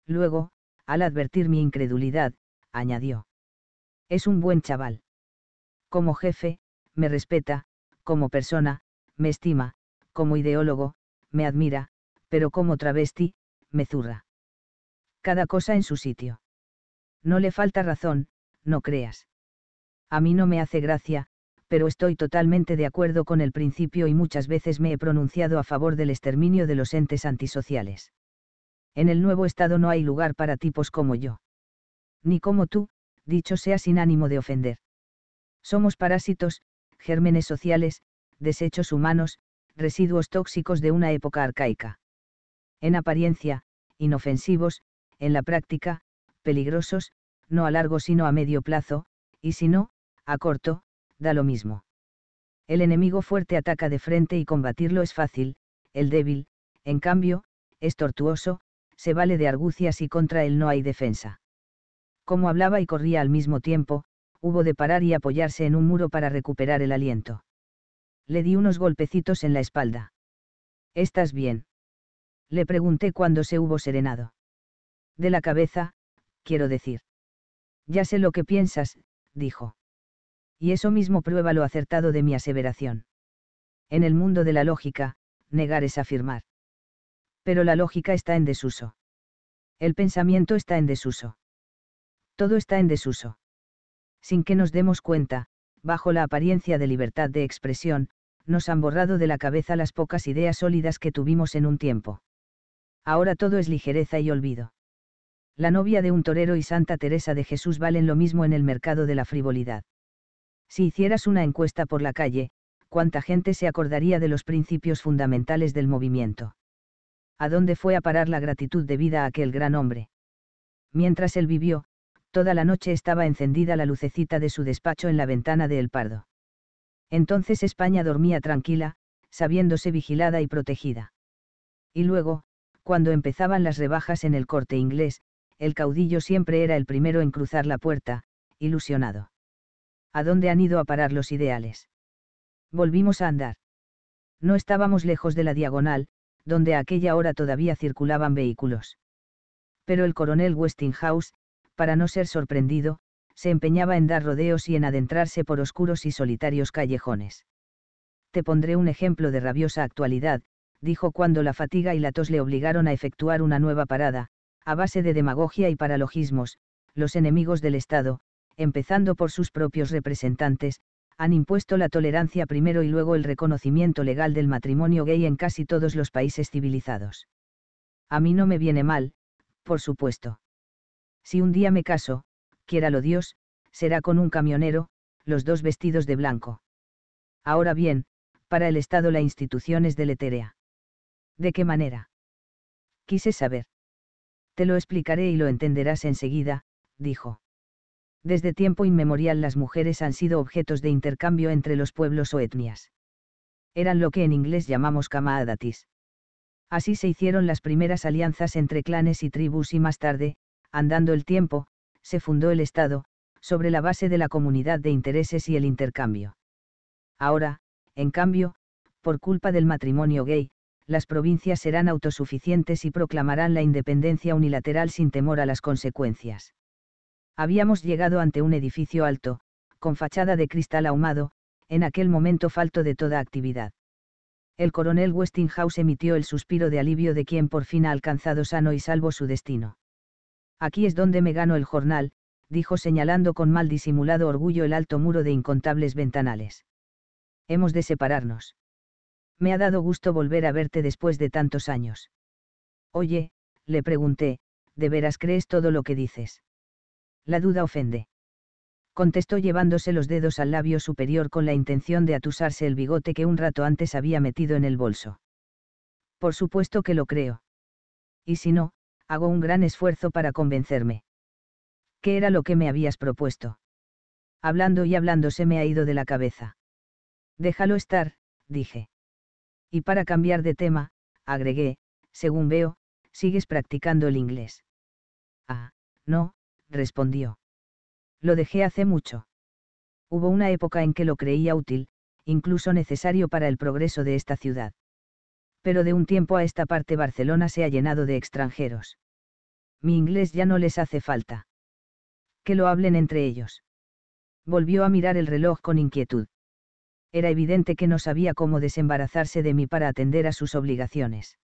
Luego, al advertir mi incredulidad, añadió. Es un buen chaval. Como jefe, me respeta, como persona, me estima, como ideólogo, me admira, pero como travesti, me zurra cada cosa en su sitio. No le falta razón, no creas. A mí no me hace gracia, pero estoy totalmente de acuerdo con el principio y muchas veces me he pronunciado a favor del exterminio de los entes antisociales. En el nuevo Estado no hay lugar para tipos como yo. Ni como tú, dicho sea sin ánimo de ofender. Somos parásitos, gérmenes sociales, desechos humanos, residuos tóxicos de una época arcaica. En apariencia, inofensivos, en la práctica, peligrosos, no a largo sino a medio plazo, y si no, a corto, da lo mismo. El enemigo fuerte ataca de frente y combatirlo es fácil, el débil, en cambio, es tortuoso, se vale de argucias y contra él no hay defensa. Como hablaba y corría al mismo tiempo, hubo de parar y apoyarse en un muro para recuperar el aliento. Le di unos golpecitos en la espalda. ¿Estás bien? Le pregunté cuando se hubo serenado de la cabeza, quiero decir. Ya sé lo que piensas, dijo. Y eso mismo prueba lo acertado de mi aseveración. En el mundo de la lógica, negar es afirmar. Pero la lógica está en desuso. El pensamiento está en desuso. Todo está en desuso. Sin que nos demos cuenta, bajo la apariencia de libertad de expresión, nos han borrado de la cabeza las pocas ideas sólidas que tuvimos en un tiempo. Ahora todo es ligereza y olvido la novia de un torero y Santa Teresa de Jesús valen lo mismo en el mercado de la frivolidad. Si hicieras una encuesta por la calle, ¿cuánta gente se acordaría de los principios fundamentales del movimiento? ¿A dónde fue a parar la gratitud debida a aquel gran hombre? Mientras él vivió, toda la noche estaba encendida la lucecita de su despacho en la ventana de El Pardo. Entonces España dormía tranquila, sabiéndose vigilada y protegida. Y luego, cuando empezaban las rebajas en el corte inglés, el caudillo siempre era el primero en cruzar la puerta, ilusionado. ¿A dónde han ido a parar los ideales? Volvimos a andar. No estábamos lejos de la diagonal, donde a aquella hora todavía circulaban vehículos. Pero el coronel Westinghouse, para no ser sorprendido, se empeñaba en dar rodeos y en adentrarse por oscuros y solitarios callejones. Te pondré un ejemplo de rabiosa actualidad, dijo cuando la fatiga y la tos le obligaron a efectuar una nueva parada, a base de demagogia y paralogismos, los enemigos del Estado, empezando por sus propios representantes, han impuesto la tolerancia primero y luego el reconocimiento legal del matrimonio gay en casi todos los países civilizados. A mí no me viene mal, por supuesto. Si un día me caso, lo Dios, será con un camionero, los dos vestidos de blanco. Ahora bien, para el Estado la institución es deletérea. ¿De qué manera? Quise saber. Te lo explicaré y lo entenderás enseguida, dijo. Desde tiempo inmemorial las mujeres han sido objetos de intercambio entre los pueblos o etnias. Eran lo que en inglés llamamos kamaadatis. Así se hicieron las primeras alianzas entre clanes y tribus y más tarde, andando el tiempo, se fundó el Estado, sobre la base de la comunidad de intereses y el intercambio. Ahora, en cambio, por culpa del matrimonio gay, las provincias serán autosuficientes y proclamarán la independencia unilateral sin temor a las consecuencias. Habíamos llegado ante un edificio alto, con fachada de cristal ahumado, en aquel momento falto de toda actividad. El coronel Westinghouse emitió el suspiro de alivio de quien por fin ha alcanzado sano y salvo su destino. Aquí es donde me gano el jornal, dijo señalando con mal disimulado orgullo el alto muro de incontables ventanales. Hemos de separarnos. Me ha dado gusto volver a verte después de tantos años. Oye, le pregunté, ¿de veras crees todo lo que dices? La duda ofende. Contestó llevándose los dedos al labio superior con la intención de atusarse el bigote que un rato antes había metido en el bolso. Por supuesto que lo creo. Y si no, hago un gran esfuerzo para convencerme. ¿Qué era lo que me habías propuesto? Hablando y hablando se me ha ido de la cabeza. Déjalo estar, dije. Y para cambiar de tema, agregué, según veo, sigues practicando el inglés. Ah, no, respondió. Lo dejé hace mucho. Hubo una época en que lo creía útil, incluso necesario para el progreso de esta ciudad. Pero de un tiempo a esta parte Barcelona se ha llenado de extranjeros. Mi inglés ya no les hace falta. Que lo hablen entre ellos. Volvió a mirar el reloj con inquietud era evidente que no sabía cómo desembarazarse de mí para atender a sus obligaciones.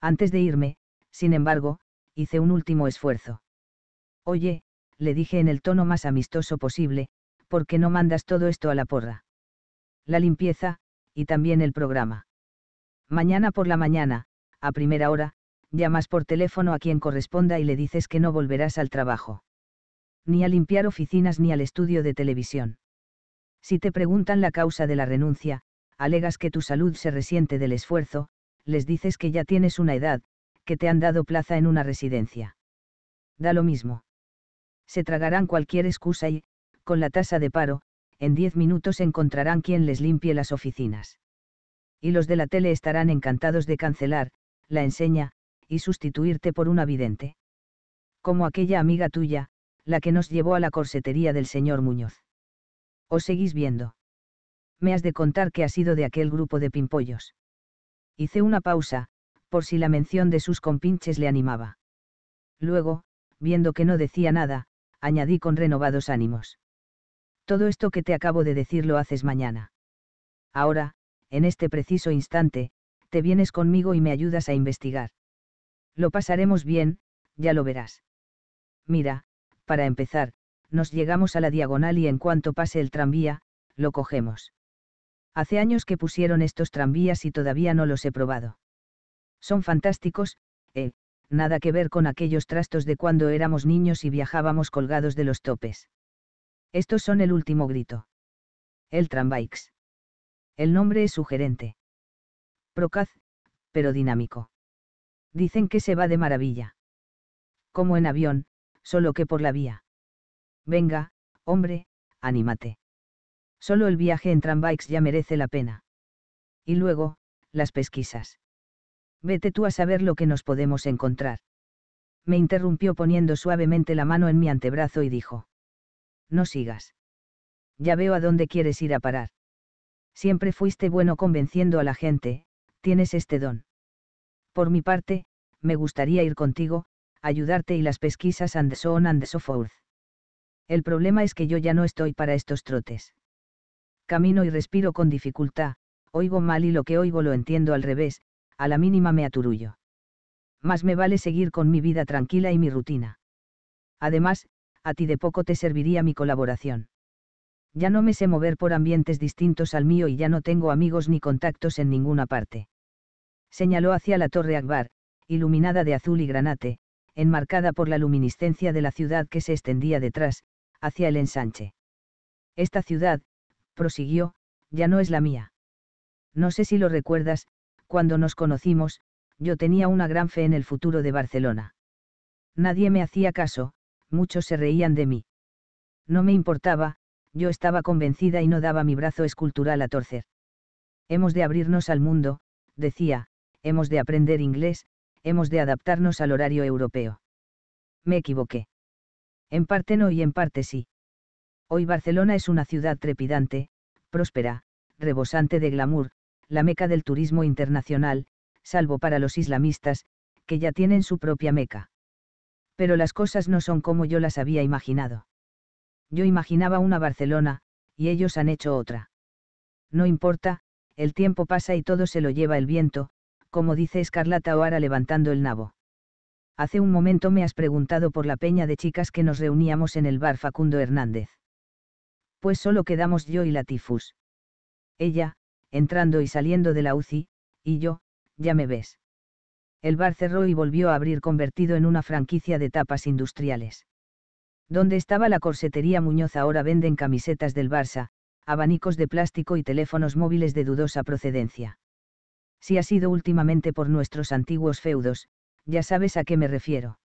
Antes de irme, sin embargo, hice un último esfuerzo. Oye, le dije en el tono más amistoso posible, ¿por qué no mandas todo esto a la porra? La limpieza, y también el programa. Mañana por la mañana, a primera hora, llamas por teléfono a quien corresponda y le dices que no volverás al trabajo. Ni a limpiar oficinas ni al estudio de televisión. Si te preguntan la causa de la renuncia, alegas que tu salud se resiente del esfuerzo, les dices que ya tienes una edad, que te han dado plaza en una residencia. Da lo mismo. Se tragarán cualquier excusa y, con la tasa de paro, en diez minutos encontrarán quien les limpie las oficinas. Y los de la tele estarán encantados de cancelar, la enseña, y sustituirte por un vidente. Como aquella amiga tuya, la que nos llevó a la corsetería del señor Muñoz. ¿O seguís viendo? Me has de contar qué ha sido de aquel grupo de pimpollos. Hice una pausa, por si la mención de sus compinches le animaba. Luego, viendo que no decía nada, añadí con renovados ánimos. Todo esto que te acabo de decir lo haces mañana. Ahora, en este preciso instante, te vienes conmigo y me ayudas a investigar. Lo pasaremos bien, ya lo verás. Mira, para empezar, nos llegamos a la diagonal y en cuanto pase el tranvía, lo cogemos. Hace años que pusieron estos tranvías y todavía no los he probado. Son fantásticos, eh, nada que ver con aquellos trastos de cuando éramos niños y viajábamos colgados de los topes. Estos son el último grito. El Trambikes. El nombre es sugerente. Procaz, pero dinámico. Dicen que se va de maravilla. Como en avión, solo que por la vía. Venga, hombre, anímate. Solo el viaje en trambikes ya merece la pena. Y luego, las pesquisas. Vete tú a saber lo que nos podemos encontrar. Me interrumpió poniendo suavemente la mano en mi antebrazo y dijo. No sigas. Ya veo a dónde quieres ir a parar. Siempre fuiste bueno convenciendo a la gente, tienes este don. Por mi parte, me gustaría ir contigo, ayudarte y las pesquisas and so on and so forth. El problema es que yo ya no estoy para estos trotes. Camino y respiro con dificultad, oigo mal y lo que oigo lo entiendo al revés, a la mínima me aturullo. Más me vale seguir con mi vida tranquila y mi rutina. Además, a ti de poco te serviría mi colaboración. Ya no me sé mover por ambientes distintos al mío y ya no tengo amigos ni contactos en ninguna parte. Señaló hacia la torre Akbar, iluminada de azul y granate, enmarcada por la luminiscencia de la ciudad que se extendía detrás, hacia el ensanche. Esta ciudad, prosiguió, ya no es la mía. No sé si lo recuerdas, cuando nos conocimos, yo tenía una gran fe en el futuro de Barcelona. Nadie me hacía caso, muchos se reían de mí. No me importaba, yo estaba convencida y no daba mi brazo escultural a torcer. Hemos de abrirnos al mundo, decía, hemos de aprender inglés, hemos de adaptarnos al horario europeo. Me equivoqué. En parte no y en parte sí. Hoy Barcelona es una ciudad trepidante, próspera, rebosante de glamour, la meca del turismo internacional, salvo para los islamistas, que ya tienen su propia meca. Pero las cosas no son como yo las había imaginado. Yo imaginaba una Barcelona, y ellos han hecho otra. No importa, el tiempo pasa y todo se lo lleva el viento, como dice Escarlata Oara levantando el nabo hace un momento me has preguntado por la peña de chicas que nos reuníamos en el bar Facundo Hernández. Pues solo quedamos yo y la tifus. Ella, entrando y saliendo de la UCI, y yo, ya me ves. El bar cerró y volvió a abrir convertido en una franquicia de tapas industriales. Donde estaba la corsetería Muñoz ahora venden camisetas del Barça, abanicos de plástico y teléfonos móviles de dudosa procedencia. Si ha sido últimamente por nuestros antiguos feudos, ya sabes a qué me refiero.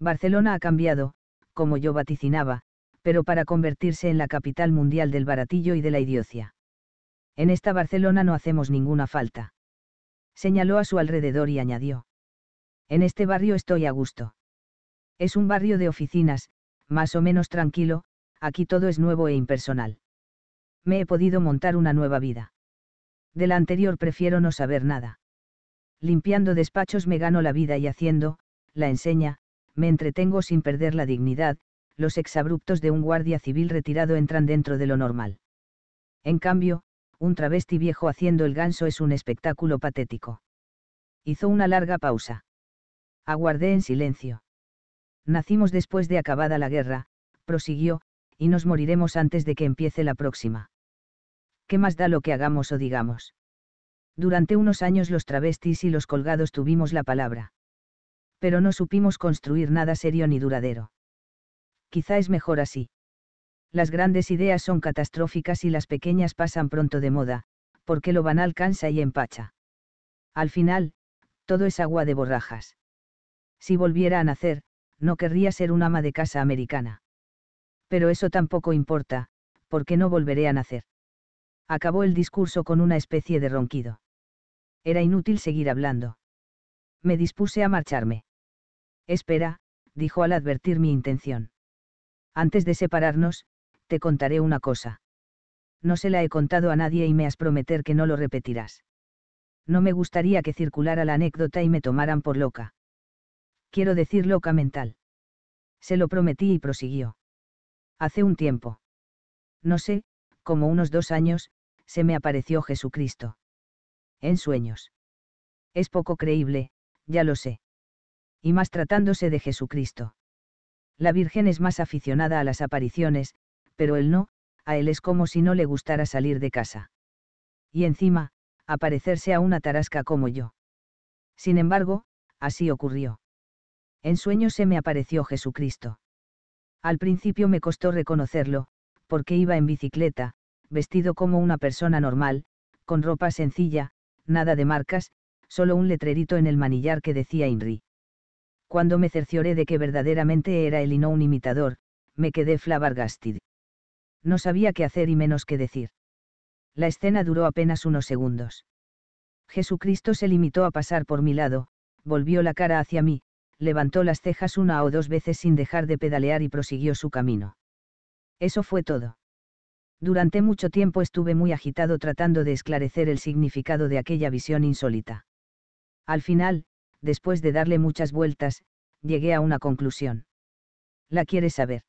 Barcelona ha cambiado, como yo vaticinaba, pero para convertirse en la capital mundial del baratillo y de la idiocia. En esta Barcelona no hacemos ninguna falta. Señaló a su alrededor y añadió. En este barrio estoy a gusto. Es un barrio de oficinas, más o menos tranquilo, aquí todo es nuevo e impersonal. Me he podido montar una nueva vida. De la anterior prefiero no saber nada. Limpiando despachos me gano la vida y haciendo, la enseña, me entretengo sin perder la dignidad, los exabruptos de un guardia civil retirado entran dentro de lo normal. En cambio, un travesti viejo haciendo el ganso es un espectáculo patético. Hizo una larga pausa. Aguardé en silencio. Nacimos después de acabada la guerra, prosiguió, y nos moriremos antes de que empiece la próxima. ¿Qué más da lo que hagamos o digamos? Durante unos años los travestis y los colgados tuvimos la palabra. Pero no supimos construir nada serio ni duradero. Quizá es mejor así. Las grandes ideas son catastróficas y las pequeñas pasan pronto de moda, porque lo banal cansa y empacha. Al final, todo es agua de borrajas. Si volviera a nacer, no querría ser un ama de casa americana. Pero eso tampoco importa, porque no volveré a nacer. Acabó el discurso con una especie de ronquido. Era inútil seguir hablando. Me dispuse a marcharme. Espera, dijo al advertir mi intención. Antes de separarnos, te contaré una cosa. No se la he contado a nadie y me has prometer que no lo repetirás. No me gustaría que circulara la anécdota y me tomaran por loca. Quiero decir loca mental. Se lo prometí y prosiguió. Hace un tiempo. No sé, como unos dos años, se me apareció Jesucristo en sueños. Es poco creíble, ya lo sé. Y más tratándose de Jesucristo. La Virgen es más aficionada a las apariciones, pero él no, a él es como si no le gustara salir de casa. Y encima, aparecerse a una tarasca como yo. Sin embargo, así ocurrió. En sueños se me apareció Jesucristo. Al principio me costó reconocerlo, porque iba en bicicleta, vestido como una persona normal, con ropa sencilla, nada de marcas, solo un letrerito en el manillar que decía INRI. Cuando me cercioré de que verdaderamente era él y no un imitador, me quedé flabbergasted. No sabía qué hacer y menos qué decir. La escena duró apenas unos segundos. Jesucristo se limitó a pasar por mi lado, volvió la cara hacia mí, levantó las cejas una o dos veces sin dejar de pedalear y prosiguió su camino. Eso fue todo. Durante mucho tiempo estuve muy agitado tratando de esclarecer el significado de aquella visión insólita. Al final, después de darle muchas vueltas, llegué a una conclusión. ¿La quieres saber?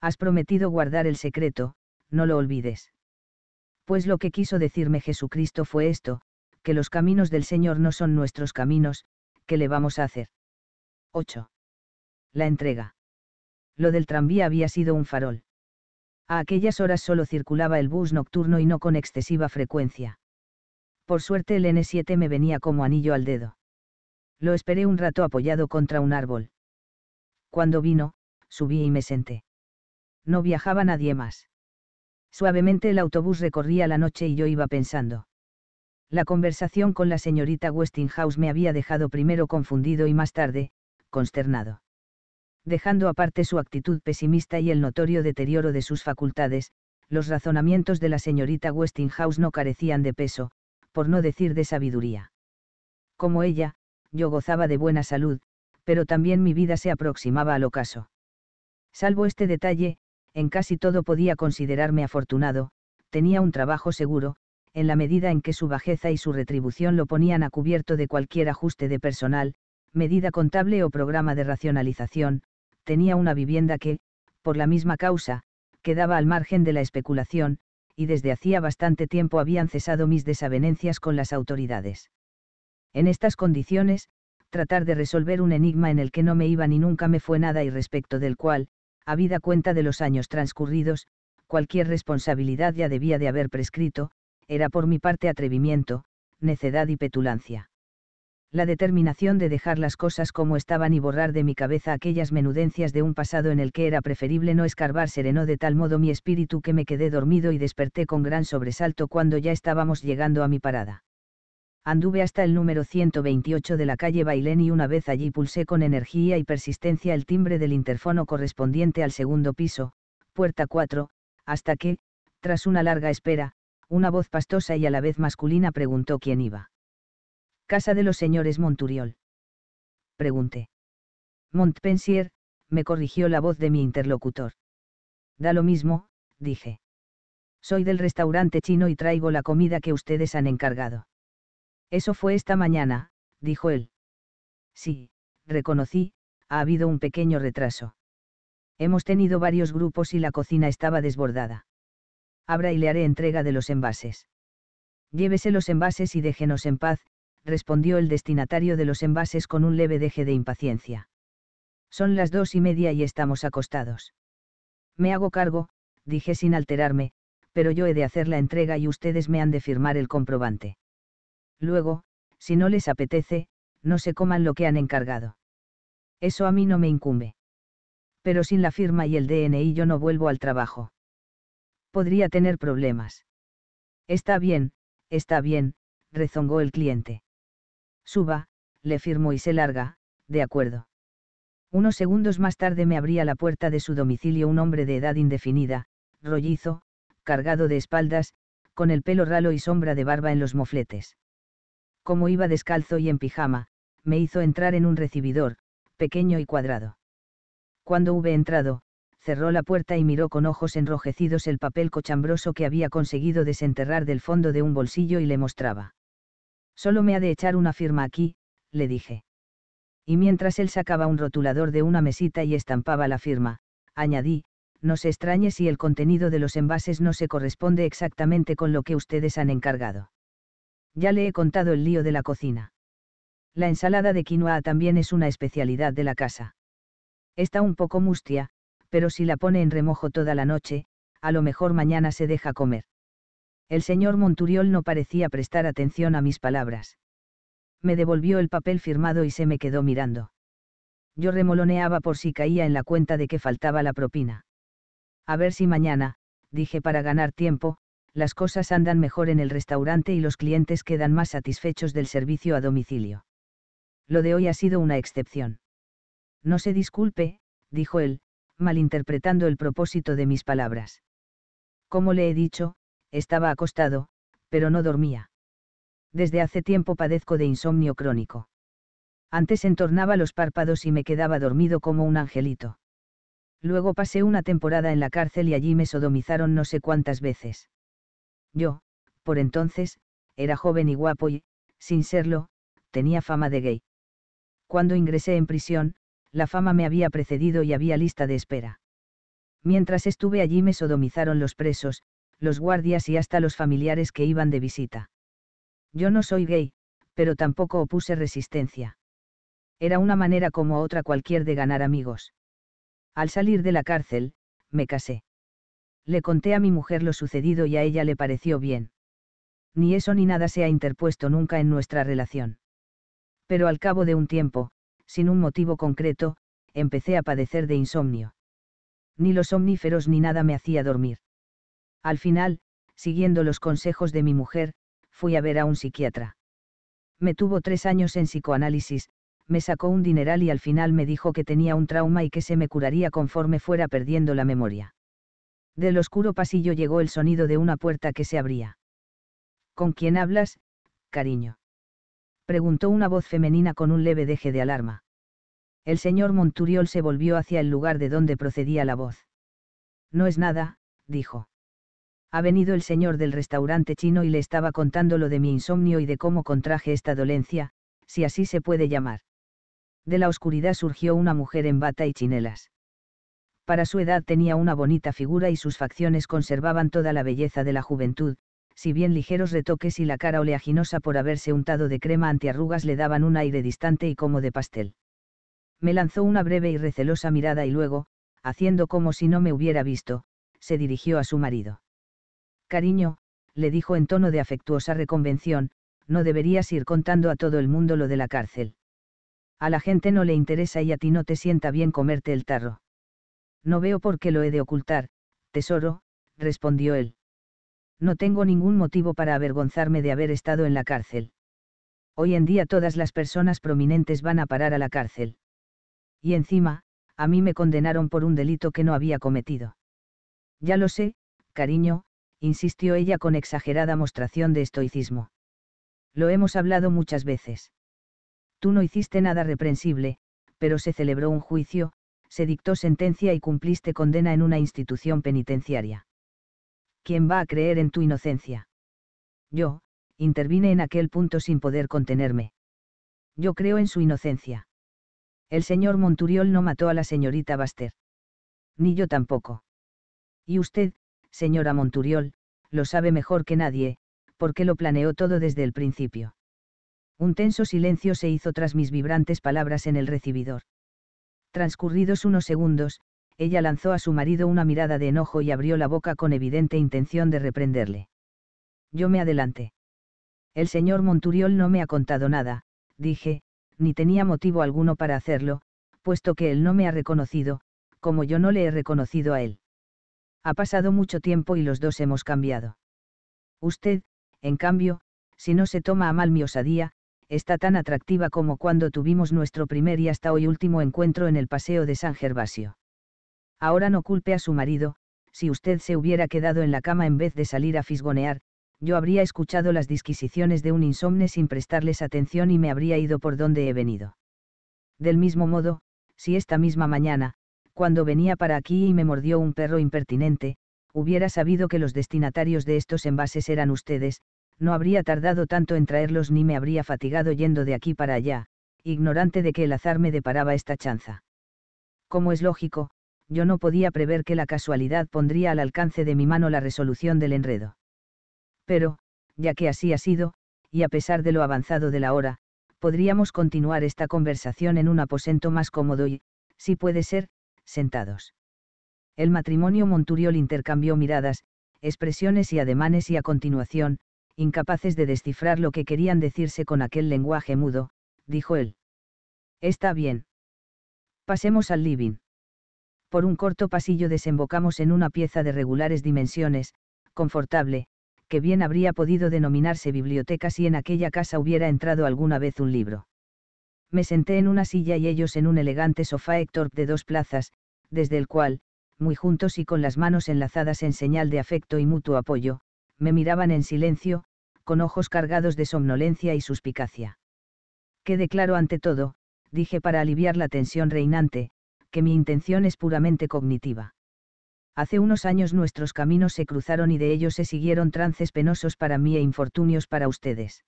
Has prometido guardar el secreto, no lo olvides. Pues lo que quiso decirme Jesucristo fue esto, que los caminos del Señor no son nuestros caminos, ¿qué le vamos a hacer? 8. La entrega. Lo del tranvía había sido un farol a aquellas horas solo circulaba el bus nocturno y no con excesiva frecuencia. Por suerte el N7 me venía como anillo al dedo. Lo esperé un rato apoyado contra un árbol. Cuando vino, subí y me senté. No viajaba nadie más. Suavemente el autobús recorría la noche y yo iba pensando. La conversación con la señorita Westinghouse me había dejado primero confundido y más tarde, consternado dejando aparte su actitud pesimista y el notorio deterioro de sus facultades, los razonamientos de la señorita Westinghouse no carecían de peso, por no decir de sabiduría. Como ella, yo gozaba de buena salud, pero también mi vida se aproximaba al ocaso. Salvo este detalle, en casi todo podía considerarme afortunado, tenía un trabajo seguro, en la medida en que su bajeza y su retribución lo ponían a cubierto de cualquier ajuste de personal, medida contable o programa de racionalización, tenía una vivienda que, por la misma causa, quedaba al margen de la especulación, y desde hacía bastante tiempo habían cesado mis desavenencias con las autoridades. En estas condiciones, tratar de resolver un enigma en el que no me iba ni nunca me fue nada y respecto del cual, habida cuenta de los años transcurridos, cualquier responsabilidad ya debía de haber prescrito, era por mi parte atrevimiento, necedad y petulancia la determinación de dejar las cosas como estaban y borrar de mi cabeza aquellas menudencias de un pasado en el que era preferible no escarbar serenó de tal modo mi espíritu que me quedé dormido y desperté con gran sobresalto cuando ya estábamos llegando a mi parada. Anduve hasta el número 128 de la calle Bailén y una vez allí pulsé con energía y persistencia el timbre del interfono correspondiente al segundo piso, puerta 4, hasta que, tras una larga espera, una voz pastosa y a la vez masculina preguntó quién iba casa de los señores Monturiol. Pregunté. Montpensier, me corrigió la voz de mi interlocutor. Da lo mismo, dije. Soy del restaurante chino y traigo la comida que ustedes han encargado. Eso fue esta mañana, dijo él. Sí, reconocí, ha habido un pequeño retraso. Hemos tenido varios grupos y la cocina estaba desbordada. Abra y le haré entrega de los envases. Llévese los envases y déjenos en paz, respondió el destinatario de los envases con un leve deje de impaciencia. Son las dos y media y estamos acostados. Me hago cargo, dije sin alterarme, pero yo he de hacer la entrega y ustedes me han de firmar el comprobante. Luego, si no les apetece, no se coman lo que han encargado. Eso a mí no me incumbe. Pero sin la firma y el DNI yo no vuelvo al trabajo. Podría tener problemas. Está bien, está bien, rezongó el cliente. Suba, le firmo y se larga, de acuerdo. Unos segundos más tarde me abría la puerta de su domicilio un hombre de edad indefinida, rollizo, cargado de espaldas, con el pelo ralo y sombra de barba en los mofletes. Como iba descalzo y en pijama, me hizo entrar en un recibidor, pequeño y cuadrado. Cuando hube entrado, cerró la puerta y miró con ojos enrojecidos el papel cochambroso que había conseguido desenterrar del fondo de un bolsillo y le mostraba. Solo me ha de echar una firma aquí, le dije. Y mientras él sacaba un rotulador de una mesita y estampaba la firma, añadí, no se extrañe si el contenido de los envases no se corresponde exactamente con lo que ustedes han encargado. Ya le he contado el lío de la cocina. La ensalada de quinoa también es una especialidad de la casa. Está un poco mustia, pero si la pone en remojo toda la noche, a lo mejor mañana se deja comer. El señor Monturiol no parecía prestar atención a mis palabras. Me devolvió el papel firmado y se me quedó mirando. Yo remoloneaba por si caía en la cuenta de que faltaba la propina. A ver si mañana, dije para ganar tiempo, las cosas andan mejor en el restaurante y los clientes quedan más satisfechos del servicio a domicilio. Lo de hoy ha sido una excepción. No se disculpe, dijo él, malinterpretando el propósito de mis palabras. Como le he dicho, estaba acostado, pero no dormía. Desde hace tiempo padezco de insomnio crónico. Antes entornaba los párpados y me quedaba dormido como un angelito. Luego pasé una temporada en la cárcel y allí me sodomizaron no sé cuántas veces. Yo, por entonces, era joven y guapo y, sin serlo, tenía fama de gay. Cuando ingresé en prisión, la fama me había precedido y había lista de espera. Mientras estuve allí me sodomizaron los presos, los guardias y hasta los familiares que iban de visita. Yo no soy gay, pero tampoco opuse resistencia. Era una manera como otra cualquier de ganar amigos. Al salir de la cárcel, me casé. Le conté a mi mujer lo sucedido y a ella le pareció bien. Ni eso ni nada se ha interpuesto nunca en nuestra relación. Pero al cabo de un tiempo, sin un motivo concreto, empecé a padecer de insomnio. Ni los omníferos ni nada me hacía dormir. Al final, siguiendo los consejos de mi mujer, fui a ver a un psiquiatra. Me tuvo tres años en psicoanálisis, me sacó un dineral y al final me dijo que tenía un trauma y que se me curaría conforme fuera perdiendo la memoria. Del oscuro pasillo llegó el sonido de una puerta que se abría. ¿Con quién hablas, cariño? preguntó una voz femenina con un leve deje de alarma. El señor Monturiol se volvió hacia el lugar de donde procedía la voz. No es nada, dijo ha venido el señor del restaurante chino y le estaba contando lo de mi insomnio y de cómo contraje esta dolencia, si así se puede llamar. De la oscuridad surgió una mujer en bata y chinelas. Para su edad tenía una bonita figura y sus facciones conservaban toda la belleza de la juventud, si bien ligeros retoques y la cara oleaginosa por haberse untado de crema antiarrugas le daban un aire distante y como de pastel. Me lanzó una breve y recelosa mirada y luego, haciendo como si no me hubiera visto, se dirigió a su marido. Cariño, le dijo en tono de afectuosa reconvención, no deberías ir contando a todo el mundo lo de la cárcel. A la gente no le interesa y a ti no te sienta bien comerte el tarro. No veo por qué lo he de ocultar, tesoro, respondió él. No tengo ningún motivo para avergonzarme de haber estado en la cárcel. Hoy en día todas las personas prominentes van a parar a la cárcel. Y encima, a mí me condenaron por un delito que no había cometido. Ya lo sé, cariño, insistió ella con exagerada mostración de estoicismo. Lo hemos hablado muchas veces. Tú no hiciste nada reprensible, pero se celebró un juicio, se dictó sentencia y cumpliste condena en una institución penitenciaria. ¿Quién va a creer en tu inocencia? Yo, intervine en aquel punto sin poder contenerme. Yo creo en su inocencia. El señor Monturiol no mató a la señorita Baster. Ni yo tampoco. Y usted, señora Monturiol, lo sabe mejor que nadie, porque lo planeó todo desde el principio. Un tenso silencio se hizo tras mis vibrantes palabras en el recibidor. Transcurridos unos segundos, ella lanzó a su marido una mirada de enojo y abrió la boca con evidente intención de reprenderle. Yo me adelanté. El señor Monturiol no me ha contado nada, dije, ni tenía motivo alguno para hacerlo, puesto que él no me ha reconocido, como yo no le he reconocido a él. Ha pasado mucho tiempo y los dos hemos cambiado. Usted, en cambio, si no se toma a mal mi osadía, está tan atractiva como cuando tuvimos nuestro primer y hasta hoy último encuentro en el Paseo de San Gervasio. Ahora no culpe a su marido, si usted se hubiera quedado en la cama en vez de salir a fisgonear, yo habría escuchado las disquisiciones de un insomne sin prestarles atención y me habría ido por donde he venido. Del mismo modo, si esta misma mañana, cuando venía para aquí y me mordió un perro impertinente, hubiera sabido que los destinatarios de estos envases eran ustedes, no habría tardado tanto en traerlos ni me habría fatigado yendo de aquí para allá, ignorante de que el azar me deparaba esta chanza. Como es lógico, yo no podía prever que la casualidad pondría al alcance de mi mano la resolución del enredo. Pero, ya que así ha sido, y a pesar de lo avanzado de la hora, podríamos continuar esta conversación en un aposento más cómodo y, si puede ser, sentados. El matrimonio Monturiol intercambió miradas, expresiones y ademanes y a continuación, incapaces de descifrar lo que querían decirse con aquel lenguaje mudo, dijo él. Está bien. Pasemos al living. Por un corto pasillo desembocamos en una pieza de regulares dimensiones, confortable, que bien habría podido denominarse biblioteca si en aquella casa hubiera entrado alguna vez un libro me senté en una silla y ellos en un elegante sofá Héctor de dos plazas, desde el cual, muy juntos y con las manos enlazadas en señal de afecto y mutuo apoyo, me miraban en silencio, con ojos cargados de somnolencia y suspicacia. Quede claro ante todo, dije para aliviar la tensión reinante, que mi intención es puramente cognitiva. Hace unos años nuestros caminos se cruzaron y de ellos se siguieron trances penosos para mí e infortunios para ustedes.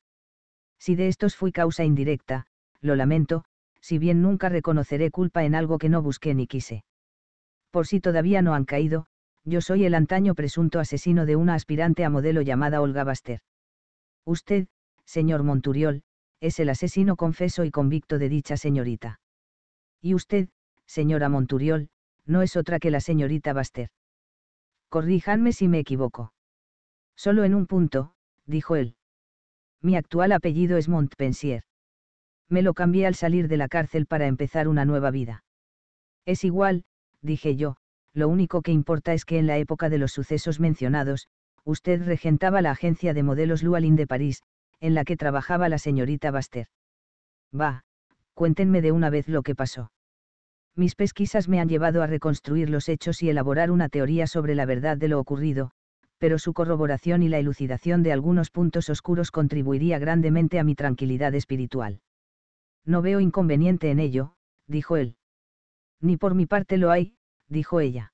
Si de estos fui causa indirecta, lo lamento, si bien nunca reconoceré culpa en algo que no busqué ni quise. Por si todavía no han caído, yo soy el antaño presunto asesino de una aspirante a modelo llamada Olga Baster. Usted, señor Monturiol, es el asesino confeso y convicto de dicha señorita. Y usted, señora Monturiol, no es otra que la señorita Baster. Corríjanme si me equivoco. Solo en un punto, dijo él. Mi actual apellido es Montpensier. Me lo cambié al salir de la cárcel para empezar una nueva vida. Es igual, dije yo, lo único que importa es que en la época de los sucesos mencionados, usted regentaba la agencia de modelos Lualin de París, en la que trabajaba la señorita Baster. Va, cuéntenme de una vez lo que pasó. Mis pesquisas me han llevado a reconstruir los hechos y elaborar una teoría sobre la verdad de lo ocurrido, pero su corroboración y la elucidación de algunos puntos oscuros contribuiría grandemente a mi tranquilidad espiritual. No veo inconveniente en ello, dijo él. Ni por mi parte lo hay, dijo ella.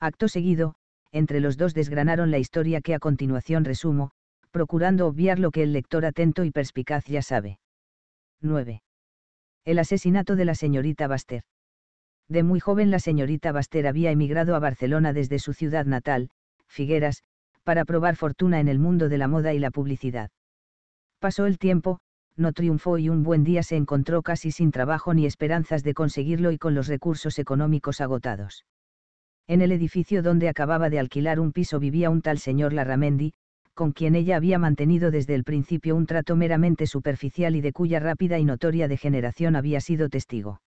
Acto seguido, entre los dos desgranaron la historia que a continuación resumo, procurando obviar lo que el lector atento y perspicaz ya sabe. 9. El asesinato de la señorita Baster. De muy joven la señorita Baster había emigrado a Barcelona desde su ciudad natal, Figueras, para probar fortuna en el mundo de la moda y la publicidad. Pasó el tiempo, no triunfó y un buen día se encontró casi sin trabajo ni esperanzas de conseguirlo y con los recursos económicos agotados. En el edificio donde acababa de alquilar un piso vivía un tal señor Larramendi, con quien ella había mantenido desde el principio un trato meramente superficial y de cuya rápida y notoria degeneración había sido testigo.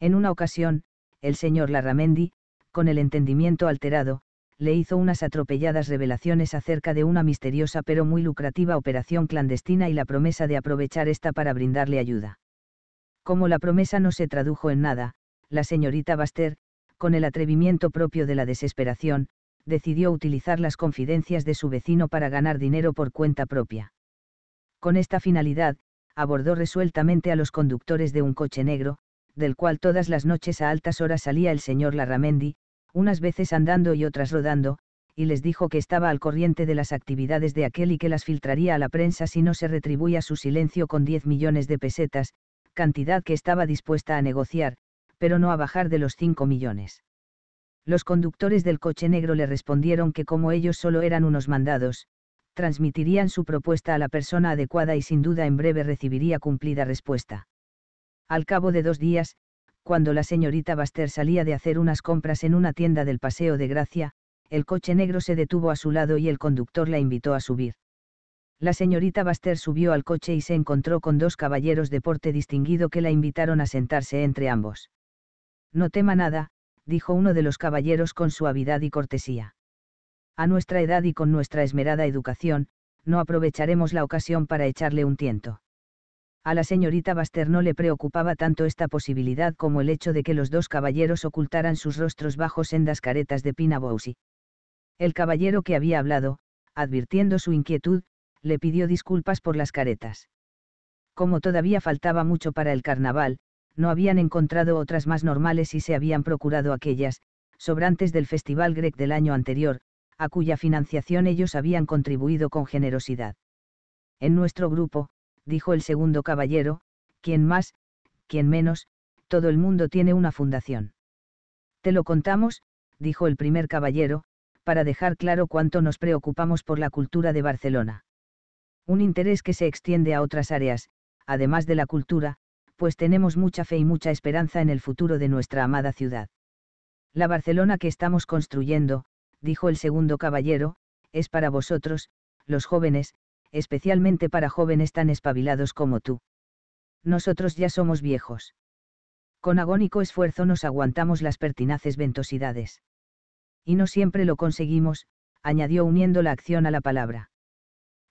En una ocasión, el señor Larramendi, con el entendimiento alterado, le hizo unas atropelladas revelaciones acerca de una misteriosa pero muy lucrativa operación clandestina y la promesa de aprovechar esta para brindarle ayuda. Como la promesa no se tradujo en nada, la señorita Baster, con el atrevimiento propio de la desesperación, decidió utilizar las confidencias de su vecino para ganar dinero por cuenta propia. Con esta finalidad, abordó resueltamente a los conductores de un coche negro, del cual todas las noches a altas horas salía el señor Larramendi, unas veces andando y otras rodando, y les dijo que estaba al corriente de las actividades de aquel y que las filtraría a la prensa si no se retribuía su silencio con 10 millones de pesetas, cantidad que estaba dispuesta a negociar, pero no a bajar de los 5 millones. Los conductores del coche negro le respondieron que como ellos solo eran unos mandados, transmitirían su propuesta a la persona adecuada y sin duda en breve recibiría cumplida respuesta. Al cabo de dos días, cuando la señorita Baster salía de hacer unas compras en una tienda del Paseo de Gracia, el coche negro se detuvo a su lado y el conductor la invitó a subir. La señorita Baster subió al coche y se encontró con dos caballeros de porte distinguido que la invitaron a sentarse entre ambos. No tema nada, dijo uno de los caballeros con suavidad y cortesía. A nuestra edad y con nuestra esmerada educación, no aprovecharemos la ocasión para echarle un tiento. A la señorita Baster no le preocupaba tanto esta posibilidad como el hecho de que los dos caballeros ocultaran sus rostros bajo sendas caretas de Pina Boussy. El caballero que había hablado, advirtiendo su inquietud, le pidió disculpas por las caretas. Como todavía faltaba mucho para el carnaval, no habían encontrado otras más normales y se habían procurado aquellas, sobrantes del Festival Grec del año anterior, a cuya financiación ellos habían contribuido con generosidad. En nuestro grupo, dijo el segundo caballero, quien más, quien menos, todo el mundo tiene una fundación. Te lo contamos, dijo el primer caballero, para dejar claro cuánto nos preocupamos por la cultura de Barcelona. Un interés que se extiende a otras áreas, además de la cultura, pues tenemos mucha fe y mucha esperanza en el futuro de nuestra amada ciudad. La Barcelona que estamos construyendo, dijo el segundo caballero, es para vosotros, los jóvenes, especialmente para jóvenes tan espabilados como tú. Nosotros ya somos viejos. Con agónico esfuerzo nos aguantamos las pertinaces ventosidades. Y no siempre lo conseguimos, añadió uniendo la acción a la palabra.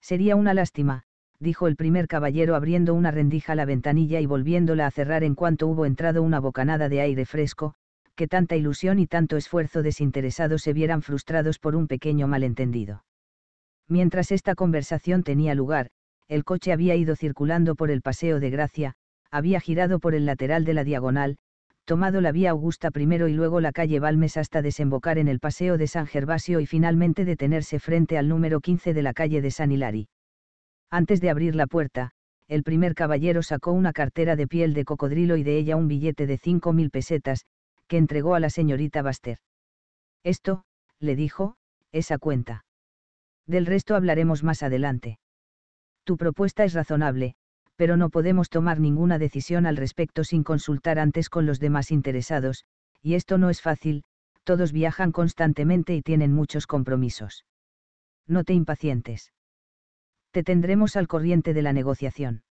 Sería una lástima, dijo el primer caballero abriendo una rendija a la ventanilla y volviéndola a cerrar en cuanto hubo entrado una bocanada de aire fresco, que tanta ilusión y tanto esfuerzo desinteresado se vieran frustrados por un pequeño malentendido. Mientras esta conversación tenía lugar, el coche había ido circulando por el Paseo de Gracia, había girado por el lateral de la diagonal, tomado la vía Augusta primero y luego la calle Balmes hasta desembocar en el Paseo de San Gervasio y finalmente detenerse frente al número 15 de la calle de San Hilari. Antes de abrir la puerta, el primer caballero sacó una cartera de piel de cocodrilo y de ella un billete de 5.000 pesetas, que entregó a la señorita Baster. Esto, le dijo, es a cuenta del resto hablaremos más adelante. Tu propuesta es razonable, pero no podemos tomar ninguna decisión al respecto sin consultar antes con los demás interesados, y esto no es fácil, todos viajan constantemente y tienen muchos compromisos. No te impacientes. Te tendremos al corriente de la negociación.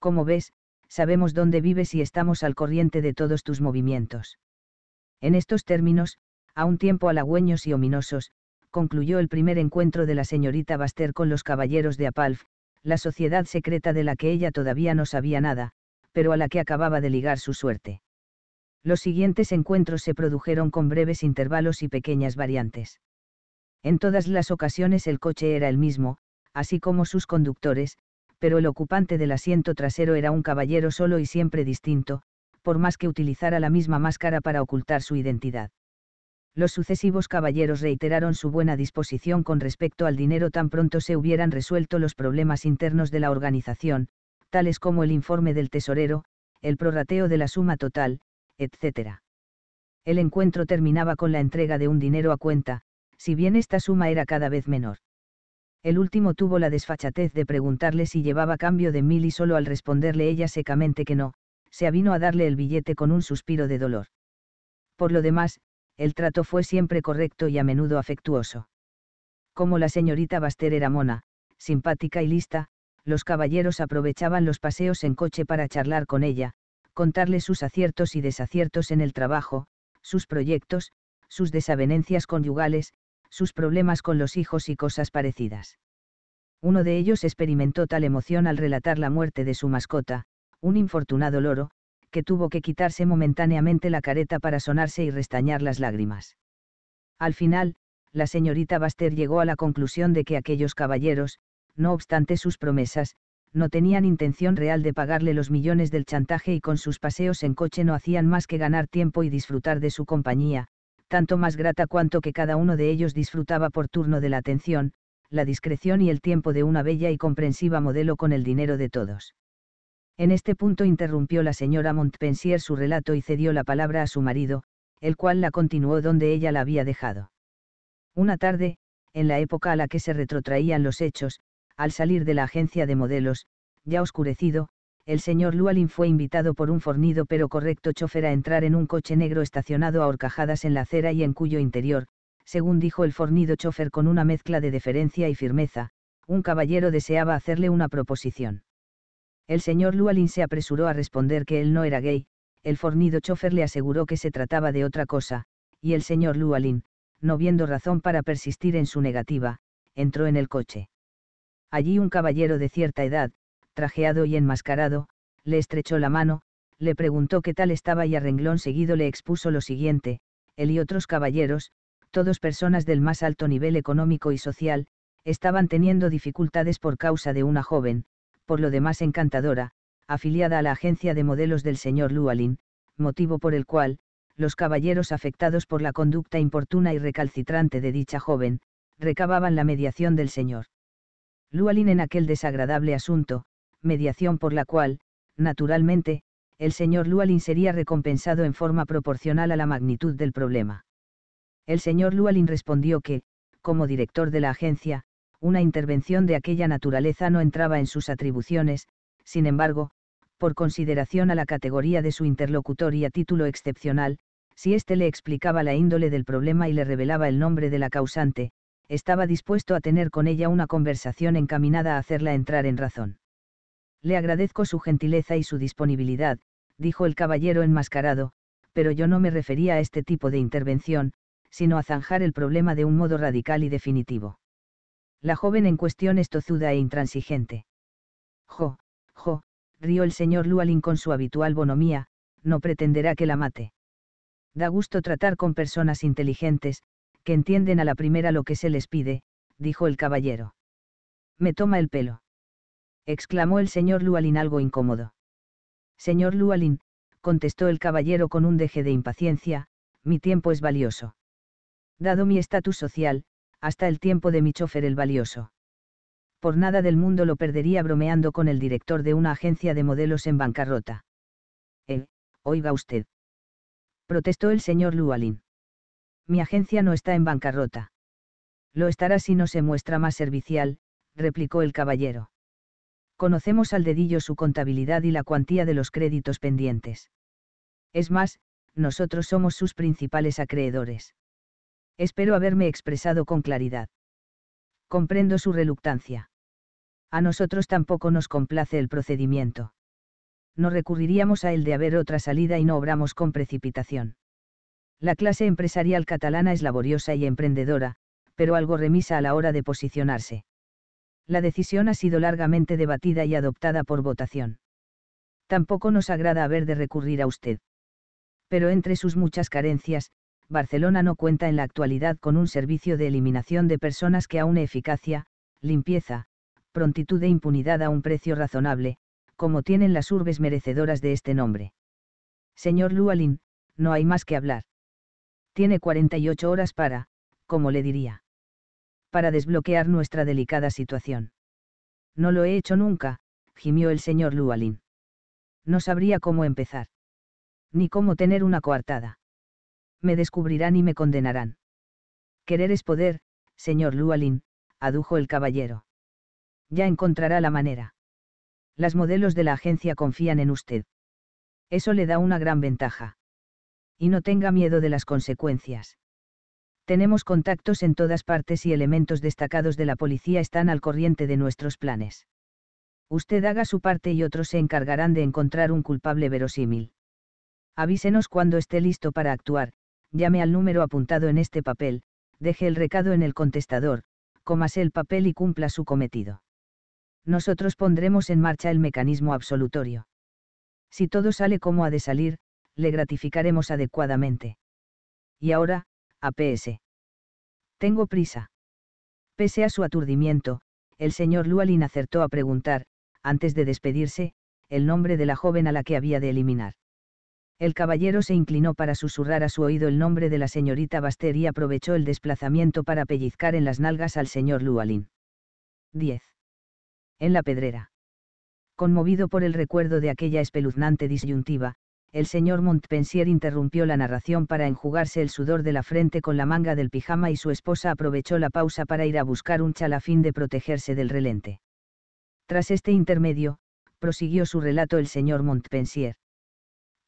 Como ves, sabemos dónde vives y estamos al corriente de todos tus movimientos. En estos términos, a un tiempo halagüeños y ominosos, concluyó el primer encuentro de la señorita Baster con los caballeros de Apalf, la sociedad secreta de la que ella todavía no sabía nada, pero a la que acababa de ligar su suerte. Los siguientes encuentros se produjeron con breves intervalos y pequeñas variantes. En todas las ocasiones el coche era el mismo, así como sus conductores, pero el ocupante del asiento trasero era un caballero solo y siempre distinto, por más que utilizara la misma máscara para ocultar su identidad los sucesivos caballeros reiteraron su buena disposición con respecto al dinero tan pronto se hubieran resuelto los problemas internos de la organización, tales como el informe del tesorero, el prorrateo de la suma total, etc. El encuentro terminaba con la entrega de un dinero a cuenta, si bien esta suma era cada vez menor. El último tuvo la desfachatez de preguntarle si llevaba cambio de mil y solo al responderle ella secamente que no, se avino a darle el billete con un suspiro de dolor. Por lo demás, el trato fue siempre correcto y a menudo afectuoso. Como la señorita Baster era mona, simpática y lista, los caballeros aprovechaban los paseos en coche para charlar con ella, contarle sus aciertos y desaciertos en el trabajo, sus proyectos, sus desavenencias conyugales, sus problemas con los hijos y cosas parecidas. Uno de ellos experimentó tal emoción al relatar la muerte de su mascota, un infortunado loro, que tuvo que quitarse momentáneamente la careta para sonarse y restañar las lágrimas. Al final, la señorita Baster llegó a la conclusión de que aquellos caballeros, no obstante sus promesas, no tenían intención real de pagarle los millones del chantaje y con sus paseos en coche no hacían más que ganar tiempo y disfrutar de su compañía, tanto más grata cuanto que cada uno de ellos disfrutaba por turno de la atención, la discreción y el tiempo de una bella y comprensiva modelo con el dinero de todos. En este punto interrumpió la señora Montpensier su relato y cedió la palabra a su marido, el cual la continuó donde ella la había dejado. Una tarde, en la época a la que se retrotraían los hechos, al salir de la agencia de modelos, ya oscurecido, el señor Lualin fue invitado por un fornido pero correcto chofer a entrar en un coche negro estacionado a horcajadas en la acera y en cuyo interior, según dijo el fornido chofer con una mezcla de deferencia y firmeza, un caballero deseaba hacerle una proposición. El señor Lualín se apresuró a responder que él no era gay, el fornido chofer le aseguró que se trataba de otra cosa, y el señor Lualín, no viendo razón para persistir en su negativa, entró en el coche. Allí un caballero de cierta edad, trajeado y enmascarado, le estrechó la mano, le preguntó qué tal estaba y a renglón seguido le expuso lo siguiente, él y otros caballeros, todos personas del más alto nivel económico y social, estaban teniendo dificultades por causa de una joven, por lo demás encantadora, afiliada a la agencia de modelos del señor Lualin, motivo por el cual, los caballeros afectados por la conducta importuna y recalcitrante de dicha joven, recababan la mediación del señor. Lualin en aquel desagradable asunto, mediación por la cual, naturalmente, el señor Lualin sería recompensado en forma proporcional a la magnitud del problema. El señor Lualin respondió que, como director de la agencia, una intervención de aquella naturaleza no entraba en sus atribuciones, sin embargo, por consideración a la categoría de su interlocutor y a título excepcional, si éste le explicaba la índole del problema y le revelaba el nombre de la causante, estaba dispuesto a tener con ella una conversación encaminada a hacerla entrar en razón. Le agradezco su gentileza y su disponibilidad, dijo el caballero enmascarado, pero yo no me refería a este tipo de intervención, sino a zanjar el problema de un modo radical y definitivo la joven en cuestión es tozuda e intransigente. Jo, jo, rió el señor Lualin con su habitual bonomía, no pretenderá que la mate. Da gusto tratar con personas inteligentes, que entienden a la primera lo que se les pide, dijo el caballero. Me toma el pelo. exclamó el señor Lualin algo incómodo. Señor Lualin, contestó el caballero con un deje de impaciencia, mi tiempo es valioso. Dado mi estatus social, hasta el tiempo de mi chofer el valioso. Por nada del mundo lo perdería bromeando con el director de una agencia de modelos en bancarrota. Eh, oiga usted. Protestó el señor Lualin. Mi agencia no está en bancarrota. Lo estará si no se muestra más servicial, replicó el caballero. Conocemos al dedillo su contabilidad y la cuantía de los créditos pendientes. Es más, nosotros somos sus principales acreedores. Espero haberme expresado con claridad. Comprendo su reluctancia. A nosotros tampoco nos complace el procedimiento. No recurriríamos a él de haber otra salida y no obramos con precipitación. La clase empresarial catalana es laboriosa y emprendedora, pero algo remisa a la hora de posicionarse. La decisión ha sido largamente debatida y adoptada por votación. Tampoco nos agrada haber de recurrir a usted. Pero entre sus muchas carencias, Barcelona no cuenta en la actualidad con un servicio de eliminación de personas que una eficacia, limpieza, prontitud e impunidad a un precio razonable, como tienen las urbes merecedoras de este nombre. Señor Lualin, no hay más que hablar. Tiene 48 horas para, como le diría, para desbloquear nuestra delicada situación. No lo he hecho nunca, gimió el señor Lualin. No sabría cómo empezar. Ni cómo tener una coartada me descubrirán y me condenarán. Querer es poder, señor Lualin, adujo el caballero. Ya encontrará la manera. Las modelos de la agencia confían en usted. Eso le da una gran ventaja. Y no tenga miedo de las consecuencias. Tenemos contactos en todas partes y elementos destacados de la policía están al corriente de nuestros planes. Usted haga su parte y otros se encargarán de encontrar un culpable verosímil. Avísenos cuando esté listo para actuar, llame al número apuntado en este papel, deje el recado en el contestador, cómase el papel y cumpla su cometido. Nosotros pondremos en marcha el mecanismo absolutorio. Si todo sale como ha de salir, le gratificaremos adecuadamente. Y ahora, APS. Tengo prisa. Pese a su aturdimiento, el señor Lualin acertó a preguntar, antes de despedirse, el nombre de la joven a la que había de eliminar. El caballero se inclinó para susurrar a su oído el nombre de la señorita Baster y aprovechó el desplazamiento para pellizcar en las nalgas al señor Lualín. 10. En la pedrera. Conmovido por el recuerdo de aquella espeluznante disyuntiva, el señor Montpensier interrumpió la narración para enjugarse el sudor de la frente con la manga del pijama y su esposa aprovechó la pausa para ir a buscar un chalafín de protegerse del relente. Tras este intermedio, prosiguió su relato el señor Montpensier.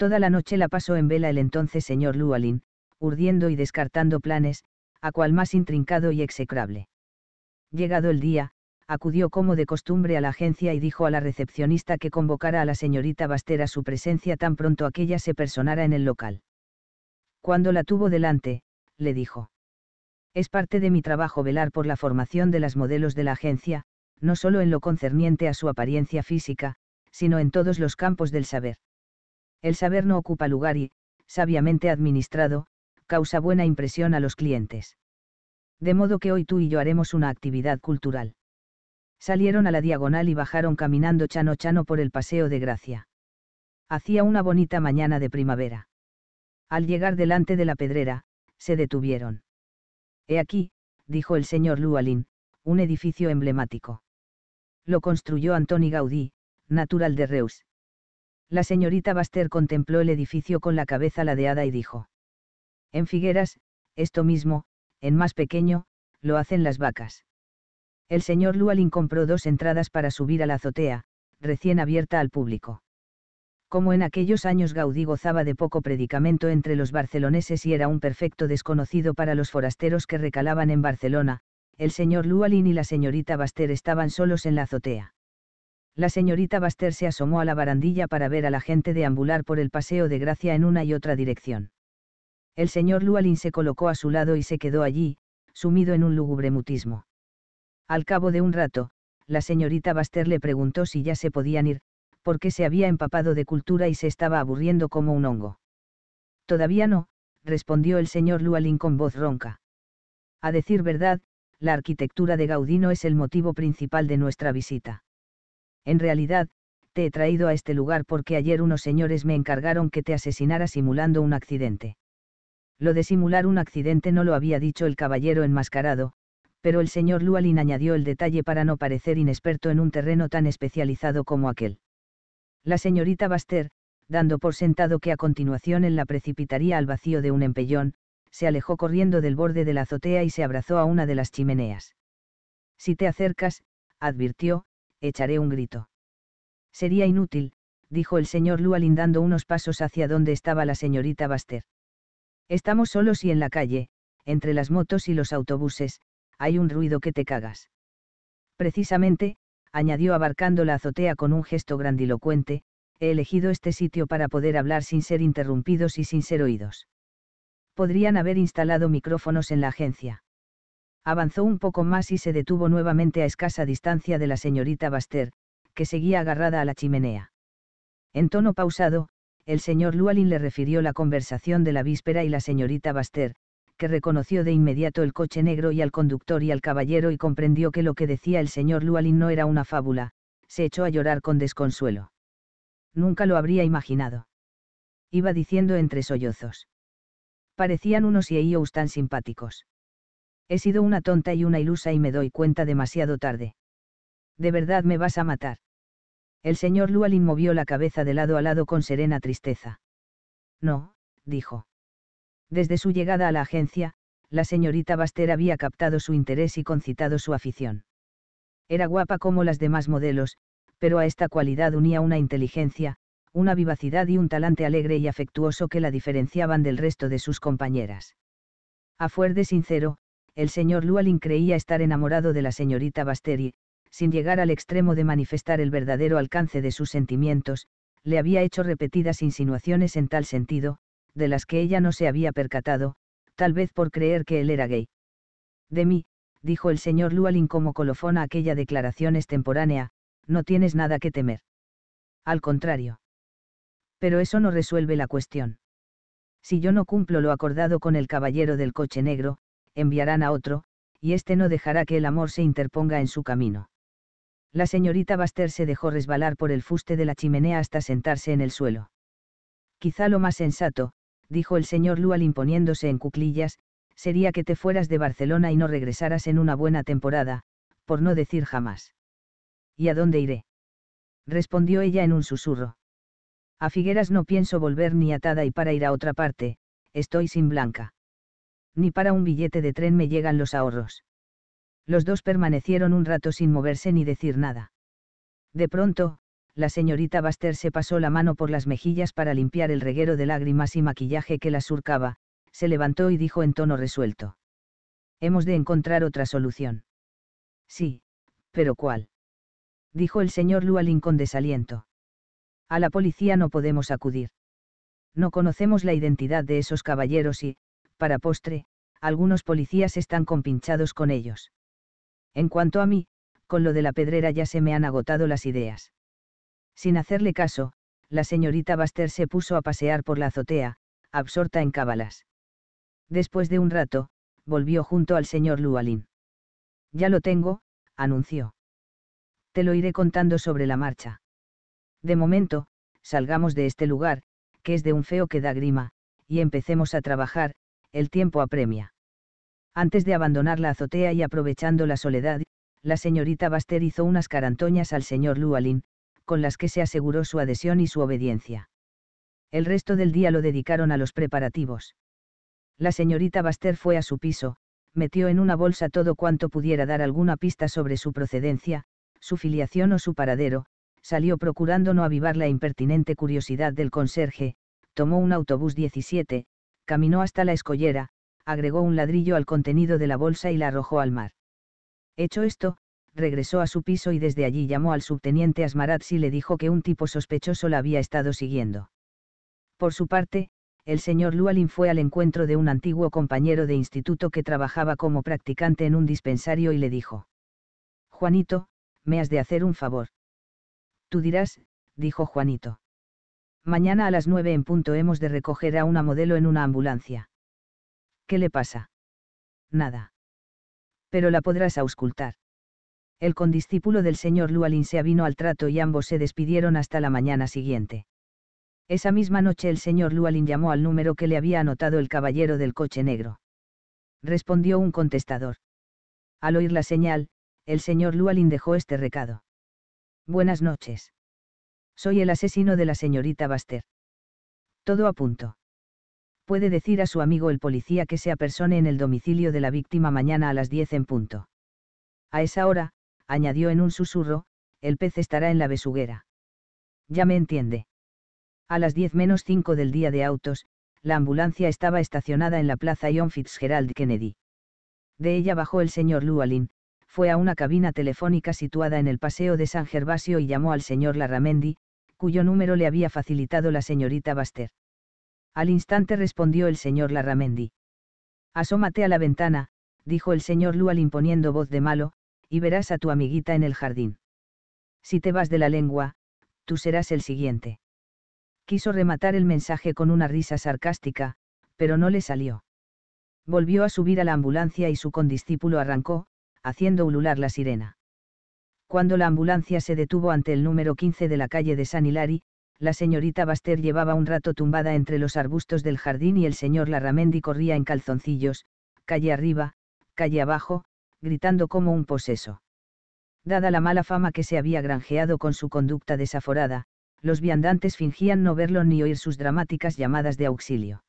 Toda la noche la pasó en vela el entonces señor Lualín, urdiendo y descartando planes, a cual más intrincado y execrable. Llegado el día, acudió como de costumbre a la agencia y dijo a la recepcionista que convocara a la señorita Bastera su presencia tan pronto aquella se personara en el local. Cuando la tuvo delante, le dijo. Es parte de mi trabajo velar por la formación de las modelos de la agencia, no solo en lo concerniente a su apariencia física, sino en todos los campos del saber el saber no ocupa lugar y, sabiamente administrado, causa buena impresión a los clientes. De modo que hoy tú y yo haremos una actividad cultural. Salieron a la diagonal y bajaron caminando chano chano por el Paseo de Gracia. Hacía una bonita mañana de primavera. Al llegar delante de la pedrera, se detuvieron. He aquí, dijo el señor Lualín, un edificio emblemático. Lo construyó Antoni Gaudí, natural de Reus, la señorita Baster contempló el edificio con la cabeza ladeada y dijo. En Figueras, esto mismo, en más pequeño, lo hacen las vacas. El señor Lualin compró dos entradas para subir a la azotea, recién abierta al público. Como en aquellos años Gaudí gozaba de poco predicamento entre los barceloneses y era un perfecto desconocido para los forasteros que recalaban en Barcelona, el señor Lualin y la señorita Baster estaban solos en la azotea la señorita Baster se asomó a la barandilla para ver a la gente deambular por el paseo de Gracia en una y otra dirección. El señor Lualin se colocó a su lado y se quedó allí, sumido en un lúgubre mutismo. Al cabo de un rato, la señorita Baster le preguntó si ya se podían ir, porque se había empapado de cultura y se estaba aburriendo como un hongo. Todavía no, respondió el señor Lualin con voz ronca. A decir verdad, la arquitectura de Gaudino es el motivo principal de nuestra visita. En realidad, te he traído a este lugar porque ayer unos señores me encargaron que te asesinara simulando un accidente. Lo de simular un accidente no lo había dicho el caballero enmascarado, pero el señor Lualin añadió el detalle para no parecer inexperto en un terreno tan especializado como aquel. La señorita Baster, dando por sentado que a continuación él la precipitaría al vacío de un empellón, se alejó corriendo del borde de la azotea y se abrazó a una de las chimeneas. Si te acercas, advirtió, echaré un grito. Sería inútil, dijo el señor Lualin dando unos pasos hacia donde estaba la señorita Baster. Estamos solos y en la calle, entre las motos y los autobuses, hay un ruido que te cagas. Precisamente, añadió abarcando la azotea con un gesto grandilocuente, he elegido este sitio para poder hablar sin ser interrumpidos y sin ser oídos. Podrían haber instalado micrófonos en la agencia. Avanzó un poco más y se detuvo nuevamente a escasa distancia de la señorita Baster, que seguía agarrada a la chimenea. En tono pausado, el señor Lualin le refirió la conversación de la víspera y la señorita Baster, que reconoció de inmediato el coche negro y al conductor y al caballero y comprendió que lo que decía el señor Lualin no era una fábula, se echó a llorar con desconsuelo. Nunca lo habría imaginado. Iba diciendo entre sollozos. Parecían unos y tan simpáticos. He sido una tonta y una ilusa y me doy cuenta demasiado tarde. De verdad me vas a matar. El señor Lualin movió la cabeza de lado a lado con serena tristeza. No, dijo. Desde su llegada a la agencia, la señorita Baster había captado su interés y concitado su afición. Era guapa como las demás modelos, pero a esta cualidad unía una inteligencia, una vivacidad y un talante alegre y afectuoso que la diferenciaban del resto de sus compañeras. A fuer de sincero, el señor Lualin creía estar enamorado de la señorita Basteri, sin llegar al extremo de manifestar el verdadero alcance de sus sentimientos, le había hecho repetidas insinuaciones en tal sentido, de las que ella no se había percatado, tal vez por creer que él era gay. De mí, dijo el señor Lualin como colofón a aquella declaración extemporánea, no tienes nada que temer. Al contrario. Pero eso no resuelve la cuestión. Si yo no cumplo lo acordado con el caballero del coche negro, enviarán a otro, y éste no dejará que el amor se interponga en su camino. La señorita Baster se dejó resbalar por el fuste de la chimenea hasta sentarse en el suelo. Quizá lo más sensato, dijo el señor Lual imponiéndose en cuclillas, sería que te fueras de Barcelona y no regresaras en una buena temporada, por no decir jamás. ¿Y a dónde iré? respondió ella en un susurro. A Figueras no pienso volver ni atada y para ir a otra parte, estoy sin Blanca ni para un billete de tren me llegan los ahorros. Los dos permanecieron un rato sin moverse ni decir nada. De pronto, la señorita Baster se pasó la mano por las mejillas para limpiar el reguero de lágrimas y maquillaje que la surcaba, se levantó y dijo en tono resuelto. Hemos de encontrar otra solución. Sí, pero ¿cuál? Dijo el señor Lualín con desaliento. A la policía no podemos acudir. No conocemos la identidad de esos caballeros y, para postre, algunos policías están compinchados con ellos. En cuanto a mí, con lo de la pedrera ya se me han agotado las ideas. Sin hacerle caso, la señorita Baster se puso a pasear por la azotea, absorta en cábalas. Después de un rato, volvió junto al señor Lualín. Ya lo tengo, anunció. Te lo iré contando sobre la marcha. De momento, salgamos de este lugar, que es de un feo que da grima, y empecemos a trabajar, el tiempo apremia. Antes de abandonar la azotea y aprovechando la soledad, la señorita Baster hizo unas carantoñas al señor Lualin, con las que se aseguró su adhesión y su obediencia. El resto del día lo dedicaron a los preparativos. La señorita Baster fue a su piso, metió en una bolsa todo cuanto pudiera dar alguna pista sobre su procedencia, su filiación o su paradero, salió procurando no avivar la impertinente curiosidad del conserje, tomó un autobús 17, caminó hasta la escollera, agregó un ladrillo al contenido de la bolsa y la arrojó al mar. Hecho esto, regresó a su piso y desde allí llamó al subteniente Asmaraz y le dijo que un tipo sospechoso la había estado siguiendo. Por su parte, el señor Lualin fue al encuentro de un antiguo compañero de instituto que trabajaba como practicante en un dispensario y le dijo. Juanito, me has de hacer un favor. Tú dirás, dijo Juanito. Mañana a las nueve en punto hemos de recoger a una modelo en una ambulancia. ¿Qué le pasa? Nada. Pero la podrás auscultar. El condiscípulo del señor Lualin se avino al trato y ambos se despidieron hasta la mañana siguiente. Esa misma noche el señor Lualin llamó al número que le había anotado el caballero del coche negro. Respondió un contestador. Al oír la señal, el señor Lualin dejó este recado. Buenas noches. Soy el asesino de la señorita Baster. Todo a punto. Puede decir a su amigo el policía que se apersone en el domicilio de la víctima mañana a las 10 en punto. A esa hora, añadió en un susurro, el pez estará en la besuguera. Ya me entiende. A las 10 menos 5 del día de autos, la ambulancia estaba estacionada en la plaza John Fitzgerald Kennedy. De ella bajó el señor Llewellyn, fue a una cabina telefónica situada en el paseo de San Gervasio y llamó al señor Larramendi, cuyo número le había facilitado la señorita Baster. Al instante respondió el señor Larramendi. Asómate a la ventana, dijo el señor Lual imponiendo voz de malo, y verás a tu amiguita en el jardín. Si te vas de la lengua, tú serás el siguiente. Quiso rematar el mensaje con una risa sarcástica, pero no le salió. Volvió a subir a la ambulancia y su condiscípulo arrancó, haciendo ulular la sirena. Cuando la ambulancia se detuvo ante el número 15 de la calle de San Hilari, la señorita Baster llevaba un rato tumbada entre los arbustos del jardín y el señor Laramendi corría en calzoncillos, calle arriba, calle abajo, gritando como un poseso. Dada la mala fama que se había granjeado con su conducta desaforada, los viandantes fingían no verlo ni oír sus dramáticas llamadas de auxilio.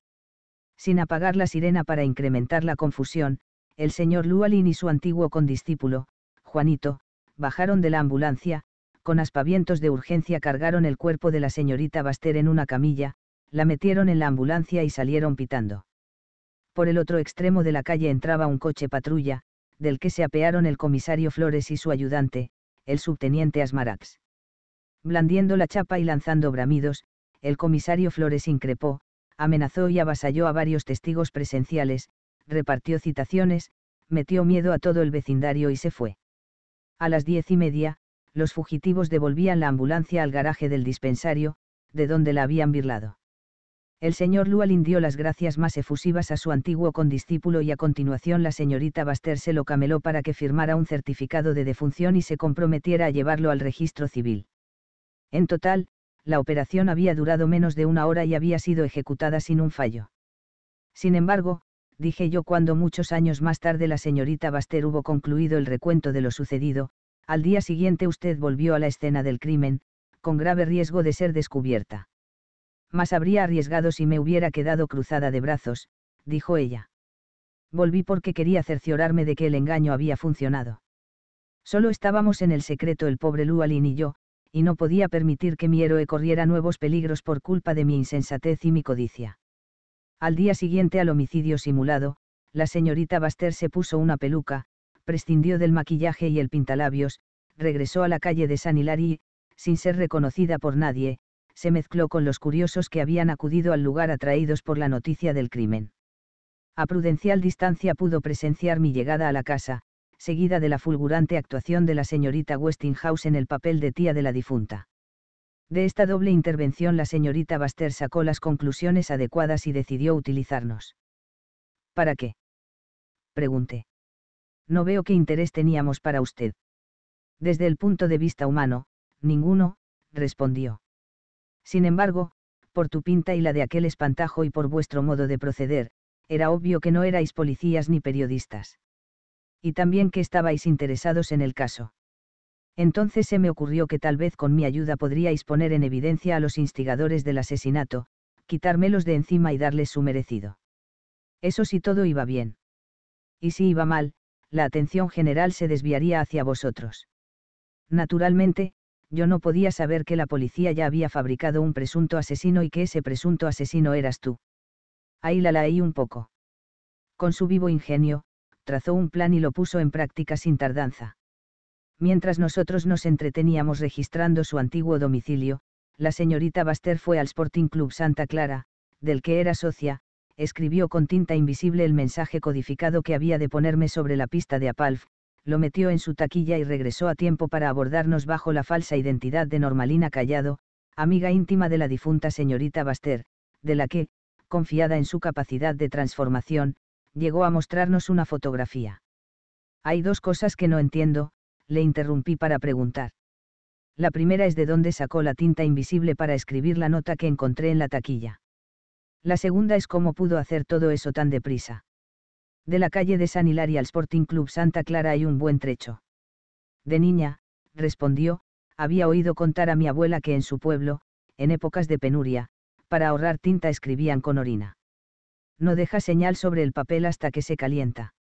Sin apagar la sirena para incrementar la confusión, el señor Lualin y su antiguo condiscípulo, Juanito, bajaron de la ambulancia, con aspavientos de urgencia cargaron el cuerpo de la señorita Baster en una camilla, la metieron en la ambulancia y salieron pitando. Por el otro extremo de la calle entraba un coche patrulla, del que se apearon el comisario Flores y su ayudante, el subteniente Asmarax. Blandiendo la chapa y lanzando bramidos, el comisario Flores increpó, amenazó y avasalló a varios testigos presenciales, repartió citaciones, metió miedo a todo el vecindario y se fue. A las diez y media, los fugitivos devolvían la ambulancia al garaje del dispensario, de donde la habían birlado. El señor Lualin dio las gracias más efusivas a su antiguo condiscípulo y a continuación la señorita Baster se lo cameló para que firmara un certificado de defunción y se comprometiera a llevarlo al registro civil. En total, la operación había durado menos de una hora y había sido ejecutada sin un fallo. Sin embargo, dije yo cuando muchos años más tarde la señorita Baster hubo concluido el recuento de lo sucedido, al día siguiente usted volvió a la escena del crimen, con grave riesgo de ser descubierta. Más habría arriesgado si me hubiera quedado cruzada de brazos, dijo ella. Volví porque quería cerciorarme de que el engaño había funcionado. Solo estábamos en el secreto el pobre Lualin y yo, y no podía permitir que mi héroe corriera nuevos peligros por culpa de mi insensatez y mi codicia. Al día siguiente al homicidio simulado, la señorita Baster se puso una peluca, prescindió del maquillaje y el pintalabios, regresó a la calle de San Hilary y, sin ser reconocida por nadie, se mezcló con los curiosos que habían acudido al lugar atraídos por la noticia del crimen. A prudencial distancia pudo presenciar mi llegada a la casa, seguida de la fulgurante actuación de la señorita Westinghouse en el papel de tía de la difunta. De esta doble intervención la señorita Baster sacó las conclusiones adecuadas y decidió utilizarnos. ¿Para qué? Pregunté. No veo qué interés teníamos para usted. Desde el punto de vista humano, ninguno, respondió. Sin embargo, por tu pinta y la de aquel espantajo y por vuestro modo de proceder, era obvio que no erais policías ni periodistas. Y también que estabais interesados en el caso entonces se me ocurrió que tal vez con mi ayuda podríais poner en evidencia a los instigadores del asesinato, quitármelos de encima y darles su merecido. Eso si todo iba bien. Y si iba mal, la atención general se desviaría hacia vosotros. Naturalmente, yo no podía saber que la policía ya había fabricado un presunto asesino y que ese presunto asesino eras tú. Ahí la laí un poco. Con su vivo ingenio, trazó un plan y lo puso en práctica sin tardanza. Mientras nosotros nos entreteníamos registrando su antiguo domicilio, la señorita Baster fue al Sporting Club Santa Clara, del que era socia, escribió con tinta invisible el mensaje codificado que había de ponerme sobre la pista de Apalf, lo metió en su taquilla y regresó a tiempo para abordarnos bajo la falsa identidad de Normalina Callado, amiga íntima de la difunta señorita Baster, de la que, confiada en su capacidad de transformación, llegó a mostrarnos una fotografía. Hay dos cosas que no entiendo, le interrumpí para preguntar. La primera es de dónde sacó la tinta invisible para escribir la nota que encontré en la taquilla. La segunda es cómo pudo hacer todo eso tan deprisa. De la calle de San Hilario al Sporting Club Santa Clara hay un buen trecho. De niña, respondió, había oído contar a mi abuela que en su pueblo, en épocas de penuria, para ahorrar tinta escribían con orina. No deja señal sobre el papel hasta que se calienta.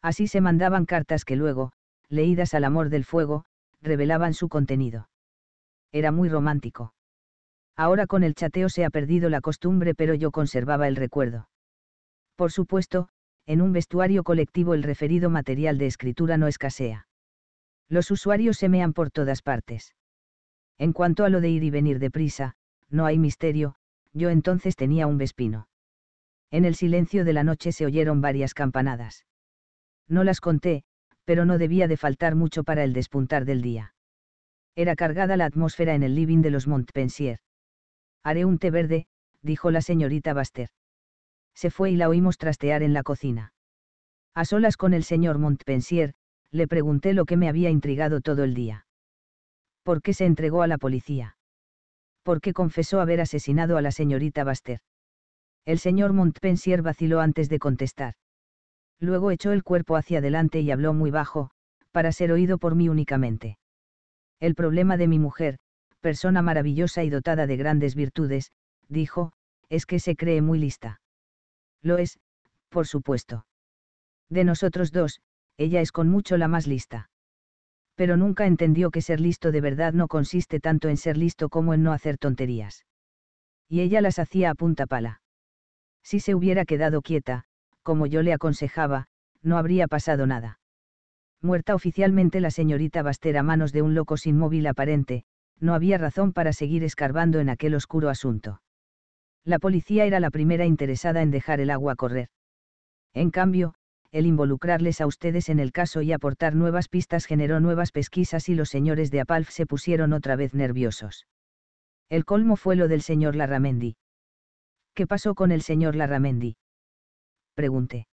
Así se mandaban cartas que luego, leídas al amor del fuego, revelaban su contenido. Era muy romántico. Ahora con el chateo se ha perdido la costumbre, pero yo conservaba el recuerdo. Por supuesto, en un vestuario colectivo el referido material de escritura no escasea. Los usuarios semean por todas partes. En cuanto a lo de ir y venir deprisa, no hay misterio, yo entonces tenía un vespino. En el silencio de la noche se oyeron varias campanadas. No las conté, pero no debía de faltar mucho para el despuntar del día. Era cargada la atmósfera en el living de los Montpensier. Haré un té verde, dijo la señorita Baster. Se fue y la oímos trastear en la cocina. A solas con el señor Montpensier, le pregunté lo que me había intrigado todo el día. ¿Por qué se entregó a la policía? ¿Por qué confesó haber asesinado a la señorita Baster? El señor Montpensier vaciló antes de contestar. Luego echó el cuerpo hacia adelante y habló muy bajo, para ser oído por mí únicamente. El problema de mi mujer, persona maravillosa y dotada de grandes virtudes, dijo, es que se cree muy lista. Lo es, por supuesto. De nosotros dos, ella es con mucho la más lista. Pero nunca entendió que ser listo de verdad no consiste tanto en ser listo como en no hacer tonterías. Y ella las hacía a punta pala. Si se hubiera quedado quieta, como yo le aconsejaba, no habría pasado nada. Muerta oficialmente la señorita Baster a manos de un loco sin móvil aparente, no había razón para seguir escarbando en aquel oscuro asunto. La policía era la primera interesada en dejar el agua correr. En cambio, el involucrarles a ustedes en el caso y aportar nuevas pistas generó nuevas pesquisas y los señores de Apalf se pusieron otra vez nerviosos. El colmo fue lo del señor Larramendi. ¿Qué pasó con el señor Larramendi? Pregunté.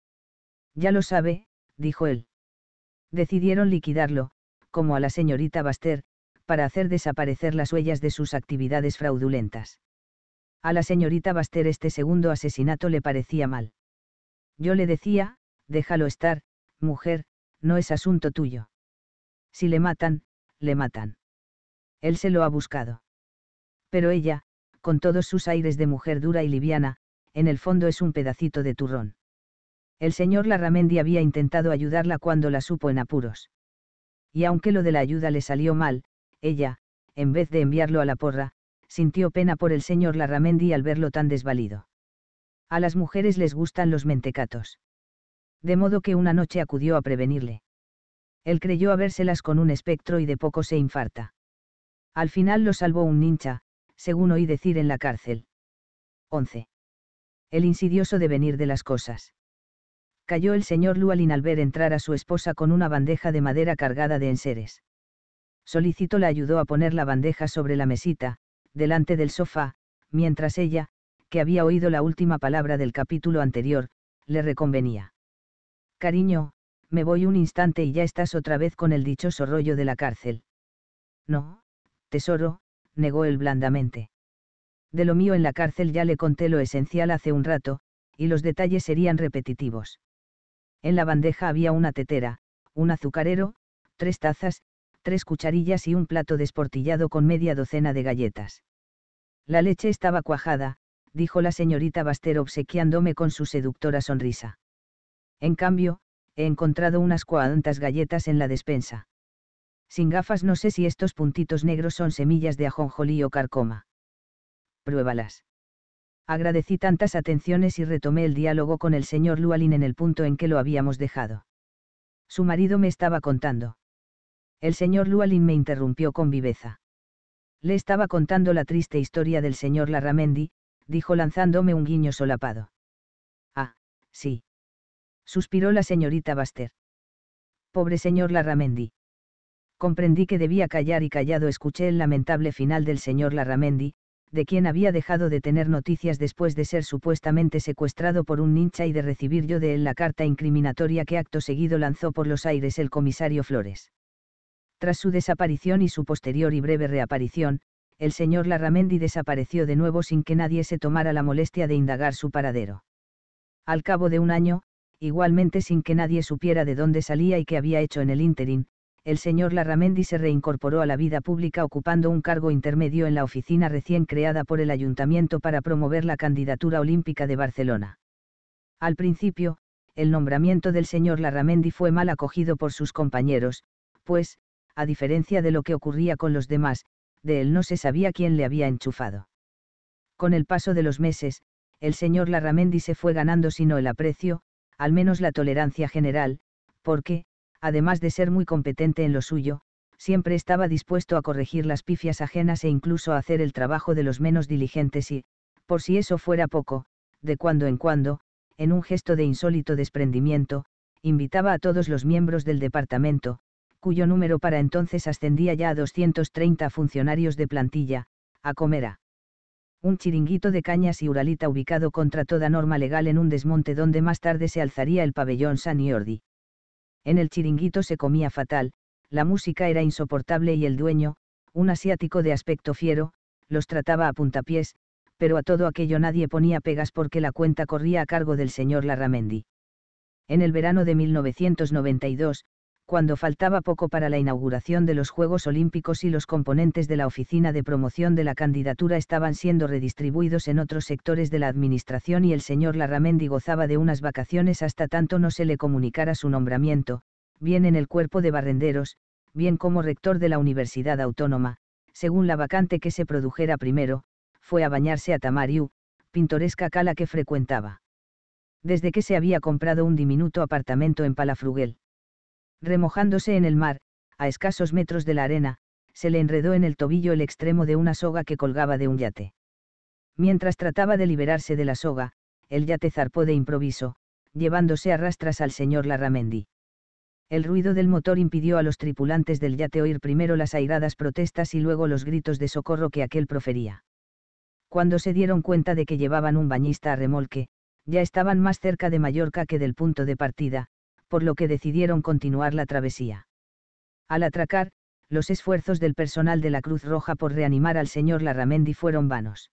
Ya lo sabe, dijo él. Decidieron liquidarlo, como a la señorita Baster, para hacer desaparecer las huellas de sus actividades fraudulentas. A la señorita Baster este segundo asesinato le parecía mal. Yo le decía, déjalo estar, mujer, no es asunto tuyo. Si le matan, le matan. Él se lo ha buscado. Pero ella, con todos sus aires de mujer dura y liviana, en el fondo es un pedacito de turrón. El señor Larramendi había intentado ayudarla cuando la supo en apuros. Y aunque lo de la ayuda le salió mal, ella, en vez de enviarlo a la porra, sintió pena por el señor Larramendi al verlo tan desvalido. A las mujeres les gustan los mentecatos. De modo que una noche acudió a prevenirle. Él creyó habérselas con un espectro y de poco se infarta. Al final lo salvó un nincha, según oí decir en la cárcel. 11. El insidioso devenir de las cosas cayó el señor Lualín al ver entrar a su esposa con una bandeja de madera cargada de enseres. Solicito la ayudó a poner la bandeja sobre la mesita, delante del sofá, mientras ella, que había oído la última palabra del capítulo anterior, le reconvenía. Cariño, me voy un instante y ya estás otra vez con el dichoso rollo de la cárcel. No, tesoro, negó él blandamente. De lo mío en la cárcel ya le conté lo esencial hace un rato, y los detalles serían repetitivos. En la bandeja había una tetera, un azucarero, tres tazas, tres cucharillas y un plato desportillado con media docena de galletas. La leche estaba cuajada, dijo la señorita Baster obsequiándome con su seductora sonrisa. En cambio, he encontrado unas cuantas galletas en la despensa. Sin gafas no sé si estos puntitos negros son semillas de ajonjolí o carcoma. Pruébalas agradecí tantas atenciones y retomé el diálogo con el señor Lualin en el punto en que lo habíamos dejado. Su marido me estaba contando. El señor Lualin me interrumpió con viveza. Le estaba contando la triste historia del señor Larramendi, dijo lanzándome un guiño solapado. Ah, sí. Suspiró la señorita Baster. Pobre señor Larramendi. Comprendí que debía callar y callado escuché el lamentable final del señor Larramendi, de quien había dejado de tener noticias después de ser supuestamente secuestrado por un nincha y de recibir yo de él la carta incriminatoria que acto seguido lanzó por los aires el comisario Flores. Tras su desaparición y su posterior y breve reaparición, el señor Larramendi desapareció de nuevo sin que nadie se tomara la molestia de indagar su paradero. Al cabo de un año, igualmente sin que nadie supiera de dónde salía y qué había hecho en el ínterin, el señor Larramendi se reincorporó a la vida pública ocupando un cargo intermedio en la oficina recién creada por el ayuntamiento para promover la candidatura olímpica de Barcelona. Al principio, el nombramiento del señor Larramendi fue mal acogido por sus compañeros, pues, a diferencia de lo que ocurría con los demás, de él no se sabía quién le había enchufado. Con el paso de los meses, el señor Larramendi se fue ganando sino el aprecio, al menos la tolerancia general, porque, además de ser muy competente en lo suyo, siempre estaba dispuesto a corregir las pifias ajenas e incluso a hacer el trabajo de los menos diligentes y, por si eso fuera poco, de cuando en cuando, en un gesto de insólito desprendimiento, invitaba a todos los miembros del departamento, cuyo número para entonces ascendía ya a 230 funcionarios de plantilla, a comer a un chiringuito de cañas y uralita ubicado contra toda norma legal en un desmonte donde más tarde se alzaría el pabellón San Jordi. En el chiringuito se comía fatal, la música era insoportable y el dueño, un asiático de aspecto fiero, los trataba a puntapiés, pero a todo aquello nadie ponía pegas porque la cuenta corría a cargo del señor Larramendi. En el verano de 1992, cuando faltaba poco para la inauguración de los Juegos Olímpicos y los componentes de la Oficina de Promoción de la Candidatura estaban siendo redistribuidos en otros sectores de la Administración y el señor Larramendi gozaba de unas vacaciones hasta tanto no se le comunicara su nombramiento, bien en el cuerpo de barrenderos, bien como rector de la Universidad Autónoma, según la vacante que se produjera primero, fue a bañarse a Tamariu, pintoresca cala que frecuentaba. Desde que se había comprado un diminuto apartamento en Palafruguel Remojándose en el mar, a escasos metros de la arena, se le enredó en el tobillo el extremo de una soga que colgaba de un yate. Mientras trataba de liberarse de la soga, el yate zarpó de improviso, llevándose a rastras al señor Larramendi. El ruido del motor impidió a los tripulantes del yate oír primero las airadas protestas y luego los gritos de socorro que aquel profería. Cuando se dieron cuenta de que llevaban un bañista a remolque, ya estaban más cerca de Mallorca que del punto de partida, por lo que decidieron continuar la travesía. Al atracar, los esfuerzos del personal de la Cruz Roja por reanimar al señor Larramendi fueron vanos.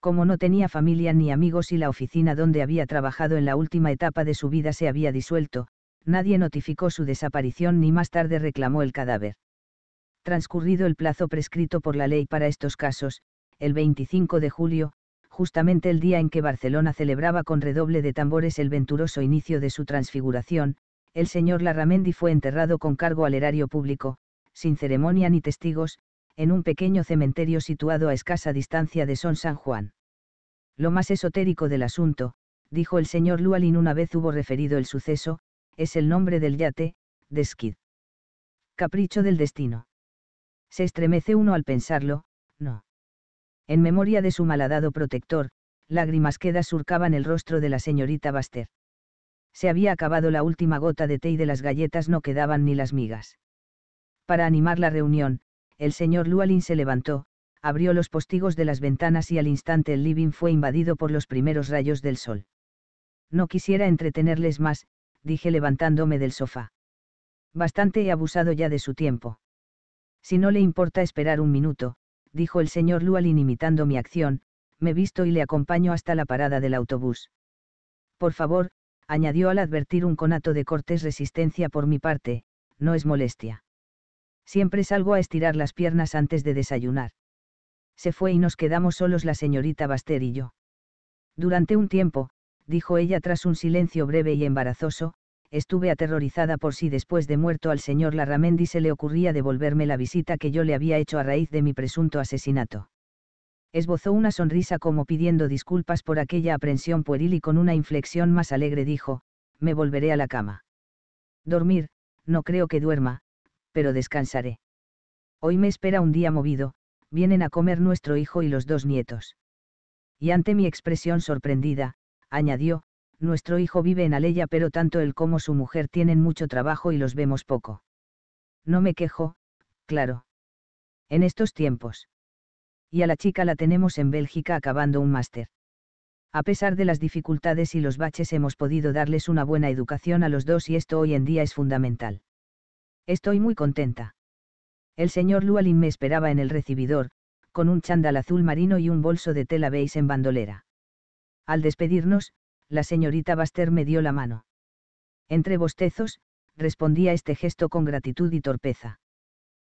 Como no tenía familia ni amigos y la oficina donde había trabajado en la última etapa de su vida se había disuelto, nadie notificó su desaparición ni más tarde reclamó el cadáver. Transcurrido el plazo prescrito por la ley para estos casos, el 25 de julio, justamente el día en que Barcelona celebraba con redoble de tambores el venturoso inicio de su transfiguración, el señor Larramendi fue enterrado con cargo al erario público, sin ceremonia ni testigos, en un pequeño cementerio situado a escasa distancia de Son San Juan. Lo más esotérico del asunto, dijo el señor Lualin una vez hubo referido el suceso, es el nombre del yate, de Skid. Capricho del destino. Se estremece uno al pensarlo, no en memoria de su malhadado protector, lágrimas quedas surcaban el rostro de la señorita Baster. Se había acabado la última gota de té y de las galletas no quedaban ni las migas. Para animar la reunión, el señor Lualin se levantó, abrió los postigos de las ventanas y al instante el living fue invadido por los primeros rayos del sol. No quisiera entretenerles más, dije levantándome del sofá. Bastante he abusado ya de su tiempo. Si no le importa esperar un minuto, dijo el señor Lualin imitando mi acción, me visto y le acompaño hasta la parada del autobús. Por favor, añadió al advertir un conato de cortés resistencia por mi parte, no es molestia. Siempre salgo a estirar las piernas antes de desayunar. Se fue y nos quedamos solos la señorita Baster y yo. Durante un tiempo, dijo ella tras un silencio breve y embarazoso, estuve aterrorizada por si después de muerto al señor Larramendi se le ocurría devolverme la visita que yo le había hecho a raíz de mi presunto asesinato. Esbozó una sonrisa como pidiendo disculpas por aquella aprensión pueril y con una inflexión más alegre dijo, me volveré a la cama. Dormir, no creo que duerma, pero descansaré. Hoy me espera un día movido, vienen a comer nuestro hijo y los dos nietos. Y ante mi expresión sorprendida, añadió, nuestro hijo vive en Aleya pero tanto él como su mujer tienen mucho trabajo y los vemos poco. No me quejo, claro. En estos tiempos. Y a la chica la tenemos en Bélgica acabando un máster. A pesar de las dificultades y los baches hemos podido darles una buena educación a los dos y esto hoy en día es fundamental. Estoy muy contenta. El señor Lualin me esperaba en el recibidor, con un chándal azul marino y un bolso de tela beige en bandolera. Al despedirnos, la señorita Baster me dio la mano. Entre bostezos, respondí a este gesto con gratitud y torpeza.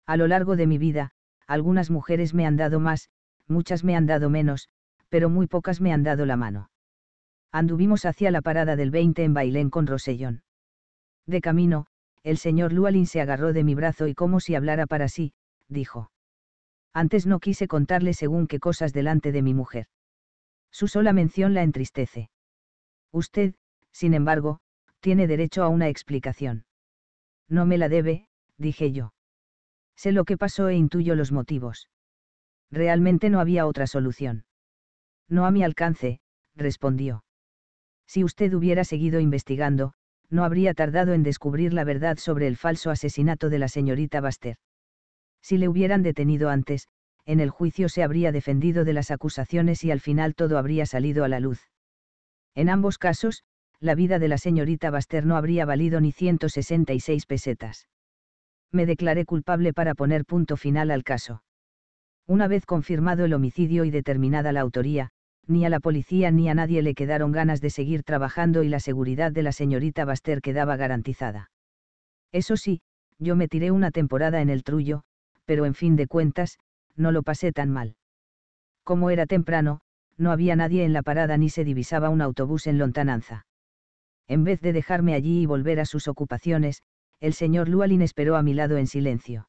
A lo largo de mi vida, algunas mujeres me han dado más, muchas me han dado menos, pero muy pocas me han dado la mano. Anduvimos hacia la parada del 20 en Bailén con Rosellón. De camino, el señor Lualin se agarró de mi brazo y como si hablara para sí, dijo. Antes no quise contarle según qué cosas delante de mi mujer. Su sola mención la entristece. Usted, sin embargo, tiene derecho a una explicación. No me la debe, dije yo. Sé lo que pasó e intuyo los motivos. Realmente no había otra solución. No a mi alcance, respondió. Si usted hubiera seguido investigando, no habría tardado en descubrir la verdad sobre el falso asesinato de la señorita Baster. Si le hubieran detenido antes, en el juicio se habría defendido de las acusaciones y al final todo habría salido a la luz. En ambos casos, la vida de la señorita Baster no habría valido ni 166 pesetas. Me declaré culpable para poner punto final al caso. Una vez confirmado el homicidio y determinada la autoría, ni a la policía ni a nadie le quedaron ganas de seguir trabajando y la seguridad de la señorita Baster quedaba garantizada. Eso sí, yo me tiré una temporada en el trullo, pero en fin de cuentas, no lo pasé tan mal. Como era temprano, no había nadie en la parada ni se divisaba un autobús en lontananza. En vez de dejarme allí y volver a sus ocupaciones, el señor Lualin esperó a mi lado en silencio.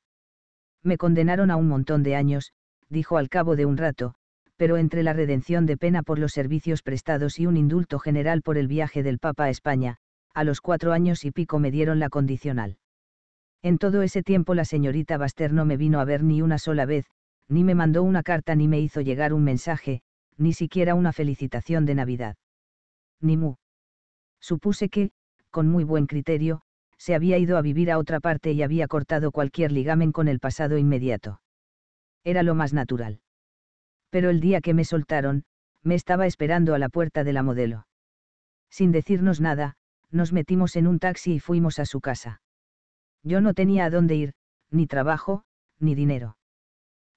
Me condenaron a un montón de años, dijo al cabo de un rato, pero entre la redención de pena por los servicios prestados y un indulto general por el viaje del Papa a España, a los cuatro años y pico me dieron la condicional. En todo ese tiempo la señorita Baster no me vino a ver ni una sola vez, ni me mandó una carta ni me hizo llegar un mensaje, ni siquiera una felicitación de Navidad. Ni mu. Supuse que, con muy buen criterio, se había ido a vivir a otra parte y había cortado cualquier ligamen con el pasado inmediato. Era lo más natural. Pero el día que me soltaron, me estaba esperando a la puerta de la modelo. Sin decirnos nada, nos metimos en un taxi y fuimos a su casa. Yo no tenía a dónde ir, ni trabajo, ni dinero.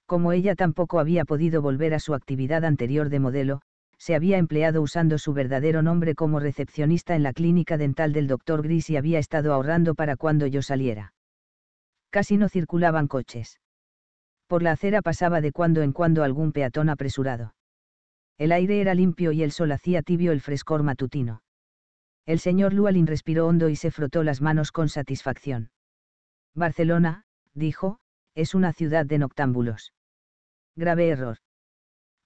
Como ella tampoco había podido volver a su actividad anterior de modelo, se había empleado usando su verdadero nombre como recepcionista en la clínica dental del doctor Gris y había estado ahorrando para cuando yo saliera. Casi no circulaban coches. Por la acera pasaba de cuando en cuando algún peatón apresurado. El aire era limpio y el sol hacía tibio el frescor matutino. El señor Lualin respiró hondo y se frotó las manos con satisfacción. Barcelona, dijo, es una ciudad de noctámbulos grave error.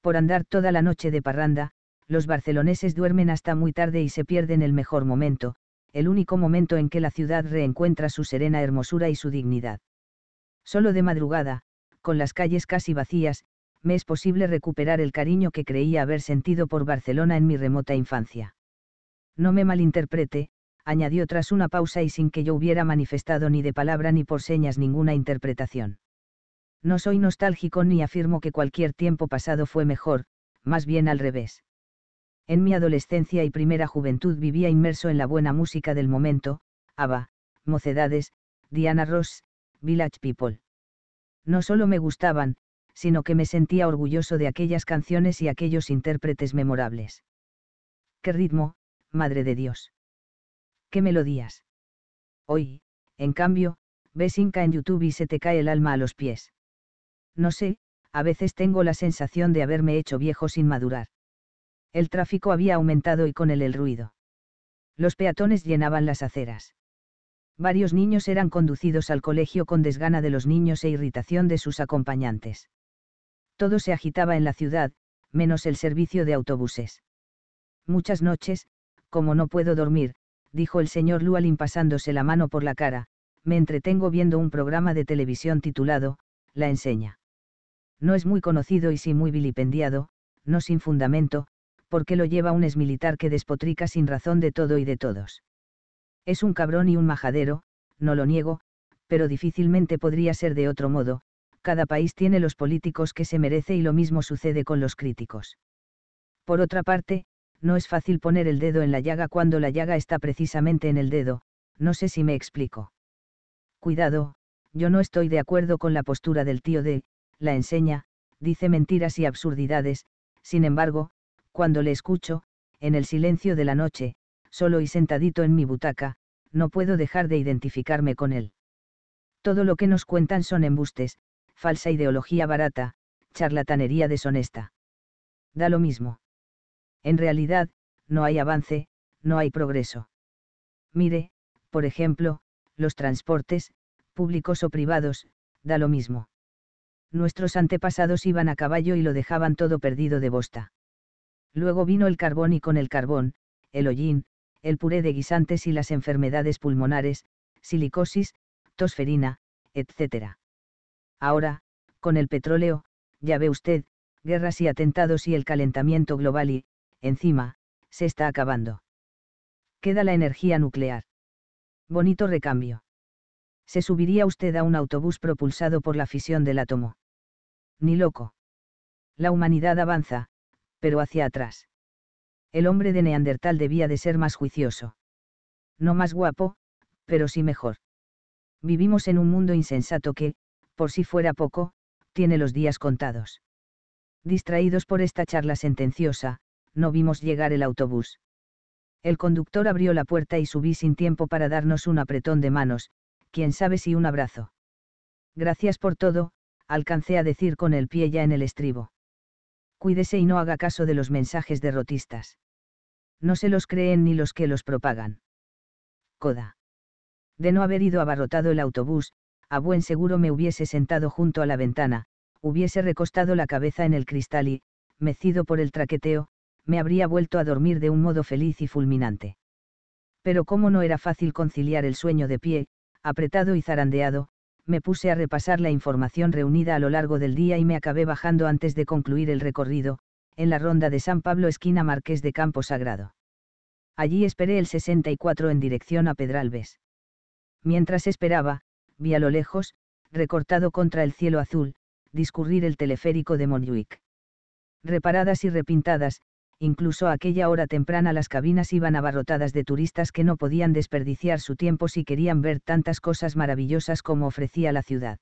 Por andar toda la noche de parranda, los barceloneses duermen hasta muy tarde y se pierden el mejor momento, el único momento en que la ciudad reencuentra su serena hermosura y su dignidad. Solo de madrugada, con las calles casi vacías, me es posible recuperar el cariño que creía haber sentido por Barcelona en mi remota infancia. No me malinterprete, añadió tras una pausa y sin que yo hubiera manifestado ni de palabra ni por señas ninguna interpretación. No soy nostálgico ni afirmo que cualquier tiempo pasado fue mejor, más bien al revés. En mi adolescencia y primera juventud vivía inmerso en la buena música del momento, ABBA, Mocedades, Diana Ross, Village People. No solo me gustaban, sino que me sentía orgulloso de aquellas canciones y aquellos intérpretes memorables. ¡Qué ritmo, Madre de Dios! ¡Qué melodías! Hoy, en cambio, ves Inca en YouTube y se te cae el alma a los pies no sé, a veces tengo la sensación de haberme hecho viejo sin madurar. El tráfico había aumentado y con él el ruido. Los peatones llenaban las aceras. Varios niños eran conducidos al colegio con desgana de los niños e irritación de sus acompañantes. Todo se agitaba en la ciudad, menos el servicio de autobuses. Muchas noches, como no puedo dormir, dijo el señor Lualín pasándose la mano por la cara, me entretengo viendo un programa de televisión titulado, La enseña. No es muy conocido y sí muy vilipendiado, no sin fundamento, porque lo lleva un exmilitar que despotrica sin razón de todo y de todos. Es un cabrón y un majadero, no lo niego, pero difícilmente podría ser de otro modo, cada país tiene los políticos que se merece y lo mismo sucede con los críticos. Por otra parte, no es fácil poner el dedo en la llaga cuando la llaga está precisamente en el dedo, no sé si me explico. Cuidado, yo no estoy de acuerdo con la postura del tío de, la enseña, dice mentiras y absurdidades, sin embargo, cuando le escucho, en el silencio de la noche, solo y sentadito en mi butaca, no puedo dejar de identificarme con él. Todo lo que nos cuentan son embustes, falsa ideología barata, charlatanería deshonesta. Da lo mismo. En realidad, no hay avance, no hay progreso. Mire, por ejemplo, los transportes, públicos o privados, da lo mismo nuestros antepasados iban a caballo y lo dejaban todo perdido de bosta. Luego vino el carbón y con el carbón, el hollín, el puré de guisantes y las enfermedades pulmonares, silicosis, tosferina, etc. Ahora, con el petróleo, ya ve usted, guerras y atentados y el calentamiento global y, encima, se está acabando. Queda la energía nuclear. Bonito recambio. Se subiría usted a un autobús propulsado por la fisión del átomo ni loco. La humanidad avanza, pero hacia atrás. El hombre de Neandertal debía de ser más juicioso. No más guapo, pero sí mejor. Vivimos en un mundo insensato que, por si fuera poco, tiene los días contados. Distraídos por esta charla sentenciosa, no vimos llegar el autobús. El conductor abrió la puerta y subí sin tiempo para darnos un apretón de manos, quién sabe si un abrazo. Gracias por todo, alcancé a decir con el pie ya en el estribo. Cuídese y no haga caso de los mensajes derrotistas. No se los creen ni los que los propagan. Coda. De no haber ido abarrotado el autobús, a buen seguro me hubiese sentado junto a la ventana, hubiese recostado la cabeza en el cristal y, mecido por el traqueteo, me habría vuelto a dormir de un modo feliz y fulminante. Pero como no era fácil conciliar el sueño de pie, apretado y zarandeado, me puse a repasar la información reunida a lo largo del día y me acabé bajando antes de concluir el recorrido, en la ronda de San Pablo esquina Marqués de Campo Sagrado. Allí esperé el 64 en dirección a Pedralbes. Mientras esperaba, vi a lo lejos, recortado contra el cielo azul, discurrir el teleférico de Montjuic. Reparadas y repintadas, incluso a aquella hora temprana las cabinas iban abarrotadas de turistas que no podían desperdiciar su tiempo si querían ver tantas cosas maravillosas como ofrecía la ciudad.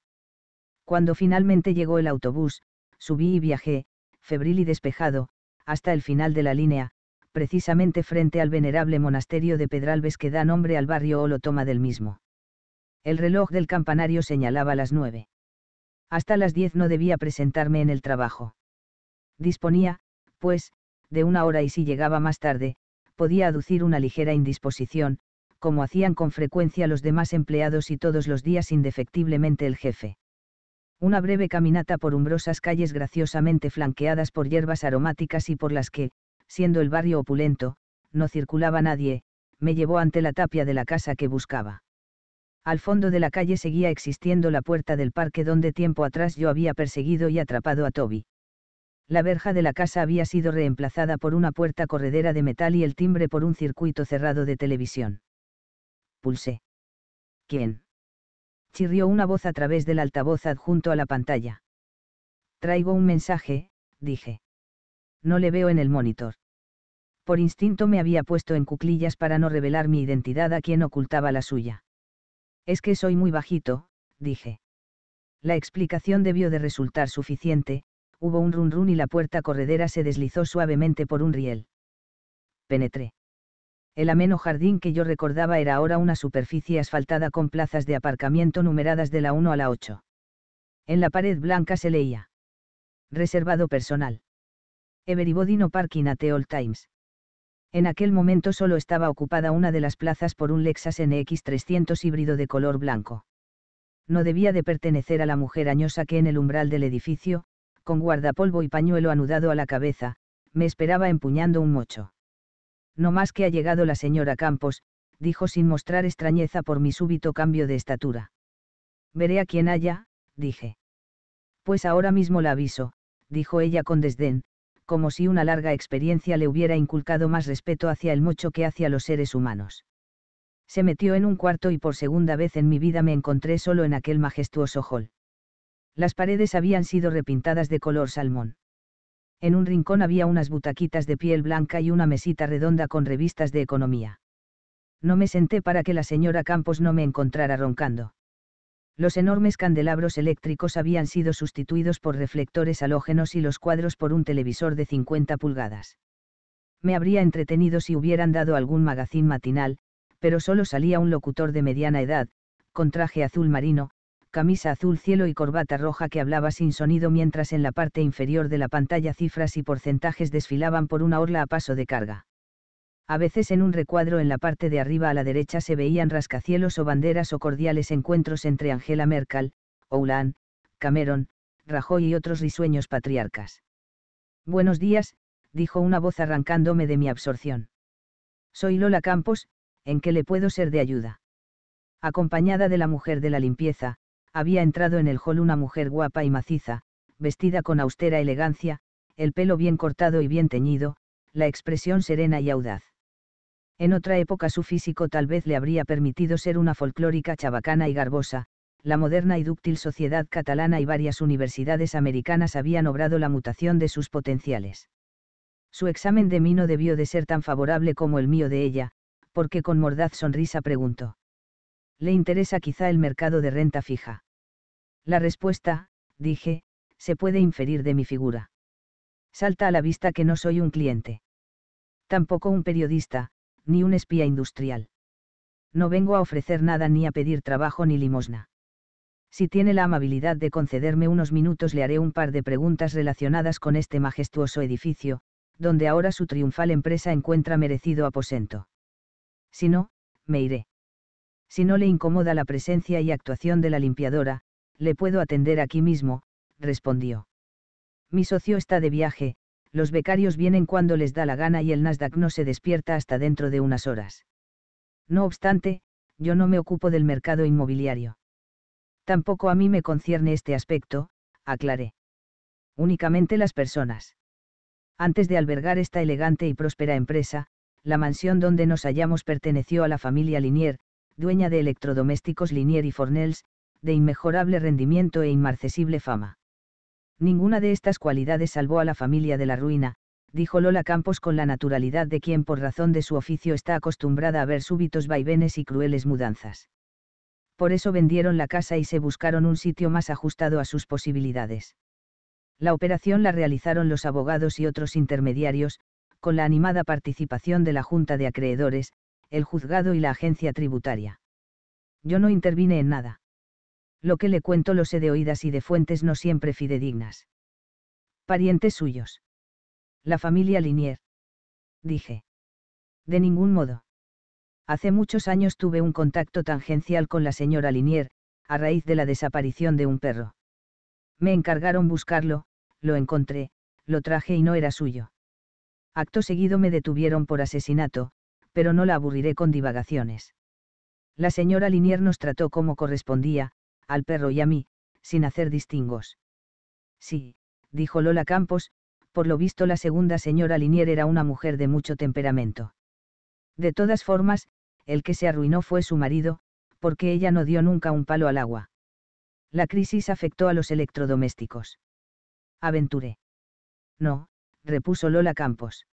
Cuando finalmente llegó el autobús, subí y viajé, febril y despejado, hasta el final de la línea, precisamente frente al venerable monasterio de Pedralbes que da nombre al barrio o lo toma del mismo. El reloj del campanario señalaba las nueve. Hasta las diez no debía presentarme en el trabajo. Disponía, pues, de una hora y si llegaba más tarde, podía aducir una ligera indisposición, como hacían con frecuencia los demás empleados y todos los días indefectiblemente el jefe. Una breve caminata por umbrosas calles graciosamente flanqueadas por hierbas aromáticas y por las que, siendo el barrio opulento, no circulaba nadie, me llevó ante la tapia de la casa que buscaba. Al fondo de la calle seguía existiendo la puerta del parque donde tiempo atrás yo había perseguido y atrapado a Toby la verja de la casa había sido reemplazada por una puerta corredera de metal y el timbre por un circuito cerrado de televisión. Pulsé. ¿Quién? Chirrió una voz a través del altavoz adjunto a la pantalla. Traigo un mensaje, dije. No le veo en el monitor. Por instinto me había puesto en cuclillas para no revelar mi identidad a quien ocultaba la suya. Es que soy muy bajito, dije. La explicación debió de resultar suficiente, hubo un run run y la puerta corredera se deslizó suavemente por un riel. Penetré. El ameno jardín que yo recordaba era ahora una superficie asfaltada con plazas de aparcamiento numeradas de la 1 a la 8. En la pared blanca se leía. Reservado personal. Everybody no parking at all times. En aquel momento solo estaba ocupada una de las plazas por un Lexus NX300 híbrido de color blanco. No debía de pertenecer a la mujer añosa que en el umbral del edificio, con guardapolvo y pañuelo anudado a la cabeza, me esperaba empuñando un mocho. No más que ha llegado la señora Campos, dijo sin mostrar extrañeza por mi súbito cambio de estatura. Veré a quien haya, dije. Pues ahora mismo la aviso, dijo ella con desdén, como si una larga experiencia le hubiera inculcado más respeto hacia el mocho que hacia los seres humanos. Se metió en un cuarto y por segunda vez en mi vida me encontré solo en aquel majestuoso hall. Las paredes habían sido repintadas de color salmón. En un rincón había unas butaquitas de piel blanca y una mesita redonda con revistas de economía. No me senté para que la señora Campos no me encontrara roncando. Los enormes candelabros eléctricos habían sido sustituidos por reflectores halógenos y los cuadros por un televisor de 50 pulgadas. Me habría entretenido si hubieran dado algún magazín matinal, pero solo salía un locutor de mediana edad, con traje azul marino, camisa azul cielo y corbata roja que hablaba sin sonido mientras en la parte inferior de la pantalla cifras y porcentajes desfilaban por una orla a paso de carga. A veces en un recuadro en la parte de arriba a la derecha se veían rascacielos o banderas o cordiales encuentros entre Angela Merkel, Hollande, Cameron, Rajoy y otros risueños patriarcas. Buenos días, dijo una voz arrancándome de mi absorción. Soy Lola Campos, ¿en qué le puedo ser de ayuda? Acompañada de la mujer de la limpieza, había entrado en el hall una mujer guapa y maciza, vestida con austera elegancia, el pelo bien cortado y bien teñido, la expresión serena y audaz. En otra época su físico tal vez le habría permitido ser una folclórica chabacana y garbosa, la moderna y dúctil sociedad catalana y varias universidades americanas habían obrado la mutación de sus potenciales. Su examen de mí no debió de ser tan favorable como el mío de ella, porque con mordaz sonrisa preguntó. Le interesa quizá el mercado de renta fija. La respuesta, dije, se puede inferir de mi figura. Salta a la vista que no soy un cliente. Tampoco un periodista, ni un espía industrial. No vengo a ofrecer nada ni a pedir trabajo ni limosna. Si tiene la amabilidad de concederme unos minutos le haré un par de preguntas relacionadas con este majestuoso edificio, donde ahora su triunfal empresa encuentra merecido aposento. Si no, me iré. Si no le incomoda la presencia y actuación de la limpiadora, le puedo atender aquí mismo, respondió. Mi socio está de viaje, los becarios vienen cuando les da la gana y el Nasdaq no se despierta hasta dentro de unas horas. No obstante, yo no me ocupo del mercado inmobiliario. Tampoco a mí me concierne este aspecto, aclaré. Únicamente las personas. Antes de albergar esta elegante y próspera empresa, la mansión donde nos hallamos perteneció a la familia Linier, dueña de electrodomésticos Linier y Fornells, de inmejorable rendimiento e inmarcesible fama. Ninguna de estas cualidades salvó a la familia de la ruina, dijo Lola Campos con la naturalidad de quien por razón de su oficio está acostumbrada a ver súbitos vaivenes y crueles mudanzas. Por eso vendieron la casa y se buscaron un sitio más ajustado a sus posibilidades. La operación la realizaron los abogados y otros intermediarios, con la animada participación de la Junta de Acreedores, el juzgado y la agencia tributaria. Yo no intervine en nada lo que le cuento lo sé de oídas y de fuentes no siempre fidedignas. Parientes suyos. La familia Linier. Dije. De ningún modo. Hace muchos años tuve un contacto tangencial con la señora Linier, a raíz de la desaparición de un perro. Me encargaron buscarlo, lo encontré, lo traje y no era suyo. Acto seguido me detuvieron por asesinato, pero no la aburriré con divagaciones. La señora Linier nos trató como correspondía, al perro y a mí, sin hacer distingos. Sí, dijo Lola Campos, por lo visto la segunda señora Linier era una mujer de mucho temperamento. De todas formas, el que se arruinó fue su marido, porque ella no dio nunca un palo al agua. La crisis afectó a los electrodomésticos. Aventuré. No, repuso Lola Campos.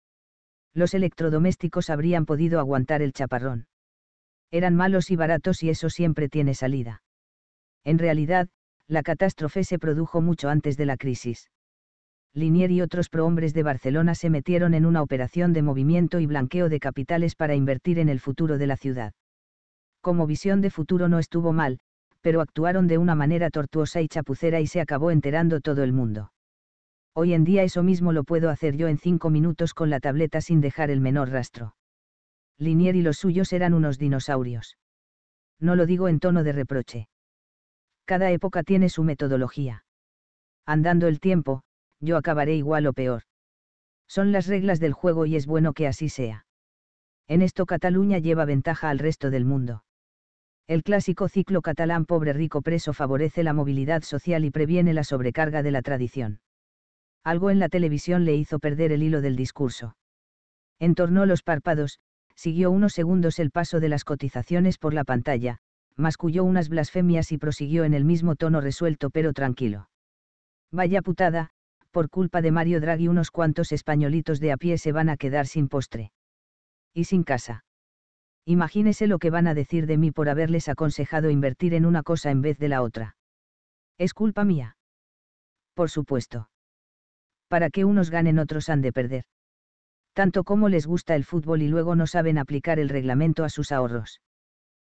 Los electrodomésticos habrían podido aguantar el chaparrón. Eran malos y baratos y eso siempre tiene salida. En realidad, la catástrofe se produjo mucho antes de la crisis. Linier y otros prohombres de Barcelona se metieron en una operación de movimiento y blanqueo de capitales para invertir en el futuro de la ciudad. Como visión de futuro no estuvo mal, pero actuaron de una manera tortuosa y chapucera y se acabó enterando todo el mundo. Hoy en día eso mismo lo puedo hacer yo en cinco minutos con la tableta sin dejar el menor rastro. Linier y los suyos eran unos dinosaurios. No lo digo en tono de reproche cada época tiene su metodología. Andando el tiempo, yo acabaré igual o peor. Son las reglas del juego y es bueno que así sea. En esto Cataluña lleva ventaja al resto del mundo. El clásico ciclo catalán pobre rico preso favorece la movilidad social y previene la sobrecarga de la tradición. Algo en la televisión le hizo perder el hilo del discurso. Entornó los párpados, siguió unos segundos el paso de las cotizaciones por la pantalla, masculló unas blasfemias y prosiguió en el mismo tono resuelto pero tranquilo. Vaya putada, por culpa de Mario Draghi unos cuantos españolitos de a pie se van a quedar sin postre. Y sin casa. Imagínese lo que van a decir de mí por haberles aconsejado invertir en una cosa en vez de la otra. Es culpa mía. Por supuesto. Para que unos ganen otros han de perder. Tanto como les gusta el fútbol y luego no saben aplicar el reglamento a sus ahorros.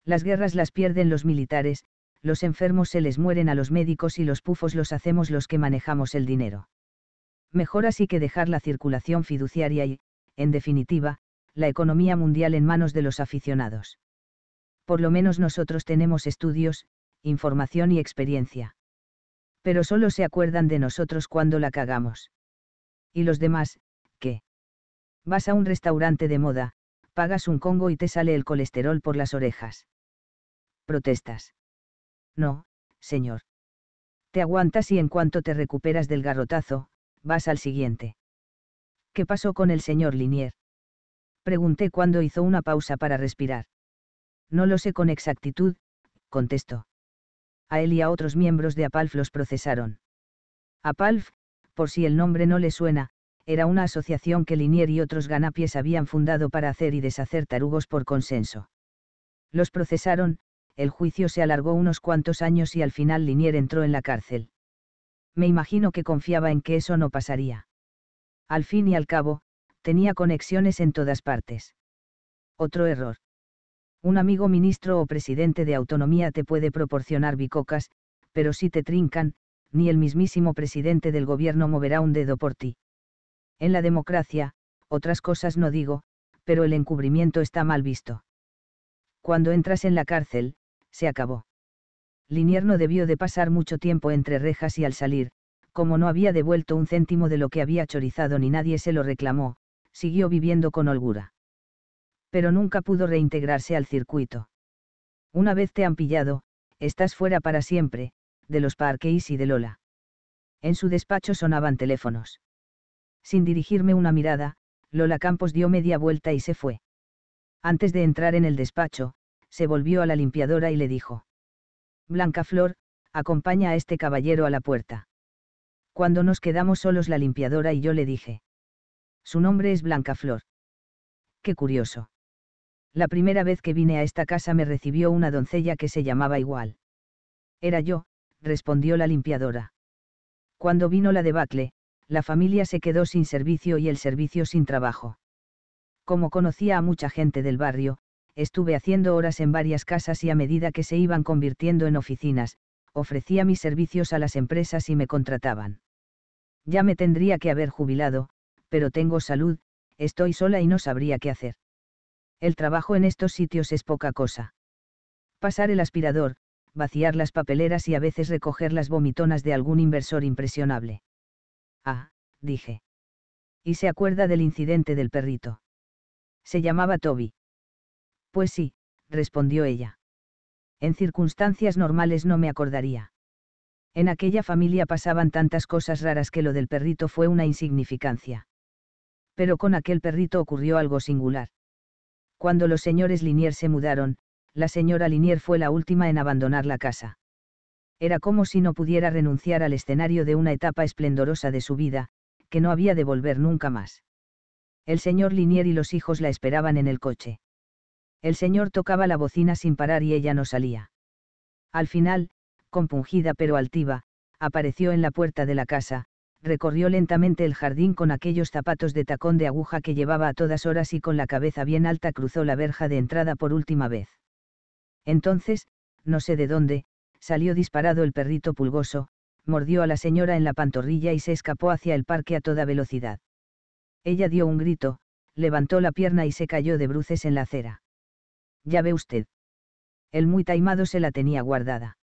Las guerras las pierden los militares, los enfermos se les mueren a los médicos y los pufos los hacemos los que manejamos el dinero. Mejor así que dejar la circulación fiduciaria y, en definitiva, la economía mundial en manos de los aficionados. Por lo menos nosotros tenemos estudios, información y experiencia. Pero solo se acuerdan de nosotros cuando la cagamos. ¿Y los demás, qué? Vas a un restaurante de moda, pagas un congo y te sale el colesterol por las orejas protestas. No, señor. Te aguantas y en cuanto te recuperas del garrotazo, vas al siguiente. ¿Qué pasó con el señor Linier? Pregunté cuando hizo una pausa para respirar. No lo sé con exactitud, contestó. A él y a otros miembros de APALF los procesaron. APALF, por si el nombre no le suena, era una asociación que Linier y otros ganapies habían fundado para hacer y deshacer tarugos por consenso. Los procesaron, el juicio se alargó unos cuantos años y al final Linier entró en la cárcel. Me imagino que confiaba en que eso no pasaría. Al fin y al cabo, tenía conexiones en todas partes. Otro error. Un amigo ministro o presidente de autonomía te puede proporcionar bicocas, pero si te trincan, ni el mismísimo presidente del gobierno moverá un dedo por ti. En la democracia, otras cosas no digo, pero el encubrimiento está mal visto. Cuando entras en la cárcel, se acabó. Linier debió de pasar mucho tiempo entre rejas y al salir, como no había devuelto un céntimo de lo que había chorizado ni nadie se lo reclamó, siguió viviendo con holgura. Pero nunca pudo reintegrarse al circuito. Una vez te han pillado, estás fuera para siempre, de los parques y de Lola. En su despacho sonaban teléfonos. Sin dirigirme una mirada, Lola Campos dio media vuelta y se fue. Antes de entrar en el despacho, se volvió a la limpiadora y le dijo. Blancaflor, acompaña a este caballero a la puerta. Cuando nos quedamos solos la limpiadora y yo le dije. Su nombre es Blancaflor. Qué curioso. La primera vez que vine a esta casa me recibió una doncella que se llamaba igual. Era yo, respondió la limpiadora. Cuando vino la debacle, la familia se quedó sin servicio y el servicio sin trabajo. Como conocía a mucha gente del barrio, estuve haciendo horas en varias casas y a medida que se iban convirtiendo en oficinas, ofrecía mis servicios a las empresas y me contrataban. Ya me tendría que haber jubilado, pero tengo salud, estoy sola y no sabría qué hacer. El trabajo en estos sitios es poca cosa. Pasar el aspirador, vaciar las papeleras y a veces recoger las vomitonas de algún inversor impresionable. Ah, dije. Y se acuerda del incidente del perrito. Se llamaba Toby. Pues sí, respondió ella. En circunstancias normales no me acordaría. En aquella familia pasaban tantas cosas raras que lo del perrito fue una insignificancia. Pero con aquel perrito ocurrió algo singular. Cuando los señores Linier se mudaron, la señora Linier fue la última en abandonar la casa. Era como si no pudiera renunciar al escenario de una etapa esplendorosa de su vida, que no había de volver nunca más. El señor Linier y los hijos la esperaban en el coche. El señor tocaba la bocina sin parar y ella no salía. Al final, compungida pero altiva, apareció en la puerta de la casa, recorrió lentamente el jardín con aquellos zapatos de tacón de aguja que llevaba a todas horas y con la cabeza bien alta cruzó la verja de entrada por última vez. Entonces, no sé de dónde, salió disparado el perrito pulgoso, mordió a la señora en la pantorrilla y se escapó hacia el parque a toda velocidad. Ella dio un grito, levantó la pierna y se cayó de bruces en la acera. Ya ve usted. El muy taimado se la tenía guardada.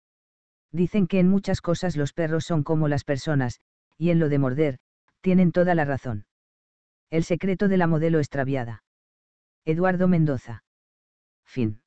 Dicen que en muchas cosas los perros son como las personas, y en lo de morder, tienen toda la razón. El secreto de la modelo extraviada. Eduardo Mendoza. Fin.